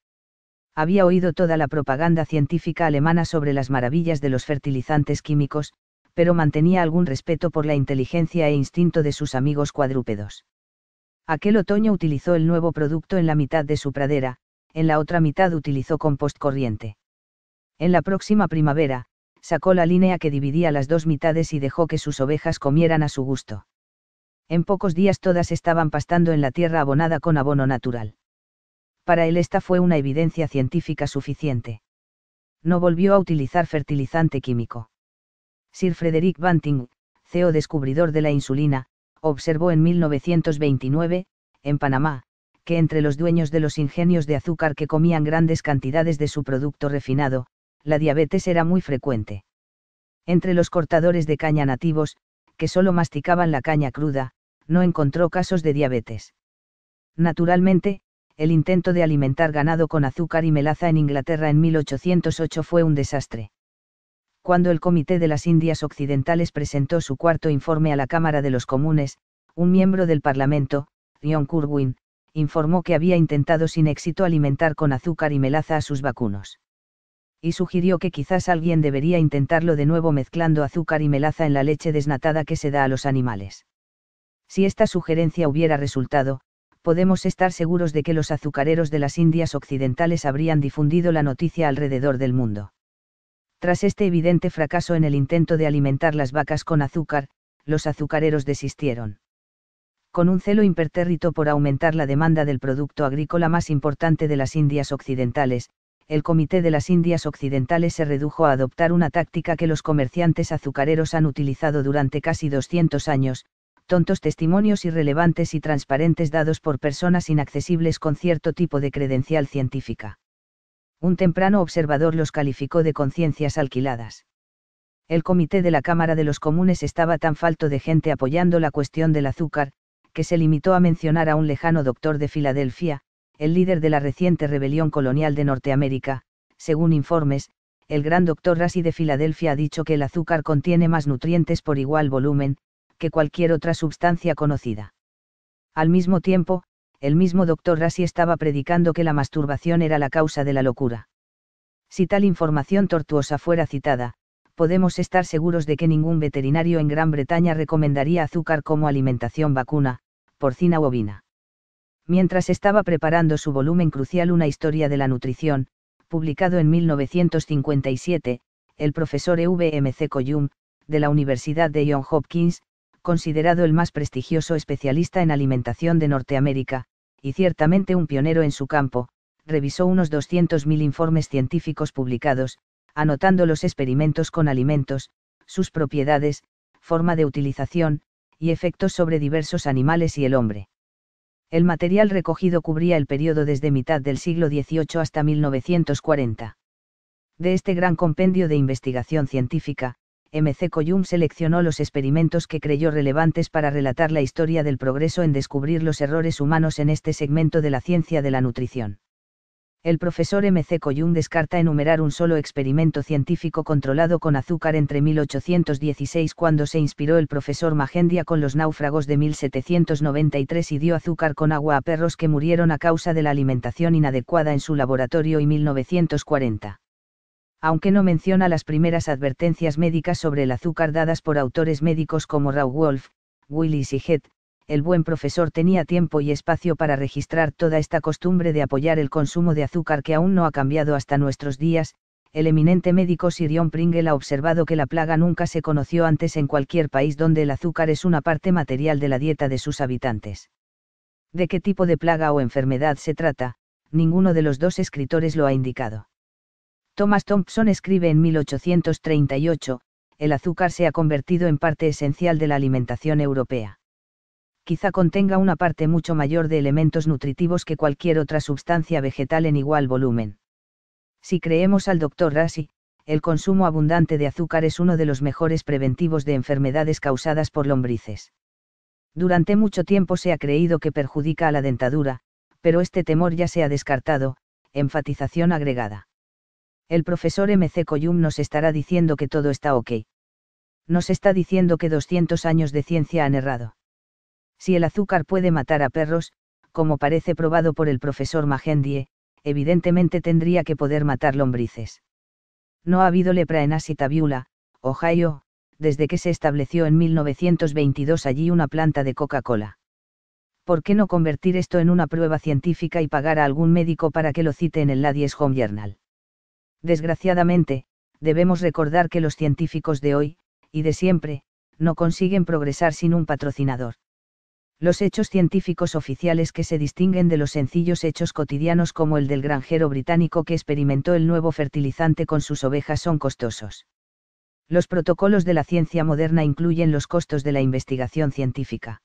había oído toda la propaganda científica alemana sobre las maravillas de los fertilizantes químicos, pero mantenía algún respeto por la inteligencia e instinto de sus amigos cuadrúpedos. Aquel otoño utilizó el nuevo producto en la mitad de su pradera, en la otra mitad utilizó compost corriente. En la próxima primavera, sacó la línea que dividía las dos mitades y dejó que sus ovejas comieran a su gusto. En pocos días todas estaban pastando en la tierra abonada con abono natural para él esta fue una evidencia científica suficiente. No volvió a utilizar fertilizante químico. Sir Frederick Banting, CEO descubridor de la insulina, observó en 1929, en Panamá, que entre los dueños de los ingenios de azúcar que comían grandes cantidades de su producto refinado, la diabetes era muy frecuente. Entre los cortadores de caña nativos, que solo masticaban la caña cruda, no encontró casos de diabetes. Naturalmente, el intento de alimentar ganado con azúcar y melaza en Inglaterra en 1808 fue un desastre. Cuando el Comité de las Indias Occidentales presentó su cuarto informe a la Cámara de los Comunes, un miembro del Parlamento, John Curwin, informó que había intentado sin éxito alimentar con azúcar y melaza a sus vacunos. Y sugirió que quizás alguien debería intentarlo de nuevo mezclando azúcar y melaza en la leche desnatada que se da a los animales. Si esta sugerencia hubiera resultado, podemos estar seguros de que los azucareros de las Indias Occidentales habrían difundido la noticia alrededor del mundo. Tras este evidente fracaso en el intento de alimentar las vacas con azúcar, los azucareros desistieron. Con un celo impertérrito por aumentar la demanda del producto agrícola más importante de las Indias Occidentales, el Comité de las Indias Occidentales se redujo a adoptar una táctica que los comerciantes azucareros han utilizado durante casi 200 años, tontos testimonios irrelevantes y transparentes dados por personas inaccesibles con cierto tipo de credencial científica. Un temprano observador los calificó de conciencias alquiladas. El comité de la Cámara de los Comunes estaba tan falto de gente apoyando la cuestión del azúcar, que se limitó a mencionar a un lejano doctor de Filadelfia, el líder de la reciente rebelión colonial de Norteamérica, según informes, el gran doctor Rassi de Filadelfia ha dicho que el azúcar contiene más nutrientes por igual volumen, que cualquier otra sustancia conocida. Al mismo tiempo, el mismo doctor Rassi estaba predicando que la masturbación era la causa de la locura. Si tal información tortuosa fuera citada, podemos estar seguros de que ningún veterinario en Gran Bretaña recomendaría azúcar como alimentación vacuna, porcina o ovina. Mientras estaba preparando su volumen crucial Una historia de la nutrición, publicado en 1957, el profesor E.V.M.C. coyum de la Universidad de John Hopkins, considerado el más prestigioso especialista en alimentación de Norteamérica, y ciertamente un pionero en su campo, revisó unos 200.000 informes científicos publicados, anotando los experimentos con alimentos, sus propiedades, forma de utilización, y efectos sobre diversos animales y el hombre. El material recogido cubría el periodo desde mitad del siglo XVIII hasta 1940. De este gran compendio de investigación científica, M.C. Coyum seleccionó los experimentos que creyó relevantes para relatar la historia del progreso en descubrir los errores humanos en este segmento de la ciencia de la nutrición. El profesor M.C. Coyum descarta enumerar un solo experimento científico controlado con azúcar entre 1816 cuando se inspiró el profesor Magendia con los náufragos de 1793 y dio azúcar con agua a perros que murieron a causa de la alimentación inadecuada en su laboratorio y 1940 aunque no menciona las primeras advertencias médicas sobre el azúcar dadas por autores médicos como Raw Wolf, Willis y Head, el buen profesor tenía tiempo y espacio para registrar toda esta costumbre de apoyar el consumo de azúcar que aún no ha cambiado hasta nuestros días, el eminente médico Sirion Pringle ha observado que la plaga nunca se conoció antes en cualquier país donde el azúcar es una parte material de la dieta de sus habitantes. De qué tipo de plaga o enfermedad se trata, ninguno de los dos escritores lo ha indicado. Thomas Thompson escribe en 1838, el azúcar se ha convertido en parte esencial de la alimentación europea. Quizá contenga una parte mucho mayor de elementos nutritivos que cualquier otra sustancia vegetal en igual volumen. Si creemos al doctor Rassi, el consumo abundante de azúcar es uno de los mejores preventivos de enfermedades causadas por lombrices. Durante mucho tiempo se ha creído que perjudica a la dentadura, pero este temor ya se ha descartado, enfatización agregada. El profesor MC Coyum nos estará diciendo que todo está ok. Nos está diciendo que 200 años de ciencia han errado. Si el azúcar puede matar a perros, como parece probado por el profesor Magendie, evidentemente tendría que poder matar lombrices. No ha habido lepra en Asitabula, Ohio, desde que se estableció en 1922 allí una planta de Coca-Cola. ¿Por qué no convertir esto en una prueba científica y pagar a algún médico para que lo cite en el Ladies Home Journal? Desgraciadamente, debemos recordar que los científicos de hoy, y de siempre, no consiguen progresar sin un patrocinador. Los hechos científicos oficiales que se distinguen de los sencillos hechos cotidianos como el del granjero británico que experimentó el nuevo fertilizante con sus ovejas son costosos. Los protocolos de la ciencia moderna incluyen los costos de la investigación científica.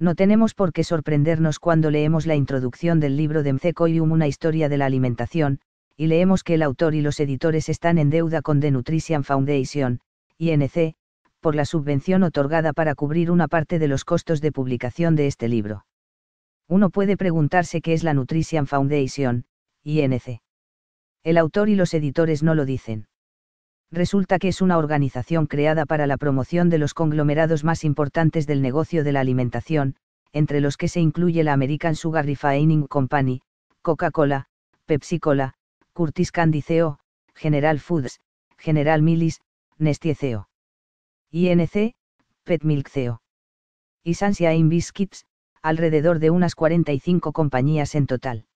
No tenemos por qué sorprendernos cuando leemos la introducción del libro de y Una historia de la alimentación, y leemos que el autor y los editores están en deuda con The Nutrition Foundation, INC, por la subvención otorgada para cubrir una parte de los costos de publicación de este libro. Uno puede preguntarse qué es la Nutrition Foundation, INC. El autor y los editores no lo dicen. Resulta que es una organización creada para la promoción de los conglomerados más importantes del negocio de la alimentación, entre los que se incluye la American Sugar Refining Company, Coca-Cola, Pepsi-Cola, Curtis Candiceo, General Foods, General Milis, Nestie CEO, INC, Pet Milk Y Sansia In Biscuits, alrededor de unas 45 compañías en total.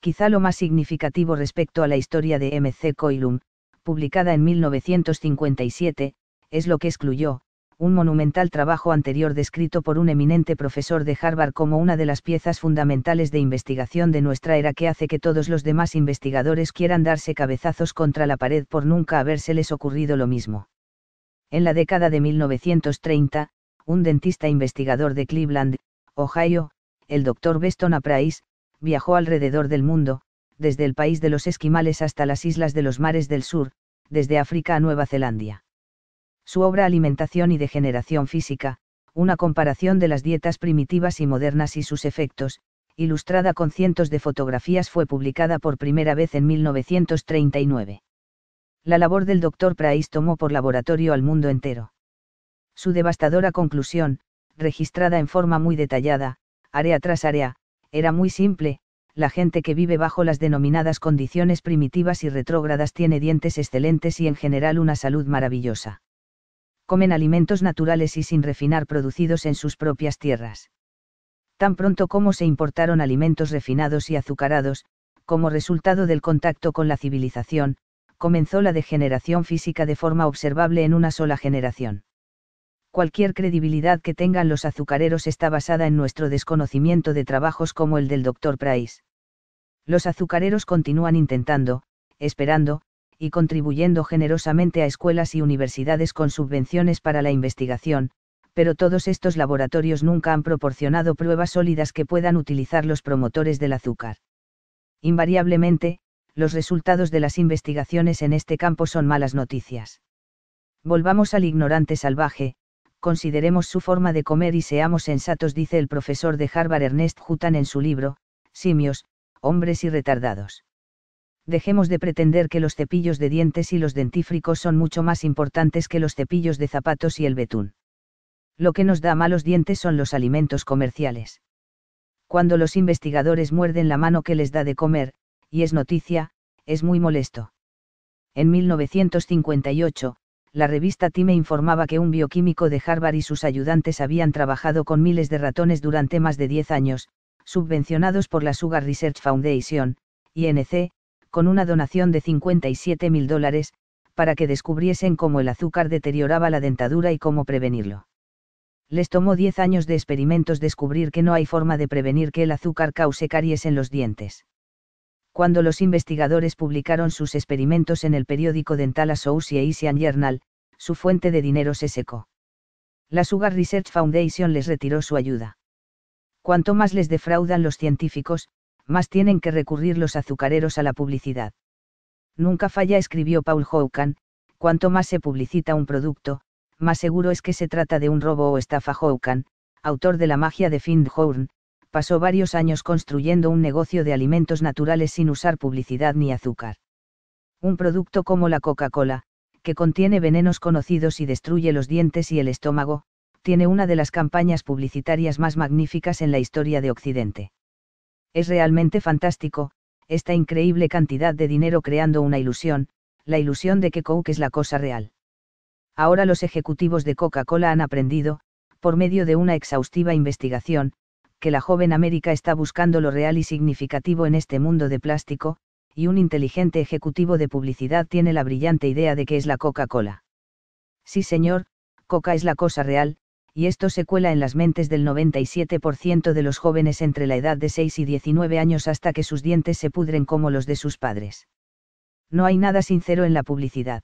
Quizá lo más significativo respecto a la historia de MC Coilum, publicada en 1957, es lo que excluyó, un monumental trabajo anterior descrito por un eminente profesor de Harvard como una de las piezas fundamentales de investigación de nuestra era que hace que todos los demás investigadores quieran darse cabezazos contra la pared por nunca habérseles ocurrido lo mismo. En la década de 1930, un dentista investigador de Cleveland, Ohio, el doctor Beston A. Price, viajó alrededor del mundo, desde el país de los esquimales hasta las islas de los mares del sur, desde África a Nueva Zelanda su obra Alimentación y Degeneración Física, una comparación de las dietas primitivas y modernas y sus efectos, ilustrada con cientos de fotografías, fue publicada por primera vez en 1939. La labor del doctor Price tomó por laboratorio al mundo entero. Su devastadora conclusión, registrada en forma muy detallada, área tras área, era muy simple, la gente que vive bajo las denominadas condiciones primitivas y retrógradas tiene dientes excelentes y en general una salud maravillosa comen alimentos naturales y sin refinar producidos en sus propias tierras. Tan pronto como se importaron alimentos refinados y azucarados, como resultado del contacto con la civilización, comenzó la degeneración física de forma observable en una sola generación. Cualquier credibilidad que tengan los azucareros está basada en nuestro desconocimiento de trabajos como el del Dr. Price. Los azucareros continúan intentando, esperando, y contribuyendo generosamente a escuelas y universidades con subvenciones para la investigación, pero todos estos laboratorios nunca han proporcionado pruebas sólidas que puedan utilizar los promotores del azúcar. Invariablemente, los resultados de las investigaciones en este campo son malas noticias. Volvamos al ignorante salvaje, consideremos su forma de comer y seamos sensatos, dice el profesor de Harvard Ernest Hutton en su libro, Simios, Hombres y Retardados dejemos de pretender que los cepillos de dientes y los dentífricos son mucho más importantes que los cepillos de zapatos y el betún. Lo que nos da malos dientes son los alimentos comerciales. Cuando los investigadores muerden la mano que les da de comer, y es noticia, es muy molesto. En 1958, la revista Time informaba que un bioquímico de Harvard y sus ayudantes habían trabajado con miles de ratones durante más de 10 años, subvencionados por la Sugar Research Foundation, INC, con una donación de 57 mil dólares, para que descubriesen cómo el azúcar deterioraba la dentadura y cómo prevenirlo. Les tomó 10 años de experimentos descubrir que no hay forma de prevenir que el azúcar cause caries en los dientes. Cuando los investigadores publicaron sus experimentos en el periódico dental Association Journal, su fuente de dinero se secó. La Sugar Research Foundation les retiró su ayuda. Cuanto más les defraudan los científicos, más tienen que recurrir los azucareros a la publicidad. Nunca falla, escribió Paul Hawken, cuanto más se publicita un producto, más seguro es que se trata de un robo o estafa. Hawken, autor de La magia de Findhorn, pasó varios años construyendo un negocio de alimentos naturales sin usar publicidad ni azúcar. Un producto como la Coca-Cola, que contiene venenos conocidos y destruye los dientes y el estómago, tiene una de las campañas publicitarias más magníficas en la historia de Occidente. Es realmente fantástico, esta increíble cantidad de dinero creando una ilusión, la ilusión de que Coke es la cosa real. Ahora los ejecutivos de Coca-Cola han aprendido, por medio de una exhaustiva investigación, que la joven América está buscando lo real y significativo en este mundo de plástico, y un inteligente ejecutivo de publicidad tiene la brillante idea de que es la Coca-Cola. Sí señor, Coca es la cosa real, y esto se cuela en las mentes del 97% de los jóvenes entre la edad de 6 y 19 años hasta que sus dientes se pudren como los de sus padres. No hay nada sincero en la publicidad.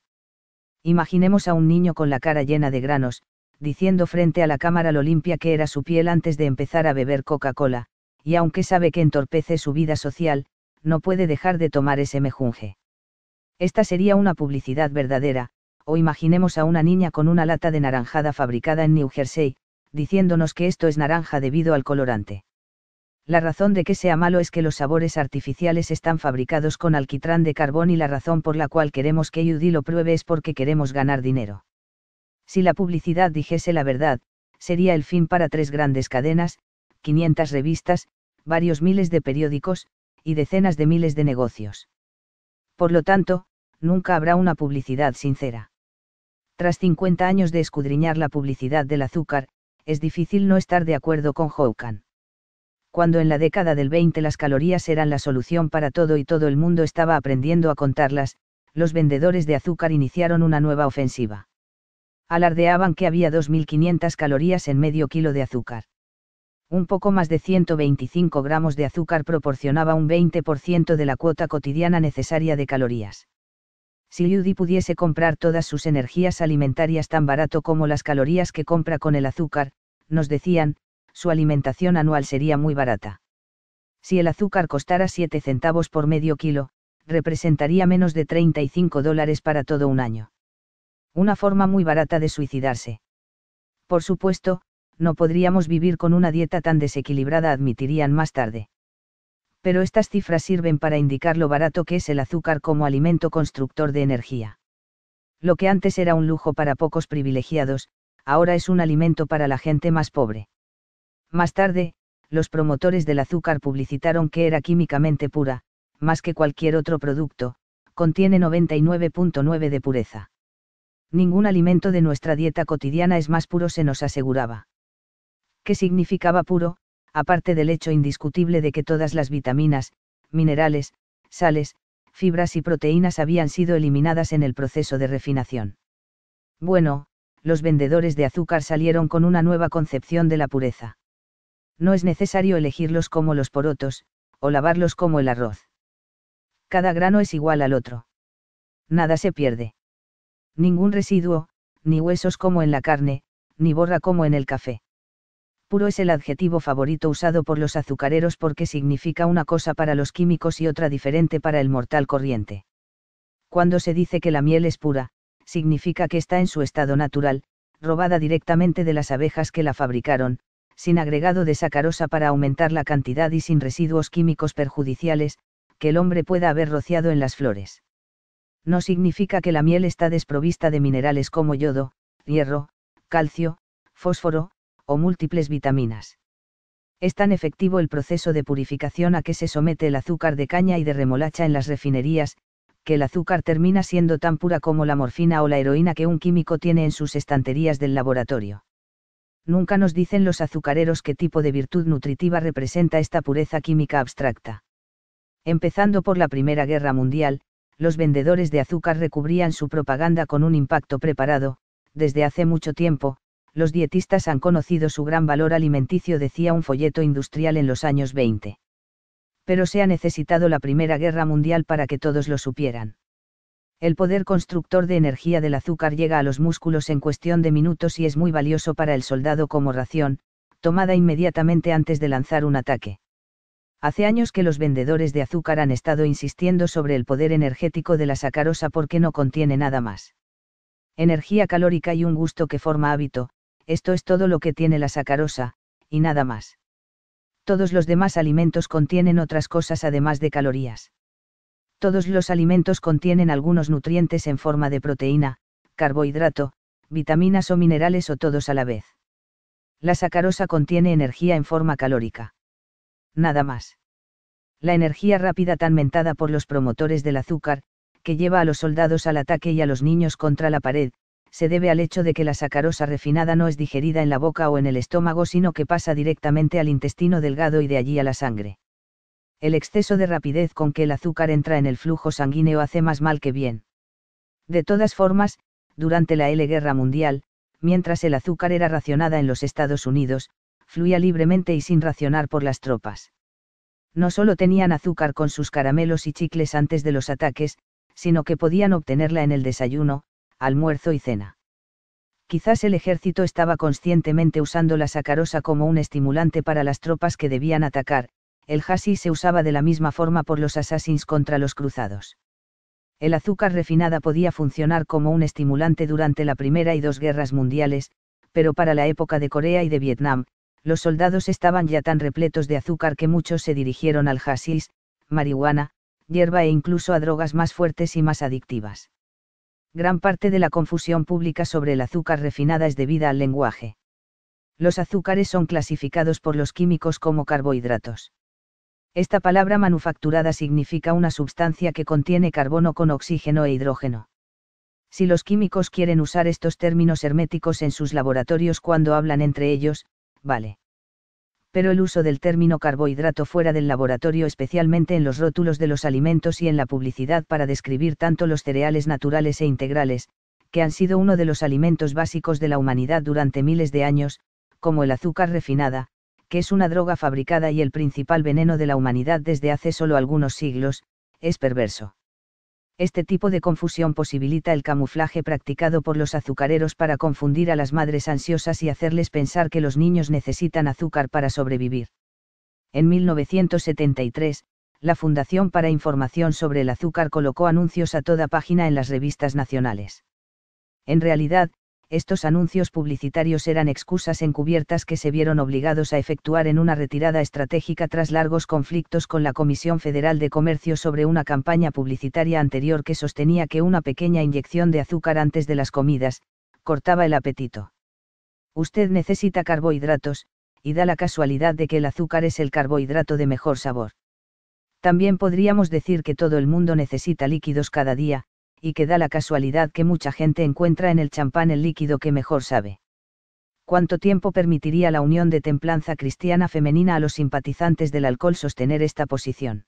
Imaginemos a un niño con la cara llena de granos, diciendo frente a la cámara lo limpia que era su piel antes de empezar a beber Coca-Cola, y aunque sabe que entorpece su vida social, no puede dejar de tomar ese mejunje. Esta sería una publicidad verdadera, o imaginemos a una niña con una lata de naranjada fabricada en New Jersey, diciéndonos que esto es naranja debido al colorante. La razón de que sea malo es que los sabores artificiales están fabricados con alquitrán de carbón y la razón por la cual queremos que Judy lo pruebe es porque queremos ganar dinero. Si la publicidad dijese la verdad, sería el fin para tres grandes cadenas, 500 revistas, varios miles de periódicos, y decenas de miles de negocios. Por lo tanto, nunca habrá una publicidad sincera. Tras 50 años de escudriñar la publicidad del azúcar, es difícil no estar de acuerdo con Houkan. Cuando en la década del 20 las calorías eran la solución para todo y todo el mundo estaba aprendiendo a contarlas, los vendedores de azúcar iniciaron una nueva ofensiva. Alardeaban que había 2.500 calorías en medio kilo de azúcar. Un poco más de 125 gramos de azúcar proporcionaba un 20% de la cuota cotidiana necesaria de calorías si Judy pudiese comprar todas sus energías alimentarias tan barato como las calorías que compra con el azúcar, nos decían, su alimentación anual sería muy barata. Si el azúcar costara 7 centavos por medio kilo, representaría menos de 35 dólares para todo un año. Una forma muy barata de suicidarse. Por supuesto, no podríamos vivir con una dieta tan desequilibrada, admitirían más tarde pero estas cifras sirven para indicar lo barato que es el azúcar como alimento constructor de energía. Lo que antes era un lujo para pocos privilegiados, ahora es un alimento para la gente más pobre. Más tarde, los promotores del azúcar publicitaron que era químicamente pura, más que cualquier otro producto, contiene 99.9 de pureza. Ningún alimento de nuestra dieta cotidiana es más puro, se nos aseguraba. ¿Qué significaba puro? aparte del hecho indiscutible de que todas las vitaminas, minerales, sales, fibras y proteínas habían sido eliminadas en el proceso de refinación. Bueno, los vendedores de azúcar salieron con una nueva concepción de la pureza. No es necesario elegirlos como los porotos, o lavarlos como el arroz. Cada grano es igual al otro. Nada se pierde. Ningún residuo, ni huesos como en la carne, ni borra como en el café. Puro es el adjetivo favorito usado por los azucareros porque significa una cosa para los químicos y otra diferente para el mortal corriente. Cuando se dice que la miel es pura, significa que está en su estado natural, robada directamente de las abejas que la fabricaron, sin agregado de sacarosa para aumentar la cantidad y sin residuos químicos perjudiciales, que el hombre pueda haber rociado en las flores. No significa que la miel está desprovista de minerales como yodo, hierro, calcio, fósforo, múltiples vitaminas. Es tan efectivo el proceso de purificación a que se somete el azúcar de caña y de remolacha en las refinerías, que el azúcar termina siendo tan pura como la morfina o la heroína que un químico tiene en sus estanterías del laboratorio. Nunca nos dicen los azucareros qué tipo de virtud nutritiva representa esta pureza química abstracta. Empezando por la Primera Guerra Mundial, los vendedores de azúcar recubrían su propaganda con un impacto preparado, desde hace mucho tiempo, los dietistas han conocido su gran valor alimenticio, decía un folleto industrial en los años 20. Pero se ha necesitado la Primera Guerra Mundial para que todos lo supieran. El poder constructor de energía del azúcar llega a los músculos en cuestión de minutos y es muy valioso para el soldado como ración, tomada inmediatamente antes de lanzar un ataque. Hace años que los vendedores de azúcar han estado insistiendo sobre el poder energético de la sacarosa porque no contiene nada más energía calórica y un gusto que forma hábito, esto es todo lo que tiene la sacarosa, y nada más. Todos los demás alimentos contienen otras cosas además de calorías. Todos los alimentos contienen algunos nutrientes en forma de proteína, carbohidrato, vitaminas o minerales o todos a la vez. La sacarosa contiene energía en forma calórica. Nada más. La energía rápida tan mentada por los promotores del azúcar, que lleva a los soldados al ataque y a los niños contra la pared, se debe al hecho de que la sacarosa refinada no es digerida en la boca o en el estómago, sino que pasa directamente al intestino delgado y de allí a la sangre. El exceso de rapidez con que el azúcar entra en el flujo sanguíneo hace más mal que bien. De todas formas, durante la L Guerra Mundial, mientras el azúcar era racionada en los Estados Unidos, fluía libremente y sin racionar por las tropas. No solo tenían azúcar con sus caramelos y chicles antes de los ataques, sino que podían obtenerla en el desayuno, almuerzo y cena. Quizás el ejército estaba conscientemente usando la sacarosa como un estimulante para las tropas que debían atacar, el hashish se usaba de la misma forma por los assassins contra los cruzados. El azúcar refinada podía funcionar como un estimulante durante la Primera y dos guerras mundiales, pero para la época de Corea y de Vietnam, los soldados estaban ya tan repletos de azúcar que muchos se dirigieron al hashish, marihuana, hierba e incluso a drogas más fuertes y más adictivas. Gran parte de la confusión pública sobre el azúcar refinada es debida al lenguaje. Los azúcares son clasificados por los químicos como carbohidratos. Esta palabra manufacturada significa una sustancia que contiene carbono con oxígeno e hidrógeno. Si los químicos quieren usar estos términos herméticos en sus laboratorios cuando hablan entre ellos, vale pero el uso del término carbohidrato fuera del laboratorio, especialmente en los rótulos de los alimentos y en la publicidad para describir tanto los cereales naturales e integrales, que han sido uno de los alimentos básicos de la humanidad durante miles de años, como el azúcar refinada, que es una droga fabricada y el principal veneno de la humanidad desde hace solo algunos siglos, es perverso. Este tipo de confusión posibilita el camuflaje practicado por los azucareros para confundir a las madres ansiosas y hacerles pensar que los niños necesitan azúcar para sobrevivir. En 1973, la Fundación para Información sobre el Azúcar colocó anuncios a toda página en las revistas nacionales. En realidad, estos anuncios publicitarios eran excusas encubiertas que se vieron obligados a efectuar en una retirada estratégica tras largos conflictos con la Comisión Federal de Comercio sobre una campaña publicitaria anterior que sostenía que una pequeña inyección de azúcar antes de las comidas, cortaba el apetito. Usted necesita carbohidratos, y da la casualidad de que el azúcar es el carbohidrato de mejor sabor. También podríamos decir que todo el mundo necesita líquidos cada día, y que da la casualidad que mucha gente encuentra en el champán el líquido que mejor sabe. ¿Cuánto tiempo permitiría la Unión de Templanza Cristiana Femenina a los simpatizantes del alcohol sostener esta posición?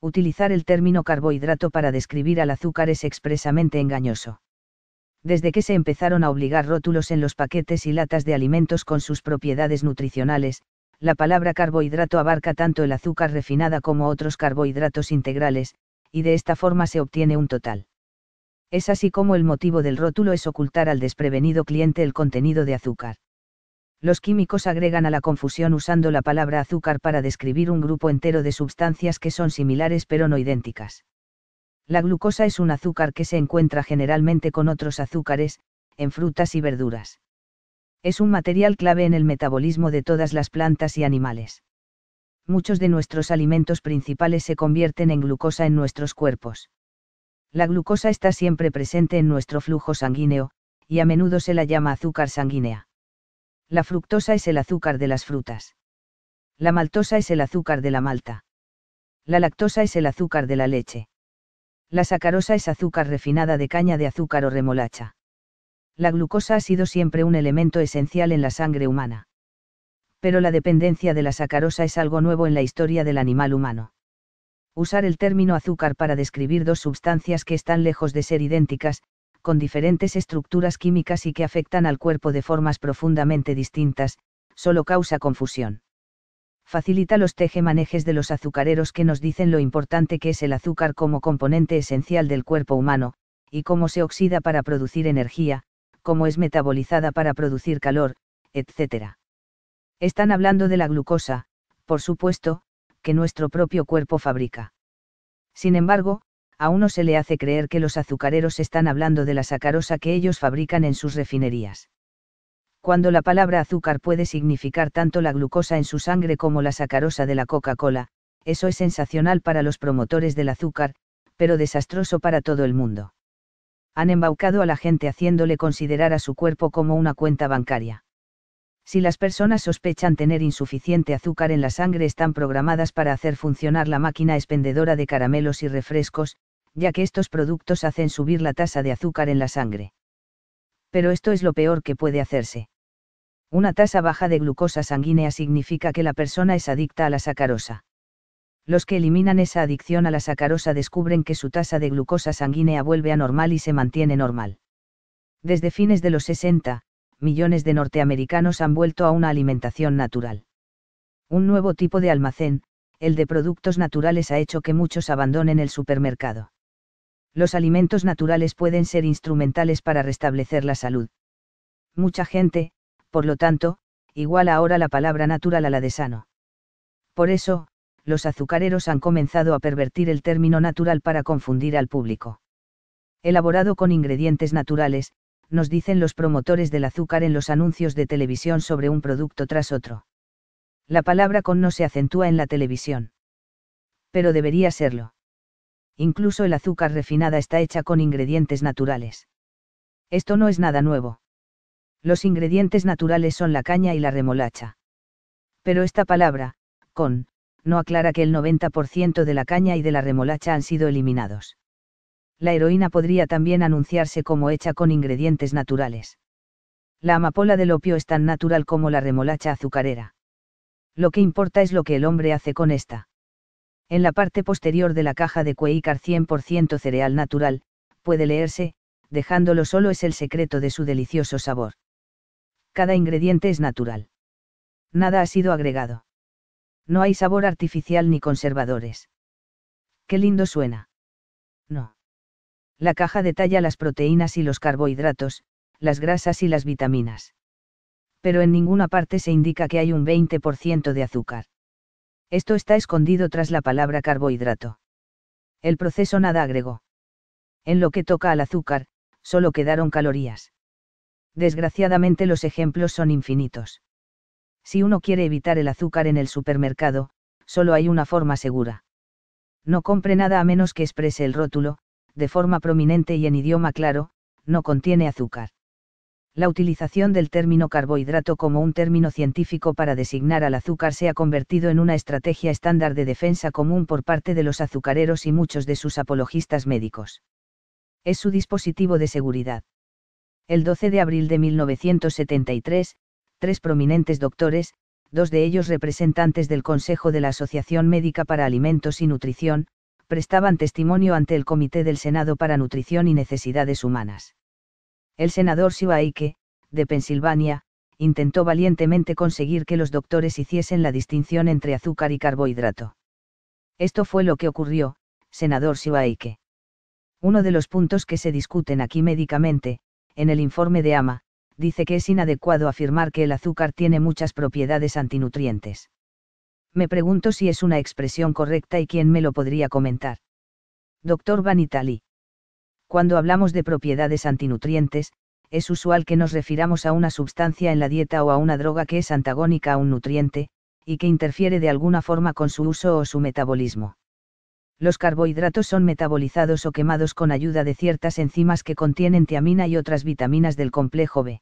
Utilizar el término carbohidrato para describir al azúcar es expresamente engañoso desde que se empezaron a obligar rótulos en los paquetes y latas de alimentos con sus propiedades nutricionales, la palabra carbohidrato abarca tanto el azúcar refinada como otros carbohidratos integrales, y de esta forma se obtiene un total es así como el motivo del rótulo es ocultar al desprevenido cliente el contenido de azúcar. Los químicos agregan a la confusión usando la palabra azúcar para describir un grupo entero de sustancias que son similares pero no idénticas. La glucosa es un azúcar que se encuentra generalmente con otros azúcares, en frutas y verduras. Es un material clave en el metabolismo de todas las plantas y animales. Muchos de nuestros alimentos principales se convierten en glucosa en nuestros cuerpos. La glucosa está siempre presente en nuestro flujo sanguíneo, y a menudo se la llama azúcar sanguínea. La fructosa es el azúcar de las frutas. La maltosa es el azúcar de la malta. La lactosa es el azúcar de la leche. La sacarosa es azúcar refinada de caña de azúcar o remolacha. La glucosa ha sido siempre un elemento esencial en la sangre humana. Pero la dependencia de la sacarosa es algo nuevo en la historia del animal humano. Usar el término azúcar para describir dos sustancias que están lejos de ser idénticas, con diferentes estructuras químicas y que afectan al cuerpo de formas profundamente distintas, solo causa confusión. Facilita los tejemanejes de los azucareros que nos dicen lo importante que es el azúcar como componente esencial del cuerpo humano, y cómo se oxida para producir energía, cómo es metabolizada para producir calor, etc. Están hablando de la glucosa, por supuesto, que nuestro propio cuerpo fabrica. Sin embargo, a uno se le hace creer que los azucareros están hablando de la sacarosa que ellos fabrican en sus refinerías. Cuando la palabra azúcar puede significar tanto la glucosa en su sangre como la sacarosa de la Coca-Cola, eso es sensacional para los promotores del azúcar, pero desastroso para todo el mundo. Han embaucado a la gente haciéndole considerar a su cuerpo como una cuenta bancaria. Si las personas sospechan tener insuficiente azúcar en la sangre están programadas para hacer funcionar la máquina expendedora de caramelos y refrescos, ya que estos productos hacen subir la tasa de azúcar en la sangre. Pero esto es lo peor que puede hacerse. Una tasa baja de glucosa sanguínea significa que la persona es adicta a la sacarosa. Los que eliminan esa adicción a la sacarosa descubren que su tasa de glucosa sanguínea vuelve a normal y se mantiene normal. Desde fines de los 60, millones de norteamericanos han vuelto a una alimentación natural. Un nuevo tipo de almacén, el de productos naturales, ha hecho que muchos abandonen el supermercado. Los alimentos naturales pueden ser instrumentales para restablecer la salud. Mucha gente, por lo tanto, iguala ahora la palabra natural a la de sano. Por eso, los azucareros han comenzado a pervertir el término natural para confundir al público. Elaborado con ingredientes naturales, nos dicen los promotores del azúcar en los anuncios de televisión sobre un producto tras otro. La palabra con no se acentúa en la televisión. Pero debería serlo. Incluso el azúcar refinada está hecha con ingredientes naturales. Esto no es nada nuevo. Los ingredientes naturales son la caña y la remolacha. Pero esta palabra, con, no aclara que el 90% de la caña y de la remolacha han sido eliminados la heroína podría también anunciarse como hecha con ingredientes naturales. La amapola del opio es tan natural como la remolacha azucarera. Lo que importa es lo que el hombre hace con esta. En la parte posterior de la caja de cueícar 100% cereal natural, puede leerse, dejándolo solo es el secreto de su delicioso sabor. Cada ingrediente es natural. Nada ha sido agregado. No hay sabor artificial ni conservadores. Qué lindo suena. No. La caja detalla las proteínas y los carbohidratos, las grasas y las vitaminas. Pero en ninguna parte se indica que hay un 20% de azúcar. Esto está escondido tras la palabra carbohidrato. El proceso nada agregó. En lo que toca al azúcar, solo quedaron calorías. Desgraciadamente los ejemplos son infinitos. Si uno quiere evitar el azúcar en el supermercado, solo hay una forma segura. No compre nada a menos que exprese el rótulo, de forma prominente y en idioma claro, no contiene azúcar. La utilización del término carbohidrato como un término científico para designar al azúcar se ha convertido en una estrategia estándar de defensa común por parte de los azucareros y muchos de sus apologistas médicos. Es su dispositivo de seguridad. El 12 de abril de 1973, tres prominentes doctores, dos de ellos representantes del Consejo de la Asociación Médica para Alimentos y Nutrición, prestaban testimonio ante el Comité del Senado para Nutrición y Necesidades Humanas. El senador Siwaike, de Pensilvania, intentó valientemente conseguir que los doctores hiciesen la distinción entre azúcar y carbohidrato. Esto fue lo que ocurrió, senador Siwaike. Uno de los puntos que se discuten aquí médicamente, en el informe de AMA, dice que es inadecuado afirmar que el azúcar tiene muchas propiedades antinutrientes me pregunto si es una expresión correcta y quién me lo podría comentar. Doctor Vanitali. Cuando hablamos de propiedades antinutrientes, es usual que nos refiramos a una sustancia en la dieta o a una droga que es antagónica a un nutriente, y que interfiere de alguna forma con su uso o su metabolismo. Los carbohidratos son metabolizados o quemados con ayuda de ciertas enzimas que contienen tiamina y otras vitaminas del complejo B.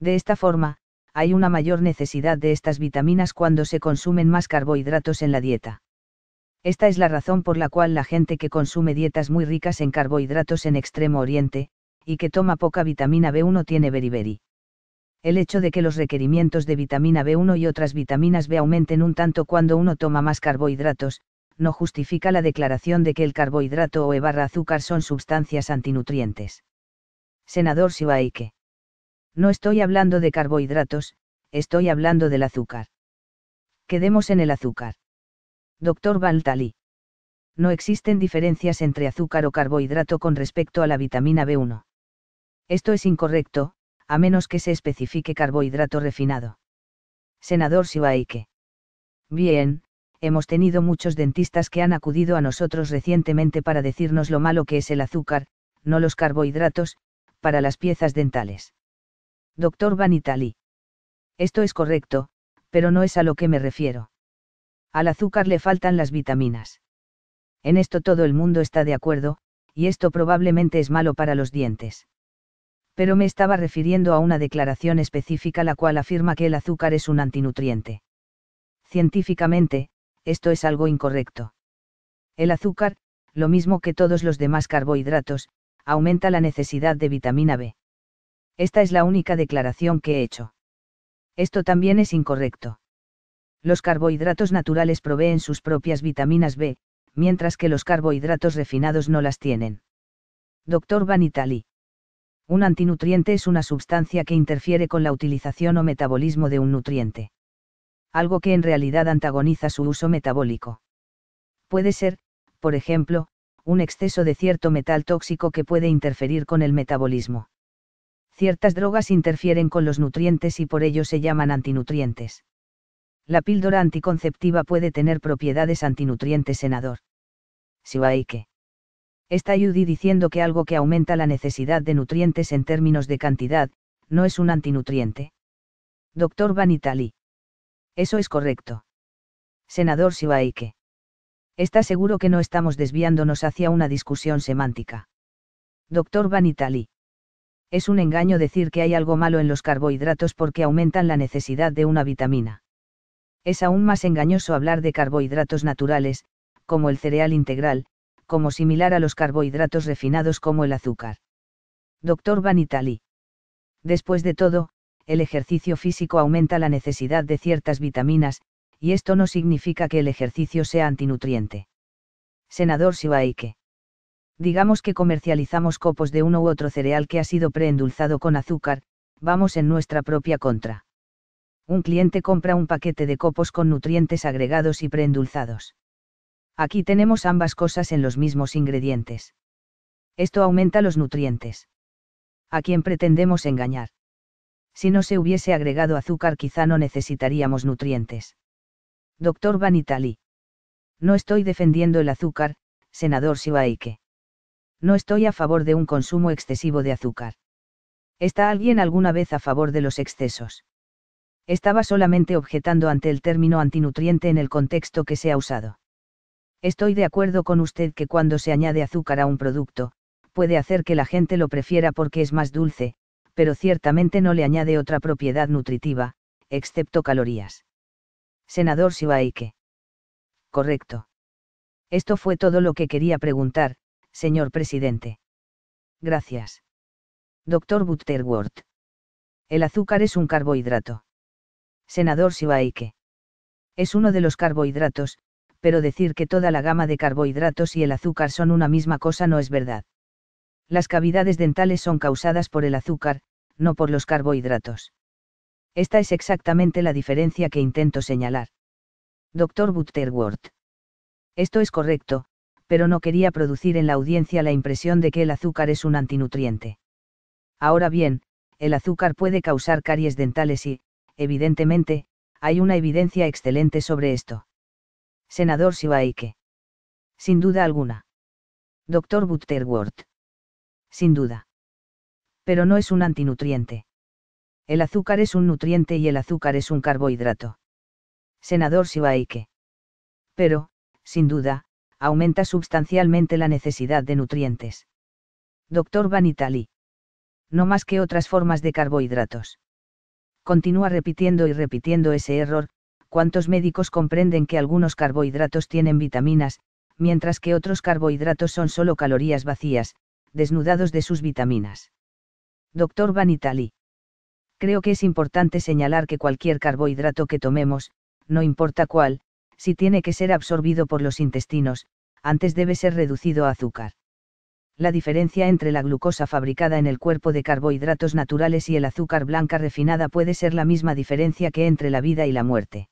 De esta forma, hay una mayor necesidad de estas vitaminas cuando se consumen más carbohidratos en la dieta. Esta es la razón por la cual la gente que consume dietas muy ricas en carbohidratos en Extremo Oriente, y que toma poca vitamina B1 tiene beriberi. El hecho de que los requerimientos de vitamina B1 y otras vitaminas B aumenten un tanto cuando uno toma más carbohidratos, no justifica la declaración de que el carbohidrato o e barra azúcar son sustancias antinutrientes. Senador Sibaike. No estoy hablando de carbohidratos, estoy hablando del azúcar. Quedemos en el azúcar. doctor Baltali. No existen diferencias entre azúcar o carbohidrato con respecto a la vitamina B1. Esto es incorrecto, a menos que se especifique carbohidrato refinado. Senador Siwaike. Bien, hemos tenido muchos dentistas que han acudido a nosotros recientemente para decirnos lo malo que es el azúcar, no los carbohidratos, para las piezas dentales. Doctor Vanitali. Esto es correcto, pero no es a lo que me refiero. Al azúcar le faltan las vitaminas. En esto todo el mundo está de acuerdo, y esto probablemente es malo para los dientes. Pero me estaba refiriendo a una declaración específica la cual afirma que el azúcar es un antinutriente. Científicamente, esto es algo incorrecto. El azúcar, lo mismo que todos los demás carbohidratos, aumenta la necesidad de vitamina B. Esta es la única declaración que he hecho. Esto también es incorrecto. Los carbohidratos naturales proveen sus propias vitaminas B, mientras que los carbohidratos refinados no las tienen. Doctor Vanitali. Un antinutriente es una sustancia que interfiere con la utilización o metabolismo de un nutriente. Algo que en realidad antagoniza su uso metabólico. Puede ser, por ejemplo, un exceso de cierto metal tóxico que puede interferir con el metabolismo. Ciertas drogas interfieren con los nutrientes y por ello se llaman antinutrientes. La píldora anticonceptiva puede tener propiedades antinutrientes senador. que Está Yudi diciendo que algo que aumenta la necesidad de nutrientes en términos de cantidad, no es un antinutriente. Doctor Vanitali. Eso es correcto. Senador Siwaike. Está seguro que no estamos desviándonos hacia una discusión semántica. Doctor Vanitali es un engaño decir que hay algo malo en los carbohidratos porque aumentan la necesidad de una vitamina. Es aún más engañoso hablar de carbohidratos naturales, como el cereal integral, como similar a los carbohidratos refinados como el azúcar. Dr. Vanitali. Después de todo, el ejercicio físico aumenta la necesidad de ciertas vitaminas, y esto no significa que el ejercicio sea antinutriente. Senador Sibaike digamos que comercializamos copos de uno u otro cereal que ha sido preendulzado con azúcar, vamos en nuestra propia contra. Un cliente compra un paquete de copos con nutrientes agregados y preendulzados. Aquí tenemos ambas cosas en los mismos ingredientes. Esto aumenta los nutrientes. ¿A quién pretendemos engañar? Si no se hubiese agregado azúcar quizá no necesitaríamos nutrientes. Doctor Vanitali. No estoy defendiendo el azúcar, senador Sibaike no estoy a favor de un consumo excesivo de azúcar. ¿Está alguien alguna vez a favor de los excesos? Estaba solamente objetando ante el término antinutriente en el contexto que se ha usado. Estoy de acuerdo con usted que cuando se añade azúcar a un producto, puede hacer que la gente lo prefiera porque es más dulce, pero ciertamente no le añade otra propiedad nutritiva, excepto calorías. Senador Sibaike. Correcto. Esto fue todo lo que quería preguntar, señor presidente. Gracias. Doctor Butterworth. El azúcar es un carbohidrato. Senador Sibaike. Es uno de los carbohidratos, pero decir que toda la gama de carbohidratos y el azúcar son una misma cosa no es verdad. Las cavidades dentales son causadas por el azúcar, no por los carbohidratos. Esta es exactamente la diferencia que intento señalar. Doctor Butterworth. Esto es correcto, pero no quería producir en la audiencia la impresión de que el azúcar es un antinutriente. Ahora bien, el azúcar puede causar caries dentales y, evidentemente, hay una evidencia excelente sobre esto. Senador Sibaike. Sin duda alguna. Doctor Butterworth. Sin duda. Pero no es un antinutriente. El azúcar es un nutriente y el azúcar es un carbohidrato. Senador Sibaike. Pero, sin duda, aumenta sustancialmente la necesidad de nutrientes. Van Vanitali. No más que otras formas de carbohidratos. Continúa repitiendo y repitiendo ese error, cuántos médicos comprenden que algunos carbohidratos tienen vitaminas, mientras que otros carbohidratos son solo calorías vacías, desnudados de sus vitaminas. Van Vanitali. Creo que es importante señalar que cualquier carbohidrato que tomemos, no importa cuál, si tiene que ser absorbido por los intestinos, antes debe ser reducido a azúcar. La diferencia entre la glucosa fabricada en el cuerpo de carbohidratos naturales y el azúcar blanca refinada puede ser la misma diferencia que entre la vida y la muerte.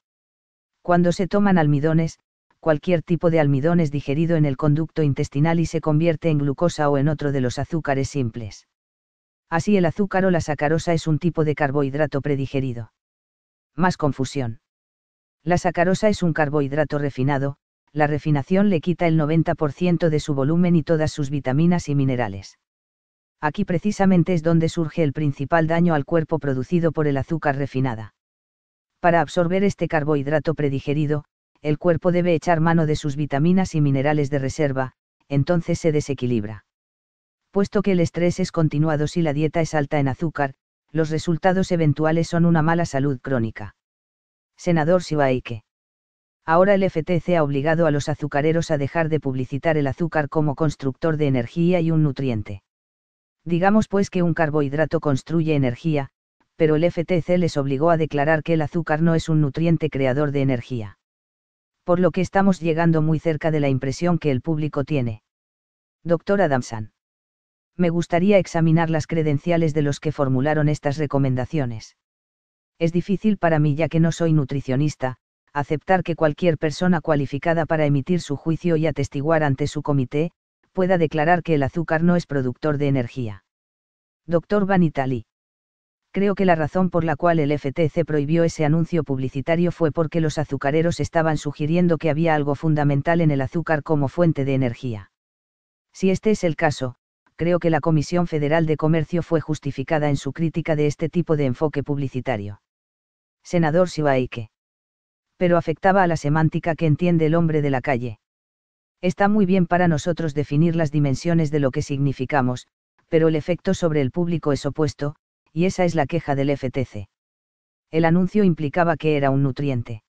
Cuando se toman almidones, cualquier tipo de almidón es digerido en el conducto intestinal y se convierte en glucosa o en otro de los azúcares simples. Así el azúcar o la sacarosa es un tipo de carbohidrato predigerido. Más confusión. La sacarosa es un carbohidrato refinado, la refinación le quita el 90% de su volumen y todas sus vitaminas y minerales. Aquí precisamente es donde surge el principal daño al cuerpo producido por el azúcar refinada. Para absorber este carbohidrato predigerido, el cuerpo debe echar mano de sus vitaminas y minerales de reserva, entonces se desequilibra. Puesto que el estrés es continuado si la dieta es alta en azúcar, los resultados eventuales son una mala salud crónica senador Sibaike. Ahora el FTC ha obligado a los azucareros a dejar de publicitar el azúcar como constructor de energía y un nutriente. Digamos pues que un carbohidrato construye energía, pero el FTC les obligó a declarar que el azúcar no es un nutriente creador de energía. Por lo que estamos llegando muy cerca de la impresión que el público tiene. Doctor Adamson. Me gustaría examinar las credenciales de los que formularon estas recomendaciones. Es difícil para mí ya que no soy nutricionista, aceptar que cualquier persona cualificada para emitir su juicio y atestiguar ante su comité, pueda declarar que el azúcar no es productor de energía. Doctor Vanitali. Creo que la razón por la cual el FTC prohibió ese anuncio publicitario fue porque los azucareros estaban sugiriendo que había algo fundamental en el azúcar como fuente de energía. Si este es el caso, creo que la Comisión Federal de Comercio fue justificada en su crítica de este tipo de enfoque publicitario senador Sibaike. Pero afectaba a la semántica que entiende el hombre de la calle. Está muy bien para nosotros definir las dimensiones de lo que significamos, pero el efecto sobre el público es opuesto, y esa es la queja del FTC. El anuncio implicaba que era un nutriente.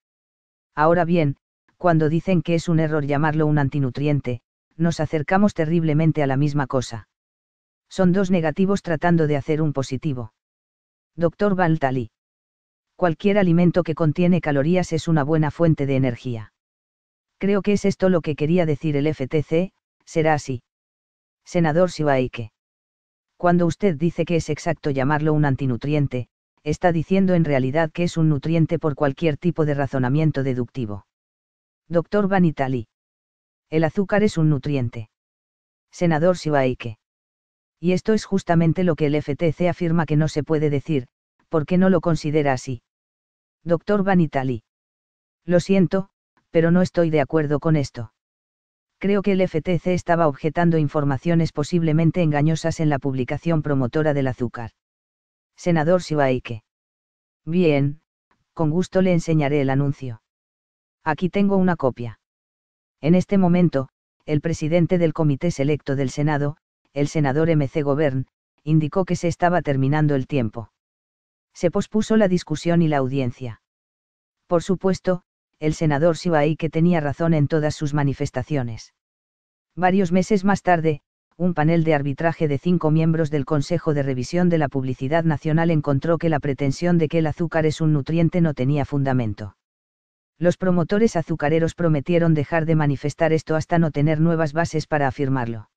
Ahora bien, cuando dicen que es un error llamarlo un antinutriente, nos acercamos terriblemente a la misma cosa. Son dos negativos tratando de hacer un positivo. Doctor Baltali cualquier alimento que contiene calorías es una buena fuente de energía. Creo que es esto lo que quería decir el FTC, será así. Senador Sibaike. Cuando usted dice que es exacto llamarlo un antinutriente, está diciendo en realidad que es un nutriente por cualquier tipo de razonamiento deductivo. Doctor Vanitali. El azúcar es un nutriente. Senador Sibaike. Y esto es justamente lo que el FTC afirma que no se puede decir, porque no lo considera así. Doctor Vanitali. Lo siento, pero no estoy de acuerdo con esto. Creo que el FTC estaba objetando informaciones posiblemente engañosas en la publicación promotora del azúcar. Senador Sibaike. Bien, con gusto le enseñaré el anuncio. Aquí tengo una copia. En este momento, el presidente del Comité Selecto del Senado, el senador MC Gobern, indicó que se estaba terminando el tiempo se pospuso la discusión y la audiencia. Por supuesto, el senador Sibai que tenía razón en todas sus manifestaciones. Varios meses más tarde, un panel de arbitraje de cinco miembros del Consejo de Revisión de la Publicidad Nacional encontró que la pretensión de que el azúcar es un nutriente no tenía fundamento. Los promotores azucareros prometieron dejar de manifestar esto hasta no tener nuevas bases para afirmarlo.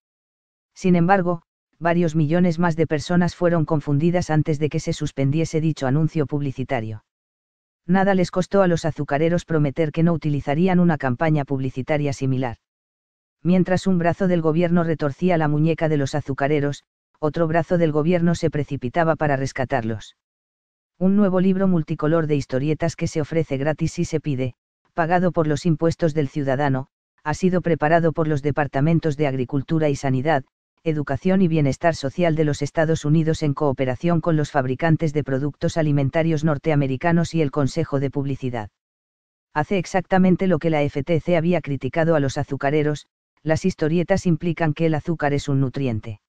Sin embargo, varios millones más de personas fueron confundidas antes de que se suspendiese dicho anuncio publicitario. Nada les costó a los azucareros prometer que no utilizarían una campaña publicitaria similar. Mientras un brazo del gobierno retorcía la muñeca de los azucareros, otro brazo del gobierno se precipitaba para rescatarlos. Un nuevo libro multicolor de historietas que se ofrece gratis si se pide, pagado por los impuestos del ciudadano, ha sido preparado por los departamentos de Agricultura y Sanidad, Educación y Bienestar Social de los Estados Unidos en cooperación con los fabricantes de productos alimentarios norteamericanos y el Consejo de Publicidad. Hace exactamente lo que la FTC había criticado a los azucareros, las historietas implican que el azúcar es un nutriente.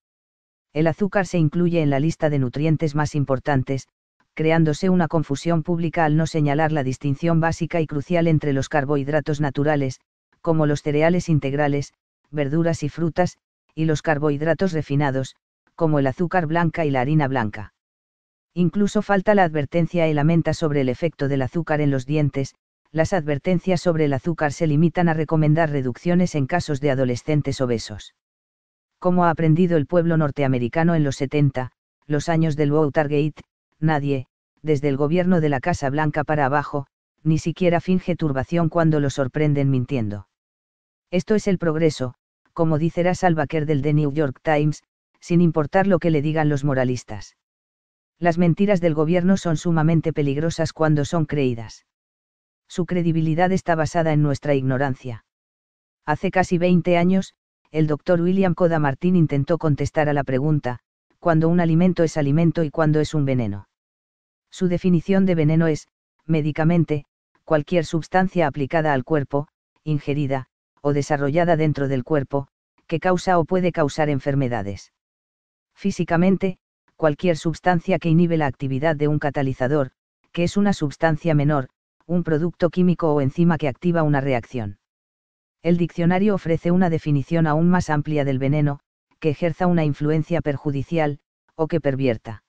El azúcar se incluye en la lista de nutrientes más importantes, creándose una confusión pública al no señalar la distinción básica y crucial entre los carbohidratos naturales, como los cereales integrales, verduras y frutas, y los carbohidratos refinados, como el azúcar blanca y la harina blanca. Incluso falta la advertencia y la sobre el efecto del azúcar en los dientes, las advertencias sobre el azúcar se limitan a recomendar reducciones en casos de adolescentes obesos. Como ha aprendido el pueblo norteamericano en los 70, los años del Watergate, nadie, desde el gobierno de la Casa Blanca para abajo, ni siquiera finge turbación cuando lo sorprenden mintiendo. Esto es el progreso, como dice Salvaquer del The New York Times, sin importar lo que le digan los moralistas. Las mentiras del gobierno son sumamente peligrosas cuando son creídas. Su credibilidad está basada en nuestra ignorancia. Hace casi 20 años, el doctor William Coda Martín intentó contestar a la pregunta, ¿cuándo un alimento es alimento y cuándo es un veneno. Su definición de veneno es, médicamente, cualquier sustancia aplicada al cuerpo, ingerida, o desarrollada dentro del cuerpo, que causa o puede causar enfermedades. Físicamente, cualquier sustancia que inhibe la actividad de un catalizador, que es una sustancia menor, un producto químico o enzima que activa una reacción. El diccionario ofrece una definición aún más amplia del veneno, que ejerza una influencia perjudicial, o que pervierta.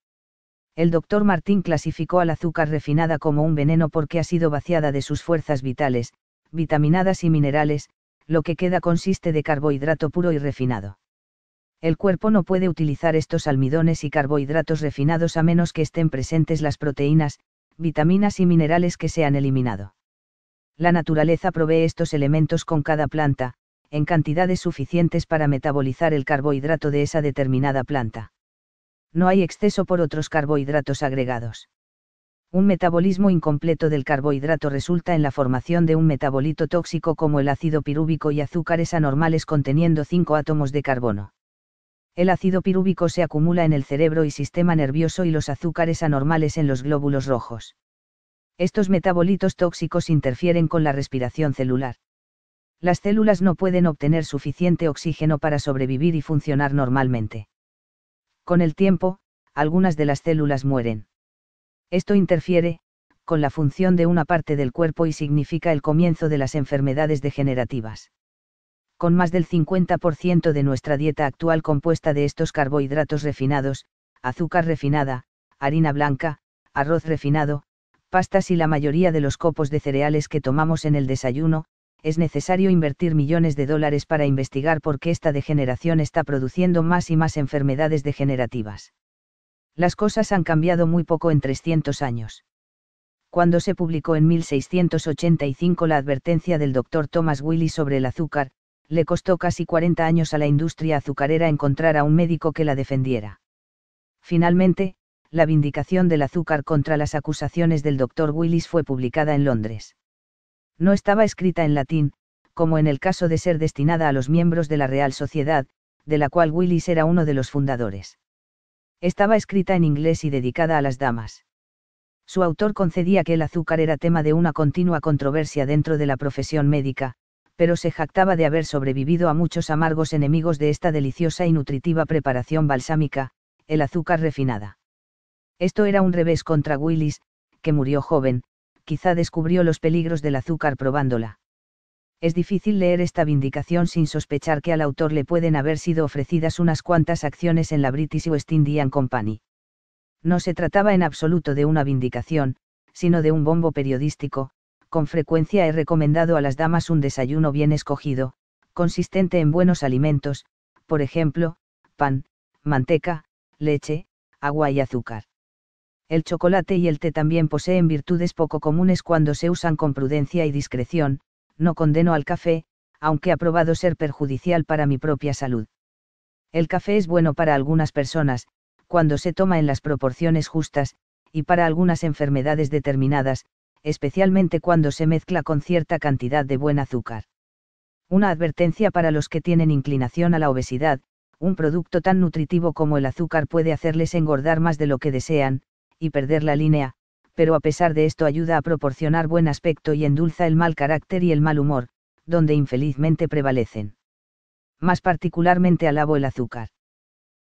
El doctor Martín clasificó al azúcar refinada como un veneno porque ha sido vaciada de sus fuerzas vitales, vitaminadas y minerales, lo que queda consiste de carbohidrato puro y refinado. El cuerpo no puede utilizar estos almidones y carbohidratos refinados a menos que estén presentes las proteínas, vitaminas y minerales que se han eliminado. La naturaleza provee estos elementos con cada planta, en cantidades suficientes para metabolizar el carbohidrato de esa determinada planta. No hay exceso por otros carbohidratos agregados un metabolismo incompleto del carbohidrato resulta en la formación de un metabolito tóxico como el ácido pirúvico y azúcares anormales conteniendo 5 átomos de carbono. El ácido pirúvico se acumula en el cerebro y sistema nervioso y los azúcares anormales en los glóbulos rojos. Estos metabolitos tóxicos interfieren con la respiración celular. Las células no pueden obtener suficiente oxígeno para sobrevivir y funcionar normalmente. Con el tiempo, algunas de las células mueren esto interfiere, con la función de una parte del cuerpo y significa el comienzo de las enfermedades degenerativas. Con más del 50% de nuestra dieta actual compuesta de estos carbohidratos refinados, azúcar refinada, harina blanca, arroz refinado, pastas y la mayoría de los copos de cereales que tomamos en el desayuno, es necesario invertir millones de dólares para investigar por qué esta degeneración está produciendo más y más enfermedades degenerativas las cosas han cambiado muy poco en 300 años. Cuando se publicó en 1685 la advertencia del doctor Thomas Willis sobre el azúcar, le costó casi 40 años a la industria azucarera encontrar a un médico que la defendiera. Finalmente, la vindicación del azúcar contra las acusaciones del doctor Willis fue publicada en Londres. No estaba escrita en latín, como en el caso de ser destinada a los miembros de la Real Sociedad, de la cual Willis era uno de los fundadores estaba escrita en inglés y dedicada a las damas. Su autor concedía que el azúcar era tema de una continua controversia dentro de la profesión médica, pero se jactaba de haber sobrevivido a muchos amargos enemigos de esta deliciosa y nutritiva preparación balsámica, el azúcar refinada. Esto era un revés contra Willis, que murió joven, quizá descubrió los peligros del azúcar probándola. Es difícil leer esta vindicación sin sospechar que al autor le pueden haber sido ofrecidas unas cuantas acciones en la British West Indian Company. No se trataba en absoluto de una vindicación, sino de un bombo periodístico, con frecuencia he recomendado a las damas un desayuno bien escogido, consistente en buenos alimentos, por ejemplo, pan, manteca, leche, agua y azúcar. El chocolate y el té también poseen virtudes poco comunes cuando se usan con prudencia y discreción, no condeno al café, aunque ha probado ser perjudicial para mi propia salud. El café es bueno para algunas personas, cuando se toma en las proporciones justas, y para algunas enfermedades determinadas, especialmente cuando se mezcla con cierta cantidad de buen azúcar. Una advertencia para los que tienen inclinación a la obesidad, un producto tan nutritivo como el azúcar puede hacerles engordar más de lo que desean, y perder la línea, pero a pesar de esto ayuda a proporcionar buen aspecto y endulza el mal carácter y el mal humor, donde infelizmente prevalecen. Más particularmente alabo el azúcar.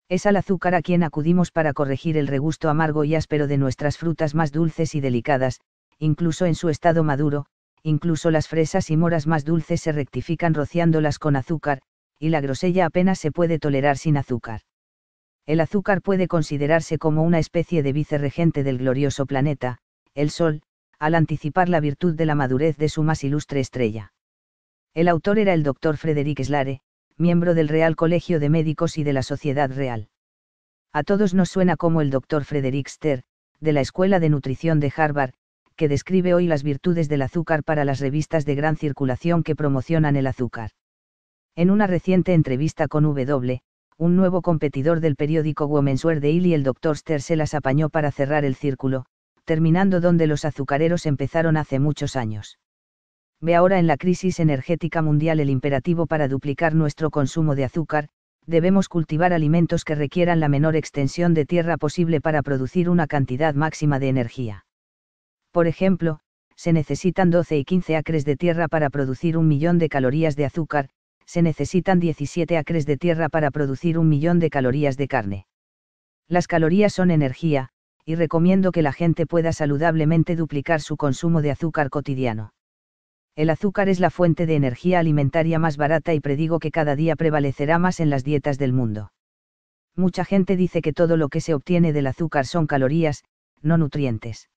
Es al azúcar a quien acudimos para corregir el regusto amargo y áspero de nuestras frutas más dulces y delicadas, incluso en su estado maduro, incluso las fresas y moras más dulces se rectifican rociándolas con azúcar, y la grosella apenas se puede tolerar sin azúcar. El azúcar puede considerarse como una especie de vicerregente del glorioso planeta, el Sol, al anticipar la virtud de la madurez de su más ilustre estrella. El autor era el doctor Frederick Slare, miembro del Real Colegio de Médicos y de la Sociedad Real. A todos nos suena como el doctor Frederick Ster, de la Escuela de Nutrición de Harvard, que describe hoy las virtudes del azúcar para las revistas de gran circulación que promocionan el azúcar. En una reciente entrevista con W, un nuevo competidor del periódico Women's Wear Daily, el Dr. Ster se las apañó para cerrar el círculo, terminando donde los azucareros empezaron hace muchos años. Ve ahora en la crisis energética mundial el imperativo para duplicar nuestro consumo de azúcar, debemos cultivar alimentos que requieran la menor extensión de tierra posible para producir una cantidad máxima de energía. Por ejemplo, se necesitan 12 y 15 acres de tierra para producir un millón de calorías de azúcar, se necesitan 17 acres de tierra para producir un millón de calorías de carne. Las calorías son energía, y recomiendo que la gente pueda saludablemente duplicar su consumo de azúcar cotidiano. El azúcar es la fuente de energía alimentaria más barata y predigo que cada día prevalecerá más en las dietas del mundo. Mucha gente dice que todo lo que se obtiene del azúcar son calorías, no nutrientes.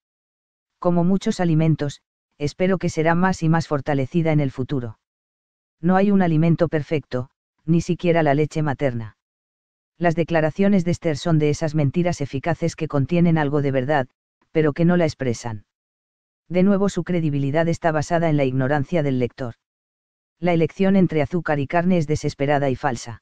Como muchos alimentos, espero que será más y más fortalecida en el futuro. No hay un alimento perfecto, ni siquiera la leche materna. Las declaraciones de Esther son de esas mentiras eficaces que contienen algo de verdad, pero que no la expresan. De nuevo su credibilidad está basada en la ignorancia del lector. La elección entre azúcar y carne es desesperada y falsa.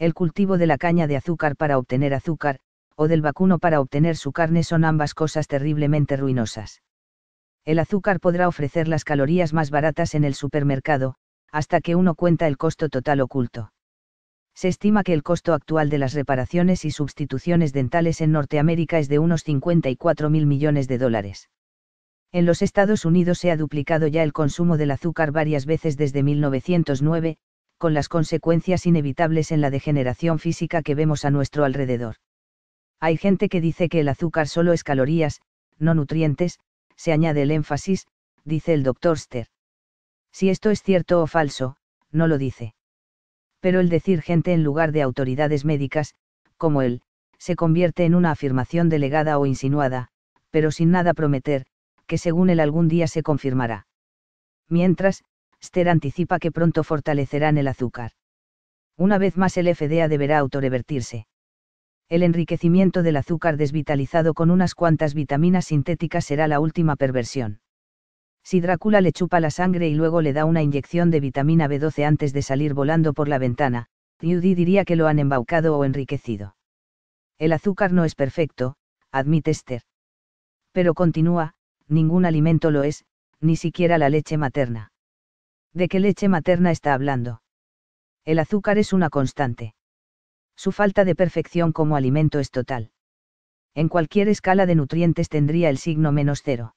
El cultivo de la caña de azúcar para obtener azúcar, o del vacuno para obtener su carne son ambas cosas terriblemente ruinosas. El azúcar podrá ofrecer las calorías más baratas en el supermercado, hasta que uno cuenta el costo total oculto. Se estima que el costo actual de las reparaciones y sustituciones dentales en Norteamérica es de unos 54 mil millones de dólares. En los Estados Unidos se ha duplicado ya el consumo del azúcar varias veces desde 1909, con las consecuencias inevitables en la degeneración física que vemos a nuestro alrededor. Hay gente que dice que el azúcar solo es calorías, no nutrientes, se añade el énfasis, dice el Dr. Ster. Si esto es cierto o falso, no lo dice. Pero el decir gente en lugar de autoridades médicas, como él, se convierte en una afirmación delegada o insinuada, pero sin nada prometer, que según él algún día se confirmará. Mientras, Ster anticipa que pronto fortalecerán el azúcar. Una vez más el FDA deberá autorevertirse. El enriquecimiento del azúcar desvitalizado con unas cuantas vitaminas sintéticas será la última perversión si Drácula le chupa la sangre y luego le da una inyección de vitamina B12 antes de salir volando por la ventana, Judy diría que lo han embaucado o enriquecido. El azúcar no es perfecto, admite Esther. Pero continúa, ningún alimento lo es, ni siquiera la leche materna. ¿De qué leche materna está hablando? El azúcar es una constante. Su falta de perfección como alimento es total. En cualquier escala de nutrientes tendría el signo menos cero.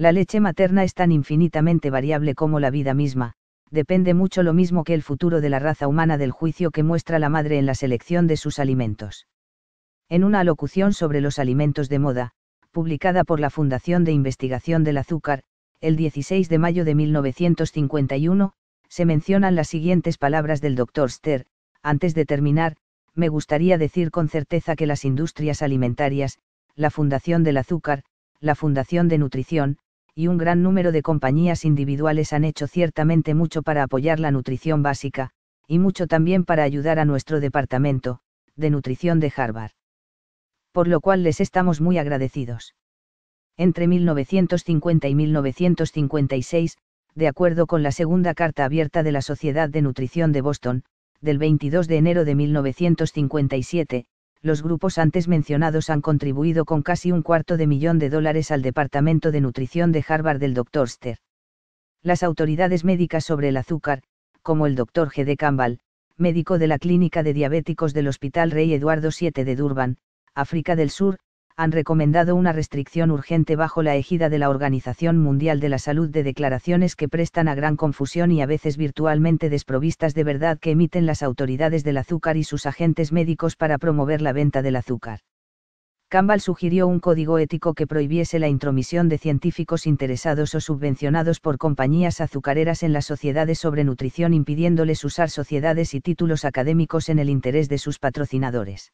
La leche materna es tan infinitamente variable como la vida misma, depende mucho lo mismo que el futuro de la raza humana del juicio que muestra la madre en la selección de sus alimentos. En una alocución sobre los alimentos de moda, publicada por la Fundación de Investigación del Azúcar, el 16 de mayo de 1951, se mencionan las siguientes palabras del Dr. Ster, antes de terminar, me gustaría decir con certeza que las industrias alimentarias, la Fundación del Azúcar, la Fundación de Nutrición, y un gran número de compañías individuales han hecho ciertamente mucho para apoyar la nutrición básica, y mucho también para ayudar a nuestro departamento, de nutrición de Harvard. Por lo cual les estamos muy agradecidos. Entre 1950 y 1956, de acuerdo con la segunda carta abierta de la Sociedad de Nutrición de Boston, del 22 de enero de 1957, los grupos antes mencionados han contribuido con casi un cuarto de millón de dólares al Departamento de Nutrición de Harvard del Dr. Ster. Las autoridades médicas sobre el azúcar, como el Dr. G. D. Campbell, médico de la Clínica de Diabéticos del Hospital Rey Eduardo VII de Durban, África del Sur, han recomendado una restricción urgente bajo la ejida de la Organización Mundial de la Salud de declaraciones que prestan a gran confusión y a veces virtualmente desprovistas de verdad que emiten las autoridades del azúcar y sus agentes médicos para promover la venta del azúcar. Campbell sugirió un código ético que prohibiese la intromisión de científicos interesados o subvencionados por compañías azucareras en las sociedades sobre nutrición impidiéndoles usar sociedades y títulos académicos en el interés de sus patrocinadores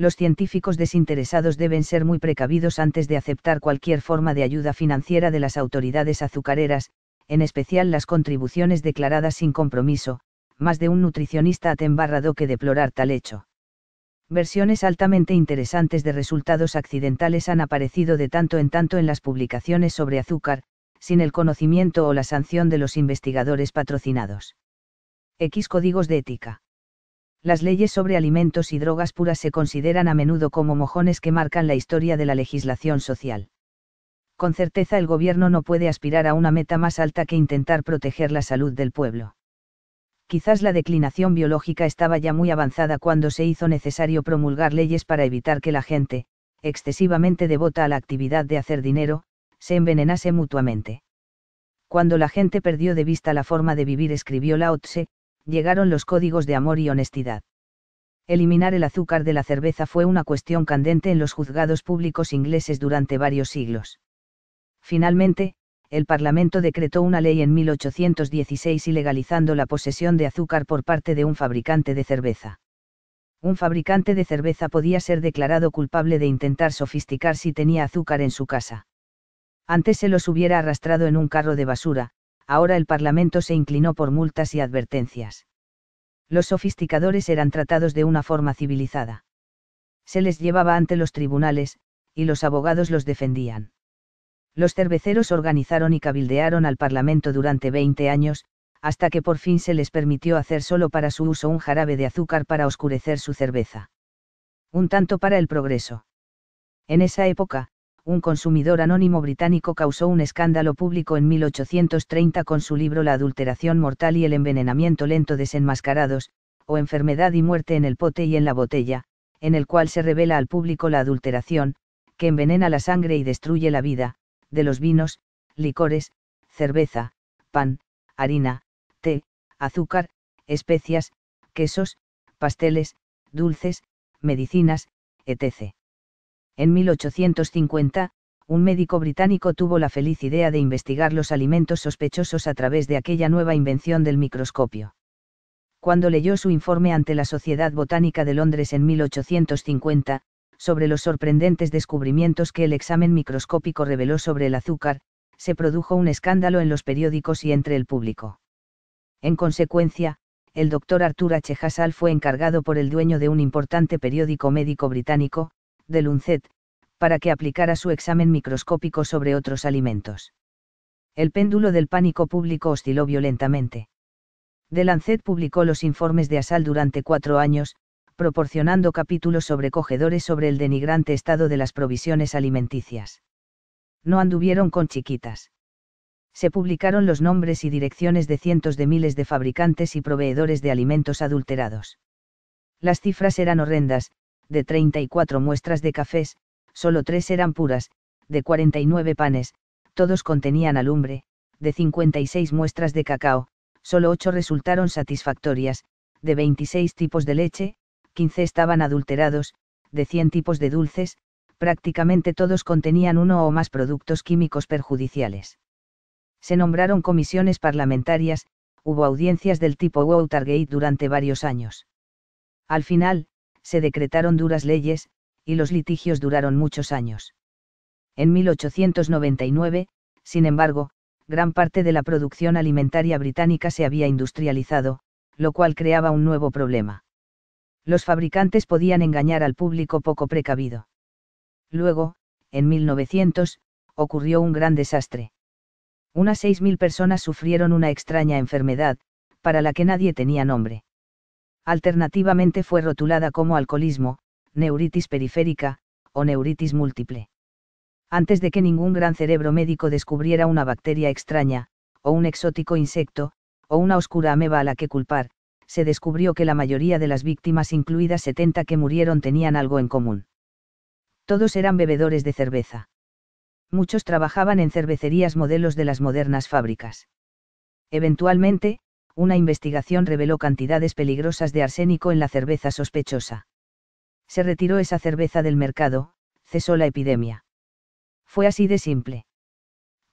los científicos desinteresados deben ser muy precavidos antes de aceptar cualquier forma de ayuda financiera de las autoridades azucareras, en especial las contribuciones declaradas sin compromiso, más de un nutricionista atembarrado que deplorar tal hecho. Versiones altamente interesantes de resultados accidentales han aparecido de tanto en tanto en las publicaciones sobre azúcar, sin el conocimiento o la sanción de los investigadores patrocinados. X códigos de ética las leyes sobre alimentos y drogas puras se consideran a menudo como mojones que marcan la historia de la legislación social. Con certeza el gobierno no puede aspirar a una meta más alta que intentar proteger la salud del pueblo. Quizás la declinación biológica estaba ya muy avanzada cuando se hizo necesario promulgar leyes para evitar que la gente, excesivamente devota a la actividad de hacer dinero, se envenenase mutuamente. Cuando la gente perdió de vista la forma de vivir, escribió Lao Tse, llegaron los códigos de amor y honestidad. Eliminar el azúcar de la cerveza fue una cuestión candente en los juzgados públicos ingleses durante varios siglos. Finalmente, el Parlamento decretó una ley en 1816 ilegalizando la posesión de azúcar por parte de un fabricante de cerveza. Un fabricante de cerveza podía ser declarado culpable de intentar sofisticar si tenía azúcar en su casa. Antes se los hubiera arrastrado en un carro de basura, ahora el Parlamento se inclinó por multas y advertencias. Los sofisticadores eran tratados de una forma civilizada. Se les llevaba ante los tribunales, y los abogados los defendían. Los cerveceros organizaron y cabildearon al Parlamento durante 20 años, hasta que por fin se les permitió hacer solo para su uso un jarabe de azúcar para oscurecer su cerveza. Un tanto para el progreso. En esa época, un consumidor anónimo británico causó un escándalo público en 1830 con su libro La adulteración mortal y el envenenamiento lento desenmascarados, o enfermedad y muerte en el pote y en la botella, en el cual se revela al público la adulteración, que envenena la sangre y destruye la vida, de los vinos, licores, cerveza, pan, harina, té, azúcar, especias, quesos, pasteles, dulces, medicinas, etc. En 1850, un médico británico tuvo la feliz idea de investigar los alimentos sospechosos a través de aquella nueva invención del microscopio. Cuando leyó su informe ante la Sociedad Botánica de Londres en 1850, sobre los sorprendentes descubrimientos que el examen microscópico reveló sobre el azúcar, se produjo un escándalo en los periódicos y entre el público. En consecuencia, el doctor Arthur H. fue encargado por el dueño de un importante periódico médico británico, de Luncet, para que aplicara su examen microscópico sobre otros alimentos. El péndulo del pánico público osciló violentamente. De Lancet publicó los informes de Asal durante cuatro años, proporcionando capítulos sobrecogedores sobre el denigrante estado de las provisiones alimenticias. No anduvieron con chiquitas. Se publicaron los nombres y direcciones de cientos de miles de fabricantes y proveedores de alimentos adulterados. Las cifras eran horrendas, de 34 muestras de cafés, solo 3 eran puras, de 49 panes, todos contenían alumbre, de 56 muestras de cacao, solo 8 resultaron satisfactorias, de 26 tipos de leche, 15 estaban adulterados, de 100 tipos de dulces, prácticamente todos contenían uno o más productos químicos perjudiciales. Se nombraron comisiones parlamentarias, hubo audiencias del tipo Watergate durante varios años. Al final, se decretaron duras leyes, y los litigios duraron muchos años. En 1899, sin embargo, gran parte de la producción alimentaria británica se había industrializado, lo cual creaba un nuevo problema. Los fabricantes podían engañar al público poco precavido. Luego, en 1900, ocurrió un gran desastre. Unas 6.000 personas sufrieron una extraña enfermedad, para la que nadie tenía nombre alternativamente fue rotulada como alcoholismo, neuritis periférica, o neuritis múltiple. Antes de que ningún gran cerebro médico descubriera una bacteria extraña, o un exótico insecto, o una oscura ameba a la que culpar, se descubrió que la mayoría de las víctimas, incluidas 70 que murieron, tenían algo en común. Todos eran bebedores de cerveza. Muchos trabajaban en cervecerías modelos de las modernas fábricas. Eventualmente, una investigación reveló cantidades peligrosas de arsénico en la cerveza sospechosa. Se retiró esa cerveza del mercado, cesó la epidemia. Fue así de simple.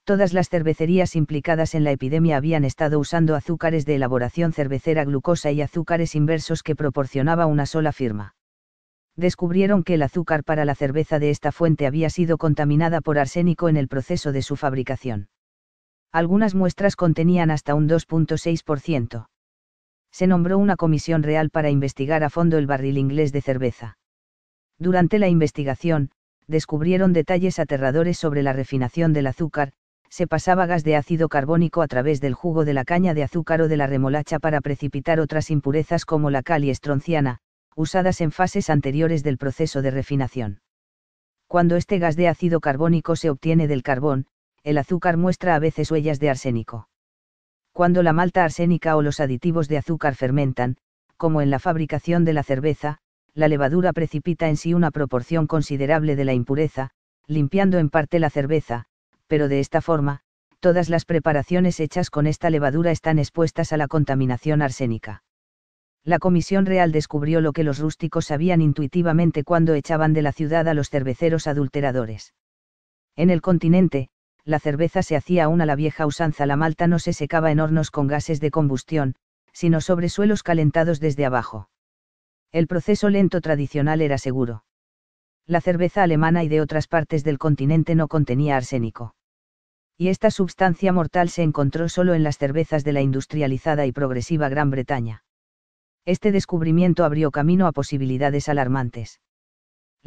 Todas las cervecerías implicadas en la epidemia habían estado usando azúcares de elaboración cervecera glucosa y azúcares inversos que proporcionaba una sola firma. Descubrieron que el azúcar para la cerveza de esta fuente había sido contaminada por arsénico en el proceso de su fabricación algunas muestras contenían hasta un 2.6%. Se nombró una comisión real para investigar a fondo el barril inglés de cerveza. Durante la investigación, descubrieron detalles aterradores sobre la refinación del azúcar, se pasaba gas de ácido carbónico a través del jugo de la caña de azúcar o de la remolacha para precipitar otras impurezas como la cal y estronciana, usadas en fases anteriores del proceso de refinación. Cuando este gas de ácido carbónico se obtiene del carbón, el azúcar muestra a veces huellas de arsénico. Cuando la malta arsénica o los aditivos de azúcar fermentan, como en la fabricación de la cerveza, la levadura precipita en sí una proporción considerable de la impureza, limpiando en parte la cerveza, pero de esta forma, todas las preparaciones hechas con esta levadura están expuestas a la contaminación arsénica. La Comisión Real descubrió lo que los rústicos sabían intuitivamente cuando echaban de la ciudad a los cerveceros adulteradores. En el continente, la cerveza se hacía aún a la vieja usanza, la malta no se secaba en hornos con gases de combustión, sino sobre suelos calentados desde abajo. El proceso lento tradicional era seguro. La cerveza alemana y de otras partes del continente no contenía arsénico. Y esta sustancia mortal se encontró solo en las cervezas de la industrializada y progresiva Gran Bretaña. Este descubrimiento abrió camino a posibilidades alarmantes.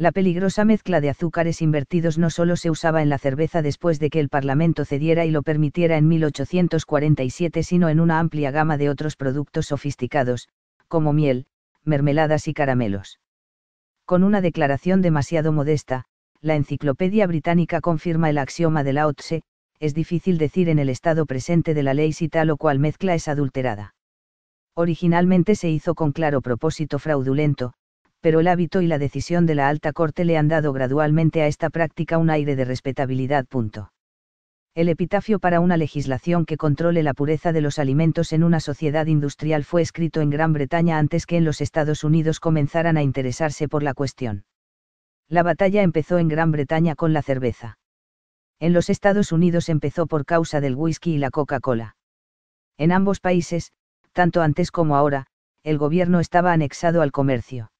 La peligrosa mezcla de azúcares invertidos no solo se usaba en la cerveza después de que el Parlamento cediera y lo permitiera en 1847, sino en una amplia gama de otros productos sofisticados, como miel, mermeladas y caramelos. Con una declaración demasiado modesta, la Enciclopedia Británica confirma el axioma de la otse: es difícil decir en el estado presente de la ley si tal o cual mezcla es adulterada. Originalmente se hizo con claro propósito fraudulento, pero el hábito y la decisión de la alta corte le han dado gradualmente a esta práctica un aire de respetabilidad. El epitafio para una legislación que controle la pureza de los alimentos en una sociedad industrial fue escrito en Gran Bretaña antes que en los Estados Unidos comenzaran a interesarse por la cuestión. La batalla empezó en Gran Bretaña con la cerveza. En los Estados Unidos empezó por causa del whisky y la Coca-Cola. En ambos países, tanto antes como ahora, el gobierno estaba anexado al comercio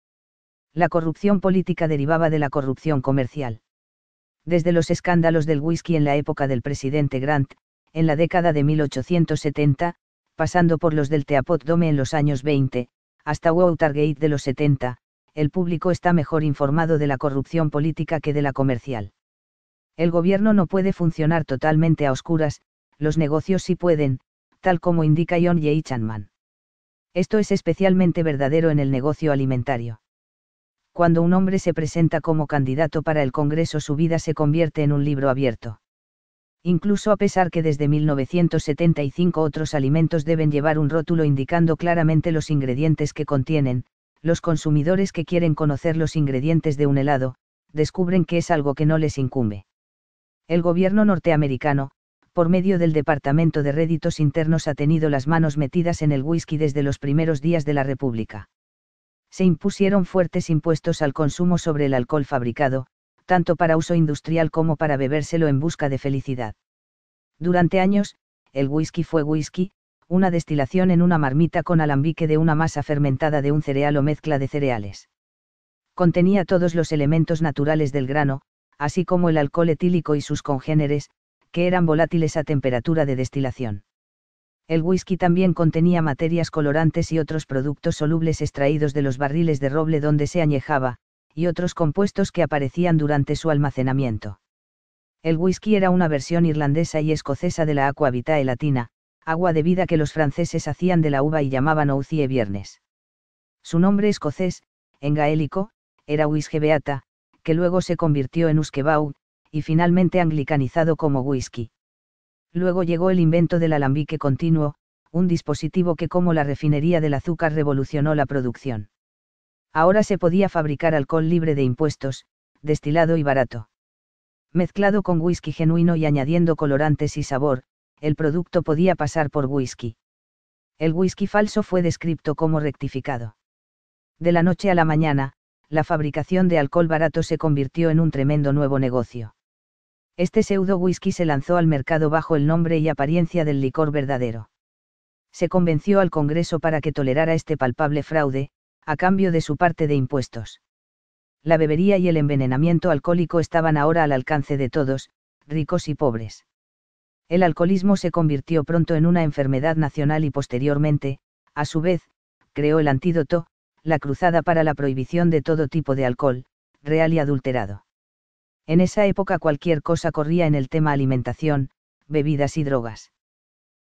la corrupción política derivaba de la corrupción comercial. Desde los escándalos del whisky en la época del presidente Grant, en la década de 1870, pasando por los del Teapot Dome en los años 20, hasta Watergate de los 70, el público está mejor informado de la corrupción política que de la comercial. El gobierno no puede funcionar totalmente a oscuras, los negocios sí pueden, tal como indica John J. Chanman. Esto es especialmente verdadero en el negocio alimentario cuando un hombre se presenta como candidato para el Congreso su vida se convierte en un libro abierto. Incluso a pesar que desde 1975 otros alimentos deben llevar un rótulo indicando claramente los ingredientes que contienen, los consumidores que quieren conocer los ingredientes de un helado, descubren que es algo que no les incumbe. El gobierno norteamericano, por medio del Departamento de Réditos Internos, ha tenido las manos metidas en el whisky desde los primeros días de la República se impusieron fuertes impuestos al consumo sobre el alcohol fabricado, tanto para uso industrial como para bebérselo en busca de felicidad. Durante años, el whisky fue whisky, una destilación en una marmita con alambique de una masa fermentada de un cereal o mezcla de cereales. Contenía todos los elementos naturales del grano, así como el alcohol etílico y sus congéneres, que eran volátiles a temperatura de destilación. El whisky también contenía materias colorantes y otros productos solubles extraídos de los barriles de roble donde se añejaba, y otros compuestos que aparecían durante su almacenamiento. El whisky era una versión irlandesa y escocesa de la aqua vitae latina, agua de vida que los franceses hacían de la uva y llamaban oucie viernes. Su nombre escocés, en gaélico, era whisky beata, que luego se convirtió en uskebau, y finalmente anglicanizado como whisky. Luego llegó el invento del alambique continuo, un dispositivo que como la refinería del azúcar revolucionó la producción. Ahora se podía fabricar alcohol libre de impuestos, destilado y barato. Mezclado con whisky genuino y añadiendo colorantes y sabor, el producto podía pasar por whisky. El whisky falso fue descrito como rectificado. De la noche a la mañana, la fabricación de alcohol barato se convirtió en un tremendo nuevo negocio. Este pseudo whisky se lanzó al mercado bajo el nombre y apariencia del licor verdadero. Se convenció al Congreso para que tolerara este palpable fraude, a cambio de su parte de impuestos. La bebería y el envenenamiento alcohólico estaban ahora al alcance de todos, ricos y pobres. El alcoholismo se convirtió pronto en una enfermedad nacional y posteriormente, a su vez, creó el antídoto, la cruzada para la prohibición de todo tipo de alcohol, real y adulterado. En esa época cualquier cosa corría en el tema alimentación, bebidas y drogas.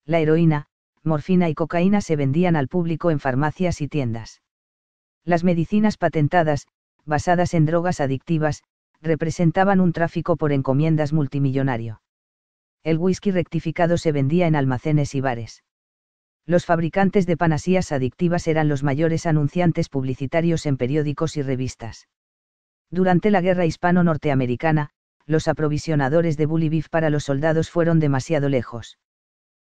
La heroína, morfina y cocaína se vendían al público en farmacias y tiendas. Las medicinas patentadas, basadas en drogas adictivas, representaban un tráfico por encomiendas multimillonario. El whisky rectificado se vendía en almacenes y bares. Los fabricantes de panasías adictivas eran los mayores anunciantes publicitarios en periódicos y revistas. Durante la guerra hispano-norteamericana, los aprovisionadores de bully beef para los soldados fueron demasiado lejos.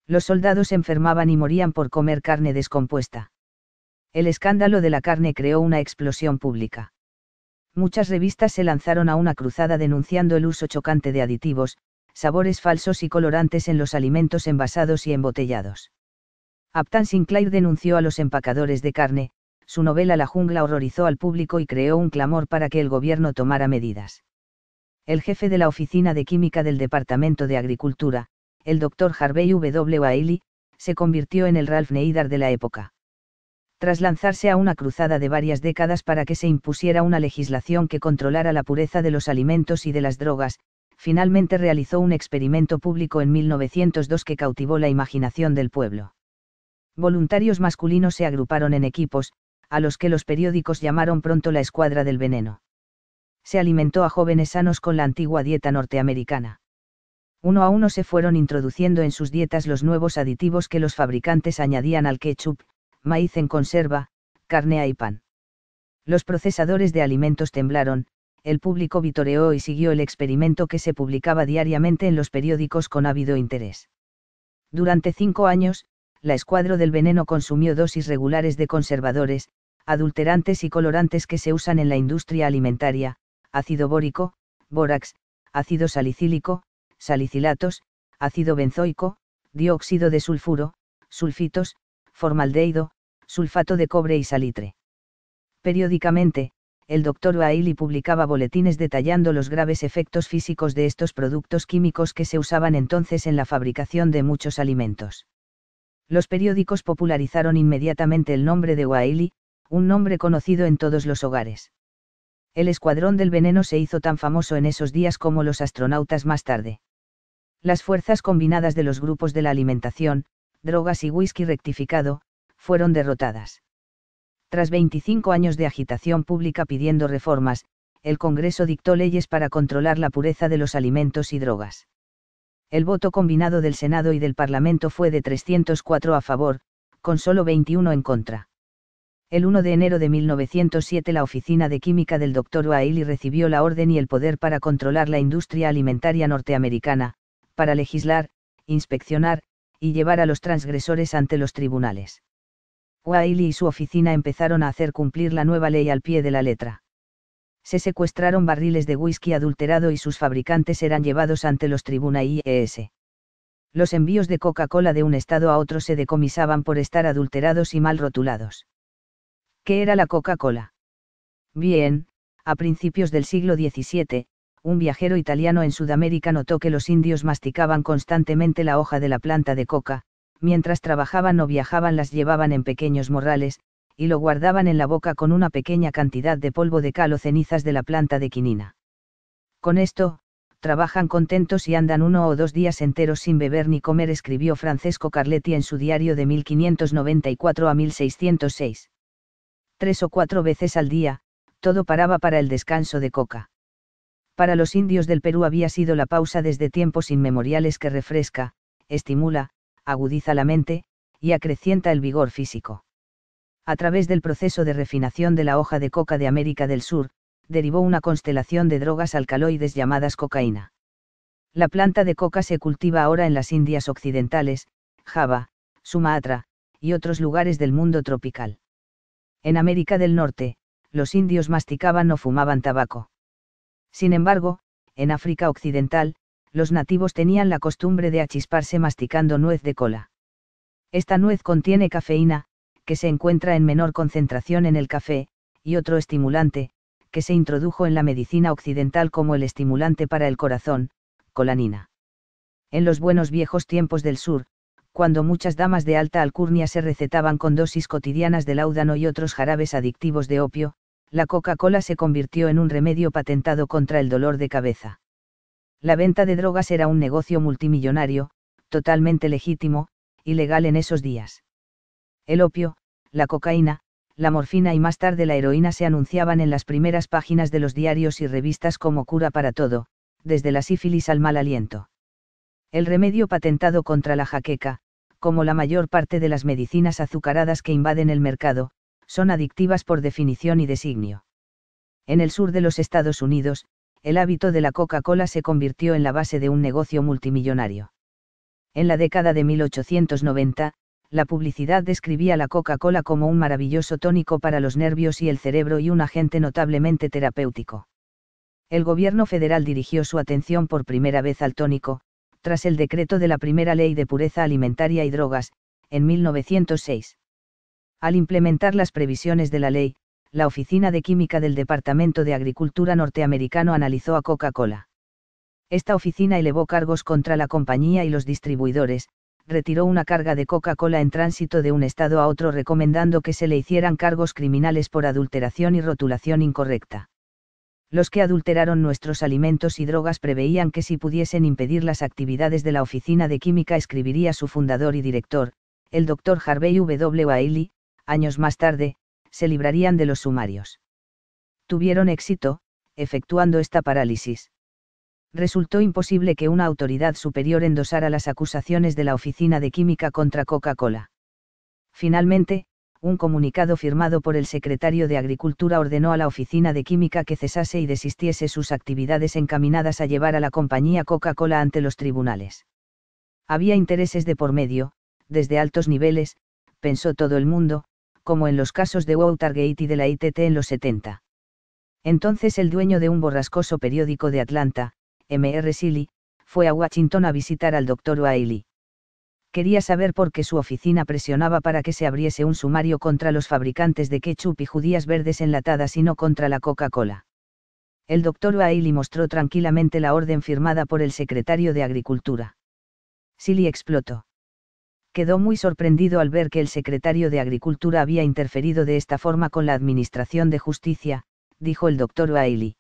Los soldados enfermaban y morían por comer carne descompuesta. El escándalo de la carne creó una explosión pública. Muchas revistas se lanzaron a una cruzada denunciando el uso chocante de aditivos, sabores falsos y colorantes en los alimentos envasados y embotellados. Aptan Sinclair denunció a los empacadores de carne, su novela La jungla horrorizó al público y creó un clamor para que el gobierno tomara medidas. El jefe de la Oficina de Química del Departamento de Agricultura, el doctor Harvey W. Ailey, se convirtió en el Ralph Neidar de la época. Tras lanzarse a una cruzada de varias décadas para que se impusiera una legislación que controlara la pureza de los alimentos y de las drogas, finalmente realizó un experimento público en 1902 que cautivó la imaginación del pueblo. Voluntarios masculinos se agruparon en equipos, a los que los periódicos llamaron pronto la escuadra del veneno. Se alimentó a jóvenes sanos con la antigua dieta norteamericana. Uno a uno se fueron introduciendo en sus dietas los nuevos aditivos que los fabricantes añadían al ketchup, maíz en conserva, carne y pan. Los procesadores de alimentos temblaron, el público vitoreó y siguió el experimento que se publicaba diariamente en los periódicos con ávido interés. Durante cinco años, la escuadra del Veneno consumió dosis regulares de conservadores, adulterantes y colorantes que se usan en la industria alimentaria, ácido bórico, bórax, ácido salicílico, salicilatos, ácido benzoico, dióxido de sulfuro, sulfitos, formaldehído, sulfato de cobre y salitre. Periódicamente, el doctor Wiley publicaba boletines detallando los graves efectos físicos de estos productos químicos que se usaban entonces en la fabricación de muchos alimentos. Los periódicos popularizaron inmediatamente el nombre de Waili, un nombre conocido en todos los hogares. El Escuadrón del Veneno se hizo tan famoso en esos días como los astronautas más tarde. Las fuerzas combinadas de los grupos de la alimentación, drogas y whisky rectificado, fueron derrotadas. Tras 25 años de agitación pública pidiendo reformas, el Congreso dictó leyes para controlar la pureza de los alimentos y drogas. El voto combinado del Senado y del Parlamento fue de 304 a favor, con solo 21 en contra el 1 de enero de 1907 la Oficina de Química del Dr. Wiley recibió la orden y el poder para controlar la industria alimentaria norteamericana, para legislar, inspeccionar, y llevar a los transgresores ante los tribunales. Wiley y su oficina empezaron a hacer cumplir la nueva ley al pie de la letra. Se secuestraron barriles de whisky adulterado y sus fabricantes eran llevados ante los tribunales los envíos de Coca-Cola de un estado a otro se decomisaban por estar adulterados y mal rotulados. ¿Qué era la Coca-Cola? Bien, a principios del siglo XVII, un viajero italiano en Sudamérica notó que los indios masticaban constantemente la hoja de la planta de coca, mientras trabajaban o viajaban las llevaban en pequeños morrales, y lo guardaban en la boca con una pequeña cantidad de polvo de cal o cenizas de la planta de quinina. Con esto, trabajan contentos y andan uno o dos días enteros sin beber ni comer, escribió Francesco Carletti en su diario de 1594 a 1606 tres o cuatro veces al día, todo paraba para el descanso de coca. Para los indios del Perú había sido la pausa desde tiempos inmemoriales que refresca, estimula, agudiza la mente, y acrecienta el vigor físico. A través del proceso de refinación de la hoja de coca de América del Sur, derivó una constelación de drogas alcaloides llamadas cocaína. La planta de coca se cultiva ahora en las Indias Occidentales, Java, Sumatra, y otros lugares del mundo tropical. En América del Norte, los indios masticaban o fumaban tabaco. Sin embargo, en África Occidental, los nativos tenían la costumbre de achisparse masticando nuez de cola. Esta nuez contiene cafeína, que se encuentra en menor concentración en el café, y otro estimulante, que se introdujo en la medicina occidental como el estimulante para el corazón, colanina. En los buenos viejos tiempos del sur, cuando muchas damas de alta alcurnia se recetaban con dosis cotidianas de laudano y otros jarabes adictivos de opio, la Coca-Cola se convirtió en un remedio patentado contra el dolor de cabeza. La venta de drogas era un negocio multimillonario, totalmente legítimo, ilegal en esos días. El opio, la cocaína, la morfina y más tarde la heroína se anunciaban en las primeras páginas de los diarios y revistas como cura para todo, desde la sífilis al mal aliento. El remedio patentado contra la jaqueca, como la mayor parte de las medicinas azucaradas que invaden el mercado, son adictivas por definición y designio. En el sur de los Estados Unidos, el hábito de la Coca-Cola se convirtió en la base de un negocio multimillonario. En la década de 1890, la publicidad describía la Coca-Cola como un maravilloso tónico para los nervios y el cerebro y un agente notablemente terapéutico. El gobierno federal dirigió su atención por primera vez al tónico, tras el decreto de la primera ley de pureza alimentaria y drogas, en 1906. Al implementar las previsiones de la ley, la Oficina de Química del Departamento de Agricultura norteamericano analizó a Coca-Cola. Esta oficina elevó cargos contra la compañía y los distribuidores, retiró una carga de Coca-Cola en tránsito de un estado a otro recomendando que se le hicieran cargos criminales por adulteración y rotulación incorrecta los que adulteraron nuestros alimentos y drogas preveían que si pudiesen impedir las actividades de la Oficina de Química escribiría su fundador y director, el doctor Harvey W. Ailey, años más tarde, se librarían de los sumarios. Tuvieron éxito, efectuando esta parálisis. Resultó imposible que una autoridad superior endosara las acusaciones de la Oficina de Química contra Coca-Cola. Finalmente, un comunicado firmado por el secretario de Agricultura ordenó a la Oficina de Química que cesase y desistiese sus actividades encaminadas a llevar a la compañía Coca-Cola ante los tribunales. Había intereses de por medio, desde altos niveles, pensó todo el mundo, como en los casos de Watergate y de la ITT en los 70. Entonces el dueño de un borrascoso periódico de Atlanta, M.R. Silly, fue a Washington a visitar al doctor Wiley quería saber por qué su oficina presionaba para que se abriese un sumario contra los fabricantes de ketchup y judías verdes enlatadas y no contra la Coca-Cola. El doctor Wiley mostró tranquilamente la orden firmada por el secretario de Agricultura. Silly explotó. Quedó muy sorprendido al ver que el secretario de Agricultura había interferido de esta forma con la Administración de Justicia, dijo el doctor Wiley.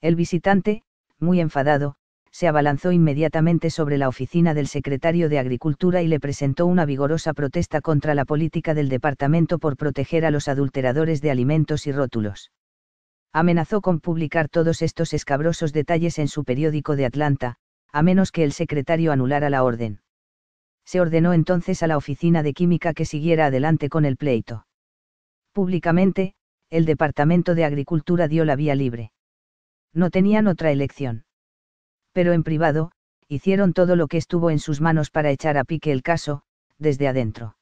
El visitante, muy enfadado, se abalanzó inmediatamente sobre la oficina del secretario de Agricultura y le presentó una vigorosa protesta contra la política del departamento por proteger a los adulteradores de alimentos y rótulos. Amenazó con publicar todos estos escabrosos detalles en su periódico de Atlanta, a menos que el secretario anulara la orden. Se ordenó entonces a la oficina de química que siguiera adelante con el pleito. Públicamente, el Departamento de Agricultura dio la vía libre. No tenían otra elección pero en privado, hicieron todo lo que estuvo en sus manos para echar a pique el caso, desde adentro.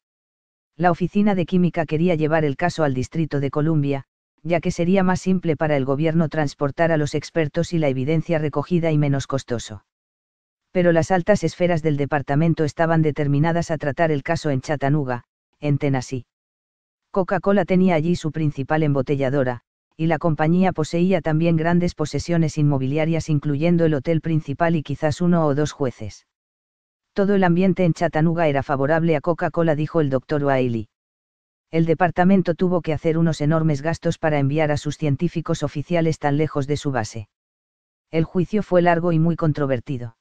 La Oficina de Química quería llevar el caso al Distrito de Columbia, ya que sería más simple para el gobierno transportar a los expertos y la evidencia recogida y menos costoso. Pero las altas esferas del departamento estaban determinadas a tratar el caso en Chattanooga, en Tennessee. Coca-Cola tenía allí su principal embotelladora, y la compañía poseía también grandes posesiones inmobiliarias incluyendo el hotel principal y quizás uno o dos jueces. Todo el ambiente en Chattanooga era favorable a Coca-Cola, dijo el doctor Wiley. El departamento tuvo que hacer unos enormes gastos para enviar a sus científicos oficiales tan lejos de su base. El juicio fue largo y muy controvertido.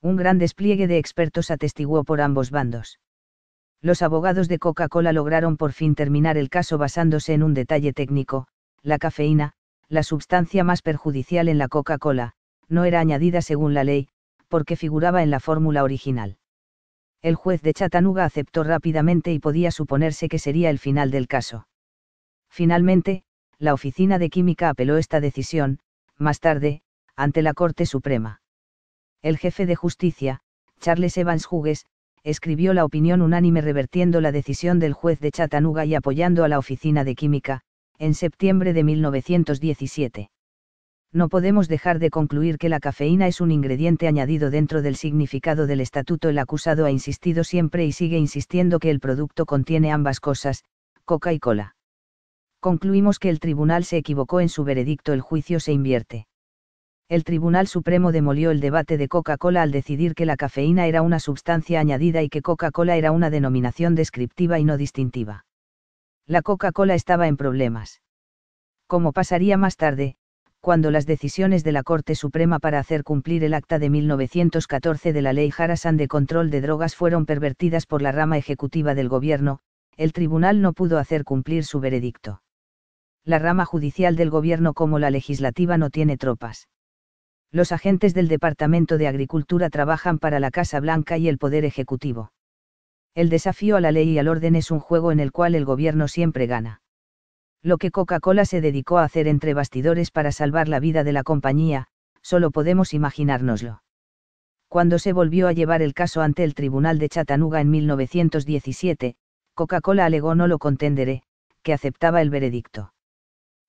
Un gran despliegue de expertos atestiguó por ambos bandos. Los abogados de Coca-Cola lograron por fin terminar el caso basándose en un detalle técnico, la cafeína, la sustancia más perjudicial en la Coca-Cola, no era añadida según la ley, porque figuraba en la fórmula original. El juez de Chattanooga aceptó rápidamente y podía suponerse que sería el final del caso. Finalmente, la Oficina de Química apeló esta decisión, más tarde, ante la Corte Suprema. El jefe de justicia, Charles Evans Hughes, escribió la opinión unánime revertiendo la decisión del juez de Chattanooga y apoyando a la Oficina de Química, en septiembre de 1917. No podemos dejar de concluir que la cafeína es un ingrediente añadido dentro del significado del estatuto. El acusado ha insistido siempre y sigue insistiendo que el producto contiene ambas cosas, coca y cola. Concluimos que el tribunal se equivocó en su veredicto. El juicio se invierte el Tribunal Supremo demolió el debate de Coca-Cola al decidir que la cafeína era una sustancia añadida y que Coca-Cola era una denominación descriptiva y no distintiva la Coca-Cola estaba en problemas. Como pasaría más tarde, cuando las decisiones de la Corte Suprema para hacer cumplir el Acta de 1914 de la Ley Harrison de Control de Drogas fueron pervertidas por la rama ejecutiva del Gobierno, el Tribunal no pudo hacer cumplir su veredicto. La rama judicial del Gobierno como la legislativa no tiene tropas. Los agentes del Departamento de Agricultura trabajan para la Casa Blanca y el Poder Ejecutivo el desafío a la ley y al orden es un juego en el cual el gobierno siempre gana. Lo que Coca-Cola se dedicó a hacer entre bastidores para salvar la vida de la compañía, solo podemos imaginárnoslo. Cuando se volvió a llevar el caso ante el Tribunal de Chattanooga en 1917, Coca-Cola alegó no lo contenderé, que aceptaba el veredicto.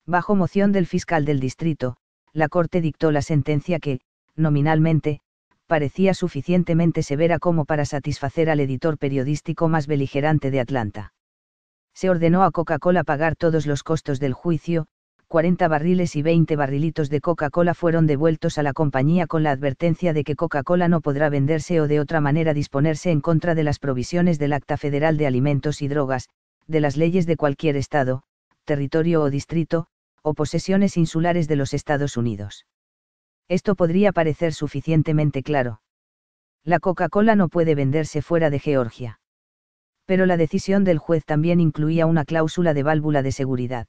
Bajo moción del fiscal del distrito, la Corte dictó la sentencia que, nominalmente, parecía suficientemente severa como para satisfacer al editor periodístico más beligerante de Atlanta. Se ordenó a Coca-Cola pagar todos los costos del juicio, 40 barriles y 20 barrilitos de Coca-Cola fueron devueltos a la compañía con la advertencia de que Coca-Cola no podrá venderse o de otra manera disponerse en contra de las provisiones del Acta Federal de Alimentos y Drogas, de las leyes de cualquier estado, territorio o distrito, o posesiones insulares de los Estados Unidos. Esto podría parecer suficientemente claro. La Coca-Cola no puede venderse fuera de Georgia. Pero la decisión del juez también incluía una cláusula de válvula de seguridad.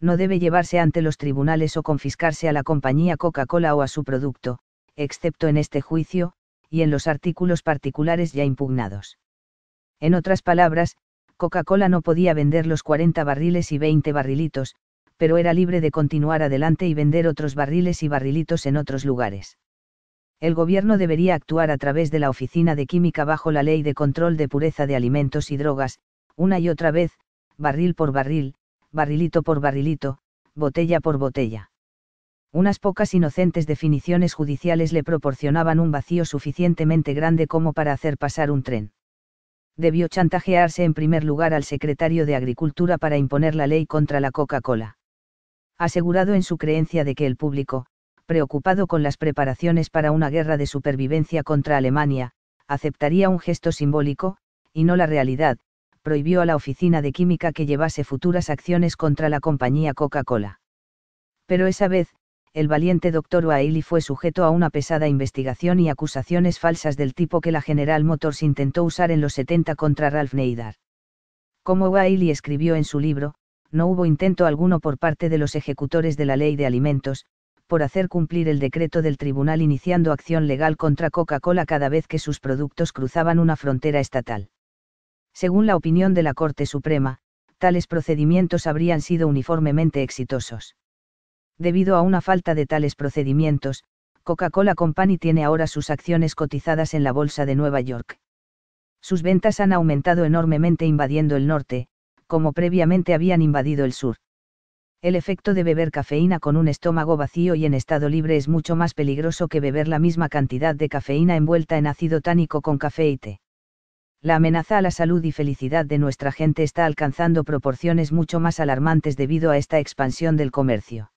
No debe llevarse ante los tribunales o confiscarse a la compañía Coca-Cola o a su producto, excepto en este juicio, y en los artículos particulares ya impugnados. En otras palabras, Coca-Cola no podía vender los 40 barriles y 20 barrilitos, pero era libre de continuar adelante y vender otros barriles y barrilitos en otros lugares. El gobierno debería actuar a través de la Oficina de Química bajo la Ley de Control de Pureza de Alimentos y Drogas, una y otra vez, barril por barril, barrilito por barrilito, botella por botella. Unas pocas inocentes definiciones judiciales le proporcionaban un vacío suficientemente grande como para hacer pasar un tren debió chantajearse en primer lugar al secretario de Agricultura para imponer la ley contra la Coca-Cola asegurado en su creencia de que el público, preocupado con las preparaciones para una guerra de supervivencia contra Alemania, aceptaría un gesto simbólico, y no la realidad, prohibió a la oficina de química que llevase futuras acciones contra la compañía Coca-Cola. Pero esa vez, el valiente doctor Wiley fue sujeto a una pesada investigación y acusaciones falsas del tipo que la General Motors intentó usar en los 70 contra Ralph Neidar. Como Wiley escribió en su libro, no hubo intento alguno por parte de los ejecutores de la ley de alimentos, por hacer cumplir el decreto del tribunal iniciando acción legal contra Coca-Cola cada vez que sus productos cruzaban una frontera estatal. Según la opinión de la Corte Suprema, tales procedimientos habrían sido uniformemente exitosos. Debido a una falta de tales procedimientos, Coca-Cola Company tiene ahora sus acciones cotizadas en la Bolsa de Nueva York. Sus ventas han aumentado enormemente invadiendo el norte, como previamente habían invadido el sur. El efecto de beber cafeína con un estómago vacío y en estado libre es mucho más peligroso que beber la misma cantidad de cafeína envuelta en ácido tánico con café La amenaza a la salud y felicidad de nuestra gente está alcanzando proporciones mucho más alarmantes debido a esta expansión del comercio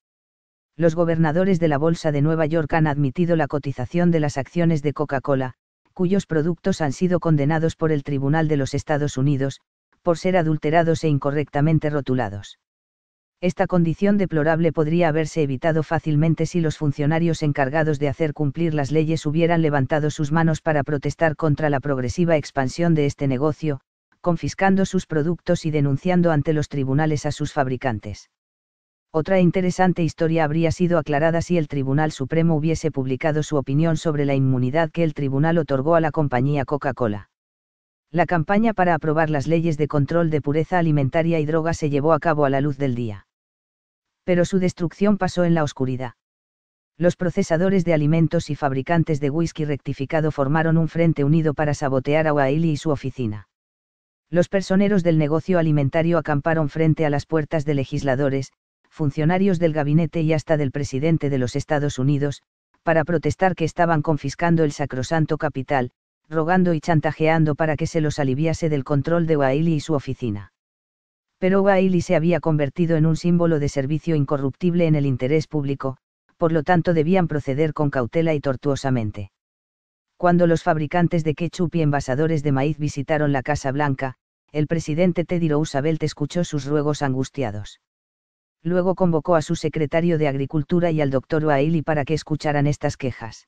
los gobernadores de la Bolsa de Nueva York han admitido la cotización de las acciones de Coca-Cola, cuyos productos han sido condenados por el Tribunal de los Estados Unidos, por ser adulterados e incorrectamente rotulados. Esta condición deplorable podría haberse evitado fácilmente si los funcionarios encargados de hacer cumplir las leyes hubieran levantado sus manos para protestar contra la progresiva expansión de este negocio, confiscando sus productos y denunciando ante los tribunales a sus fabricantes. Otra interesante historia habría sido aclarada si el Tribunal Supremo hubiese publicado su opinión sobre la inmunidad que el tribunal otorgó a la compañía Coca-Cola la campaña para aprobar las leyes de control de pureza alimentaria y drogas se llevó a cabo a la luz del día. Pero su destrucción pasó en la oscuridad. Los procesadores de alimentos y fabricantes de whisky rectificado formaron un frente unido para sabotear a Wiley y su oficina. Los personeros del negocio alimentario acamparon frente a las puertas de legisladores, funcionarios del gabinete y hasta del presidente de los Estados Unidos, para protestar que estaban confiscando el sacrosanto capital, rogando y chantajeando para que se los aliviase del control de Wiley y su oficina. Pero Wiley se había convertido en un símbolo de servicio incorruptible en el interés público, por lo tanto debían proceder con cautela y tortuosamente. Cuando los fabricantes de ketchup y envasadores de maíz visitaron la Casa Blanca, el presidente Teddy Roosevelt escuchó sus ruegos angustiados. Luego convocó a su secretario de Agricultura y al doctor Wiley para que escucharan estas quejas.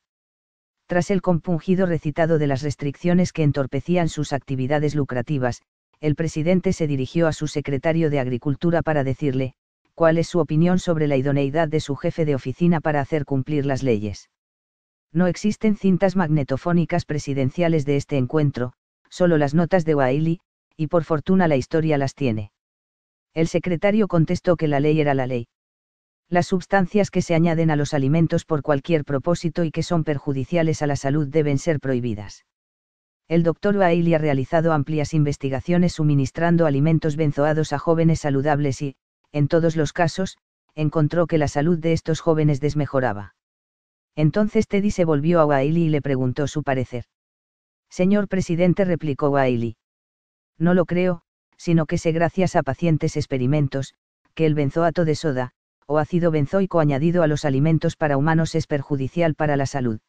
Tras el compungido recitado de las restricciones que entorpecían sus actividades lucrativas, el presidente se dirigió a su secretario de Agricultura para decirle, cuál es su opinión sobre la idoneidad de su jefe de oficina para hacer cumplir las leyes. No existen cintas magnetofónicas presidenciales de este encuentro, solo las notas de Wiley, y por fortuna la historia las tiene. El secretario contestó que la ley era la ley, las sustancias que se añaden a los alimentos por cualquier propósito y que son perjudiciales a la salud deben ser prohibidas. El doctor Wiley ha realizado amplias investigaciones suministrando alimentos benzoados a jóvenes saludables y, en todos los casos, encontró que la salud de estos jóvenes desmejoraba. Entonces Teddy se volvió a Wiley y le preguntó su parecer. Señor presidente, replicó Wiley. No lo creo, sino que sé gracias a pacientes experimentos, que el benzoato de soda, o ácido benzoico añadido a los alimentos para humanos es perjudicial para la salud.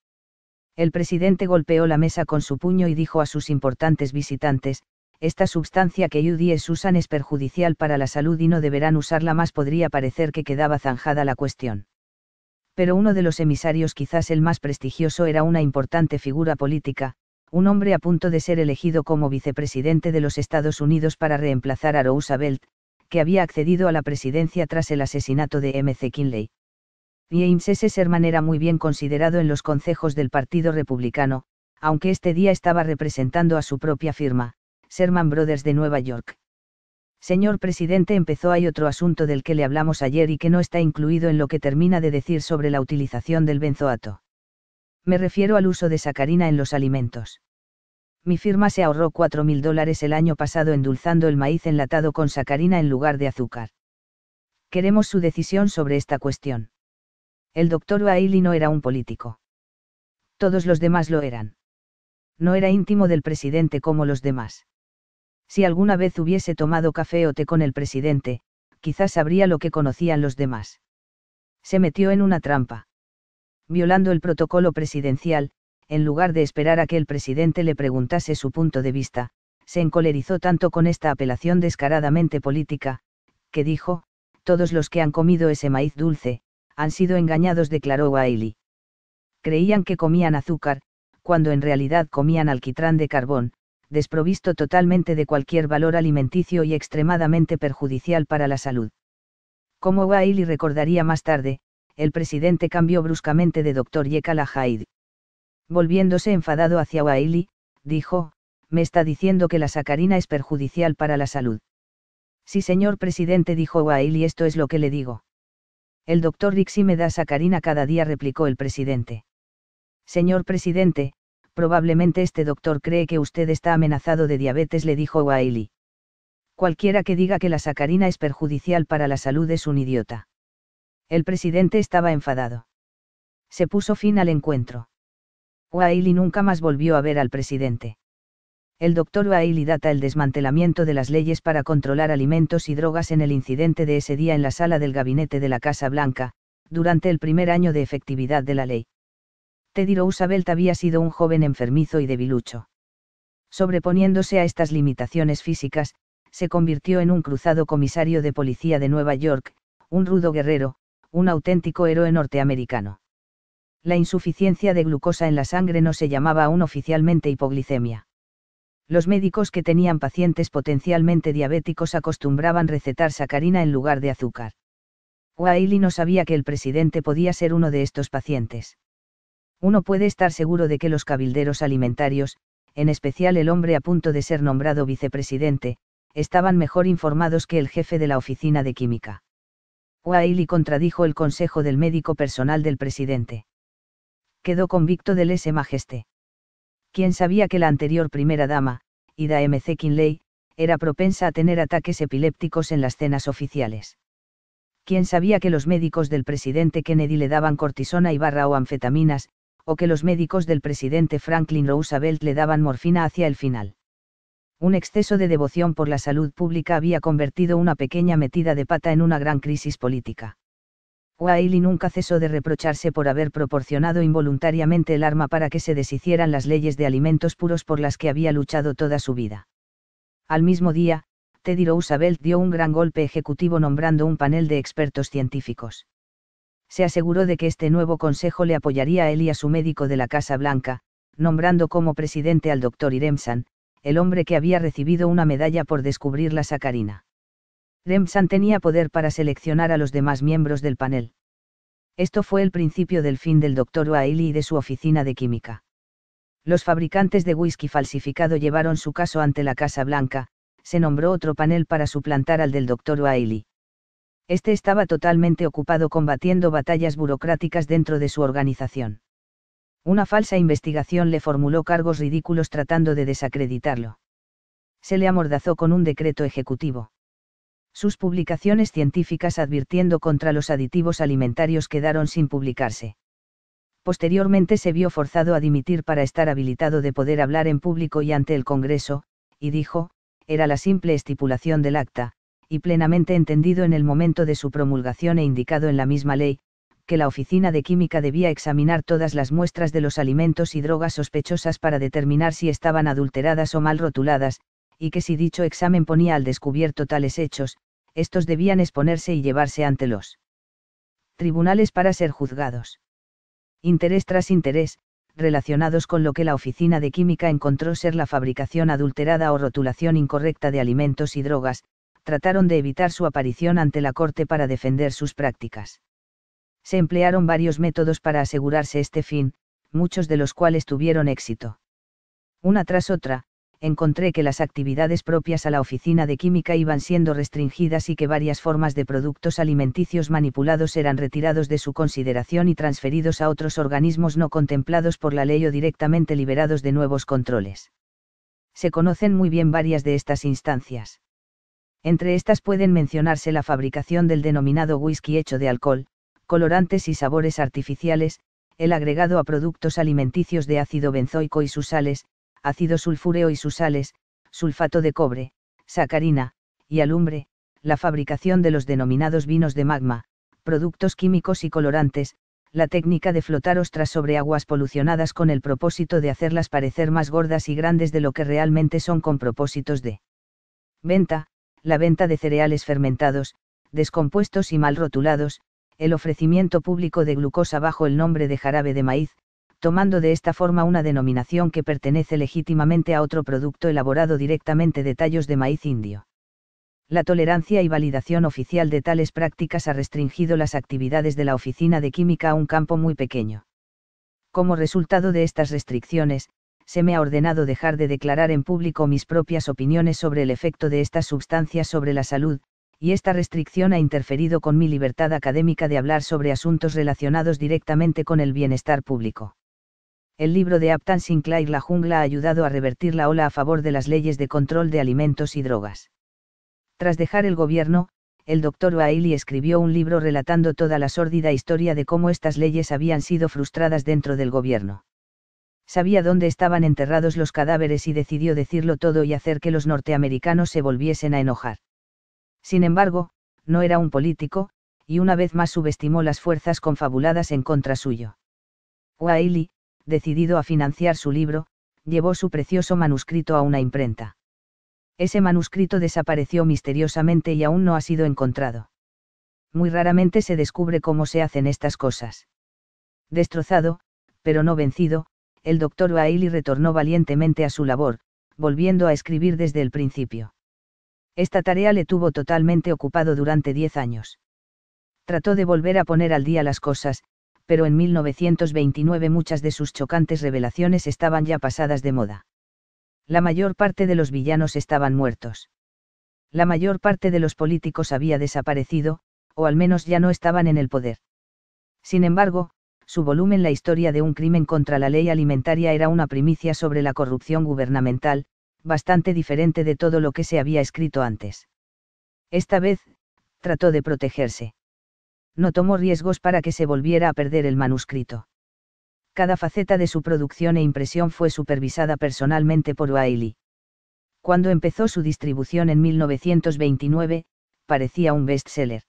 El presidente golpeó la mesa con su puño y dijo a sus importantes visitantes, esta sustancia que UDS usan es perjudicial para la salud y no deberán usarla más podría parecer que quedaba zanjada la cuestión. Pero uno de los emisarios quizás el más prestigioso era una importante figura política, un hombre a punto de ser elegido como vicepresidente de los Estados Unidos para reemplazar a Roosevelt, que había accedido a la presidencia tras el asesinato de M.C. Kinley. James S. Sherman era muy bien considerado en los consejos del Partido Republicano, aunque este día estaba representando a su propia firma, Sherman Brothers de Nueva York. Señor presidente, empezó hay otro asunto del que le hablamos ayer y que no está incluido en lo que termina de decir sobre la utilización del benzoato. Me refiero al uso de sacarina en los alimentos mi firma se ahorró mil dólares el año pasado endulzando el maíz enlatado con sacarina en lugar de azúcar. Queremos su decisión sobre esta cuestión. El doctor Bailey no era un político. Todos los demás lo eran. No era íntimo del presidente como los demás. Si alguna vez hubiese tomado café o té con el presidente, quizás sabría lo que conocían los demás. Se metió en una trampa. Violando el protocolo presidencial, en lugar de esperar a que el presidente le preguntase su punto de vista, se encolerizó tanto con esta apelación descaradamente política, que dijo, todos los que han comido ese maíz dulce, han sido engañados, declaró Wiley. Creían que comían azúcar, cuando en realidad comían alquitrán de carbón, desprovisto totalmente de cualquier valor alimenticio y extremadamente perjudicial para la salud. Como Wiley recordaría más tarde, el presidente cambió bruscamente de Dr. Jekyll a Volviéndose enfadado hacia Wiley, dijo, me está diciendo que la sacarina es perjudicial para la salud. Sí, señor presidente, dijo Wiley, esto es lo que le digo. El doctor Rixi me da sacarina cada día, replicó el presidente. Señor presidente, probablemente este doctor cree que usted está amenazado de diabetes, le dijo Wiley. Cualquiera que diga que la sacarina es perjudicial para la salud es un idiota. El presidente estaba enfadado. Se puso fin al encuentro. Wiley nunca más volvió a ver al presidente. El doctor Wiley data el desmantelamiento de las leyes para controlar alimentos y drogas en el incidente de ese día en la sala del gabinete de la Casa Blanca, durante el primer año de efectividad de la ley. Teddy Roosevelt había sido un joven enfermizo y debilucho. Sobreponiéndose a estas limitaciones físicas, se convirtió en un cruzado comisario de policía de Nueva York, un rudo guerrero, un auténtico héroe norteamericano la insuficiencia de glucosa en la sangre no se llamaba aún oficialmente hipoglicemia. Los médicos que tenían pacientes potencialmente diabéticos acostumbraban recetar sacarina en lugar de azúcar. Wiley no sabía que el presidente podía ser uno de estos pacientes. Uno puede estar seguro de que los cabilderos alimentarios, en especial el hombre a punto de ser nombrado vicepresidente, estaban mejor informados que el jefe de la oficina de química. Wiley contradijo el consejo del médico personal del presidente quedó convicto del S. majeste. ¿Quién sabía que la anterior primera dama, Ida M. C. Kinley, era propensa a tener ataques epilépticos en las cenas oficiales? ¿Quién sabía que los médicos del presidente Kennedy le daban cortisona y barra o anfetaminas, o que los médicos del presidente Franklin Roosevelt le daban morfina hacia el final? un exceso de devoción por la salud pública había convertido una pequeña metida de pata en una gran crisis política. Wiley nunca cesó de reprocharse por haber proporcionado involuntariamente el arma para que se deshicieran las leyes de alimentos puros por las que había luchado toda su vida. Al mismo día, Teddy Roosevelt dio un gran golpe ejecutivo nombrando un panel de expertos científicos. Se aseguró de que este nuevo consejo le apoyaría a él y a su médico de la Casa Blanca, nombrando como presidente al doctor Iremsan, el hombre que había recibido una medalla por descubrir la sacarina. Remsan tenía poder para seleccionar a los demás miembros del panel. Esto fue el principio del fin del Dr. Wiley y de su oficina de química. Los fabricantes de whisky falsificado llevaron su caso ante la Casa Blanca, se nombró otro panel para suplantar al del Dr. Wiley. Este estaba totalmente ocupado combatiendo batallas burocráticas dentro de su organización. Una falsa investigación le formuló cargos ridículos tratando de desacreditarlo. Se le amordazó con un decreto ejecutivo. Sus publicaciones científicas advirtiendo contra los aditivos alimentarios quedaron sin publicarse. Posteriormente se vio forzado a dimitir para estar habilitado de poder hablar en público y ante el Congreso, y dijo, era la simple estipulación del acta, y plenamente entendido en el momento de su promulgación e indicado en la misma ley, que la Oficina de Química debía examinar todas las muestras de los alimentos y drogas sospechosas para determinar si estaban adulteradas o mal rotuladas, y que si dicho examen ponía al descubierto tales hechos, estos debían exponerse y llevarse ante los tribunales para ser juzgados. Interés tras interés, relacionados con lo que la Oficina de Química encontró ser la fabricación adulterada o rotulación incorrecta de alimentos y drogas, trataron de evitar su aparición ante la Corte para defender sus prácticas. Se emplearon varios métodos para asegurarse este fin, muchos de los cuales tuvieron éxito. Una tras otra, encontré que las actividades propias a la oficina de química iban siendo restringidas y que varias formas de productos alimenticios manipulados eran retirados de su consideración y transferidos a otros organismos no contemplados por la ley o directamente liberados de nuevos controles. Se conocen muy bien varias de estas instancias. Entre estas pueden mencionarse la fabricación del denominado whisky hecho de alcohol, colorantes y sabores artificiales, el agregado a productos alimenticios de ácido benzoico y sus sales, ácido sulfúreo y sus sales, sulfato de cobre, sacarina, y alumbre, la fabricación de los denominados vinos de magma, productos químicos y colorantes, la técnica de flotar ostras sobre aguas polucionadas con el propósito de hacerlas parecer más gordas y grandes de lo que realmente son con propósitos de venta, la venta de cereales fermentados, descompuestos y mal rotulados, el ofrecimiento público de glucosa bajo el nombre de jarabe de maíz, tomando de esta forma una denominación que pertenece legítimamente a otro producto elaborado directamente de tallos de maíz indio. La tolerancia y validación oficial de tales prácticas ha restringido las actividades de la Oficina de Química a un campo muy pequeño. Como resultado de estas restricciones, se me ha ordenado dejar de declarar en público mis propias opiniones sobre el efecto de estas sustancias sobre la salud, y esta restricción ha interferido con mi libertad académica de hablar sobre asuntos relacionados directamente con el bienestar público el libro de Aptan Sinclair La jungla ha ayudado a revertir la ola a favor de las leyes de control de alimentos y drogas. Tras dejar el gobierno, el doctor Wiley escribió un libro relatando toda la sórdida historia de cómo estas leyes habían sido frustradas dentro del gobierno. Sabía dónde estaban enterrados los cadáveres y decidió decirlo todo y hacer que los norteamericanos se volviesen a enojar. Sin embargo, no era un político, y una vez más subestimó las fuerzas confabuladas en contra suyo decidido a financiar su libro, llevó su precioso manuscrito a una imprenta. Ese manuscrito desapareció misteriosamente y aún no ha sido encontrado. Muy raramente se descubre cómo se hacen estas cosas. Destrozado, pero no vencido, el doctor Bailey retornó valientemente a su labor, volviendo a escribir desde el principio. Esta tarea le tuvo totalmente ocupado durante diez años. Trató de volver a poner al día las cosas, pero en 1929 muchas de sus chocantes revelaciones estaban ya pasadas de moda. La mayor parte de los villanos estaban muertos. La mayor parte de los políticos había desaparecido, o al menos ya no estaban en el poder. Sin embargo, su volumen La historia de un crimen contra la ley alimentaria era una primicia sobre la corrupción gubernamental, bastante diferente de todo lo que se había escrito antes. Esta vez, trató de protegerse no tomó riesgos para que se volviera a perder el manuscrito. Cada faceta de su producción e impresión fue supervisada personalmente por Wiley. Cuando empezó su distribución en 1929, parecía un bestseller.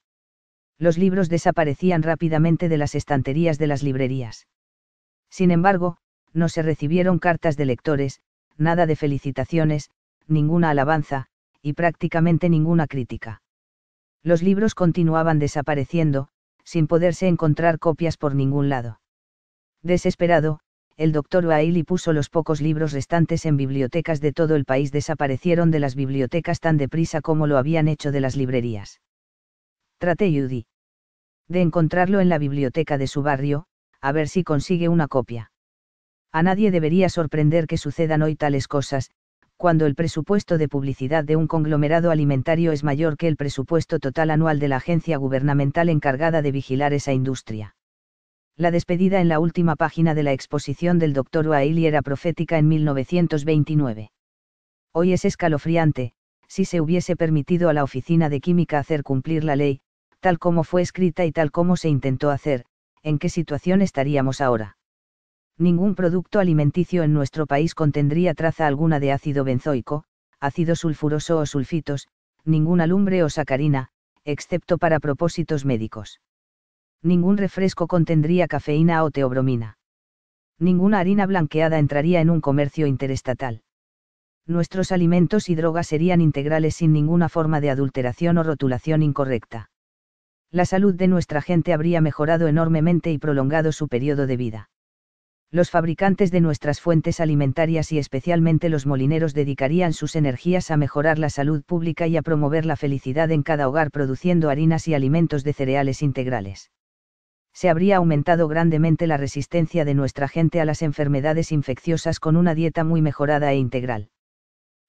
Los libros desaparecían rápidamente de las estanterías de las librerías. Sin embargo, no se recibieron cartas de lectores, nada de felicitaciones, ninguna alabanza, y prácticamente ninguna crítica. Los libros continuaban desapareciendo, sin poderse encontrar copias por ningún lado. Desesperado, el doctor Wiley puso los pocos libros restantes en bibliotecas de todo el país desaparecieron de las bibliotecas tan deprisa como lo habían hecho de las librerías. Traté Judy. De encontrarlo en la biblioteca de su barrio, a ver si consigue una copia. A nadie debería sorprender que sucedan hoy tales cosas, cuando el presupuesto de publicidad de un conglomerado alimentario es mayor que el presupuesto total anual de la agencia gubernamental encargada de vigilar esa industria. La despedida en la última página de la exposición del doctor O'Reilly era profética en 1929. Hoy es escalofriante, si se hubiese permitido a la Oficina de Química hacer cumplir la ley, tal como fue escrita y tal como se intentó hacer, en qué situación estaríamos ahora ningún producto alimenticio en nuestro país contendría traza alguna de ácido benzoico, ácido sulfuroso o sulfitos, ninguna lumbre o sacarina, excepto para propósitos médicos. Ningún refresco contendría cafeína o teobromina. Ninguna harina blanqueada entraría en un comercio interestatal. Nuestros alimentos y drogas serían integrales sin ninguna forma de adulteración o rotulación incorrecta. La salud de nuestra gente habría mejorado enormemente y prolongado su periodo de vida los fabricantes de nuestras fuentes alimentarias y especialmente los molineros dedicarían sus energías a mejorar la salud pública y a promover la felicidad en cada hogar produciendo harinas y alimentos de cereales integrales. Se habría aumentado grandemente la resistencia de nuestra gente a las enfermedades infecciosas con una dieta muy mejorada e integral.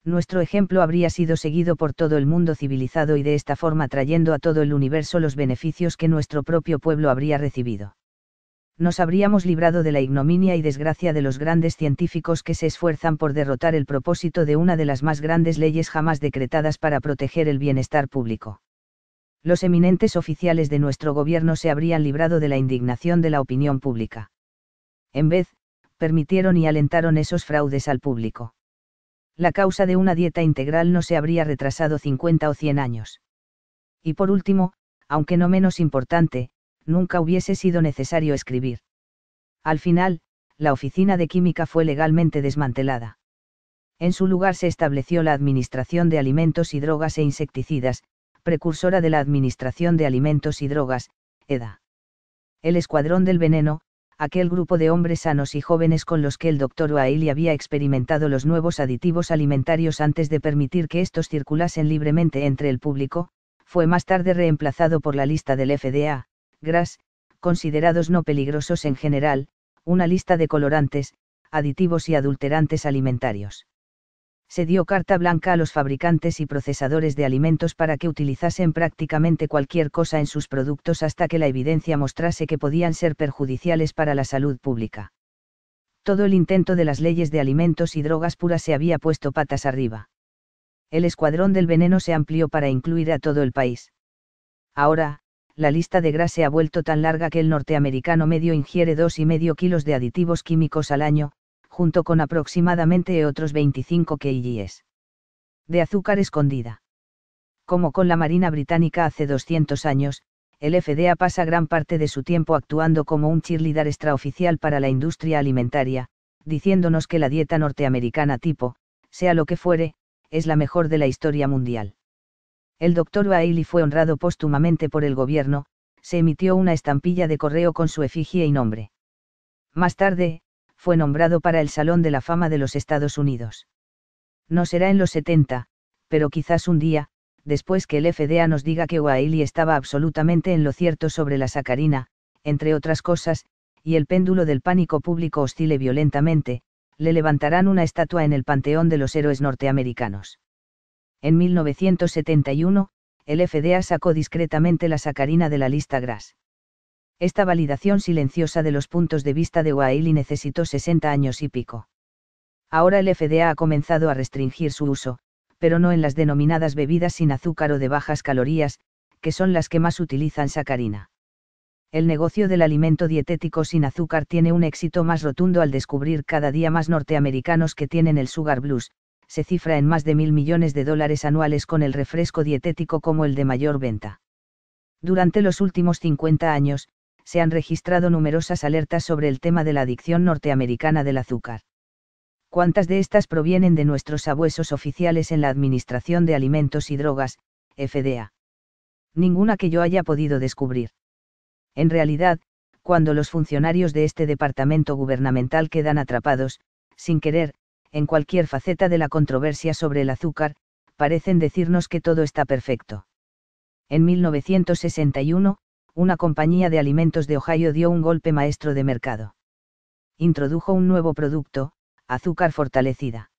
Nuestro ejemplo habría sido seguido por todo el mundo civilizado y de esta forma trayendo a todo el universo los beneficios que nuestro propio pueblo habría recibido nos habríamos librado de la ignominia y desgracia de los grandes científicos que se esfuerzan por derrotar el propósito de una de las más grandes leyes jamás decretadas para proteger el bienestar público. Los eminentes oficiales de nuestro gobierno se habrían librado de la indignación de la opinión pública. En vez, permitieron y alentaron esos fraudes al público. La causa de una dieta integral no se habría retrasado 50 o 100 años. Y por último, aunque no menos importante, nunca hubiese sido necesario escribir. Al final, la oficina de química fue legalmente desmantelada. En su lugar se estableció la Administración de Alimentos y Drogas e Insecticidas, precursora de la Administración de Alimentos y Drogas, EDA. El Escuadrón del Veneno, aquel grupo de hombres sanos y jóvenes con los que el doctor O'Ailey había experimentado los nuevos aditivos alimentarios antes de permitir que estos circulasen libremente entre el público, fue más tarde reemplazado por la lista del FDA, gras, considerados no peligrosos en general, una lista de colorantes, aditivos y adulterantes alimentarios. Se dio carta blanca a los fabricantes y procesadores de alimentos para que utilizasen prácticamente cualquier cosa en sus productos hasta que la evidencia mostrase que podían ser perjudiciales para la salud pública. Todo el intento de las leyes de alimentos y drogas puras se había puesto patas arriba. El escuadrón del veneno se amplió para incluir a todo el país. Ahora, la lista de gras se ha vuelto tan larga que el norteamericano medio ingiere 2,5 kilos de aditivos químicos al año, junto con aproximadamente otros 25 kgs de azúcar escondida. Como con la Marina Británica hace 200 años, el FDA pasa gran parte de su tiempo actuando como un cheerleader extraoficial para la industria alimentaria, diciéndonos que la dieta norteamericana tipo, sea lo que fuere, es la mejor de la historia mundial el doctor Bailey fue honrado póstumamente por el gobierno, se emitió una estampilla de correo con su efigie y nombre. Más tarde, fue nombrado para el Salón de la Fama de los Estados Unidos. No será en los 70, pero quizás un día, después que el FDA nos diga que Wiley estaba absolutamente en lo cierto sobre la sacarina, entre otras cosas, y el péndulo del pánico público oscile violentamente, le levantarán una estatua en el Panteón de los Héroes Norteamericanos. En 1971, el FDA sacó discretamente la sacarina de la lista GRAS. Esta validación silenciosa de los puntos de vista de Wiley necesitó 60 años y pico. Ahora el FDA ha comenzado a restringir su uso, pero no en las denominadas bebidas sin azúcar o de bajas calorías, que son las que más utilizan sacarina. El negocio del alimento dietético sin azúcar tiene un éxito más rotundo al descubrir cada día más norteamericanos que tienen el sugar blues, se cifra en más de mil millones de dólares anuales con el refresco dietético como el de mayor venta. Durante los últimos 50 años, se han registrado numerosas alertas sobre el tema de la adicción norteamericana del azúcar. ¿Cuántas de estas provienen de nuestros abuesos oficiales en la Administración de Alimentos y Drogas, FDA? Ninguna que yo haya podido descubrir. En realidad, cuando los funcionarios de este departamento gubernamental quedan atrapados, sin querer, en cualquier faceta de la controversia sobre el azúcar, parecen decirnos que todo está perfecto. En 1961, una compañía de alimentos de Ohio dio un golpe maestro de mercado. Introdujo un nuevo producto, azúcar fortalecida.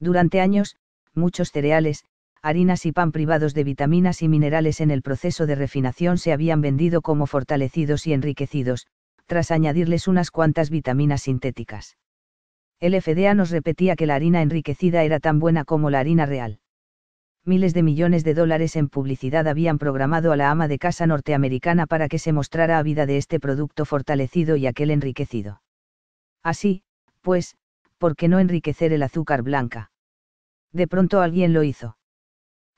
Durante años, muchos cereales, harinas y pan privados de vitaminas y minerales en el proceso de refinación se habían vendido como fortalecidos y enriquecidos, tras añadirles unas cuantas vitaminas sintéticas. El FDA nos repetía que la harina enriquecida era tan buena como la harina real. Miles de millones de dólares en publicidad habían programado a la ama de casa norteamericana para que se mostrara a vida de este producto fortalecido y aquel enriquecido. Así, pues, ¿por qué no enriquecer el azúcar blanca? De pronto alguien lo hizo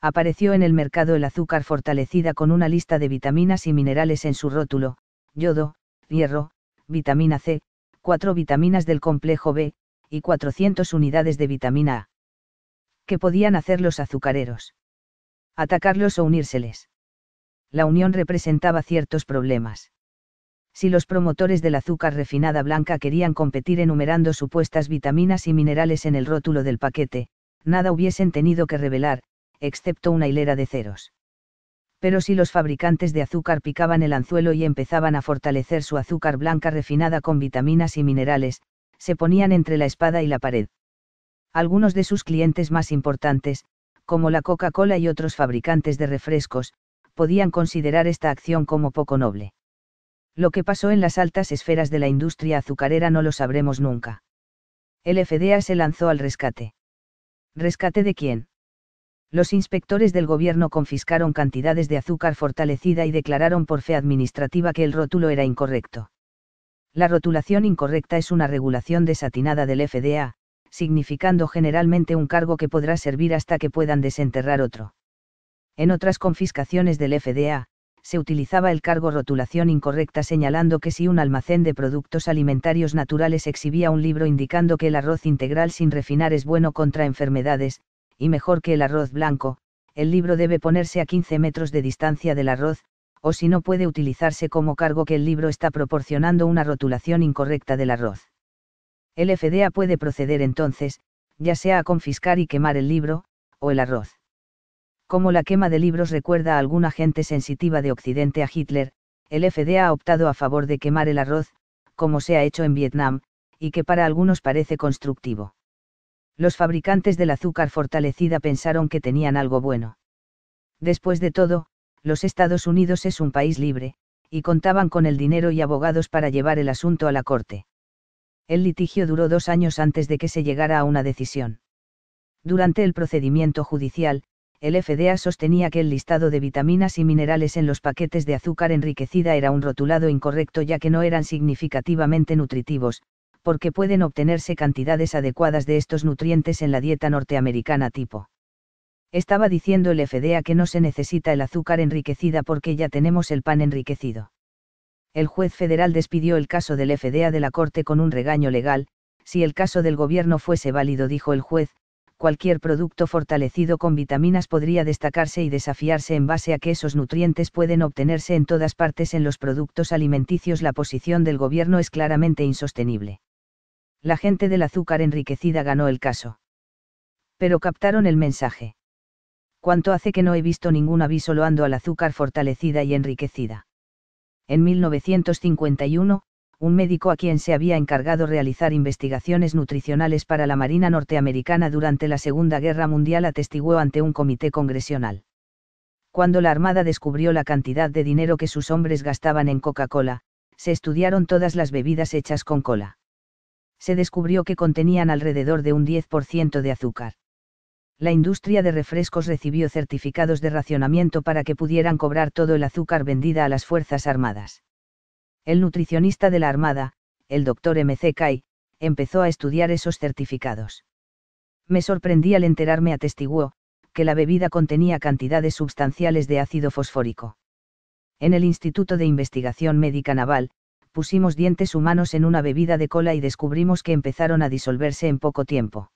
apareció en el mercado el azúcar fortalecida con una lista de vitaminas y minerales en su rótulo, yodo, hierro, vitamina C, cuatro vitaminas del complejo B, y 400 unidades de vitamina A. ¿Qué podían hacer los azucareros? Atacarlos o unírseles. La unión representaba ciertos problemas. Si los promotores del azúcar refinada blanca querían competir enumerando supuestas vitaminas y minerales en el rótulo del paquete, nada hubiesen tenido que revelar, excepto una hilera de ceros. Pero si los fabricantes de azúcar picaban el anzuelo y empezaban a fortalecer su azúcar blanca refinada con vitaminas y minerales, se ponían entre la espada y la pared. Algunos de sus clientes más importantes, como la Coca-Cola y otros fabricantes de refrescos, podían considerar esta acción como poco noble. Lo que pasó en las altas esferas de la industria azucarera no lo sabremos nunca. El FDA se lanzó al rescate. ¿Rescate de quién? Los inspectores del gobierno confiscaron cantidades de azúcar fortalecida y declararon por fe administrativa que el rótulo era incorrecto. La rotulación incorrecta es una regulación desatinada del FDA, significando generalmente un cargo que podrá servir hasta que puedan desenterrar otro. En otras confiscaciones del FDA, se utilizaba el cargo rotulación incorrecta señalando que si un almacén de productos alimentarios naturales exhibía un libro indicando que el arroz integral sin refinar es bueno contra enfermedades, y mejor que el arroz blanco, el libro debe ponerse a 15 metros de distancia del arroz, o si no puede utilizarse como cargo que el libro está proporcionando una rotulación incorrecta del arroz. El FDA puede proceder entonces, ya sea a confiscar y quemar el libro, o el arroz. Como la quema de libros recuerda a alguna gente sensitiva de Occidente a Hitler, el FDA ha optado a favor de quemar el arroz, como se ha hecho en Vietnam, y que para algunos parece constructivo. Los fabricantes del azúcar fortalecida pensaron que tenían algo bueno. Después de todo, los Estados Unidos es un país libre, y contaban con el dinero y abogados para llevar el asunto a la corte. El litigio duró dos años antes de que se llegara a una decisión. Durante el procedimiento judicial, el FDA sostenía que el listado de vitaminas y minerales en los paquetes de azúcar enriquecida era un rotulado incorrecto ya que no eran significativamente nutritivos, porque pueden obtenerse cantidades adecuadas de estos nutrientes en la dieta norteamericana tipo estaba diciendo el FDA que no se necesita el azúcar enriquecida porque ya tenemos el pan enriquecido. El juez federal despidió el caso del FDA de la Corte con un regaño legal, si el caso del gobierno fuese válido, dijo el juez, cualquier producto fortalecido con vitaminas podría destacarse y desafiarse en base a que esos nutrientes pueden obtenerse en todas partes en los productos alimenticios. La posición del gobierno es claramente insostenible. La gente del azúcar enriquecida ganó el caso. Pero captaron el mensaje. ¿Cuánto hace que no he visto ningún aviso loando al azúcar fortalecida y enriquecida. En 1951, un médico a quien se había encargado realizar investigaciones nutricionales para la Marina norteamericana durante la Segunda Guerra Mundial atestiguó ante un comité congresional. Cuando la Armada descubrió la cantidad de dinero que sus hombres gastaban en Coca-Cola, se estudiaron todas las bebidas hechas con cola. Se descubrió que contenían alrededor de un 10% de azúcar la industria de refrescos recibió certificados de racionamiento para que pudieran cobrar todo el azúcar vendida a las Fuerzas Armadas. El nutricionista de la Armada, el doctor M.C. Kai, empezó a estudiar esos certificados. Me sorprendí al enterarme, atestiguó, que la bebida contenía cantidades sustanciales de ácido fosfórico. En el Instituto de Investigación Médica Naval, pusimos dientes humanos en una bebida de cola y descubrimos que empezaron a disolverse en poco tiempo.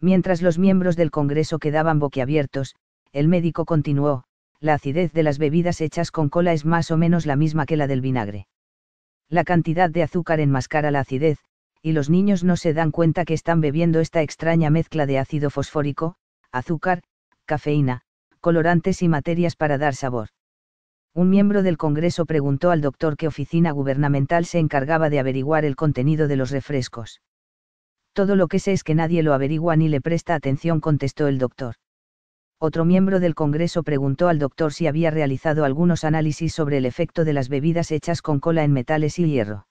Mientras los miembros del Congreso quedaban boquiabiertos, el médico continuó, la acidez de las bebidas hechas con cola es más o menos la misma que la del vinagre. La cantidad de azúcar enmascara la acidez, y los niños no se dan cuenta que están bebiendo esta extraña mezcla de ácido fosfórico, azúcar, cafeína, colorantes y materias para dar sabor. Un miembro del Congreso preguntó al doctor qué oficina gubernamental se encargaba de averiguar el contenido de los refrescos. Todo lo que sé es que nadie lo averigua ni le presta atención, contestó el doctor. Otro miembro del Congreso preguntó al doctor si había realizado algunos análisis sobre el efecto de las bebidas hechas con cola en metales y hierro.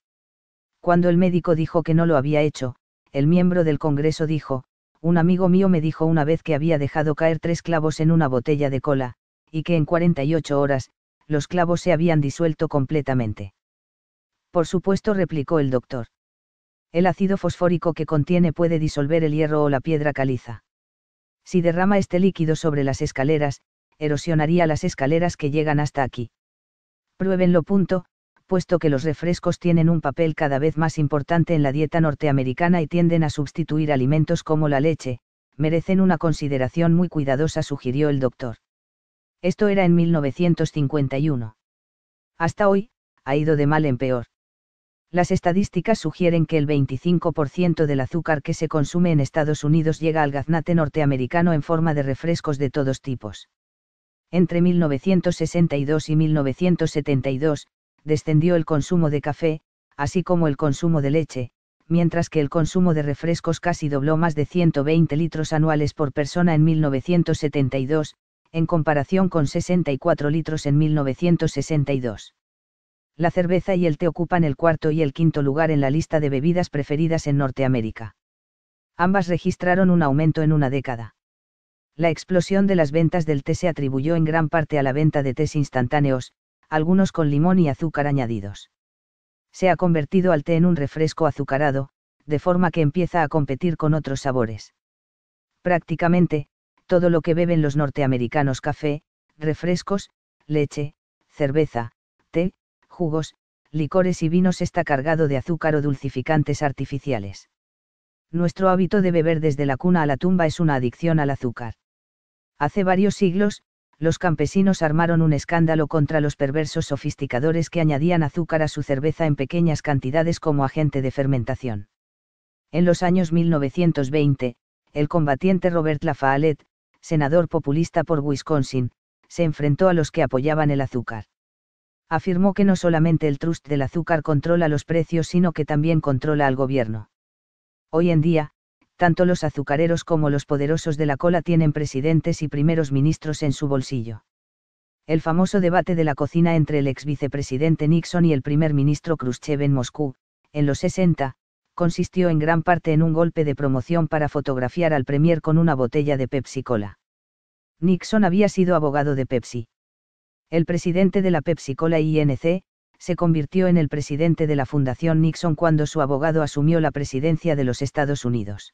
Cuando el médico dijo que no lo había hecho, el miembro del Congreso dijo, un amigo mío me dijo una vez que había dejado caer tres clavos en una botella de cola, y que en 48 horas, los clavos se habían disuelto completamente. Por supuesto, replicó el doctor. El ácido fosfórico que contiene puede disolver el hierro o la piedra caliza. Si derrama este líquido sobre las escaleras, erosionaría las escaleras que llegan hasta aquí. Pruébenlo. Punto, puesto que los refrescos tienen un papel cada vez más importante en la dieta norteamericana y tienden a sustituir alimentos como la leche, merecen una consideración muy cuidadosa, sugirió el doctor. Esto era en 1951. Hasta hoy, ha ido de mal en peor. Las estadísticas sugieren que el 25% del azúcar que se consume en Estados Unidos llega al gaznate norteamericano en forma de refrescos de todos tipos. Entre 1962 y 1972, descendió el consumo de café, así como el consumo de leche, mientras que el consumo de refrescos casi dobló más de 120 litros anuales por persona en 1972, en comparación con 64 litros en 1962 la cerveza y el té ocupan el cuarto y el quinto lugar en la lista de bebidas preferidas en Norteamérica. Ambas registraron un aumento en una década. La explosión de las ventas del té se atribuyó en gran parte a la venta de tés instantáneos, algunos con limón y azúcar añadidos. Se ha convertido al té en un refresco azucarado, de forma que empieza a competir con otros sabores. Prácticamente, todo lo que beben los norteamericanos café, refrescos, leche, cerveza, té, jugos, licores y vinos está cargado de azúcar o dulcificantes artificiales. Nuestro hábito de beber desde la cuna a la tumba es una adicción al azúcar. Hace varios siglos, los campesinos armaron un escándalo contra los perversos sofisticadores que añadían azúcar a su cerveza en pequeñas cantidades como agente de fermentación. En los años 1920, el combatiente Robert Lafayette, senador populista por Wisconsin, se enfrentó a los que apoyaban el azúcar afirmó que no solamente el trust del azúcar controla los precios, sino que también controla al gobierno. Hoy en día, tanto los azucareros como los poderosos de la cola tienen presidentes y primeros ministros en su bolsillo. El famoso debate de la cocina entre el ex vicepresidente Nixon y el primer ministro Khrushchev en Moscú, en los 60, consistió en gran parte en un golpe de promoción para fotografiar al premier con una botella de Pepsi Cola. Nixon había sido abogado de Pepsi. El presidente de la Pepsi-Cola INC, se convirtió en el presidente de la Fundación Nixon cuando su abogado asumió la presidencia de los Estados Unidos.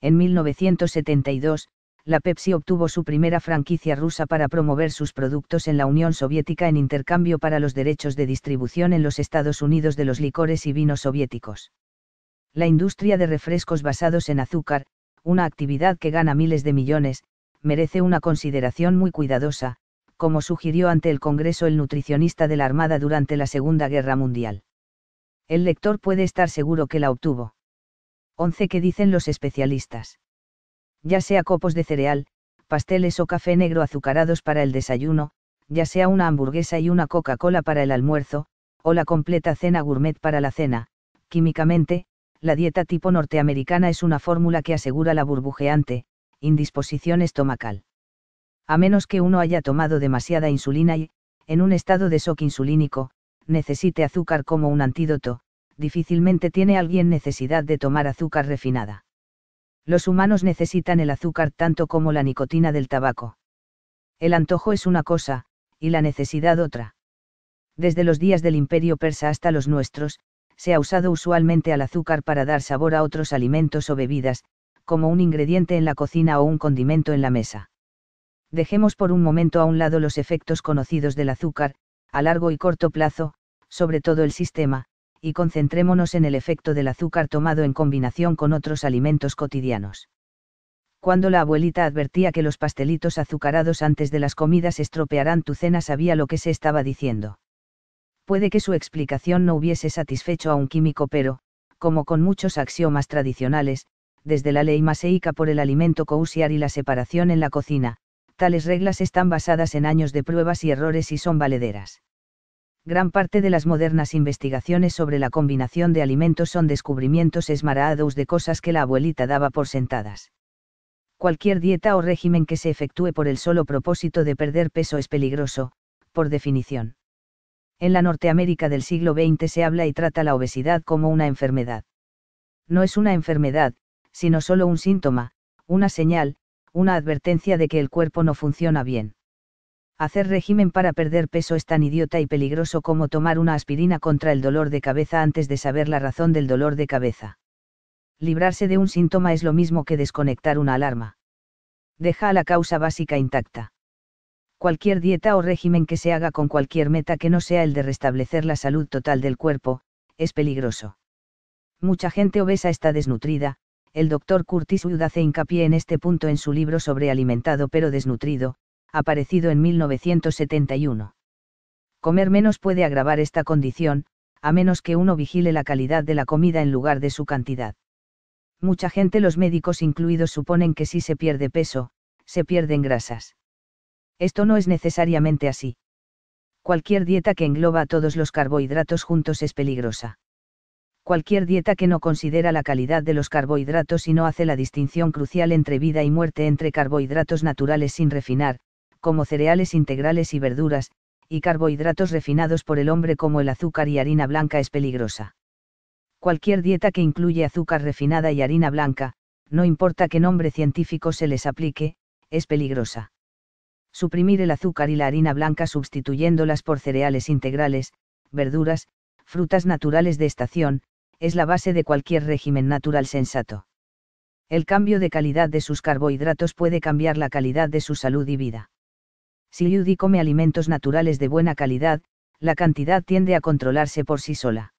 En 1972, la Pepsi obtuvo su primera franquicia rusa para promover sus productos en la Unión Soviética en intercambio para los derechos de distribución en los Estados Unidos de los licores y vinos soviéticos. La industria de refrescos basados en azúcar, una actividad que gana miles de millones, merece una consideración muy cuidadosa, como sugirió ante el Congreso el nutricionista de la Armada durante la Segunda Guerra Mundial. El lector puede estar seguro que la obtuvo. 11. ¿Qué dicen los especialistas? Ya sea copos de cereal, pasteles o café negro azucarados para el desayuno, ya sea una hamburguesa y una Coca-Cola para el almuerzo, o la completa cena gourmet para la cena, químicamente, la dieta tipo norteamericana es una fórmula que asegura la burbujeante, indisposición estomacal a menos que uno haya tomado demasiada insulina y, en un estado de shock insulínico, necesite azúcar como un antídoto, difícilmente tiene alguien necesidad de tomar azúcar refinada. Los humanos necesitan el azúcar tanto como la nicotina del tabaco. El antojo es una cosa, y la necesidad otra. Desde los días del imperio persa hasta los nuestros, se ha usado usualmente al azúcar para dar sabor a otros alimentos o bebidas, como un ingrediente en la cocina o un condimento en la mesa dejemos por un momento a un lado los efectos conocidos del azúcar, a largo y corto plazo, sobre todo el sistema, y concentrémonos en el efecto del azúcar tomado en combinación con otros alimentos cotidianos. Cuando la abuelita advertía que los pastelitos azucarados antes de las comidas estropearán tu cena, sabía lo que se estaba diciendo. Puede que su explicación no hubiese satisfecho a un químico, pero, como con muchos axiomas tradicionales, desde la ley maseica por el alimento cousiar y la separación en la cocina, Tales reglas están basadas en años de pruebas y errores y son valederas. Gran parte de las modernas investigaciones sobre la combinación de alimentos son descubrimientos esmaraados de cosas que la abuelita daba por sentadas. Cualquier dieta o régimen que se efectúe por el solo propósito de perder peso es peligroso, por definición. En la Norteamérica del siglo XX se habla y trata la obesidad como una enfermedad. No es una enfermedad, sino solo un síntoma, una señal, una advertencia de que el cuerpo no funciona bien. Hacer régimen para perder peso es tan idiota y peligroso como tomar una aspirina contra el dolor de cabeza antes de saber la razón del dolor de cabeza. Librarse de un síntoma es lo mismo que desconectar una alarma. Deja a la causa básica intacta. Cualquier dieta o régimen que se haga con cualquier meta que no sea el de restablecer la salud total del cuerpo, es peligroso. Mucha gente obesa está desnutrida, el doctor Curtis Wood hace hincapié en este punto en su libro sobre alimentado pero desnutrido, aparecido en 1971. Comer menos puede agravar esta condición, a menos que uno vigile la calidad de la comida en lugar de su cantidad. Mucha gente, los médicos incluidos, suponen que si se pierde peso, se pierden grasas. Esto no es necesariamente así. Cualquier dieta que engloba todos los carbohidratos juntos es peligrosa cualquier dieta que no considera la calidad de los carbohidratos y no hace la distinción crucial entre vida y muerte entre carbohidratos naturales sin refinar, como cereales integrales y verduras, y carbohidratos refinados por el hombre como el azúcar y harina blanca es peligrosa. Cualquier dieta que incluye azúcar refinada y harina blanca, no importa qué nombre científico se les aplique, es peligrosa. Suprimir el azúcar y la harina blanca sustituyéndolas por cereales integrales, verduras, frutas naturales de estación, es la base de cualquier régimen natural sensato. El cambio de calidad de sus carbohidratos puede cambiar la calidad de su salud y vida. Si Judy come alimentos naturales de buena calidad, la cantidad tiende a controlarse por sí sola.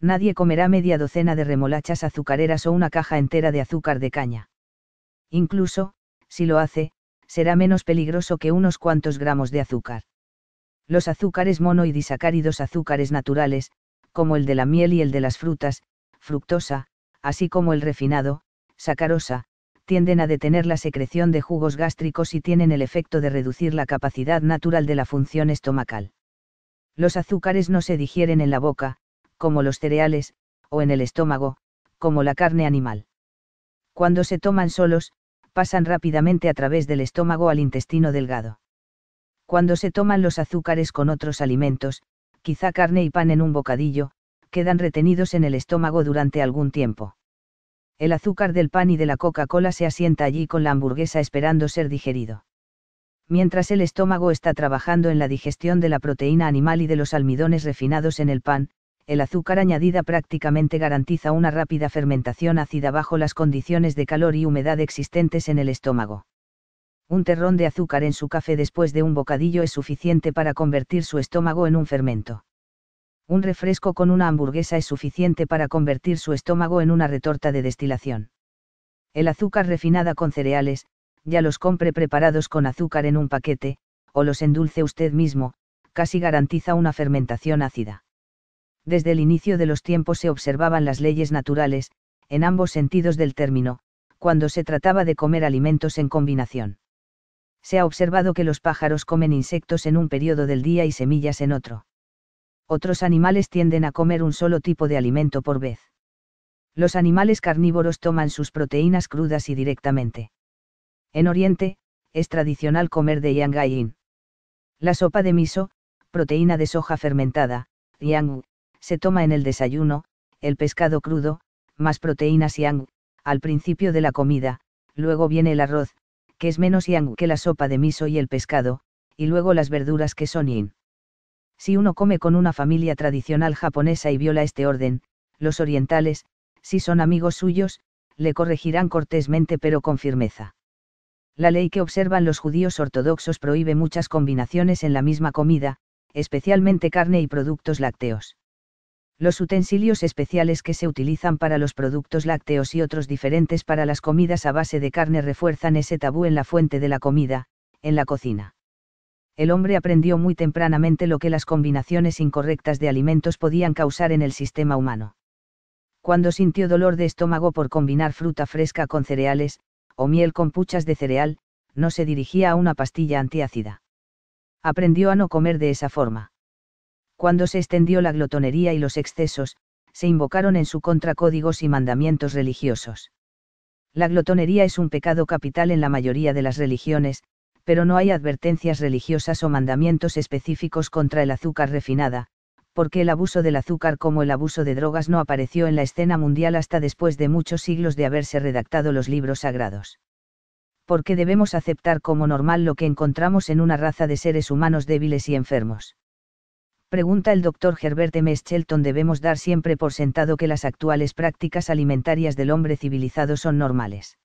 Nadie comerá media docena de remolachas azucareras o una caja entera de azúcar de caña. Incluso, si lo hace, será menos peligroso que unos cuantos gramos de azúcar. Los azúcares mono y disacáridos azúcares naturales, como el de la miel y el de las frutas, fructosa, así como el refinado, sacarosa, tienden a detener la secreción de jugos gástricos y tienen el efecto de reducir la capacidad natural de la función estomacal. Los azúcares no se digieren en la boca, como los cereales, o en el estómago, como la carne animal. Cuando se toman solos, pasan rápidamente a través del estómago al intestino delgado. Cuando se toman los azúcares con otros alimentos, quizá carne y pan en un bocadillo, quedan retenidos en el estómago durante algún tiempo. El azúcar del pan y de la Coca-Cola se asienta allí con la hamburguesa esperando ser digerido. Mientras el estómago está trabajando en la digestión de la proteína animal y de los almidones refinados en el pan, el azúcar añadida prácticamente garantiza una rápida fermentación ácida bajo las condiciones de calor y humedad existentes en el estómago un terrón de azúcar en su café después de un bocadillo es suficiente para convertir su estómago en un fermento. Un refresco con una hamburguesa es suficiente para convertir su estómago en una retorta de destilación. El azúcar refinada con cereales, ya los compre preparados con azúcar en un paquete, o los endulce usted mismo, casi garantiza una fermentación ácida. Desde el inicio de los tiempos se observaban las leyes naturales, en ambos sentidos del término, cuando se trataba de comer alimentos en combinación se ha observado que los pájaros comen insectos en un periodo del día y semillas en otro. Otros animales tienden a comer un solo tipo de alimento por vez. Los animales carnívoros toman sus proteínas crudas y directamente. En Oriente, es tradicional comer de yang yin. La sopa de miso, proteína de soja fermentada, yang, se toma en el desayuno, el pescado crudo, más proteínas yang, al principio de la comida, luego viene el arroz, que es menos yang que la sopa de miso y el pescado, y luego las verduras que son yin. Si uno come con una familia tradicional japonesa y viola este orden, los orientales, si son amigos suyos, le corregirán cortésmente pero con firmeza. La ley que observan los judíos ortodoxos prohíbe muchas combinaciones en la misma comida, especialmente carne y productos lácteos los utensilios especiales que se utilizan para los productos lácteos y otros diferentes para las comidas a base de carne refuerzan ese tabú en la fuente de la comida, en la cocina. El hombre aprendió muy tempranamente lo que las combinaciones incorrectas de alimentos podían causar en el sistema humano. Cuando sintió dolor de estómago por combinar fruta fresca con cereales, o miel con puchas de cereal, no se dirigía a una pastilla antiácida. Aprendió a no comer de esa forma cuando se extendió la glotonería y los excesos, se invocaron en su contra códigos y mandamientos religiosos. La glotonería es un pecado capital en la mayoría de las religiones, pero no hay advertencias religiosas o mandamientos específicos contra el azúcar refinada, porque el abuso del azúcar como el abuso de drogas no apareció en la escena mundial hasta después de muchos siglos de haberse redactado los libros sagrados. Porque debemos aceptar como normal lo que encontramos en una raza de seres humanos débiles y enfermos pregunta el doctor Herbert M. Shelton, debemos dar siempre por sentado que las actuales prácticas alimentarias del hombre civilizado son normales.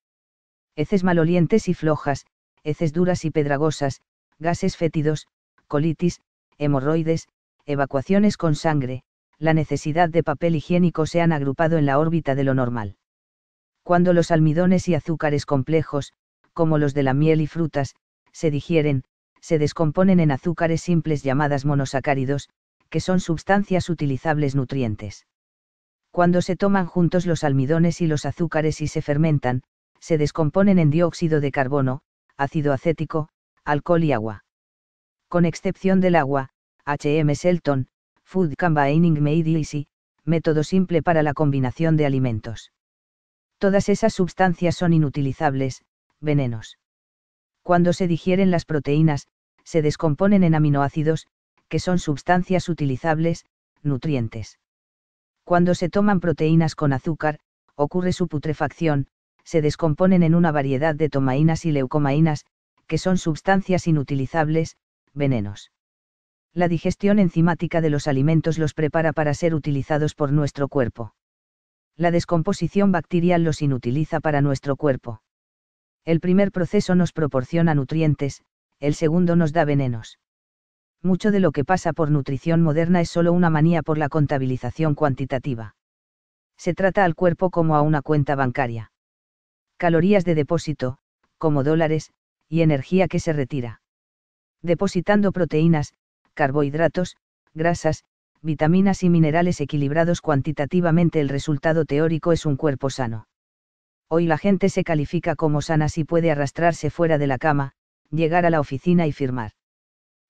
Heces malolientes y flojas, heces duras y pedragosas, gases fétidos, colitis, hemorroides, evacuaciones con sangre, la necesidad de papel higiénico se han agrupado en la órbita de lo normal. Cuando los almidones y azúcares complejos, como los de la miel y frutas, se digieren, se descomponen en azúcares simples llamadas monosacáridos, que son sustancias utilizables nutrientes. Cuando se toman juntos los almidones y los azúcares y se fermentan, se descomponen en dióxido de carbono, ácido acético, alcohol y agua. Con excepción del agua, H.M. Selton, Food Combining Made Easy, método simple para la combinación de alimentos. Todas esas sustancias son inutilizables, venenos. Cuando se digieren las proteínas, se descomponen en aminoácidos, que son sustancias utilizables, nutrientes. Cuando se toman proteínas con azúcar, ocurre su putrefacción, se descomponen en una variedad de tomaínas y leucomaínas, que son sustancias inutilizables, venenos. La digestión enzimática de los alimentos los prepara para ser utilizados por nuestro cuerpo. La descomposición bacterial los inutiliza para nuestro cuerpo. El primer proceso nos proporciona nutrientes, el segundo nos da venenos mucho de lo que pasa por nutrición moderna es solo una manía por la contabilización cuantitativa. Se trata al cuerpo como a una cuenta bancaria. Calorías de depósito, como dólares, y energía que se retira. Depositando proteínas, carbohidratos, grasas, vitaminas y minerales equilibrados cuantitativamente el resultado teórico es un cuerpo sano. Hoy la gente se califica como sana si puede arrastrarse fuera de la cama, llegar a la oficina y firmar.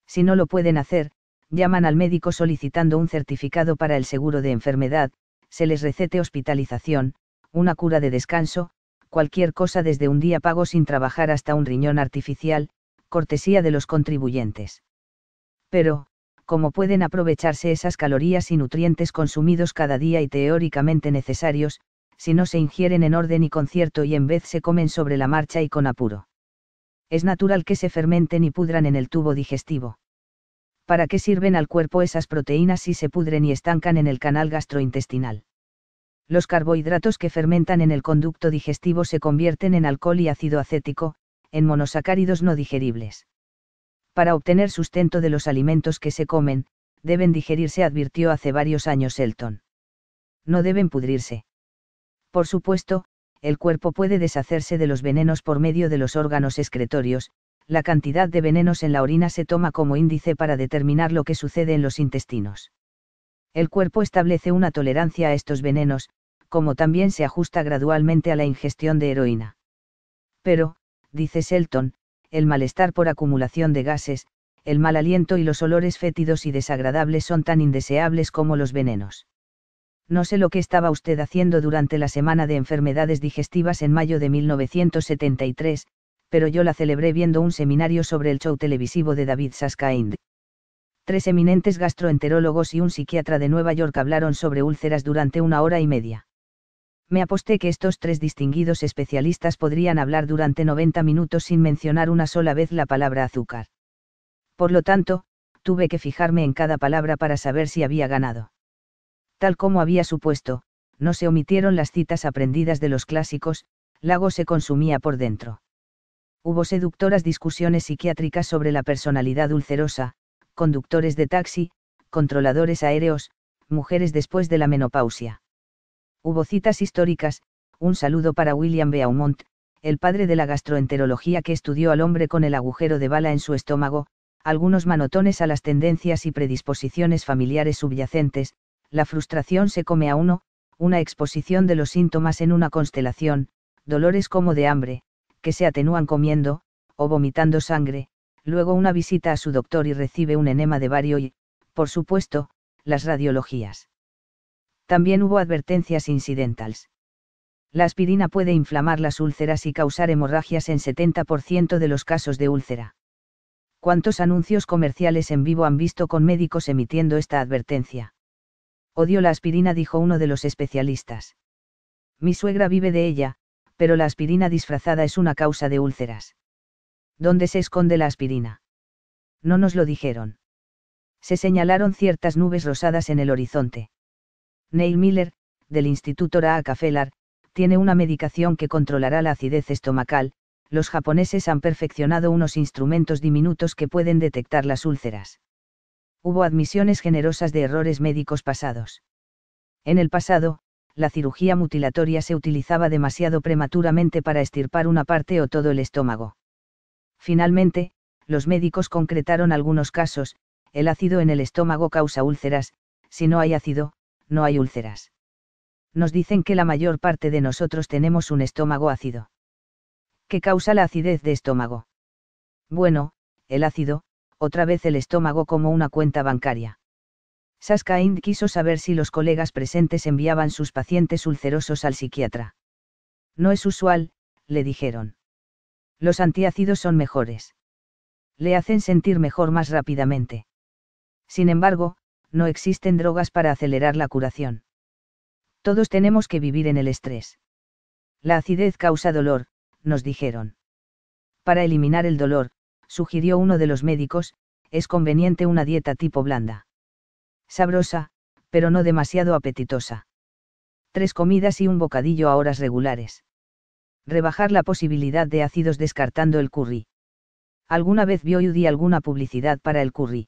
Si no lo pueden hacer, llaman al médico solicitando un certificado para el seguro de enfermedad, se les recete hospitalización, una cura de descanso, cualquier cosa desde un día pago sin trabajar hasta un riñón artificial, cortesía de los contribuyentes. Pero, ¿cómo pueden aprovecharse esas calorías y nutrientes consumidos cada día y teóricamente necesarios, si no se ingieren en orden y concierto y en vez se comen sobre la marcha y con apuro? es natural que se fermenten y pudran en el tubo digestivo. ¿Para qué sirven al cuerpo esas proteínas si se pudren y estancan en el canal gastrointestinal? Los carbohidratos que fermentan en el conducto digestivo se convierten en alcohol y ácido acético, en monosacáridos no digeribles. Para obtener sustento de los alimentos que se comen, deben digerirse, advirtió hace varios años Elton. No deben pudrirse. Por supuesto, el cuerpo puede deshacerse de los venenos por medio de los órganos excretorios, la cantidad de venenos en la orina se toma como índice para determinar lo que sucede en los intestinos. El cuerpo establece una tolerancia a estos venenos, como también se ajusta gradualmente a la ingestión de heroína. Pero, dice Selton, el malestar por acumulación de gases, el mal aliento y los olores fétidos y desagradables son tan indeseables como los venenos no sé lo que estaba usted haciendo durante la semana de enfermedades digestivas en mayo de 1973, pero yo la celebré viendo un seminario sobre el show televisivo de David Saskind. Tres eminentes gastroenterólogos y un psiquiatra de Nueva York hablaron sobre úlceras durante una hora y media. Me aposté que estos tres distinguidos especialistas podrían hablar durante 90 minutos sin mencionar una sola vez la palabra azúcar. Por lo tanto, tuve que fijarme en cada palabra para saber si había ganado Tal como había supuesto, no se omitieron las citas aprendidas de los clásicos, Lago se consumía por dentro. Hubo seductoras discusiones psiquiátricas sobre la personalidad ulcerosa, conductores de taxi, controladores aéreos, mujeres después de la menopausia. Hubo citas históricas, un saludo para William Beaumont, el padre de la gastroenterología que estudió al hombre con el agujero de bala en su estómago, algunos manotones a las tendencias y predisposiciones familiares subyacentes, la frustración se come a uno, una exposición de los síntomas en una constelación, dolores como de hambre, que se atenúan comiendo, o vomitando sangre, luego una visita a su doctor y recibe un enema de vario y, por supuesto, las radiologías. También hubo advertencias incidentales. La aspirina puede inflamar las úlceras y causar hemorragias en 70% de los casos de úlcera. ¿Cuántos anuncios comerciales en vivo han visto con médicos emitiendo esta advertencia? Odio la aspirina, dijo uno de los especialistas. Mi suegra vive de ella, pero la aspirina disfrazada es una causa de úlceras. ¿Dónde se esconde la aspirina? No nos lo dijeron. Se señalaron ciertas nubes rosadas en el horizonte. Neil Miller, del Instituto Raakafelar, tiene una medicación que controlará la acidez estomacal, los japoneses han perfeccionado unos instrumentos diminutos que pueden detectar las úlceras hubo admisiones generosas de errores médicos pasados. En el pasado, la cirugía mutilatoria se utilizaba demasiado prematuramente para estirpar una parte o todo el estómago. Finalmente, los médicos concretaron algunos casos, el ácido en el estómago causa úlceras, si no hay ácido, no hay úlceras. Nos dicen que la mayor parte de nosotros tenemos un estómago ácido. ¿Qué causa la acidez de estómago? Bueno, el ácido, otra vez el estómago como una cuenta bancaria. Saskind quiso saber si los colegas presentes enviaban sus pacientes ulcerosos al psiquiatra. No es usual, le dijeron. Los antiácidos son mejores. Le hacen sentir mejor más rápidamente. Sin embargo, no existen drogas para acelerar la curación. Todos tenemos que vivir en el estrés. La acidez causa dolor, nos dijeron. Para eliminar el dolor, sugirió uno de los médicos, es conveniente una dieta tipo blanda. Sabrosa, pero no demasiado apetitosa. Tres comidas y un bocadillo a horas regulares. Rebajar la posibilidad de ácidos descartando el curry. ¿Alguna vez vio yudí alguna publicidad para el curry?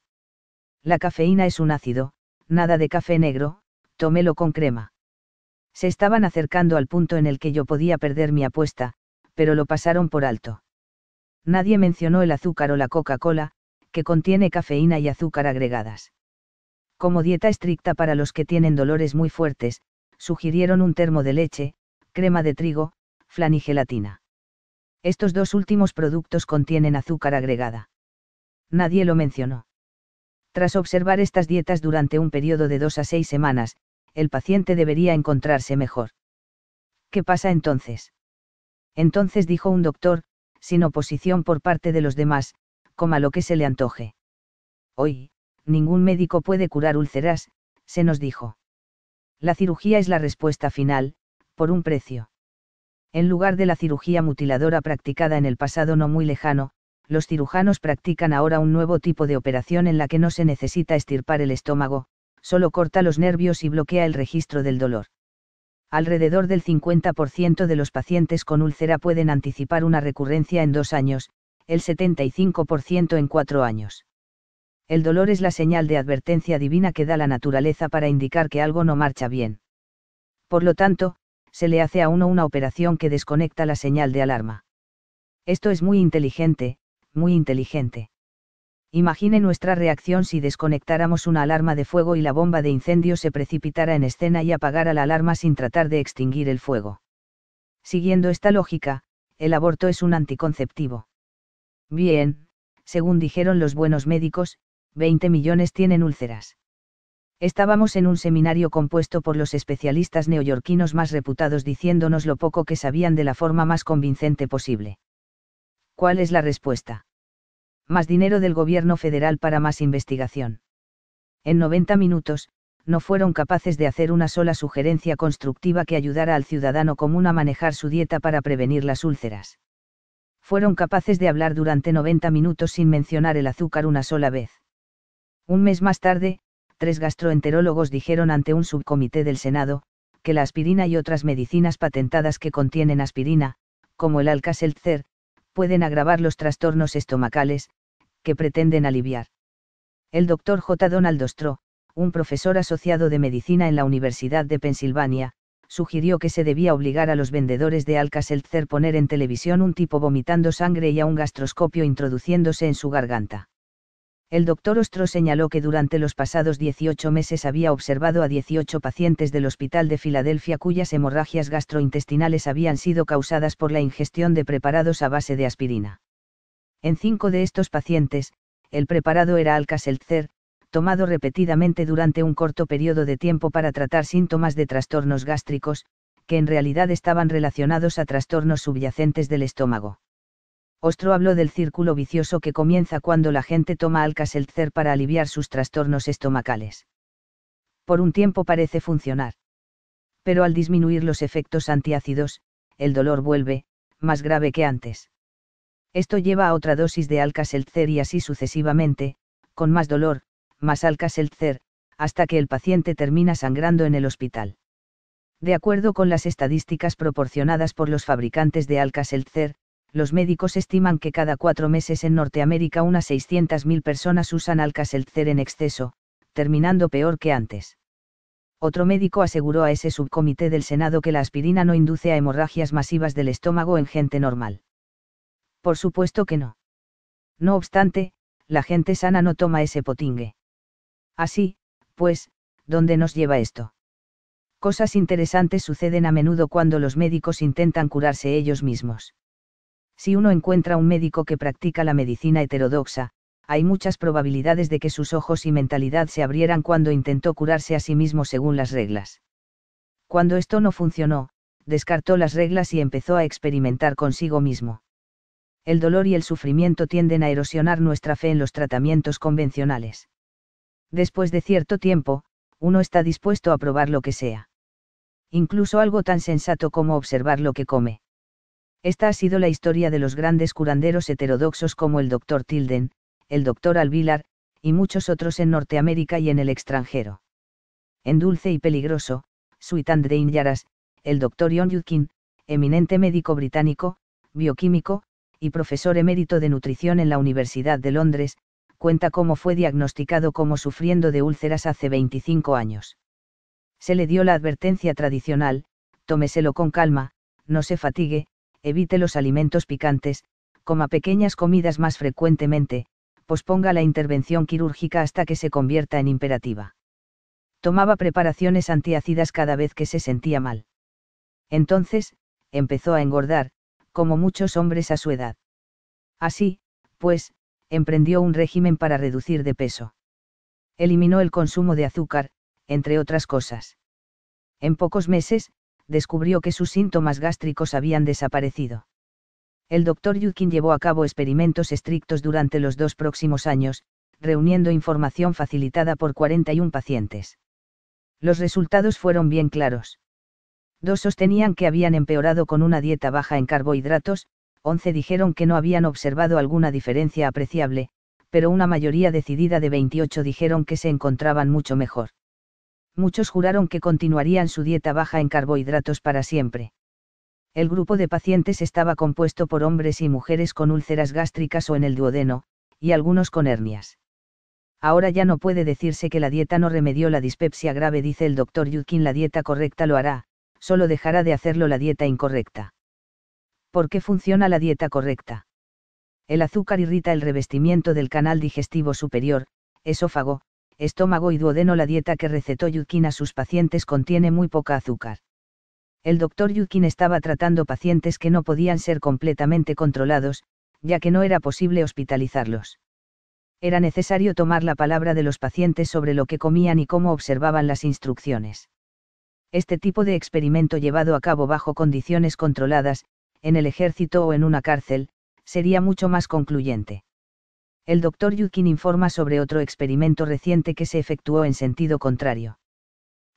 La cafeína es un ácido, nada de café negro, tómelo con crema. Se estaban acercando al punto en el que yo podía perder mi apuesta, pero lo pasaron por alto nadie mencionó el azúcar o la Coca-Cola, que contiene cafeína y azúcar agregadas. Como dieta estricta para los que tienen dolores muy fuertes, sugirieron un termo de leche, crema de trigo, flan y gelatina. Estos dos últimos productos contienen azúcar agregada. Nadie lo mencionó. Tras observar estas dietas durante un periodo de dos a seis semanas, el paciente debería encontrarse mejor. ¿Qué pasa entonces? Entonces dijo un doctor, sin oposición por parte de los demás, a lo que se le antoje. Hoy, ningún médico puede curar úlceras, se nos dijo. La cirugía es la respuesta final, por un precio. En lugar de la cirugía mutiladora practicada en el pasado no muy lejano, los cirujanos practican ahora un nuevo tipo de operación en la que no se necesita estirpar el estómago, solo corta los nervios y bloquea el registro del dolor alrededor del 50% de los pacientes con úlcera pueden anticipar una recurrencia en dos años, el 75% en cuatro años. El dolor es la señal de advertencia divina que da la naturaleza para indicar que algo no marcha bien. Por lo tanto, se le hace a uno una operación que desconecta la señal de alarma. Esto es muy inteligente, muy inteligente. Imagine nuestra reacción si desconectáramos una alarma de fuego y la bomba de incendio se precipitara en escena y apagara la alarma sin tratar de extinguir el fuego. Siguiendo esta lógica, el aborto es un anticonceptivo. Bien, según dijeron los buenos médicos, 20 millones tienen úlceras. Estábamos en un seminario compuesto por los especialistas neoyorquinos más reputados diciéndonos lo poco que sabían de la forma más convincente posible. ¿Cuál es la respuesta? más dinero del gobierno federal para más investigación. En 90 minutos, no fueron capaces de hacer una sola sugerencia constructiva que ayudara al ciudadano común a manejar su dieta para prevenir las úlceras. Fueron capaces de hablar durante 90 minutos sin mencionar el azúcar una sola vez. Un mes más tarde, tres gastroenterólogos dijeron ante un subcomité del Senado, que la aspirina y otras medicinas patentadas que contienen aspirina, como el alka pueden agravar los trastornos estomacales, que pretenden aliviar. El doctor J. Donald Ostro, un profesor asociado de medicina en la Universidad de Pensilvania, sugirió que se debía obligar a los vendedores de Alka-Seltzer poner en televisión un tipo vomitando sangre y a un gastroscopio introduciéndose en su garganta. El doctor Ostro señaló que durante los pasados 18 meses había observado a 18 pacientes del Hospital de Filadelfia cuyas hemorragias gastrointestinales habían sido causadas por la ingestión de preparados a base de aspirina. En cinco de estos pacientes, el preparado era alka tomado repetidamente durante un corto periodo de tiempo para tratar síntomas de trastornos gástricos, que en realidad estaban relacionados a trastornos subyacentes del estómago. Ostro habló del círculo vicioso que comienza cuando la gente toma Alka-Seltzer para aliviar sus trastornos estomacales. Por un tiempo parece funcionar. Pero al disminuir los efectos antiácidos, el dolor vuelve, más grave que antes. Esto lleva a otra dosis de Alka-Seltzer y así sucesivamente, con más dolor, más Alka-Seltzer, hasta que el paciente termina sangrando en el hospital. De acuerdo con las estadísticas proporcionadas por los fabricantes de Alka-Seltzer, los médicos estiman que cada cuatro meses en Norteamérica unas 600.000 personas usan alka en exceso, terminando peor que antes. Otro médico aseguró a ese subcomité del Senado que la aspirina no induce a hemorragias masivas del estómago en gente normal. Por supuesto que no. No obstante, la gente sana no toma ese potingue. Así, pues, ¿dónde nos lleva esto? Cosas interesantes suceden a menudo cuando los médicos intentan curarse ellos mismos. Si uno encuentra un médico que practica la medicina heterodoxa, hay muchas probabilidades de que sus ojos y mentalidad se abrieran cuando intentó curarse a sí mismo según las reglas. Cuando esto no funcionó, descartó las reglas y empezó a experimentar consigo mismo. El dolor y el sufrimiento tienden a erosionar nuestra fe en los tratamientos convencionales. Después de cierto tiempo, uno está dispuesto a probar lo que sea. Incluso algo tan sensato como observar lo que come. Esta ha sido la historia de los grandes curanderos heterodoxos como el Dr. Tilden, el Dr. Alvilar, y muchos otros en Norteamérica y en el extranjero. En Dulce y Peligroso, Sweet Andrein Yaras, el Dr. John Yudkin, eminente médico británico, bioquímico, y profesor emérito de nutrición en la Universidad de Londres, cuenta cómo fue diagnosticado como sufriendo de úlceras hace 25 años. Se le dio la advertencia tradicional, tómeselo con calma, no se fatigue, evite los alimentos picantes, coma pequeñas comidas más frecuentemente, posponga la intervención quirúrgica hasta que se convierta en imperativa. Tomaba preparaciones antiácidas cada vez que se sentía mal. Entonces, empezó a engordar, como muchos hombres a su edad. Así, pues, emprendió un régimen para reducir de peso. Eliminó el consumo de azúcar, entre otras cosas. En pocos meses, descubrió que sus síntomas gástricos habían desaparecido. El doctor Yudkin llevó a cabo experimentos estrictos durante los dos próximos años, reuniendo información facilitada por 41 pacientes. Los resultados fueron bien claros. Dos sostenían que habían empeorado con una dieta baja en carbohidratos, 11 dijeron que no habían observado alguna diferencia apreciable, pero una mayoría decidida de 28 dijeron que se encontraban mucho mejor muchos juraron que continuarían su dieta baja en carbohidratos para siempre. El grupo de pacientes estaba compuesto por hombres y mujeres con úlceras gástricas o en el duodeno, y algunos con hernias. Ahora ya no puede decirse que la dieta no remedió la dispepsia grave, dice el doctor Yudkin, la dieta correcta lo hará, solo dejará de hacerlo la dieta incorrecta. ¿Por qué funciona la dieta correcta? El azúcar irrita el revestimiento del canal digestivo superior, esófago, estómago y duodeno la dieta que recetó Yudkin a sus pacientes contiene muy poca azúcar. El doctor Yudkin estaba tratando pacientes que no podían ser completamente controlados, ya que no era posible hospitalizarlos. Era necesario tomar la palabra de los pacientes sobre lo que comían y cómo observaban las instrucciones. Este tipo de experimento llevado a cabo bajo condiciones controladas, en el ejército o en una cárcel, sería mucho más concluyente el doctor Yukin informa sobre otro experimento reciente que se efectuó en sentido contrario.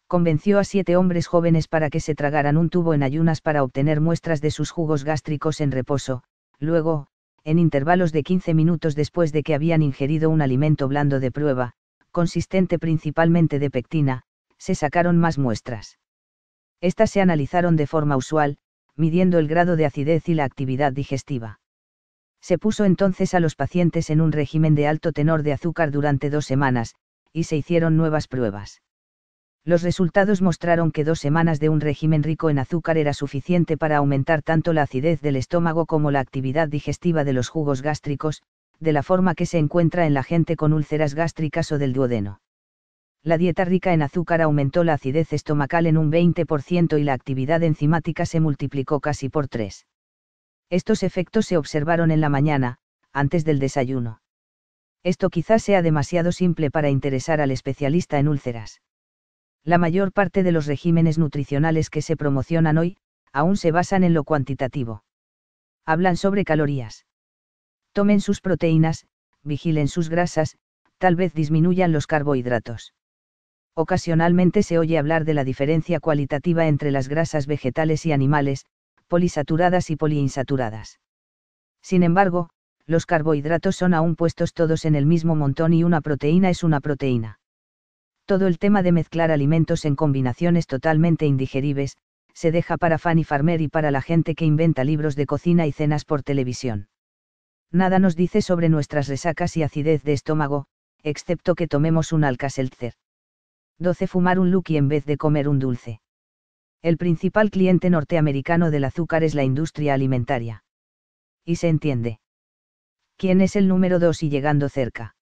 Convenció a siete hombres jóvenes para que se tragaran un tubo en ayunas para obtener muestras de sus jugos gástricos en reposo, luego, en intervalos de 15 minutos después de que habían ingerido un alimento blando de prueba, consistente principalmente de pectina, se sacaron más muestras. Estas se analizaron de forma usual, midiendo el grado de acidez y la actividad digestiva. Se puso entonces a los pacientes en un régimen de alto tenor de azúcar durante dos semanas, y se hicieron nuevas pruebas. Los resultados mostraron que dos semanas de un régimen rico en azúcar era suficiente para aumentar tanto la acidez del estómago como la actividad digestiva de los jugos gástricos, de la forma que se encuentra en la gente con úlceras gástricas o del duodeno. La dieta rica en azúcar aumentó la acidez estomacal en un 20% y la actividad enzimática se multiplicó casi por tres. Estos efectos se observaron en la mañana, antes del desayuno. Esto quizás sea demasiado simple para interesar al especialista en úlceras. La mayor parte de los regímenes nutricionales que se promocionan hoy, aún se basan en lo cuantitativo. Hablan sobre calorías. Tomen sus proteínas, vigilen sus grasas, tal vez disminuyan los carbohidratos. Ocasionalmente se oye hablar de la diferencia cualitativa entre las grasas vegetales y animales, polisaturadas y poliinsaturadas. Sin embargo, los carbohidratos son aún puestos todos en el mismo montón y una proteína es una proteína. Todo el tema de mezclar alimentos en combinaciones totalmente indigeribles, se deja para Fanny Farmer y para la gente que inventa libros de cocina y cenas por televisión. Nada nos dice sobre nuestras resacas y acidez de estómago, excepto que tomemos un Alka-Seltzer. 12. Fumar un Lucky en vez de comer un dulce. El principal cliente norteamericano del azúcar es la industria alimentaria. Y se entiende. ¿Quién es el número dos y llegando cerca?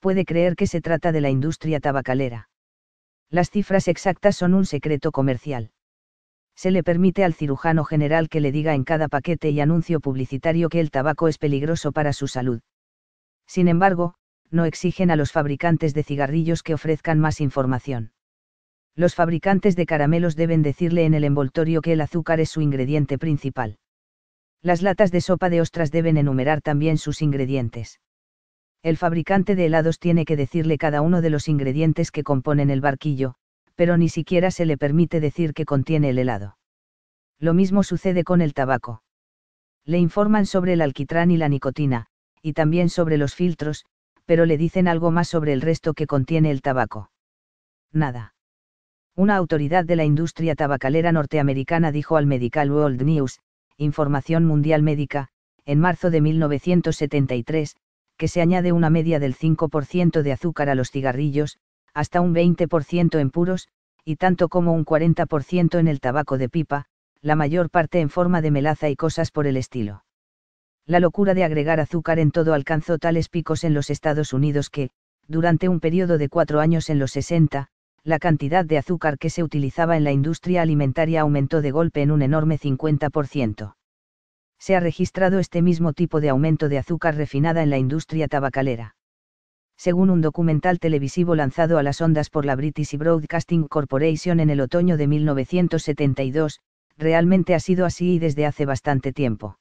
Puede creer que se trata de la industria tabacalera. Las cifras exactas son un secreto comercial. Se le permite al cirujano general que le diga en cada paquete y anuncio publicitario que el tabaco es peligroso para su salud. Sin embargo, no exigen a los fabricantes de cigarrillos que ofrezcan más información los fabricantes de caramelos deben decirle en el envoltorio que el azúcar es su ingrediente principal. Las latas de sopa de ostras deben enumerar también sus ingredientes. El fabricante de helados tiene que decirle cada uno de los ingredientes que componen el barquillo, pero ni siquiera se le permite decir que contiene el helado. Lo mismo sucede con el tabaco. Le informan sobre el alquitrán y la nicotina, y también sobre los filtros, pero le dicen algo más sobre el resto que contiene el tabaco. Nada. Una autoridad de la industria tabacalera norteamericana dijo al Medical World News, Información Mundial Médica, en marzo de 1973, que se añade una media del 5% de azúcar a los cigarrillos, hasta un 20% en puros, y tanto como un 40% en el tabaco de pipa, la mayor parte en forma de melaza y cosas por el estilo. La locura de agregar azúcar en todo alcanzó tales picos en los Estados Unidos que, durante un periodo de cuatro años en los 60, la cantidad de azúcar que se utilizaba en la industria alimentaria aumentó de golpe en un enorme 50%. Se ha registrado este mismo tipo de aumento de azúcar refinada en la industria tabacalera. Según un documental televisivo lanzado a las ondas por la British Broadcasting Corporation en el otoño de 1972, realmente ha sido así y desde hace bastante tiempo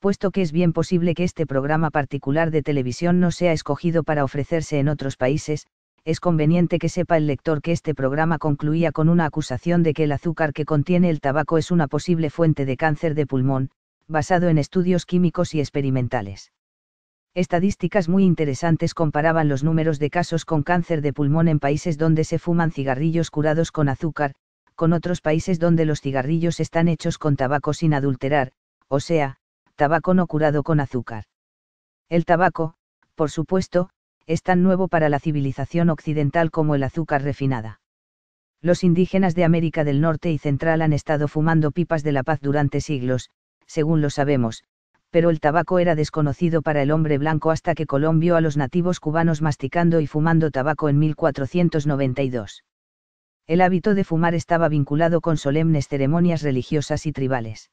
puesto que es bien posible que este programa particular de televisión no sea escogido para ofrecerse en otros países, es conveniente que sepa el lector que este programa concluía con una acusación de que el azúcar que contiene el tabaco es una posible fuente de cáncer de pulmón, basado en estudios químicos y experimentales. Estadísticas muy interesantes comparaban los números de casos con cáncer de pulmón en países donde se fuman cigarrillos curados con azúcar, con otros países donde los cigarrillos están hechos con tabaco sin adulterar, o sea, tabaco no curado con azúcar. El tabaco, por supuesto, es tan nuevo para la civilización occidental como el azúcar refinada. Los indígenas de América del Norte y Central han estado fumando pipas de la paz durante siglos, según lo sabemos, pero el tabaco era desconocido para el hombre blanco hasta que Colón vio a los nativos cubanos masticando y fumando tabaco en 1492. El hábito de fumar estaba vinculado con solemnes ceremonias religiosas y tribales.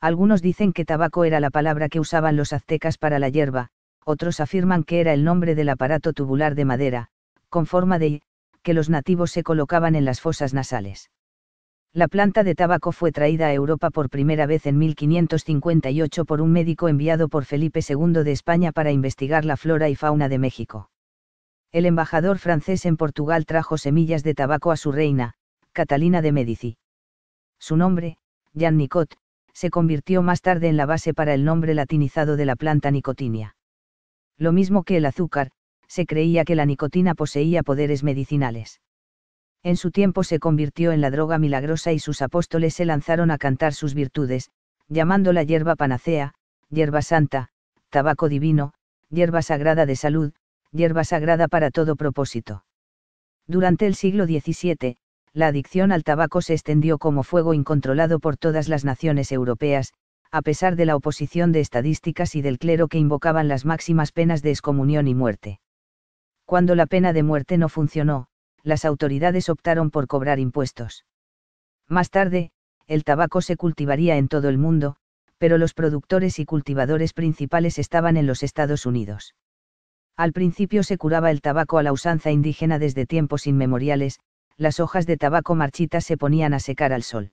Algunos dicen que tabaco era la palabra que usaban los aztecas para la hierba, otros afirman que era el nombre del aparato tubular de madera, con forma de I, que los nativos se colocaban en las fosas nasales. La planta de tabaco fue traída a Europa por primera vez en 1558 por un médico enviado por Felipe II de España para investigar la flora y fauna de México. El embajador francés en Portugal trajo semillas de tabaco a su reina, Catalina de Medici. Su nombre, Jean Nicot, se convirtió más tarde en la base para el nombre latinizado de la planta nicotinia lo mismo que el azúcar, se creía que la nicotina poseía poderes medicinales. En su tiempo se convirtió en la droga milagrosa y sus apóstoles se lanzaron a cantar sus virtudes, llamándola hierba panacea, hierba santa, tabaco divino, hierba sagrada de salud, hierba sagrada para todo propósito. Durante el siglo XVII, la adicción al tabaco se extendió como fuego incontrolado por todas las naciones europeas, a pesar de la oposición de estadísticas y del clero que invocaban las máximas penas de excomunión y muerte. Cuando la pena de muerte no funcionó, las autoridades optaron por cobrar impuestos. Más tarde, el tabaco se cultivaría en todo el mundo, pero los productores y cultivadores principales estaban en los Estados Unidos. Al principio se curaba el tabaco a la usanza indígena desde tiempos inmemoriales, las hojas de tabaco marchitas se ponían a secar al sol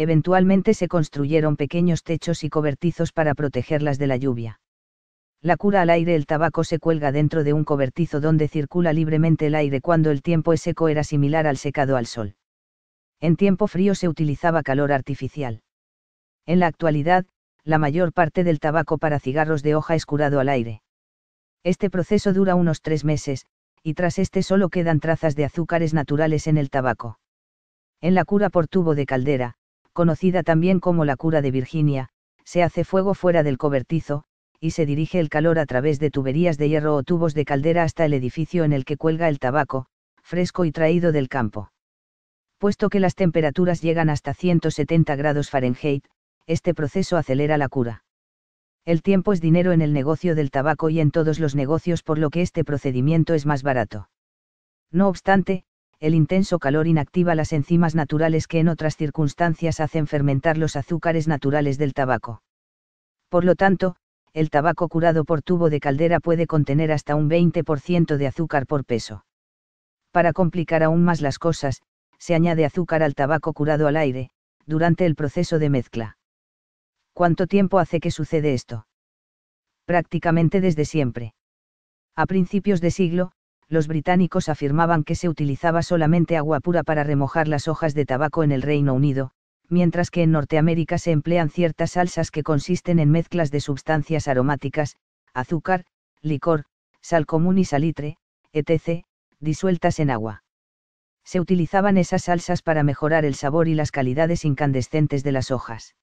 eventualmente se construyeron pequeños techos y cobertizos para protegerlas de la lluvia. La cura al aire El tabaco se cuelga dentro de un cobertizo donde circula libremente el aire cuando el tiempo es seco era similar al secado al sol. En tiempo frío se utilizaba calor artificial. En la actualidad, la mayor parte del tabaco para cigarros de hoja es curado al aire. Este proceso dura unos tres meses, y tras este solo quedan trazas de azúcares naturales en el tabaco. En la cura por tubo de caldera, conocida también como la cura de Virginia, se hace fuego fuera del cobertizo, y se dirige el calor a través de tuberías de hierro o tubos de caldera hasta el edificio en el que cuelga el tabaco, fresco y traído del campo. Puesto que las temperaturas llegan hasta 170 grados Fahrenheit, este proceso acelera la cura. El tiempo es dinero en el negocio del tabaco y en todos los negocios por lo que este procedimiento es más barato. No obstante, el intenso calor inactiva las enzimas naturales que en otras circunstancias hacen fermentar los azúcares naturales del tabaco. Por lo tanto, el tabaco curado por tubo de caldera puede contener hasta un 20% de azúcar por peso. Para complicar aún más las cosas, se añade azúcar al tabaco curado al aire, durante el proceso de mezcla. ¿Cuánto tiempo hace que sucede esto? Prácticamente desde siempre. A principios de siglo, los británicos afirmaban que se utilizaba solamente agua pura para remojar las hojas de tabaco en el Reino Unido, mientras que en Norteamérica se emplean ciertas salsas que consisten en mezclas de sustancias aromáticas, azúcar, licor, sal común y salitre, etc., disueltas en agua. Se utilizaban esas salsas para mejorar el sabor y las calidades incandescentes de las hojas.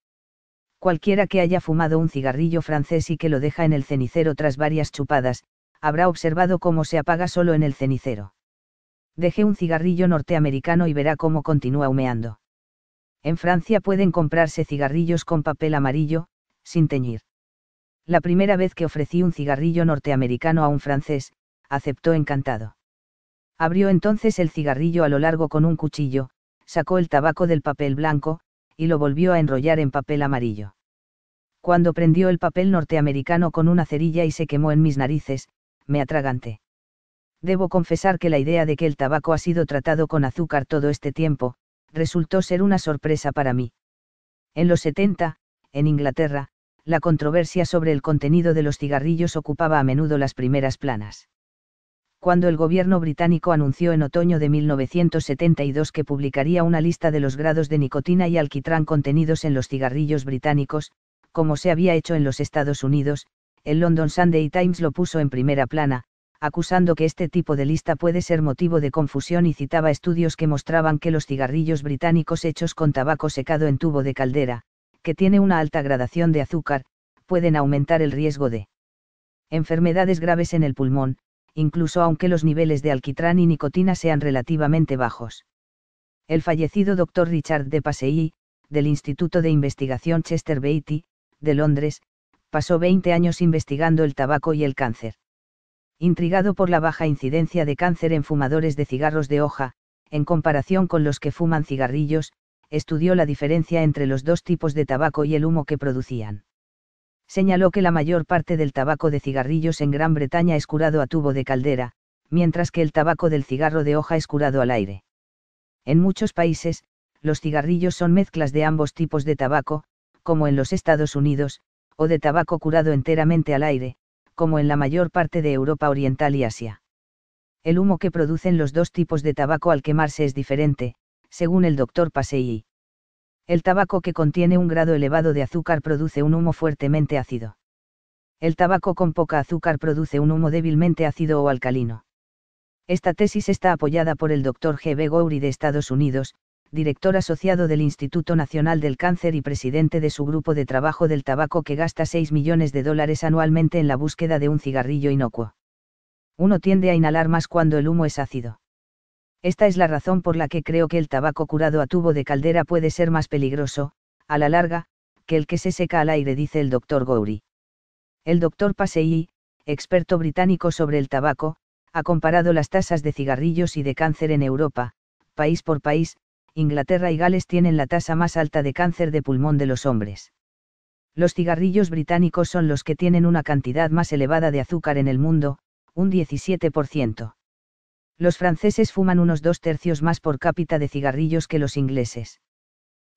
Cualquiera que haya fumado un cigarrillo francés y que lo deja en el cenicero tras varias chupadas, habrá observado cómo se apaga solo en el cenicero. Dejé un cigarrillo norteamericano y verá cómo continúa humeando. En Francia pueden comprarse cigarrillos con papel amarillo, sin teñir. La primera vez que ofrecí un cigarrillo norteamericano a un francés, aceptó encantado. Abrió entonces el cigarrillo a lo largo con un cuchillo, sacó el tabaco del papel blanco, y lo volvió a enrollar en papel amarillo. Cuando prendió el papel norteamericano con una cerilla y se quemó en mis narices, me atragante. Debo confesar que la idea de que el tabaco ha sido tratado con azúcar todo este tiempo, resultó ser una sorpresa para mí. En los 70, en Inglaterra, la controversia sobre el contenido de los cigarrillos ocupaba a menudo las primeras planas. Cuando el gobierno británico anunció en otoño de 1972 que publicaría una lista de los grados de nicotina y alquitrán contenidos en los cigarrillos británicos, como se había hecho en los Estados Unidos, el London Sunday Times lo puso en primera plana, acusando que este tipo de lista puede ser motivo de confusión y citaba estudios que mostraban que los cigarrillos británicos hechos con tabaco secado en tubo de caldera, que tiene una alta gradación de azúcar, pueden aumentar el riesgo de enfermedades graves en el pulmón, incluso aunque los niveles de alquitrán y nicotina sean relativamente bajos. El fallecido doctor Richard de Passey, del Instituto de Investigación Chester Beatty, de Londres, pasó 20 años investigando el tabaco y el cáncer. Intrigado por la baja incidencia de cáncer en fumadores de cigarros de hoja, en comparación con los que fuman cigarrillos, estudió la diferencia entre los dos tipos de tabaco y el humo que producían. Señaló que la mayor parte del tabaco de cigarrillos en Gran Bretaña es curado a tubo de caldera, mientras que el tabaco del cigarro de hoja es curado al aire. En muchos países, los cigarrillos son mezclas de ambos tipos de tabaco, como en los Estados Unidos, o de tabaco curado enteramente al aire, como en la mayor parte de Europa Oriental y Asia. El humo que producen los dos tipos de tabaco al quemarse es diferente, según el doctor Pasei. El tabaco que contiene un grado elevado de azúcar produce un humo fuertemente ácido. El tabaco con poca azúcar produce un humo débilmente ácido o alcalino. Esta tesis está apoyada por el doctor G. B. Gowry de Estados Unidos, director asociado del Instituto Nacional del Cáncer y presidente de su grupo de trabajo del tabaco que gasta 6 millones de dólares anualmente en la búsqueda de un cigarrillo inocuo. Uno tiende a inhalar más cuando el humo es ácido. Esta es la razón por la que creo que el tabaco curado a tubo de caldera puede ser más peligroso, a la larga, que el que se seca al aire, dice el doctor Gowry. El doctor Pasei, experto británico sobre el tabaco, ha comparado las tasas de cigarrillos y de cáncer en Europa, país por país, Inglaterra y Gales tienen la tasa más alta de cáncer de pulmón de los hombres. Los cigarrillos británicos son los que tienen una cantidad más elevada de azúcar en el mundo, un 17%. Los franceses fuman unos dos tercios más por cápita de cigarrillos que los ingleses.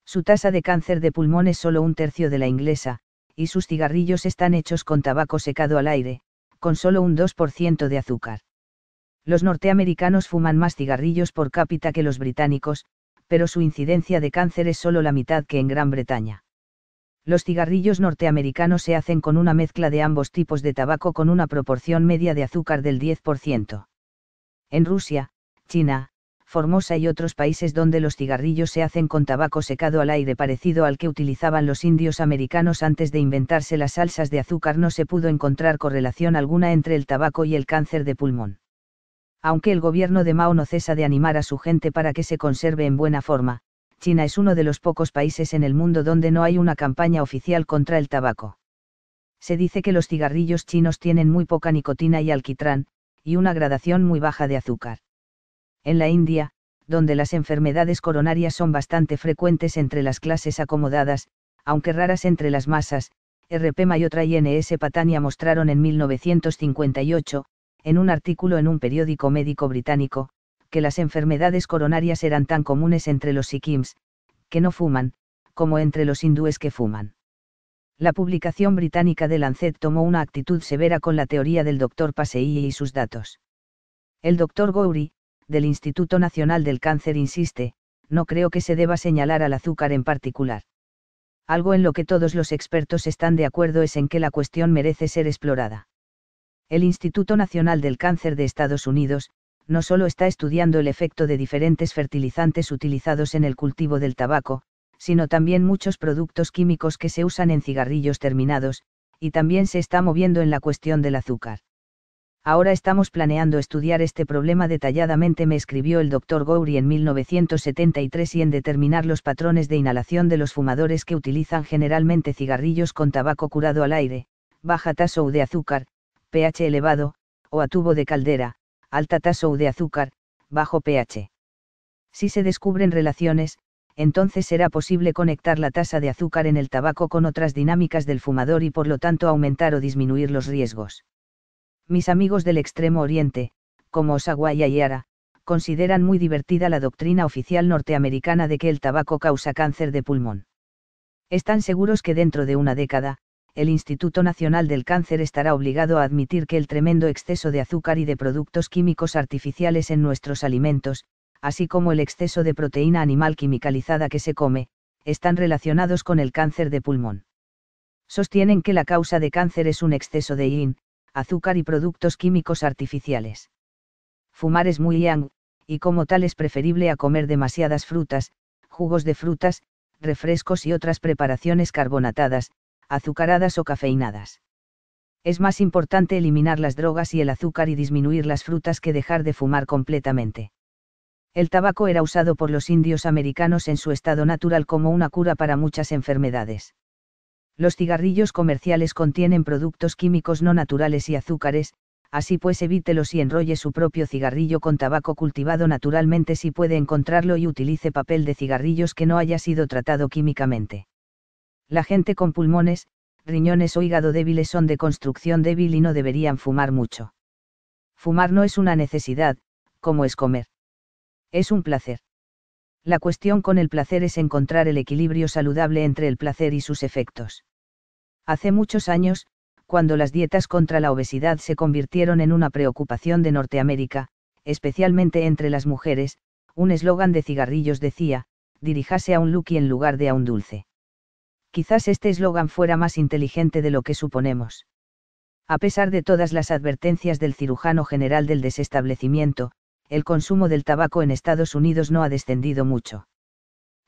Su tasa de cáncer de pulmón es solo un tercio de la inglesa, y sus cigarrillos están hechos con tabaco secado al aire, con solo un 2% de azúcar. Los norteamericanos fuman más cigarrillos por cápita que los británicos, pero su incidencia de cáncer es solo la mitad que en Gran Bretaña. Los cigarrillos norteamericanos se hacen con una mezcla de ambos tipos de tabaco con una proporción media de azúcar del 10%. En Rusia, China, Formosa y otros países donde los cigarrillos se hacen con tabaco secado al aire parecido al que utilizaban los indios americanos antes de inventarse las salsas de azúcar no se pudo encontrar correlación alguna entre el tabaco y el cáncer de pulmón. Aunque el gobierno de Mao no cesa de animar a su gente para que se conserve en buena forma, China es uno de los pocos países en el mundo donde no hay una campaña oficial contra el tabaco. Se dice que los cigarrillos chinos tienen muy poca nicotina y alquitrán, y una gradación muy baja de azúcar. En la India, donde las enfermedades coronarias son bastante frecuentes entre las clases acomodadas, aunque raras entre las masas, RP Mayotra y NS Patania mostraron en 1958, en un artículo en un periódico médico británico, que las enfermedades coronarias eran tan comunes entre los sikims, que no fuman, como entre los hindúes que fuman. La publicación británica de Lancet tomó una actitud severa con la teoría del doctor Pasei y sus datos. El doctor Gowri, del Instituto Nacional del Cáncer, insiste, no creo que se deba señalar al azúcar en particular. Algo en lo que todos los expertos están de acuerdo es en que la cuestión merece ser explorada. El Instituto Nacional del Cáncer de Estados Unidos, no solo está estudiando el efecto de diferentes fertilizantes utilizados en el cultivo del tabaco, sino también muchos productos químicos que se usan en cigarrillos terminados, y también se está moviendo en la cuestión del azúcar. Ahora estamos planeando estudiar este problema detalladamente, me escribió el doctor Gowry en 1973 y en determinar los patrones de inhalación de los fumadores que utilizan generalmente cigarrillos con tabaco curado al aire, baja tasa de azúcar, pH elevado, o a tubo de caldera, alta tasa o de azúcar, bajo pH. Si se descubren relaciones, entonces será posible conectar la tasa de azúcar en el tabaco con otras dinámicas del fumador y por lo tanto aumentar o disminuir los riesgos. Mis amigos del Extremo Oriente, como Osawa y Ayara, consideran muy divertida la doctrina oficial norteamericana de que el tabaco causa cáncer de pulmón. Están seguros que dentro de una década, el Instituto Nacional del Cáncer estará obligado a admitir que el tremendo exceso de azúcar y de productos químicos artificiales en nuestros alimentos, así como el exceso de proteína animal quimicalizada que se come, están relacionados con el cáncer de pulmón. Sostienen que la causa de cáncer es un exceso de yin, azúcar y productos químicos artificiales. Fumar es muy yang, y como tal es preferible a comer demasiadas frutas, jugos de frutas, refrescos y otras preparaciones carbonatadas, azucaradas o cafeinadas. Es más importante eliminar las drogas y el azúcar y disminuir las frutas que dejar de fumar completamente. El tabaco era usado por los indios americanos en su estado natural como una cura para muchas enfermedades. Los cigarrillos comerciales contienen productos químicos no naturales y azúcares, así pues evítelos y enrolle su propio cigarrillo con tabaco cultivado naturalmente si puede encontrarlo y utilice papel de cigarrillos que no haya sido tratado químicamente. La gente con pulmones, riñones o hígado débiles son de construcción débil y no deberían fumar mucho. Fumar no es una necesidad, como es comer. Es un placer. La cuestión con el placer es encontrar el equilibrio saludable entre el placer y sus efectos. Hace muchos años, cuando las dietas contra la obesidad se convirtieron en una preocupación de Norteamérica, especialmente entre las mujeres, un eslogan de cigarrillos decía, dirijase a un lucky en lugar de a un dulce. Quizás este eslogan fuera más inteligente de lo que suponemos. A pesar de todas las advertencias del cirujano general del desestablecimiento, el consumo del tabaco en Estados Unidos no ha descendido mucho.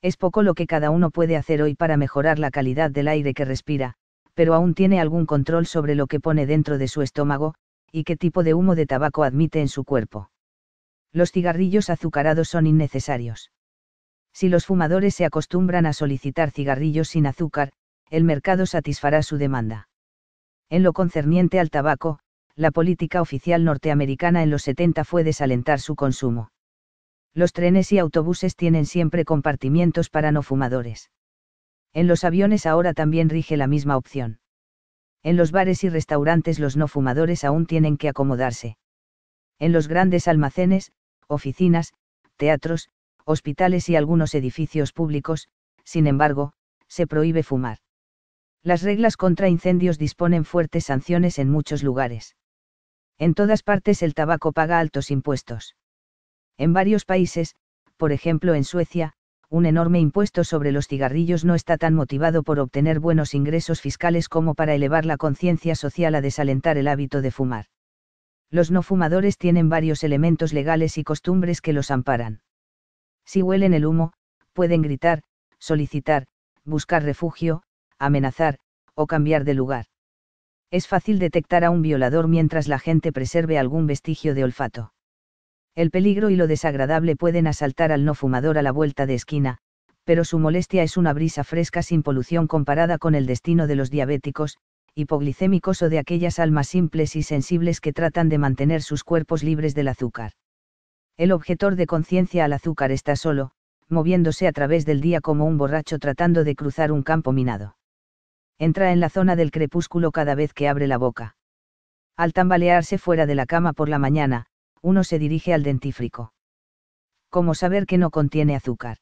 Es poco lo que cada uno puede hacer hoy para mejorar la calidad del aire que respira, pero aún tiene algún control sobre lo que pone dentro de su estómago, y qué tipo de humo de tabaco admite en su cuerpo. Los cigarrillos azucarados son innecesarios. Si los fumadores se acostumbran a solicitar cigarrillos sin azúcar, el mercado satisfará su demanda. En lo concerniente al tabaco, la política oficial norteamericana en los 70 fue desalentar su consumo. Los trenes y autobuses tienen siempre compartimientos para no fumadores. En los aviones ahora también rige la misma opción. En los bares y restaurantes los no fumadores aún tienen que acomodarse. En los grandes almacenes, oficinas, teatros, hospitales y algunos edificios públicos, sin embargo, se prohíbe fumar. Las reglas contra incendios disponen fuertes sanciones en muchos lugares. En todas partes el tabaco paga altos impuestos. En varios países, por ejemplo en Suecia, un enorme impuesto sobre los cigarrillos no está tan motivado por obtener buenos ingresos fiscales como para elevar la conciencia social a desalentar el hábito de fumar. Los no fumadores tienen varios elementos legales y costumbres que los amparan. Si huelen el humo, pueden gritar, solicitar, buscar refugio, amenazar, o cambiar de lugar. Es fácil detectar a un violador mientras la gente preserve algún vestigio de olfato. El peligro y lo desagradable pueden asaltar al no fumador a la vuelta de esquina, pero su molestia es una brisa fresca sin polución comparada con el destino de los diabéticos, hipoglicémicos o de aquellas almas simples y sensibles que tratan de mantener sus cuerpos libres del azúcar. El objetor de conciencia al azúcar está solo, moviéndose a través del día como un borracho tratando de cruzar un campo minado. Entra en la zona del crepúsculo cada vez que abre la boca. Al tambalearse fuera de la cama por la mañana, uno se dirige al dentífrico. ¿Cómo saber que no contiene azúcar?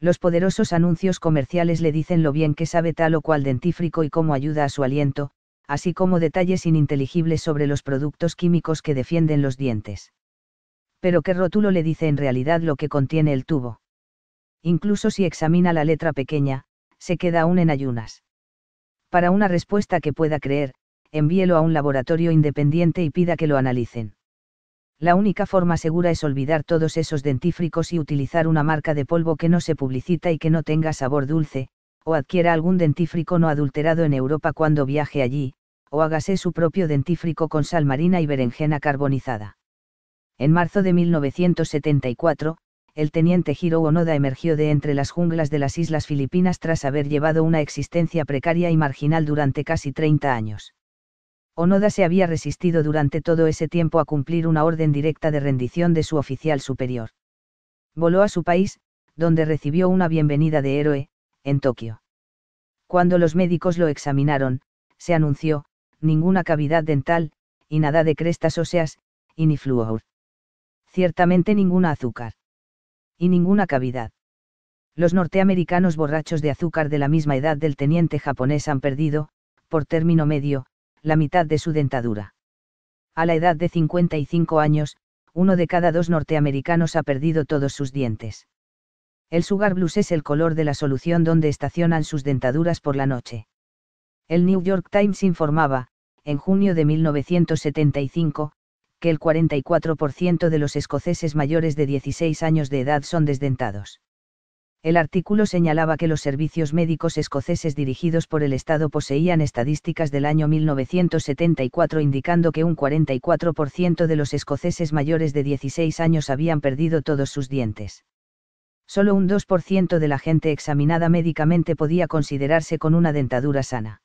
Los poderosos anuncios comerciales le dicen lo bien que sabe tal o cual dentífrico y cómo ayuda a su aliento, así como detalles ininteligibles sobre los productos químicos que defienden los dientes pero qué rótulo le dice en realidad lo que contiene el tubo. Incluso si examina la letra pequeña, se queda aún en ayunas. Para una respuesta que pueda creer, envíelo a un laboratorio independiente y pida que lo analicen. La única forma segura es olvidar todos esos dentífricos y utilizar una marca de polvo que no se publicita y que no tenga sabor dulce, o adquiera algún dentífrico no adulterado en Europa cuando viaje allí, o hágase su propio dentífrico con sal marina y berenjena carbonizada. En marzo de 1974, el teniente Hiro Onoda emergió de entre las junglas de las islas Filipinas tras haber llevado una existencia precaria y marginal durante casi 30 años. Onoda se había resistido durante todo ese tiempo a cumplir una orden directa de rendición de su oficial superior. Voló a su país, donde recibió una bienvenida de héroe, en Tokio. Cuando los médicos lo examinaron, se anunció, ninguna cavidad dental, y nada de crestas óseas, y ni flúor ciertamente ningún azúcar. Y ninguna cavidad. Los norteamericanos borrachos de azúcar de la misma edad del teniente japonés han perdido, por término medio, la mitad de su dentadura. A la edad de 55 años, uno de cada dos norteamericanos ha perdido todos sus dientes. El sugar blues es el color de la solución donde estacionan sus dentaduras por la noche. El New York Times informaba, en junio de 1975, que el 44% de los escoceses mayores de 16 años de edad son desdentados. El artículo señalaba que los servicios médicos escoceses dirigidos por el Estado poseían estadísticas del año 1974 indicando que un 44% de los escoceses mayores de 16 años habían perdido todos sus dientes. Solo un 2% de la gente examinada médicamente podía considerarse con una dentadura sana.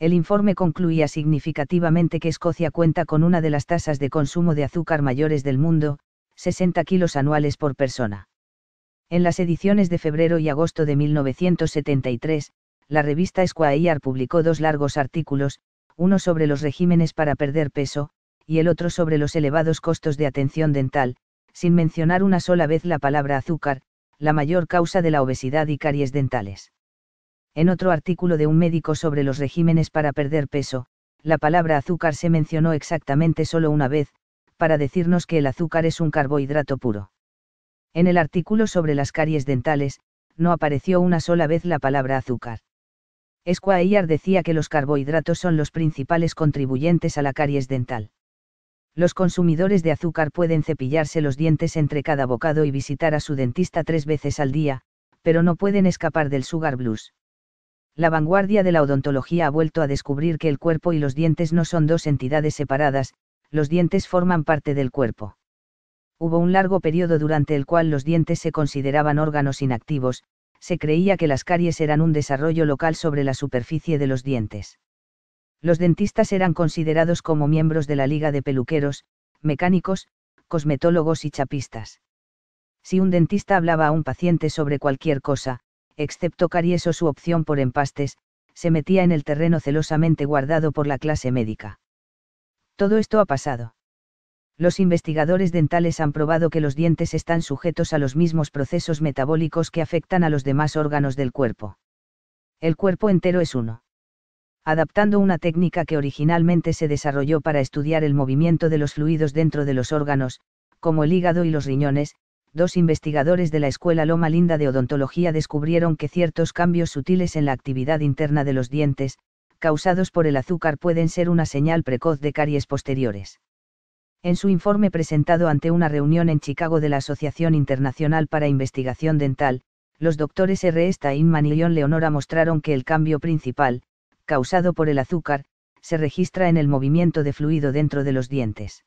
El informe concluía significativamente que Escocia cuenta con una de las tasas de consumo de azúcar mayores del mundo, 60 kilos anuales por persona. En las ediciones de febrero y agosto de 1973, la revista Squire publicó dos largos artículos, uno sobre los regímenes para perder peso, y el otro sobre los elevados costos de atención dental, sin mencionar una sola vez la palabra azúcar, la mayor causa de la obesidad y caries dentales. En otro artículo de un médico sobre los regímenes para perder peso, la palabra azúcar se mencionó exactamente solo una vez, para decirnos que el azúcar es un carbohidrato puro. En el artículo sobre las caries dentales, no apareció una sola vez la palabra azúcar. Squire decía que los carbohidratos son los principales contribuyentes a la caries dental. Los consumidores de azúcar pueden cepillarse los dientes entre cada bocado y visitar a su dentista tres veces al día, pero no pueden escapar del sugar blues la vanguardia de la odontología ha vuelto a descubrir que el cuerpo y los dientes no son dos entidades separadas, los dientes forman parte del cuerpo. Hubo un largo periodo durante el cual los dientes se consideraban órganos inactivos, se creía que las caries eran un desarrollo local sobre la superficie de los dientes. Los dentistas eran considerados como miembros de la Liga de Peluqueros, mecánicos, cosmetólogos y chapistas. Si un dentista hablaba a un paciente sobre cualquier cosa, excepto caries o su opción por empastes, se metía en el terreno celosamente guardado por la clase médica. Todo esto ha pasado. Los investigadores dentales han probado que los dientes están sujetos a los mismos procesos metabólicos que afectan a los demás órganos del cuerpo. El cuerpo entero es uno. Adaptando una técnica que originalmente se desarrolló para estudiar el movimiento de los fluidos dentro de los órganos, como el hígado y los riñones, dos investigadores de la Escuela Loma Linda de Odontología descubrieron que ciertos cambios sutiles en la actividad interna de los dientes, causados por el azúcar, pueden ser una señal precoz de caries posteriores. En su informe presentado ante una reunión en Chicago de la Asociación Internacional para Investigación Dental, los doctores R. Steinman y John Leonora mostraron que el cambio principal, causado por el azúcar, se registra en el movimiento de fluido dentro de los dientes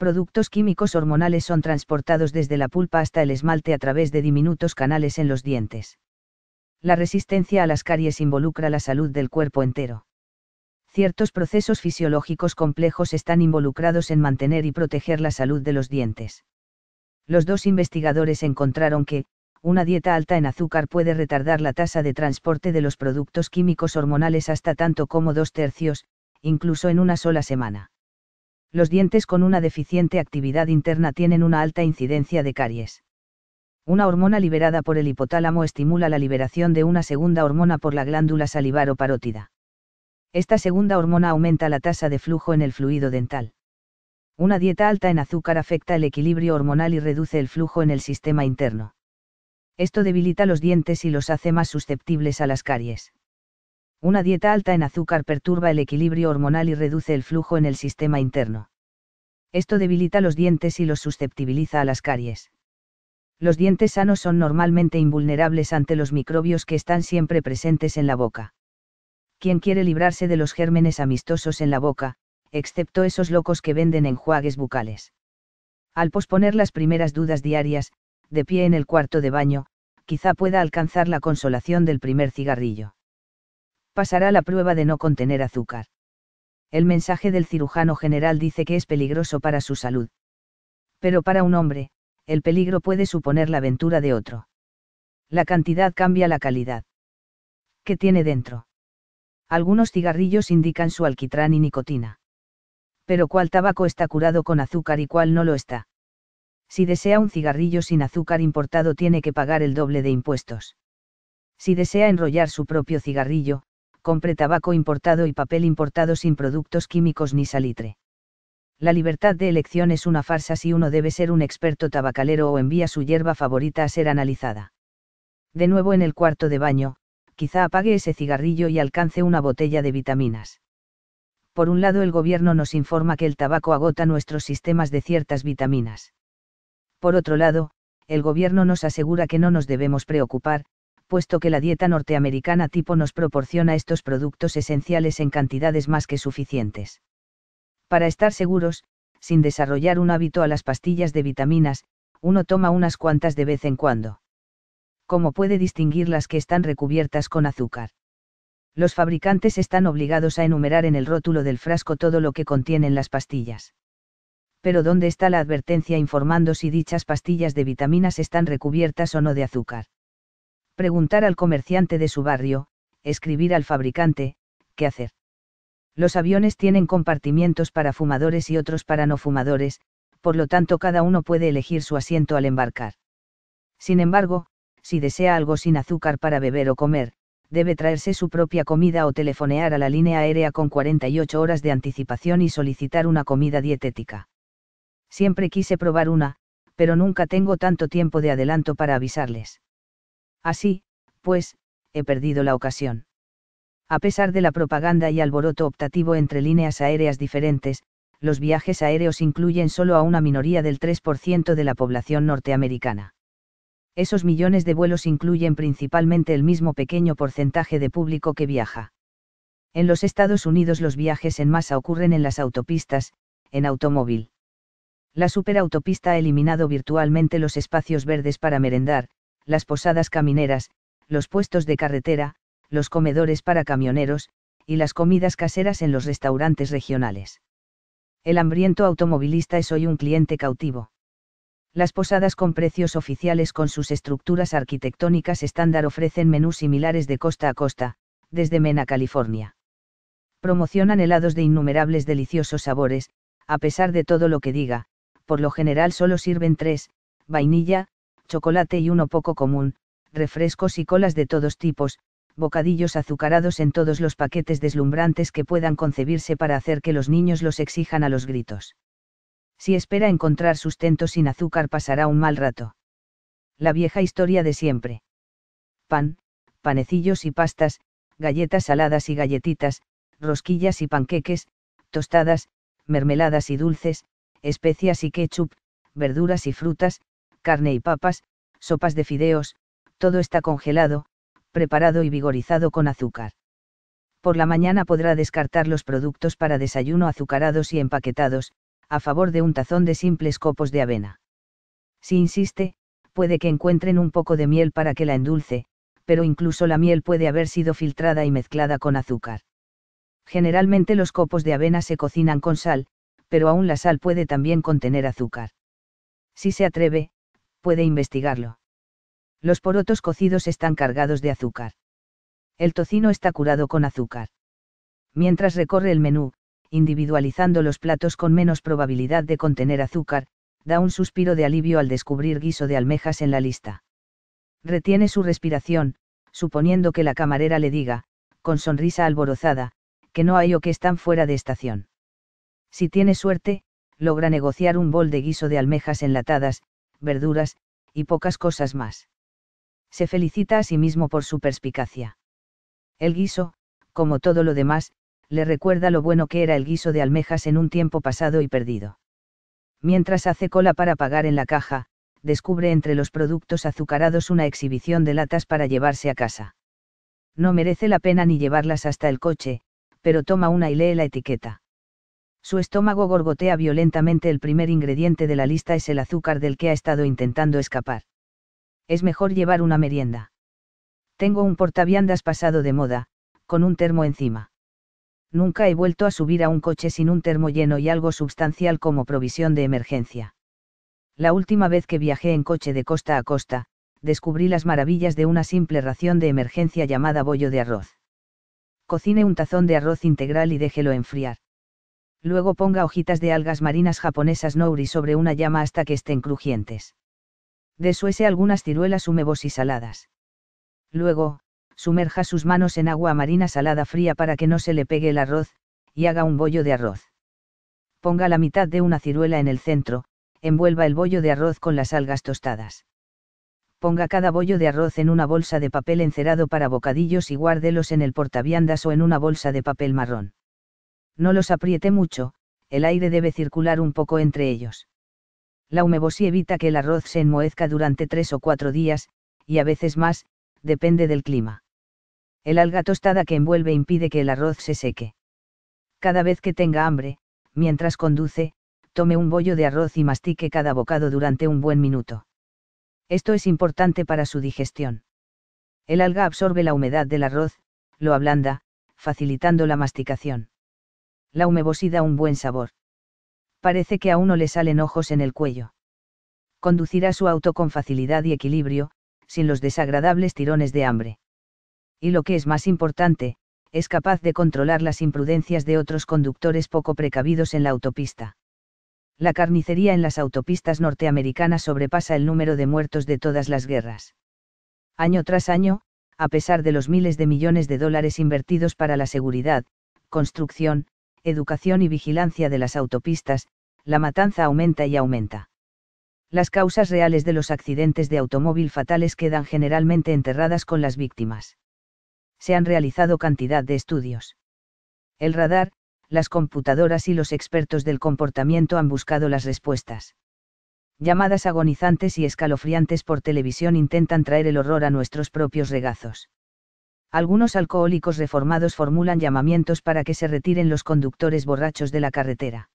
productos químicos hormonales son transportados desde la pulpa hasta el esmalte a través de diminutos canales en los dientes. La resistencia a las caries involucra la salud del cuerpo entero. Ciertos procesos fisiológicos complejos están involucrados en mantener y proteger la salud de los dientes. Los dos investigadores encontraron que, una dieta alta en azúcar puede retardar la tasa de transporte de los productos químicos hormonales hasta tanto como dos tercios, incluso en una sola semana los dientes con una deficiente actividad interna tienen una alta incidencia de caries. Una hormona liberada por el hipotálamo estimula la liberación de una segunda hormona por la glándula salivar o parótida. Esta segunda hormona aumenta la tasa de flujo en el fluido dental. Una dieta alta en azúcar afecta el equilibrio hormonal y reduce el flujo en el sistema interno. Esto debilita los dientes y los hace más susceptibles a las caries. Una dieta alta en azúcar perturba el equilibrio hormonal y reduce el flujo en el sistema interno. Esto debilita los dientes y los susceptibiliza a las caries. Los dientes sanos son normalmente invulnerables ante los microbios que están siempre presentes en la boca. ¿Quién quiere librarse de los gérmenes amistosos en la boca, excepto esos locos que venden enjuagues bucales? Al posponer las primeras dudas diarias, de pie en el cuarto de baño, quizá pueda alcanzar la consolación del primer cigarrillo pasará la prueba de no contener azúcar. El mensaje del cirujano general dice que es peligroso para su salud. Pero para un hombre, el peligro puede suponer la aventura de otro. La cantidad cambia la calidad. ¿Qué tiene dentro? Algunos cigarrillos indican su alquitrán y nicotina. Pero cuál tabaco está curado con azúcar y cuál no lo está. Si desea un cigarrillo sin azúcar importado tiene que pagar el doble de impuestos. Si desea enrollar su propio cigarrillo, compre tabaco importado y papel importado sin productos químicos ni salitre. La libertad de elección es una farsa si uno debe ser un experto tabacalero o envía su hierba favorita a ser analizada. De nuevo en el cuarto de baño, quizá apague ese cigarrillo y alcance una botella de vitaminas. Por un lado el gobierno nos informa que el tabaco agota nuestros sistemas de ciertas vitaminas. Por otro lado, el gobierno nos asegura que no nos debemos preocupar, puesto que la dieta norteamericana tipo nos proporciona estos productos esenciales en cantidades más que suficientes. Para estar seguros, sin desarrollar un hábito a las pastillas de vitaminas, uno toma unas cuantas de vez en cuando. ¿Cómo puede distinguir las que están recubiertas con azúcar? Los fabricantes están obligados a enumerar en el rótulo del frasco todo lo que contienen las pastillas. Pero ¿dónde está la advertencia informando si dichas pastillas de vitaminas están recubiertas o no de azúcar? preguntar al comerciante de su barrio, escribir al fabricante, ¿qué hacer? Los aviones tienen compartimientos para fumadores y otros para no fumadores, por lo tanto cada uno puede elegir su asiento al embarcar. Sin embargo, si desea algo sin azúcar para beber o comer, debe traerse su propia comida o telefonear a la línea aérea con 48 horas de anticipación y solicitar una comida dietética. Siempre quise probar una, pero nunca tengo tanto tiempo de adelanto para avisarles. Así, pues, he perdido la ocasión. A pesar de la propaganda y alboroto optativo entre líneas aéreas diferentes, los viajes aéreos incluyen solo a una minoría del 3% de la población norteamericana. Esos millones de vuelos incluyen principalmente el mismo pequeño porcentaje de público que viaja. En los Estados Unidos los viajes en masa ocurren en las autopistas, en automóvil. La superautopista ha eliminado virtualmente los espacios verdes para merendar, las posadas camineras, los puestos de carretera, los comedores para camioneros, y las comidas caseras en los restaurantes regionales. El hambriento automovilista es hoy un cliente cautivo. Las posadas con precios oficiales con sus estructuras arquitectónicas estándar ofrecen menús similares de costa a costa, desde Mena, California. Promocionan helados de innumerables deliciosos sabores, a pesar de todo lo que diga, por lo general solo sirven tres, vainilla, chocolate y uno poco común, refrescos y colas de todos tipos, bocadillos azucarados en todos los paquetes deslumbrantes que puedan concebirse para hacer que los niños los exijan a los gritos. Si espera encontrar sustento sin azúcar pasará un mal rato. La vieja historia de siempre. Pan, panecillos y pastas, galletas saladas y galletitas, rosquillas y panqueques, tostadas, mermeladas y dulces, especias y ketchup, verduras y frutas, carne y papas, sopas de fideos, todo está congelado, preparado y vigorizado con azúcar. Por la mañana podrá descartar los productos para desayuno azucarados y empaquetados, a favor de un tazón de simples copos de avena. Si insiste, puede que encuentren un poco de miel para que la endulce, pero incluso la miel puede haber sido filtrada y mezclada con azúcar. Generalmente los copos de avena se cocinan con sal, pero aún la sal puede también contener azúcar. Si se atreve, puede investigarlo. Los porotos cocidos están cargados de azúcar. El tocino está curado con azúcar. Mientras recorre el menú, individualizando los platos con menos probabilidad de contener azúcar, da un suspiro de alivio al descubrir guiso de almejas en la lista. Retiene su respiración, suponiendo que la camarera le diga, con sonrisa alborozada, que no hay o que están fuera de estación. Si tiene suerte, logra negociar un bol de guiso de almejas enlatadas, verduras, y pocas cosas más. Se felicita a sí mismo por su perspicacia. El guiso, como todo lo demás, le recuerda lo bueno que era el guiso de almejas en un tiempo pasado y perdido. Mientras hace cola para pagar en la caja, descubre entre los productos azucarados una exhibición de latas para llevarse a casa. No merece la pena ni llevarlas hasta el coche, pero toma una y lee la etiqueta. Su estómago gorgotea violentamente el primer ingrediente de la lista es el azúcar del que ha estado intentando escapar. Es mejor llevar una merienda. Tengo un portaviandas pasado de moda, con un termo encima. Nunca he vuelto a subir a un coche sin un termo lleno y algo sustancial como provisión de emergencia. La última vez que viajé en coche de costa a costa, descubrí las maravillas de una simple ración de emergencia llamada bollo de arroz. Cocine un tazón de arroz integral y déjelo enfriar. Luego ponga hojitas de algas marinas japonesas nouri sobre una llama hasta que estén crujientes. Desuese algunas ciruelas húmedas y saladas. Luego, sumerja sus manos en agua marina salada fría para que no se le pegue el arroz, y haga un bollo de arroz. Ponga la mitad de una ciruela en el centro, envuelva el bollo de arroz con las algas tostadas. Ponga cada bollo de arroz en una bolsa de papel encerado para bocadillos y guárdelos en el portaviandas o en una bolsa de papel marrón. No los apriete mucho, el aire debe circular un poco entre ellos. La humedad evita que el arroz se enmoezca durante tres o cuatro días, y a veces más, depende del clima. El alga tostada que envuelve impide que el arroz se seque. Cada vez que tenga hambre, mientras conduce, tome un bollo de arroz y mastique cada bocado durante un buen minuto. Esto es importante para su digestión. El alga absorbe la humedad del arroz, lo ablanda, facilitando la masticación la da un buen sabor. Parece que a uno le salen ojos en el cuello. Conducirá su auto con facilidad y equilibrio, sin los desagradables tirones de hambre. Y lo que es más importante, es capaz de controlar las imprudencias de otros conductores poco precavidos en la autopista. La carnicería en las autopistas norteamericanas sobrepasa el número de muertos de todas las guerras. Año tras año, a pesar de los miles de millones de dólares invertidos para la seguridad, construcción, educación y vigilancia de las autopistas, la matanza aumenta y aumenta. Las causas reales de los accidentes de automóvil fatales quedan generalmente enterradas con las víctimas. Se han realizado cantidad de estudios. El radar, las computadoras y los expertos del comportamiento han buscado las respuestas. Llamadas agonizantes y escalofriantes por televisión intentan traer el horror a nuestros propios regazos. Algunos alcohólicos reformados formulan llamamientos para que se retiren los conductores borrachos de la carretera.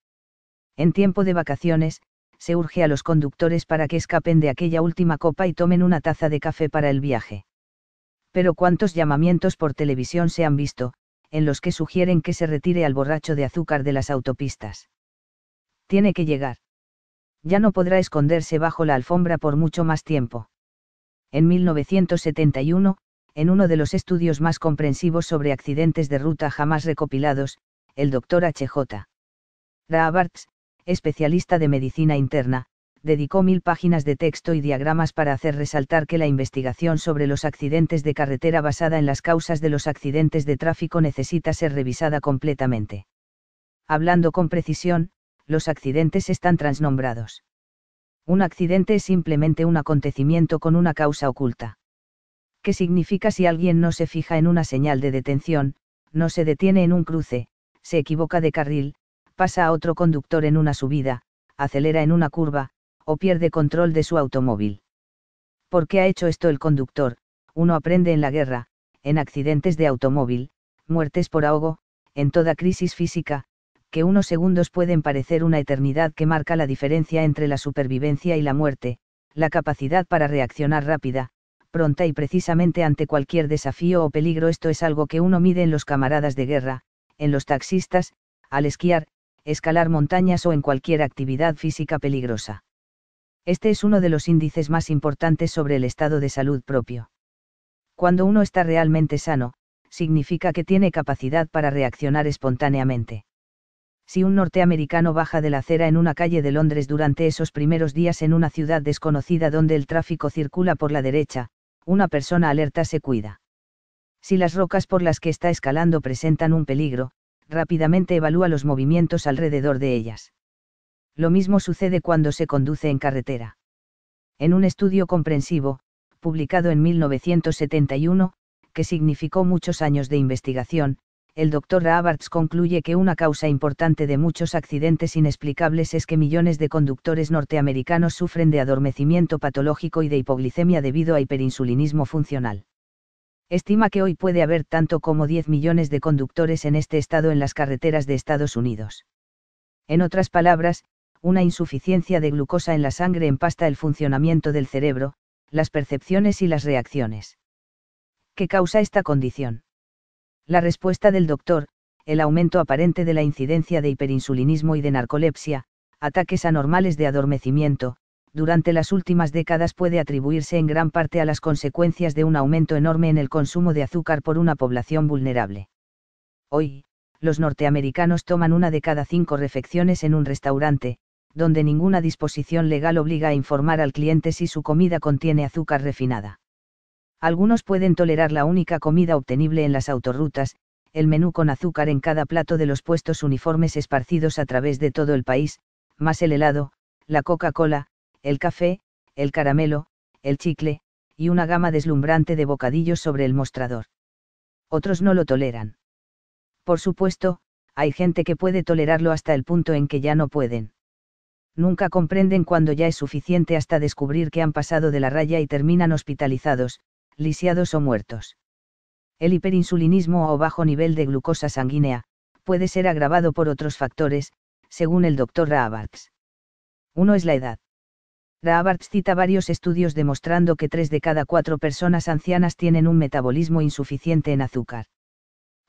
En tiempo de vacaciones, se urge a los conductores para que escapen de aquella última copa y tomen una taza de café para el viaje. Pero cuántos llamamientos por televisión se han visto, en los que sugieren que se retire al borracho de azúcar de las autopistas. Tiene que llegar. Ya no podrá esconderse bajo la alfombra por mucho más tiempo. En 1971, en uno de los estudios más comprensivos sobre accidentes de ruta jamás recopilados, el doctor H.J. Raabarts, especialista de medicina interna, dedicó mil páginas de texto y diagramas para hacer resaltar que la investigación sobre los accidentes de carretera basada en las causas de los accidentes de tráfico necesita ser revisada completamente. Hablando con precisión, los accidentes están transnombrados. Un accidente es simplemente un acontecimiento con una causa oculta ¿Qué significa si alguien no se fija en una señal de detención, no se detiene en un cruce, se equivoca de carril, pasa a otro conductor en una subida, acelera en una curva, o pierde control de su automóvil. ¿Por qué ha hecho esto el conductor? Uno aprende en la guerra, en accidentes de automóvil, muertes por ahogo, en toda crisis física, que unos segundos pueden parecer una eternidad que marca la diferencia entre la supervivencia y la muerte, la capacidad para reaccionar rápida, pronta y precisamente ante cualquier desafío o peligro esto es algo que uno mide en los camaradas de guerra, en los taxistas, al esquiar, escalar montañas o en cualquier actividad física peligrosa. Este es uno de los índices más importantes sobre el estado de salud propio. Cuando uno está realmente sano, significa que tiene capacidad para reaccionar espontáneamente. Si un norteamericano baja de la acera en una calle de Londres durante esos primeros días en una ciudad desconocida donde el tráfico circula por la derecha, una persona alerta se cuida. Si las rocas por las que está escalando presentan un peligro, rápidamente evalúa los movimientos alrededor de ellas. Lo mismo sucede cuando se conduce en carretera. En un estudio comprensivo, publicado en 1971, que significó muchos años de investigación, el doctor Roberts concluye que una causa importante de muchos accidentes inexplicables es que millones de conductores norteamericanos sufren de adormecimiento patológico y de hipoglicemia debido a hiperinsulinismo funcional. Estima que hoy puede haber tanto como 10 millones de conductores en este estado en las carreteras de Estados Unidos. En otras palabras, una insuficiencia de glucosa en la sangre empasta el funcionamiento del cerebro, las percepciones y las reacciones. ¿Qué causa esta condición? La respuesta del doctor, el aumento aparente de la incidencia de hiperinsulinismo y de narcolepsia, ataques anormales de adormecimiento, durante las últimas décadas puede atribuirse en gran parte a las consecuencias de un aumento enorme en el consumo de azúcar por una población vulnerable. Hoy, los norteamericanos toman una de cada cinco refecciones en un restaurante, donde ninguna disposición legal obliga a informar al cliente si su comida contiene azúcar refinada. Algunos pueden tolerar la única comida obtenible en las autorrutas, el menú con azúcar en cada plato de los puestos uniformes esparcidos a través de todo el país, más el helado, la Coca-Cola, el café, el caramelo, el chicle, y una gama deslumbrante de bocadillos sobre el mostrador. Otros no lo toleran. Por supuesto, hay gente que puede tolerarlo hasta el punto en que ya no pueden. Nunca comprenden cuando ya es suficiente hasta descubrir que han pasado de la raya y terminan hospitalizados, lisiados o muertos. El hiperinsulinismo o bajo nivel de glucosa sanguínea puede ser agravado por otros factores, según el doctor Raabarts. Uno es la edad. Raabarts cita varios estudios demostrando que tres de cada cuatro personas ancianas tienen un metabolismo insuficiente en azúcar.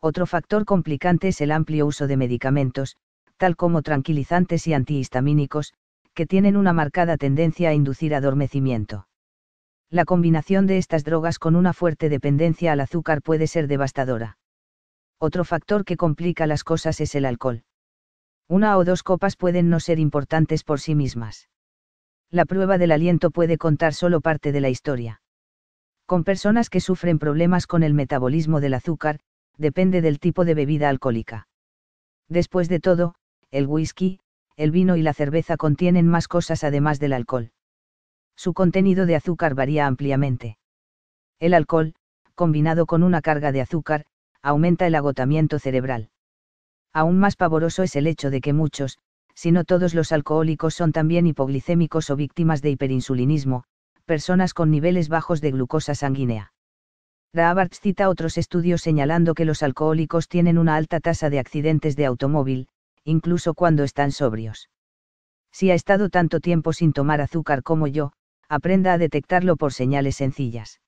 Otro factor complicante es el amplio uso de medicamentos, tal como tranquilizantes y antihistamínicos, que tienen una marcada tendencia a inducir adormecimiento la combinación de estas drogas con una fuerte dependencia al azúcar puede ser devastadora. Otro factor que complica las cosas es el alcohol. Una o dos copas pueden no ser importantes por sí mismas. La prueba del aliento puede contar solo parte de la historia. Con personas que sufren problemas con el metabolismo del azúcar, depende del tipo de bebida alcohólica. Después de todo, el whisky, el vino y la cerveza contienen más cosas además del alcohol. Su contenido de azúcar varía ampliamente. El alcohol, combinado con una carga de azúcar, aumenta el agotamiento cerebral. Aún más pavoroso es el hecho de que muchos, si no todos los alcohólicos son también hipoglicémicos o víctimas de hiperinsulinismo, personas con niveles bajos de glucosa sanguínea. Raabart cita otros estudios señalando que los alcohólicos tienen una alta tasa de accidentes de automóvil, incluso cuando están sobrios. Si ha estado tanto tiempo sin tomar azúcar como yo, aprenda a detectarlo por señales sencillas.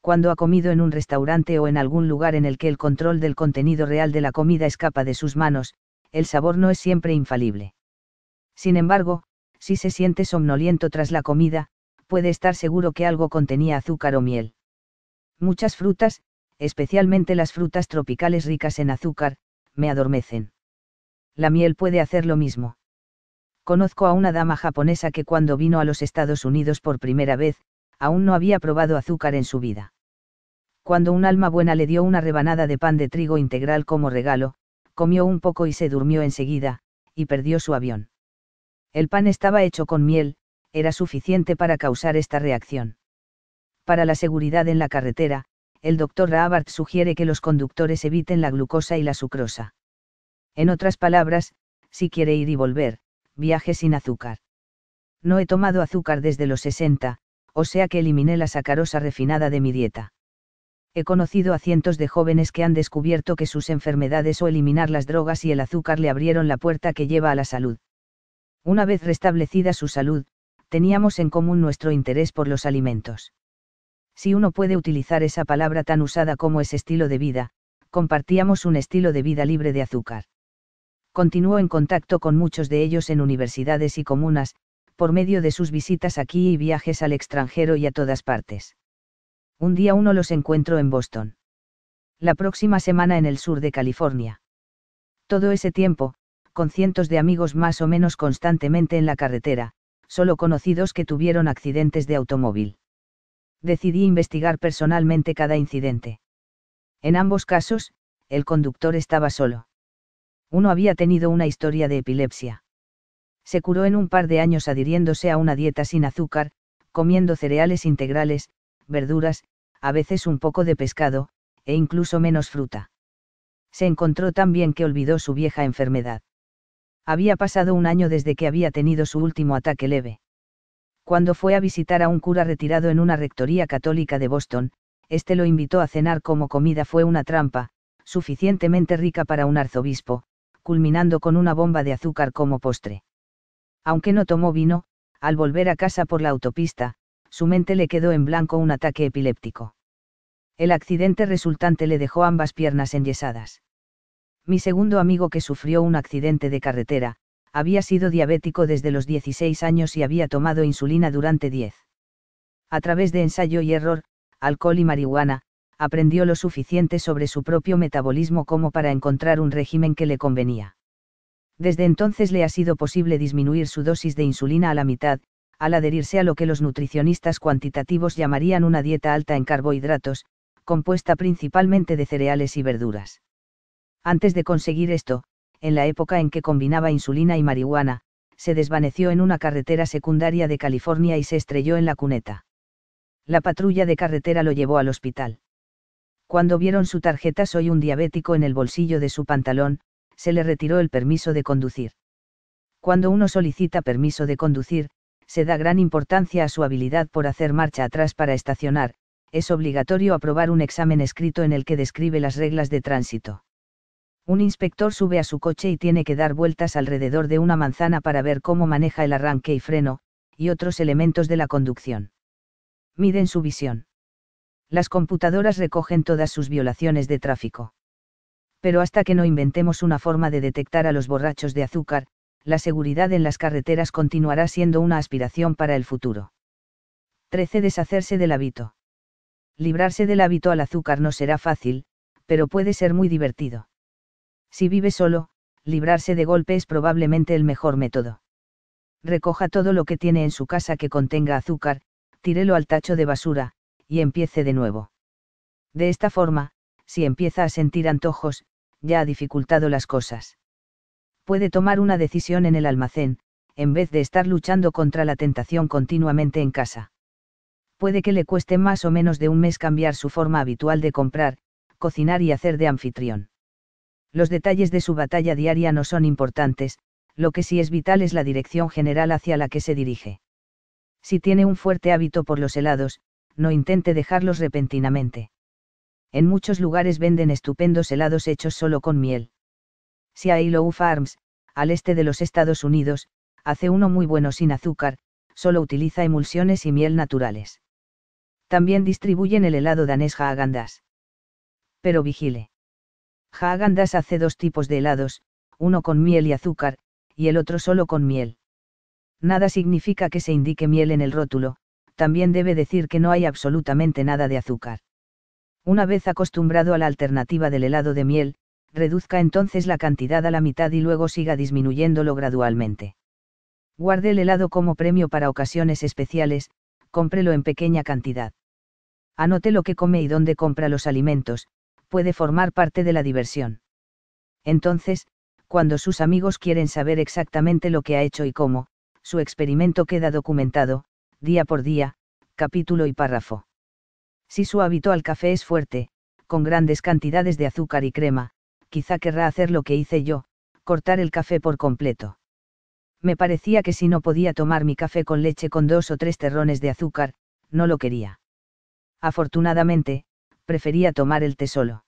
Cuando ha comido en un restaurante o en algún lugar en el que el control del contenido real de la comida escapa de sus manos, el sabor no es siempre infalible. Sin embargo, si se siente somnoliento tras la comida, puede estar seguro que algo contenía azúcar o miel. Muchas frutas, especialmente las frutas tropicales ricas en azúcar, me adormecen. La miel puede hacer lo mismo. Conozco a una dama japonesa que cuando vino a los Estados Unidos por primera vez, aún no había probado azúcar en su vida. Cuando un alma buena le dio una rebanada de pan de trigo integral como regalo, comió un poco y se durmió enseguida, y perdió su avión. El pan estaba hecho con miel, era suficiente para causar esta reacción. Para la seguridad en la carretera, el doctor Raabart sugiere que los conductores eviten la glucosa y la sucrosa. En otras palabras, si quiere ir y volver, viaje sin azúcar. No he tomado azúcar desde los 60, o sea que eliminé la sacarosa refinada de mi dieta. He conocido a cientos de jóvenes que han descubierto que sus enfermedades o eliminar las drogas y el azúcar le abrieron la puerta que lleva a la salud. Una vez restablecida su salud, teníamos en común nuestro interés por los alimentos. Si uno puede utilizar esa palabra tan usada como es estilo de vida, compartíamos un estilo de vida libre de azúcar continuó en contacto con muchos de ellos en universidades y comunas, por medio de sus visitas aquí y viajes al extranjero y a todas partes. Un día uno los encuentro en Boston. La próxima semana en el sur de California. Todo ese tiempo, con cientos de amigos más o menos constantemente en la carretera, solo conocidos que tuvieron accidentes de automóvil. Decidí investigar personalmente cada incidente. En ambos casos, el conductor estaba solo. Uno había tenido una historia de epilepsia. Se curó en un par de años adhiriéndose a una dieta sin azúcar, comiendo cereales integrales, verduras, a veces un poco de pescado, e incluso menos fruta. Se encontró tan bien que olvidó su vieja enfermedad. Había pasado un año desde que había tenido su último ataque leve. Cuando fue a visitar a un cura retirado en una rectoría católica de Boston, este lo invitó a cenar como comida fue una trampa, suficientemente rica para un arzobispo, culminando con una bomba de azúcar como postre. Aunque no tomó vino, al volver a casa por la autopista, su mente le quedó en blanco un ataque epiléptico. El accidente resultante le dejó ambas piernas enyesadas. Mi segundo amigo que sufrió un accidente de carretera, había sido diabético desde los 16 años y había tomado insulina durante 10. A través de ensayo y error, alcohol y marihuana, aprendió lo suficiente sobre su propio metabolismo como para encontrar un régimen que le convenía. Desde entonces le ha sido posible disminuir su dosis de insulina a la mitad, al adherirse a lo que los nutricionistas cuantitativos llamarían una dieta alta en carbohidratos, compuesta principalmente de cereales y verduras. Antes de conseguir esto, en la época en que combinaba insulina y marihuana, se desvaneció en una carretera secundaria de California y se estrelló en la cuneta. La patrulla de carretera lo llevó al hospital. Cuando vieron su tarjeta Soy un diabético en el bolsillo de su pantalón, se le retiró el permiso de conducir. Cuando uno solicita permiso de conducir, se da gran importancia a su habilidad por hacer marcha atrás para estacionar, es obligatorio aprobar un examen escrito en el que describe las reglas de tránsito. Un inspector sube a su coche y tiene que dar vueltas alrededor de una manzana para ver cómo maneja el arranque y freno, y otros elementos de la conducción. Miden su visión las computadoras recogen todas sus violaciones de tráfico. Pero hasta que no inventemos una forma de detectar a los borrachos de azúcar, la seguridad en las carreteras continuará siendo una aspiración para el futuro. 13. Deshacerse del hábito. Librarse del hábito al azúcar no será fácil, pero puede ser muy divertido. Si vive solo, librarse de golpe es probablemente el mejor método. Recoja todo lo que tiene en su casa que contenga azúcar, tírelo al tacho de basura, y empiece de nuevo. De esta forma, si empieza a sentir antojos, ya ha dificultado las cosas. Puede tomar una decisión en el almacén, en vez de estar luchando contra la tentación continuamente en casa. Puede que le cueste más o menos de un mes cambiar su forma habitual de comprar, cocinar y hacer de anfitrión. Los detalles de su batalla diaria no son importantes, lo que sí es vital es la dirección general hacia la que se dirige. Si tiene un fuerte hábito por los helados, no intente dejarlos repentinamente. En muchos lugares venden estupendos helados hechos solo con miel. Si hay Low Farms, al este de los Estados Unidos, hace uno muy bueno sin azúcar, solo utiliza emulsiones y miel naturales. También distribuyen el helado danés Haagandas. Pero vigile. Haagandas hace dos tipos de helados, uno con miel y azúcar, y el otro solo con miel. Nada significa que se indique miel en el rótulo, también debe decir que no hay absolutamente nada de azúcar. Una vez acostumbrado a la alternativa del helado de miel, reduzca entonces la cantidad a la mitad y luego siga disminuyéndolo gradualmente. Guarde el helado como premio para ocasiones especiales, cómprelo en pequeña cantidad. Anote lo que come y dónde compra los alimentos, puede formar parte de la diversión. Entonces, cuando sus amigos quieren saber exactamente lo que ha hecho y cómo, su experimento queda documentado, día por día, capítulo y párrafo. Si su hábito al café es fuerte, con grandes cantidades de azúcar y crema, quizá querrá hacer lo que hice yo, cortar el café por completo. Me parecía que si no podía tomar mi café con leche con dos o tres terrones de azúcar, no lo quería. Afortunadamente, prefería tomar el té solo.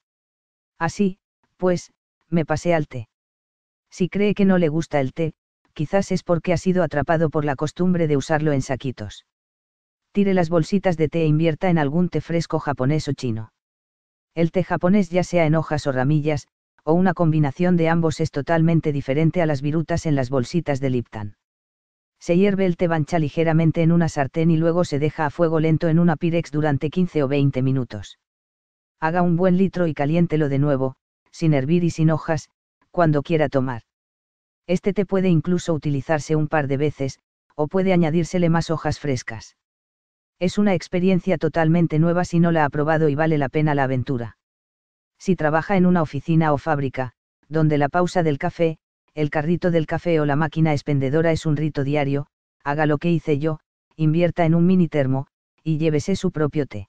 Así, pues, me pasé al té. Si cree que no le gusta el té, quizás es porque ha sido atrapado por la costumbre de usarlo en saquitos. Tire las bolsitas de té e invierta en algún té fresco japonés o chino. El té japonés ya sea en hojas o ramillas, o una combinación de ambos es totalmente diferente a las virutas en las bolsitas de Lipton. Se hierve el té bancha ligeramente en una sartén y luego se deja a fuego lento en una pirex durante 15 o 20 minutos. Haga un buen litro y caliéntelo de nuevo, sin hervir y sin hojas, cuando quiera tomar. Este té puede incluso utilizarse un par de veces, o puede añadírsele más hojas frescas. Es una experiencia totalmente nueva si no la ha probado y vale la pena la aventura. Si trabaja en una oficina o fábrica, donde la pausa del café, el carrito del café o la máquina expendedora es un rito diario, haga lo que hice yo, invierta en un mini termo, y llévese su propio té.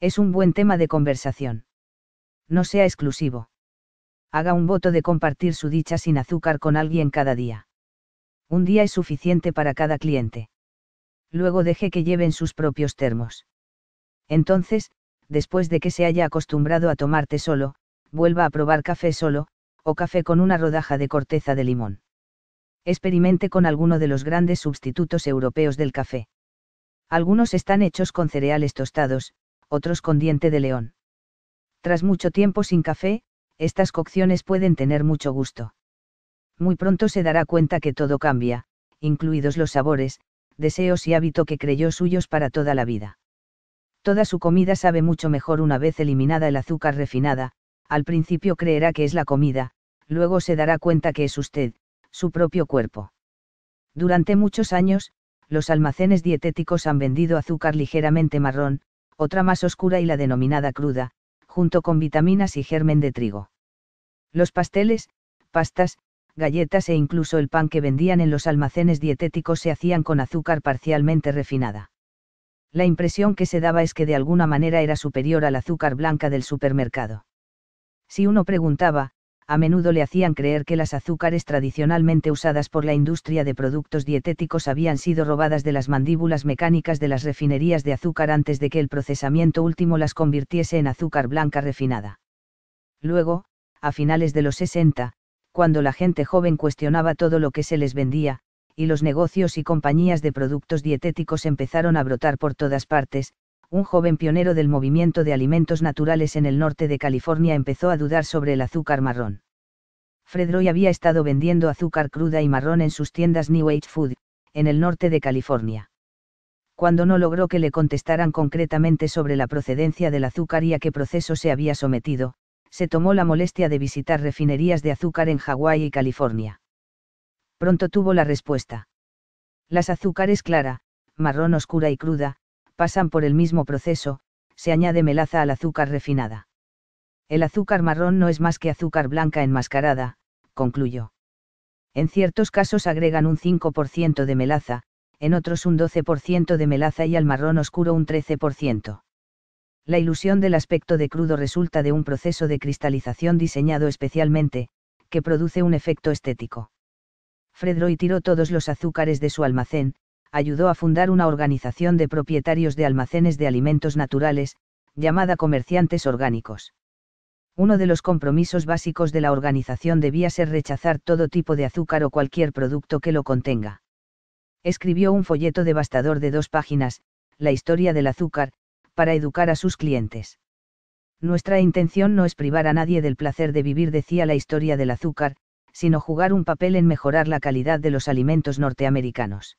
Es un buen tema de conversación. No sea exclusivo haga un voto de compartir su dicha sin azúcar con alguien cada día. Un día es suficiente para cada cliente. Luego deje que lleven sus propios termos. Entonces, después de que se haya acostumbrado a tomarte solo, vuelva a probar café solo, o café con una rodaja de corteza de limón. Experimente con alguno de los grandes sustitutos europeos del café. Algunos están hechos con cereales tostados, otros con diente de león. Tras mucho tiempo sin café, estas cocciones pueden tener mucho gusto. Muy pronto se dará cuenta que todo cambia, incluidos los sabores, deseos y hábito que creyó suyos para toda la vida. Toda su comida sabe mucho mejor una vez eliminada el azúcar refinada, al principio creerá que es la comida, luego se dará cuenta que es usted, su propio cuerpo. Durante muchos años, los almacenes dietéticos han vendido azúcar ligeramente marrón, otra más oscura y la denominada cruda, junto con vitaminas y germen de trigo. Los pasteles, pastas, galletas e incluso el pan que vendían en los almacenes dietéticos se hacían con azúcar parcialmente refinada. La impresión que se daba es que de alguna manera era superior al azúcar blanca del supermercado. Si uno preguntaba, a menudo le hacían creer que las azúcares tradicionalmente usadas por la industria de productos dietéticos habían sido robadas de las mandíbulas mecánicas de las refinerías de azúcar antes de que el procesamiento último las convirtiese en azúcar blanca refinada. Luego, a finales de los 60, cuando la gente joven cuestionaba todo lo que se les vendía, y los negocios y compañías de productos dietéticos empezaron a brotar por todas partes, un joven pionero del movimiento de alimentos naturales en el norte de California empezó a dudar sobre el azúcar marrón. Fred había estado vendiendo azúcar cruda y marrón en sus tiendas New Age Food, en el norte de California. Cuando no logró que le contestaran concretamente sobre la procedencia del azúcar y a qué proceso se había sometido, se tomó la molestia de visitar refinerías de azúcar en Hawái y California. Pronto tuvo la respuesta. Las azúcares clara, marrón oscura y cruda, pasan por el mismo proceso, se añade melaza al azúcar refinada. El azúcar marrón no es más que azúcar blanca enmascarada, concluyó. En ciertos casos agregan un 5% de melaza, en otros un 12% de melaza y al marrón oscuro un 13% la ilusión del aspecto de crudo resulta de un proceso de cristalización diseñado especialmente, que produce un efecto estético. Fredroy tiró todos los azúcares de su almacén, ayudó a fundar una organización de propietarios de almacenes de alimentos naturales, llamada Comerciantes Orgánicos. Uno de los compromisos básicos de la organización debía ser rechazar todo tipo de azúcar o cualquier producto que lo contenga. Escribió un folleto devastador de dos páginas, La historia del azúcar, para educar a sus clientes. Nuestra intención no es privar a nadie del placer de vivir, decía la historia del azúcar, sino jugar un papel en mejorar la calidad de los alimentos norteamericanos.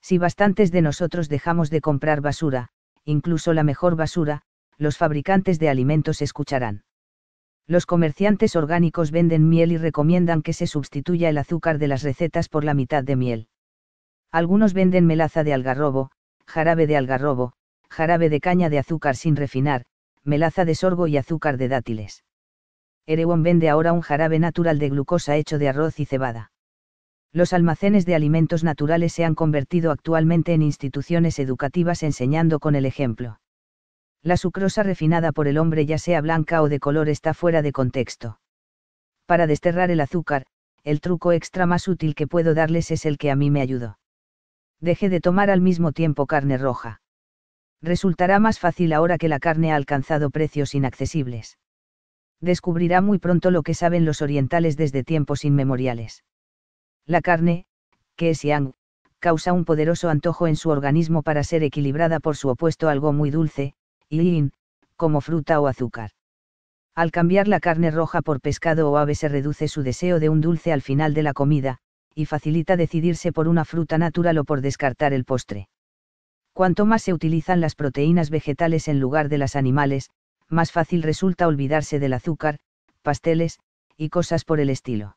Si bastantes de nosotros dejamos de comprar basura, incluso la mejor basura, los fabricantes de alimentos escucharán. Los comerciantes orgánicos venden miel y recomiendan que se sustituya el azúcar de las recetas por la mitad de miel. Algunos venden melaza de algarrobo, jarabe de algarrobo, jarabe de caña de azúcar sin refinar, melaza de sorgo y azúcar de dátiles. Erewhon vende ahora un jarabe natural de glucosa hecho de arroz y cebada. Los almacenes de alimentos naturales se han convertido actualmente en instituciones educativas enseñando con el ejemplo. La sucrosa refinada por el hombre ya sea blanca o de color está fuera de contexto. Para desterrar el azúcar, el truco extra más útil que puedo darles es el que a mí me ayudó. Deje de tomar al mismo tiempo carne roja resultará más fácil ahora que la carne ha alcanzado precios inaccesibles. Descubrirá muy pronto lo que saben los orientales desde tiempos inmemoriales. La carne, que es yang, causa un poderoso antojo en su organismo para ser equilibrada por su opuesto algo muy dulce, yin, como fruta o azúcar. Al cambiar la carne roja por pescado o ave se reduce su deseo de un dulce al final de la comida, y facilita decidirse por una fruta natural o por descartar el postre. Cuanto más se utilizan las proteínas vegetales en lugar de las animales, más fácil resulta olvidarse del azúcar, pasteles, y cosas por el estilo.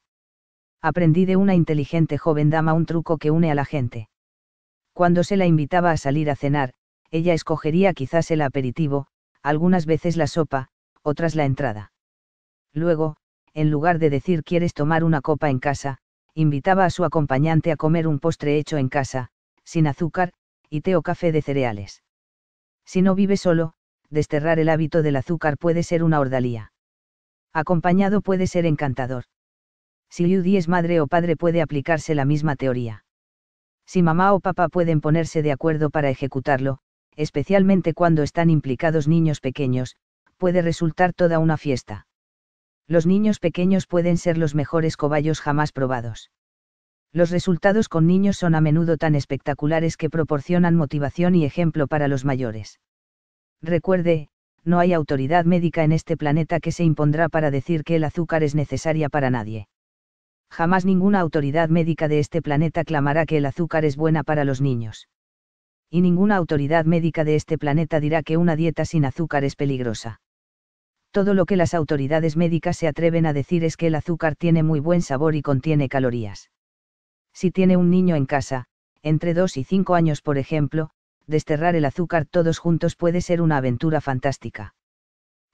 Aprendí de una inteligente joven dama un truco que une a la gente. Cuando se la invitaba a salir a cenar, ella escogería quizás el aperitivo, algunas veces la sopa, otras la entrada. Luego, en lugar de decir quieres tomar una copa en casa, invitaba a su acompañante a comer un postre hecho en casa, sin azúcar, y té o café de cereales. Si no vive solo, desterrar el hábito del azúcar puede ser una ordalía. Acompañado puede ser encantador. Si Yudi es madre o padre puede aplicarse la misma teoría. Si mamá o papá pueden ponerse de acuerdo para ejecutarlo, especialmente cuando están implicados niños pequeños, puede resultar toda una fiesta. Los niños pequeños pueden ser los mejores cobayos jamás probados los resultados con niños son a menudo tan espectaculares que proporcionan motivación y ejemplo para los mayores. Recuerde, no hay autoridad médica en este planeta que se impondrá para decir que el azúcar es necesaria para nadie. Jamás ninguna autoridad médica de este planeta clamará que el azúcar es buena para los niños. Y ninguna autoridad médica de este planeta dirá que una dieta sin azúcar es peligrosa. Todo lo que las autoridades médicas se atreven a decir es que el azúcar tiene muy buen sabor y contiene calorías si tiene un niño en casa, entre 2 y 5 años por ejemplo, desterrar el azúcar todos juntos puede ser una aventura fantástica.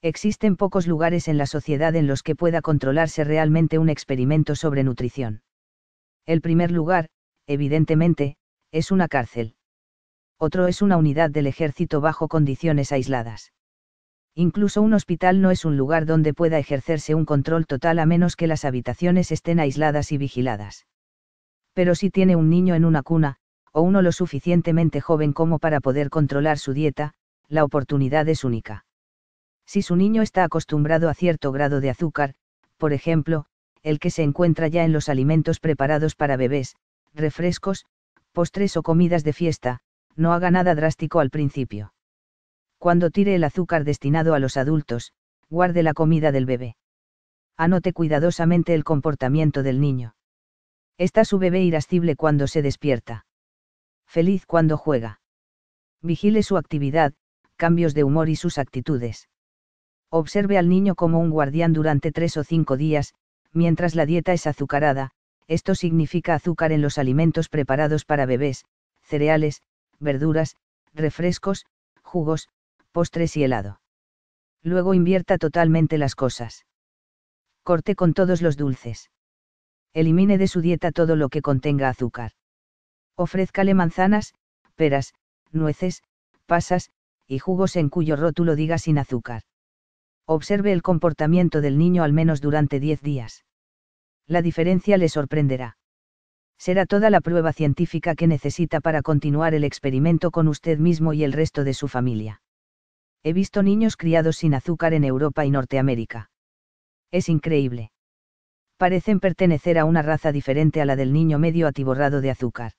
Existen pocos lugares en la sociedad en los que pueda controlarse realmente un experimento sobre nutrición. El primer lugar, evidentemente, es una cárcel. Otro es una unidad del ejército bajo condiciones aisladas. Incluso un hospital no es un lugar donde pueda ejercerse un control total a menos que las habitaciones estén aisladas y vigiladas pero si tiene un niño en una cuna, o uno lo suficientemente joven como para poder controlar su dieta, la oportunidad es única. Si su niño está acostumbrado a cierto grado de azúcar, por ejemplo, el que se encuentra ya en los alimentos preparados para bebés, refrescos, postres o comidas de fiesta, no haga nada drástico al principio. Cuando tire el azúcar destinado a los adultos, guarde la comida del bebé. Anote cuidadosamente el comportamiento del niño. Está su bebé irascible cuando se despierta. Feliz cuando juega. Vigile su actividad, cambios de humor y sus actitudes. Observe al niño como un guardián durante tres o cinco días, mientras la dieta es azucarada, esto significa azúcar en los alimentos preparados para bebés, cereales, verduras, refrescos, jugos, postres y helado. Luego invierta totalmente las cosas. Corte con todos los dulces elimine de su dieta todo lo que contenga azúcar. Ofrézcale manzanas, peras, nueces, pasas, y jugos en cuyo rótulo diga sin azúcar. Observe el comportamiento del niño al menos durante 10 días. La diferencia le sorprenderá. Será toda la prueba científica que necesita para continuar el experimento con usted mismo y el resto de su familia. He visto niños criados sin azúcar en Europa y Norteamérica. Es increíble parecen pertenecer a una raza diferente a la del niño medio atiborrado de azúcar.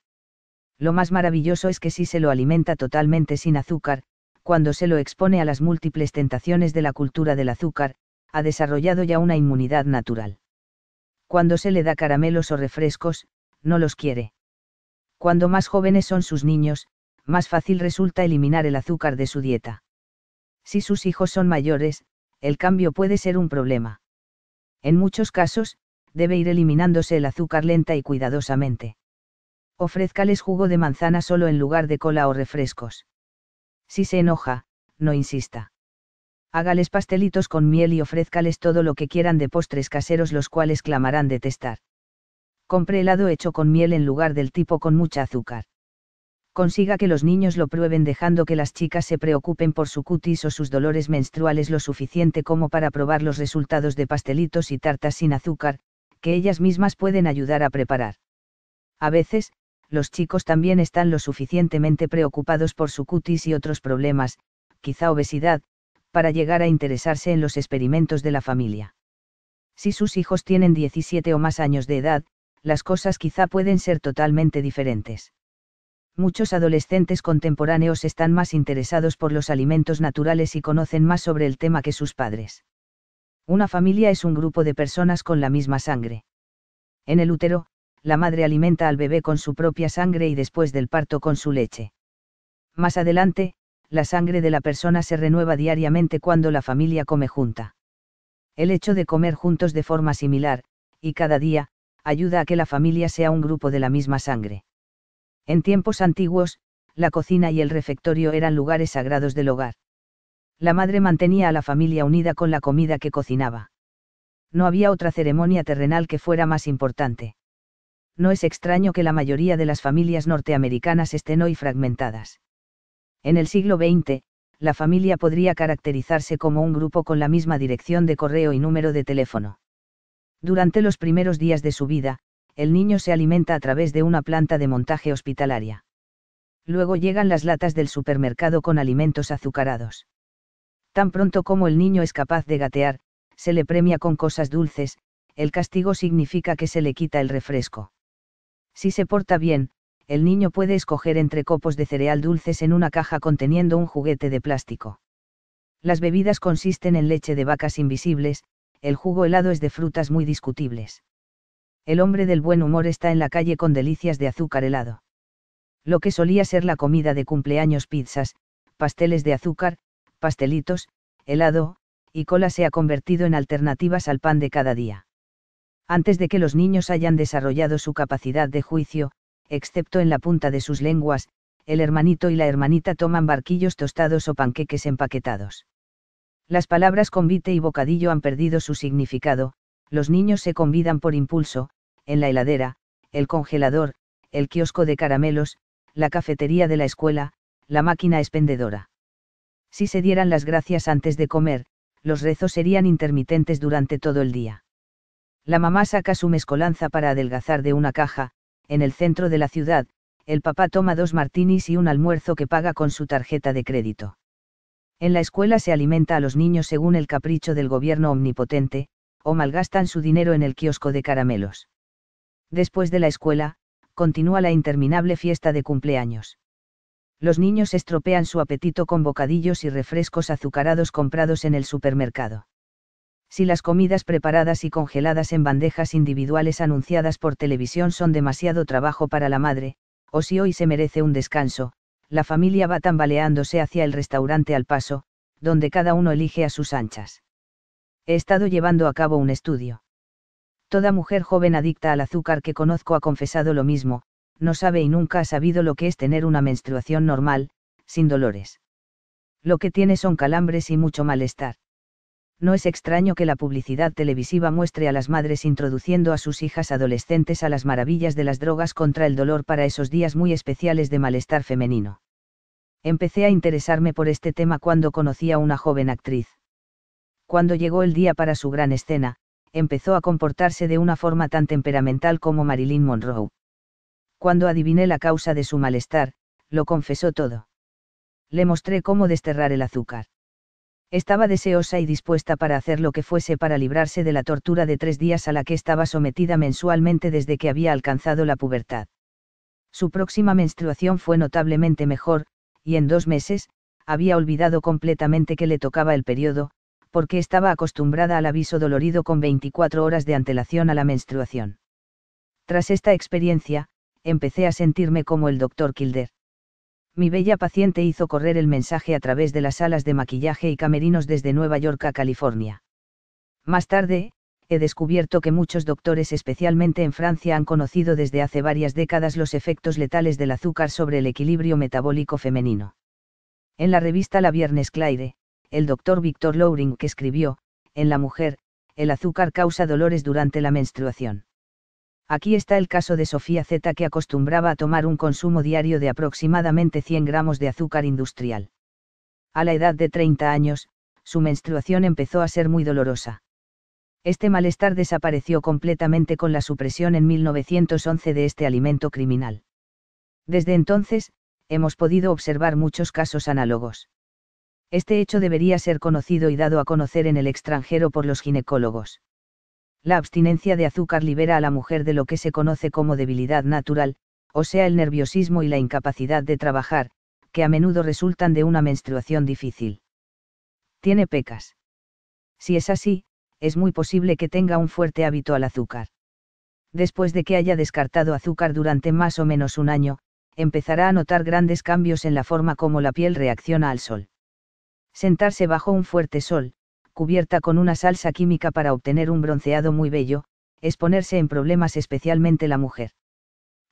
Lo más maravilloso es que si se lo alimenta totalmente sin azúcar, cuando se lo expone a las múltiples tentaciones de la cultura del azúcar, ha desarrollado ya una inmunidad natural. Cuando se le da caramelos o refrescos, no los quiere. Cuando más jóvenes son sus niños, más fácil resulta eliminar el azúcar de su dieta. Si sus hijos son mayores, el cambio puede ser un problema. En muchos casos, debe ir eliminándose el azúcar lenta y cuidadosamente. Ofrézcales jugo de manzana solo en lugar de cola o refrescos. Si se enoja, no insista. Hágales pastelitos con miel y ofrézcales todo lo que quieran de postres caseros los cuales clamarán de testar. Compre helado hecho con miel en lugar del tipo con mucha azúcar. Consiga que los niños lo prueben dejando que las chicas se preocupen por su cutis o sus dolores menstruales lo suficiente como para probar los resultados de pastelitos y tartas sin azúcar, que ellas mismas pueden ayudar a preparar. A veces, los chicos también están lo suficientemente preocupados por su cutis y otros problemas, quizá obesidad, para llegar a interesarse en los experimentos de la familia. Si sus hijos tienen 17 o más años de edad, las cosas quizá pueden ser totalmente diferentes. Muchos adolescentes contemporáneos están más interesados por los alimentos naturales y conocen más sobre el tema que sus padres. Una familia es un grupo de personas con la misma sangre. En el útero, la madre alimenta al bebé con su propia sangre y después del parto con su leche. Más adelante, la sangre de la persona se renueva diariamente cuando la familia come junta. El hecho de comer juntos de forma similar, y cada día, ayuda a que la familia sea un grupo de la misma sangre. En tiempos antiguos, la cocina y el refectorio eran lugares sagrados del hogar. La madre mantenía a la familia unida con la comida que cocinaba. No había otra ceremonia terrenal que fuera más importante. No es extraño que la mayoría de las familias norteamericanas estén hoy fragmentadas. En el siglo XX, la familia podría caracterizarse como un grupo con la misma dirección de correo y número de teléfono. Durante los primeros días de su vida, el niño se alimenta a través de una planta de montaje hospitalaria. Luego llegan las latas del supermercado con alimentos azucarados. Tan pronto como el niño es capaz de gatear, se le premia con cosas dulces, el castigo significa que se le quita el refresco. Si se porta bien, el niño puede escoger entre copos de cereal dulces en una caja conteniendo un juguete de plástico. Las bebidas consisten en leche de vacas invisibles, el jugo helado es de frutas muy discutibles. El hombre del buen humor está en la calle con delicias de azúcar helado. Lo que solía ser la comida de cumpleaños pizzas, pasteles de azúcar, pastelitos, helado, y cola se ha convertido en alternativas al pan de cada día. Antes de que los niños hayan desarrollado su capacidad de juicio, excepto en la punta de sus lenguas, el hermanito y la hermanita toman barquillos tostados o panqueques empaquetados. Las palabras convite y bocadillo han perdido su significado, los niños se convidan por impulso, en la heladera, el congelador, el kiosco de caramelos, la cafetería de la escuela, la máquina expendedora. Si se dieran las gracias antes de comer, los rezos serían intermitentes durante todo el día. La mamá saca su mezcolanza para adelgazar de una caja, en el centro de la ciudad, el papá toma dos martinis y un almuerzo que paga con su tarjeta de crédito. En la escuela se alimenta a los niños según el capricho del gobierno omnipotente, o malgastan su dinero en el kiosco de caramelos. Después de la escuela, continúa la interminable fiesta de cumpleaños los niños estropean su apetito con bocadillos y refrescos azucarados comprados en el supermercado. Si las comidas preparadas y congeladas en bandejas individuales anunciadas por televisión son demasiado trabajo para la madre, o si hoy se merece un descanso, la familia va tambaleándose hacia el restaurante al paso, donde cada uno elige a sus anchas. He estado llevando a cabo un estudio. Toda mujer joven adicta al azúcar que conozco ha confesado lo mismo, no sabe y nunca ha sabido lo que es tener una menstruación normal, sin dolores. Lo que tiene son calambres y mucho malestar. No es extraño que la publicidad televisiva muestre a las madres introduciendo a sus hijas adolescentes a las maravillas de las drogas contra el dolor para esos días muy especiales de malestar femenino. Empecé a interesarme por este tema cuando conocí a una joven actriz. Cuando llegó el día para su gran escena, empezó a comportarse de una forma tan temperamental como Marilyn Monroe. Cuando adiviné la causa de su malestar, lo confesó todo. Le mostré cómo desterrar el azúcar. Estaba deseosa y dispuesta para hacer lo que fuese para librarse de la tortura de tres días a la que estaba sometida mensualmente desde que había alcanzado la pubertad. Su próxima menstruación fue notablemente mejor, y en dos meses, había olvidado completamente que le tocaba el periodo, porque estaba acostumbrada al aviso dolorido con 24 horas de antelación a la menstruación. Tras esta experiencia, empecé a sentirme como el doctor Kilder. Mi bella paciente hizo correr el mensaje a través de las salas de maquillaje y camerinos desde Nueva York a California. Más tarde, he descubierto que muchos doctores especialmente en Francia han conocido desde hace varias décadas los efectos letales del azúcar sobre el equilibrio metabólico femenino. En la revista La Viernes Claire, el doctor Victor Lowring que escribió, en la mujer, el azúcar causa dolores durante la menstruación. Aquí está el caso de Sofía Z que acostumbraba a tomar un consumo diario de aproximadamente 100 gramos de azúcar industrial. A la edad de 30 años, su menstruación empezó a ser muy dolorosa. Este malestar desapareció completamente con la supresión en 1911 de este alimento criminal. Desde entonces, hemos podido observar muchos casos análogos. Este hecho debería ser conocido y dado a conocer en el extranjero por los ginecólogos. La abstinencia de azúcar libera a la mujer de lo que se conoce como debilidad natural, o sea el nerviosismo y la incapacidad de trabajar, que a menudo resultan de una menstruación difícil. Tiene pecas. Si es así, es muy posible que tenga un fuerte hábito al azúcar. Después de que haya descartado azúcar durante más o menos un año, empezará a notar grandes cambios en la forma como la piel reacciona al sol. Sentarse bajo un fuerte sol, cubierta con una salsa química para obtener un bronceado muy bello, es ponerse en problemas especialmente la mujer.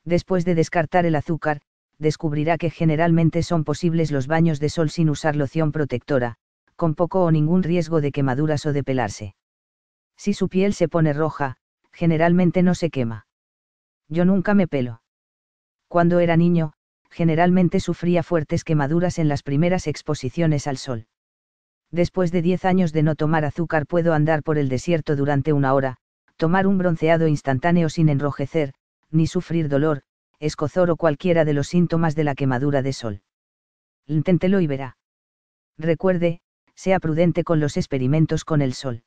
Después de descartar el azúcar, descubrirá que generalmente son posibles los baños de sol sin usar loción protectora, con poco o ningún riesgo de quemaduras o de pelarse. Si su piel se pone roja, generalmente no se quema. Yo nunca me pelo. Cuando era niño, generalmente sufría fuertes quemaduras en las primeras exposiciones al sol después de 10 años de no tomar azúcar puedo andar por el desierto durante una hora, tomar un bronceado instantáneo sin enrojecer, ni sufrir dolor, escozor o cualquiera de los síntomas de la quemadura de sol. Inténtelo y verá. Recuerde, sea prudente con los experimentos con el sol.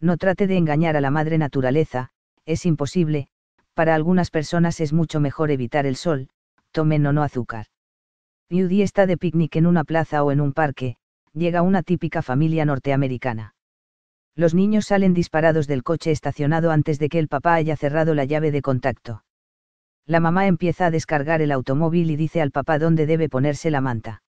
No trate de engañar a la madre naturaleza, es imposible, para algunas personas es mucho mejor evitar el sol, tomen o no azúcar. Judy está de picnic en una plaza o en un parque, llega una típica familia norteamericana. Los niños salen disparados del coche estacionado antes de que el papá haya cerrado la llave de contacto. La mamá empieza a descargar el automóvil y dice al papá dónde debe ponerse la manta.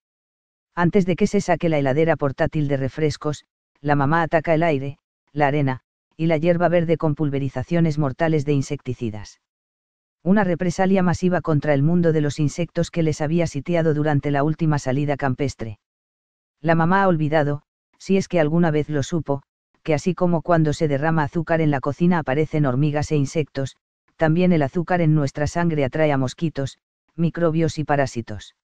Antes de que se saque la heladera portátil de refrescos, la mamá ataca el aire, la arena, y la hierba verde con pulverizaciones mortales de insecticidas. Una represalia masiva contra el mundo de los insectos que les había sitiado durante la última salida campestre. La mamá ha olvidado, si es que alguna vez lo supo, que así como cuando se derrama azúcar en la cocina aparecen hormigas e insectos, también el azúcar en nuestra sangre atrae a mosquitos, microbios y parásitos.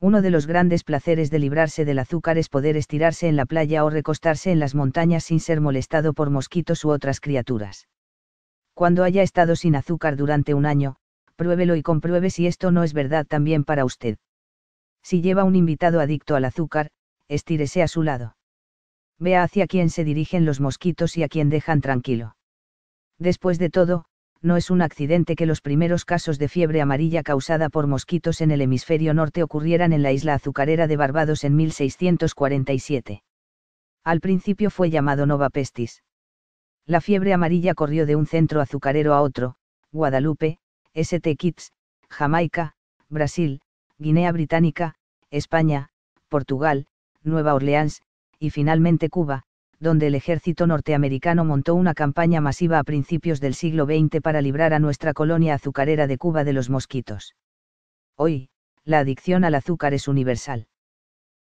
Uno de los grandes placeres de librarse del azúcar es poder estirarse en la playa o recostarse en las montañas sin ser molestado por mosquitos u otras criaturas. Cuando haya estado sin azúcar durante un año, pruébelo y compruebe si esto no es verdad también para usted. Si lleva un invitado adicto al azúcar, estírese a su lado. Vea hacia quién se dirigen los mosquitos y a quién dejan tranquilo. Después de todo, no es un accidente que los primeros casos de fiebre amarilla causada por mosquitos en el hemisferio norte ocurrieran en la isla azucarera de Barbados en 1647. Al principio fue llamado Nova Pestis. La fiebre amarilla corrió de un centro azucarero a otro, Guadalupe, St. Kitts, Jamaica, Brasil, Guinea Británica, España, Portugal, Nueva Orleans, y finalmente Cuba, donde el ejército norteamericano montó una campaña masiva a principios del siglo XX para librar a nuestra colonia azucarera de Cuba de los mosquitos. Hoy, la adicción al azúcar es universal.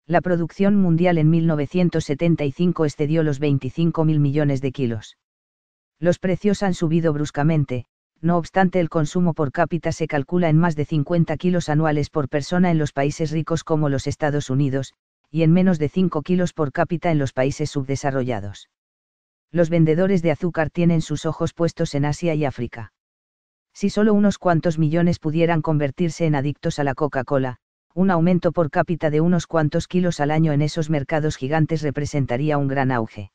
La producción mundial en 1975 excedió los 25.000 millones de kilos. Los precios han subido bruscamente, no obstante el consumo por cápita se calcula en más de 50 kilos anuales por persona en los países ricos como los Estados Unidos, y en menos de 5 kilos por cápita en los países subdesarrollados. Los vendedores de azúcar tienen sus ojos puestos en Asia y África. Si solo unos cuantos millones pudieran convertirse en adictos a la Coca-Cola, un aumento por cápita de unos cuantos kilos al año en esos mercados gigantes representaría un gran auge.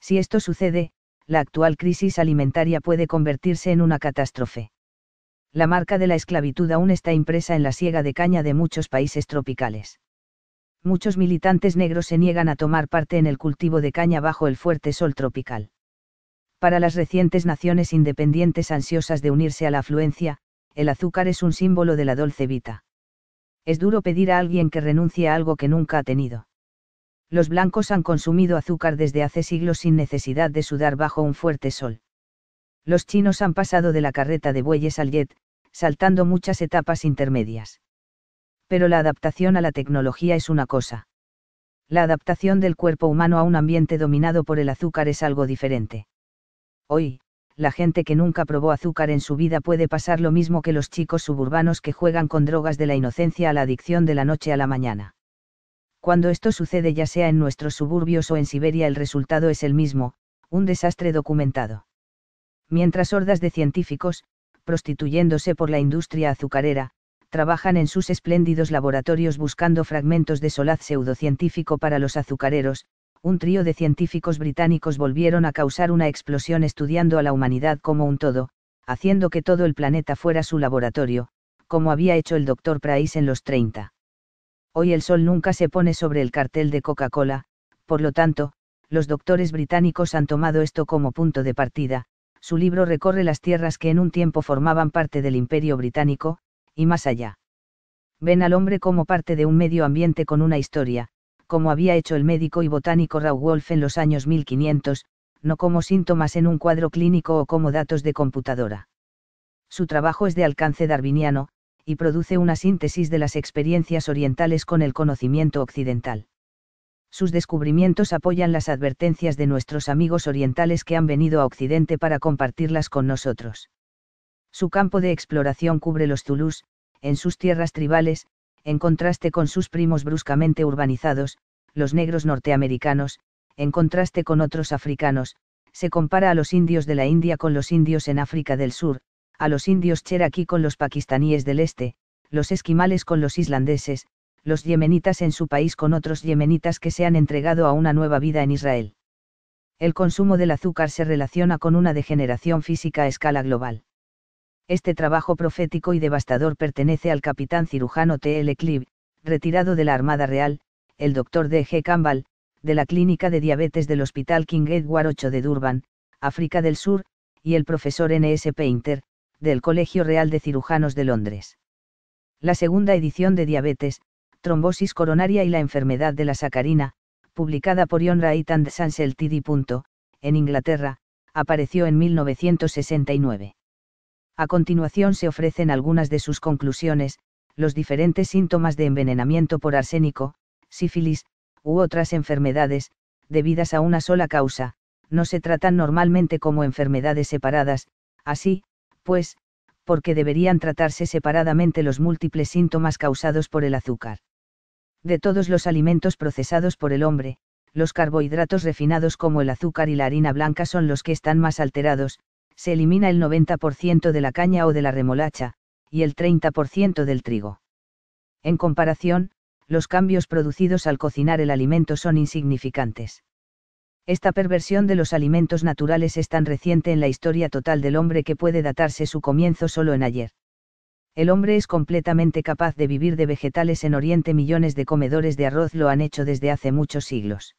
Si esto sucede, la actual crisis alimentaria puede convertirse en una catástrofe. La marca de la esclavitud aún está impresa en la siega de caña de muchos países tropicales muchos militantes negros se niegan a tomar parte en el cultivo de caña bajo el fuerte sol tropical. Para las recientes naciones independientes ansiosas de unirse a la afluencia, el azúcar es un símbolo de la dulce vita. Es duro pedir a alguien que renuncie a algo que nunca ha tenido. Los blancos han consumido azúcar desde hace siglos sin necesidad de sudar bajo un fuerte sol. Los chinos han pasado de la carreta de bueyes al jet, saltando muchas etapas intermedias pero la adaptación a la tecnología es una cosa. La adaptación del cuerpo humano a un ambiente dominado por el azúcar es algo diferente. Hoy, la gente que nunca probó azúcar en su vida puede pasar lo mismo que los chicos suburbanos que juegan con drogas de la inocencia a la adicción de la noche a la mañana. Cuando esto sucede ya sea en nuestros suburbios o en Siberia el resultado es el mismo, un desastre documentado. Mientras hordas de científicos, prostituyéndose por la industria azucarera, trabajan en sus espléndidos laboratorios buscando fragmentos de solaz pseudocientífico para los azucareros, un trío de científicos británicos volvieron a causar una explosión estudiando a la humanidad como un todo, haciendo que todo el planeta fuera su laboratorio, como había hecho el doctor Price en los 30. Hoy el sol nunca se pone sobre el cartel de Coca-Cola, por lo tanto, los doctores británicos han tomado esto como punto de partida, su libro recorre las tierras que en un tiempo formaban parte del imperio británico, y más allá. Ven al hombre como parte de un medio ambiente con una historia, como había hecho el médico y botánico Rawolf Wolf en los años 1500, no como síntomas en un cuadro clínico o como datos de computadora. Su trabajo es de alcance darwiniano, y produce una síntesis de las experiencias orientales con el conocimiento occidental. Sus descubrimientos apoyan las advertencias de nuestros amigos orientales que han venido a Occidente para compartirlas con nosotros. Su campo de exploración cubre los Zulus, en sus tierras tribales, en contraste con sus primos bruscamente urbanizados, los negros norteamericanos, en contraste con otros africanos, se compara a los indios de la India con los indios en África del Sur, a los indios cheraquí con los pakistaníes del Este, los esquimales con los islandeses, los yemenitas en su país con otros yemenitas que se han entregado a una nueva vida en Israel. El consumo del azúcar se relaciona con una degeneración física a escala global. Este trabajo profético y devastador pertenece al capitán cirujano T. L. Clive, retirado de la Armada Real, el doctor D. G. Campbell, de la Clínica de Diabetes del Hospital King Edward VIII de Durban, África del Sur, y el profesor N. S. Painter, del Colegio Real de Cirujanos de Londres. La segunda edición de Diabetes, Trombosis Coronaria y la Enfermedad de la Sacarina, publicada por John Wright and Sansel en Inglaterra, apareció en 1969. A continuación se ofrecen algunas de sus conclusiones, los diferentes síntomas de envenenamiento por arsénico, sífilis, u otras enfermedades, debidas a una sola causa, no se tratan normalmente como enfermedades separadas, así, pues, porque deberían tratarse separadamente los múltiples síntomas causados por el azúcar. De todos los alimentos procesados por el hombre, los carbohidratos refinados como el azúcar y la harina blanca son los que están más alterados, se elimina el 90% de la caña o de la remolacha, y el 30% del trigo. En comparación, los cambios producidos al cocinar el alimento son insignificantes. Esta perversión de los alimentos naturales es tan reciente en la historia total del hombre que puede datarse su comienzo solo en ayer. El hombre es completamente capaz de vivir de vegetales en Oriente millones de comedores de arroz lo han hecho desde hace muchos siglos.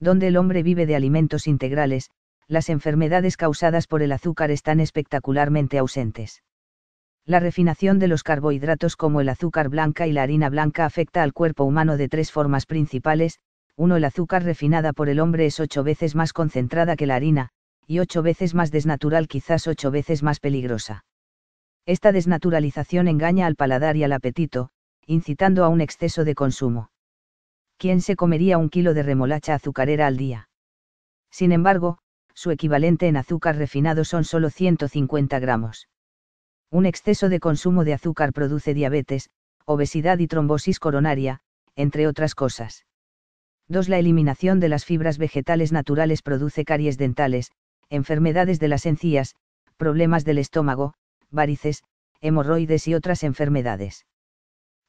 Donde el hombre vive de alimentos integrales, las enfermedades causadas por el azúcar están espectacularmente ausentes. La refinación de los carbohidratos como el azúcar blanca y la harina blanca afecta al cuerpo humano de tres formas principales, uno El azúcar refinada por el hombre es ocho veces más concentrada que la harina, y ocho veces más desnatural, quizás ocho veces más peligrosa. Esta desnaturalización engaña al paladar y al apetito, incitando a un exceso de consumo. ¿Quién se comería un kilo de remolacha azucarera al día? Sin embargo, su equivalente en azúcar refinado son solo 150 gramos. Un exceso de consumo de azúcar produce diabetes, obesidad y trombosis coronaria, entre otras cosas. 2. La eliminación de las fibras vegetales naturales produce caries dentales, enfermedades de las encías, problemas del estómago, varices, hemorroides y otras enfermedades.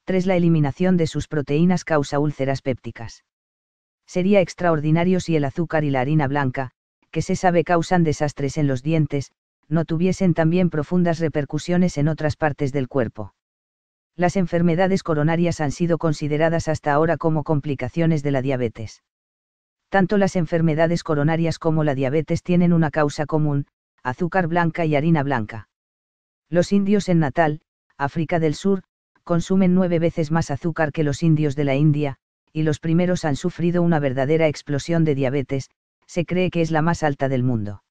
3. La eliminación de sus proteínas causa úlceras pépticas. Sería extraordinario si el azúcar y la harina blanca, que se sabe causan desastres en los dientes, no tuviesen también profundas repercusiones en otras partes del cuerpo. Las enfermedades coronarias han sido consideradas hasta ahora como complicaciones de la diabetes. Tanto las enfermedades coronarias como la diabetes tienen una causa común, azúcar blanca y harina blanca. Los indios en Natal, África del Sur, consumen nueve veces más azúcar que los indios de la India, y los primeros han sufrido una verdadera explosión de diabetes, se cree que es la más alta del mundo.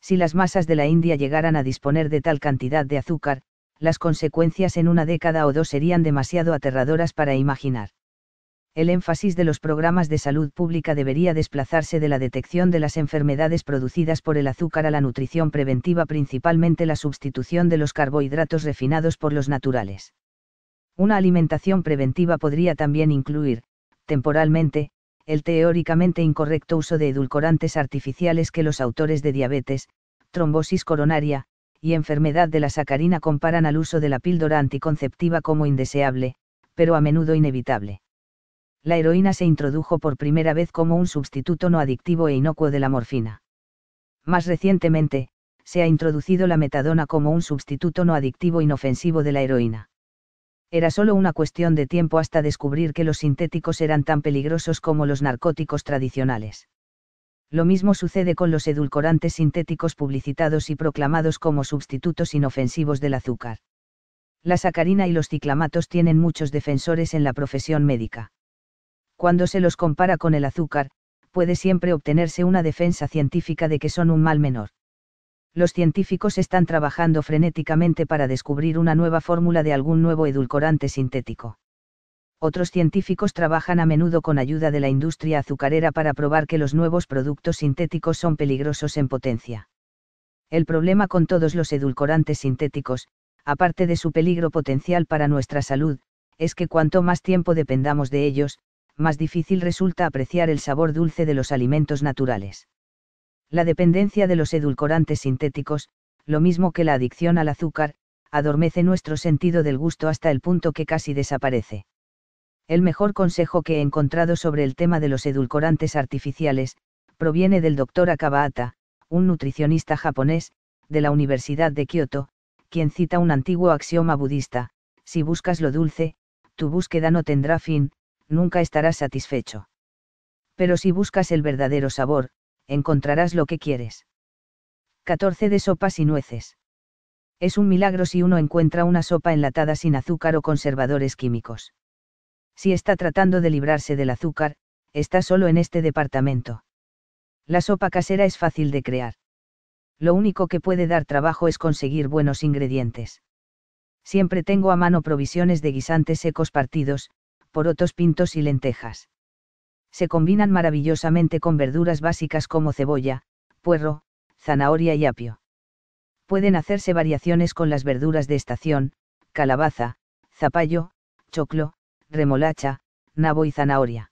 Si las masas de la India llegaran a disponer de tal cantidad de azúcar, las consecuencias en una década o dos serían demasiado aterradoras para imaginar. El énfasis de los programas de salud pública debería desplazarse de la detección de las enfermedades producidas por el azúcar a la nutrición preventiva, principalmente la sustitución de los carbohidratos refinados por los naturales. Una alimentación preventiva podría también incluir, temporalmente, el teóricamente incorrecto uso de edulcorantes artificiales que los autores de diabetes, trombosis coronaria, y enfermedad de la sacarina comparan al uso de la píldora anticonceptiva como indeseable, pero a menudo inevitable. La heroína se introdujo por primera vez como un sustituto no adictivo e inocuo de la morfina. Más recientemente, se ha introducido la metadona como un sustituto no adictivo inofensivo de la heroína era solo una cuestión de tiempo hasta descubrir que los sintéticos eran tan peligrosos como los narcóticos tradicionales. Lo mismo sucede con los edulcorantes sintéticos publicitados y proclamados como sustitutos inofensivos del azúcar. La sacarina y los ciclamatos tienen muchos defensores en la profesión médica. Cuando se los compara con el azúcar, puede siempre obtenerse una defensa científica de que son un mal menor los científicos están trabajando frenéticamente para descubrir una nueva fórmula de algún nuevo edulcorante sintético. Otros científicos trabajan a menudo con ayuda de la industria azucarera para probar que los nuevos productos sintéticos son peligrosos en potencia. El problema con todos los edulcorantes sintéticos, aparte de su peligro potencial para nuestra salud, es que cuanto más tiempo dependamos de ellos, más difícil resulta apreciar el sabor dulce de los alimentos naturales la dependencia de los edulcorantes sintéticos, lo mismo que la adicción al azúcar, adormece nuestro sentido del gusto hasta el punto que casi desaparece. El mejor consejo que he encontrado sobre el tema de los edulcorantes artificiales, proviene del doctor Akabaata, un nutricionista japonés, de la Universidad de Kioto, quien cita un antiguo axioma budista, si buscas lo dulce, tu búsqueda no tendrá fin, nunca estarás satisfecho. Pero si buscas el verdadero sabor, encontrarás lo que quieres. 14 de sopas y nueces. Es un milagro si uno encuentra una sopa enlatada sin azúcar o conservadores químicos. Si está tratando de librarse del azúcar, está solo en este departamento. La sopa casera es fácil de crear. Lo único que puede dar trabajo es conseguir buenos ingredientes. Siempre tengo a mano provisiones de guisantes secos partidos, porotos pintos y lentejas se combinan maravillosamente con verduras básicas como cebolla, puerro, zanahoria y apio. Pueden hacerse variaciones con las verduras de estación, calabaza, zapallo, choclo, remolacha, nabo y zanahoria.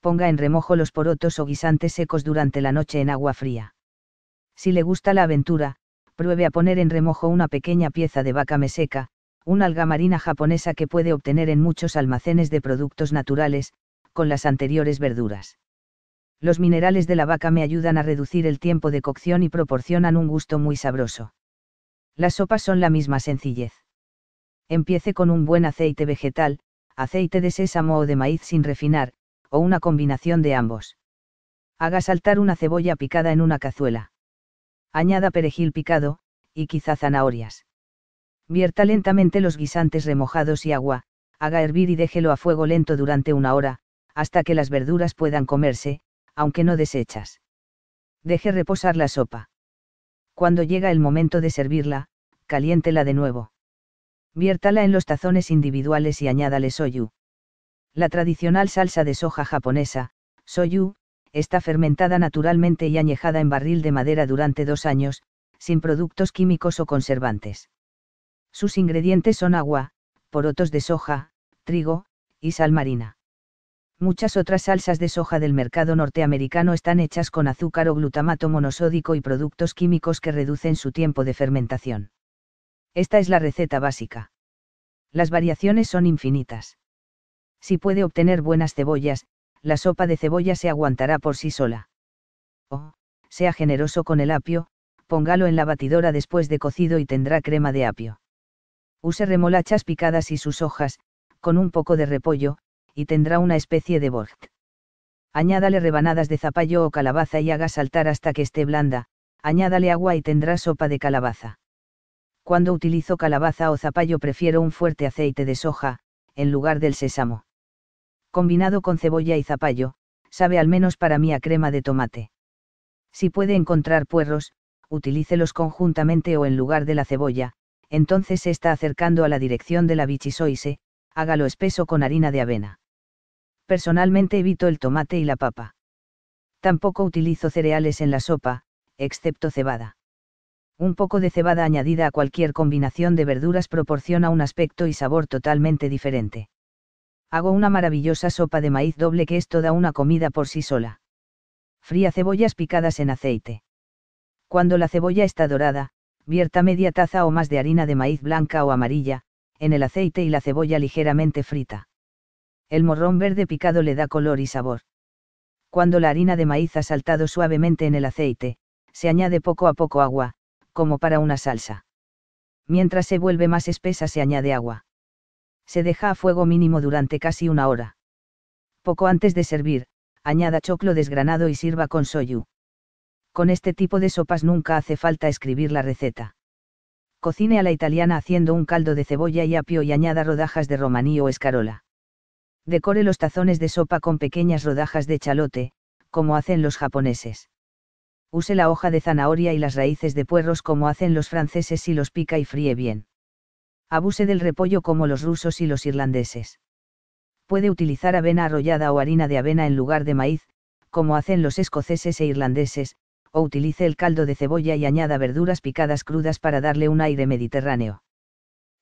Ponga en remojo los porotos o guisantes secos durante la noche en agua fría. Si le gusta la aventura, pruebe a poner en remojo una pequeña pieza de vaca meseca, una alga marina japonesa que puede obtener en muchos almacenes de productos naturales, con las anteriores verduras. Los minerales de la vaca me ayudan a reducir el tiempo de cocción y proporcionan un gusto muy sabroso. Las sopas son la misma sencillez. Empiece con un buen aceite vegetal, aceite de sésamo o de maíz sin refinar, o una combinación de ambos. Haga saltar una cebolla picada en una cazuela. Añada perejil picado, y quizá zanahorias. Vierta lentamente los guisantes remojados y agua, haga hervir y déjelo a fuego lento durante una hora, hasta que las verduras puedan comerse, aunque no deshechas. Deje reposar la sopa. Cuando llega el momento de servirla, caliéntela de nuevo. Viértala en los tazones individuales y añádale soyu. La tradicional salsa de soja japonesa, soyu, está fermentada naturalmente y añejada en barril de madera durante dos años, sin productos químicos o conservantes. Sus ingredientes son agua, porotos de soja, trigo, y sal marina. Muchas otras salsas de soja del mercado norteamericano están hechas con azúcar o glutamato monosódico y productos químicos que reducen su tiempo de fermentación. Esta es la receta básica. Las variaciones son infinitas. Si puede obtener buenas cebollas, la sopa de cebolla se aguantará por sí sola. O, sea generoso con el apio, póngalo en la batidora después de cocido y tendrá crema de apio. Use remolachas picadas y sus hojas, con un poco de repollo, y tendrá una especie de bort. Añádale rebanadas de zapallo o calabaza y haga saltar hasta que esté blanda, añádale agua y tendrá sopa de calabaza. Cuando utilizo calabaza o zapallo prefiero un fuerte aceite de soja, en lugar del sésamo. Combinado con cebolla y zapallo, sabe al menos para mí a crema de tomate. Si puede encontrar puerros, utilícelos conjuntamente o en lugar de la cebolla, entonces se está acercando a la dirección de la bichisoise, hágalo espeso con harina de avena personalmente evito el tomate y la papa. Tampoco utilizo cereales en la sopa, excepto cebada. Un poco de cebada añadida a cualquier combinación de verduras proporciona un aspecto y sabor totalmente diferente. Hago una maravillosa sopa de maíz doble que es toda una comida por sí sola. Fría cebollas picadas en aceite. Cuando la cebolla está dorada, vierta media taza o más de harina de maíz blanca o amarilla, en el aceite y la cebolla ligeramente frita. El morrón verde picado le da color y sabor. Cuando la harina de maíz ha saltado suavemente en el aceite, se añade poco a poco agua, como para una salsa. Mientras se vuelve más espesa se añade agua. Se deja a fuego mínimo durante casi una hora. Poco antes de servir, añada choclo desgranado y sirva con soyu. Con este tipo de sopas nunca hace falta escribir la receta. Cocine a la italiana haciendo un caldo de cebolla y apio y añada rodajas de romaní o escarola decore los tazones de sopa con pequeñas rodajas de chalote, como hacen los japoneses. Use la hoja de zanahoria y las raíces de puerros como hacen los franceses si los pica y fríe bien. Abuse del repollo como los rusos y los irlandeses. Puede utilizar avena arrollada o harina de avena en lugar de maíz, como hacen los escoceses e irlandeses, o utilice el caldo de cebolla y añada verduras picadas crudas para darle un aire mediterráneo.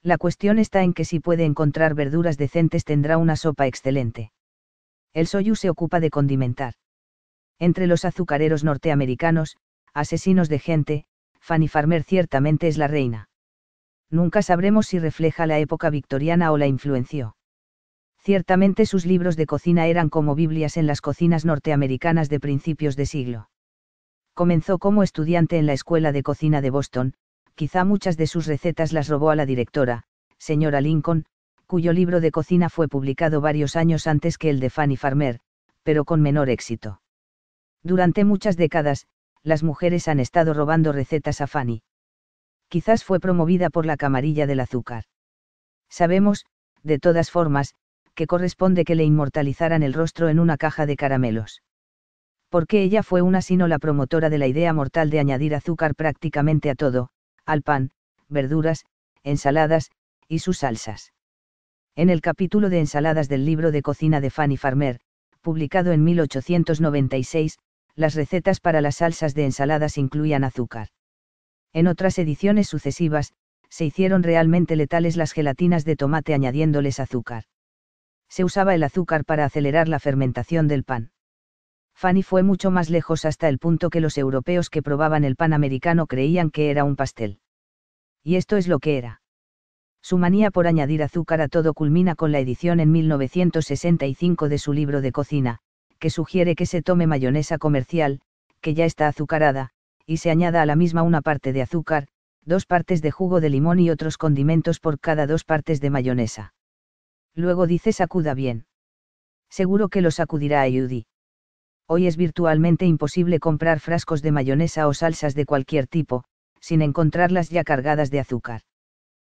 La cuestión está en que si puede encontrar verduras decentes tendrá una sopa excelente. El soyu se ocupa de condimentar. Entre los azucareros norteamericanos, asesinos de gente, Fanny Farmer ciertamente es la reina. Nunca sabremos si refleja la época victoriana o la influenció. Ciertamente sus libros de cocina eran como Biblias en las cocinas norteamericanas de principios de siglo. Comenzó como estudiante en la Escuela de Cocina de Boston, quizá muchas de sus recetas las robó a la directora, señora Lincoln, cuyo libro de cocina fue publicado varios años antes que el de Fanny Farmer, pero con menor éxito. Durante muchas décadas, las mujeres han estado robando recetas a Fanny. Quizás fue promovida por la camarilla del azúcar. Sabemos, de todas formas, que corresponde que le inmortalizaran el rostro en una caja de caramelos. Porque ella fue una sino la promotora de la idea mortal de añadir azúcar prácticamente a todo, al pan, verduras, ensaladas, y sus salsas. En el capítulo de ensaladas del libro de cocina de Fanny Farmer, publicado en 1896, las recetas para las salsas de ensaladas incluían azúcar. En otras ediciones sucesivas, se hicieron realmente letales las gelatinas de tomate añadiéndoles azúcar. Se usaba el azúcar para acelerar la fermentación del pan. Fanny fue mucho más lejos hasta el punto que los europeos que probaban el pan americano creían que era un pastel. Y esto es lo que era. Su manía por añadir azúcar a todo culmina con la edición en 1965 de su libro de cocina, que sugiere que se tome mayonesa comercial, que ya está azucarada, y se añada a la misma una parte de azúcar, dos partes de jugo de limón y otros condimentos por cada dos partes de mayonesa. Luego dice sacuda bien. Seguro que lo sacudirá a Judy. Hoy es virtualmente imposible comprar frascos de mayonesa o salsas de cualquier tipo, sin encontrarlas ya cargadas de azúcar.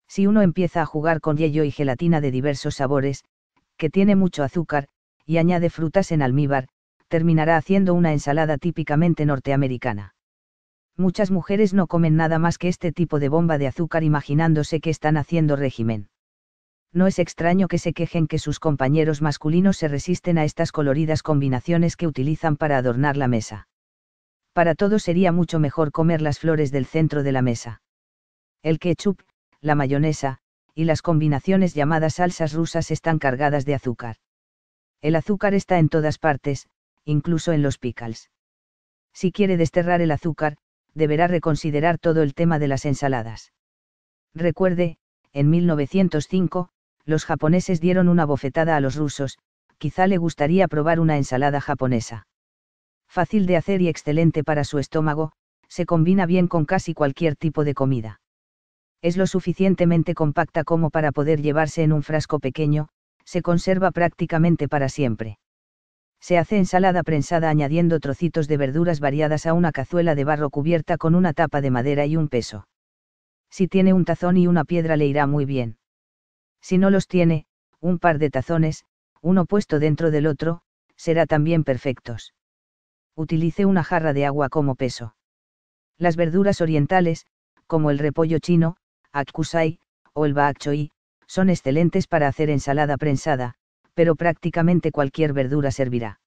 Si uno empieza a jugar con yello y gelatina de diversos sabores, que tiene mucho azúcar, y añade frutas en almíbar, terminará haciendo una ensalada típicamente norteamericana. Muchas mujeres no comen nada más que este tipo de bomba de azúcar imaginándose que están haciendo régimen no es extraño que se quejen que sus compañeros masculinos se resisten a estas coloridas combinaciones que utilizan para adornar la mesa. Para todos sería mucho mejor comer las flores del centro de la mesa. El ketchup, la mayonesa, y las combinaciones llamadas salsas rusas están cargadas de azúcar. El azúcar está en todas partes, incluso en los pickles. Si quiere desterrar el azúcar, deberá reconsiderar todo el tema de las ensaladas. Recuerde, en 1905, los japoneses dieron una bofetada a los rusos, quizá le gustaría probar una ensalada japonesa. Fácil de hacer y excelente para su estómago, se combina bien con casi cualquier tipo de comida. Es lo suficientemente compacta como para poder llevarse en un frasco pequeño, se conserva prácticamente para siempre. Se hace ensalada prensada añadiendo trocitos de verduras variadas a una cazuela de barro cubierta con una tapa de madera y un peso. Si tiene un tazón y una piedra le irá muy bien. Si no los tiene, un par de tazones, uno puesto dentro del otro, será también perfectos. Utilice una jarra de agua como peso. Las verduras orientales, como el repollo chino, akusai, o el bakchoi, son excelentes para hacer ensalada prensada, pero prácticamente cualquier verdura servirá.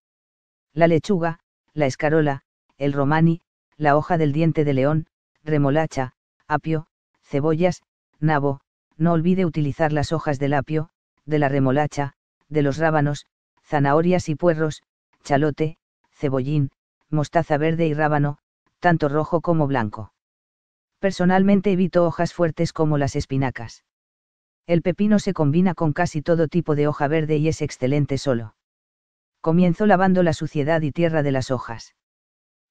La lechuga, la escarola, el romani, la hoja del diente de león, remolacha, apio, cebollas, nabo, no olvide utilizar las hojas del apio, de la remolacha, de los rábanos, zanahorias y puerros, chalote, cebollín, mostaza verde y rábano, tanto rojo como blanco. Personalmente evito hojas fuertes como las espinacas. El pepino se combina con casi todo tipo de hoja verde y es excelente solo. Comienzo lavando la suciedad y tierra de las hojas.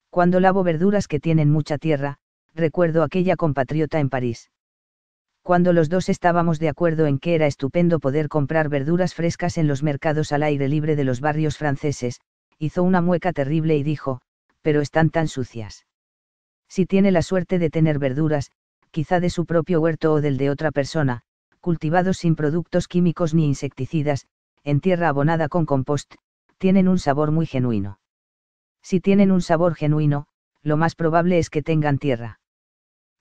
Cuando lavo verduras que tienen mucha tierra, recuerdo aquella compatriota en París cuando los dos estábamos de acuerdo en que era estupendo poder comprar verduras frescas en los mercados al aire libre de los barrios franceses, hizo una mueca terrible y dijo, pero están tan sucias. Si tiene la suerte de tener verduras, quizá de su propio huerto o del de otra persona, cultivados sin productos químicos ni insecticidas, en tierra abonada con compost, tienen un sabor muy genuino. Si tienen un sabor genuino, lo más probable es que tengan tierra.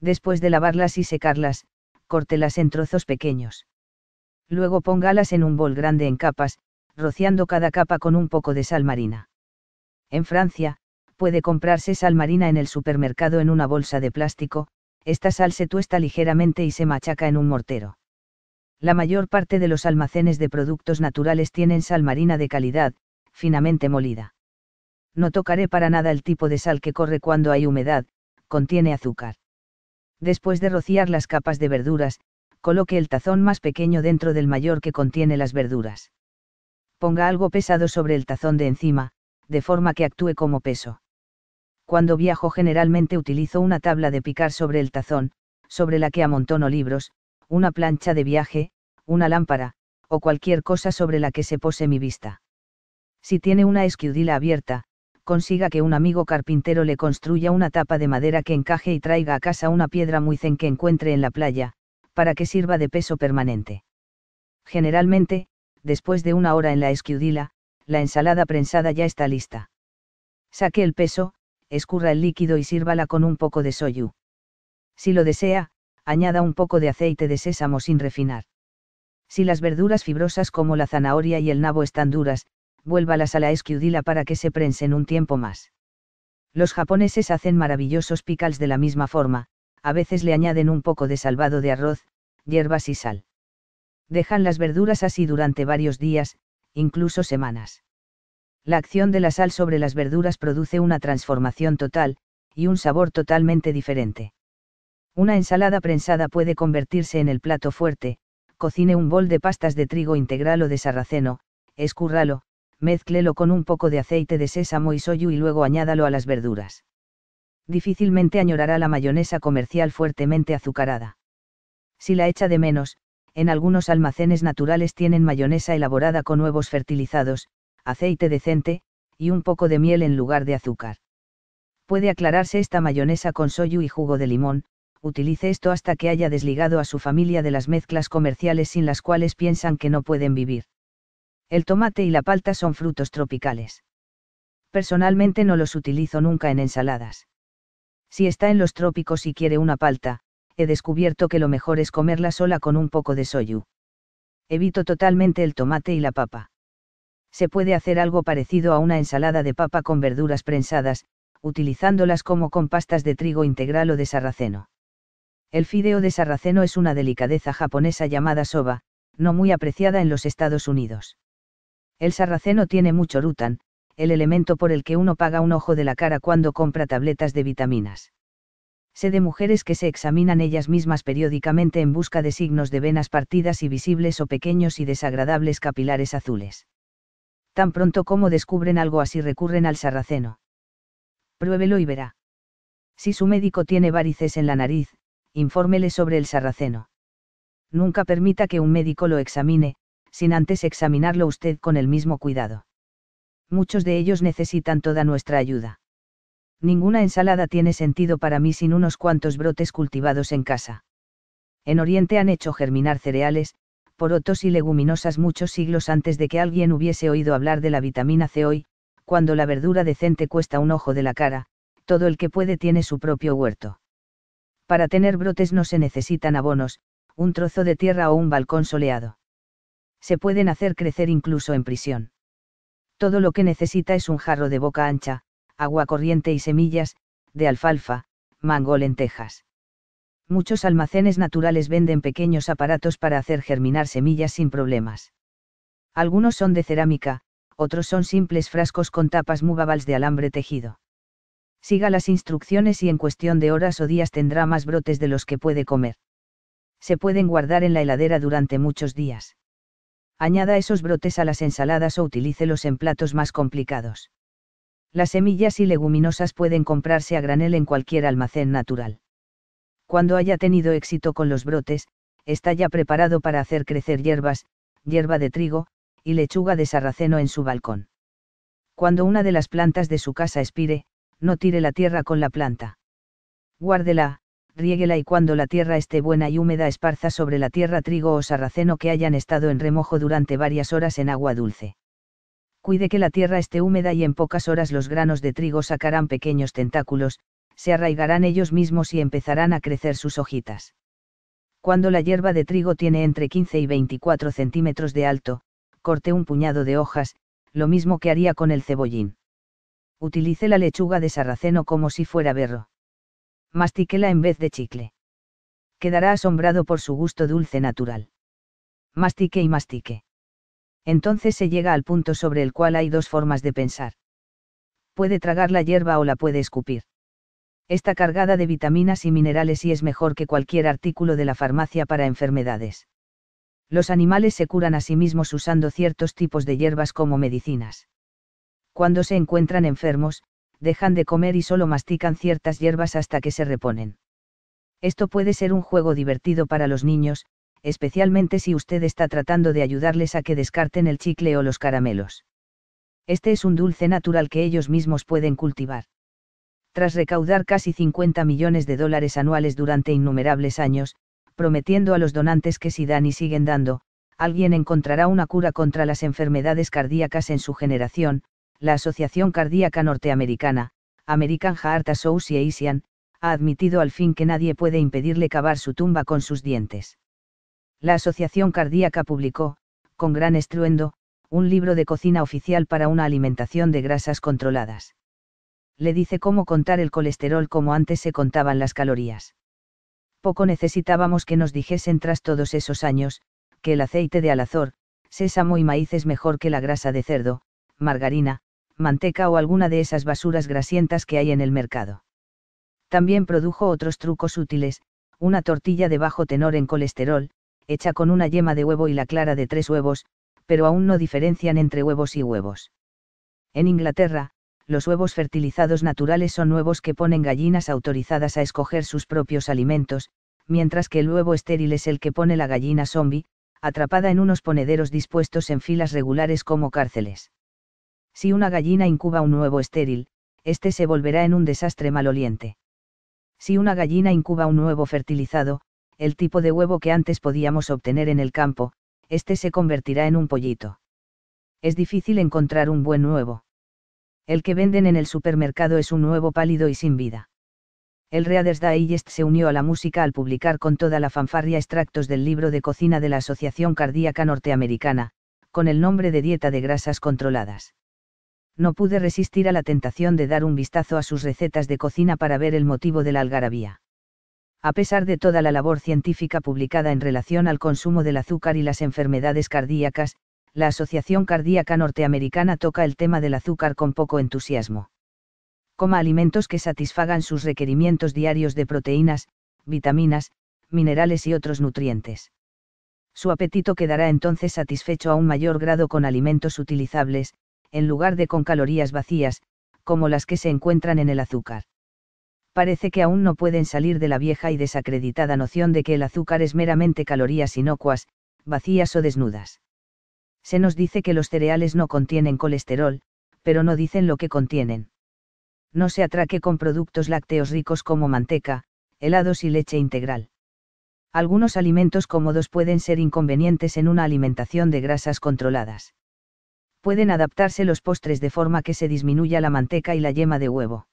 Después de lavarlas y secarlas, córtelas en trozos pequeños. Luego póngalas en un bol grande en capas, rociando cada capa con un poco de sal marina. En Francia, puede comprarse sal marina en el supermercado en una bolsa de plástico, esta sal se tuesta ligeramente y se machaca en un mortero. La mayor parte de los almacenes de productos naturales tienen sal marina de calidad, finamente molida. No tocaré para nada el tipo de sal que corre cuando hay humedad, contiene azúcar. Después de rociar las capas de verduras, coloque el tazón más pequeño dentro del mayor que contiene las verduras. Ponga algo pesado sobre el tazón de encima, de forma que actúe como peso. Cuando viajo generalmente utilizo una tabla de picar sobre el tazón, sobre la que amontono libros, una plancha de viaje, una lámpara, o cualquier cosa sobre la que se pose mi vista. Si tiene una esquiudila abierta, consiga que un amigo carpintero le construya una tapa de madera que encaje y traiga a casa una piedra muy zen que encuentre en la playa, para que sirva de peso permanente. Generalmente, después de una hora en la esquiudila, la ensalada prensada ya está lista. Saque el peso, escurra el líquido y sírvala con un poco de soyu. Si lo desea, añada un poco de aceite de sésamo sin refinar. Si las verduras fibrosas como la zanahoria y el nabo están duras, vuélvalas a la esquiudila para que se prensen un tiempo más. Los japoneses hacen maravillosos pickles de la misma forma, a veces le añaden un poco de salvado de arroz, hierbas y sal. Dejan las verduras así durante varios días, incluso semanas. La acción de la sal sobre las verduras produce una transformación total, y un sabor totalmente diferente. Una ensalada prensada puede convertirse en el plato fuerte, cocine un bol de pastas de trigo integral o de sarraceno, escúrralo, Mezclelo con un poco de aceite de sésamo y soyu y luego añádalo a las verduras. Difícilmente añorará la mayonesa comercial fuertemente azucarada. Si la echa de menos, en algunos almacenes naturales tienen mayonesa elaborada con huevos fertilizados, aceite decente, y un poco de miel en lugar de azúcar. Puede aclararse esta mayonesa con soyu y jugo de limón, utilice esto hasta que haya desligado a su familia de las mezclas comerciales sin las cuales piensan que no pueden vivir. El tomate y la palta son frutos tropicales. Personalmente no los utilizo nunca en ensaladas. Si está en los trópicos y quiere una palta, he descubierto que lo mejor es comerla sola con un poco de soyu. Evito totalmente el tomate y la papa. Se puede hacer algo parecido a una ensalada de papa con verduras prensadas, utilizándolas como con pastas de trigo integral o de sarraceno. El fideo de sarraceno es una delicadeza japonesa llamada soba, no muy apreciada en los Estados Unidos. El sarraceno tiene mucho rutan, el elemento por el que uno paga un ojo de la cara cuando compra tabletas de vitaminas. Sé de mujeres que se examinan ellas mismas periódicamente en busca de signos de venas partidas y visibles o pequeños y desagradables capilares azules. Tan pronto como descubren algo así recurren al sarraceno. Pruébelo y verá. Si su médico tiene varices en la nariz, infórmele sobre el sarraceno. Nunca permita que un médico lo examine, sin antes examinarlo usted con el mismo cuidado. Muchos de ellos necesitan toda nuestra ayuda. Ninguna ensalada tiene sentido para mí sin unos cuantos brotes cultivados en casa. En Oriente han hecho germinar cereales, porotos y leguminosas muchos siglos antes de que alguien hubiese oído hablar de la vitamina C hoy, cuando la verdura decente cuesta un ojo de la cara, todo el que puede tiene su propio huerto. Para tener brotes no se necesitan abonos, un trozo de tierra o un balcón soleado se pueden hacer crecer incluso en prisión. Todo lo que necesita es un jarro de boca ancha, agua corriente y semillas, de alfalfa, mango lentejas. Muchos almacenes naturales venden pequeños aparatos para hacer germinar semillas sin problemas. Algunos son de cerámica, otros son simples frascos con tapas movables de alambre tejido. Siga las instrucciones y en cuestión de horas o días tendrá más brotes de los que puede comer. Se pueden guardar en la heladera durante muchos días añada esos brotes a las ensaladas o utilícelos en platos más complicados. Las semillas y leguminosas pueden comprarse a granel en cualquier almacén natural. Cuando haya tenido éxito con los brotes, está ya preparado para hacer crecer hierbas, hierba de trigo, y lechuga de sarraceno en su balcón. Cuando una de las plantas de su casa expire, no tire la tierra con la planta. Guárdela, Rieguela y cuando la tierra esté buena y húmeda esparza sobre la tierra trigo o sarraceno que hayan estado en remojo durante varias horas en agua dulce. Cuide que la tierra esté húmeda y en pocas horas los granos de trigo sacarán pequeños tentáculos, se arraigarán ellos mismos y empezarán a crecer sus hojitas. Cuando la hierba de trigo tiene entre 15 y 24 centímetros de alto, corte un puñado de hojas, lo mismo que haría con el cebollín. Utilice la lechuga de sarraceno como si fuera berro mastiquela en vez de chicle. Quedará asombrado por su gusto dulce natural. Mastique y mastique. Entonces se llega al punto sobre el cual hay dos formas de pensar. Puede tragar la hierba o la puede escupir. Está cargada de vitaminas y minerales y es mejor que cualquier artículo de la farmacia para enfermedades. Los animales se curan a sí mismos usando ciertos tipos de hierbas como medicinas. Cuando se encuentran enfermos, dejan de comer y solo mastican ciertas hierbas hasta que se reponen. Esto puede ser un juego divertido para los niños, especialmente si usted está tratando de ayudarles a que descarten el chicle o los caramelos. Este es un dulce natural que ellos mismos pueden cultivar. Tras recaudar casi 50 millones de dólares anuales durante innumerables años, prometiendo a los donantes que si dan y siguen dando, alguien encontrará una cura contra las enfermedades cardíacas en su generación, la Asociación Cardíaca Norteamericana, American Heart Association, ha admitido al fin que nadie puede impedirle cavar su tumba con sus dientes. La Asociación Cardíaca publicó, con gran estruendo, un libro de cocina oficial para una alimentación de grasas controladas. Le dice cómo contar el colesterol como antes se contaban las calorías. Poco necesitábamos que nos dijesen tras todos esos años, que el aceite de alazor, sésamo y maíz es mejor que la grasa de cerdo, margarina, manteca o alguna de esas basuras grasientas que hay en el mercado. También produjo otros trucos útiles, una tortilla de bajo tenor en colesterol, hecha con una yema de huevo y la clara de tres huevos, pero aún no diferencian entre huevos y huevos. En Inglaterra, los huevos fertilizados naturales son huevos que ponen gallinas autorizadas a escoger sus propios alimentos, mientras que el huevo estéril es el que pone la gallina zombie, atrapada en unos ponederos dispuestos en filas regulares como cárceles. Si una gallina incuba un huevo estéril, este se volverá en un desastre maloliente. Si una gallina incuba un huevo fertilizado, el tipo de huevo que antes podíamos obtener en el campo, este se convertirá en un pollito. Es difícil encontrar un buen huevo. El que venden en el supermercado es un huevo pálido y sin vida. El Reader's Digest se unió a la música al publicar con toda la fanfarria extractos del libro de cocina de la Asociación Cardíaca Norteamericana, con el nombre de Dieta de Grasas Controladas no pude resistir a la tentación de dar un vistazo a sus recetas de cocina para ver el motivo de la algarabía. A pesar de toda la labor científica publicada en relación al consumo del azúcar y las enfermedades cardíacas, la Asociación Cardíaca Norteamericana toca el tema del azúcar con poco entusiasmo. Coma alimentos que satisfagan sus requerimientos diarios de proteínas, vitaminas, minerales y otros nutrientes. Su apetito quedará entonces satisfecho a un mayor grado con alimentos utilizables, en lugar de con calorías vacías, como las que se encuentran en el azúcar. Parece que aún no pueden salir de la vieja y desacreditada noción de que el azúcar es meramente calorías inocuas, vacías o desnudas. Se nos dice que los cereales no contienen colesterol, pero no dicen lo que contienen. No se atraque con productos lácteos ricos como manteca, helados y leche integral. Algunos alimentos cómodos pueden ser inconvenientes en una alimentación de grasas controladas pueden adaptarse los postres de forma que se disminuya la manteca y la yema de huevo.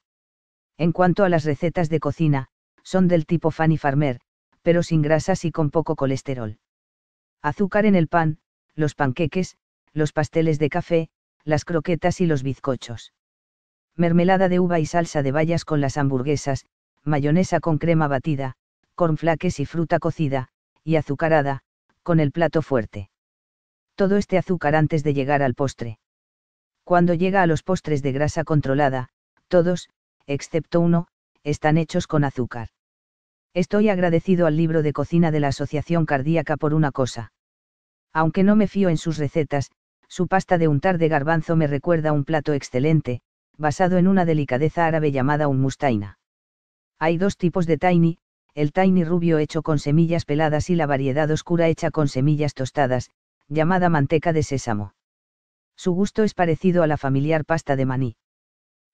En cuanto a las recetas de cocina, son del tipo Fanny Farmer, pero sin grasas y con poco colesterol. Azúcar en el pan, los panqueques, los pasteles de café, las croquetas y los bizcochos. Mermelada de uva y salsa de bayas con las hamburguesas, mayonesa con crema batida, cornflakes y fruta cocida, y azucarada, con el plato fuerte todo este azúcar antes de llegar al postre. Cuando llega a los postres de grasa controlada, todos, excepto uno, están hechos con azúcar. Estoy agradecido al libro de cocina de la Asociación Cardíaca por una cosa. Aunque no me fío en sus recetas, su pasta de untar de garbanzo me recuerda un plato excelente, basado en una delicadeza árabe llamada un mustaina. Hay dos tipos de taini, el taini rubio hecho con semillas peladas y la variedad oscura hecha con semillas tostadas, llamada manteca de sésamo. Su gusto es parecido a la familiar pasta de maní.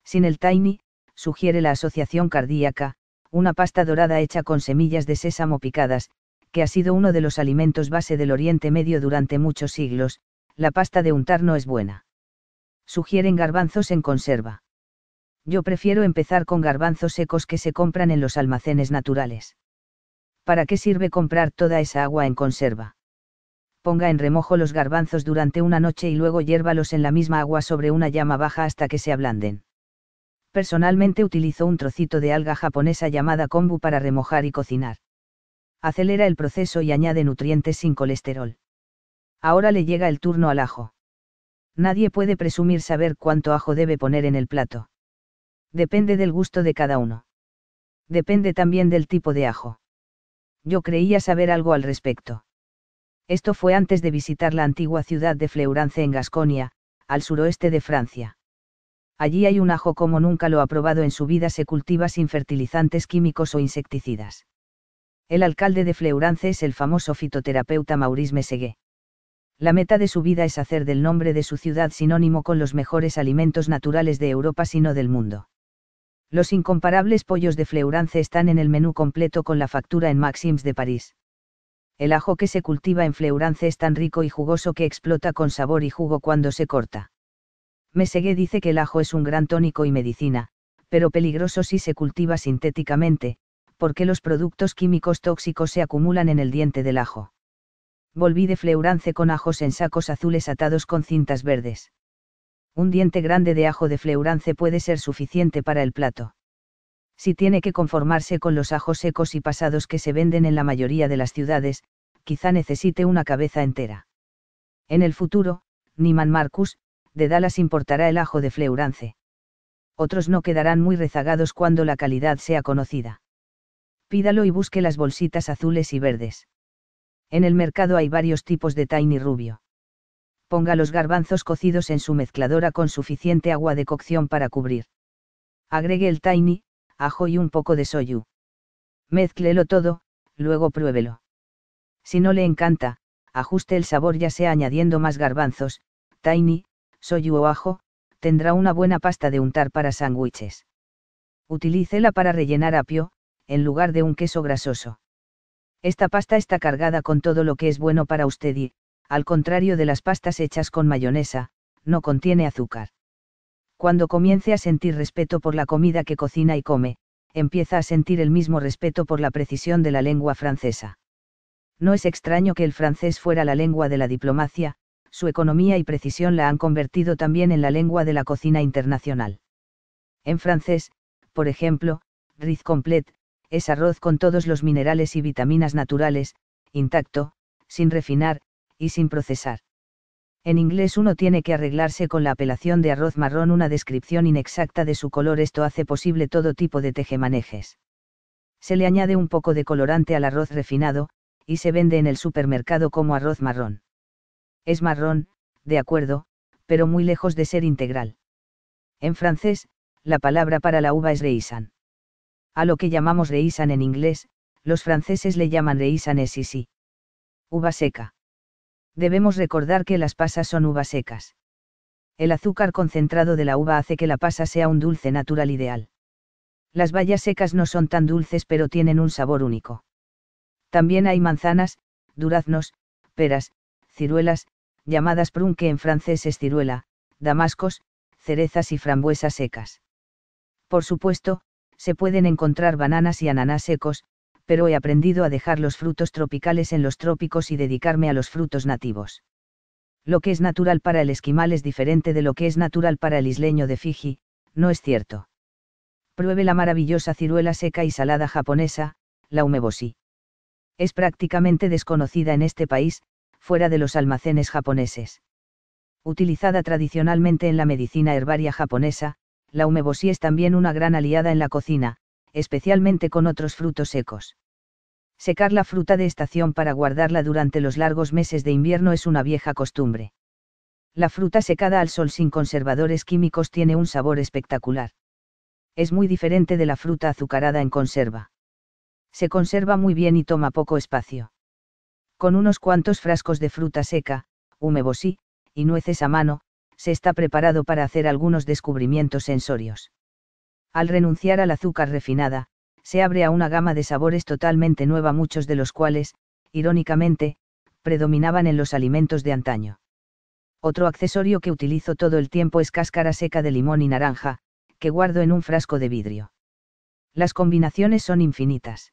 Sin el tiny, sugiere la asociación cardíaca, una pasta dorada hecha con semillas de sésamo picadas, que ha sido uno de los alimentos base del Oriente Medio durante muchos siglos, la pasta de untar no es buena. Sugieren garbanzos en conserva. Yo prefiero empezar con garbanzos secos que se compran en los almacenes naturales. ¿Para qué sirve comprar toda esa agua en conserva? ponga en remojo los garbanzos durante una noche y luego hiérvalos en la misma agua sobre una llama baja hasta que se ablanden. Personalmente utilizo un trocito de alga japonesa llamada kombu para remojar y cocinar. Acelera el proceso y añade nutrientes sin colesterol. Ahora le llega el turno al ajo. Nadie puede presumir saber cuánto ajo debe poner en el plato. Depende del gusto de cada uno. Depende también del tipo de ajo. Yo creía saber algo al respecto esto fue antes de visitar la antigua ciudad de Fleurance en Gasconia, al suroeste de Francia. Allí hay un ajo como nunca lo ha probado en su vida, se cultiva sin fertilizantes químicos o insecticidas. El alcalde de Fleurance es el famoso fitoterapeuta Maurice Messeguet. La meta de su vida es hacer del nombre de su ciudad sinónimo con los mejores alimentos naturales de Europa, sino del mundo. Los incomparables pollos de Fleurance están en el menú completo con la factura en Maxims de París el ajo que se cultiva en Fleurance es tan rico y jugoso que explota con sabor y jugo cuando se corta. Mesegué dice que el ajo es un gran tónico y medicina, pero peligroso si se cultiva sintéticamente, porque los productos químicos tóxicos se acumulan en el diente del ajo. Volví de Fleurance con ajos en sacos azules atados con cintas verdes. Un diente grande de ajo de Fleurance puede ser suficiente para el plato si tiene que conformarse con los ajos secos y pasados que se venden en la mayoría de las ciudades, quizá necesite una cabeza entera. En el futuro, Niman Marcus, de Dallas importará el ajo de Fleurance. Otros no quedarán muy rezagados cuando la calidad sea conocida. Pídalo y busque las bolsitas azules y verdes. En el mercado hay varios tipos de tiny rubio. Ponga los garbanzos cocidos en su mezcladora con suficiente agua de cocción para cubrir. Agregue el tiny, ajo y un poco de soyu. Mezclelo todo, luego pruébelo. Si no le encanta, ajuste el sabor ya sea añadiendo más garbanzos, tahini, soyu o ajo, tendrá una buena pasta de untar para sándwiches. Utilícela para rellenar apio, en lugar de un queso grasoso. Esta pasta está cargada con todo lo que es bueno para usted y, al contrario de las pastas hechas con mayonesa, no contiene azúcar cuando comience a sentir respeto por la comida que cocina y come, empieza a sentir el mismo respeto por la precisión de la lengua francesa. No es extraño que el francés fuera la lengua de la diplomacia, su economía y precisión la han convertido también en la lengua de la cocina internacional. En francés, por ejemplo, riz complet, es arroz con todos los minerales y vitaminas naturales, intacto, sin refinar, y sin procesar. En inglés uno tiene que arreglarse con la apelación de arroz marrón una descripción inexacta de su color, esto hace posible todo tipo de tejemanejes. Se le añade un poco de colorante al arroz refinado, y se vende en el supermercado como arroz marrón. Es marrón, de acuerdo, pero muy lejos de ser integral. En francés, la palabra para la uva es reisan. A lo que llamamos reisan en inglés, los franceses le llaman reisan es Uva seca debemos recordar que las pasas son uvas secas. El azúcar concentrado de la uva hace que la pasa sea un dulce natural ideal. Las bayas secas no son tan dulces pero tienen un sabor único. También hay manzanas, duraznos, peras, ciruelas, llamadas prun que en francés es ciruela, damascos, cerezas y frambuesas secas. Por supuesto, se pueden encontrar bananas y ananás secos, pero he aprendido a dejar los frutos tropicales en los trópicos y dedicarme a los frutos nativos. Lo que es natural para el esquimal es diferente de lo que es natural para el isleño de Fiji, no es cierto. Pruebe la maravillosa ciruela seca y salada japonesa, la umeboshi. Es prácticamente desconocida en este país, fuera de los almacenes japoneses. Utilizada tradicionalmente en la medicina herbaria japonesa, la umeboshi es también una gran aliada en la cocina, especialmente con otros frutos secos. Secar la fruta de estación para guardarla durante los largos meses de invierno es una vieja costumbre. La fruta secada al sol sin conservadores químicos tiene un sabor espectacular. Es muy diferente de la fruta azucarada en conserva. Se conserva muy bien y toma poco espacio. Con unos cuantos frascos de fruta seca, humebosí, y nueces a mano, se está preparado para hacer algunos descubrimientos sensorios. Al renunciar al azúcar refinada, se abre a una gama de sabores totalmente nueva muchos de los cuales, irónicamente, predominaban en los alimentos de antaño. Otro accesorio que utilizo todo el tiempo es cáscara seca de limón y naranja, que guardo en un frasco de vidrio. Las combinaciones son infinitas.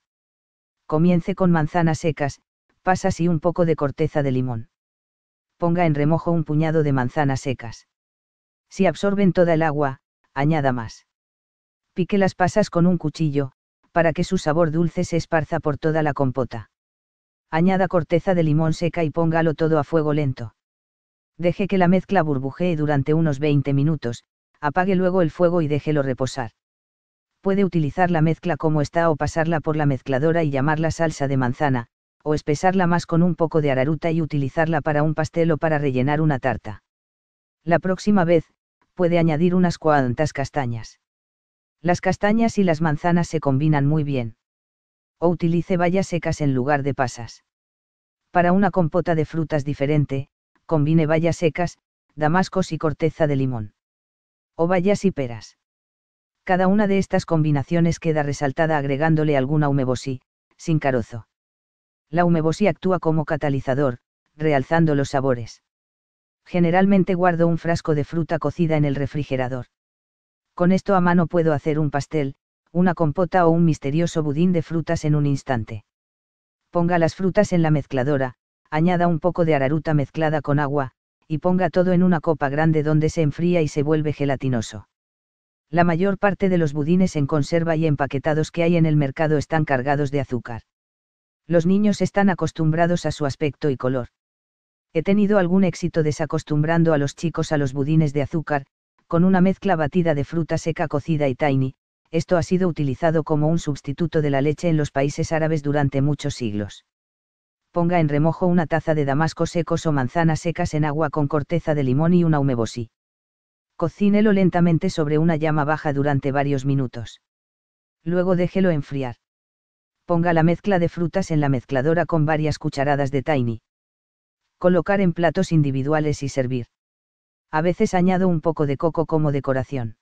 Comience con manzanas secas, pasas y un poco de corteza de limón. Ponga en remojo un puñado de manzanas secas. Si absorben toda el agua, añada más. Pique las pasas con un cuchillo, para que su sabor dulce se esparza por toda la compota. Añada corteza de limón seca y póngalo todo a fuego lento. Deje que la mezcla burbujee durante unos 20 minutos, apague luego el fuego y déjelo reposar. Puede utilizar la mezcla como está o pasarla por la mezcladora y llamarla salsa de manzana, o espesarla más con un poco de araruta y utilizarla para un pastel o para rellenar una tarta. La próxima vez, puede añadir unas cuantas castañas. Las castañas y las manzanas se combinan muy bien. O utilice bayas secas en lugar de pasas. Para una compota de frutas diferente, combine bayas secas, damascos y corteza de limón. O bayas y peras. Cada una de estas combinaciones queda resaltada agregándole alguna humebosí, sin carozo. La humebosí actúa como catalizador, realzando los sabores. Generalmente guardo un frasco de fruta cocida en el refrigerador con esto a mano puedo hacer un pastel, una compota o un misterioso budín de frutas en un instante. Ponga las frutas en la mezcladora, añada un poco de araruta mezclada con agua, y ponga todo en una copa grande donde se enfría y se vuelve gelatinoso. La mayor parte de los budines en conserva y empaquetados que hay en el mercado están cargados de azúcar. Los niños están acostumbrados a su aspecto y color. He tenido algún éxito desacostumbrando a los chicos a los budines de azúcar, con una mezcla batida de fruta seca cocida y tiny, esto ha sido utilizado como un sustituto de la leche en los países árabes durante muchos siglos. Ponga en remojo una taza de damascos secos o manzanas secas en agua con corteza de limón y una humebosí. Cocínelo lentamente sobre una llama baja durante varios minutos. Luego déjelo enfriar. Ponga la mezcla de frutas en la mezcladora con varias cucharadas de tiny. Colocar en platos individuales y servir a veces añado un poco de coco como decoración.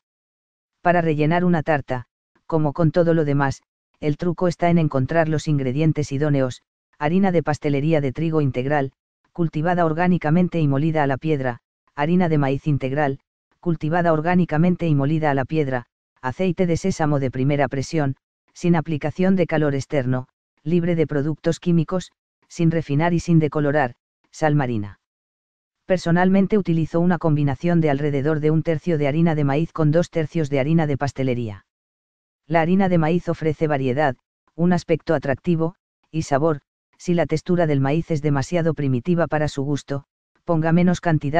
Para rellenar una tarta, como con todo lo demás, el truco está en encontrar los ingredientes idóneos, harina de pastelería de trigo integral, cultivada orgánicamente y molida a la piedra, harina de maíz integral, cultivada orgánicamente y molida a la piedra, aceite de sésamo de primera presión, sin aplicación de calor externo, libre de productos químicos, sin refinar y sin decolorar, sal marina personalmente utilizo una combinación de alrededor de un tercio de harina de maíz con dos tercios de harina de pastelería. La harina de maíz ofrece variedad, un aspecto atractivo, y sabor, si la textura del maíz es demasiado primitiva para su gusto, ponga menos cantidad